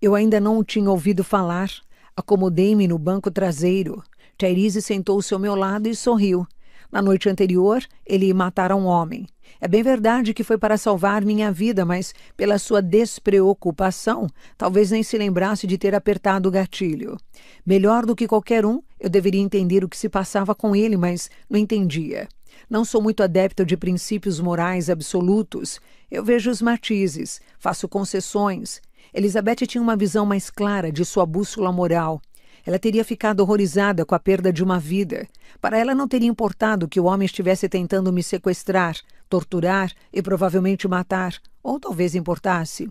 Eu ainda não o tinha ouvido falar. Acomodei-me no banco traseiro. Tyrese sentou-se ao meu lado e sorriu. Na noite anterior, ele matara um homem. É bem verdade que foi para salvar minha vida, mas pela sua despreocupação, talvez nem se lembrasse de ter apertado o gatilho. Melhor do que qualquer um, eu deveria entender o que se passava com ele, mas não entendia. Não sou muito adepto de princípios morais absolutos. Eu vejo os matizes, faço concessões. Elizabeth tinha uma visão mais clara de sua bússola moral. Ela teria ficado horrorizada com a perda de uma vida. Para ela não teria importado que o homem estivesse tentando me sequestrar, torturar e provavelmente matar, ou talvez importasse.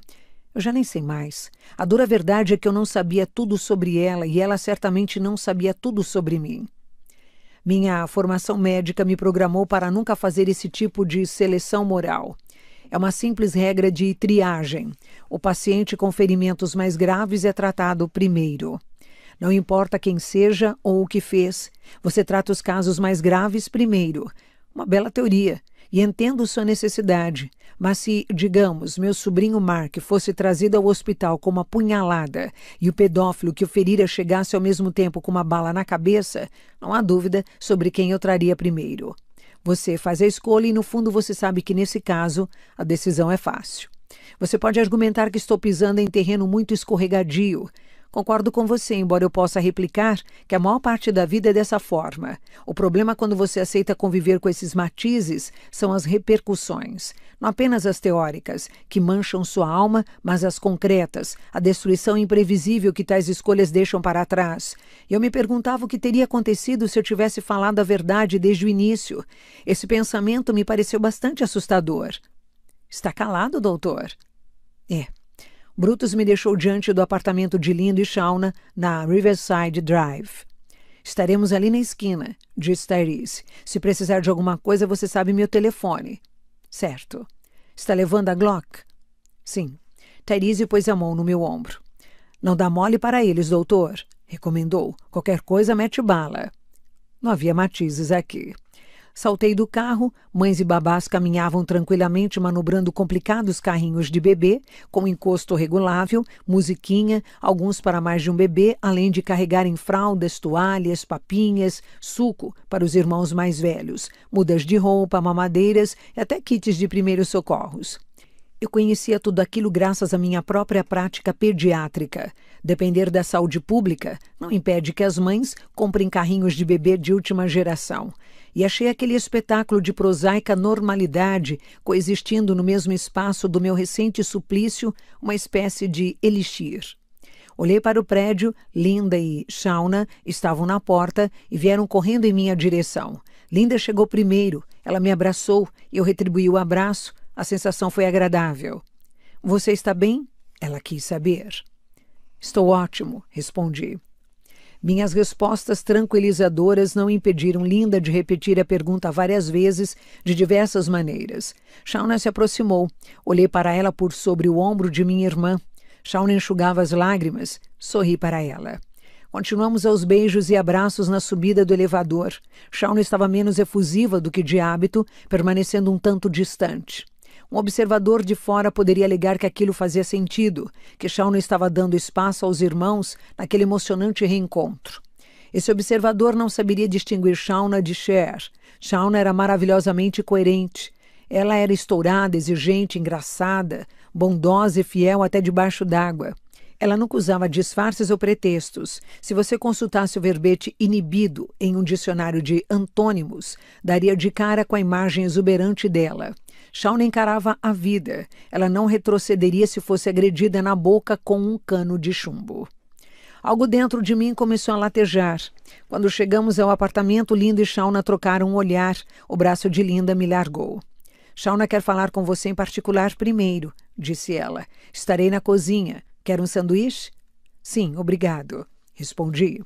Eu já nem sei mais. A dura verdade é que eu não sabia tudo sobre ela e ela certamente não sabia tudo sobre mim. Minha formação médica me programou para nunca fazer esse tipo de seleção moral. É uma simples regra de triagem. O paciente com ferimentos mais graves é tratado primeiro. Não importa quem seja ou o que fez, você trata os casos mais graves primeiro. Uma bela teoria e entendo sua necessidade, mas se, digamos, meu sobrinho Mark fosse trazido ao hospital com uma punhalada e o pedófilo que o ferira chegasse ao mesmo tempo com uma bala na cabeça, não há dúvida sobre quem eu traria primeiro. Você faz a escolha e, no fundo, você sabe que, nesse caso, a decisão é fácil. Você pode argumentar que estou pisando em terreno muito escorregadio Concordo com você, embora eu possa replicar que a maior parte da vida é dessa forma. O problema quando você aceita conviver com esses matizes são as repercussões, não apenas as teóricas, que mancham sua alma, mas as concretas, a destruição imprevisível que tais escolhas deixam para trás. E eu me perguntava o que teria acontecido se eu tivesse falado a verdade desde o início. Esse pensamento me pareceu bastante assustador. Está calado, doutor? É, Brutus me deixou diante do apartamento de Lindo e Shauna, na Riverside Drive. Estaremos ali na esquina, disse Tyrese. Se precisar de alguma coisa, você sabe meu telefone. Certo. Está levando a Glock? Sim. Tyrese pôs a mão no meu ombro. Não dá mole para eles, doutor, recomendou. Qualquer coisa mete bala. Não havia matizes aqui. Saltei do carro, mães e babás caminhavam tranquilamente manobrando complicados carrinhos de bebê, com encosto regulável, musiquinha, alguns para mais de um bebê, além de carregarem fraldas, toalhas, papinhas, suco para os irmãos mais velhos, mudas de roupa, mamadeiras e até kits de primeiros socorros. Eu conhecia tudo aquilo graças à minha própria prática pediátrica. Depender da saúde pública não impede que as mães comprem carrinhos de bebê de última geração e achei aquele espetáculo de prosaica normalidade coexistindo no mesmo espaço do meu recente suplício uma espécie de elixir. Olhei para o prédio, Linda e Shauna estavam na porta e vieram correndo em minha direção. Linda chegou primeiro, ela me abraçou e eu retribuí o abraço. A sensação foi agradável. Você está bem? Ela quis saber. Estou ótimo, respondi. Minhas respostas tranquilizadoras não impediram Linda de repetir a pergunta várias vezes, de diversas maneiras. Shauna se aproximou. Olhei para ela por sobre o ombro de minha irmã. Shauna enxugava as lágrimas. Sorri para ela. Continuamos aos beijos e abraços na subida do elevador. Shauna estava menos efusiva do que de hábito, permanecendo um tanto distante. Um observador de fora poderia alegar que aquilo fazia sentido, que Shauna estava dando espaço aos irmãos naquele emocionante reencontro. Esse observador não saberia distinguir Shauna de Cher. Shauna era maravilhosamente coerente. Ela era estourada, exigente, engraçada, bondosa e fiel até debaixo d'água. Ela nunca usava disfarces ou pretextos. Se você consultasse o verbete inibido em um dicionário de antônimos, daria de cara com a imagem exuberante dela. Shauna encarava a vida. Ela não retrocederia se fosse agredida na boca com um cano de chumbo. Algo dentro de mim começou a latejar. Quando chegamos ao apartamento, Linda e Shauna trocaram um olhar. O braço de Linda me largou. Shauna quer falar com você em particular primeiro, disse ela. Estarei na cozinha. Quer um sanduíche? Sim, obrigado, respondi.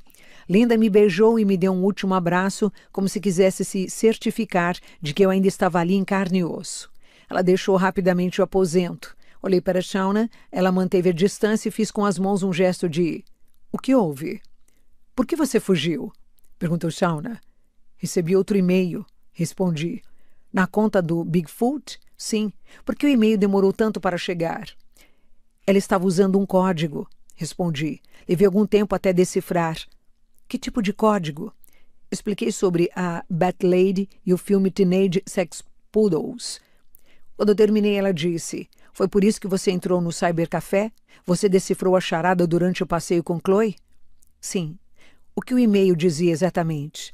Linda me beijou e me deu um último abraço, como se quisesse se certificar de que eu ainda estava ali em carne e osso. Ela deixou rapidamente o aposento. Olhei para Shauna, ela manteve a distância e fiz com as mãos um gesto de: O que houve? Por que você fugiu? perguntou Shauna. Recebi outro e-mail, respondi. Na conta do Bigfoot? Sim, porque o e-mail demorou tanto para chegar. Ela estava usando um código, respondi. Levei algum tempo até decifrar. Que tipo de código? Expliquei sobre a Bat Lady e o filme Teenage Sex Poodles. Quando terminei, ela disse: Foi por isso que você entrou no cybercafé? Você decifrou a charada durante o passeio com Chloe? Sim. O que o e-mail dizia exatamente?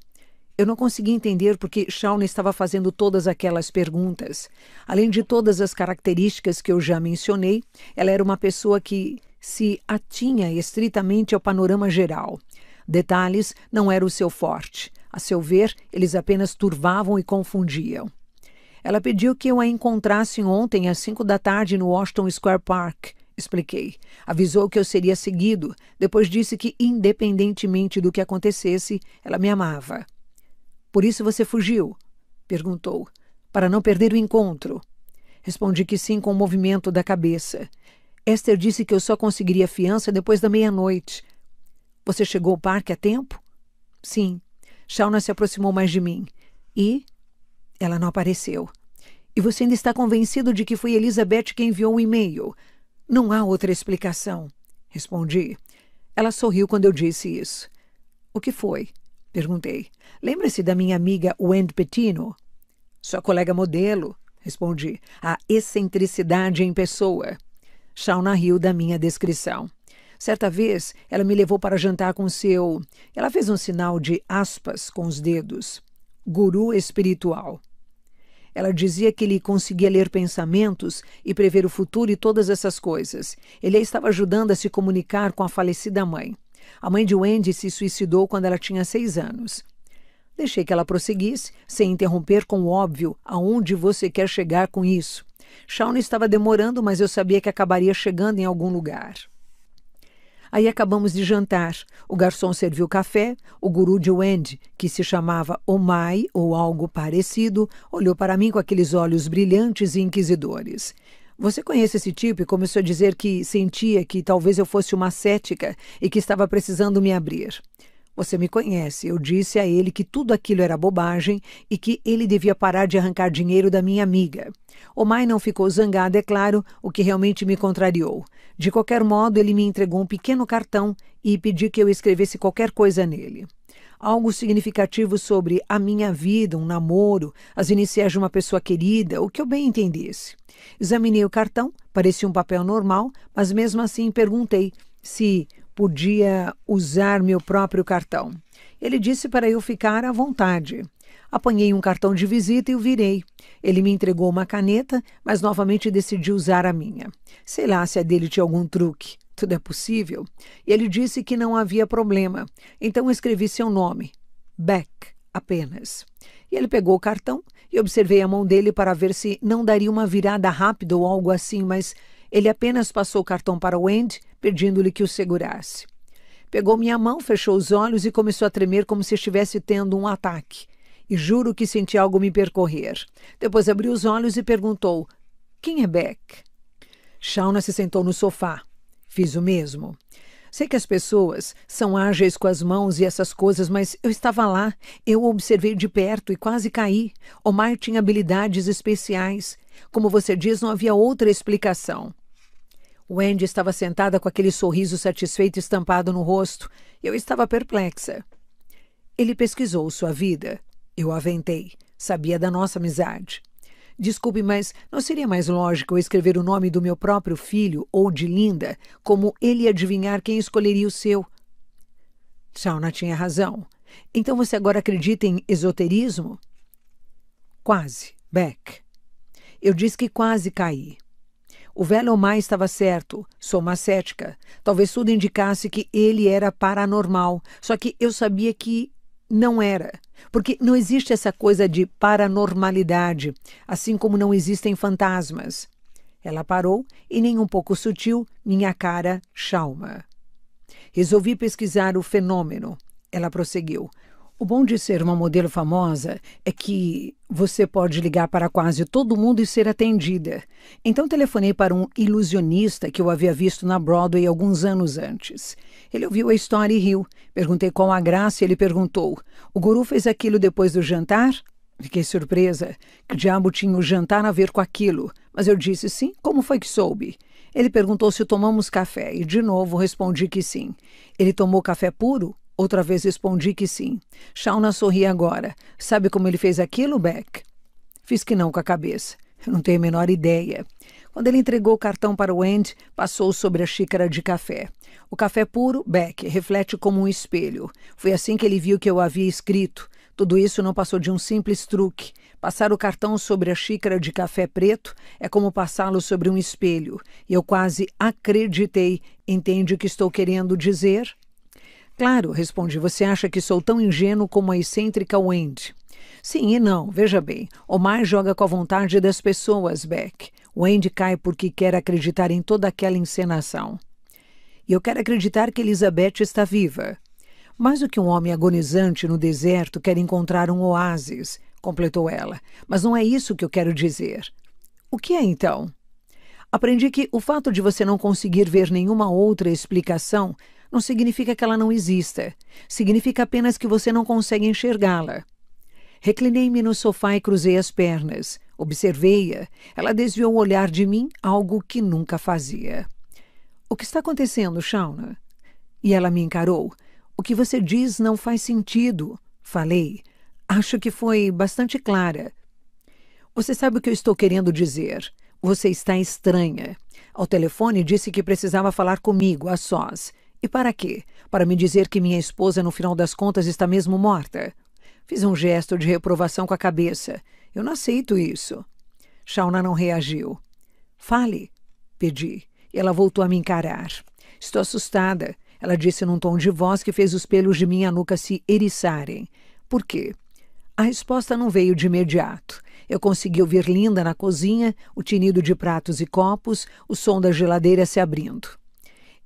Eu não consegui entender porque Shawn estava fazendo todas aquelas perguntas. Além de todas as características que eu já mencionei, ela era uma pessoa que se atinha estritamente ao panorama geral. Detalhes não era o seu forte. A seu ver, eles apenas turvavam e confundiam. Ela pediu que eu a encontrasse ontem às 5 da tarde no Washington Square Park. Expliquei. Avisou que eu seria seguido. Depois disse que, independentemente do que acontecesse, ela me amava. Por isso você fugiu? Perguntou. Para não perder o encontro. Respondi que sim, com um movimento da cabeça. Esther disse que eu só conseguiria fiança depois da meia-noite. Você chegou ao parque a tempo? Sim. Shauna se aproximou mais de mim. E? Ela não apareceu. E você ainda está convencido de que foi Elizabeth quem enviou o e-mail? Não há outra explicação. Respondi. Ela sorriu quando eu disse isso. O que foi? Perguntei. Lembra-se da minha amiga Wendy Petino? Sua colega modelo, respondi. A excentricidade em pessoa. Shauna riu da minha descrição. Certa vez, ela me levou para jantar com seu. Ela fez um sinal de aspas com os dedos. Guru espiritual. Ela dizia que ele conseguia ler pensamentos e prever o futuro e todas essas coisas. Ele a estava ajudando a se comunicar com a falecida mãe. A mãe de Wendy se suicidou quando ela tinha seis anos. Deixei que ela prosseguisse, sem interromper com o óbvio aonde você quer chegar com isso. Shawn estava demorando, mas eu sabia que acabaria chegando em algum lugar. Aí acabamos de jantar. O garçom serviu café. O guru de Wendy, que se chamava Omai ou algo parecido, olhou para mim com aqueles olhos brilhantes e inquisidores. Você conhece esse tipo e começou a dizer que sentia que talvez eu fosse uma cética e que estava precisando me abrir. Você me conhece. Eu disse a ele que tudo aquilo era bobagem e que ele devia parar de arrancar dinheiro da minha amiga. O Mai não ficou zangado, é claro, o que realmente me contrariou. De qualquer modo, ele me entregou um pequeno cartão e pediu que eu escrevesse qualquer coisa nele algo significativo sobre a minha vida, um namoro, as iniciais de uma pessoa querida, o que eu bem entendesse. Examinei o cartão, parecia um papel normal, mas mesmo assim perguntei se podia usar meu próprio cartão. Ele disse para eu ficar à vontade. Apanhei um cartão de visita e o virei. Ele me entregou uma caneta, mas novamente decidi usar a minha. Sei lá se a é dele tinha algum truque. Tudo é possível. Ele disse que não havia problema. Então escrevi seu nome. Beck, apenas. E ele pegou o cartão e observei a mão dele para ver se não daria uma virada rápida ou algo assim, mas ele apenas passou o cartão para o Andy pedindo-lhe que o segurasse. Pegou minha mão, fechou os olhos e começou a tremer como se estivesse tendo um ataque. E juro que senti algo me percorrer. Depois abriu os olhos e perguntou: Quem é Beck? Shauna se sentou no sofá. Fiz o mesmo. Sei que as pessoas são ágeis com as mãos e essas coisas, mas eu estava lá, eu observei de perto e quase caí. Omar tinha habilidades especiais. Como você diz, não havia outra explicação. Wendy estava sentada com aquele sorriso satisfeito estampado no rosto. Eu estava perplexa. Ele pesquisou sua vida. Eu aventei. Sabia da nossa amizade. Desculpe, mas não seria mais lógico eu escrever o nome do meu próprio filho ou de Linda, como ele adivinhar quem escolheria o seu? Shauna tinha razão. Então você agora acredita em esoterismo? Quase, Beck. Eu disse que quase caí. O velho Omar estava certo, sou uma cética. Talvez tudo indicasse que ele era paranormal, só que eu sabia que não era. Porque não existe essa coisa de paranormalidade, assim como não existem fantasmas. Ela parou e, nem um pouco sutil, minha cara chalma. Resolvi pesquisar o fenômeno. Ela prosseguiu. O bom de ser uma modelo famosa é que você pode ligar para quase todo mundo e ser atendida. Então telefonei para um ilusionista que eu havia visto na Broadway alguns anos antes. Ele ouviu a história e riu. Perguntei qual a graça e ele perguntou: O guru fez aquilo depois do jantar? Fiquei surpresa. Que diabo tinha o jantar a ver com aquilo? Mas eu disse sim. Como foi que soube? Ele perguntou se tomamos café e, de novo, respondi que sim. Ele tomou café puro? Outra vez respondi que sim. Shauna sorri agora. Sabe como ele fez aquilo, Beck? Fiz que não com a cabeça. Eu não tenho a menor ideia. Quando ele entregou o cartão para o Andy, passou sobre a xícara de café. O café puro, Beck, reflete como um espelho. Foi assim que ele viu que eu havia escrito. Tudo isso não passou de um simples truque. Passar o cartão sobre a xícara de café preto é como passá-lo sobre um espelho. E eu quase acreditei. Entende o que estou querendo dizer? Claro, respondi, você acha que sou tão ingênuo como a excêntrica Wendy. Sim e não, veja bem. Omar joga com a vontade das pessoas, Beck. Wendy cai porque quer acreditar em toda aquela encenação. E eu quero acreditar que Elizabeth está viva. Mais do que um homem agonizante no deserto quer encontrar um oásis, completou ela. Mas não é isso que eu quero dizer. O que é então? Aprendi que o fato de você não conseguir ver nenhuma outra explicação não significa que ela não exista. Significa apenas que você não consegue enxergá-la. Reclinei-me no sofá e cruzei as pernas. Observei-a. Ela desviou o olhar de mim, algo que nunca fazia. O que está acontecendo, Shauna? E ela me encarou. O que você diz não faz sentido, falei. Acho que foi bastante clara. Você sabe o que eu estou querendo dizer. Você está estranha. Ao telefone disse que precisava falar comigo, a sós. E para quê? Para me dizer que minha esposa, no final das contas, está mesmo morta? Fiz um gesto de reprovação com a cabeça. Eu não aceito isso. Shauna não reagiu. Fale, pedi. Ela voltou a me encarar. Estou assustada, ela disse num tom de voz que fez os pelos de minha nuca se eriçarem. Por quê? A resposta não veio de imediato. Eu consegui ouvir Linda na cozinha, o tinido de pratos e copos, o som da geladeira se abrindo.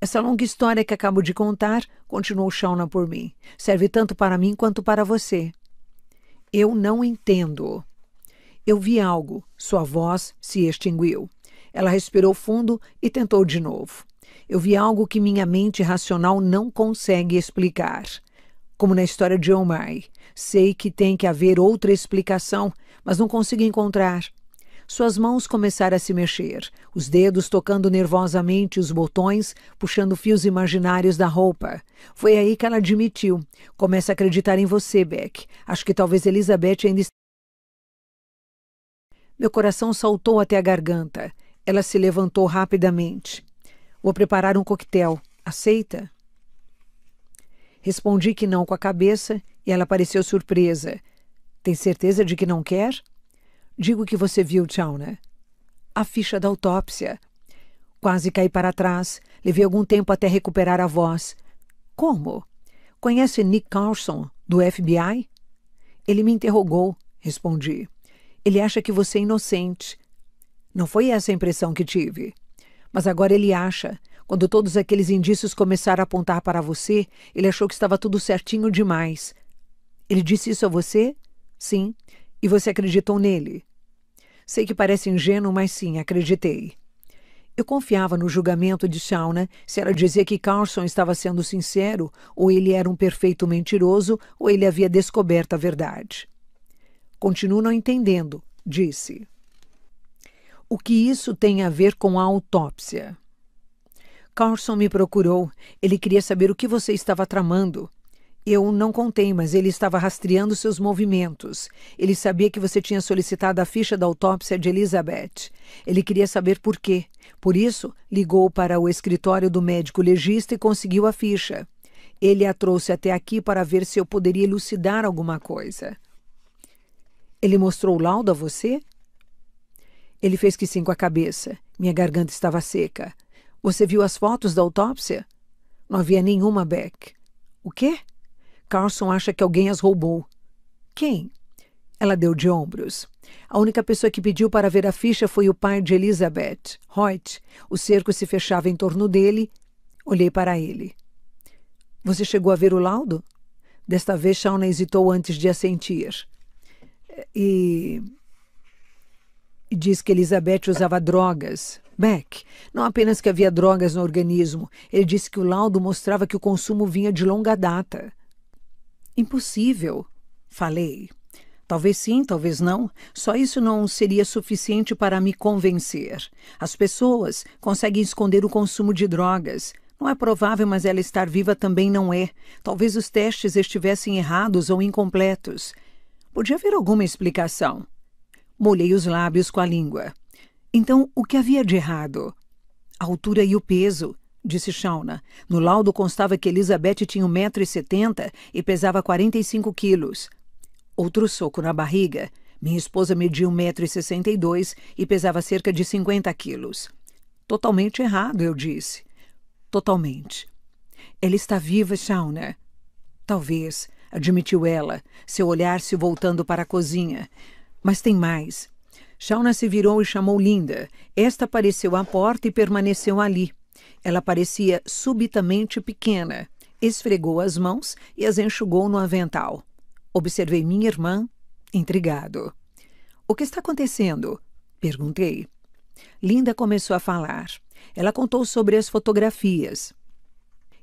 Essa longa história que acabo de contar, continuou Shauna por mim, serve tanto para mim quanto para você. Eu não entendo. Eu vi algo. Sua voz se extinguiu. Ela respirou fundo e tentou de novo. Eu vi algo que minha mente racional não consegue explicar. Como na história de Omai. Sei que tem que haver outra explicação, mas não consigo encontrar. Suas mãos começaram a se mexer, os dedos tocando nervosamente os botões, puxando fios imaginários da roupa. Foi aí que ela admitiu. Começa a acreditar em você, Beck. Acho que talvez Elizabeth ainda meu coração saltou até a garganta. Ela se levantou rapidamente. Vou preparar um coquetel. Aceita? Respondi que não com a cabeça e ela pareceu surpresa. Tem certeza de que não quer? Digo que você viu, tchau, né? A ficha da autópsia. Quase caí para trás. Levei algum tempo até recuperar a voz. Como? Conhece Nick Carlson, do FBI? Ele me interrogou, respondi. Ele acha que você é inocente. Não foi essa a impressão que tive. Mas agora ele acha. Quando todos aqueles indícios começaram a apontar para você, ele achou que estava tudo certinho demais. Ele disse isso a você? Sim. E você acreditou nele? Sei que parece ingênuo, mas sim, acreditei. Eu confiava no julgamento de Shauna se ela dizia que Carlson estava sendo sincero, ou ele era um perfeito mentiroso, ou ele havia descoberto a verdade. Continuo não entendendo, disse. O que isso tem a ver com a autópsia? Carlson me procurou. Ele queria saber o que você estava tramando. Eu não contei, mas ele estava rastreando seus movimentos. Ele sabia que você tinha solicitado a ficha da autópsia de Elizabeth. Ele queria saber por quê. Por isso, ligou para o escritório do médico legista e conseguiu a ficha. Ele a trouxe até aqui para ver se eu poderia elucidar alguma coisa. Ele mostrou o laudo a você? Ele fez que sim com a cabeça. Minha garganta estava seca. Você viu as fotos da autópsia? Não havia nenhuma, Beck. O quê? Carson acha que alguém as roubou. Quem? Ela deu de ombros. A única pessoa que pediu para ver a ficha foi o pai de Elizabeth, Hoyt. O cerco se fechava em torno dele. Olhei para ele. Você chegou a ver o laudo? Desta vez, Shauna hesitou antes de assentir. E. e diz que Elizabeth usava drogas. Beck, não apenas que havia drogas no organismo, ele disse que o laudo mostrava que o consumo vinha de longa data. Impossível, falei. Talvez sim, talvez não. Só isso não seria suficiente para me convencer. As pessoas conseguem esconder o consumo de drogas. Não é provável, mas ela estar viva também não é. Talvez os testes estivessem errados ou incompletos. Podia haver alguma explicação. Molhei os lábios com a língua. Então, o que havia de errado? A altura e o peso disse Shauna. No laudo constava que Elizabeth tinha 1,70m e pesava 45 quilos. Outro soco na barriga. Minha esposa media 1,62m e pesava cerca de 50 quilos. Totalmente errado, eu disse. Totalmente. Ela está viva, Shauna. Talvez, admitiu ela, seu olhar se voltando para a cozinha. Mas tem mais. Shauna se virou e chamou Linda. Esta apareceu à porta e permaneceu ali. Ela parecia subitamente pequena. Esfregou as mãos e as enxugou no avental. Observei minha irmã, intrigado. O que está acontecendo? Perguntei. Linda começou a falar. Ela contou sobre as fotografias.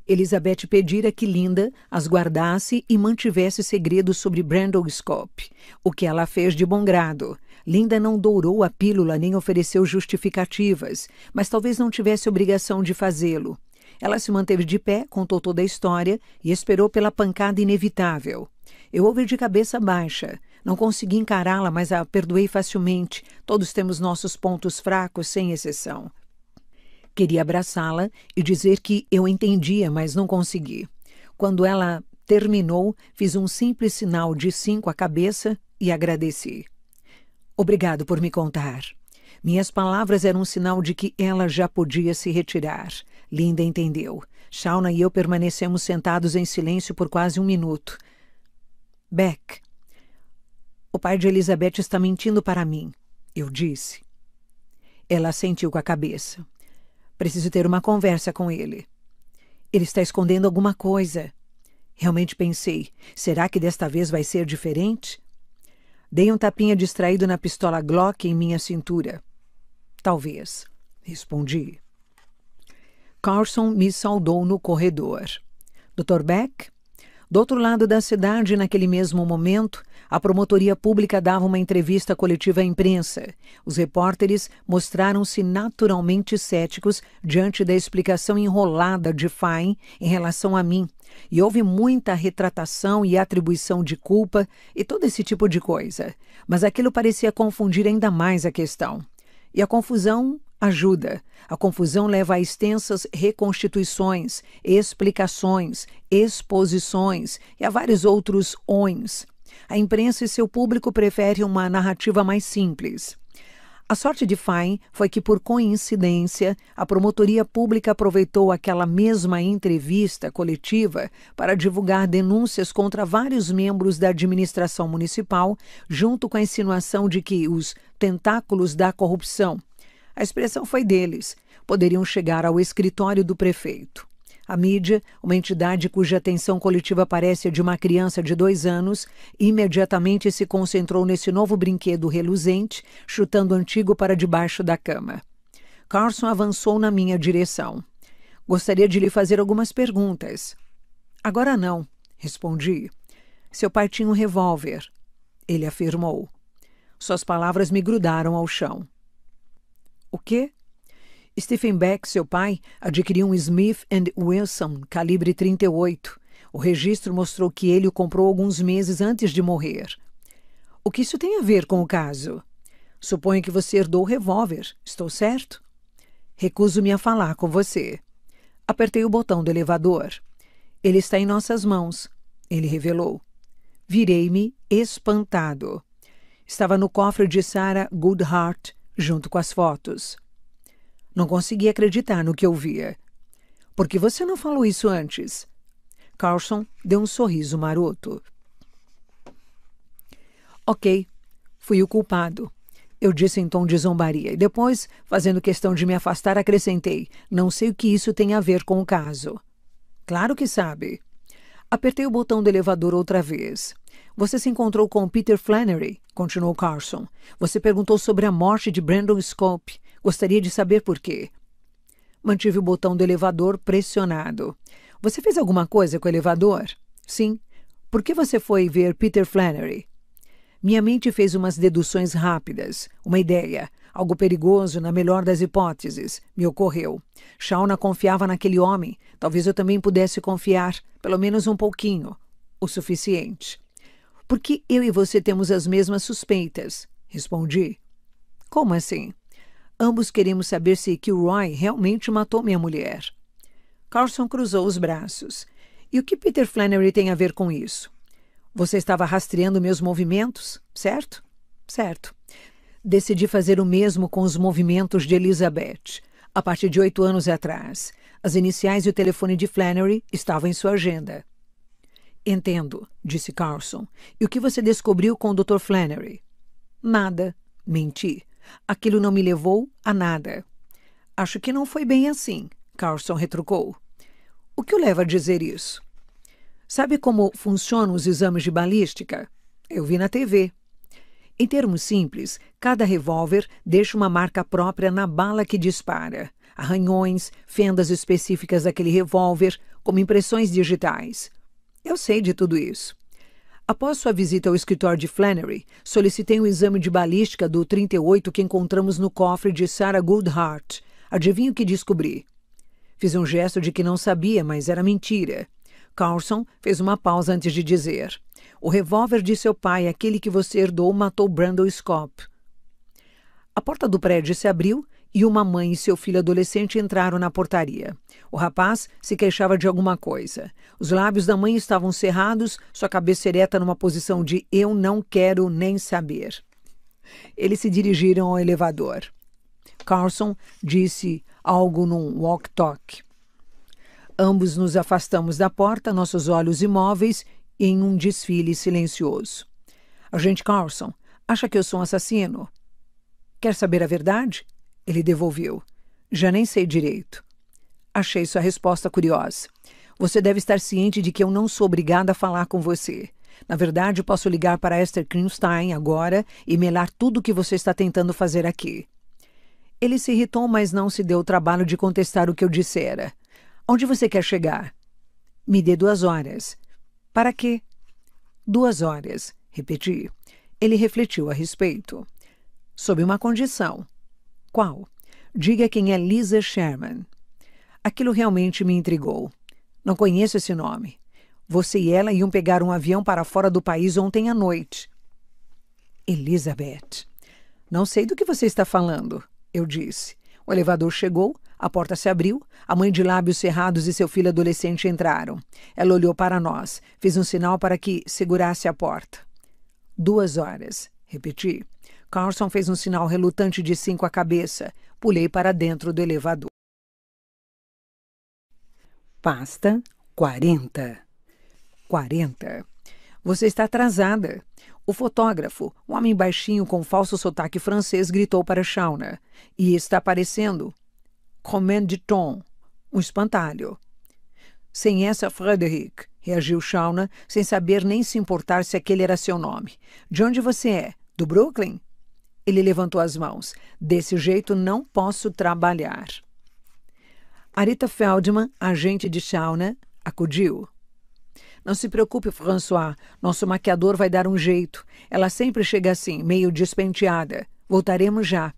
Elizabeth pedira que Linda as guardasse e mantivesse segredo sobre Brandon Scoppe, o que ela fez de bom grado. Linda não dourou a pílula nem ofereceu justificativas, mas talvez não tivesse obrigação de fazê-lo. Ela se manteve de pé, contou toda a história e esperou pela pancada inevitável. Eu ouvi de cabeça baixa. Não consegui encará-la, mas a perdoei facilmente. Todos temos nossos pontos fracos, sem exceção. Queria abraçá-la e dizer que eu entendia, mas não consegui. Quando ela terminou, fiz um simples sinal de cinco a cabeça e agradeci. Obrigado por me contar. Minhas palavras eram um sinal de que ela já podia se retirar. Linda entendeu. Shauna e eu permanecemos sentados em silêncio por quase um minuto. Beck, o pai de Elizabeth está mentindo para mim, eu disse. Ela assentiu com a cabeça. Preciso ter uma conversa com ele. Ele está escondendo alguma coisa. Realmente pensei: será que desta vez vai ser diferente? Dei um tapinha distraído na pistola Glock em minha cintura. Talvez, respondi. Carson me saudou no corredor. Dr. Beck? Do outro lado da cidade, naquele mesmo momento, a promotoria pública dava uma entrevista coletiva à imprensa. Os repórteres mostraram-se naturalmente céticos diante da explicação enrolada de Fine em relação a mim e houve muita retratação e atribuição de culpa e todo esse tipo de coisa. Mas aquilo parecia confundir ainda mais a questão. E a confusão ajuda. A confusão leva a extensas reconstituições, explicações, exposições e a vários outros ons. A imprensa e seu público preferem uma narrativa mais simples. A sorte de Fine foi que, por coincidência, a promotoria pública aproveitou aquela mesma entrevista coletiva para divulgar denúncias contra vários membros da administração municipal, junto com a insinuação de que os tentáculos da corrupção a expressão foi deles poderiam chegar ao escritório do prefeito. A mídia, uma entidade cuja atenção coletiva parece a de uma criança de dois anos, imediatamente se concentrou nesse novo brinquedo reluzente, chutando o antigo para debaixo da cama. Carson avançou na minha direção. Gostaria de lhe fazer algumas perguntas. Agora não, respondi. Seu pai tinha um revólver, ele afirmou. Suas palavras me grudaram ao chão. O quê? Stephen Beck, seu pai, adquiriu um Smith Wesson calibre 38. O registro mostrou que ele o comprou alguns meses antes de morrer. O que isso tem a ver com o caso? Suponho que você herdou o revólver, estou certo? Recuso-me a falar com você. Apertei o botão do elevador. Ele está em nossas mãos, ele revelou. Virei-me espantado. Estava no cofre de Sarah Goodhart, junto com as fotos. Não conseguia acreditar no que ouvia. Por que você não falou isso antes? Carlson deu um sorriso maroto. Ok, fui o culpado. Eu disse em tom de zombaria e depois, fazendo questão de me afastar, acrescentei: Não sei o que isso tem a ver com o caso. Claro que sabe. Apertei o botão do elevador outra vez. Você se encontrou com Peter Flannery, continuou Carson. Você perguntou sobre a morte de Brandon Scope. Gostaria de saber por quê. Mantive o botão do elevador pressionado. Você fez alguma coisa com o elevador? Sim. Por que você foi ver Peter Flannery? Minha mente fez umas deduções rápidas, uma ideia. Algo perigoso, na melhor das hipóteses, me ocorreu. Shauna confiava naquele homem. Talvez eu também pudesse confiar, pelo menos um pouquinho. O suficiente. Porque eu e você temos as mesmas suspeitas, respondi. Como assim? Ambos queremos saber se Kilroy realmente matou minha mulher. Carlson cruzou os braços. E o que Peter Flannery tem a ver com isso? Você estava rastreando meus movimentos, certo? Certo. Decidi fazer o mesmo com os movimentos de Elizabeth. A partir de oito anos atrás, as iniciais e o telefone de Flannery estavam em sua agenda. Entendo, disse Carlson. E o que você descobriu com o Dr. Flannery? Nada. Menti. Aquilo não me levou a nada. Acho que não foi bem assim, Carlson retrucou. O que o leva a dizer isso? Sabe como funcionam os exames de balística? Eu vi na TV. Em termos simples, cada revólver deixa uma marca própria na bala que dispara. Arranhões, fendas específicas daquele revólver, como impressões digitais. Eu sei de tudo isso. Após sua visita ao escritório de Flannery, solicitei um exame de balística do 38 que encontramos no cofre de Sarah Goodhart. Adivinho o que descobri? Fiz um gesto de que não sabia, mas era mentira. Carlson fez uma pausa antes de dizer: O revólver de seu pai, aquele que você herdou, matou Brandon Scott. A porta do prédio se abriu e uma mãe e seu filho adolescente entraram na portaria. O rapaz se queixava de alguma coisa. Os lábios da mãe estavam cerrados, sua cabeça ereta numa posição de eu não quero nem saber. Eles se dirigiram ao elevador. Carlson disse algo num walk-talk. Ambos nos afastamos da porta, nossos olhos imóveis, em um desfile silencioso. Agente Carlson, acha que eu sou um assassino? Quer saber a verdade? Ele devolveu. Já nem sei direito. Achei sua resposta curiosa. Você deve estar ciente de que eu não sou obrigada a falar com você. Na verdade, posso ligar para Esther Krinstein agora e melar tudo o que você está tentando fazer aqui. Ele se irritou, mas não se deu o trabalho de contestar o que eu dissera. Onde você quer chegar? Me dê duas horas. Para quê? Duas horas, repeti. Ele refletiu a respeito. Sob uma condição. Qual? Diga quem é Lisa Sherman. Aquilo realmente me intrigou. Não conheço esse nome. Você e ela iam pegar um avião para fora do país ontem à noite. Elizabeth. Não sei do que você está falando, eu disse. O elevador chegou, a porta se abriu, a mãe de lábios cerrados e seu filho adolescente entraram. Ela olhou para nós, fez um sinal para que segurasse a porta. Duas horas, repeti. Carlson fez um sinal relutante de sim com a cabeça. Pulei para dentro do elevador. Pasta 40. 40. Você está atrasada. O fotógrafo, um homem baixinho com falso sotaque francês, gritou para Shauna. E está aparecendo. Comment Um espantalho. Sem essa, Frederic, reagiu Shauna, sem saber nem se importar se aquele era seu nome. De onde você é? Do Brooklyn? Ele levantou as mãos. Desse jeito não posso trabalhar. Arita Feldman, agente de Shauna, né? acudiu. Não se preocupe, François. Nosso maquiador vai dar um jeito. Ela sempre chega assim, meio despenteada. Voltaremos já.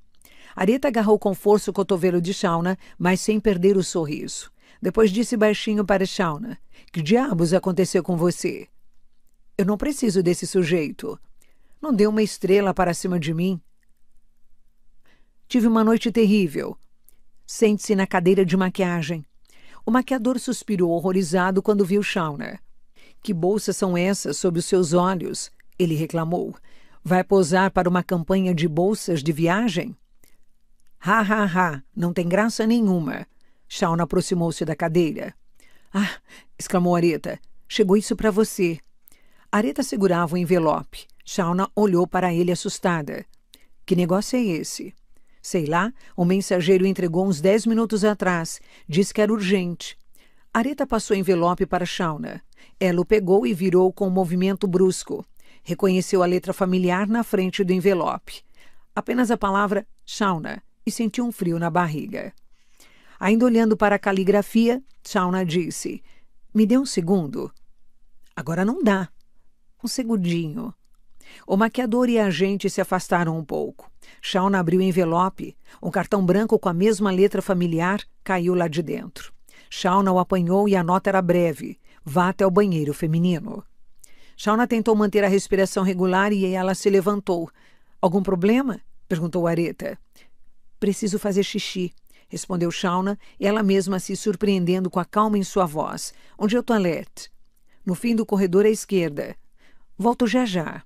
Arita agarrou com força o cotovelo de Shauna, né? mas sem perder o sorriso. Depois disse baixinho para Shauna: né? Que diabos aconteceu com você? Eu não preciso desse sujeito. Não deu uma estrela para cima de mim. Tive uma noite terrível. Sente-se na cadeira de maquiagem. O maquiador suspirou horrorizado quando viu Schauner. Que bolsas são essas sob os seus olhos? Ele reclamou. Vai posar para uma campanha de bolsas de viagem? Ha, ha, ha! Não tem graça nenhuma. Shauna aproximou-se da cadeira. Ah! exclamou Areta. Chegou isso para você. Areta segurava o envelope. Shauna olhou para ele assustada. Que negócio é esse? Sei lá, o mensageiro entregou uns dez minutos atrás. Disse que era urgente. Areta passou envelope para Shauna. Ela o pegou e virou com um movimento brusco. Reconheceu a letra familiar na frente do envelope. Apenas a palavra Shauna e sentiu um frio na barriga. Ainda olhando para a caligrafia, Shauna disse: Me dê um segundo. Agora não dá. Um segundinho. O maquiador e a agente se afastaram um pouco. Shauna abriu o envelope. Um cartão branco com a mesma letra familiar caiu lá de dentro. Shauna o apanhou e a nota era breve. Vá até o banheiro feminino. Shauna tentou manter a respiração regular e ela se levantou. Algum problema? perguntou Areta. Preciso fazer xixi, respondeu Shauna, ela mesma se surpreendendo com a calma em sua voz. Onde é o toilette? No fim do corredor à esquerda. Volto já já.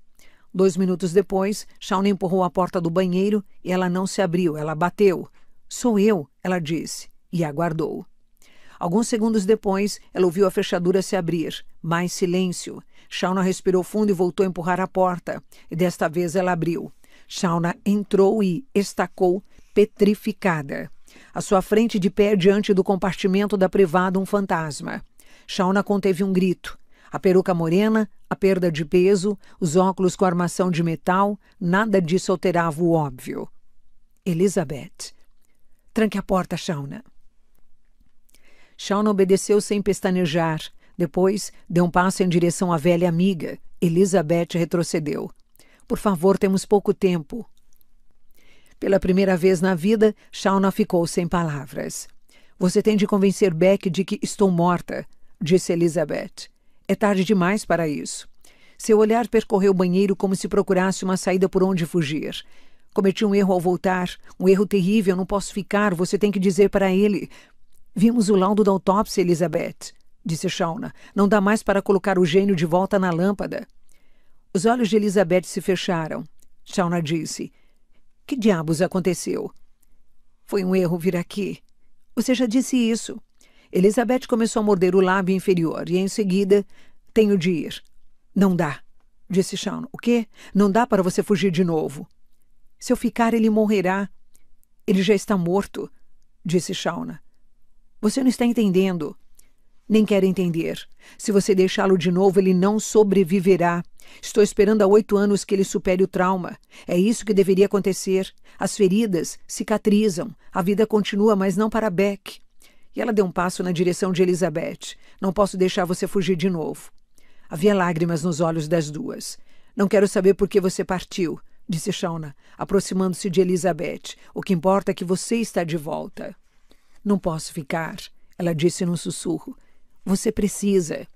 Dois minutos depois, Shawn empurrou a porta do banheiro e ela não se abriu, ela bateu. Sou eu, ela disse, e aguardou. Alguns segundos depois, ela ouviu a fechadura se abrir. Mais silêncio. Shauna respirou fundo e voltou a empurrar a porta. E desta vez ela abriu. Shauna entrou e estacou, petrificada. À sua frente, de pé diante do compartimento da privada, um fantasma. Shauna conteve um grito. A peruca morena, a perda de peso, os óculos com armação de metal, nada disso alterava o óbvio. Elizabeth. Tranque a porta, Shauna. Shauna obedeceu sem pestanejar. Depois, deu um passo em direção à velha amiga. Elizabeth retrocedeu. Por favor, temos pouco tempo. Pela primeira vez na vida, Shauna ficou sem palavras. Você tem de convencer Beck de que estou morta, disse Elizabeth. É tarde demais para isso. Seu olhar percorreu o banheiro como se procurasse uma saída por onde fugir. Cometi um erro ao voltar, um erro terrível, não posso ficar, você tem que dizer para ele. Vimos o laudo da autópsia, Elizabeth, disse Shauna. Não dá mais para colocar o gênio de volta na lâmpada. Os olhos de Elizabeth se fecharam. Shauna disse: Que diabos aconteceu? Foi um erro vir aqui. Você já disse isso. Elizabeth começou a morder o lábio inferior e, em seguida, tenho de ir. Não dá, disse Shawn. O quê? Não dá para você fugir de novo. Se eu ficar, ele morrerá. Ele já está morto, disse Shauna. Você não está entendendo. Nem quer entender. Se você deixá-lo de novo, ele não sobreviverá. Estou esperando há oito anos que ele supere o trauma. É isso que deveria acontecer. As feridas cicatrizam. A vida continua, mas não para Beck. E ela deu um passo na direção de Elizabeth. Não posso deixar você fugir de novo. Havia lágrimas nos olhos das duas. Não quero saber por que você partiu, disse Shauna, aproximando-se de Elizabeth. O que importa é que você está de volta. Não posso ficar, ela disse num sussurro. Você precisa.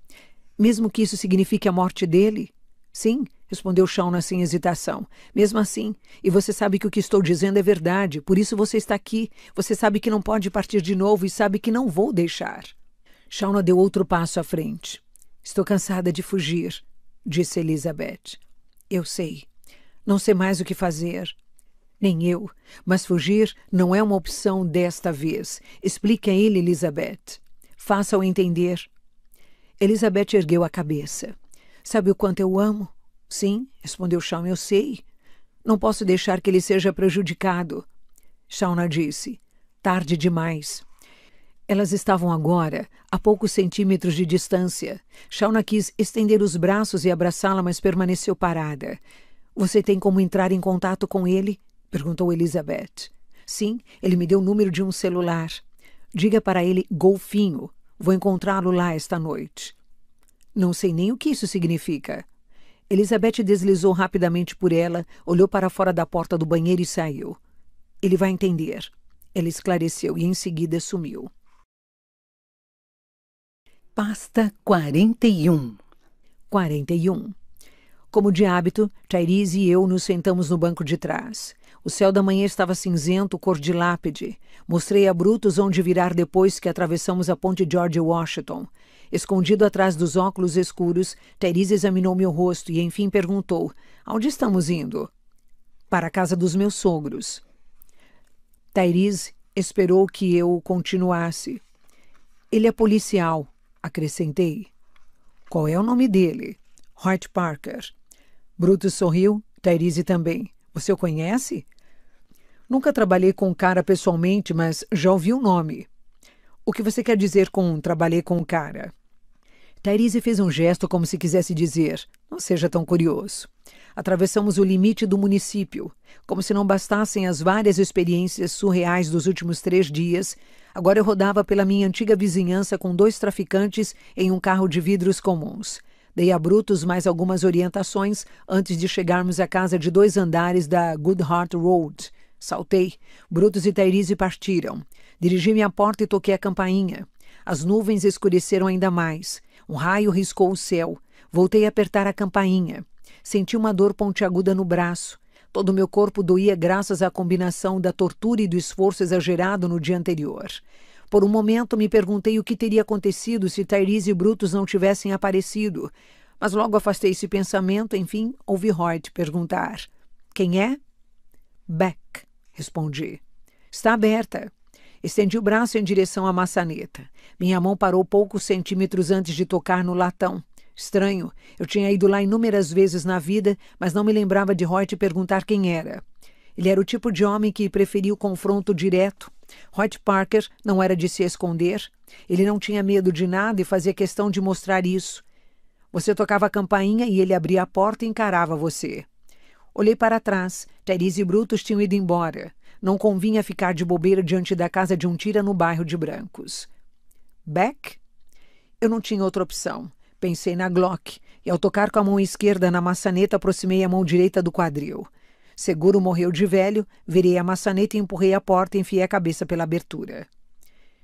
Mesmo que isso signifique a morte dele? Sim, respondeu Shauna sem hesitação. Mesmo assim, e você sabe que o que estou dizendo é verdade, por isso você está aqui. Você sabe que não pode partir de novo e sabe que não vou deixar. Shauna deu outro passo à frente. Estou cansada de fugir, disse Elizabeth. Eu sei. Não sei mais o que fazer. Nem eu, mas fugir não é uma opção desta vez. Explique a ele, Elizabeth. Faça-o entender. Elizabeth ergueu a cabeça. Sabe o quanto eu amo? Sim, respondeu Shaun, eu sei. Não posso deixar que ele seja prejudicado. Shauna disse. Tarde demais. Elas estavam agora a poucos centímetros de distância. Shauna quis estender os braços e abraçá-la, mas permaneceu parada. Você tem como entrar em contato com ele? perguntou Elizabeth. Sim, ele me deu o número de um celular. Diga para ele golfinho. Vou encontrá-lo lá esta noite. Não sei nem o que isso significa. Elizabeth deslizou rapidamente por ela, olhou para fora da porta do banheiro e saiu. Ele vai entender. Ela esclareceu e em seguida sumiu. Pasta 41 41 Como de hábito, Tyrese e eu nos sentamos no banco de trás. O céu da manhã estava cinzento, cor de lápide. Mostrei a Brutus onde virar depois que atravessamos a ponte George Washington. Escondido atrás dos óculos escuros, Therese examinou meu rosto e enfim perguntou: Aonde estamos indo? Para a casa dos meus sogros. Therese esperou que eu continuasse. Ele é policial, acrescentei. Qual é o nome dele? Hort Parker. Brutus sorriu, Therese também. Você o conhece? Nunca trabalhei com o cara pessoalmente, mas já ouvi o nome. O que você quer dizer com trabalhei com o cara? Tharise fez um gesto como se quisesse dizer: Não seja tão curioso. Atravessamos o limite do município. Como se não bastassem as várias experiências surreais dos últimos três dias, agora eu rodava pela minha antiga vizinhança com dois traficantes em um carro de vidros comuns. Dei a Brutus mais algumas orientações antes de chegarmos à casa de dois andares da Goodhart Road. Saltei. Brutus e Thaírise partiram. Dirigi-me à porta e toquei a campainha. As nuvens escureceram ainda mais. Um raio riscou o céu. Voltei a apertar a campainha. Senti uma dor pontiaguda no braço. Todo meu corpo doía graças à combinação da tortura e do esforço exagerado no dia anterior. Por um momento me perguntei o que teria acontecido se Tyrese e Brutus não tivessem aparecido. Mas logo afastei esse pensamento, enfim, ouvi Hoyt perguntar: Quem é? Beck, respondi. Está aberta. Estendi o braço em direção à maçaneta. Minha mão parou poucos centímetros antes de tocar no latão. Estranho, eu tinha ido lá inúmeras vezes na vida, mas não me lembrava de te perguntar quem era. Ele era o tipo de homem que preferia o confronto direto. Roy Parker não era de se esconder. Ele não tinha medo de nada e fazia questão de mostrar isso. Você tocava a campainha e ele abria a porta e encarava você. Olhei para trás. Therese e Brutus tinham ido embora. Não convinha ficar de bobeira diante da casa de um tira no bairro de Brancos. Beck? Eu não tinha outra opção. Pensei na Glock e, ao tocar com a mão esquerda na maçaneta, aproximei a mão direita do quadril. Seguro morreu de velho, virei a maçaneta e empurrei a porta e enfiei a cabeça pela abertura.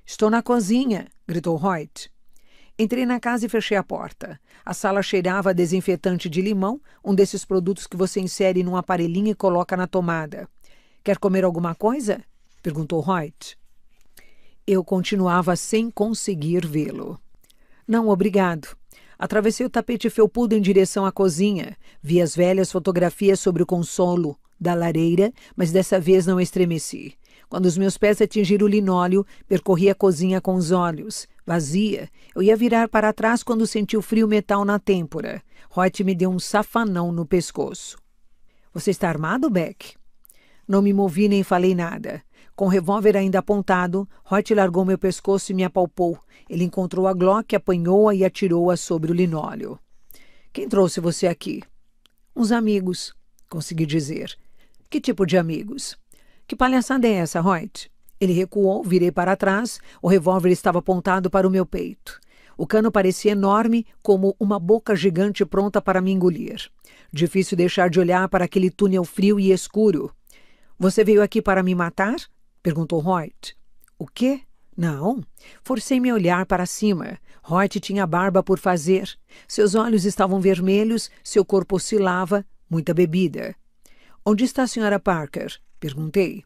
Estou na cozinha, gritou Hoyt. Entrei na casa e fechei a porta. A sala cheirava a desinfetante de limão, um desses produtos que você insere num aparelhinho e coloca na tomada. Quer comer alguma coisa? perguntou Hoyt. Eu continuava sem conseguir vê-lo. Não, obrigado. Atravessei o tapete felpudo em direção à cozinha. Vi as velhas fotografias sobre o consolo da lareira, mas dessa vez não estremeci. Quando os meus pés atingiram o linóleo, percorri a cozinha com os olhos. Vazia, eu ia virar para trás quando senti o frio metal na têmpora. Hoyt me deu um safanão no pescoço. Você está armado, Beck? Não me movi nem falei nada. Com o revólver ainda apontado, Hot largou meu pescoço e me apalpou. Ele encontrou a Glock, apanhou-a e atirou-a sobre o linóleo. Quem trouxe você aqui? Uns amigos, consegui dizer. Que tipo de amigos? Que palhaçada é essa, Hoyt? Ele recuou, virei para trás, o revólver estava apontado para o meu peito. O cano parecia enorme, como uma boca gigante pronta para me engolir. Difícil deixar de olhar para aquele túnel frio e escuro. Você veio aqui para me matar? perguntou Hoyt. O quê? Não. Forcei-me a olhar para cima. Hoyt tinha barba por fazer. Seus olhos estavam vermelhos, seu corpo oscilava, muita bebida. Onde está a senhora Parker? perguntei.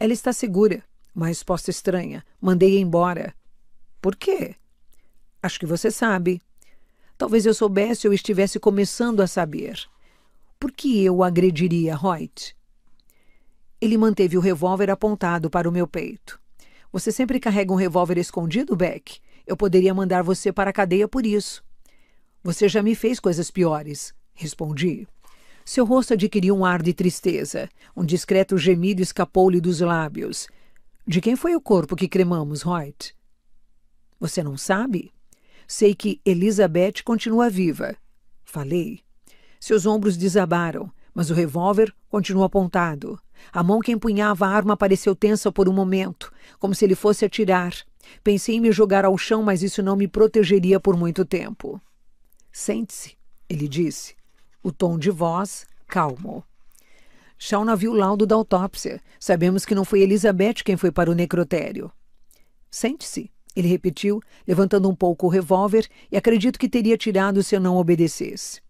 Ela está segura. Uma resposta estranha. Mandei embora. Por quê? Acho que você sabe. Talvez eu soubesse ou estivesse começando a saber. Por que eu agrediria Hoyt? Ele manteve o revólver apontado para o meu peito. Você sempre carrega um revólver escondido, Beck? Eu poderia mandar você para a cadeia por isso. Você já me fez coisas piores, respondi. Seu rosto adquiriu um ar de tristeza. Um discreto gemido escapou-lhe dos lábios. De quem foi o corpo que cremamos, Hoyt? Você não sabe? Sei que Elizabeth continua viva. Falei. Seus ombros desabaram, mas o revólver continua apontado. A mão que empunhava a arma pareceu tensa por um momento, como se ele fosse atirar. Pensei em me jogar ao chão, mas isso não me protegeria por muito tempo. Sente-se, ele disse, o tom de voz calmo. Shauna viu o laudo da autópsia. Sabemos que não foi Elizabeth quem foi para o necrotério. Sente-se, ele repetiu, levantando um pouco o revólver, e acredito que teria tirado se eu não obedecesse.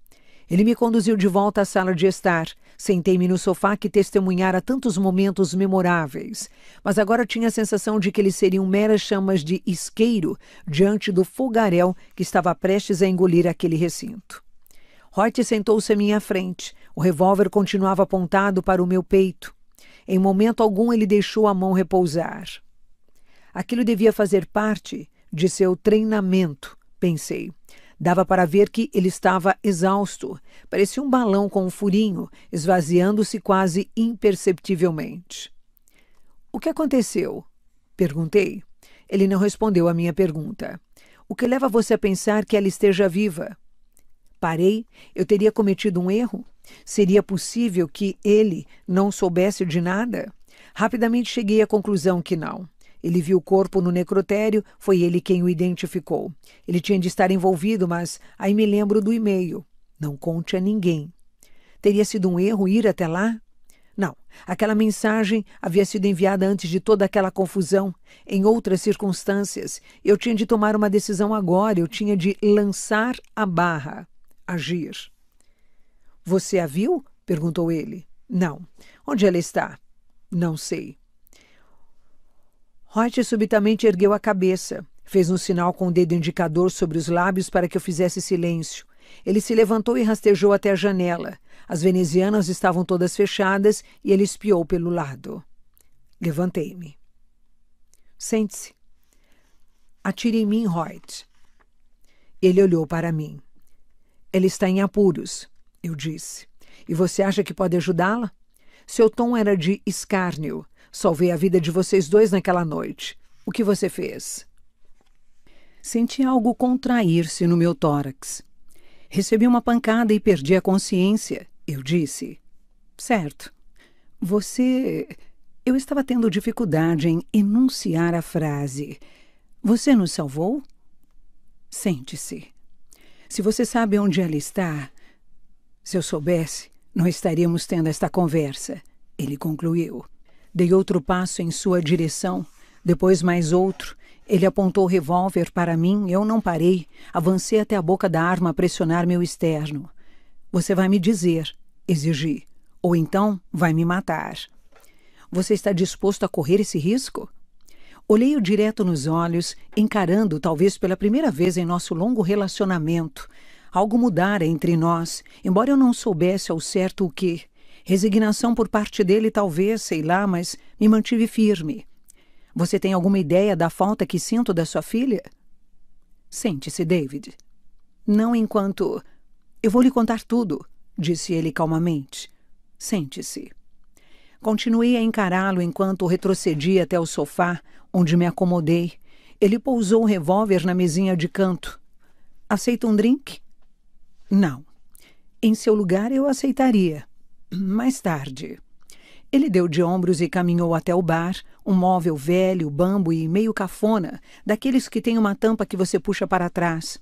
Ele me conduziu de volta à sala de estar, Sentei-me no sofá que testemunhara tantos momentos memoráveis, mas agora tinha a sensação de que eles seriam meras chamas de isqueiro diante do fogaréu que estava prestes a engolir aquele recinto. Reut sentou-se à minha frente. O revólver continuava apontado para o meu peito. Em momento algum ele deixou a mão repousar. Aquilo devia fazer parte de seu treinamento, pensei. Dava para ver que ele estava exausto, parecia um balão com um furinho, esvaziando-se quase imperceptivelmente. O que aconteceu? Perguntei. Ele não respondeu à minha pergunta. O que leva você a pensar que ela esteja viva? Parei, eu teria cometido um erro? Seria possível que ele não soubesse de nada? Rapidamente cheguei à conclusão que não. Ele viu o corpo no necrotério, foi ele quem o identificou. Ele tinha de estar envolvido, mas aí me lembro do e-mail. Não conte a ninguém. Teria sido um erro ir até lá? Não, aquela mensagem havia sido enviada antes de toda aquela confusão. Em outras circunstâncias, eu tinha de tomar uma decisão agora, eu tinha de lançar a barra, agir. Você a viu? perguntou ele. Não. Onde ela está? Não sei. Reut subitamente ergueu a cabeça. Fez um sinal com o dedo indicador sobre os lábios para que eu fizesse silêncio. Ele se levantou e rastejou até a janela. As venezianas estavam todas fechadas e ele espiou pelo lado. Levantei-me. Sente-se. Atire em mim, Reut. Ele olhou para mim. Ela está em apuros, eu disse. E você acha que pode ajudá-la? Seu tom era de escárnio, Salvei a vida de vocês dois naquela noite. O que você fez? Senti algo contrair-se no meu tórax. Recebi uma pancada e perdi a consciência. Eu disse: Certo. Você. Eu estava tendo dificuldade em enunciar a frase. Você nos salvou? Sente-se. Se você sabe onde ela está. Se eu soubesse, não estaríamos tendo esta conversa, ele concluiu. Dei outro passo em sua direção, depois mais outro. Ele apontou o revólver para mim, eu não parei. Avancei até a boca da arma a pressionar meu externo. Você vai me dizer, exigi, ou então vai me matar. Você está disposto a correr esse risco? Olhei-o direto nos olhos, encarando, talvez pela primeira vez em nosso longo relacionamento. Algo mudara entre nós, embora eu não soubesse ao certo o que. Resignação por parte dele, talvez, sei lá, mas me mantive firme. Você tem alguma ideia da falta que sinto da sua filha? Sente-se, David. Não enquanto. Eu vou lhe contar tudo, disse ele calmamente. Sente-se. Continuei a encará-lo enquanto retrocedi até o sofá, onde me acomodei. Ele pousou o revólver na mesinha de canto. Aceita um drink? Não. Em seu lugar, eu aceitaria mais tarde. Ele deu de ombros e caminhou até o bar, um móvel velho, bambo e meio cafona, daqueles que tem uma tampa que você puxa para trás.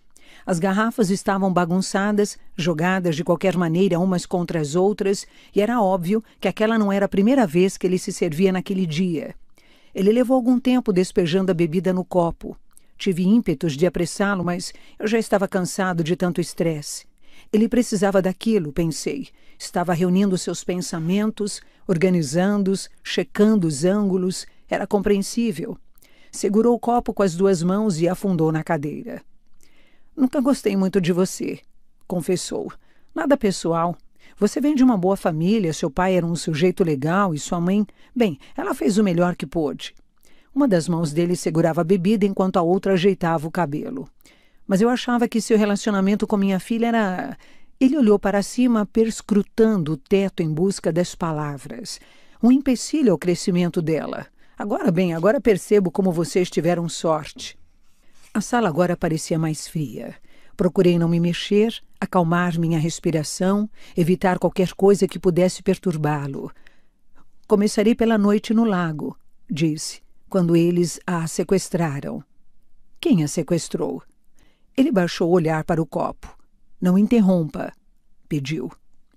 As garrafas estavam bagunçadas, jogadas de qualquer maneira umas contra as outras, e era óbvio que aquela não era a primeira vez que ele se servia naquele dia. Ele levou algum tempo despejando a bebida no copo. Tive ímpetos de apressá-lo, mas eu já estava cansado de tanto estresse. Ele precisava daquilo, pensei, Estava reunindo seus pensamentos, organizando-os, checando os ângulos. Era compreensível. Segurou o copo com as duas mãos e afundou na cadeira. Nunca gostei muito de você, confessou. Nada pessoal. Você vem de uma boa família, seu pai era um sujeito legal e sua mãe. Bem, ela fez o melhor que pôde. Uma das mãos dele segurava a bebida enquanto a outra ajeitava o cabelo. Mas eu achava que seu relacionamento com minha filha era. Ele olhou para cima, perscrutando o teto em busca das palavras. Um empecilho ao crescimento dela. Agora bem, agora percebo como vocês tiveram sorte. A sala agora parecia mais fria. Procurei não me mexer, acalmar minha respiração, evitar qualquer coisa que pudesse perturbá-lo. Começarei pela noite no lago, disse, quando eles a sequestraram. Quem a sequestrou? Ele baixou o olhar para o copo. Não interrompa, pediu.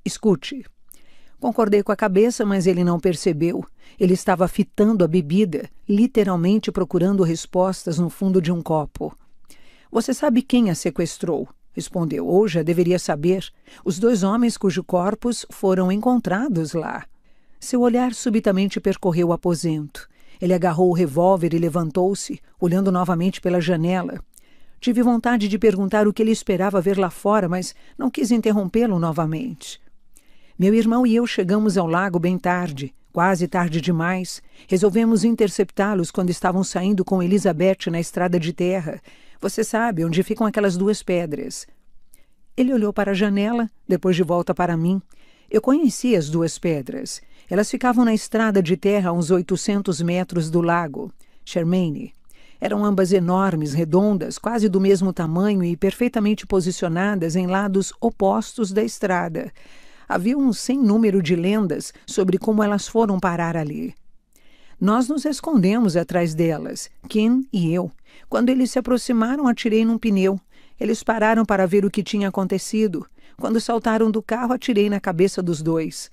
Escute. Concordei com a cabeça, mas ele não percebeu. Ele estava fitando a bebida, literalmente procurando respostas no fundo de um copo. Você sabe quem a sequestrou? Respondeu. Ou já deveria saber. Os dois homens cujos corpos foram encontrados lá. Seu olhar subitamente percorreu o aposento. Ele agarrou o revólver e levantou-se, olhando novamente pela janela. Tive vontade de perguntar o que ele esperava ver lá fora, mas não quis interrompê-lo novamente. Meu irmão e eu chegamos ao lago bem tarde, quase tarde demais. Resolvemos interceptá-los quando estavam saindo com Elizabeth na estrada de terra. Você sabe onde ficam aquelas duas pedras. Ele olhou para a janela, depois de volta para mim. Eu conhecia as duas pedras. Elas ficavam na estrada de terra a uns 800 metros do lago, Charmaine. Eram ambas enormes, redondas, quase do mesmo tamanho e perfeitamente posicionadas em lados opostos da estrada. Havia um sem número de lendas sobre como elas foram parar ali. Nós nos escondemos atrás delas, Kim e eu. Quando eles se aproximaram, atirei num pneu. Eles pararam para ver o que tinha acontecido. Quando saltaram do carro, atirei na cabeça dos dois.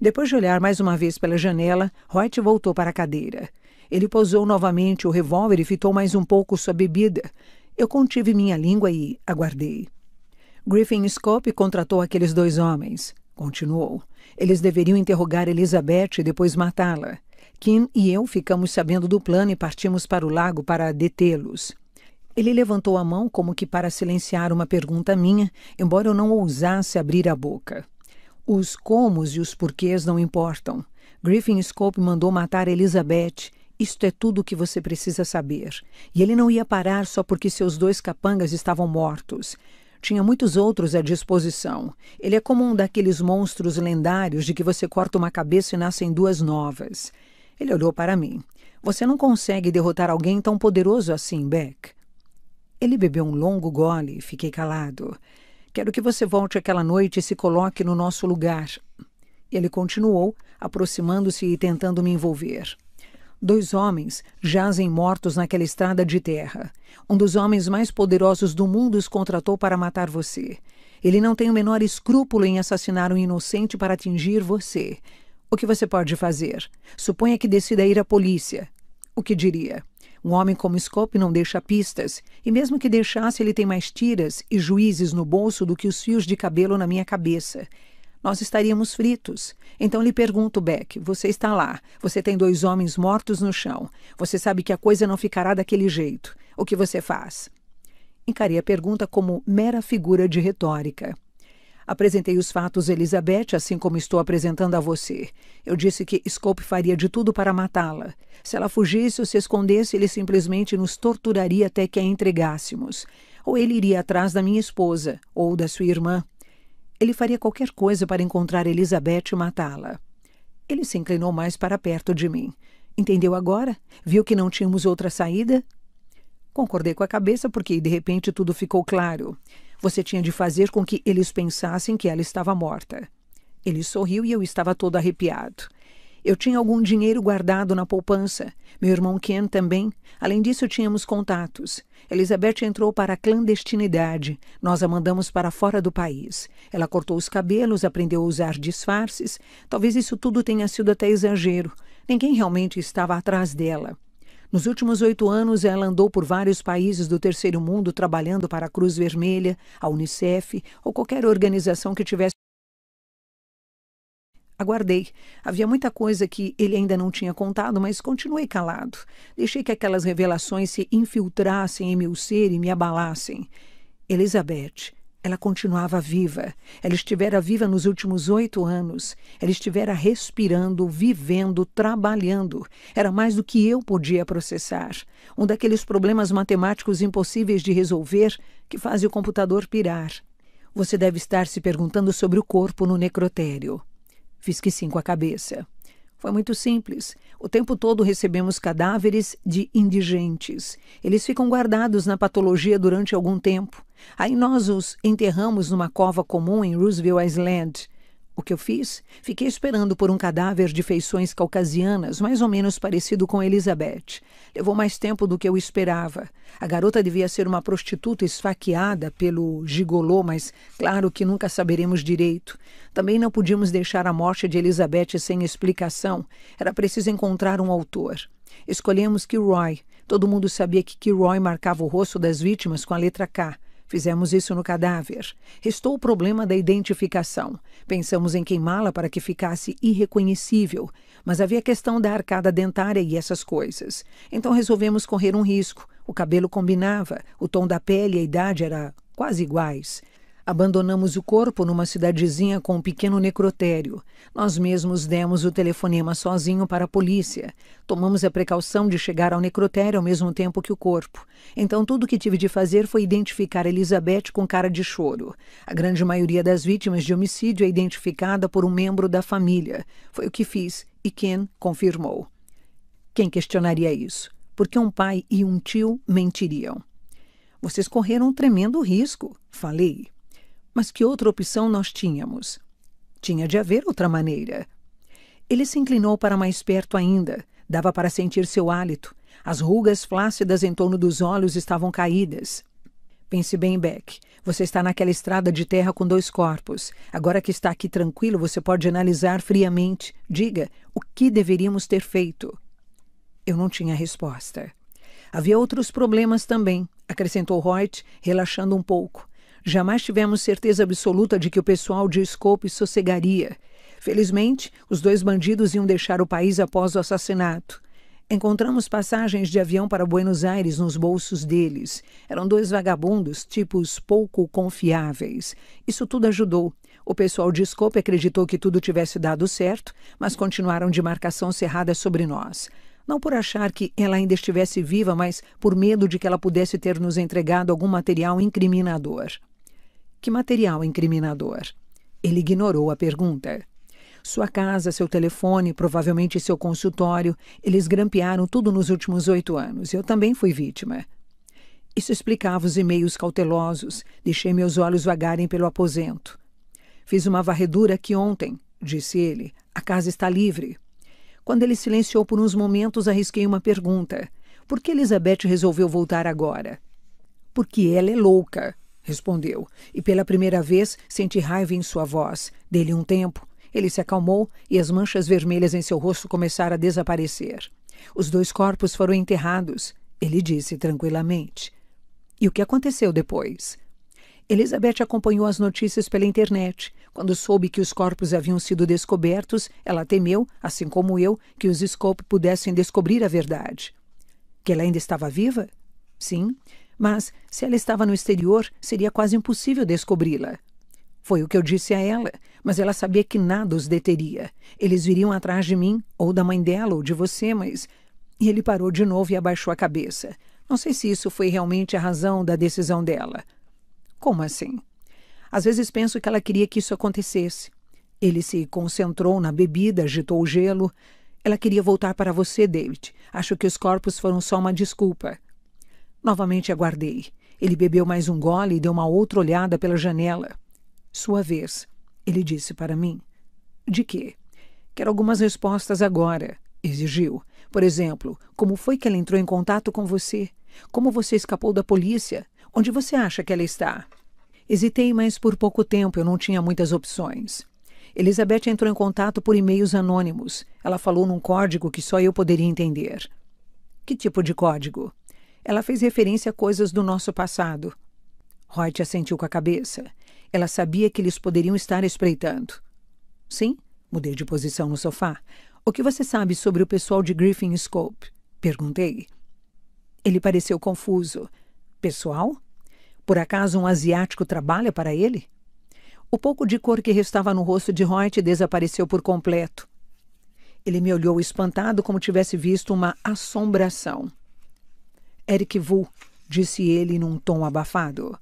Depois de olhar mais uma vez pela janela, Hoyt voltou para a cadeira. Ele pousou novamente o revólver e fitou mais um pouco sua bebida. Eu contive minha língua e aguardei. Griffin Scope contratou aqueles dois homens. Continuou. Eles deveriam interrogar Elizabeth e depois matá-la. Kim e eu ficamos sabendo do plano e partimos para o lago para detê-los. Ele levantou a mão como que para silenciar uma pergunta minha, embora eu não ousasse abrir a boca. Os comos e os porquês não importam. Griffin Scope mandou matar Elizabeth isto é tudo o que você precisa saber. E ele não ia parar só porque seus dois capangas estavam mortos. Tinha muitos outros à disposição. Ele é como um daqueles monstros lendários de que você corta uma cabeça e nascem duas novas. Ele olhou para mim. Você não consegue derrotar alguém tão poderoso assim, Beck. Ele bebeu um longo gole e fiquei calado. Quero que você volte aquela noite e se coloque no nosso lugar. Ele continuou, aproximando-se e tentando me envolver. Dois homens jazem mortos naquela estrada de terra. Um dos homens mais poderosos do mundo os contratou para matar você. Ele não tem o menor escrúpulo em assassinar um inocente para atingir você. O que você pode fazer? Suponha que decida ir à polícia. O que diria? Um homem como Scope não deixa pistas, e mesmo que deixasse, ele tem mais tiras e juízes no bolso do que os fios de cabelo na minha cabeça nós estaríamos fritos. Então lhe pergunto, Beck, você está lá, você tem dois homens mortos no chão, você sabe que a coisa não ficará daquele jeito. O que você faz? Encarei a pergunta como mera figura de retórica. Apresentei os fatos Elizabeth, assim como estou apresentando a você. Eu disse que Scope faria de tudo para matá-la. Se ela fugisse ou se escondesse, ele simplesmente nos torturaria até que a entregássemos. Ou ele iria atrás da minha esposa, ou da sua irmã, ele faria qualquer coisa para encontrar Elizabeth e matá-la. Ele se inclinou mais para perto de mim. Entendeu agora? Viu que não tínhamos outra saída? Concordei com a cabeça porque, de repente, tudo ficou claro. Você tinha de fazer com que eles pensassem que ela estava morta. Ele sorriu e eu estava todo arrepiado. Eu tinha algum dinheiro guardado na poupança. Meu irmão Ken também. Além disso, tínhamos contatos. Elizabeth entrou para a clandestinidade. Nós a mandamos para fora do país. Ela cortou os cabelos, aprendeu a usar disfarces. Talvez isso tudo tenha sido até exagero. Ninguém realmente estava atrás dela. Nos últimos oito anos, ela andou por vários países do terceiro mundo trabalhando para a Cruz Vermelha, a Unicef ou qualquer organização que tivesse. Aguardei. Havia muita coisa que ele ainda não tinha contado, mas continuei calado. Deixei que aquelas revelações se infiltrassem em meu ser e me abalassem. Elizabeth, ela continuava viva. Ela estivera viva nos últimos oito anos. Ela estivera respirando, vivendo, trabalhando. Era mais do que eu podia processar. Um daqueles problemas matemáticos impossíveis de resolver que fazem o computador pirar. Você deve estar se perguntando sobre o corpo no necrotério. Fiz que sim com a cabeça. Foi muito simples. O tempo todo recebemos cadáveres de indigentes. Eles ficam guardados na patologia durante algum tempo. Aí nós os enterramos numa cova comum em Roosevelt Island. O que eu fiz? Fiquei esperando por um cadáver de feições caucasianas, mais ou menos parecido com Elizabeth. Levou mais tempo do que eu esperava. A garota devia ser uma prostituta esfaqueada pelo gigolô, mas claro que nunca saberemos direito. Também não podíamos deixar a morte de Elizabeth sem explicação. Era preciso encontrar um autor. Escolhemos Kilroy. Todo mundo sabia que Kilroy marcava o rosto das vítimas com a letra K. Fizemos isso no cadáver. Restou o problema da identificação. Pensamos em queimá-la para que ficasse irreconhecível, mas havia questão da arcada dentária e essas coisas. Então resolvemos correr um risco. O cabelo combinava, o tom da pele e a idade eram quase iguais. Abandonamos o corpo numa cidadezinha com um pequeno necrotério. Nós mesmos demos o telefonema sozinho para a polícia. Tomamos a precaução de chegar ao necrotério ao mesmo tempo que o corpo. Então tudo o que tive de fazer foi identificar Elizabeth com cara de choro. A grande maioria das vítimas de homicídio é identificada por um membro da família. Foi o que fiz e Ken confirmou. Quem questionaria isso? Porque um pai e um tio mentiriam. Vocês correram um tremendo risco, falei. Mas que outra opção nós tínhamos? Tinha de haver outra maneira. Ele se inclinou para mais perto ainda. Dava para sentir seu hálito. As rugas flácidas em torno dos olhos estavam caídas. Pense bem, Beck. Você está naquela estrada de terra com dois corpos. Agora que está aqui tranquilo, você pode analisar friamente. Diga, o que deveríamos ter feito? Eu não tinha resposta. Havia outros problemas também, acrescentou Reut, relaxando um pouco. Jamais tivemos certeza absoluta de que o pessoal de Scope sossegaria. Felizmente, os dois bandidos iam deixar o país após o assassinato. Encontramos passagens de avião para Buenos Aires nos bolsos deles. Eram dois vagabundos, tipos pouco confiáveis. Isso tudo ajudou. O pessoal de Scope acreditou que tudo tivesse dado certo, mas continuaram de marcação cerrada sobre nós. Não por achar que ela ainda estivesse viva, mas por medo de que ela pudesse ter nos entregado algum material incriminador que material incriminador? Ele ignorou a pergunta. Sua casa, seu telefone, provavelmente seu consultório, eles grampearam tudo nos últimos oito anos. Eu também fui vítima. Isso explicava os e-mails cautelosos. Deixei meus olhos vagarem pelo aposento. Fiz uma varredura aqui ontem, disse ele. A casa está livre. Quando ele silenciou por uns momentos, arrisquei uma pergunta. Por que Elizabeth resolveu voltar agora? Porque ela é louca, respondeu, e pela primeira vez senti raiva em sua voz. Dele um tempo. Ele se acalmou e as manchas vermelhas em seu rosto começaram a desaparecer. Os dois corpos foram enterrados, ele disse tranquilamente. E o que aconteceu depois? Elizabeth acompanhou as notícias pela internet. Quando soube que os corpos haviam sido descobertos, ela temeu, assim como eu, que os Scope pudessem descobrir a verdade. Que ela ainda estava viva? Sim, mas, se ela estava no exterior, seria quase impossível descobri-la. Foi o que eu disse a ela, mas ela sabia que nada os deteria. Eles viriam atrás de mim, ou da mãe dela, ou de você, mas. E ele parou de novo e abaixou a cabeça. Não sei se isso foi realmente a razão da decisão dela. Como assim? Às vezes penso que ela queria que isso acontecesse. Ele se concentrou na bebida, agitou o gelo. Ela queria voltar para você, David. Acho que os corpos foram só uma desculpa. Novamente aguardei. Ele bebeu mais um gole e deu uma outra olhada pela janela. Sua vez, ele disse para mim. De quê? Quero algumas respostas agora, exigiu. Por exemplo, como foi que ela entrou em contato com você? Como você escapou da polícia? Onde você acha que ela está? Hesitei, mas por pouco tempo eu não tinha muitas opções. Elizabeth entrou em contato por e-mails anônimos. Ela falou num código que só eu poderia entender. Que tipo de código? Ela fez referência a coisas do nosso passado. Reut assentiu com a cabeça. Ela sabia que eles poderiam estar espreitando. Sim, mudei de posição no sofá. O que você sabe sobre o pessoal de Griffin Scope? Perguntei. Ele pareceu confuso. Pessoal? Por acaso um asiático trabalha para ele? O pouco de cor que restava no rosto de Reut desapareceu por completo. Ele me olhou espantado, como tivesse visto uma assombração. Eric Vu, disse ele num tom abafado.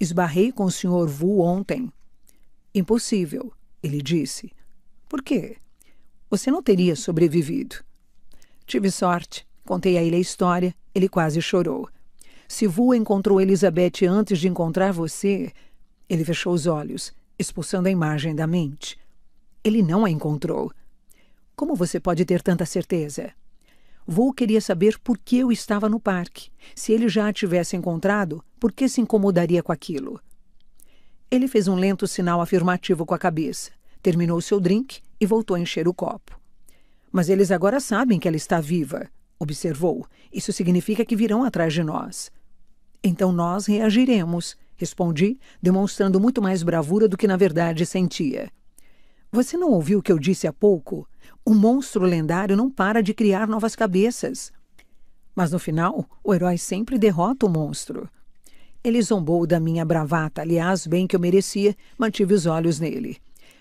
Esbarrei com o Sr. Vu ontem. Impossível, ele disse. Por quê? Você não teria sobrevivido. Tive sorte. Contei a ele a história. Ele quase chorou. Se Vu encontrou Elizabeth antes de encontrar você. Ele fechou os olhos, expulsando a imagem da mente. Ele não a encontrou. Como você pode ter tanta certeza? Vou queria saber por que eu estava no parque. Se ele já a tivesse encontrado, por que se incomodaria com aquilo? Ele fez um lento sinal afirmativo com a cabeça, terminou seu drink e voltou a encher o copo. Mas eles agora sabem que ela está viva, observou. Isso significa que virão atrás de nós. Então nós reagiremos, respondi, demonstrando muito mais bravura do que na verdade sentia. Você não ouviu o que eu disse há pouco? O monstro lendário não para de criar novas cabeças. Mas no final, o herói sempre derrota o monstro. Ele zombou da minha bravata, aliás, bem que eu merecia, mantive os olhos nele.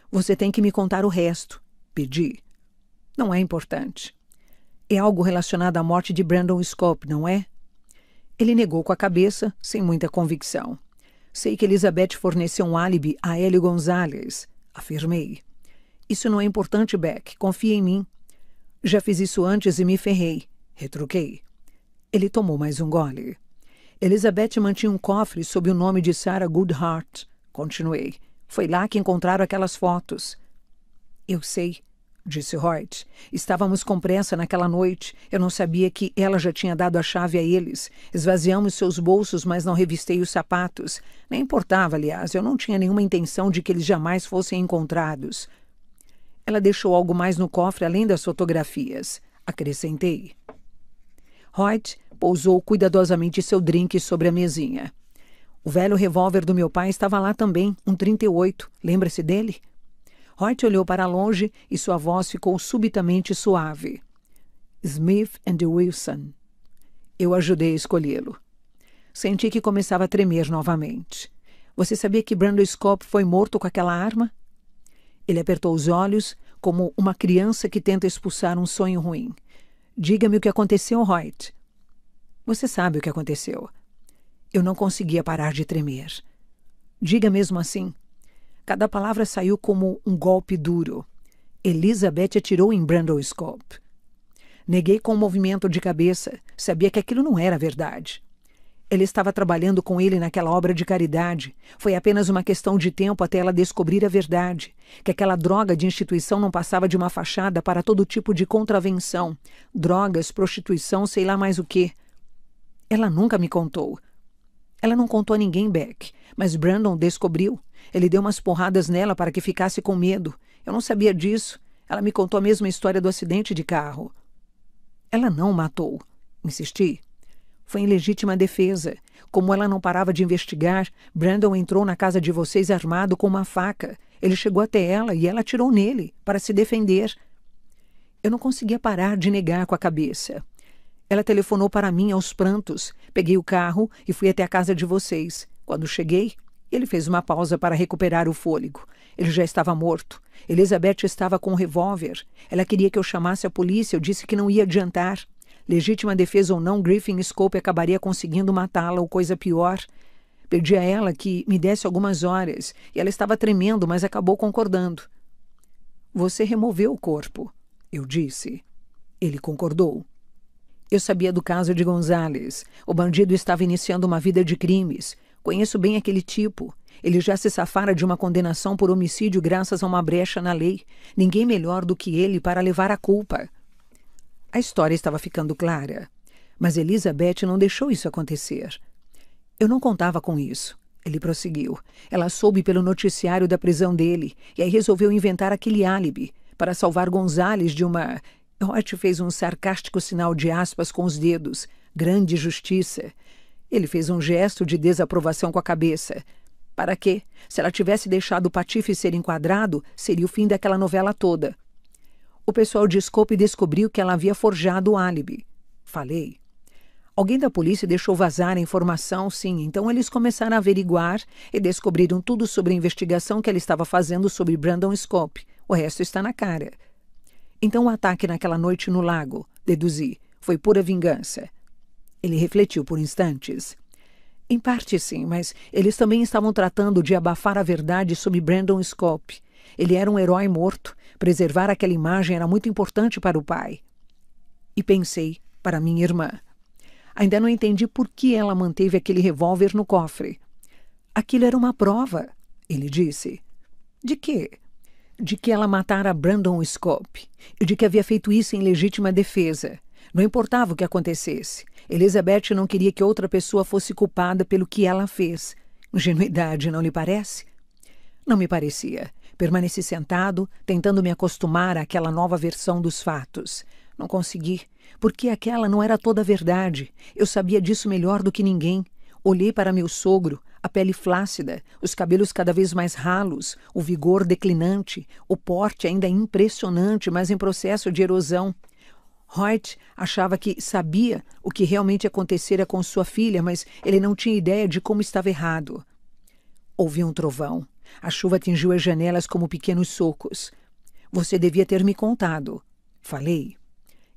Você tem que me contar o resto, pedi. Não é importante. É algo relacionado à morte de Brandon Scope, não é? Ele negou com a cabeça, sem muita convicção. Sei que Elizabeth forneceu um álibi a Hélio Gonzalez, afirmei. Isso não é importante, Beck. Confia em mim. Já fiz isso antes e me ferrei. Retruquei. Ele tomou mais um gole. Elizabeth mantinha um cofre sob o nome de Sarah Goodhart. Continuei. Foi lá que encontraram aquelas fotos. Eu sei, disse Hoyt. Estávamos com pressa naquela noite. Eu não sabia que ela já tinha dado a chave a eles. Esvaziamos seus bolsos, mas não revistei os sapatos. Nem importava, aliás, eu não tinha nenhuma intenção de que eles jamais fossem encontrados. Ela deixou algo mais no cofre além das fotografias. Acrescentei. Hoyt pousou cuidadosamente seu drink sobre a mesinha. O velho revólver do meu pai estava lá também, um 38. Lembra-se dele? Hoyt olhou para longe e sua voz ficou subitamente suave. Smith and Wilson. Eu ajudei a escolhê-lo. Senti que começava a tremer novamente. Você sabia que Brandon Scott foi morto com aquela arma? Ele apertou os olhos, como uma criança que tenta expulsar um sonho ruim. Diga-me o que aconteceu, Hoyt. Você sabe o que aconteceu. Eu não conseguia parar de tremer. Diga mesmo assim. Cada palavra saiu como um golpe duro. Elizabeth atirou em Brandon Scope. Neguei com um movimento de cabeça. Sabia que aquilo não era verdade. Ela estava trabalhando com ele naquela obra de caridade. Foi apenas uma questão de tempo até ela descobrir a verdade: que aquela droga de instituição não passava de uma fachada para todo tipo de contravenção. Drogas, prostituição, sei lá mais o que. Ela nunca me contou. Ela não contou a ninguém, Beck, mas Brandon descobriu. Ele deu umas porradas nela para que ficasse com medo. Eu não sabia disso. Ela me contou a mesma história do acidente de carro. Ela não o matou, insisti. Foi em legítima defesa. Como ela não parava de investigar, Brandon entrou na casa de vocês armado com uma faca. Ele chegou até ela e ela atirou nele para se defender. Eu não conseguia parar de negar com a cabeça. Ela telefonou para mim aos prantos. Peguei o carro e fui até a casa de vocês. Quando cheguei, ele fez uma pausa para recuperar o fôlego. Ele já estava morto. Elizabeth estava com um revólver. Ela queria que eu chamasse a polícia. Eu disse que não ia adiantar. Legítima defesa ou não, Griffin Scope acabaria conseguindo matá-la ou coisa pior. Pedi a ela que me desse algumas horas e ela estava tremendo, mas acabou concordando. Você removeu o corpo, eu disse. Ele concordou. Eu sabia do caso de Gonzales. O bandido estava iniciando uma vida de crimes. Conheço bem aquele tipo. Ele já se safara de uma condenação por homicídio graças a uma brecha na lei. Ninguém melhor do que ele para levar a culpa. A história estava ficando clara, mas Elizabeth não deixou isso acontecer. Eu não contava com isso. Ele prosseguiu. Ela soube pelo noticiário da prisão dele e aí resolveu inventar aquele álibi para salvar Gonzales de uma. Hort fez um sarcástico sinal de aspas com os dedos. Grande justiça. Ele fez um gesto de desaprovação com a cabeça. Para quê? Se ela tivesse deixado o Patife ser enquadrado, seria o fim daquela novela toda. O pessoal de Scope descobriu que ela havia forjado o álibi. Falei. Alguém da polícia deixou vazar a informação, sim, então eles começaram a averiguar e descobriram tudo sobre a investigação que ela estava fazendo sobre Brandon Scope. O resto está na cara. Então o ataque naquela noite no lago, deduzi, foi pura vingança. Ele refletiu por instantes. Em parte, sim, mas eles também estavam tratando de abafar a verdade sobre Brandon Scope. Ele era um herói morto. Preservar aquela imagem era muito importante para o pai. E pensei para minha irmã. Ainda não entendi por que ela manteve aquele revólver no cofre. Aquilo era uma prova, ele disse. De quê? De que ela matara Brandon Scope e de que havia feito isso em legítima defesa. Não importava o que acontecesse. Elizabeth não queria que outra pessoa fosse culpada pelo que ela fez. Ingenuidade, não lhe parece? Não me parecia. Permaneci sentado, tentando me acostumar àquela nova versão dos fatos. Não consegui, porque aquela não era toda a verdade. Eu sabia disso melhor do que ninguém. Olhei para meu sogro, a pele flácida, os cabelos cada vez mais ralos, o vigor declinante, o porte ainda impressionante, mas em processo de erosão. Hoyt achava que sabia o que realmente acontecera com sua filha, mas ele não tinha ideia de como estava errado. Ouvi um trovão. A chuva atingiu as janelas como pequenos socos. Você devia ter me contado. Falei.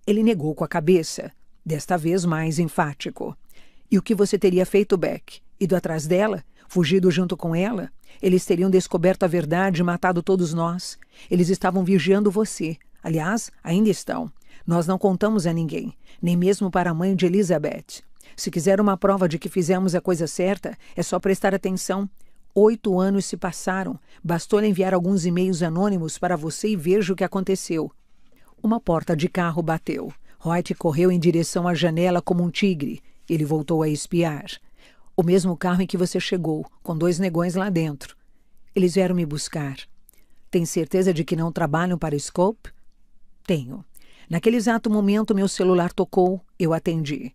Ele negou com a cabeça, desta vez mais enfático. E o que você teria feito, Beck? Ido atrás dela? Fugido junto com ela? Eles teriam descoberto a verdade e matado todos nós. Eles estavam vigiando você. Aliás, ainda estão. Nós não contamos a ninguém, nem mesmo para a mãe de Elizabeth. Se quiser uma prova de que fizemos a coisa certa, é só prestar atenção. Oito anos se passaram. Bastou enviar alguns e-mails anônimos para você e veja o que aconteceu. Uma porta de carro bateu. Hoyt correu em direção à janela como um tigre. Ele voltou a espiar. O mesmo carro em que você chegou, com dois negões lá dentro. Eles vieram me buscar. Tem certeza de que não trabalham para Scope? Tenho. Naquele exato momento, meu celular tocou. Eu atendi.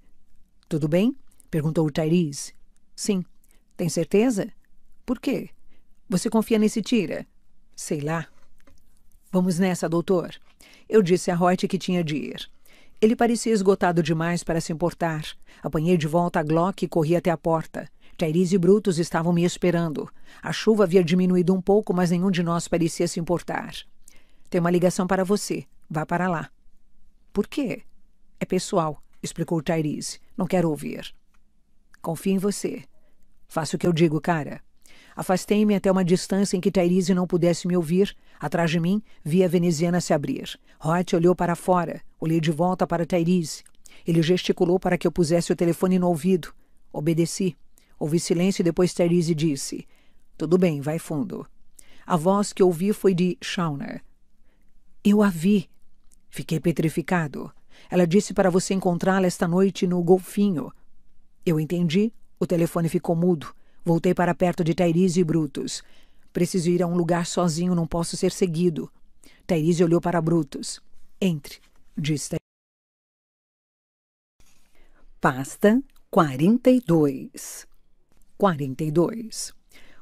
Tudo bem? Perguntou Tyrese. Sim. Tem certeza? Por quê? Você confia nesse tira? Sei lá. Vamos nessa, doutor. Eu disse a Reut que tinha de ir. Ele parecia esgotado demais para se importar. Apanhei de volta a Glock e corri até a porta. Tyrese e Brutus estavam me esperando. A chuva havia diminuído um pouco, mas nenhum de nós parecia se importar. Tem uma ligação para você. Vá para lá. Por quê? É pessoal, explicou Tyrese. Não quero ouvir. Confio em você. Faça o que eu digo, cara. Afastei-me até uma distância em que Thairese não pudesse me ouvir. Atrás de mim, vi a veneziana se abrir. Roth olhou para fora. Olhei de volta para Thairese. Ele gesticulou para que eu pusesse o telefone no ouvido. Obedeci. Houve silêncio e depois Thairese disse: Tudo bem, vai fundo. A voz que ouvi foi de Shauna. Eu a vi. Fiquei petrificado. Ela disse para você encontrá-la esta noite no golfinho. Eu entendi. O telefone ficou mudo. Voltei para perto de Tairise e Brutus. Preciso ir a um lugar sozinho, não posso ser seguido. Tairise olhou para Brutus. Entre, disse Tairise. Pasta 42 42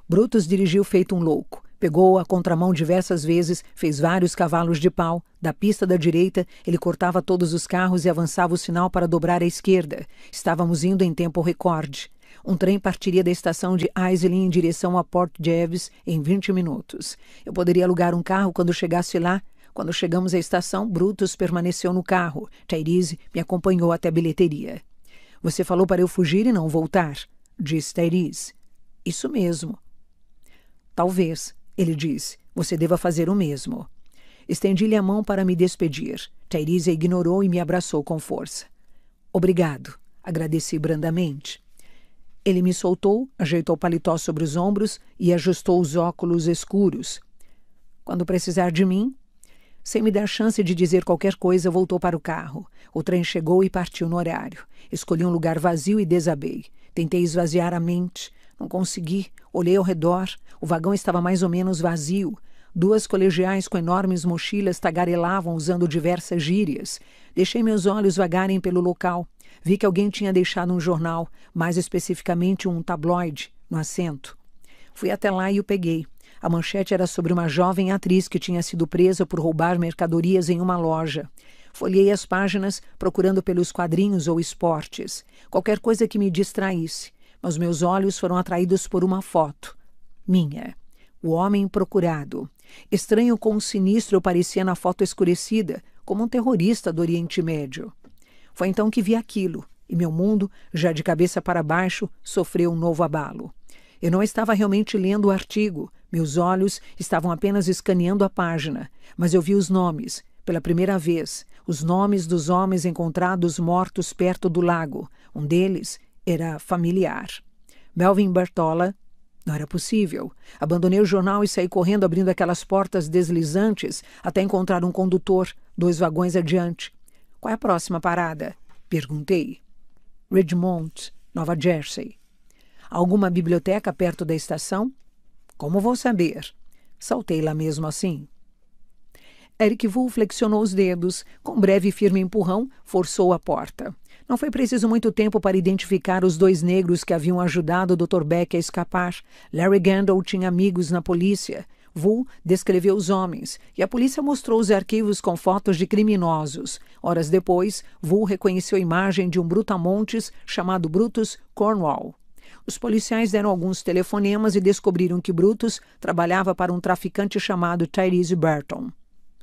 Brutus dirigiu feito um louco. Pegou a contramão diversas vezes, fez vários cavalos de pau. Da pista da direita, ele cortava todos os carros e avançava o sinal para dobrar à esquerda. Estávamos indo em tempo recorde. Um trem partiria da estação de Islin em direção a Port Jeeves em 20 minutos. Eu poderia alugar um carro quando chegasse lá. Quando chegamos à estação, Brutus permaneceu no carro. Tyrese me acompanhou até a bilheteria. Você falou para eu fugir e não voltar, disse Tyrese. Isso mesmo. Talvez, ele disse. Você deva fazer o mesmo. Estendi-lhe a mão para me despedir. Tyrese ignorou e me abraçou com força. Obrigado, agradeci brandamente. Ele me soltou, ajeitou o paletó sobre os ombros e ajustou os óculos escuros. Quando precisar de mim, sem me dar chance de dizer qualquer coisa, voltou para o carro. O trem chegou e partiu no horário. Escolhi um lugar vazio e desabei. Tentei esvaziar a mente. Não consegui. Olhei ao redor. O vagão estava mais ou menos vazio. Duas colegiais com enormes mochilas tagarelavam usando diversas gírias. Deixei meus olhos vagarem pelo local. Vi que alguém tinha deixado um jornal, mais especificamente um tabloide, no assento. Fui até lá e o peguei. A manchete era sobre uma jovem atriz que tinha sido presa por roubar mercadorias em uma loja. Folhei as páginas, procurando pelos quadrinhos ou esportes, qualquer coisa que me distraísse, mas meus olhos foram atraídos por uma foto. Minha. O homem procurado. Estranho como sinistro parecia na foto escurecida, como um terrorista do Oriente Médio. Foi então que vi aquilo, e meu mundo, já de cabeça para baixo, sofreu um novo abalo. Eu não estava realmente lendo o artigo, meus olhos estavam apenas escaneando a página, mas eu vi os nomes, pela primeira vez, os nomes dos homens encontrados mortos perto do lago. Um deles era familiar. Melvin Bertola. Não era possível. Abandonei o jornal e saí correndo abrindo aquelas portas deslizantes até encontrar um condutor, dois vagões adiante. Qual é a próxima parada? Perguntei. Redmond, Nova Jersey. Alguma biblioteca perto da estação? Como vou saber? Saltei lá mesmo assim. Eric Vu flexionou os dedos. Com breve e firme empurrão, forçou a porta. Não foi preciso muito tempo para identificar os dois negros que haviam ajudado o Dr. Beck a escapar. Larry Gandol tinha amigos na polícia. Vu descreveu os homens e a polícia mostrou os arquivos com fotos de criminosos. Horas depois, Vu reconheceu a imagem de um brutamontes chamado Brutus Cornwall. Os policiais deram alguns telefonemas e descobriram que Brutus trabalhava para um traficante chamado Tyrese Burton.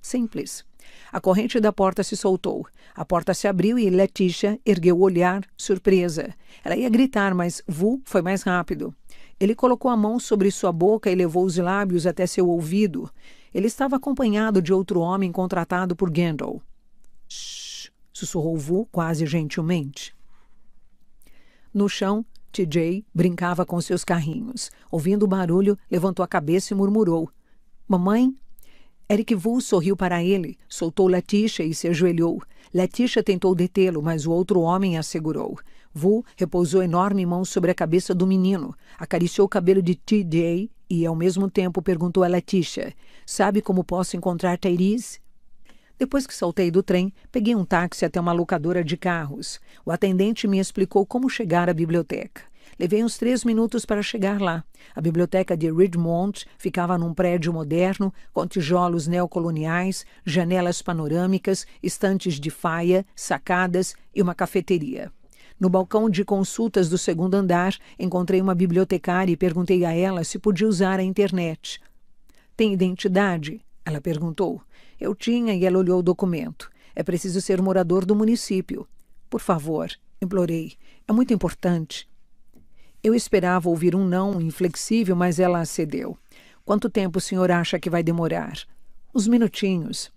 Simples. A corrente da porta se soltou. A porta se abriu e Letitia ergueu o olhar, surpresa. Ela ia gritar, mas Vu foi mais rápido. Ele colocou a mão sobre sua boca e levou os lábios até seu ouvido. Ele estava acompanhado de outro homem contratado por Gandalf. Shh, sussurrou Vu quase gentilmente. No chão, TJ brincava com seus carrinhos. Ouvindo o barulho, levantou a cabeça e murmurou: Mamãe? Eric Vu sorriu para ele, soltou Letitia e se ajoelhou. Letitia tentou detê-lo, mas o outro homem a segurou. Vu repousou enorme mão sobre a cabeça do menino, acariciou o cabelo de TJ e, ao mesmo tempo, perguntou a Letícia: Sabe como posso encontrar Tairis? Depois que saltei do trem, peguei um táxi até uma locadora de carros. O atendente me explicou como chegar à biblioteca. Levei uns três minutos para chegar lá. A biblioteca de Ridmont ficava num prédio moderno, com tijolos neocoloniais, janelas panorâmicas, estantes de faia, sacadas e uma cafeteria. No balcão de consultas do segundo andar, encontrei uma bibliotecária e perguntei a ela se podia usar a internet. Tem identidade? Ela perguntou. Eu tinha e ela olhou o documento. É preciso ser morador do município. Por favor, implorei. É muito importante. Eu esperava ouvir um não inflexível, mas ela acedeu. Quanto tempo o senhor acha que vai demorar? Uns minutinhos.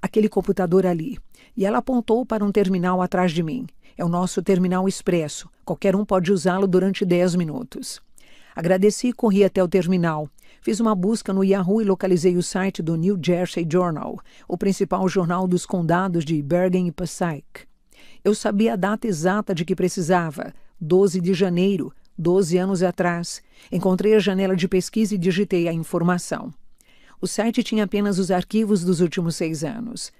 Aquele computador ali. E ela apontou para um terminal atrás de mim. É o nosso terminal expresso. Qualquer um pode usá-lo durante 10 minutos. Agradeci e corri até o terminal. Fiz uma busca no Yahoo e localizei o site do New Jersey Journal, o principal jornal dos condados de Bergen e Passaic. Eu sabia a data exata de que precisava, 12 de janeiro, 12 anos atrás. Encontrei a janela de pesquisa e digitei a informação. O site tinha apenas os arquivos dos últimos seis anos.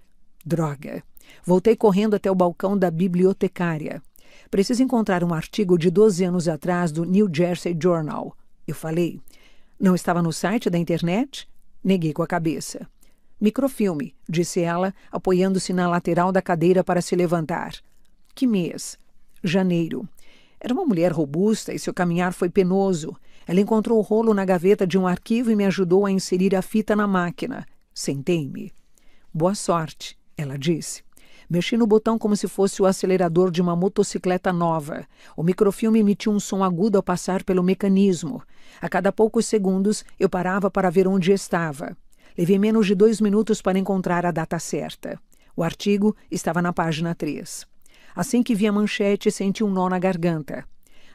Droga! Voltei correndo até o balcão da bibliotecária. Preciso encontrar um artigo de 12 anos atrás do New Jersey Journal. Eu falei. Não estava no site da internet? Neguei com a cabeça. Microfilme, disse ela, apoiando-se na lateral da cadeira para se levantar. Que mês? Janeiro. Era uma mulher robusta e seu caminhar foi penoso. Ela encontrou o rolo na gaveta de um arquivo e me ajudou a inserir a fita na máquina. Sentei-me. Boa sorte, ela disse. Mexi no botão como se fosse o acelerador de uma motocicleta nova. O microfilme emitiu um som agudo ao passar pelo mecanismo. A cada poucos segundos, eu parava para ver onde estava. Levei menos de dois minutos para encontrar a data certa. O artigo estava na página 3. Assim que vi a manchete, senti um nó na garganta.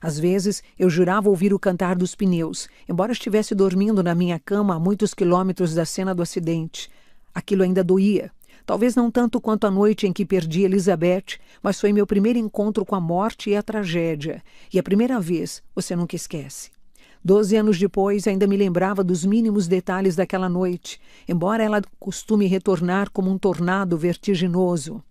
Às vezes, eu jurava ouvir o cantar dos pneus, embora estivesse dormindo na minha cama a muitos quilômetros da cena do acidente. Aquilo ainda doía. Talvez não tanto quanto a noite em que perdi Elizabeth, mas foi meu primeiro encontro com a morte e a tragédia. E a primeira vez você nunca esquece. Doze anos depois, ainda me lembrava dos mínimos detalhes daquela noite, embora ela costume retornar como um tornado vertiginoso.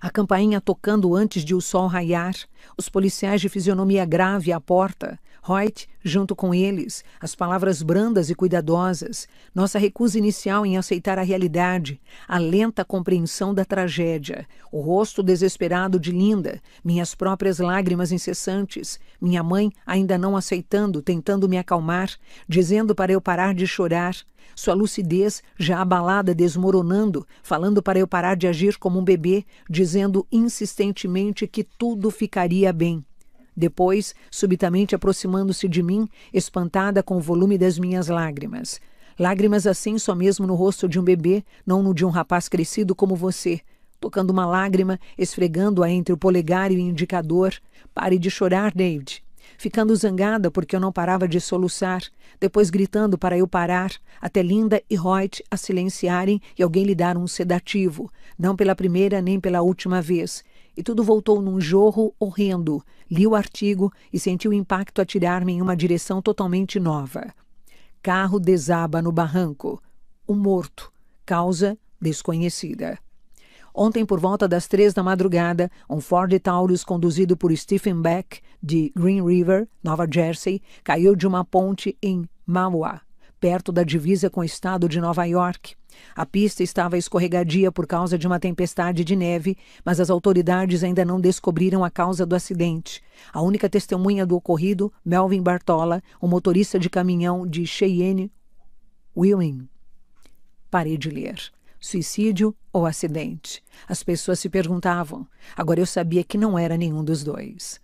A campainha tocando antes de o sol raiar, os policiais de fisionomia grave à porta, Reut, junto com eles, as palavras brandas e cuidadosas, nossa recusa inicial em aceitar a realidade, a lenta compreensão da tragédia, o rosto desesperado de Linda, minhas próprias lágrimas incessantes, minha mãe ainda não aceitando, tentando me acalmar, dizendo para eu parar de chorar, sua lucidez já abalada, desmoronando, falando para eu parar de agir como um bebê, dizendo insistentemente que tudo ficaria bem. Depois, subitamente aproximando-se de mim, espantada com o volume das minhas lágrimas. Lágrimas assim só mesmo no rosto de um bebê, não no de um rapaz crescido como você. Tocando uma lágrima, esfregando-a entre o polegar e o indicador. Pare de chorar, David. Ficando zangada porque eu não parava de soluçar, depois gritando para eu parar, até Linda e Reut a silenciarem e alguém lhe dar um sedativo, não pela primeira nem pela última vez e tudo voltou num jorro horrendo. Li o artigo e senti o impacto atirar-me em uma direção totalmente nova. Carro desaba no barranco. Um morto. Causa desconhecida. Ontem, por volta das três da madrugada, um Ford Taurus conduzido por Stephen Beck, de Green River, Nova Jersey, caiu de uma ponte em Mauá, perto da divisa com o estado de Nova York. A pista estava escorregadia por causa de uma tempestade de neve, mas as autoridades ainda não descobriram a causa do acidente. A única testemunha do ocorrido, Melvin Bartola, um motorista de caminhão de Cheyenne, Wheeling. Parei de ler. Suicídio ou acidente? As pessoas se perguntavam. Agora eu sabia que não era nenhum dos dois.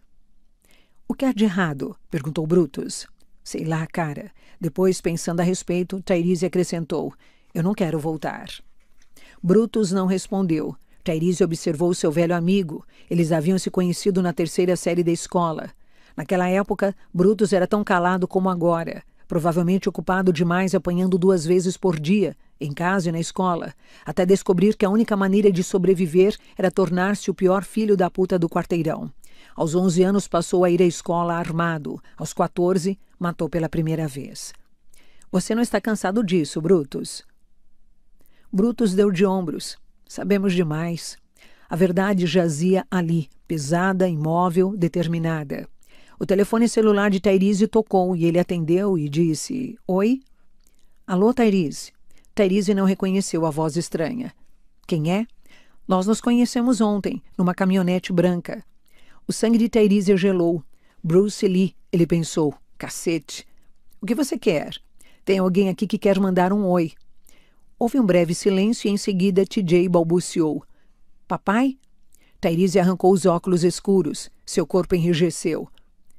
O que há de errado? perguntou Brutus. Sei lá, cara. Depois, pensando a respeito, Tyrese acrescentou: Eu não quero voltar. Brutus não respondeu. Tyrese observou seu velho amigo. Eles haviam se conhecido na terceira série da escola. Naquela época, Brutus era tão calado como agora, provavelmente ocupado demais apanhando duas vezes por dia, em casa e na escola, até descobrir que a única maneira de sobreviver era tornar-se o pior filho da puta do quarteirão. Aos 11 anos passou a ir à escola armado. Aos 14, matou pela primeira vez. Você não está cansado disso, Brutus? Brutus deu de ombros. Sabemos demais. A verdade jazia ali, pesada, imóvel, determinada. O telefone celular de Tairise tocou e ele atendeu e disse: Oi? Alô, Tairise. Tairise não reconheceu a voz estranha. Quem é? Nós nos conhecemos ontem, numa caminhonete branca. O sangue de Tyrese gelou. Bruce Lee, ele pensou. Cacete. O que você quer? Tem alguém aqui que quer mandar um oi. Houve um breve silêncio e em seguida TJ balbuciou. Papai? Tyrese arrancou os óculos escuros. Seu corpo enrijeceu.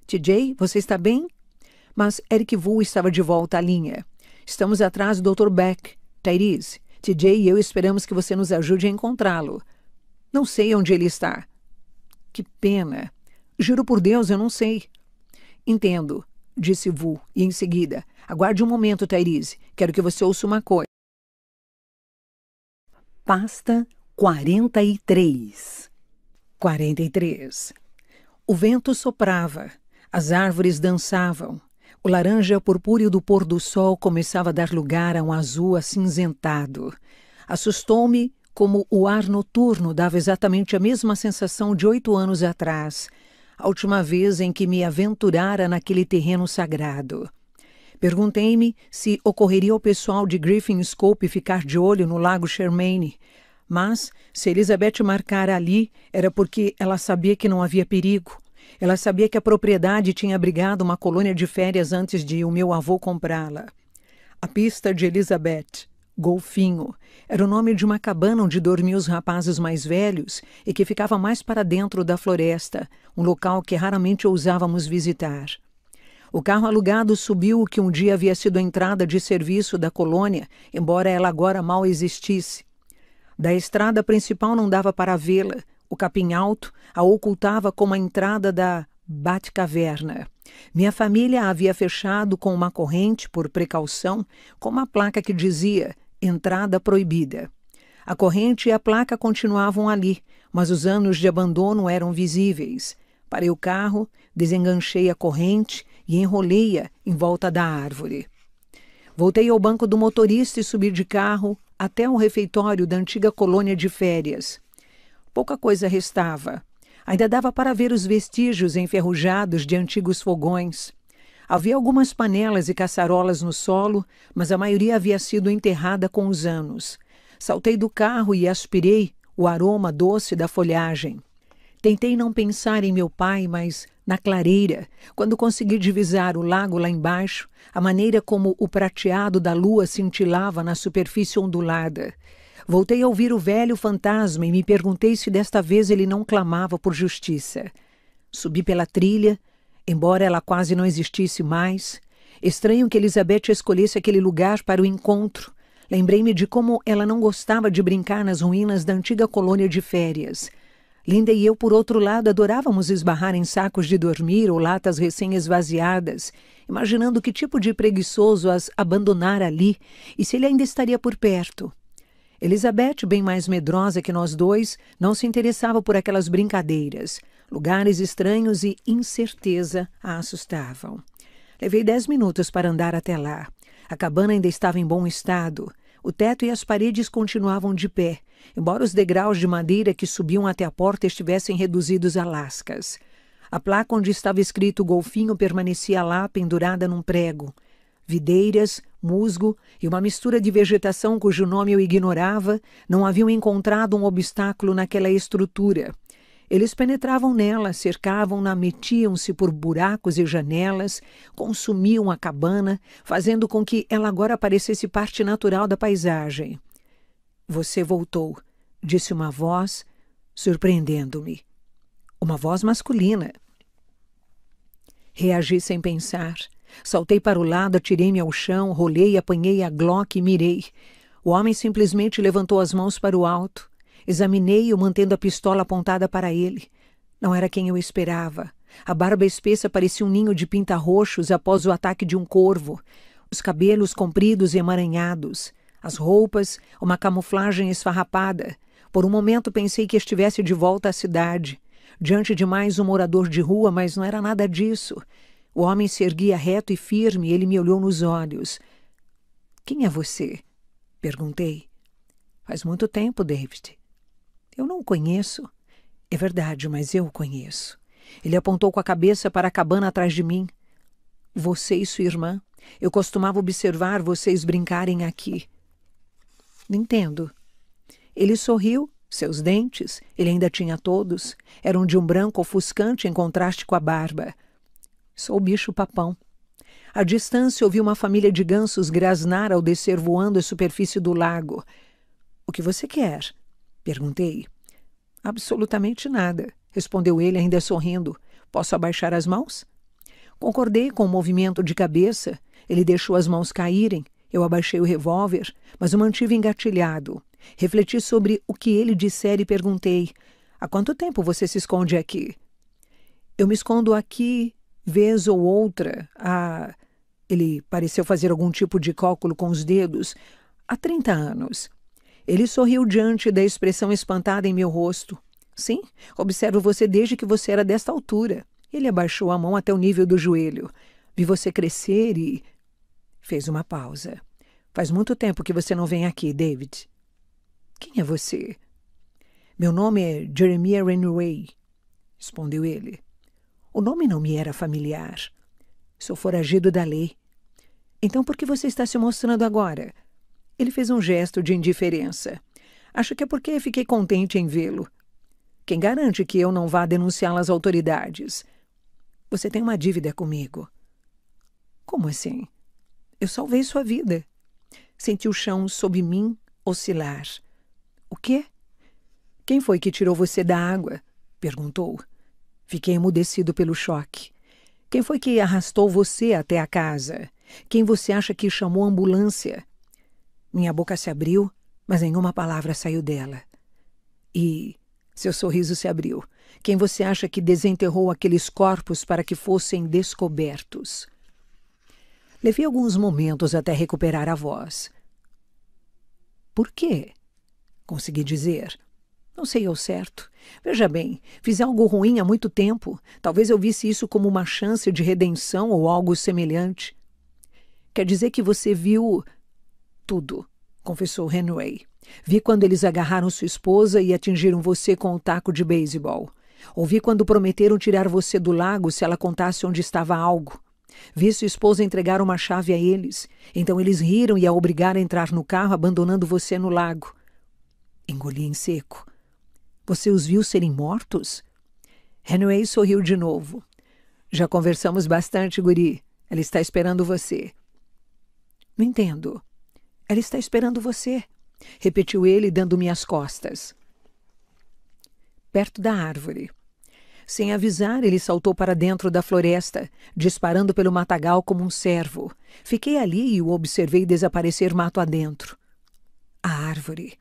TJ, você está bem? Mas Eric Vu estava de volta à linha. Estamos atrás do Dr. Beck. Tyrese, TJ e eu esperamos que você nos ajude a encontrá-lo. Não sei onde ele está. Que pena. Juro por Deus, eu não sei. Entendo, disse Vu, e em seguida. Aguarde um momento, Thairise. Quero que você ouça uma coisa. Pasta 43 43 O vento soprava, as árvores dançavam, o laranja purpúreo do pôr do sol começava a dar lugar a um azul acinzentado. Assustou-me como o ar noturno dava exatamente a mesma sensação de oito anos atrás, a última vez em que me aventurara naquele terreno sagrado. Perguntei-me se ocorreria ao pessoal de Griffin Scope ficar de olho no Lago Shermaine, mas se Elizabeth marcara ali era porque ela sabia que não havia perigo. Ela sabia que a propriedade tinha abrigado uma colônia de férias antes de o meu avô comprá-la. A pista de Elizabeth Golfinho. Era o nome de uma cabana onde dormiam os rapazes mais velhos e que ficava mais para dentro da floresta, um local que raramente ousávamos visitar. O carro alugado subiu o que um dia havia sido a entrada de serviço da colônia, embora ela agora mal existisse. Da estrada principal não dava para vê-la. O capim alto a ocultava como a entrada da Batcaverna. Minha família a havia fechado com uma corrente por precaução, com uma placa que dizia entrada proibida. A corrente e a placa continuavam ali, mas os anos de abandono eram visíveis. Parei o carro, desenganchei a corrente e enrolei-a em volta da árvore. Voltei ao banco do motorista e subi de carro até o refeitório da antiga colônia de férias. Pouca coisa restava. Ainda dava para ver os vestígios enferrujados de antigos fogões. Havia algumas panelas e caçarolas no solo, mas a maioria havia sido enterrada com os anos. Saltei do carro e aspirei o aroma doce da folhagem. Tentei não pensar em meu pai, mas na clareira, quando consegui divisar o lago lá embaixo, a maneira como o prateado da lua cintilava na superfície ondulada. Voltei a ouvir o velho fantasma e me perguntei se desta vez ele não clamava por justiça. Subi pela trilha, Embora ela quase não existisse mais, estranho que Elizabeth escolhesse aquele lugar para o encontro. Lembrei-me de como ela não gostava de brincar nas ruínas da antiga colônia de férias. Linda e eu, por outro lado, adorávamos esbarrar em sacos de dormir ou latas recém-esvaziadas, imaginando que tipo de preguiçoso as abandonara ali e se ele ainda estaria por perto. Elizabeth, bem mais medrosa que nós dois, não se interessava por aquelas brincadeiras. Lugares estranhos e incerteza a assustavam. Levei dez minutos para andar até lá. A cabana ainda estava em bom estado. O teto e as paredes continuavam de pé, embora os degraus de madeira que subiam até a porta estivessem reduzidos a lascas. A placa onde estava escrito golfinho permanecia lá pendurada num prego. Videiras, musgo e uma mistura de vegetação cujo nome eu ignorava não haviam encontrado um obstáculo naquela estrutura. Eles penetravam nela, cercavam-na, metiam-se por buracos e janelas, consumiam a cabana, fazendo com que ela agora parecesse parte natural da paisagem. Você voltou, disse uma voz, surpreendendo-me. Uma voz masculina. Reagi sem pensar. Saltei para o lado, atirei-me ao chão, rolei, apanhei a Glock e mirei. O homem simplesmente levantou as mãos para o alto. Examinei-o mantendo a pistola apontada para ele. Não era quem eu esperava. A barba espessa parecia um ninho de pintarroxos após o ataque de um corvo. Os cabelos compridos e emaranhados. As roupas, uma camuflagem esfarrapada. Por um momento pensei que estivesse de volta à cidade, diante de mais um morador de rua, mas não era nada disso. O homem se erguia reto e firme e ele me olhou nos olhos. Quem é você? Perguntei. Faz muito tempo, David. Eu não conheço. É verdade, mas eu conheço. Ele apontou com a cabeça para a cabana atrás de mim. Você e sua irmã. Eu costumava observar vocês brincarem aqui. Entendo. Ele sorriu, seus dentes, ele ainda tinha todos, eram de um branco ofuscante em contraste com a barba. Sou bicho papão. À distância, ouvi uma família de gansos grasnar ao descer voando a superfície do lago. O que você quer? Perguntei. Absolutamente nada, respondeu ele, ainda sorrindo. Posso abaixar as mãos? Concordei com o movimento de cabeça. Ele deixou as mãos caírem. Eu abaixei o revólver, mas o mantive engatilhado. Refleti sobre o que ele dissera e perguntei: Há quanto tempo você se esconde aqui? Eu me escondo aqui, vez ou outra, há. Ele pareceu fazer algum tipo de cálculo com os dedos. Há 30 anos. Ele sorriu diante da expressão espantada em meu rosto. Sim, observo você desde que você era desta altura. Ele abaixou a mão até o nível do joelho. Vi você crescer e. Fez uma pausa. Faz muito tempo que você não vem aqui, David. Quem é você? Meu nome é Jeremiah Renway, respondeu ele. O nome não me era familiar. Sou foragido da lei. Então por que você está se mostrando agora? Ele fez um gesto de indiferença. Acho que é porque fiquei contente em vê-lo. Quem garante que eu não vá denunciá-lo às autoridades? Você tem uma dívida comigo. Como assim? Eu salvei sua vida. Senti o chão sob mim oscilar. O quê? Quem foi que tirou você da água? perguntou. Fiquei emudecido pelo choque. Quem foi que arrastou você até a casa? Quem você acha que chamou a ambulância? Minha boca se abriu, mas nenhuma palavra saiu dela. E seu sorriso se abriu. Quem você acha que desenterrou aqueles corpos para que fossem descobertos? Levei alguns momentos até recuperar a voz. Por quê? Consegui dizer. Não sei ao certo. Veja bem, fiz algo ruim há muito tempo. Talvez eu visse isso como uma chance de redenção ou algo semelhante. Quer dizer que você viu tudo, confessou Henry. Vi quando eles agarraram sua esposa e atingiram você com o um taco de beisebol. Ouvi quando prometeram tirar você do lago se ela contasse onde estava algo. Vi sua esposa entregar uma chave a eles. Então eles riram e a obrigaram a entrar no carro, abandonando você no lago. Engoli em seco. Você os viu serem mortos? Henry sorriu de novo. Já conversamos bastante, Guri. Ela está esperando você. Não entendo. Ela está esperando você, repetiu ele, dando-me as costas. Perto da árvore. Sem avisar, ele saltou para dentro da floresta, disparando pelo matagal como um cervo. Fiquei ali e o observei desaparecer mato adentro. A árvore.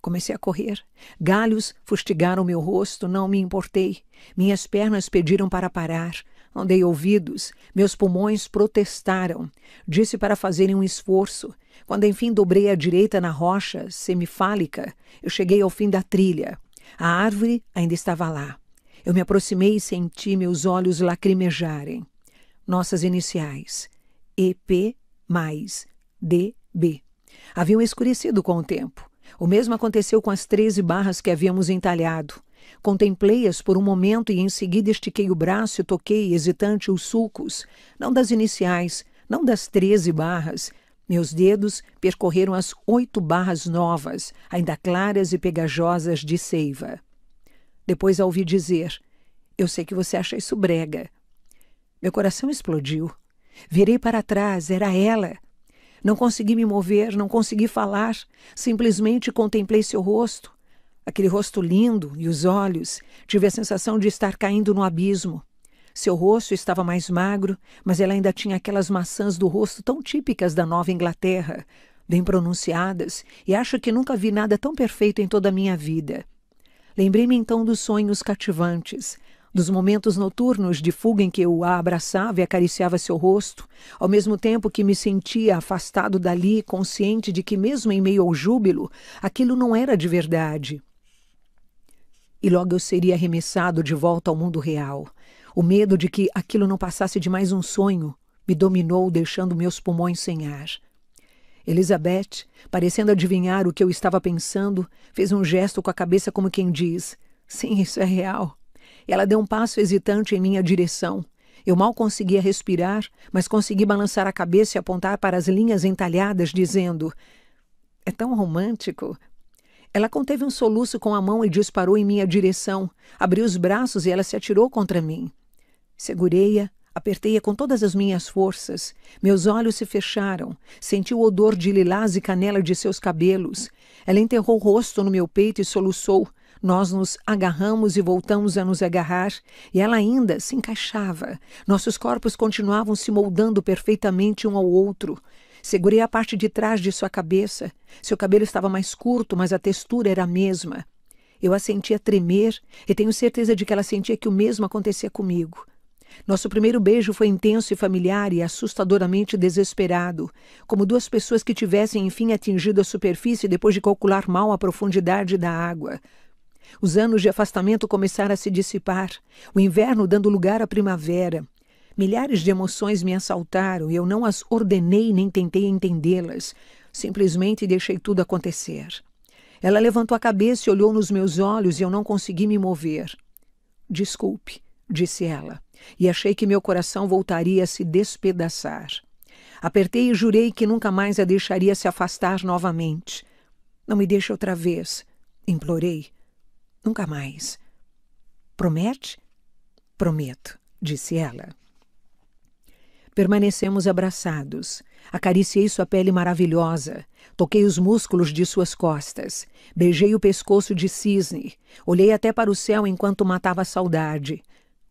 Comecei a correr. Galhos fustigaram meu rosto, não me importei. Minhas pernas pediram para parar. Não dei ouvidos, meus pulmões protestaram. Disse para fazerem um esforço, quando enfim dobrei à direita na rocha semifálica, eu cheguei ao fim da trilha. A árvore ainda estava lá. Eu me aproximei e senti meus olhos lacrimejarem. Nossas iniciais, EP mais DB, haviam escurecido com o tempo. O mesmo aconteceu com as treze barras que havíamos entalhado. Contemplei-as por um momento e em seguida estiquei o braço e toquei, hesitante, os sulcos, não das iniciais, não das treze barras, meus dedos percorreram as oito barras novas, ainda claras e pegajosas de seiva. Depois a ouvi dizer: Eu sei que você acha isso brega. Meu coração explodiu. Virei para trás, era ela. Não consegui me mover, não consegui falar, simplesmente contemplei seu rosto. Aquele rosto lindo e os olhos, tive a sensação de estar caindo no abismo. Seu rosto estava mais magro, mas ela ainda tinha aquelas maçãs do rosto tão típicas da Nova Inglaterra, bem pronunciadas, e acho que nunca vi nada tão perfeito em toda a minha vida. Lembrei-me então dos sonhos cativantes, dos momentos noturnos de fuga em que eu a abraçava e acariciava seu rosto, ao mesmo tempo que me sentia afastado dali, consciente de que, mesmo em meio ao júbilo, aquilo não era de verdade. E logo eu seria arremessado de volta ao mundo real, o medo de que aquilo não passasse de mais um sonho me dominou, deixando meus pulmões sem ar. Elizabeth, parecendo adivinhar o que eu estava pensando, fez um gesto com a cabeça como quem diz: Sim, isso é real. Ela deu um passo hesitante em minha direção. Eu mal conseguia respirar, mas consegui balançar a cabeça e apontar para as linhas entalhadas, dizendo: É tão romântico. Ela conteve um soluço com a mão e disparou em minha direção. Abriu os braços e ela se atirou contra mim. Segurei-a, apertei-a com todas as minhas forças. Meus olhos se fecharam. Senti o odor de lilás e canela de seus cabelos. Ela enterrou o rosto no meu peito e soluçou. Nós nos agarramos e voltamos a nos agarrar, e ela ainda se encaixava. Nossos corpos continuavam se moldando perfeitamente um ao outro. Segurei a parte de trás de sua cabeça. Seu cabelo estava mais curto, mas a textura era a mesma. Eu a sentia tremer e tenho certeza de que ela sentia que o mesmo acontecia comigo. Nosso primeiro beijo foi intenso e familiar e assustadoramente desesperado, como duas pessoas que tivessem enfim atingido a superfície depois de calcular mal a profundidade da água. Os anos de afastamento começaram a se dissipar, o inverno dando lugar à primavera. Milhares de emoções me assaltaram e eu não as ordenei nem tentei entendê-las. Simplesmente deixei tudo acontecer. Ela levantou a cabeça e olhou nos meus olhos e eu não consegui me mover. Desculpe, disse ela e achei que meu coração voltaria a se despedaçar. Apertei e jurei que nunca mais a deixaria se afastar novamente. Não me deixe outra vez, implorei. Nunca mais. Promete? Prometo, disse ela. Permanecemos abraçados. Acariciei sua pele maravilhosa. Toquei os músculos de suas costas. Beijei o pescoço de cisne. Olhei até para o céu enquanto matava a saudade.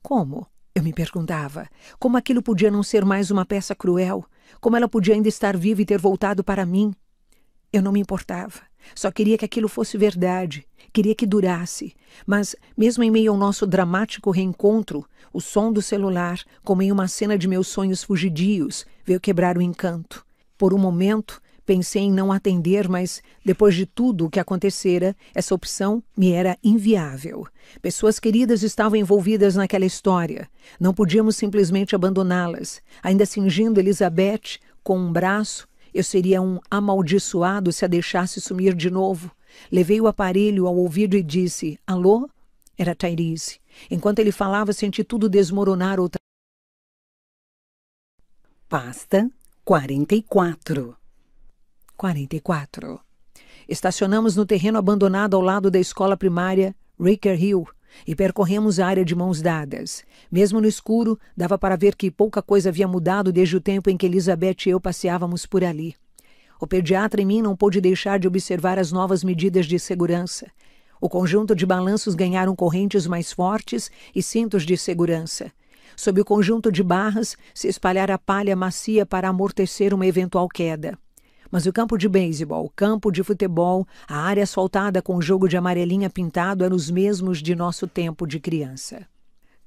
Como? Eu me perguntava como aquilo podia não ser mais uma peça cruel, como ela podia ainda estar viva e ter voltado para mim. Eu não me importava, só queria que aquilo fosse verdade, queria que durasse. Mas, mesmo em meio ao nosso dramático reencontro, o som do celular, como em uma cena de meus sonhos fugidios, veio quebrar o encanto. Por um momento, Pensei em não atender, mas, depois de tudo o que acontecera, essa opção me era inviável. Pessoas queridas estavam envolvidas naquela história. Não podíamos simplesmente abandoná-las. Ainda cingindo Elizabeth com um braço, eu seria um amaldiçoado se a deixasse sumir de novo. Levei o aparelho ao ouvido e disse: Alô? Era Tyrese. Enquanto ele falava, senti tudo desmoronar outra. Pasta 44 44. Estacionamos no terreno abandonado ao lado da escola primária Raker Hill e percorremos a área de mãos dadas. Mesmo no escuro, dava para ver que pouca coisa havia mudado desde o tempo em que Elizabeth e eu passeávamos por ali. O pediatra em mim não pôde deixar de observar as novas medidas de segurança. O conjunto de balanços ganharam correntes mais fortes e cintos de segurança. Sob o conjunto de barras se espalhara palha macia para amortecer uma eventual queda. Mas o campo de beisebol, o campo de futebol, a área asfaltada com o jogo de amarelinha pintado eram os mesmos de nosso tempo de criança.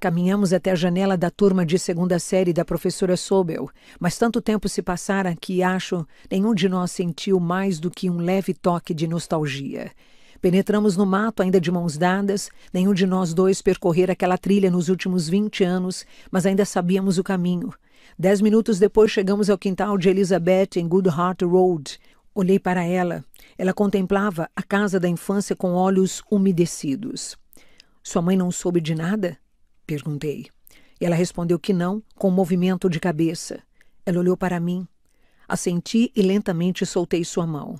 Caminhamos até a janela da turma de segunda série da professora Sobel, mas tanto tempo se passara que, acho, nenhum de nós sentiu mais do que um leve toque de nostalgia. Penetramos no mato ainda de mãos dadas, nenhum de nós dois percorrera aquela trilha nos últimos 20 anos, mas ainda sabíamos o caminho, Dez minutos depois chegamos ao quintal de Elizabeth em Goodhart Road. Olhei para ela. Ela contemplava a casa da infância com olhos umedecidos. Sua mãe não soube de nada? Perguntei. Ela respondeu que não, com um movimento de cabeça. Ela olhou para mim. Assenti e lentamente soltei sua mão.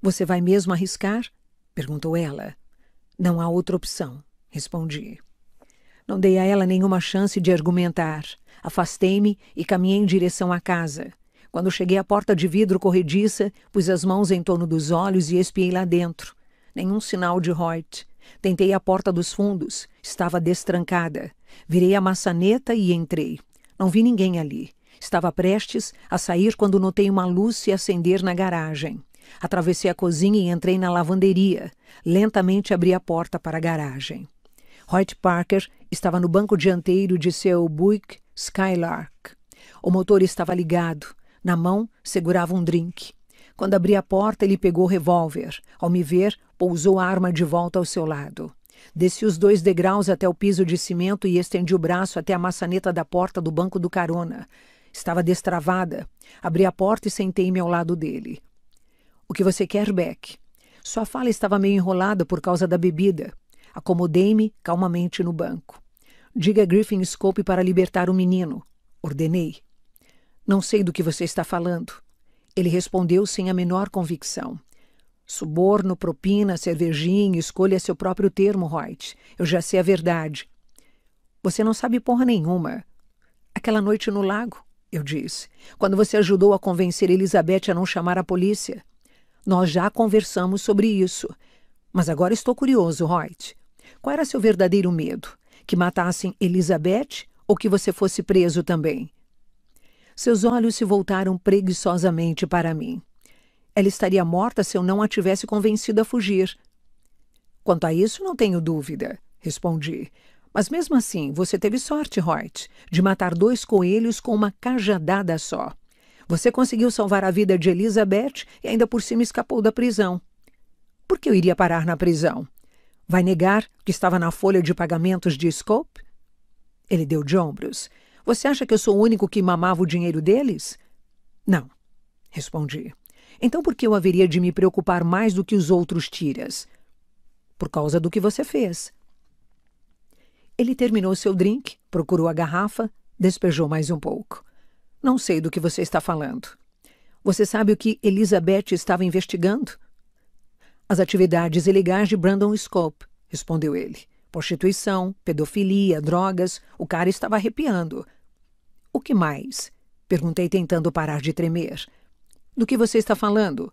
Você vai mesmo arriscar? perguntou ela. Não há outra opção, respondi. Não dei a ela nenhuma chance de argumentar. Afastei-me e caminhei em direção à casa. Quando cheguei à porta de vidro corrediça, pus as mãos em torno dos olhos e espiei lá dentro. Nenhum sinal de Hoyt. Tentei a porta dos fundos. Estava destrancada. Virei a maçaneta e entrei. Não vi ninguém ali. Estava prestes a sair quando notei uma luz se acender na garagem. Atravessei a cozinha e entrei na lavanderia. Lentamente abri a porta para a garagem. Hoyt Parker estava no banco dianteiro de seu Buick Skylark. O motor estava ligado. Na mão, segurava um drink. Quando abri a porta, ele pegou o revólver. Ao me ver, pousou a arma de volta ao seu lado. Desci os dois degraus até o piso de cimento e estendi o braço até a maçaneta da porta do banco do carona. Estava destravada. Abri a porta e sentei-me ao lado dele. O que você quer, Beck? Sua fala estava meio enrolada por causa da bebida. Acomodei-me calmamente no banco. Diga a Griffin Scope para libertar o menino. Ordenei. Não sei do que você está falando. Ele respondeu sem a menor convicção. Suborno, propina, cervejinha, escolha seu próprio termo, White. Eu já sei a verdade. Você não sabe porra nenhuma. Aquela noite no lago, eu disse, quando você ajudou a convencer Elizabeth a não chamar a polícia. Nós já conversamos sobre isso. Mas agora estou curioso, Hoyt. Qual era seu verdadeiro medo? Que matassem Elizabeth ou que você fosse preso também? Seus olhos se voltaram preguiçosamente para mim. Ela estaria morta se eu não a tivesse convencido a fugir. Quanto a isso, não tenho dúvida, respondi. Mas mesmo assim, você teve sorte, Hoyt, de matar dois coelhos com uma cajadada só. Você conseguiu salvar a vida de Elizabeth e ainda por cima escapou da prisão. Por que eu iria parar na prisão? Vai negar o que estava na folha de pagamentos de Scope? Ele deu de ombros. Você acha que eu sou o único que mamava o dinheiro deles? Não, respondi. Então por que eu haveria de me preocupar mais do que os outros tiras? Por causa do que você fez. Ele terminou seu drink, procurou a garrafa, despejou mais um pouco. Não sei do que você está falando. Você sabe o que Elizabeth estava investigando? as atividades ilegais de Brandon Scope, respondeu ele. Prostituição, pedofilia, drogas, o cara estava arrepiando. O que mais? Perguntei, tentando parar de tremer. Do que você está falando?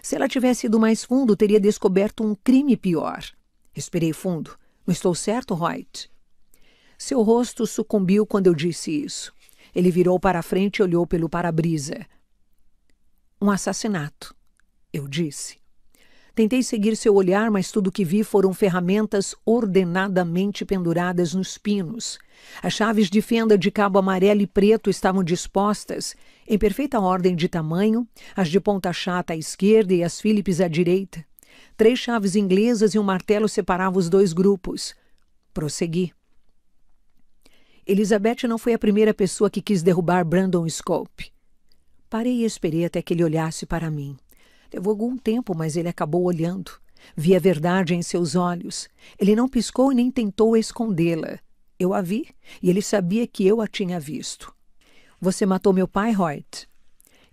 Se ela tivesse ido mais fundo, teria descoberto um crime pior. Respirei fundo. Não estou certo, Hoyt? Seu rosto sucumbiu quando eu disse isso. Ele virou para a frente e olhou pelo para-brisa. Um assassinato, eu disse. Tentei seguir seu olhar, mas tudo que vi foram ferramentas ordenadamente penduradas nos pinos. As chaves de fenda de cabo amarelo e preto estavam dispostas, em perfeita ordem de tamanho, as de ponta chata à esquerda e as Phillips à direita. Três chaves inglesas e um martelo separavam os dois grupos. Prossegui. Elizabeth não foi a primeira pessoa que quis derrubar Brandon Scope. Parei e esperei até que ele olhasse para mim. Levou algum tempo, mas ele acabou olhando. Vi a verdade em seus olhos. Ele não piscou e nem tentou escondê-la. Eu a vi e ele sabia que eu a tinha visto. Você matou meu pai, Hoyt?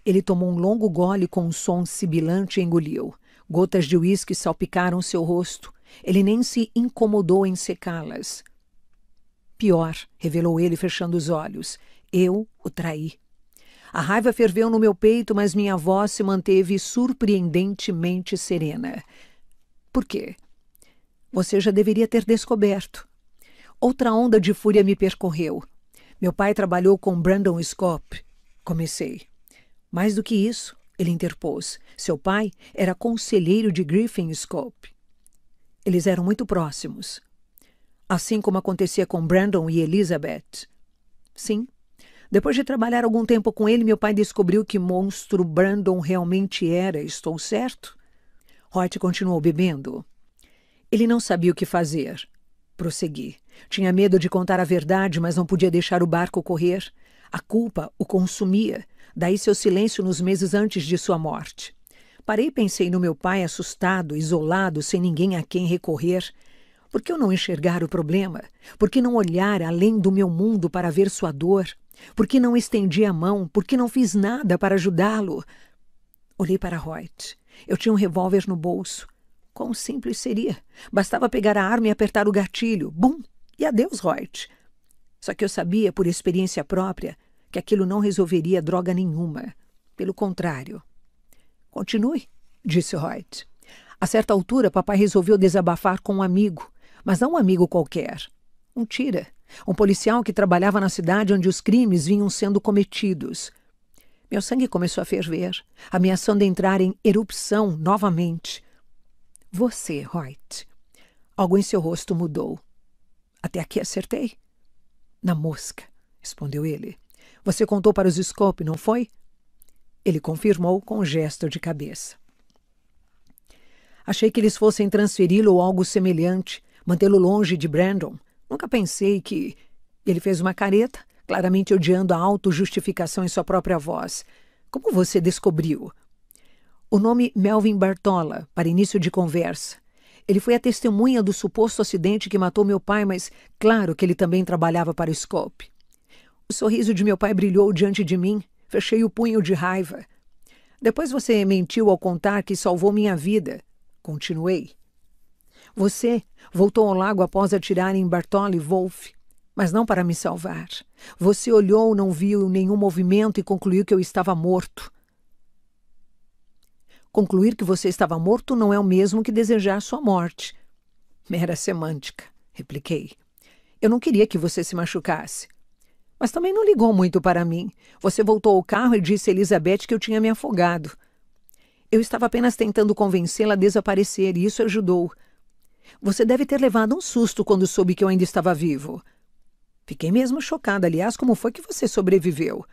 Ele tomou um longo gole com um som sibilante e engoliu. Gotas de uísque salpicaram seu rosto. Ele nem se incomodou em secá-las. Pior, revelou ele fechando os olhos. Eu o traí. A raiva ferveu no meu peito, mas minha voz se manteve surpreendentemente serena. Por quê? Você já deveria ter descoberto. Outra onda de fúria me percorreu. Meu pai trabalhou com Brandon Scope. Comecei. Mais do que isso, ele interpôs. Seu pai era conselheiro de Griffin Scope. Eles eram muito próximos. Assim como acontecia com Brandon e Elizabeth. Sim, depois de trabalhar algum tempo com ele, meu pai descobriu que monstro Brandon realmente era, estou certo? Hot continuou bebendo. Ele não sabia o que fazer. Prossegui. Tinha medo de contar a verdade, mas não podia deixar o barco correr. A culpa o consumia, daí seu silêncio nos meses antes de sua morte. Parei e pensei no meu pai assustado, isolado, sem ninguém a quem recorrer. Por que eu não enxergar o problema? Por que não olhar além do meu mundo para ver sua dor? Por que não estendi a mão? Por que não fiz nada para ajudá-lo? Olhei para Reut. Eu tinha um revólver no bolso. Quão simples seria! Bastava pegar a arma e apertar o gatilho. Bum! E adeus, Reut. Só que eu sabia, por experiência própria, que aquilo não resolveria droga nenhuma. Pelo contrário. Continue, disse Reut. A certa altura, papai resolveu desabafar com um amigo, mas não um amigo qualquer. Um tira um policial que trabalhava na cidade onde os crimes vinham sendo cometidos. Meu sangue começou a ferver, ameaçando entrar em erupção novamente. Você, Hoyt. Algo em seu rosto mudou. Até aqui acertei? Na mosca, respondeu ele. Você contou para os Scope, não foi? Ele confirmou com um gesto de cabeça. Achei que eles fossem transferi-lo ou algo semelhante, mantê-lo longe de Brandon, Nunca pensei que. Ele fez uma careta, claramente odiando a autojustificação em sua própria voz. Como você descobriu? O nome Melvin Bartola, para início de conversa. Ele foi a testemunha do suposto acidente que matou meu pai, mas claro que ele também trabalhava para o Scope. O sorriso de meu pai brilhou diante de mim. Fechei o punho de raiva. Depois você mentiu ao contar que salvou minha vida. Continuei. Você voltou ao lago após atirar em Bartoli Wolff, mas não para me salvar. Você olhou, não viu nenhum movimento e concluiu que eu estava morto. Concluir que você estava morto não é o mesmo que desejar sua morte. Mera semântica, repliquei. Eu não queria que você se machucasse. Mas também não ligou muito para mim. Você voltou ao carro e disse a Elizabeth que eu tinha me afogado. Eu estava apenas tentando convencê-la a desaparecer e isso ajudou. Você deve ter levado um susto quando soube que eu ainda estava vivo. Fiquei mesmo chocada, aliás, como foi que você sobreviveu?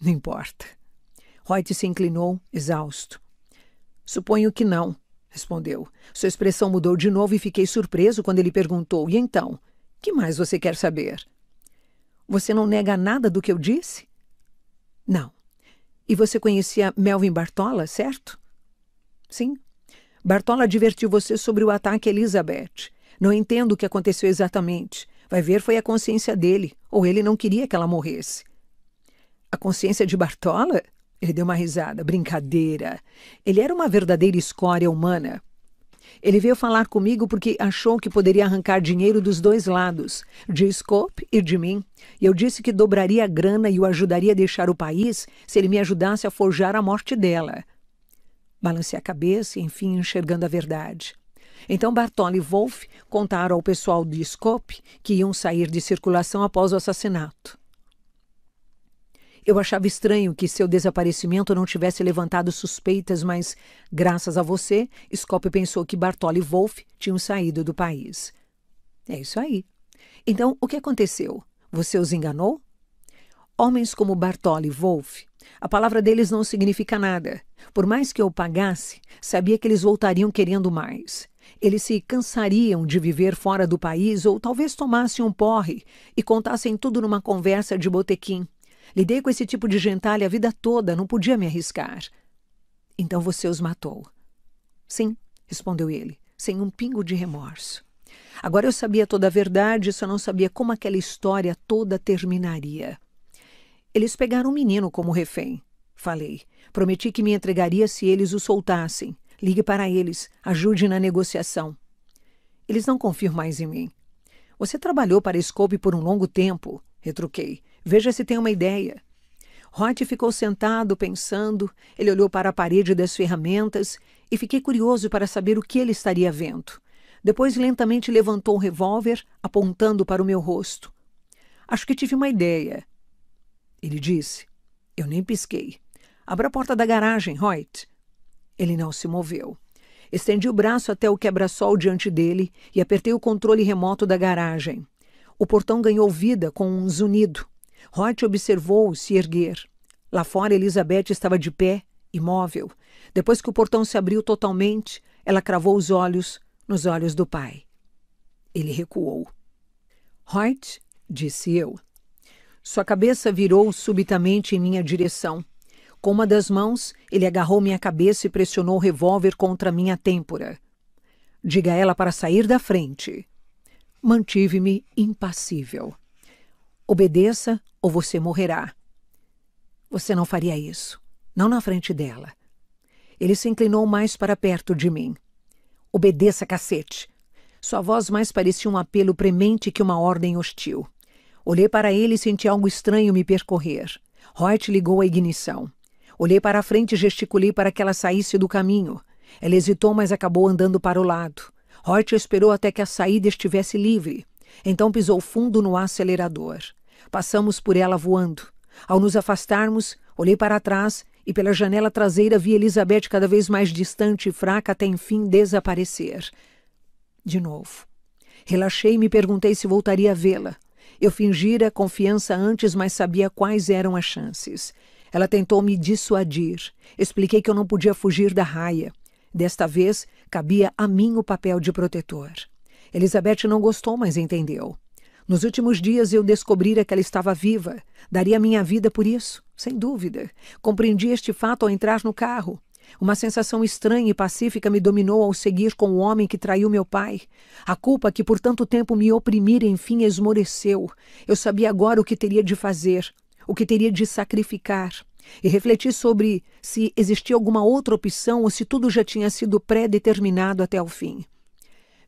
Não importa. Reut se inclinou, exausto. Suponho que não, respondeu. Sua expressão mudou de novo e fiquei surpreso quando ele perguntou: E então? Que mais você quer saber? Você não nega nada do que eu disse? Não. E você conhecia Melvin Bartola, certo? Sim, Bartola advertiu você sobre o ataque a Elizabeth. Não entendo o que aconteceu exatamente. Vai ver, foi a consciência dele, ou ele não queria que ela morresse. A consciência de Bartola? Ele deu uma risada. Brincadeira. Ele era uma verdadeira escória humana. Ele veio falar comigo porque achou que poderia arrancar dinheiro dos dois lados, de Scope e de mim. E eu disse que dobraria a grana e o ajudaria a deixar o país se ele me ajudasse a forjar a morte dela. Balancei a cabeça e, enfim, enxergando a verdade. Então Bartoli e Wolff contaram ao pessoal de Scope que iam sair de circulação após o assassinato. Eu achava estranho que seu desaparecimento não tivesse levantado suspeitas, mas, graças a você, Scope pensou que Bartoli e Wolff tinham saído do país. É isso aí. Então, o que aconteceu? Você os enganou? Homens como Bartoli e Wolff a palavra deles não significa nada. Por mais que eu pagasse, sabia que eles voltariam querendo mais. Eles se cansariam de viver fora do país ou talvez tomassem um porre e contassem tudo numa conversa de botequim. Lidei com esse tipo de gentalha a vida toda, não podia me arriscar. Então você os matou. Sim, respondeu ele, sem um pingo de remorso. Agora eu sabia toda a verdade, só não sabia como aquela história toda terminaria. Eles pegaram o menino como refém. Falei. Prometi que me entregaria se eles o soltassem. Ligue para eles. Ajude na negociação. Eles não confiam mais em mim. Você trabalhou para Scope por um longo tempo, retruquei. Veja se tem uma ideia. Roth ficou sentado, pensando. Ele olhou para a parede das ferramentas e fiquei curioso para saber o que ele estaria vendo. Depois lentamente levantou o um revólver, apontando para o meu rosto. Acho que tive uma ideia. Ele disse. Eu nem pisquei. Abra a porta da garagem, Hoyt. Ele não se moveu. Estendi o braço até o quebra-sol diante dele e apertei o controle remoto da garagem. O portão ganhou vida com um zunido. Hoyt observou-o se erguer. Lá fora, Elizabeth estava de pé, imóvel. Depois que o portão se abriu totalmente, ela cravou os olhos nos olhos do pai. Ele recuou. Hoyt, disse eu, sua cabeça virou subitamente em minha direção. Com uma das mãos, ele agarrou minha cabeça e pressionou o revólver contra minha têmpora. Diga a ela para sair da frente. Mantive-me impassível. Obedeça ou você morrerá. Você não faria isso. Não na frente dela. Ele se inclinou mais para perto de mim. Obedeça, cacete. Sua voz mais parecia um apelo premente que uma ordem hostil. Olhei para ele e senti algo estranho me percorrer. Hoyt ligou a ignição. Olhei para a frente e gesticulei para que ela saísse do caminho. Ela hesitou, mas acabou andando para o lado. Hoyt esperou até que a saída estivesse livre. Então pisou fundo no acelerador. Passamos por ela voando. Ao nos afastarmos, olhei para trás e pela janela traseira vi Elizabeth cada vez mais distante e fraca até enfim desaparecer. De novo. Relaxei e me perguntei se voltaria a vê-la. Eu fingira confiança antes, mas sabia quais eram as chances. Ela tentou me dissuadir. Expliquei que eu não podia fugir da raia. Desta vez, cabia a mim o papel de protetor. Elizabeth não gostou, mas entendeu. Nos últimos dias eu descobrira que ela estava viva. Daria minha vida por isso, sem dúvida. Compreendi este fato ao entrar no carro. Uma sensação estranha e pacífica me dominou ao seguir com o homem que traiu meu pai. A culpa que por tanto tempo me oprimira enfim esmoreceu. Eu sabia agora o que teria de fazer, o que teria de sacrificar. E refleti sobre se existia alguma outra opção ou se tudo já tinha sido pré-determinado até o fim.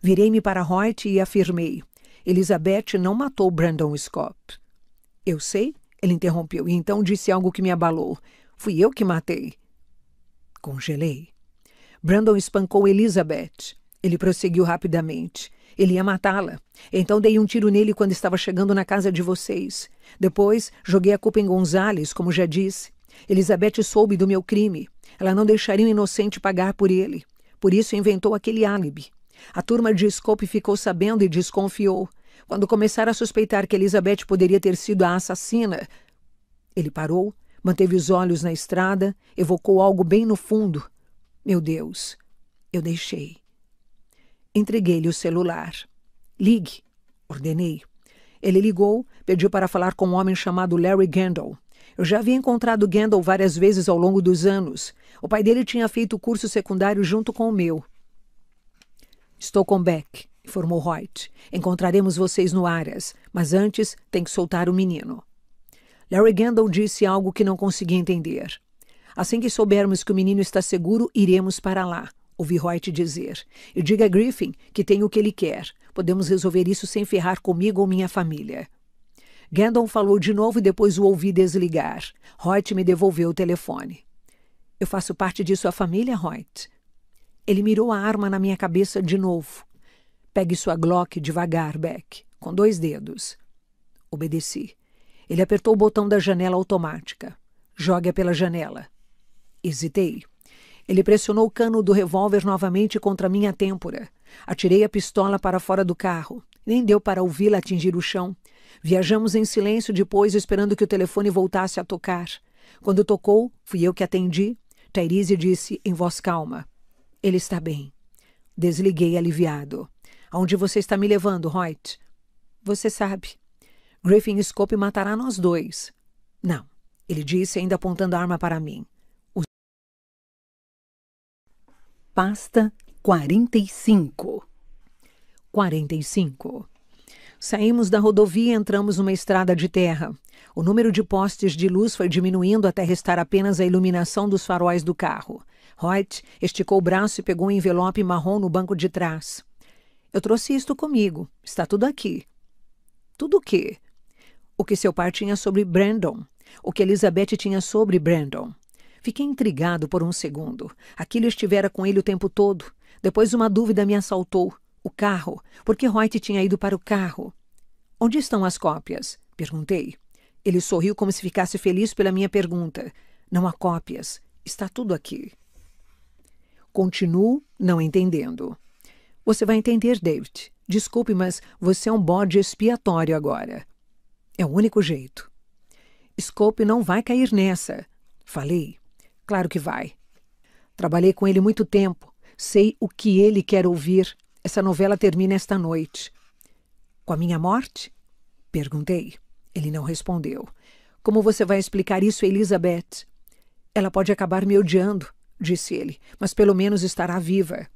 Virei-me para Hoyt e afirmei: Elizabeth não matou Brandon Scott. Eu sei, ele interrompeu e então disse algo que me abalou. Fui eu que matei. Congelei. Brandon espancou Elizabeth. Ele prosseguiu rapidamente. Ele ia matá-la. Então dei um tiro nele quando estava chegando na casa de vocês. Depois joguei a culpa em Gonzales, como já disse. Elizabeth soube do meu crime. Ela não deixaria um inocente pagar por ele. Por isso inventou aquele álibi. A turma de Scope ficou sabendo e desconfiou. Quando começaram a suspeitar que Elizabeth poderia ter sido a assassina. Ele parou Manteve os olhos na estrada, evocou algo bem no fundo. Meu Deus, eu deixei. Entreguei-lhe o celular. Ligue, ordenei. Ele ligou, pediu para falar com um homem chamado Larry Gandol. Eu já havia encontrado Gandol várias vezes ao longo dos anos. O pai dele tinha feito o curso secundário junto com o meu. Estou com Beck, informou Hoyt. Encontraremos vocês no Aras, mas antes tem que soltar o menino. Larry Gandol disse algo que não consegui entender. Assim que soubermos que o menino está seguro, iremos para lá. Ouvi Hoyt dizer. E diga a Griffin que tem o que ele quer. Podemos resolver isso sem ferrar comigo ou minha família. Gandol falou de novo e depois o ouvi desligar. Hoyt me devolveu o telefone. Eu faço parte de sua família, Hoyt? Ele mirou a arma na minha cabeça de novo. Pegue sua Glock devagar, Beck, com dois dedos. Obedeci. Ele apertou o botão da janela automática. Jogue-a pela janela. Hesitei. Ele pressionou o cano do revólver novamente contra minha têmpora. Atirei a pistola para fora do carro. Nem deu para ouvi-la atingir o chão. Viajamos em silêncio depois, esperando que o telefone voltasse a tocar. Quando tocou, fui eu que atendi. Tyrese disse em voz calma: Ele está bem. Desliguei aliviado. Aonde você está me levando, Hoyt? Você sabe. Griffin Scope matará nós dois. Não, ele disse, ainda apontando a arma para mim. O... Pasta 45. 45. Saímos da rodovia e entramos numa estrada de terra. O número de postes de luz foi diminuindo até restar apenas a iluminação dos faróis do carro. Hoyt esticou o braço e pegou um envelope marrom no banco de trás. Eu trouxe isto comigo. Está tudo aqui. Tudo o quê? o que seu pai tinha sobre Brandon, o que Elizabeth tinha sobre Brandon. Fiquei intrigado por um segundo. Aquilo estivera com ele o tempo todo. Depois uma dúvida me assaltou. O carro. Porque Reut tinha ido para o carro. Onde estão as cópias? Perguntei. Ele sorriu como se ficasse feliz pela minha pergunta. Não há cópias. Está tudo aqui. Continuo não entendendo. Você vai entender, David. Desculpe, mas você é um bode expiatório agora. É o único jeito. Scope não vai cair nessa. Falei. Claro que vai. Trabalhei com ele muito tempo. Sei o que ele quer ouvir. Essa novela termina esta noite. Com a minha morte? Perguntei. Ele não respondeu. Como você vai explicar isso Elizabeth? Ela pode acabar me odiando, disse ele, mas pelo menos estará viva.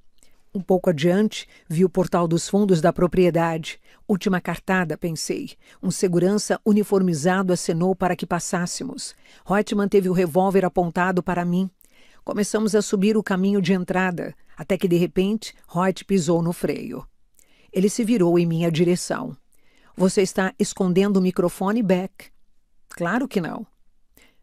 Um pouco adiante, vi o portal dos fundos da propriedade. Última cartada, pensei. Um segurança uniformizado acenou para que passássemos. Reutemann manteve o revólver apontado para mim. Começamos a subir o caminho de entrada, até que de repente Reut pisou no freio. Ele se virou em minha direção. Você está escondendo o microfone, Beck? Claro que não.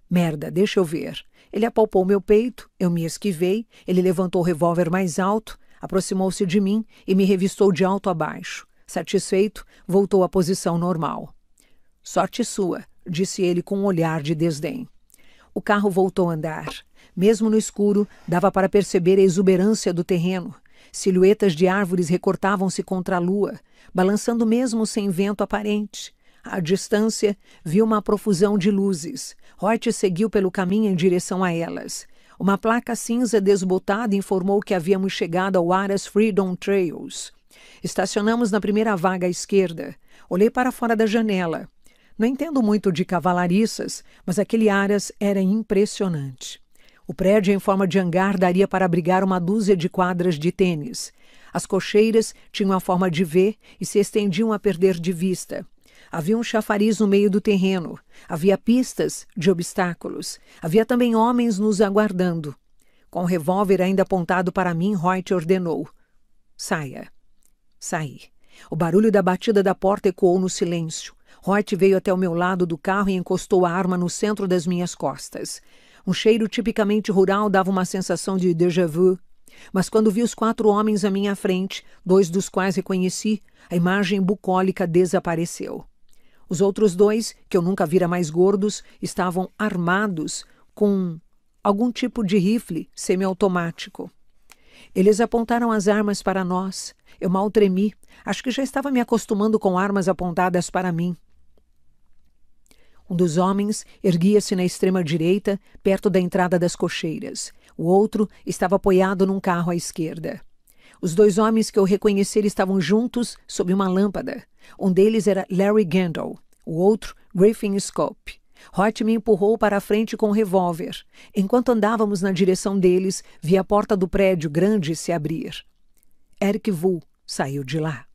Merda, deixa eu ver. Ele apalpou meu peito, eu me esquivei, ele levantou o revólver mais alto, aproximou-se de mim e me revistou de alto a baixo. Satisfeito, voltou à posição normal. Sorte sua, disse ele com um olhar de desdém. O carro voltou a andar. Mesmo no escuro, dava para perceber a exuberância do terreno. Silhuetas de árvores recortavam-se contra a lua, balançando mesmo sem vento aparente. À distância, viu uma profusão de luzes. Hoyt seguiu pelo caminho em direção a elas. Uma placa cinza desbotada informou que havíamos chegado ao Aras Freedom Trails. Estacionamos na primeira vaga à esquerda. Olhei para fora da janela. Não entendo muito de cavalariças, mas aquele aras era impressionante. O prédio em forma de hangar daria para abrigar uma dúzia de quadras de tênis. As cocheiras tinham a forma de V e se estendiam a perder de vista. Havia um chafariz no meio do terreno. Havia pistas de obstáculos. Havia também homens nos aguardando. Com o revólver ainda apontado para mim, Reut ordenou: Saia. Saí. O barulho da batida da porta ecoou no silêncio. Reut veio até o meu lado do carro e encostou a arma no centro das minhas costas. Um cheiro tipicamente rural dava uma sensação de déjà vu. Mas quando vi os quatro homens à minha frente, dois dos quais reconheci, a imagem bucólica desapareceu. Os outros dois, que eu nunca vira mais gordos, estavam armados com algum tipo de rifle semiautomático. Eles apontaram as armas para nós. Eu mal tremi. Acho que já estava me acostumando com armas apontadas para mim. Um dos homens erguia-se na extrema direita, perto da entrada das cocheiras. O outro estava apoiado num carro à esquerda. Os dois homens que eu reconhecer estavam juntos sob uma lâmpada. Um deles era Larry Gandol. o outro Griffin Scope. Hot me empurrou para a frente com um revólver. Enquanto andávamos na direção deles, vi a porta do prédio grande se abrir. Eric Vu, saiu de lá.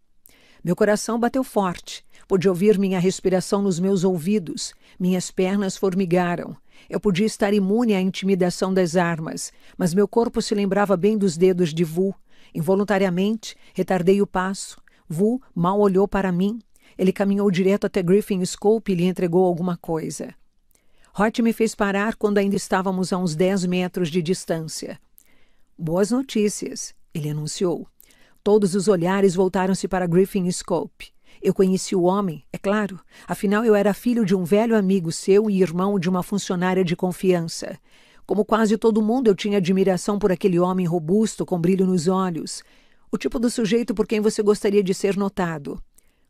Meu coração bateu forte. Pude ouvir minha respiração nos meus ouvidos. Minhas pernas formigaram. Eu podia estar imune à intimidação das armas, mas meu corpo se lembrava bem dos dedos de Vu. Involuntariamente, retardei o passo. Vu mal olhou para mim. Ele caminhou direto até Griffin Scope e lhe entregou alguma coisa. Hot me fez parar quando ainda estávamos a uns 10 metros de distância. Boas notícias, ele anunciou. Todos os olhares voltaram-se para Griffin Scope. Eu conheci o homem, é claro. Afinal, eu era filho de um velho amigo seu e irmão de uma funcionária de confiança. Como quase todo mundo, eu tinha admiração por aquele homem robusto, com brilho nos olhos. O tipo do sujeito por quem você gostaria de ser notado.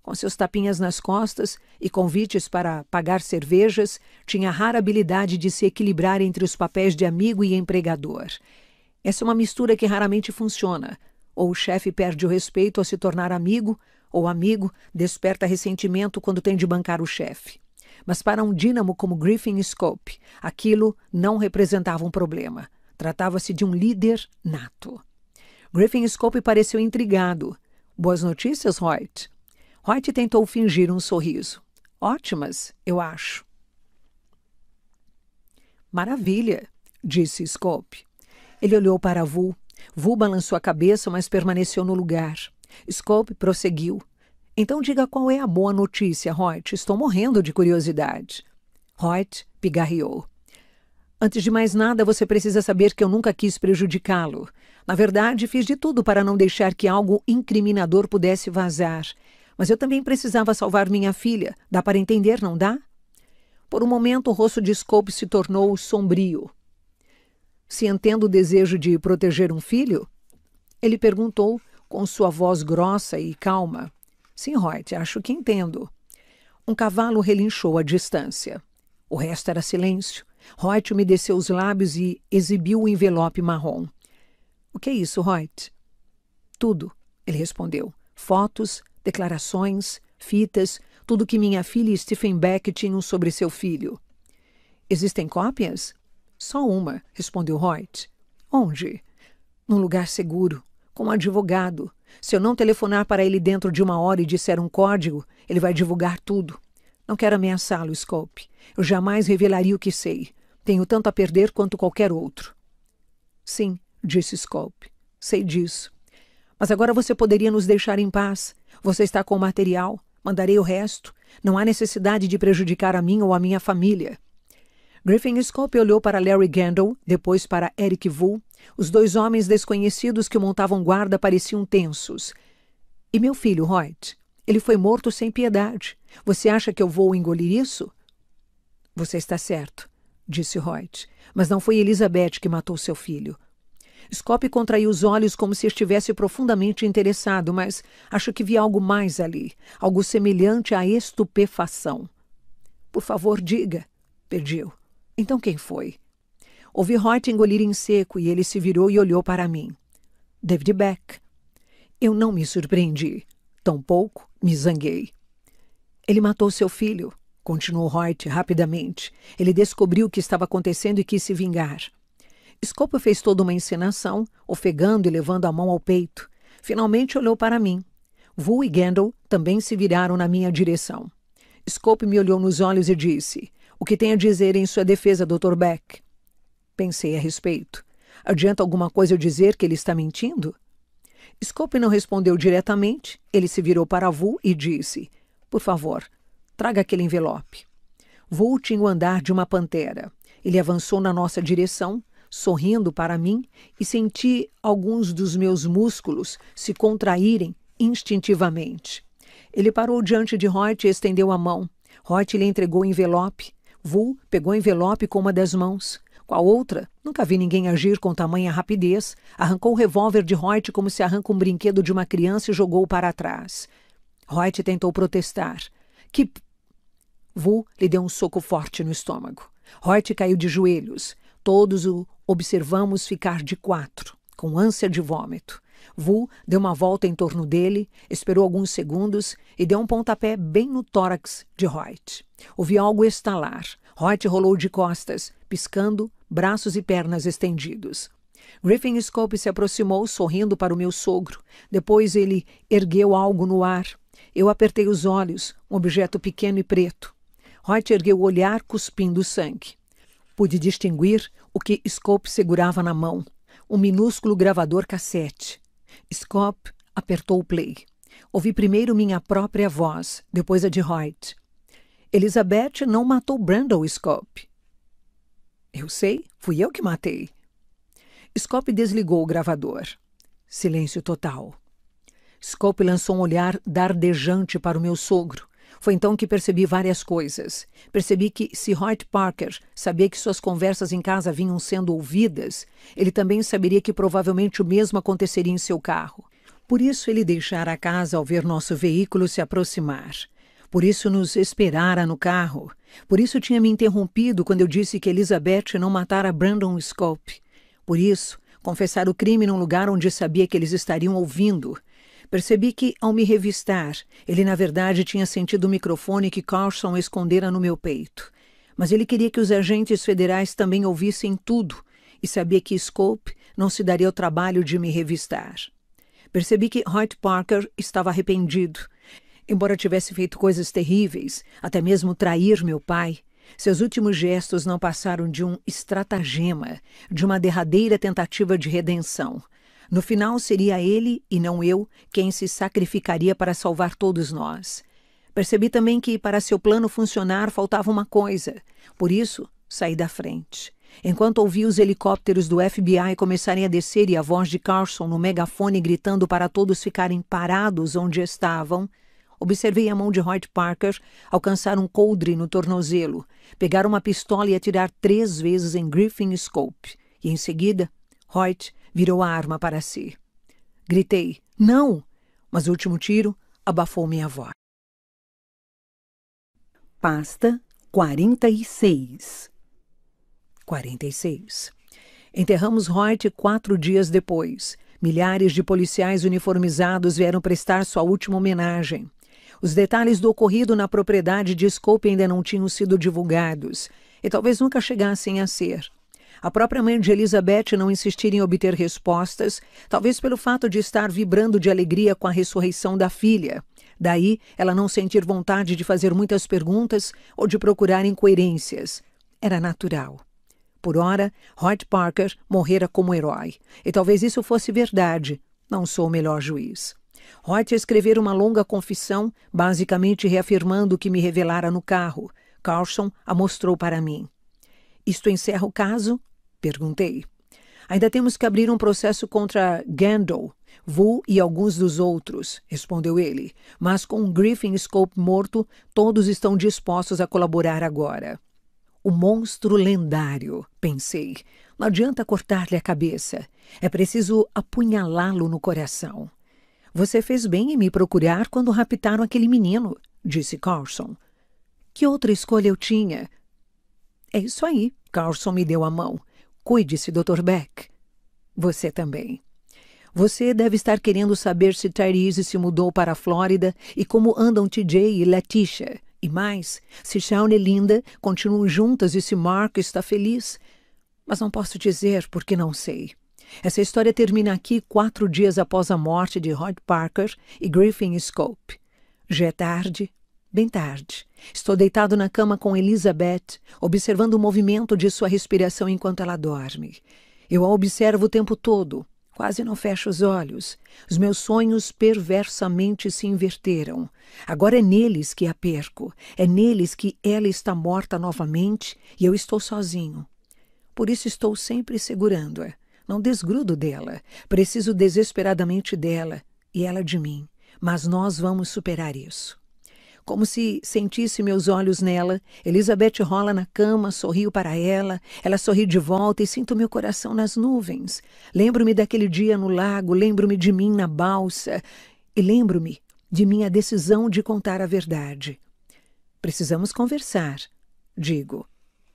Com seus tapinhas nas costas e convites para pagar cervejas, tinha a rara habilidade de se equilibrar entre os papéis de amigo e empregador. Essa é uma mistura que raramente funciona, ou o chefe perde o respeito ao se tornar amigo, ou amigo desperta ressentimento quando tem de bancar o chefe. Mas para um dínamo como Griffin Scope, aquilo não representava um problema. Tratava-se de um líder nato. Griffin Scope pareceu intrigado. Boas notícias, Hoyt? Hoyt tentou fingir um sorriso. Ótimas, eu acho. Maravilha, disse Scope. Ele olhou para Vu Vu balançou a cabeça, mas permaneceu no lugar. Scope prosseguiu. Então diga qual é a boa notícia, Hoyt. Estou morrendo de curiosidade. Hoyt pigarreou. Antes de mais nada, você precisa saber que eu nunca quis prejudicá-lo. Na verdade, fiz de tudo para não deixar que algo incriminador pudesse vazar. Mas eu também precisava salvar minha filha. Dá para entender, não dá? Por um momento, o rosto de Scope se tornou sombrio se entendo o desejo de proteger um filho? Ele perguntou com sua voz grossa e calma. Sim, Reut, acho que entendo. Um cavalo relinchou à distância. O resto era silêncio. Reut umedeceu os lábios e exibiu o envelope marrom. O que é isso, Reut? Tudo, ele respondeu. Fotos, declarações, fitas, tudo que minha filha e Stephen Beck tinham sobre seu filho. Existem cópias? Só uma, respondeu Reut. Onde? Num lugar seguro, com um advogado. Se eu não telefonar para ele dentro de uma hora e disser um código, ele vai divulgar tudo. Não quero ameaçá-lo, Scope. Eu jamais revelaria o que sei. Tenho tanto a perder quanto qualquer outro. Sim, disse Scope. Sei disso. Mas agora você poderia nos deixar em paz. Você está com o material. Mandarei o resto. Não há necessidade de prejudicar a mim ou a minha família. Griffin Scope olhou para Larry Gandol, depois para Eric Vu. Os dois homens desconhecidos que montavam guarda pareciam tensos. E meu filho, Hoyt? Ele foi morto sem piedade. Você acha que eu vou engolir isso? Você está certo, disse Hoyt. Mas não foi Elizabeth que matou seu filho. Scope contraiu os olhos como se estivesse profundamente interessado, mas acho que vi algo mais ali, algo semelhante à estupefação. Por favor, diga, pediu. Então quem foi? Ouvi Hoyt engolir em seco e ele se virou e olhou para mim. David Beck. Eu não me surpreendi. Tampouco me zanguei. Ele matou seu filho, continuou Hoyt rapidamente. Ele descobriu o que estava acontecendo e quis se vingar. Scopo fez toda uma encenação, ofegando e levando a mão ao peito. Finalmente olhou para mim. Vu e Gendel também se viraram na minha direção. Scope me olhou nos olhos e disse: o que tem a dizer em sua defesa, Dr. Beck? Pensei a respeito. Adianta alguma coisa eu dizer que ele está mentindo? Scope não respondeu diretamente. Ele se virou para Vu e disse: Por favor, traga aquele envelope. Vu tinha o andar de uma pantera. Ele avançou na nossa direção, sorrindo para mim, e senti alguns dos meus músculos se contraírem instintivamente. Ele parou diante de Reut e estendeu a mão. Reut lhe entregou o envelope. Vul pegou o envelope com uma das mãos. Com a outra, nunca vi ninguém agir com tamanha rapidez. Arrancou o revólver de Reut como se arranca um brinquedo de uma criança e jogou para trás. Reut tentou protestar. Que. Vu lhe deu um soco forte no estômago. Reut caiu de joelhos. Todos o observamos ficar de quatro, com ânsia de vômito. Vu deu uma volta em torno dele, esperou alguns segundos e deu um pontapé bem no tórax de Reut. Ouvi algo estalar. Reut rolou de costas, piscando, braços e pernas estendidos. Griffin Scope se aproximou, sorrindo para o meu sogro. Depois ele ergueu algo no ar. Eu apertei os olhos, um objeto pequeno e preto. Reut ergueu o olhar, cuspindo sangue. Pude distinguir o que Scope segurava na mão. Um minúsculo gravador cassete. Scop apertou o play. Ouvi primeiro minha própria voz, depois a de Hoyt. Elizabeth não matou Brandon Scop. Eu sei, fui eu que matei. Scop desligou o gravador. Silêncio total. Scop lançou um olhar dardejante para o meu sogro. Foi então que percebi várias coisas. Percebi que se Hoyt Parker sabia que suas conversas em casa vinham sendo ouvidas, ele também saberia que provavelmente o mesmo aconteceria em seu carro. Por isso ele deixara a casa ao ver nosso veículo se aproximar. Por isso nos esperara no carro. Por isso tinha me interrompido quando eu disse que Elizabeth não matara Brandon Scope. Por isso, confessar o crime num lugar onde sabia que eles estariam ouvindo Percebi que, ao me revistar, ele na verdade tinha sentido o microfone que Carlson escondera no meu peito. Mas ele queria que os agentes federais também ouvissem tudo e sabia que Scope não se daria o trabalho de me revistar. Percebi que Hoyt Parker estava arrependido. Embora tivesse feito coisas terríveis, até mesmo trair meu pai, seus últimos gestos não passaram de um estratagema, de uma derradeira tentativa de redenção, no final, seria ele, e não eu, quem se sacrificaria para salvar todos nós. Percebi também que, para seu plano funcionar, faltava uma coisa. Por isso, saí da frente. Enquanto ouvi os helicópteros do FBI começarem a descer e a voz de Carson no megafone gritando para todos ficarem parados onde estavam, observei a mão de Hoyt Parker alcançar um coldre no tornozelo, pegar uma pistola e atirar três vezes em Griffin Scope. E em seguida, Hoyt virou a arma para si. Gritei: Não! Mas o último tiro abafou minha voz. Pasta 46 46. Enterramos Reut quatro dias depois. Milhares de policiais uniformizados vieram prestar sua última homenagem. Os detalhes do ocorrido na propriedade de Scope ainda não tinham sido divulgados e talvez nunca chegassem a ser. A própria mãe de Elizabeth não insistir em obter respostas, talvez pelo fato de estar vibrando de alegria com a ressurreição da filha. Daí, ela não sentir vontade de fazer muitas perguntas ou de procurar incoerências. Era natural. Por ora, Hoyt Parker morrera como herói. E talvez isso fosse verdade. Não sou o melhor juiz. Hoyt escrevera uma longa confissão, basicamente reafirmando o que me revelara no carro. Carlson a mostrou para mim. Isto encerra o caso? Perguntei. Ainda temos que abrir um processo contra Gandalf, Vu e alguns dos outros, respondeu ele. Mas com o Griffin Scope morto, todos estão dispostos a colaborar agora. O monstro lendário, pensei. Não adianta cortar-lhe a cabeça. É preciso apunhalá-lo no coração. Você fez bem em me procurar quando raptaram aquele menino, disse Carlson. Que outra escolha eu tinha? É isso aí. Carlson me deu a mão. Cuide-se, Dr. Beck. Você também. Você deve estar querendo saber se Therese se mudou para a Flórida e como andam TJ e Letitia. E mais, se Shawn e Linda continuam juntas e se Mark está feliz. Mas não posso dizer porque não sei. Essa história termina aqui quatro dias após a morte de Rod Parker e Griffin Scope. Já é tarde, Bem tarde. Estou deitado na cama com Elizabeth, observando o movimento de sua respiração enquanto ela dorme. Eu a observo o tempo todo, quase não fecho os olhos. Os meus sonhos perversamente se inverteram. Agora é neles que a perco, é neles que ela está morta novamente e eu estou sozinho. Por isso estou sempre segurando-a. Não desgrudo dela. Preciso desesperadamente dela e ela de mim. Mas nós vamos superar isso como se sentisse meus olhos nela. Elizabeth rola na cama, sorrio para ela, ela sorri de volta e sinto meu coração nas nuvens. Lembro-me daquele dia no lago, lembro-me de mim na balsa e lembro-me de minha decisão de contar a verdade. Precisamos conversar, digo.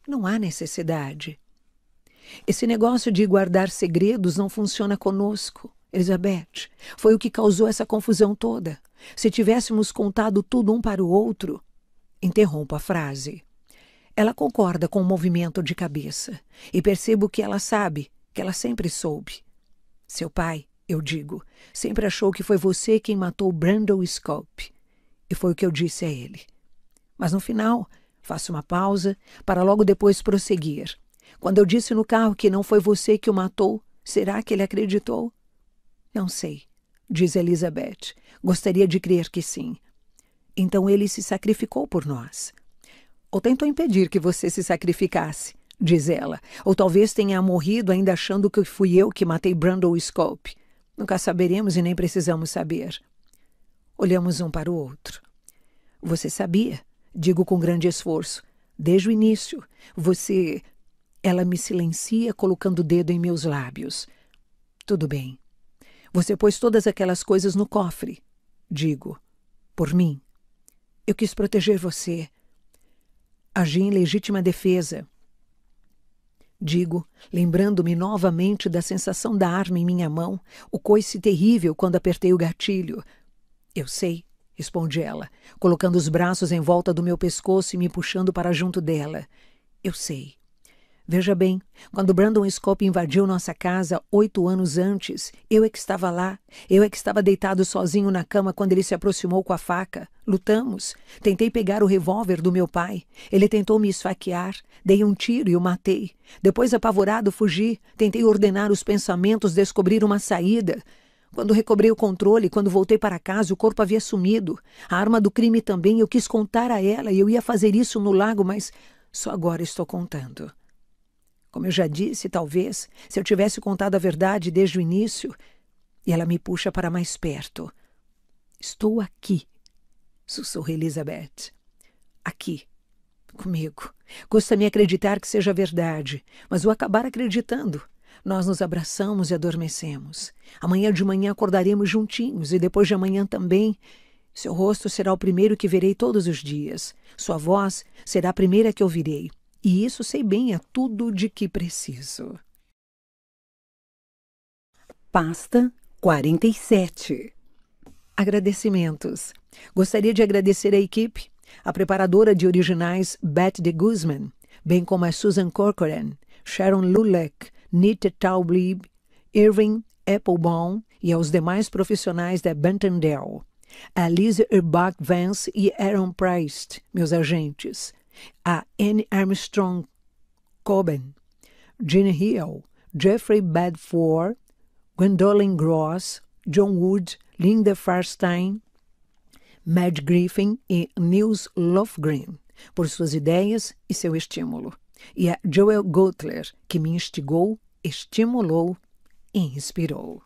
Não há necessidade. Esse negócio de guardar segredos não funciona conosco. Elizabeth, foi o que causou essa confusão toda. Se tivéssemos contado tudo um para o outro. Interrompo a frase. Ela concorda com o um movimento de cabeça e percebo que ela sabe, que ela sempre soube. Seu pai, eu digo, sempre achou que foi você quem matou Brandon Scope. E foi o que eu disse a ele. Mas no final, faço uma pausa para logo depois prosseguir. Quando eu disse no carro que não foi você que o matou, será que ele acreditou? Não sei, diz Elizabeth. Gostaria de crer que sim. Então ele se sacrificou por nós. Ou tentou impedir que você se sacrificasse, diz ela. Ou talvez tenha morrido ainda achando que fui eu que matei Brandon Scope. Nunca saberemos e nem precisamos saber. Olhamos um para o outro. Você sabia, digo com grande esforço, desde o início. Você. Ela me silencia, colocando o dedo em meus lábios. Tudo bem. Você pôs todas aquelas coisas no cofre. Digo, por mim. Eu quis proteger você. Agi em legítima defesa. Digo, lembrando-me novamente da sensação da arma em minha mão, o coice terrível quando apertei o gatilho. Eu sei, responde ela, colocando os braços em volta do meu pescoço e me puxando para junto dela. Eu sei. Veja bem, quando Brandon Scope invadiu nossa casa oito anos antes, eu é que estava lá. Eu é que estava deitado sozinho na cama quando ele se aproximou com a faca. Lutamos. Tentei pegar o revólver do meu pai. Ele tentou me esfaquear. Dei um tiro e o matei. Depois, apavorado, fugi. Tentei ordenar os pensamentos, descobrir uma saída. Quando recobrei o controle, quando voltei para casa, o corpo havia sumido. A arma do crime também, eu quis contar a ela e eu ia fazer isso no lago, mas só agora estou contando. Como eu já disse, talvez, se eu tivesse contado a verdade desde o início. E ela me puxa para mais perto. Estou aqui, sussurra Elizabeth. Aqui, comigo. Custa-me acreditar que seja verdade, mas vou acabar acreditando. Nós nos abraçamos e adormecemos. Amanhã de manhã acordaremos juntinhos e depois de amanhã também. Seu rosto será o primeiro que verei todos os dias. Sua voz será a primeira que ouvirei. E isso sei bem, é tudo de que preciso. Pasta 47 Agradecimentos. Gostaria de agradecer à equipe, a preparadora de originais Beth de Guzman, bem como a Susan Corcoran, Sharon Lulek, Nita Taubib, Irving Applebaum e aos demais profissionais da Bentendale, a Lisa Erbach Vance e Aaron Price, meus agentes, a Anne Armstrong Coben, Gene Hill, Jeffrey Bedford, Gwendolyn Gross, John Wood, Linda Farstein, Madge Griffin e Nils Lofgren, por suas ideias e seu estímulo. E a Joel Gottler que me instigou, estimulou e inspirou.